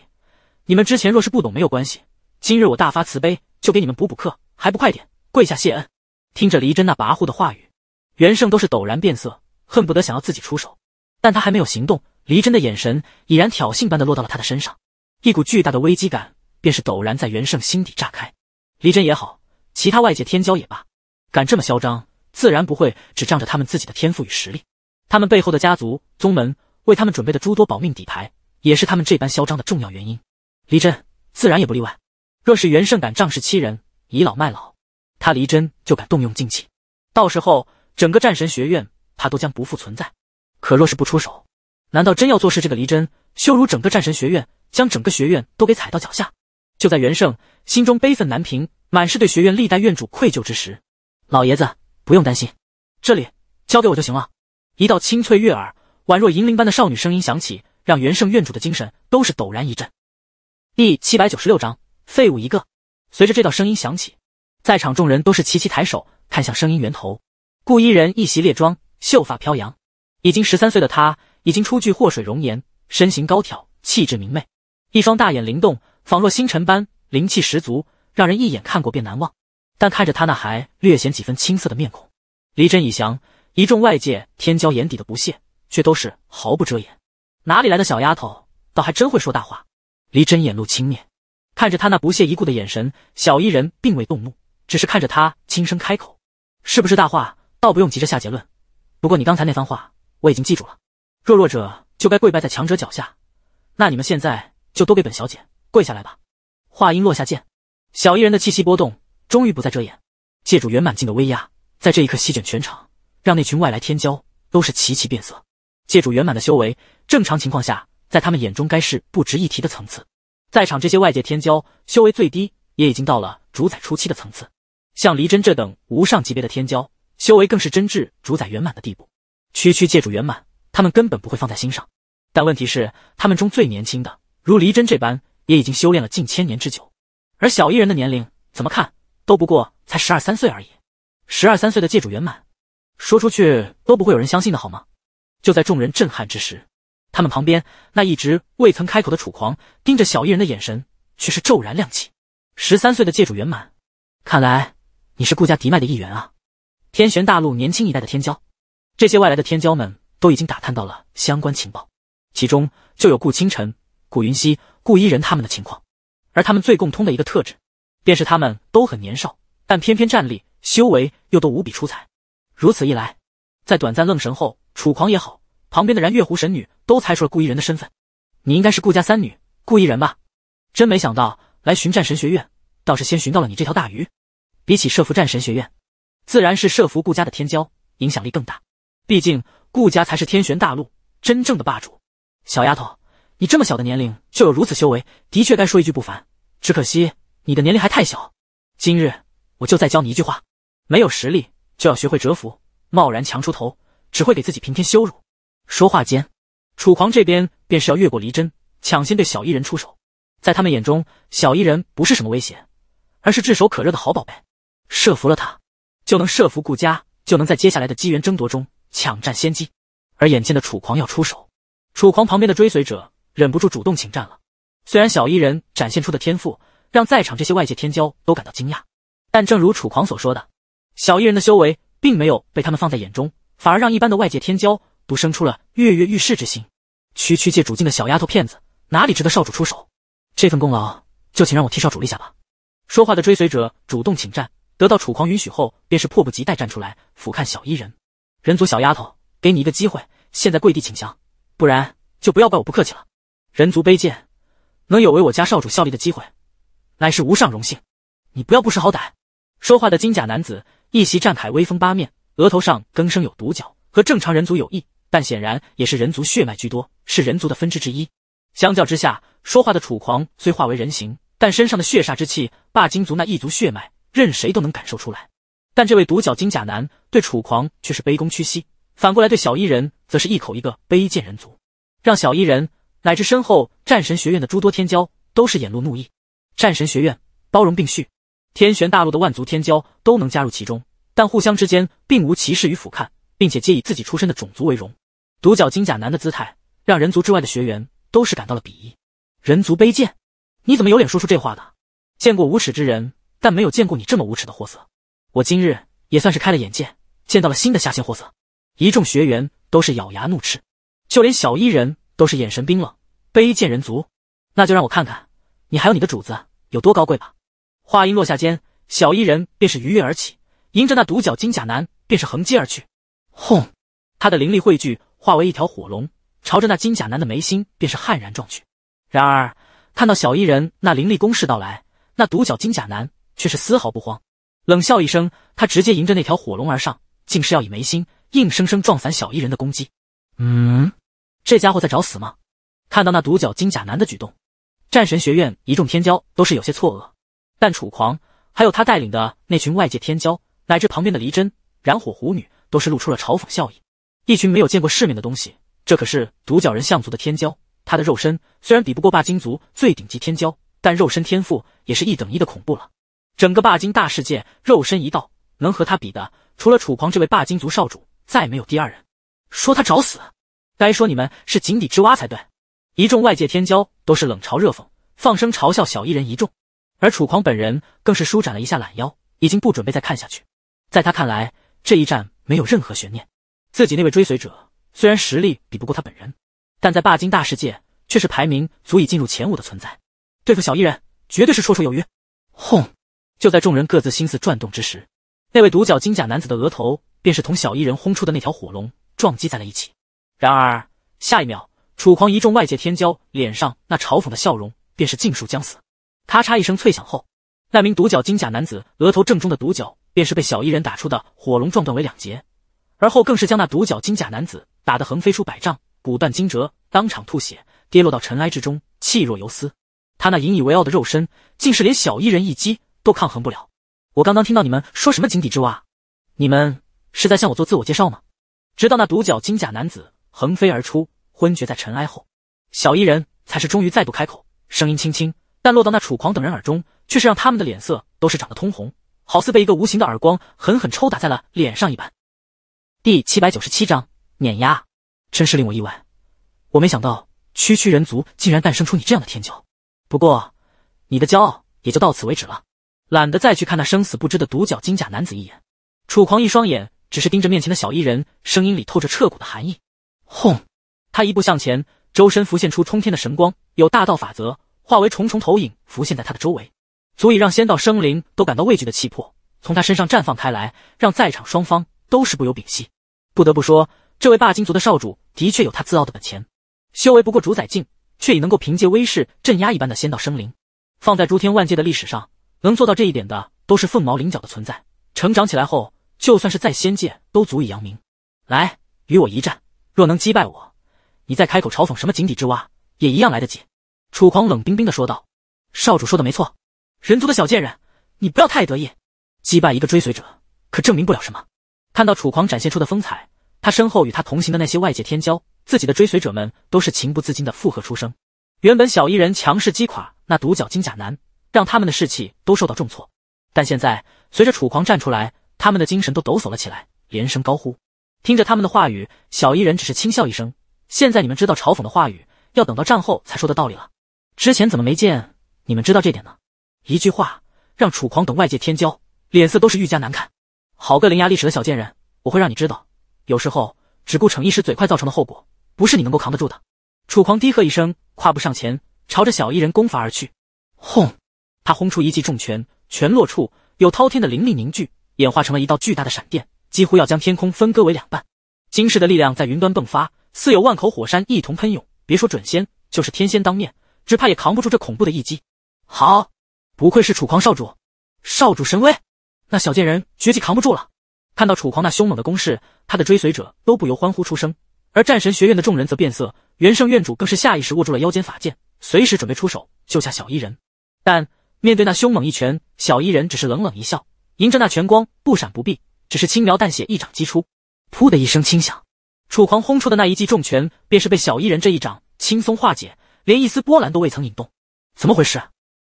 你们之前若是不懂没有关系，今日我大发慈悲，就给你们补补课，还不快点跪下谢恩？听着黎真那跋扈的话语，袁胜都是陡然变色，恨不得想要自己出手，但他还没有行动，黎真的眼神已然挑衅般的落到了他的身上，一股巨大的危机感。便是陡然在元盛心底炸开，黎真也好，其他外界天骄也罢，敢这么嚣张，自然不会只仗着他们自己的天赋与实力，他们背后的家族宗门为他们准备的诸多保命底牌，也是他们这般嚣张的重要原因。黎真自然也不例外。若是元盛敢仗势欺人，倚老卖老，他黎真就敢动用禁忌，到时候整个战神学院怕都将不复存在。可若是不出手，难道真要做视这个黎真羞辱整个战神学院，将整个学院都给踩到脚下？就在袁胜心中悲愤难平，满是对学院历代院主愧疚之时，老爷子不用担心，这里交给我就行了。一道清脆悦耳，宛若银铃般的少女声音响起，让袁胜院主的精神都是陡然一震。第七百九十六章，废物一个。随着这道声音响起，在场众人都是齐齐抬手看向声音源头。顾一人一袭猎装，秀发飘扬，已经十三岁的他，已经初具祸水容颜，身形高挑，气质明媚，一双大眼灵动。仿若星辰般灵气十足，让人一眼看过便难忘。但看着他那还略显几分青涩的面孔，黎真已想，一众外界天骄眼底的不屑却都是毫不遮掩。哪里来的小丫头，倒还真会说大话！黎真眼露轻蔑，看着他那不屑一顾的眼神，小伊人并未动怒，只是看着他轻声开口：“是不是大话，倒不用急着下结论。不过你刚才那番话，我已经记住了。弱弱者就该跪拜在强者脚下，那你们现在就都给本小姐。”跪下来吧！话音落下，剑小一人的气息波动终于不再遮掩，借主圆满境的威压在这一刻席卷全场，让那群外来天骄都是齐齐变色。借主圆满的修为，正常情况下在他们眼中该是不值一提的层次。在场这些外界天骄，修为最低也已经到了主宰初期的层次，像黎真这等无上级别的天骄，修为更是真至主宰圆满的地步。区区借主圆满，他们根本不会放在心上。但问题是，他们中最年轻的，如黎真这般。也已经修炼了近千年之久，而小艺人的年龄怎么看都不过才十二三岁而已。十二三岁的界主圆满，说出去都不会有人相信的好吗？就在众人震撼之时，他们旁边那一直未曾开口的楚狂，盯着小艺人的眼神却是骤然亮起。十三岁的界主圆满，看来你是顾家嫡迈的一员啊！天玄大陆年轻一代的天骄，这些外来的天骄们都已经打探到了相关情报，其中就有顾清晨。顾云溪、顾一人他们的情况，而他们最共通的一个特质，便是他们都很年少，但偏偏战力、修为又都无比出彩。如此一来，在短暂愣神后，楚狂也好，旁边的然月湖神女都猜出了顾一人的身份。你应该是顾家三女顾一人吧？真没想到，来寻战神学院，倒是先寻到了你这条大鱼。比起设伏战神学院，自然是设伏顾家的天骄，影响力更大。毕竟顾家才是天玄大陆真正的霸主，小丫头。你这么小的年龄就有如此修为，的确该说一句不凡。只可惜你的年龄还太小。今日我就再教你一句话：没有实力就要学会折服，贸然强出头只会给自己平添羞辱。说话间，楚狂这边便是要越过离真，抢先对小艺人出手。在他们眼中，小艺人不是什么威胁，而是炙手可热的好宝贝。设伏了他，就能设伏顾家，就能在接下来的机缘争夺中抢占先机。而眼见的楚狂要出手，楚狂旁边的追随者。忍不住主动请战了。虽然小伊人展现出的天赋让在场这些外界天骄都感到惊讶，但正如楚狂所说的，小伊人的修为并没有被他们放在眼中，反而让一般的外界天骄都生出了跃跃欲试之心。区区界主境的小丫头片子，哪里值得少主出手？这份功劳就请让我替少主立下吧。说话的追随者主动请战，得到楚狂允许后，便是迫不及待站出来俯瞰小伊人。人族小丫头，给你一个机会，现在跪地请降，不然就不要怪我不客气了。人族卑贱，能有为我家少主效力的机会，乃是无上荣幸。你不要不识好歹。说话的金甲男子一袭战铠，威风八面，额头上更生有独角，和正常人族有异，但显然也是人族血脉居多，是人族的分支之一。相较之下，说话的楚狂虽化为人形，但身上的血煞之气、霸金族那一族血脉，任谁都能感受出来。但这位独角金甲男对楚狂却是卑躬屈膝，反过来对小伊人则是一口一个卑贱人族，让小伊人。乃至身后战神学院的诸多天骄都是眼露怒意。战神学院包容并蓄，天玄大陆的万族天骄都能加入其中，但互相之间并无歧视与俯瞰，并且皆以自己出身的种族为荣。独角金甲男的姿态，让人族之外的学员都是感到了鄙夷。人族卑贱，你怎么有脸说出这话的？见过无耻之人，但没有见过你这么无耻的货色！我今日也算是开了眼界，见到了新的下线货色。一众学员都是咬牙怒斥，就连小伊人。都是眼神冰冷，卑贱人族，那就让我看看你还有你的主子有多高贵吧。话音落下间，小伊人便是鱼跃而起，迎着那独角金甲男便是横击而去。轰！他的灵力汇聚，化为一条火龙，朝着那金甲男的眉心便是悍然撞去。然而看到小伊人那灵力攻势到来，那独角金甲男却是丝毫不慌，冷笑一声，他直接迎着那条火龙而上，竟是要以眉心硬生生撞散小伊人的攻击。嗯。这家伙在找死吗？看到那独角金甲男的举动，战神学院一众天骄都是有些错愕，但楚狂还有他带领的那群外界天骄，乃至旁边的黎真、燃火狐女，都是露出了嘲讽笑意。一群没有见过世面的东西，这可是独角人象族的天骄。他的肉身虽然比不过霸金族最顶级天骄，但肉身天赋也是一等一的恐怖了。整个霸金大世界，肉身一道，能和他比的，除了楚狂这位霸金族少主，再没有第二人。说他找死。该说你们是井底之蛙才对，一众外界天骄都是冷嘲热讽，放声嘲笑小艺人一众，而楚狂本人更是舒展了一下懒腰，已经不准备再看下去。在他看来，这一战没有任何悬念。自己那位追随者虽然实力比不过他本人，但在霸金大世界却是排名足以进入前五的存在，对付小艺人绝对是绰绰有余。轰！就在众人各自心思转动之时，那位独角金甲男子的额头便是同小艺人轰出的那条火龙撞击在了一起。然而下一秒，楚狂一众外界天骄脸上那嘲讽的笑容便是尽数将死。咔嚓一声脆响后，那名独角金甲男子额头正中的独角便是被小伊人打出的火龙撞断为两截，而后更是将那独角金甲男子打得横飞出百丈，骨断筋折，当场吐血跌落到尘埃之中，气若游丝。他那引以为傲的肉身，竟是连小伊人一击都抗衡不了。我刚刚听到你们说什么“井底之蛙”，你们是在向我做自我介绍吗？直到那独角金甲男子。横飞而出，昏厥在尘埃后，小伊人才是终于再度开口，声音轻轻，但落到那楚狂等人耳中，却是让他们的脸色都是涨得通红，好似被一个无形的耳光狠狠抽打在了脸上一般。第七百九十七章碾压，真是令我意外，我没想到区区人族竟然诞生出你这样的天骄，不过你的骄傲也就到此为止了，懒得再去看那生死不知的独角金甲男子一眼。楚狂一双眼只是盯着面前的小伊人，声音里透着彻骨的寒意。轰！他一步向前，周身浮现出冲天的神光，有大道法则化为重重投影浮现在他的周围，足以让仙道生灵都感到畏惧的气魄从他身上绽放开来，让在场双方都是不由屏息。不得不说，这位霸金族的少主的确有他自傲的本钱，修为不过主宰境，却已能够凭借威势镇压一般的仙道生灵。放在诸天万界的历史上，能做到这一点的都是凤毛麟角的存在。成长起来后，就算是再仙界，都足以扬名。来，与我一战！若能击败我，你再开口嘲讽什么井底之蛙，也一样来得及。”楚狂冷冰冰的说道。“少主说的没错，人族的小贱人，你不要太得意。击败一个追随者，可证明不了什么。”看到楚狂展现出的风采，他身后与他同行的那些外界天骄，自己的追随者们都是情不自禁的附和出声。原本小伊人强势击垮那独角金甲男，让他们的士气都受到重挫，但现在随着楚狂站出来，他们的精神都抖擞了起来，连声高呼。听着他们的话语，小伊人只是轻笑一声。现在你们知道嘲讽的话语要等到战后才说的道理了。之前怎么没见你们知道这点呢？一句话让楚狂等外界天骄脸色都是愈加难看。好个伶牙俐齿的小贱人，我会让你知道，有时候只顾逞一时嘴快造成的后果，不是你能够扛得住的。楚狂低喝一声，跨步上前，朝着小伊人攻伐而去。轰！他轰出一记重拳，拳落处有滔天的灵力凝聚，演化成了一道巨大的闪电。几乎要将天空分割为两半，金世的力量在云端迸发，似有万口火山一同喷涌。别说准仙，就是天仙当面，只怕也扛不住这恐怖的一击。好，不愧是楚狂少主，少主神威，那小贱人绝技扛不住了。看到楚狂那凶猛的攻势，他的追随者都不由欢呼出声，而战神学院的众人则变色，元圣院主更是下意识握住了腰间法剑，随时准备出手救下小伊人。但面对那凶猛一拳，小伊人只是冷冷一笑，迎着那拳光不闪不避。只是轻描淡写一掌击出，噗的一声轻响，楚狂轰出的那一记重拳，便是被小伊人这一掌轻松化解，连一丝波澜都未曾引动。怎么回事？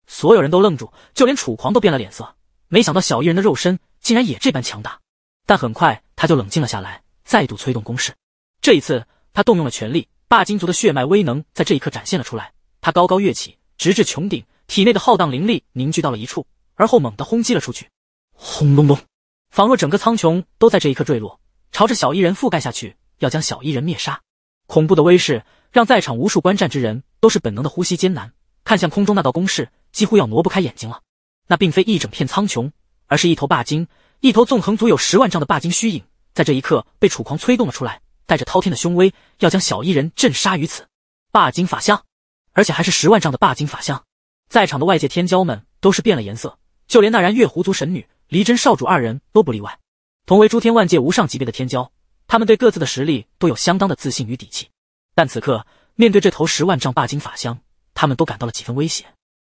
所有人都愣住，就连楚狂都变了脸色。没想到小伊人的肉身竟然也这般强大。但很快他就冷静了下来，再度催动攻势。这一次，他动用了全力，霸金族的血脉威能在这一刻展现了出来。他高高跃起，直至穹顶，体内的浩荡灵力凝聚到了一处，而后猛地轰击了出去。轰隆隆！仿若整个苍穹都在这一刻坠落，朝着小伊人覆盖下去，要将小伊人灭杀。恐怖的威势让在场无数观战之人都是本能的呼吸艰难，看向空中那道攻势，几乎要挪不开眼睛了。那并非一整片苍穹，而是一头霸金，一头纵横足有十万丈的霸金虚影，在这一刻被楚狂催动了出来，带着滔天的凶威，要将小伊人镇杀于此。霸金法相，而且还是十万丈的霸金法相，在场的外界天骄们都是变了颜色，就连那然月狐族神女。离真少主二人都不例外，同为诸天万界无上级别的天骄，他们对各自的实力都有相当的自信与底气。但此刻面对这头十万丈霸金法箱，他们都感到了几分威胁。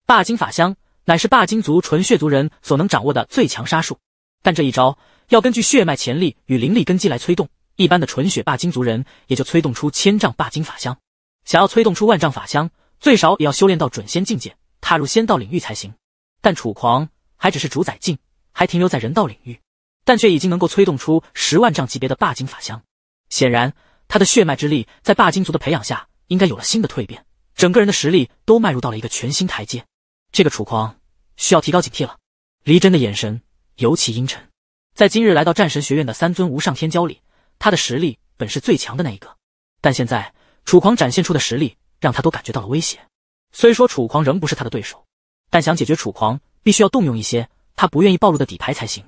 霸金法箱乃是霸金族纯血族人所能掌握的最强杀术，但这一招要根据血脉潜力与灵力根基来催动，一般的纯血霸金族人也就催动出千丈霸金法箱。想要催动出万丈法箱，最少也要修炼到准仙境界，踏入仙道领域才行。但楚狂还只是主宰境。还停留在人道领域，但却已经能够催动出十万丈级别的霸金法相。显然，他的血脉之力在霸金族的培养下，应该有了新的蜕变，整个人的实力都迈入到了一个全新台阶。这个楚狂需要提高警惕了。黎真的眼神尤其阴沉。在今日来到战神学院的三尊无上天骄里，他的实力本是最强的那一个，但现在楚狂展现出的实力，让他都感觉到了威胁。虽说楚狂仍不是他的对手，但想解决楚狂，必须要动用一些。他不愿意暴露的底牌才行，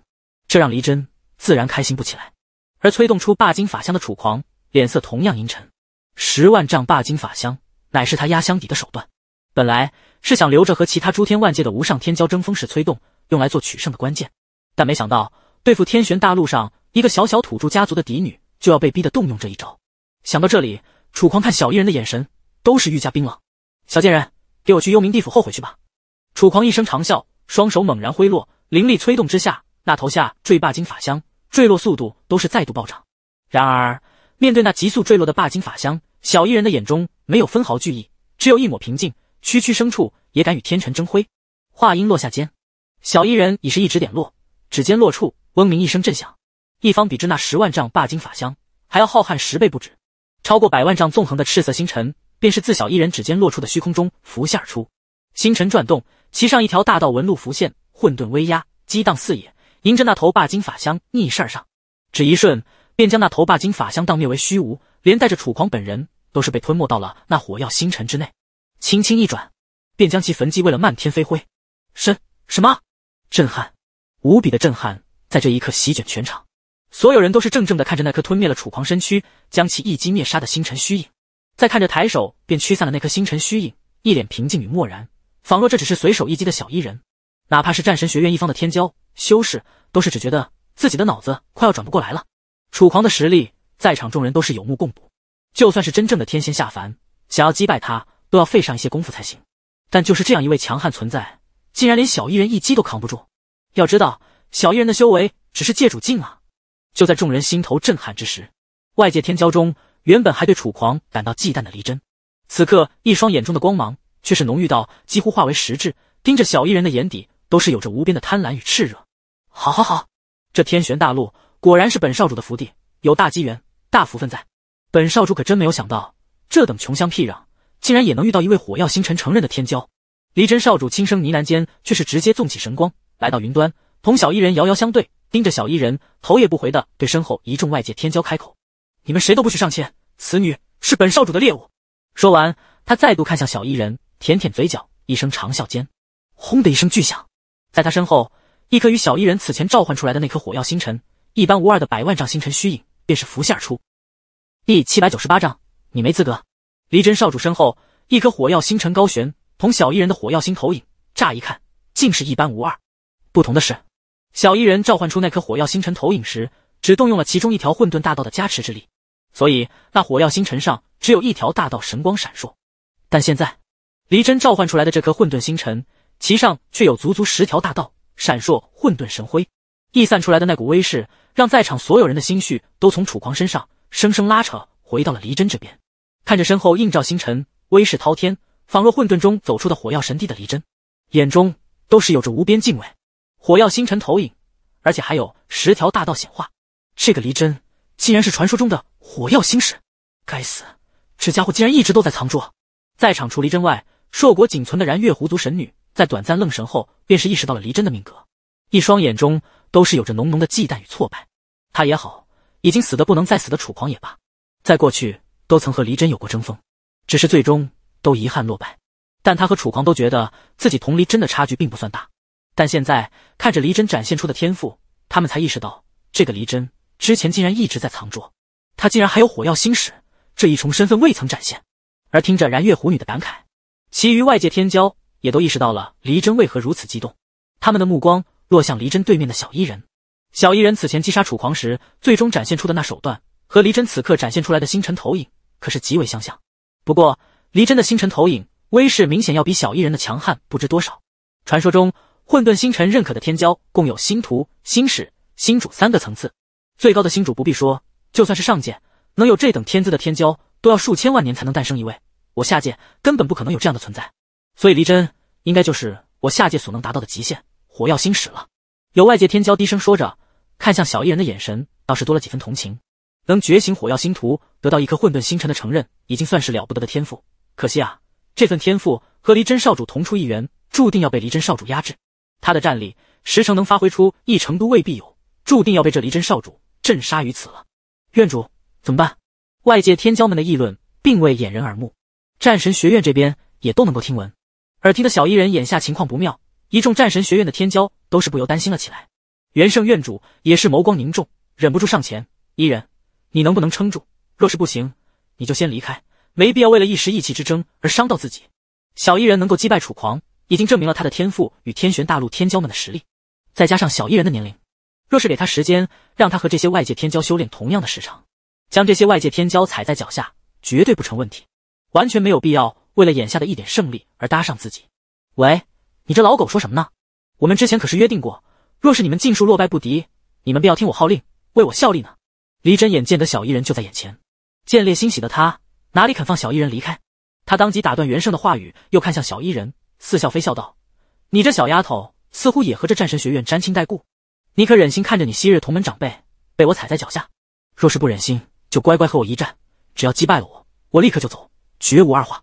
这让黎真自然开心不起来。而催动出霸金法香的楚狂，脸色同样阴沉。十万丈霸金法香乃是他压箱底的手段，本来是想留着和其他诸天万界的无上天骄争锋时催动，用来做取胜的关键。但没想到对付天玄大陆上一个小小土著家族的嫡女，就要被逼得动用这一招。想到这里，楚狂看小异人的眼神都是愈加冰冷。小贱人，给我去幽冥地府后悔去吧！楚狂一声长啸，双手猛然挥落。灵力催动之下，那头下坠霸金法香坠落速度都是再度暴涨。然而，面对那急速坠落的霸金法香，小艺人的眼中没有分毫惧意，只有一抹平静。区区牲畜也敢与天辰争辉？话音落下间，小艺人已是一指点落，指尖落处嗡鸣一声震响，一方比之那十万丈霸金法香还要浩瀚十倍不止，超过百万丈纵横的赤色星辰，便是自小艺人指尖落处的虚空中浮现而出。星辰转动，其上一条大道纹路浮现。混沌威压激荡四野，迎着那头霸金法相逆射上，只一瞬便将那头霸金法相荡灭为虚无，连带着楚狂本人都是被吞没到了那火药星辰之内。轻轻一转，便将其焚寂为了漫天飞灰。什什么？震撼，无比的震撼，在这一刻席卷全场。所有人都是怔怔的看着那颗吞灭了楚狂身躯，将其一击灭杀的星辰虚影，再看着抬手便驱散了那颗星辰虚影，一脸平静与漠然，仿若这只是随手一击的小伊人。哪怕是战神学院一方的天骄修士，都是只觉得自己的脑子快要转不过来了。楚狂的实力，在场众人都是有目共睹，就算是真正的天仙下凡，想要击败他都要费上一些功夫才行。但就是这样一位强悍存在，竟然连小异人一击都扛不住。要知道，小异人的修为只是界主境啊！就在众人心头震撼之时，外界天骄中原本还对楚狂感到忌惮的黎真，此刻一双眼中的光芒却是浓郁到几乎化为实质，盯着小异人的眼底。都是有着无边的贪婪与炽热。好，好，好！这天玄大陆果然是本少主的福地，有大机缘、大福分在。本少主可真没有想到，这等穷乡僻壤竟然也能遇到一位火曜星辰承认的天骄。黎真少主轻声呢喃间，却是直接纵起神光来到云端，同小伊人遥遥相对，盯着小伊人，头也不回的对身后一众外界天骄开口：“你们谁都不许上前，此女是本少主的猎物。”说完，他再度看向小伊人，舔舔嘴角，一声长啸间，轰的一声巨响。在他身后，一颗与小伊人此前召唤出来的那颗火药星辰一般无二的百万丈星辰虚影便是浮现而出。第七百九十八章，你没资格。黎真少主身后，一颗火药星辰高悬，同小伊人的火药星投影，乍一看竟是一般无二。不同的是，小伊人召唤出那颗火药星辰投影时，只动用了其中一条混沌大道的加持之力，所以那火药星辰上只有一条大道神光闪烁。但现在，黎真召唤出来的这颗混沌星辰。其上却有足足十条大道闪烁混沌神辉，溢散出来的那股威势，让在场所有人的心绪都从楚狂身上生生拉扯回到了黎真这边。看着身后映照星辰、威势滔天，仿若混沌中走出的火药神帝的黎真，眼中都是有着无边敬畏。火药星辰投影，而且还有十条大道显化，这个黎真竟然是传说中的火药星矢！该死，这家伙竟然一直都在藏拙！在场除黎真外，硕果仅存的燃月狐族神女。在短暂愣神后，便是意识到了黎真的命格，一双眼中都是有着浓浓的忌惮与挫败。他也好，已经死得不能再死的楚狂也罢，在过去都曾和黎真有过争锋，只是最终都遗憾落败。但他和楚狂都觉得自己同黎真的差距并不算大，但现在看着黎真展现出的天赋，他们才意识到这个黎真之前竟然一直在藏拙，他竟然还有火药星使这一重身份未曾展现。而听着燃月狐女的感慨，其余外界天骄。也都意识到了黎真为何如此激动，他们的目光落向黎真对面的小伊人。小伊人此前击杀楚狂时，最终展现出的那手段，和黎真此刻展现出来的星辰投影可是极为相像。不过，黎真的星辰投影威势明显要比小伊人的强悍不知多少。传说中，混沌星辰认可的天骄共有星徒、星矢、星主三个层次，最高的星主不必说，就算是上界，能有这等天资的天骄，都要数千万年才能诞生一位，我下界根本不可能有这样的存在。所以黎真应该就是我下界所能达到的极限——火曜星使了。有外界天骄低声说着，看向小艺人的眼神倒是多了几分同情。能觉醒火曜星图，得到一颗混沌星辰的承认，已经算是了不得的天赋。可惜啊，这份天赋和黎真少主同出一源，注定要被黎真少主压制。他的战力十成能发挥出一成都未必有，注定要被这黎真少主镇杀于此了。院主怎么办？外界天骄们的议论并未掩人耳目，战神学院这边也都能够听闻。耳听的小伊人眼下情况不妙，一众战神学院的天骄都是不由担心了起来。元圣院主也是眸光凝重，忍不住上前：“伊人，你能不能撑住？若是不行，你就先离开，没必要为了一时意气之争而伤到自己。小伊人能够击败楚狂，已经证明了他的天赋与天玄大陆天骄们的实力。再加上小伊人的年龄，若是给他时间，让他和这些外界天骄修炼同样的时长，将这些外界天骄踩在脚下，绝对不成问题，完全没有必要。”为了眼下的一点胜利而搭上自己？喂，你这老狗说什么呢？我们之前可是约定过，若是你们尽数落败不敌，你们便要听我号令，为我效力呢。黎真眼见得小异人就在眼前，见烈欣喜的他哪里肯放小异人离开？他当即打断袁胜的话语，又看向小异人，似笑非笑道：“你这小丫头似乎也和这战神学院沾亲带故，你可忍心看着你昔日同门长辈被我踩在脚下？若是不忍心，就乖乖和我一战。只要击败了我，我立刻就走，绝无二话。”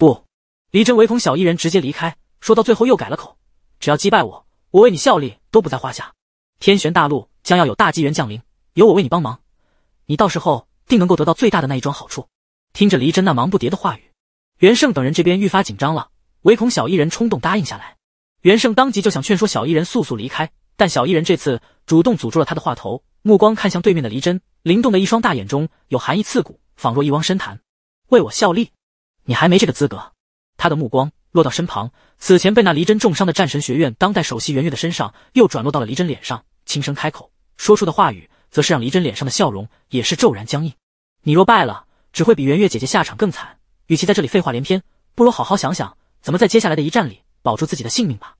不，黎真唯恐小艺人直接离开，说到最后又改了口：“只要击败我，我为你效力都不在话下。天玄大陆将要有大机缘降临，有我为你帮忙，你到时候定能够得到最大的那一桩好处。”听着黎真那忙不迭的话语，袁胜等人这边愈发紧张了，唯恐小艺人冲动答应下来。袁胜当即就想劝说小艺人速速离开，但小艺人这次主动阻住了他的话头，目光看向对面的黎真，灵动的一双大眼中有寒意刺骨，仿若一汪深潭：“为我效力。”你还没这个资格。他的目光落到身旁此前被那黎真重伤的战神学院当代首席元月的身上，又转落到了黎真脸上，轻声开口，说出的话语则是让黎真脸上的笑容也是骤然僵硬。你若败了，只会比元月姐姐下场更惨。与其在这里废话连篇，不如好好想想怎么在接下来的一战里保住自己的性命吧。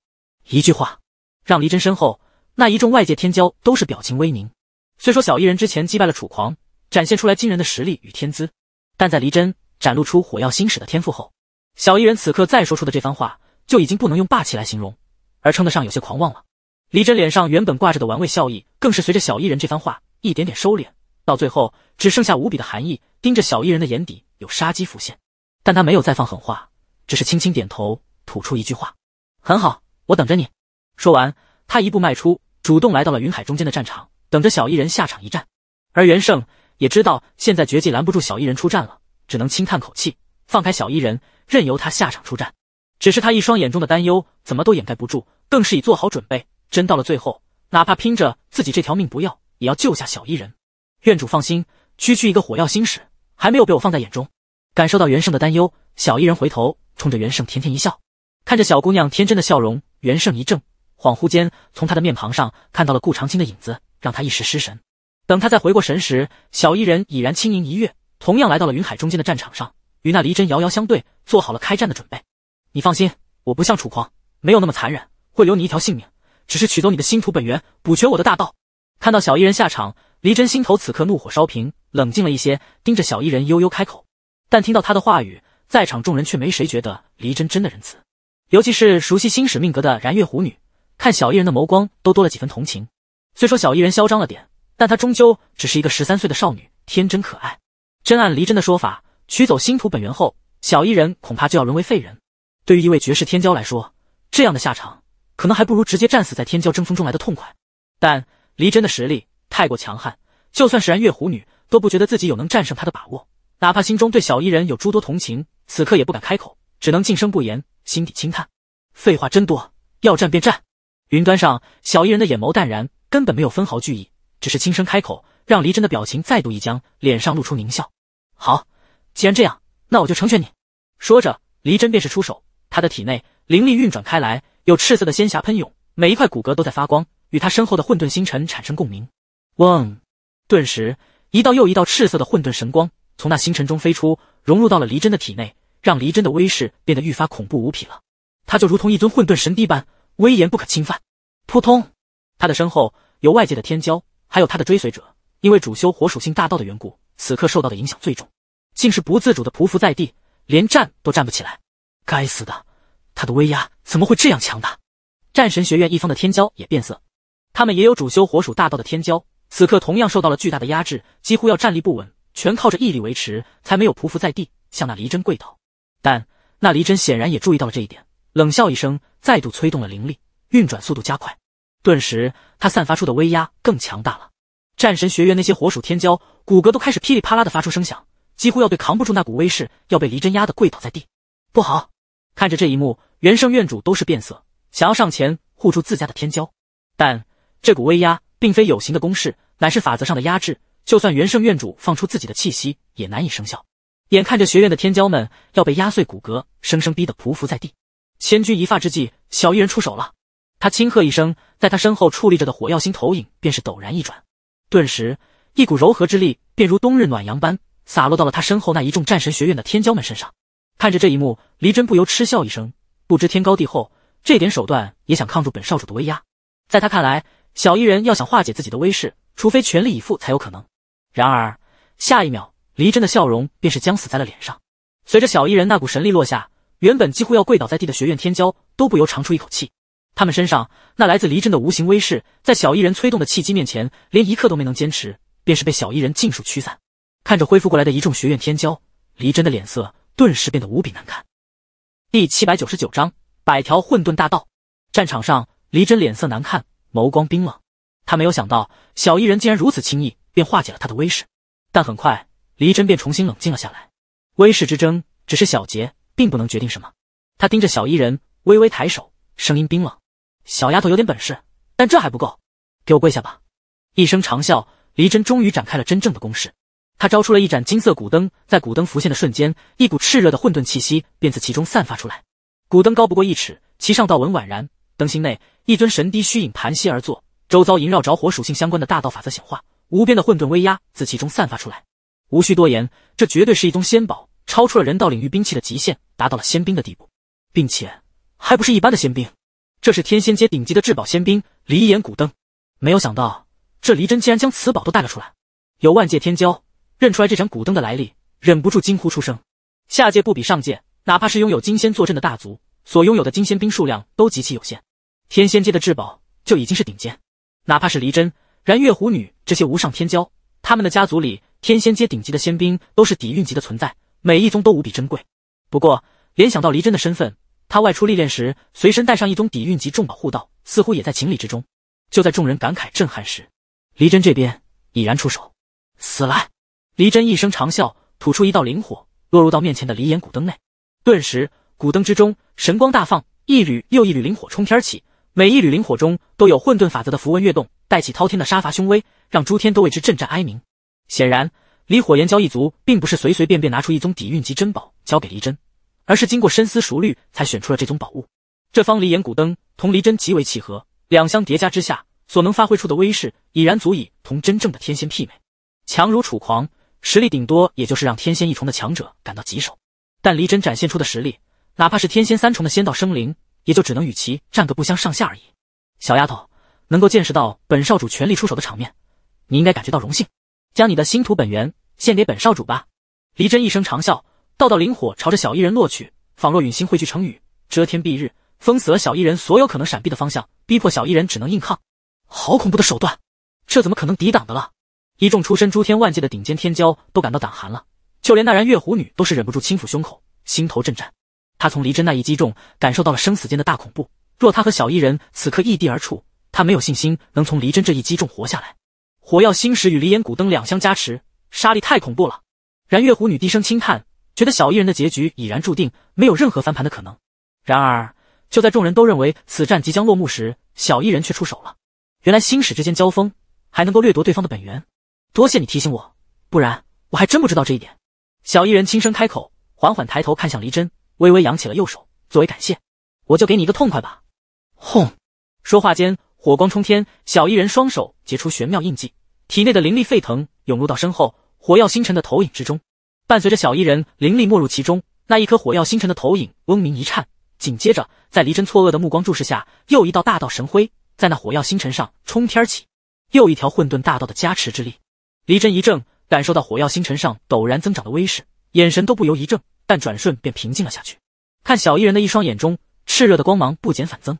一句话，让黎真身后那一众外界天骄都是表情微凝。虽说小异人之前击败了楚狂，展现出来惊人的实力与天资，但在黎真。展露出火药星使的天赋后，小艺人此刻再说出的这番话，就已经不能用霸气来形容，而称得上有些狂妄了。黎真脸上原本挂着的玩味笑意，更是随着小艺人这番话一点点收敛，到最后只剩下无比的寒意，盯着小艺人的眼底有杀机浮现。但他没有再放狠话，只是轻轻点头，吐出一句话：“很好，我等着你。”说完，他一步迈出，主动来到了云海中间的战场，等着小艺人下场一战。而袁胜也知道现在绝技拦不住小艺人出战了。只能轻叹口气，放开小伊人，任由他下场出战。只是他一双眼中的担忧，怎么都掩盖不住，更是已做好准备。真到了最后，哪怕拼着自己这条命不要，也要救下小伊人。院主放心，区区一个火药心使，还没有被我放在眼中。感受到袁胜的担忧，小伊人回头，冲着袁胜甜甜一笑。看着小姑娘天真的笑容，袁胜一怔，恍惚间从她的面庞上看到了顾长青的影子，让他一时失神。等他再回过神时，小伊人已然轻盈一跃。同样来到了云海中间的战场上，与那黎真遥遥相对，做好了开战的准备。你放心，我不像楚狂，没有那么残忍，会留你一条性命，只是取走你的星途本源，补全我的大道。看到小异人下场，黎真心头此刻怒火烧平，冷静了一些，盯着小异人悠悠开口。但听到他的话语，在场众人却没谁觉得黎真真的仁慈，尤其是熟悉星使命格的燃月狐女，看小异人的眸光都多了几分同情。虽说小异人嚣张了点，但她终究只是一个十三岁的少女，天真可爱。真按黎真的说法，取走星图本源后，小伊人恐怕就要沦为废人。对于一位绝世天骄来说，这样的下场，可能还不如直接战死在天骄争锋中来的痛快。但黎真的实力太过强悍，就算是然月狐女都不觉得自己有能战胜他的把握。哪怕心中对小伊人有诸多同情，此刻也不敢开口，只能静声不言，心底轻叹。废话真多，要战便战。云端上，小伊人的眼眸淡然，根本没有分毫惧意，只是轻声开口。让黎真的表情再度一僵，脸上露出狞笑。好，既然这样，那我就成全你。说着，黎真便是出手，他的体内灵力运转开来，有赤色的仙霞喷涌，每一块骨骼都在发光，与他身后的混沌星辰产生共鸣。嗡！顿时，一道又一道赤色的混沌神光从那星辰中飞出，融入到了黎真的体内，让黎真的威势变得愈发恐怖无比了。他就如同一尊混沌神帝般，威严不可侵犯。扑通！他的身后有外界的天骄，还有他的追随者。因为主修火属性大道的缘故，此刻受到的影响最重，竟是不自主的匍匐在地，连站都站不起来。该死的，他的威压怎么会这样强大？战神学院一方的天骄也变色，他们也有主修火属大道的天骄，此刻同样受到了巨大的压制，几乎要站立不稳，全靠着毅力维持才没有匍匐在地，向那黎真跪倒。但那黎真显然也注意到了这一点，冷笑一声，再度催动了灵力，运转速度加快，顿时他散发出的威压更强大了。战神学院那些火属天骄骨骼都开始噼里啪啦的发出声响，几乎要对扛不住那股威势，要被黎真压得跪倒在地。不好！看着这一幕，原圣院主都是变色，想要上前护住自家的天骄，但这股威压并非有形的攻势，乃是法则上的压制，就算原圣院主放出自己的气息，也难以生效。眼看着学院的天骄们要被压碎骨骼，生生逼得匍匐在地，千钧一发之际，小异人出手了。他轻喝一声，在他身后矗立着的火曜星投影便是陡然一转。顿时，一股柔和之力便如冬日暖阳般洒落到了他身后那一众战神学院的天骄们身上。看着这一幕，黎真不由嗤笑一声：“不知天高地厚，这点手段也想抗住本少主的威压？”在他看来，小伊人要想化解自己的威势，除非全力以赴才有可能。然而，下一秒，黎真的笑容便是僵死在了脸上。随着小伊人那股神力落下，原本几乎要跪倒在地的学院天骄都不由长出一口气。他们身上那来自黎真的无形威势，在小艺人催动的契机面前，连一刻都没能坚持，便是被小艺人尽数驱散。看着恢复过来的一众学院天骄，黎真的脸色顿时变得无比难看。第七百九十九章百条混沌大道。战场上，黎真脸色难看，眸光冰冷。他没有想到小艺人竟然如此轻易便化解了他的威势，但很快黎真便重新冷静了下来。威势之争只是小节，并不能决定什么。他盯着小艺人，微微抬手，声音冰冷。小丫头有点本事，但这还不够，给我跪下吧！一声长啸，黎真终于展开了真正的攻势。他招出了一盏金色古灯，在古灯浮现的瞬间，一股炽热的混沌气息便自其中散发出来。古灯高不过一尺，其上道纹宛然，灯芯内一尊神低虚影盘膝而坐，周遭萦绕着火属性相关的大道法则显化，无边的混沌威压自其中散发出来。无需多言，这绝对是一宗仙宝，超出了人道领域兵器的极限，达到了仙兵的地步，并且还不是一般的仙兵。这是天仙阶顶级的至宝仙兵离眼古灯，没有想到这黎真竟然将此宝都带了出来。有万界天骄认出来这盏古灯的来历，忍不住惊呼出声。下界不比上界，哪怕是拥有金仙坐镇的大族，所拥有的金仙兵数量都极其有限。天仙阶的至宝就已经是顶尖，哪怕是黎真、然月狐女这些无上天骄，他们的家族里天仙阶顶级的仙兵都是底蕴级的存在，每一宗都无比珍贵。不过联想到黎真的身份。他外出历练时，随身带上一宗底蕴级重宝护道，似乎也在情理之中。就在众人感慨震撼时，黎真这边已然出手。死来！黎真一声长啸，吐出一道灵火，落入到面前的离岩古灯内。顿时，古灯之中神光大放，一缕又一缕灵火冲天而起，每一缕灵火中都有混沌法则的符文跃动，带起滔天的杀伐凶威，让诸天都为之震颤哀鸣。显然，离火岩蛟一族并不是随随便便拿出一宗底蕴级珍宝交给黎真。而是经过深思熟虑才选出了这宗宝物。这方离岩古灯同离真极为契合，两相叠加之下，所能发挥出的威势已然足以同真正的天仙媲美。强如楚狂，实力顶多也就是让天仙一重的强者感到棘手。但离真展现出的实力，哪怕是天仙三重的仙道生灵，也就只能与其战个不相上下而已。小丫头，能够见识到本少主全力出手的场面，你应该感觉到荣幸。将你的星图本源献给本少主吧！离真一声长啸。道道灵火朝着小异人落去，仿若陨星汇聚成雨，遮天蔽日，封死了小异人所有可能闪避的方向，逼迫小异人只能硬抗。好恐怖的手段，这怎么可能抵挡的了？一众出身诸天万界的顶尖天骄都感到胆寒了，就连那然月狐女都是忍不住轻抚胸口，心头震颤。她从黎真那一击中感受到了生死间的大恐怖，若她和小异人此刻异地而处，她没有信心能从黎真这一击中活下来。火药星石与离岩古灯两相加持，杀力太恐怖了。然月狐女低声轻叹。觉得小艺人的结局已然注定，没有任何翻盘的可能。然而，就在众人都认为此战即将落幕时，小艺人却出手了。原来星矢之间交锋还能够掠夺对方的本源。多谢你提醒我，不然我还真不知道这一点。小艺人轻声开口，缓缓抬头看向黎真，微微扬起了右手作为感谢。我就给你一个痛快吧。轰！说话间，火光冲天，小艺人双手结出玄妙印记，体内的灵力沸腾，涌入到身后火药星辰的投影之中。伴随着小伊人灵力没入其中，那一颗火曜星辰的投影嗡鸣一颤，紧接着，在黎真错愕的目光注视下，又一道大道神辉在那火曜星辰上冲天起，又一条混沌大道的加持之力。黎真一怔，感受到火曜星辰上陡然增长的威势，眼神都不由一怔，但转瞬便平静了下去。看小伊人的一双眼中，炽热的光芒不减反增。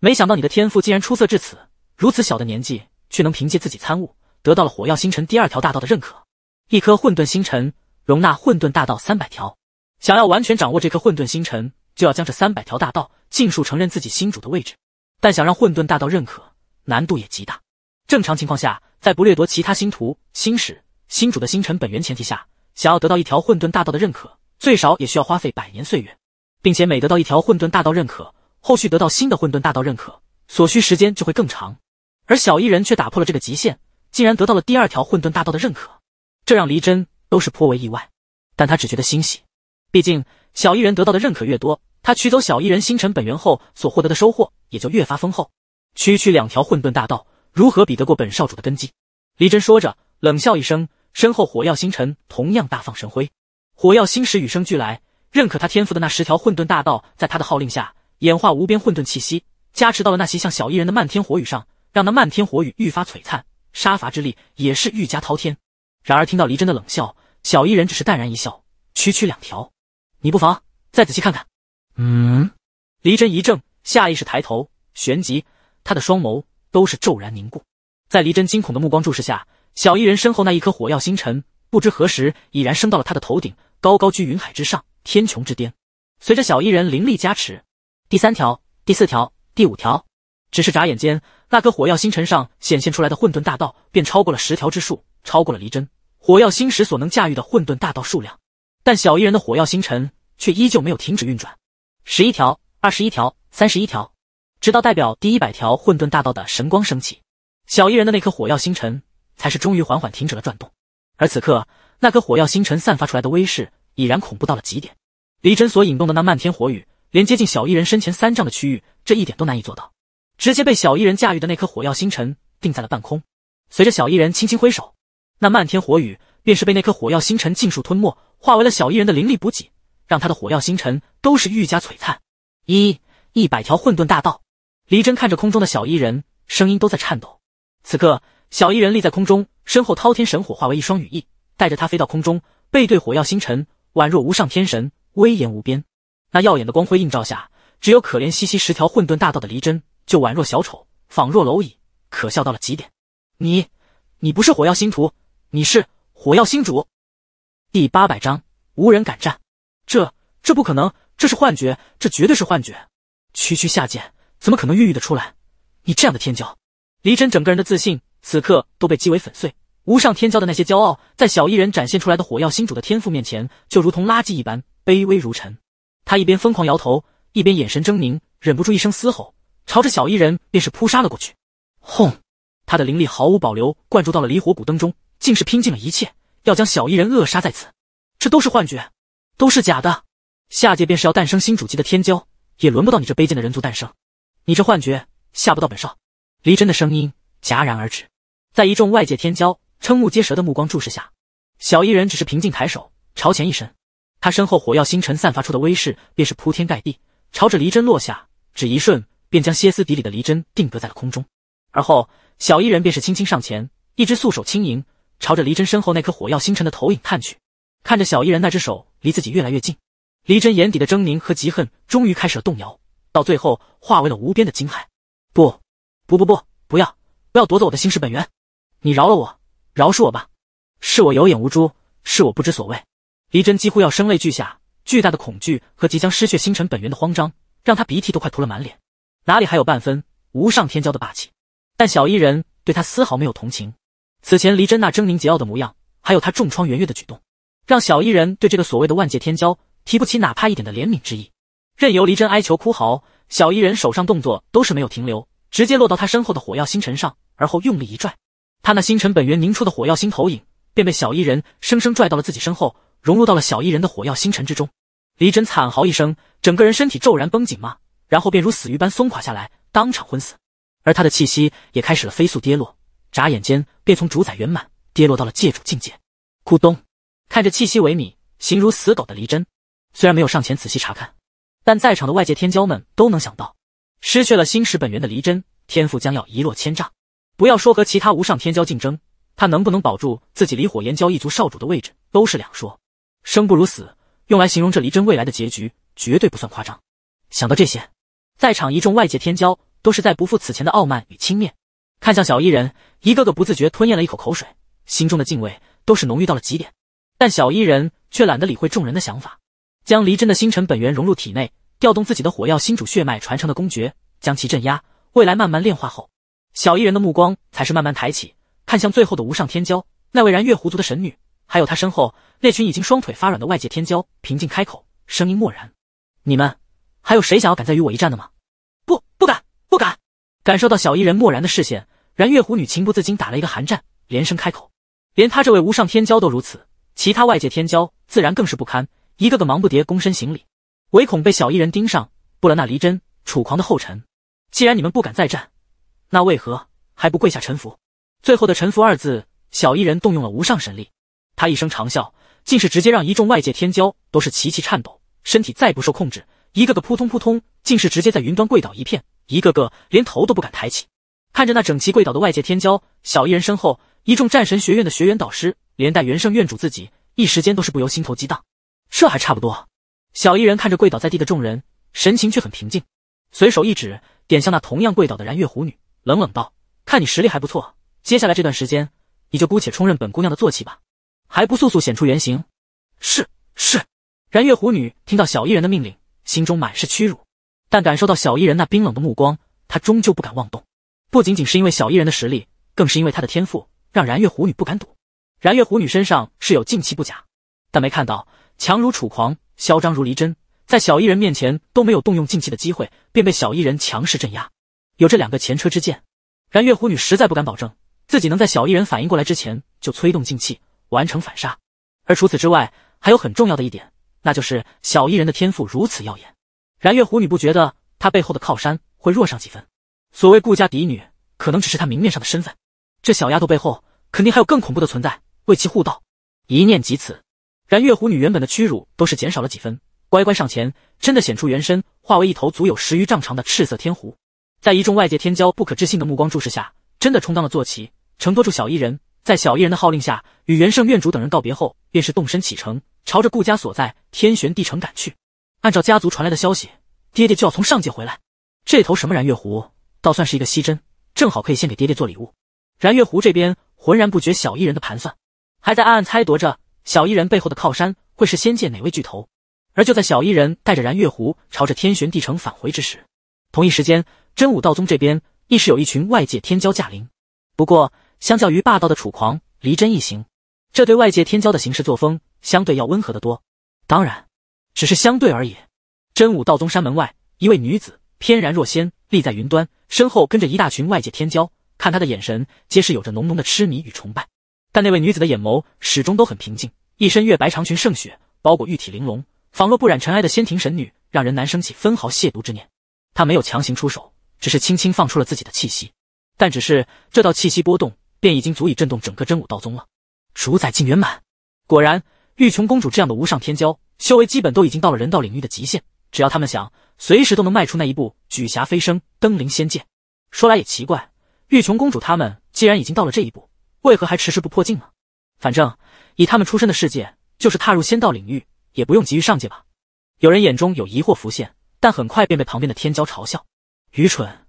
没想到你的天赋竟然出色至此，如此小的年纪，却能凭借自己参悟，得到了火曜星辰第二条大道的认可。一颗混沌星辰。容纳混沌大道三百条，想要完全掌握这颗混沌星辰，就要将这三百条大道尽数承认自己星主的位置。但想让混沌大道认可，难度也极大。正常情况下，在不掠夺其他星图、星矢、星主的星辰本源前提下，想要得到一条混沌大道的认可，最少也需要花费百年岁月，并且每得到一条混沌大道认可，后续得到新的混沌大道认可所需时间就会更长。而小伊人却打破了这个极限，竟然得到了第二条混沌大道的认可，这让黎真。都是颇为意外，但他只觉得欣喜。毕竟，小艺人得到的认可越多，他取走小艺人星辰本源后所获得的收获也就越发丰厚。区区两条混沌大道，如何比得过本少主的根基？黎真说着，冷笑一声，身后火曜星辰同样大放神辉。火曜星石与生俱来认可他天赋的那十条混沌大道，在他的号令下演化无边混沌气息，加持到了那袭像小艺人的漫天火雨上，让那漫天火雨愈发璀璨，杀伐之力也是愈加滔天。然而，听到黎真的冷笑。小艺人只是淡然一笑，区区两条，你不妨再仔细看看。嗯，黎真一怔，下意识抬头，旋即他的双眸都是骤然凝固。在黎真惊恐的目光注视下，小艺人身后那一颗火药星辰，不知何时已然升到了他的头顶，高高居云海之上，天穹之巅。随着小艺人灵力加持，第三条、第四条、第五条，只是眨眼间，那颗火药星辰上显现出来的混沌大道，便超过了十条之数，超过了黎真。火药星石所能驾驭的混沌大道数量，但小一人的火药星辰却依旧没有停止运转。十一条、二十一条、三十一条，直到代表第一百条混沌大道的神光升起，小一人的那颗火药星辰才是终于缓缓停止了转动。而此刻，那颗火药星辰散发出来的威势已然恐怖到了极点。黎真所引动的那漫天火雨，连接近小一人身前三丈的区域，这一点都难以做到，直接被小一人驾驭的那颗火药星辰定在了半空。随着小一人轻轻挥手。那漫天火雨便是被那颗火药星辰尽数吞没，化为了小异人的灵力补给，让他的火药星辰都是愈加璀璨。一一百条混沌大道，黎真看着空中的小异人，声音都在颤抖。此刻，小异人立在空中，身后滔天神火化为一双羽翼，带着他飞到空中，背对火药星辰，宛若无上天神，威严无边。那耀眼的光辉映照下，只有可怜兮兮十条混沌大道的黎真，就宛若小丑，仿若蝼蚁，可笑到了极点。你，你不是火药星徒？你是火药星主，第八百章无人敢战。这这不可能，这是幻觉，这绝对是幻觉。区区下界怎么可能孕育的出来？你这样的天骄，黎真整个人的自信此刻都被击为粉碎。无上天骄的那些骄傲，在小伊人展现出来的火药星主的天赋面前，就如同垃圾一般，卑微如尘。他一边疯狂摇头，一边眼神狰狞，忍不住一声嘶吼，朝着小伊人便是扑杀了过去。轰！他的灵力毫无保留灌注到了离火古灯中。竟是拼尽了一切，要将小伊人扼杀在此，这都是幻觉，都是假的。下界便是要诞生新主机的天骄，也轮不到你这卑贱的人族诞生。你这幻觉吓不到本少。黎真的声音戛然而止，在一众外界天骄瞠目结舌的目光注视下，小伊人只是平静抬手朝前一伸，他身后火药星辰散发出的威势便是铺天盖地朝着黎真落下，只一瞬便将歇斯底里的黎真定格在了空中。而后，小伊人便是轻轻上前，一只素手轻盈。朝着黎真身后那颗火药星辰的投影看去，看着小伊人那只手离自己越来越近，黎真眼底的狰狞和嫉恨终于开始了动摇，到最后化为了无边的惊骇。不，不不不，不要，不要夺走我的心识本源！你饶了我，饶恕我吧！是我有眼无珠，是我不知所谓。黎真几乎要声泪俱下，巨大的恐惧和即将失去星辰本源的慌张，让他鼻涕都快涂了满脸，哪里还有半分无上天骄的霸气？但小伊人对他丝毫没有同情。此前，黎真那狰狞桀骜的模样，还有他重创圆月的举动，让小伊人对这个所谓的万界天骄提不起哪怕一点的怜悯之意。任由黎真哀求哭嚎，小伊人手上动作都是没有停留，直接落到他身后的火药星辰上，而后用力一拽，他那星辰本源凝出的火药星投影便被小伊人生生拽到了自己身后，融入到了小伊人的火药星辰之中。黎真惨嚎一声，整个人身体骤然绷紧嘛，然后便如死鱼般松垮下来，当场昏死，而他的气息也开始了飞速跌落。眨眼间便从主宰圆满跌落到了界主境界。咕咚，看着气息萎靡、形如死狗的黎真，虽然没有上前仔细查看，但在场的外界天骄们都能想到，失去了星矢本源的黎真，天赋将要一落千丈。不要说和其他无上天骄竞争，他能不能保住自己离火炎蛟一族少主的位置都是两说。生不如死，用来形容这黎真未来的结局，绝对不算夸张。想到这些，在场一众外界天骄都是在不负此前的傲慢与轻蔑。看向小伊人，一个个不自觉吞咽了一口口水，心中的敬畏都是浓郁到了极点。但小伊人却懒得理会众人的想法，将黎真的星辰本源融入体内，调动自己的火药星主血脉传承的公爵，将其镇压。未来慢慢炼化后，小伊人的目光才是慢慢抬起，看向最后的无上天骄，那位燃月狐族的神女，还有他身后那群已经双腿发软的外界天骄，平静开口，声音漠然：“你们还有谁想要敢再与我一战的吗？不，不敢，不敢。”感受到小伊人漠然的视线。然月狐女情不自禁打了一个寒战，连声开口。连她这位无上天骄都如此，其他外界天骄自然更是不堪，一个个忙不迭躬身行礼，唯恐被小异人盯上，步了那离真、楚狂的后尘。既然你们不敢再战，那为何还不跪下臣服？最后的臣服二字，小异人动用了无上神力，他一声长啸，竟是直接让一众外界天骄都是齐齐颤抖，身体再不受控制，一个个扑通扑通，竟是直接在云端跪倒一片，一个个连头都不敢抬起。看着那整齐跪倒的外界天骄，小艺人身后一众战神学院的学员导师，连带元圣院主自己，一时间都是不由心头激荡。这还差不多。小艺人看着跪倒在地的众人，神情却很平静，随手一指，点向那同样跪倒的燃月狐女，冷冷道：“看你实力还不错，接下来这段时间，你就姑且充任本姑娘的坐骑吧。还不速速显出原形？”“是是。”燃月狐女听到小艺人的命令，心中满是屈辱，但感受到小艺人那冰冷的目光，她终究不敢妄动。不仅仅是因为小艺人的实力，更是因为他的天赋，让然月狐女不敢赌。然月狐女身上是有静气不假，但没看到强如楚狂，嚣张如离真，在小艺人面前都没有动用静气的机会，便被小艺人强势镇压。有这两个前车之鉴，然月狐女实在不敢保证自己能在小艺人反应过来之前就催动静气完成反杀。而除此之外，还有很重要的一点，那就是小艺人的天赋如此耀眼，然月狐女不觉得他背后的靠山会弱上几分。所谓顾家嫡女，可能只是她明面上的身份。这小丫头背后，肯定还有更恐怖的存在为其护道。一念及此，然月狐女原本的屈辱都是减少了几分，乖乖上前，真的显出原身，化为一头足有十余丈长的赤色天狐，在一众外界天骄不可置信的目光注视下，真的充当了坐骑，承托住小伊人。在小伊人的号令下，与元圣院主等人告别后，便是动身启程，朝着顾家所在天玄地城赶去。按照家族传来的消息，爹爹就要从上界回来。这头什么然月狐？倒算是一个西珍，正好可以先给爹爹做礼物。然月湖这边浑然不觉小异人的盘算，还在暗暗猜度着小异人背后的靠山会是仙界哪位巨头。而就在小异人带着然月湖朝着天玄地城返回之时，同一时间，真武道宗这边亦是有一群外界天骄驾临。不过，相较于霸道的楚狂、黎真一行，这对外界天骄的行事作风相对要温和得多。当然，只是相对而已。真武道宗山门外，一位女子翩然若仙。立在云端，身后跟着一大群外界天骄，看他的眼神皆是有着浓浓的痴迷与崇拜。但那位女子的眼眸始终都很平静，一身月白长裙胜雪，包裹玉体玲珑，仿若不染尘埃的仙庭神女，让人难生起分毫亵渎之念。她没有强行出手，只是轻轻放出了自己的气息。但只是这道气息波动，便已经足以震动整个真武道宗了。主宰境圆满，果然，玉琼公主这样的无上天骄，修为基本都已经到了人道领域的极限。只要他们想，随时都能迈出那一步，举霞飞升，登临仙界。说来也奇怪，玉琼公主他们既然已经到了这一步，为何还迟迟不破境呢？反正以他们出身的世界，就是踏入仙道领域，也不用急于上界吧？有人眼中有疑惑浮现，但很快便被旁边的天骄嘲笑：“愚蠢！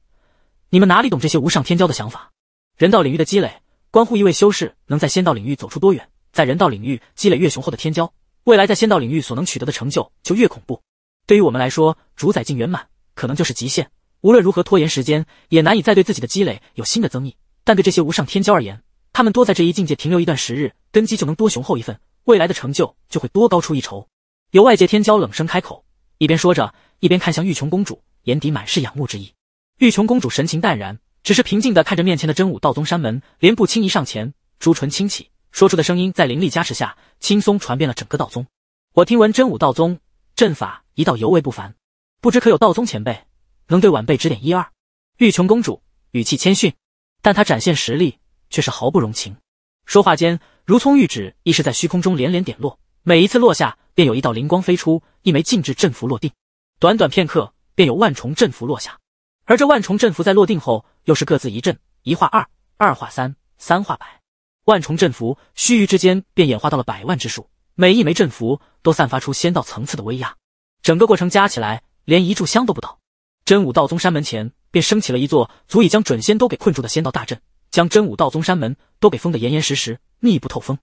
你们哪里懂这些无上天骄的想法？人道领域的积累，关乎一位修士能在仙道领域走出多远。在人道领域积累越雄厚的天骄，未来在仙道领域所能取得的成就就越恐怖。”对于我们来说，主宰境圆满可能就是极限，无论如何拖延时间，也难以再对自己的积累有新的增益。但对这些无上天骄而言，他们多在这一境界停留一段时日，根基就能多雄厚一份，未来的成就就会多高出一筹。有外界天骄冷声开口，一边说着，一边看向玉琼公主，眼底满是仰慕之意。玉琼公主神情淡然，只是平静的看着面前的真武道宗山门，连步轻移上前，朱唇轻启，说出的声音在灵力加持下，轻松传遍了整个道宗。我听闻真武道宗。阵法一道尤为不凡，不知可有道宗前辈能对晚辈指点一二？玉琼公主语气谦逊，但她展现实力却是毫不容情。说话间，如葱玉指亦是在虚空中连连点落，每一次落下，便有一道灵光飞出，一枚禁制阵符落定。短短片刻，便有万重阵符落下，而这万重阵符在落定后，又是各自一震一化二，二化三，三化百，万重阵符须臾之间便演化到了百万之数。每一枚阵符都散发出仙道层次的威压，整个过程加起来连一炷香都不到。真武道宗山门前便升起了一座足以将准仙都给困住的仙道大阵，将真武道宗山门都给封得严严实实、密不透风。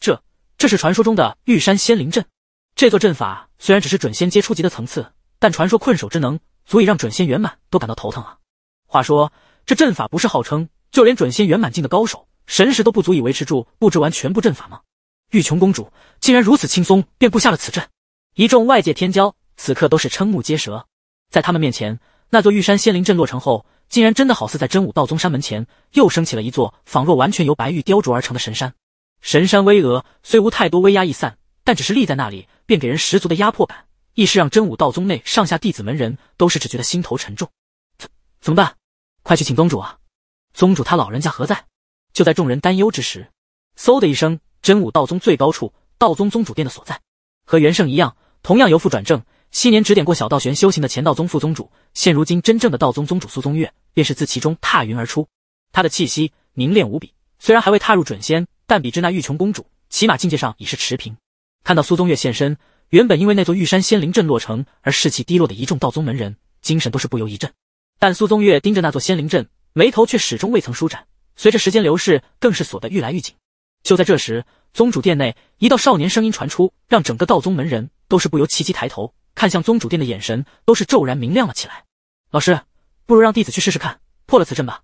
这，这是传说中的玉山仙灵阵。这座阵法虽然只是准仙阶初级的层次，但传说困守之能足以让准仙圆满都感到头疼啊。话说，这阵法不是号称，就连准仙圆满境的高手，神识都不足以维持住布置完全部阵法吗？玉琼公主竟然如此轻松便布下了此阵，一众外界天骄此刻都是瞠目结舌。在他们面前，那座玉山仙灵阵落成后，竟然真的好似在真武道宗山门前又升起了一座仿若完全由白玉雕琢而成的神山。神山巍峨，虽无太多威压溢散，但只是立在那里，便给人十足的压迫感，亦是让真武道宗内上下弟子门人都是只觉得心头沉重。怎怎么办？快去请宗主啊！宗主他老人家何在？就在众人担忧之时，嗖的一声。真武道宗最高处，道宗宗主殿的所在，和元圣一样，同样由父转正。昔年指点过小道玄修行的前道宗副宗主，现如今真正的道宗宗主苏宗月，便是自其中踏云而出。他的气息凝练无比，虽然还未踏入准仙，但比之那玉琼公主，起码境界上已是持平。看到苏宗月现身，原本因为那座玉山仙灵阵落成而士气低落的一众道宗门人，精神都是不由一振。但苏宗月盯着那座仙灵阵，眉头却始终未曾舒展，随着时间流逝，更是锁得愈来愈紧。就在这时，宗主殿内一道少年声音传出，让整个道宗门人都是不由齐齐抬头看向宗主殿的眼神，都是骤然明亮了起来。老师，不如让弟子去试试看破了此阵吧。